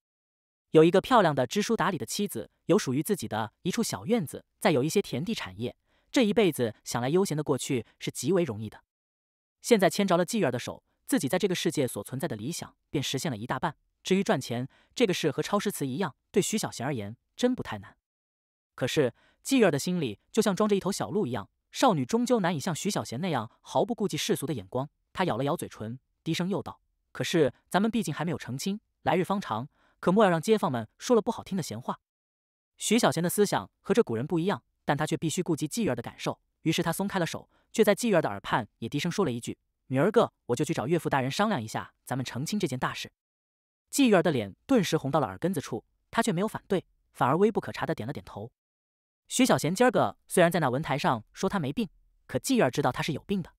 [SPEAKER 1] 有一个漂亮的、知书达理的妻子，有属于自己的一处小院子，再有一些田地产业。这一辈子想来悠闲的过去是极为容易的。现在牵着了季月儿的手，自己在这个世界所存在的理想便实现了一大半。至于赚钱，这个事和抄诗词一样，对徐小贤而言真不太难。可是季月儿的心里就像装着一头小鹿一样，少女终究难以像徐小贤那样毫不顾忌世俗的眼光。她咬了咬嘴唇，低声又道：“可是咱们毕竟还没有成亲，来日方长，可莫要让街坊们说了不好听的闲话。”徐小贤的思想和这古人不一样。但他却必须顾及季月儿的感受，于是他松开了手，却在季月儿的耳畔也低声说了一句：“明儿个我就去找岳父大人商量一下咱们澄清这件大事。”季月儿的脸顿时红到了耳根子处，她却没有反对，反而微不可察的点了点头。徐小贤今儿个虽然在那文台上说他没病，可季月儿知道他是有病的，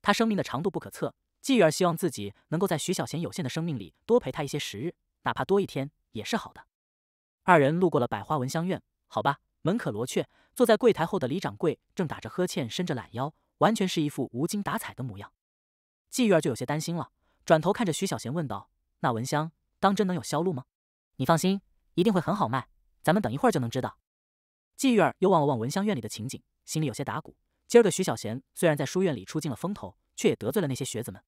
[SPEAKER 1] 他生命的长度不可测，季月儿希望自己能够在徐小贤有限的生命里多陪他一些时日，哪怕多一天也是好的。二人路过了百花文香院，好吧。门可罗雀，坐在柜台后的李掌柜正打着呵欠，伸着懒腰，完全是一副无精打采的模样。季月儿就有些担心了，转头看着徐小贤问道：“那蚊香当真能有销路吗？”“你放心，一定会很好卖。咱们等一会儿就能知道。”季月儿又望了望蚊香院里的情景，心里有些打鼓。今儿个徐小贤虽然在书院里出尽了风头，却也得罪了那些学子们。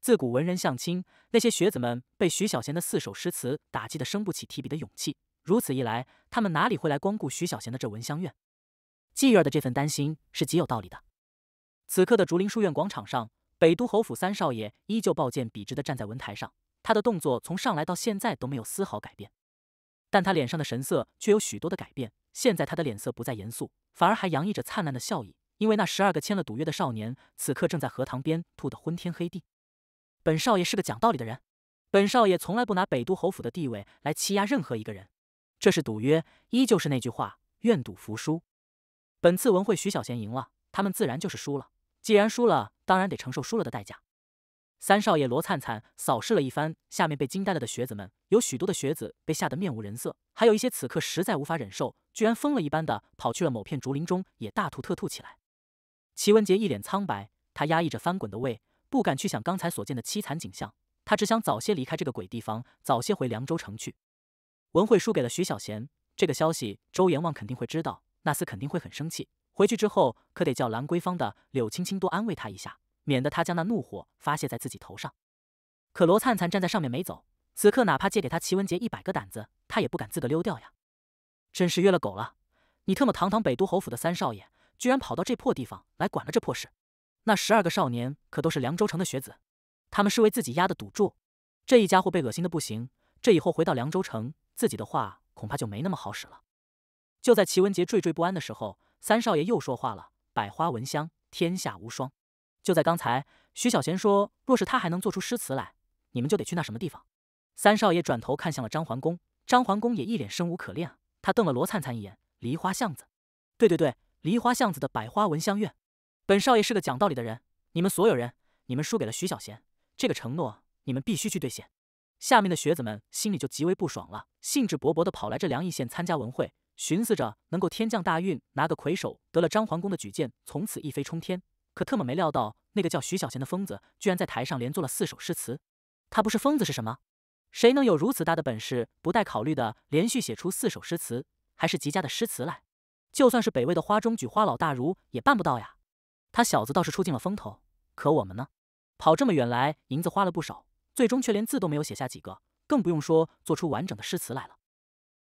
[SPEAKER 1] 自古文人相轻，那些学子们被徐小贤的四首诗词打击得生不起提笔的勇气。如此一来，他们哪里会来光顾徐小贤的这文香院？妓院的这份担心是极有道理的。此刻的竹林书院广场上，北都侯府三少爷依旧抱剑笔直的站在文台上，他的动作从上来到现在都没有丝毫改变，但他脸上的神色却有许多的改变。现在他的脸色不再严肃，反而还洋溢着灿烂的笑意。因为那十二个签了赌约的少年，此刻正在荷塘边吐得昏天黑地。本少爷是个讲道理的人，本少爷从来不拿北都侯府的地位来欺压任何一个人。这是赌约，依旧是那句话，愿赌服输。本次文会，徐小贤赢了，他们自然就是输了。既然输了，当然得承受输了的代价。三少爷罗灿灿扫视了一番下面被惊呆了的学子们，有许多的学子被吓得面无人色，还有一些此刻实在无法忍受，居然疯了一般的跑去了某片竹林中，也大吐特吐起来。齐文杰一脸苍白，他压抑着翻滚的胃，不敢去想刚才所见的凄惨景象，他只想早些离开这个鬼地方，早些回凉州城去。文慧输给了徐小贤，这个消息周阎王肯定会知道，那厮肯定会很生气。回去之后可得叫兰桂芳的柳青青多安慰他一下，免得他将那怒火发泄在自己头上。可罗灿灿站在上面没走，此刻哪怕借给他齐文杰一百个胆子，他也不敢自个溜掉呀！真是约了狗了！你特么堂堂北都侯府的三少爷，居然跑到这破地方来管了这破事！那十二个少年可都是凉州城的学子，他们是为自己压的赌注。这一家伙被恶心的不行，这以后回到凉州城。自己的话恐怕就没那么好使了。就在齐文杰惴惴不安的时候，三少爷又说话了：“百花闻香，天下无双。”就在刚才，徐小贤说：“若是他还能做出诗词来，你们就得去那什么地方。”三少爷转头看向了张桓公，张桓公也一脸生无可恋。他瞪了罗灿灿一眼：“梨花巷子，对对对，梨花巷子的百花闻香院。本少爷是个讲道理的人，你们所有人，你们输给了徐小贤，这个承诺你们必须去兑现。”下面的学子们心里就极为不爽了，兴致勃勃地跑来这梁邑县参加文会，寻思着能够天降大运拿个魁首，得了张桓公的举荐，从此一飞冲天。可特么没料到，那个叫徐小贤的疯子居然在台上连作了四首诗词，他不是疯子是什么？谁能有如此大的本事，不带考虑的连续写出四首诗词，还是极佳的诗词来？就算是北魏的花中举花老大儒也办不到呀。他小子倒是出尽了风头，可我们呢？跑这么远来，银子花了不少。最终却连字都没有写下几个，更不用说做出完整的诗词来了。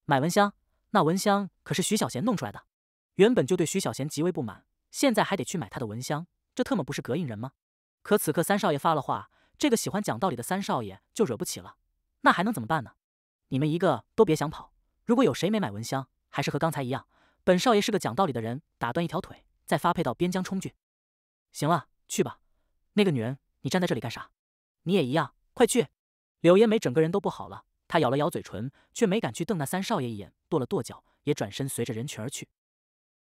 [SPEAKER 1] 买蚊香，那蚊香可是徐小贤弄出来的。原本就对徐小贤极为不满，现在还得去买他的蚊香，这特么不是膈应人吗？可此刻三少爷发了话，这个喜欢讲道理的三少爷就惹不起了。那还能怎么办呢？你们一个都别想跑！如果有谁没买蚊香，还是和刚才一样，本少爷是个讲道理的人，打断一条腿，再发配到边疆充军。行了，去吧。那个女人，你站在这里干啥？你也一样。快去！柳烟梅整个人都不好了，她咬了咬嘴唇，却没敢去瞪那三少爷一眼，跺了跺脚，也转身随着人群而去。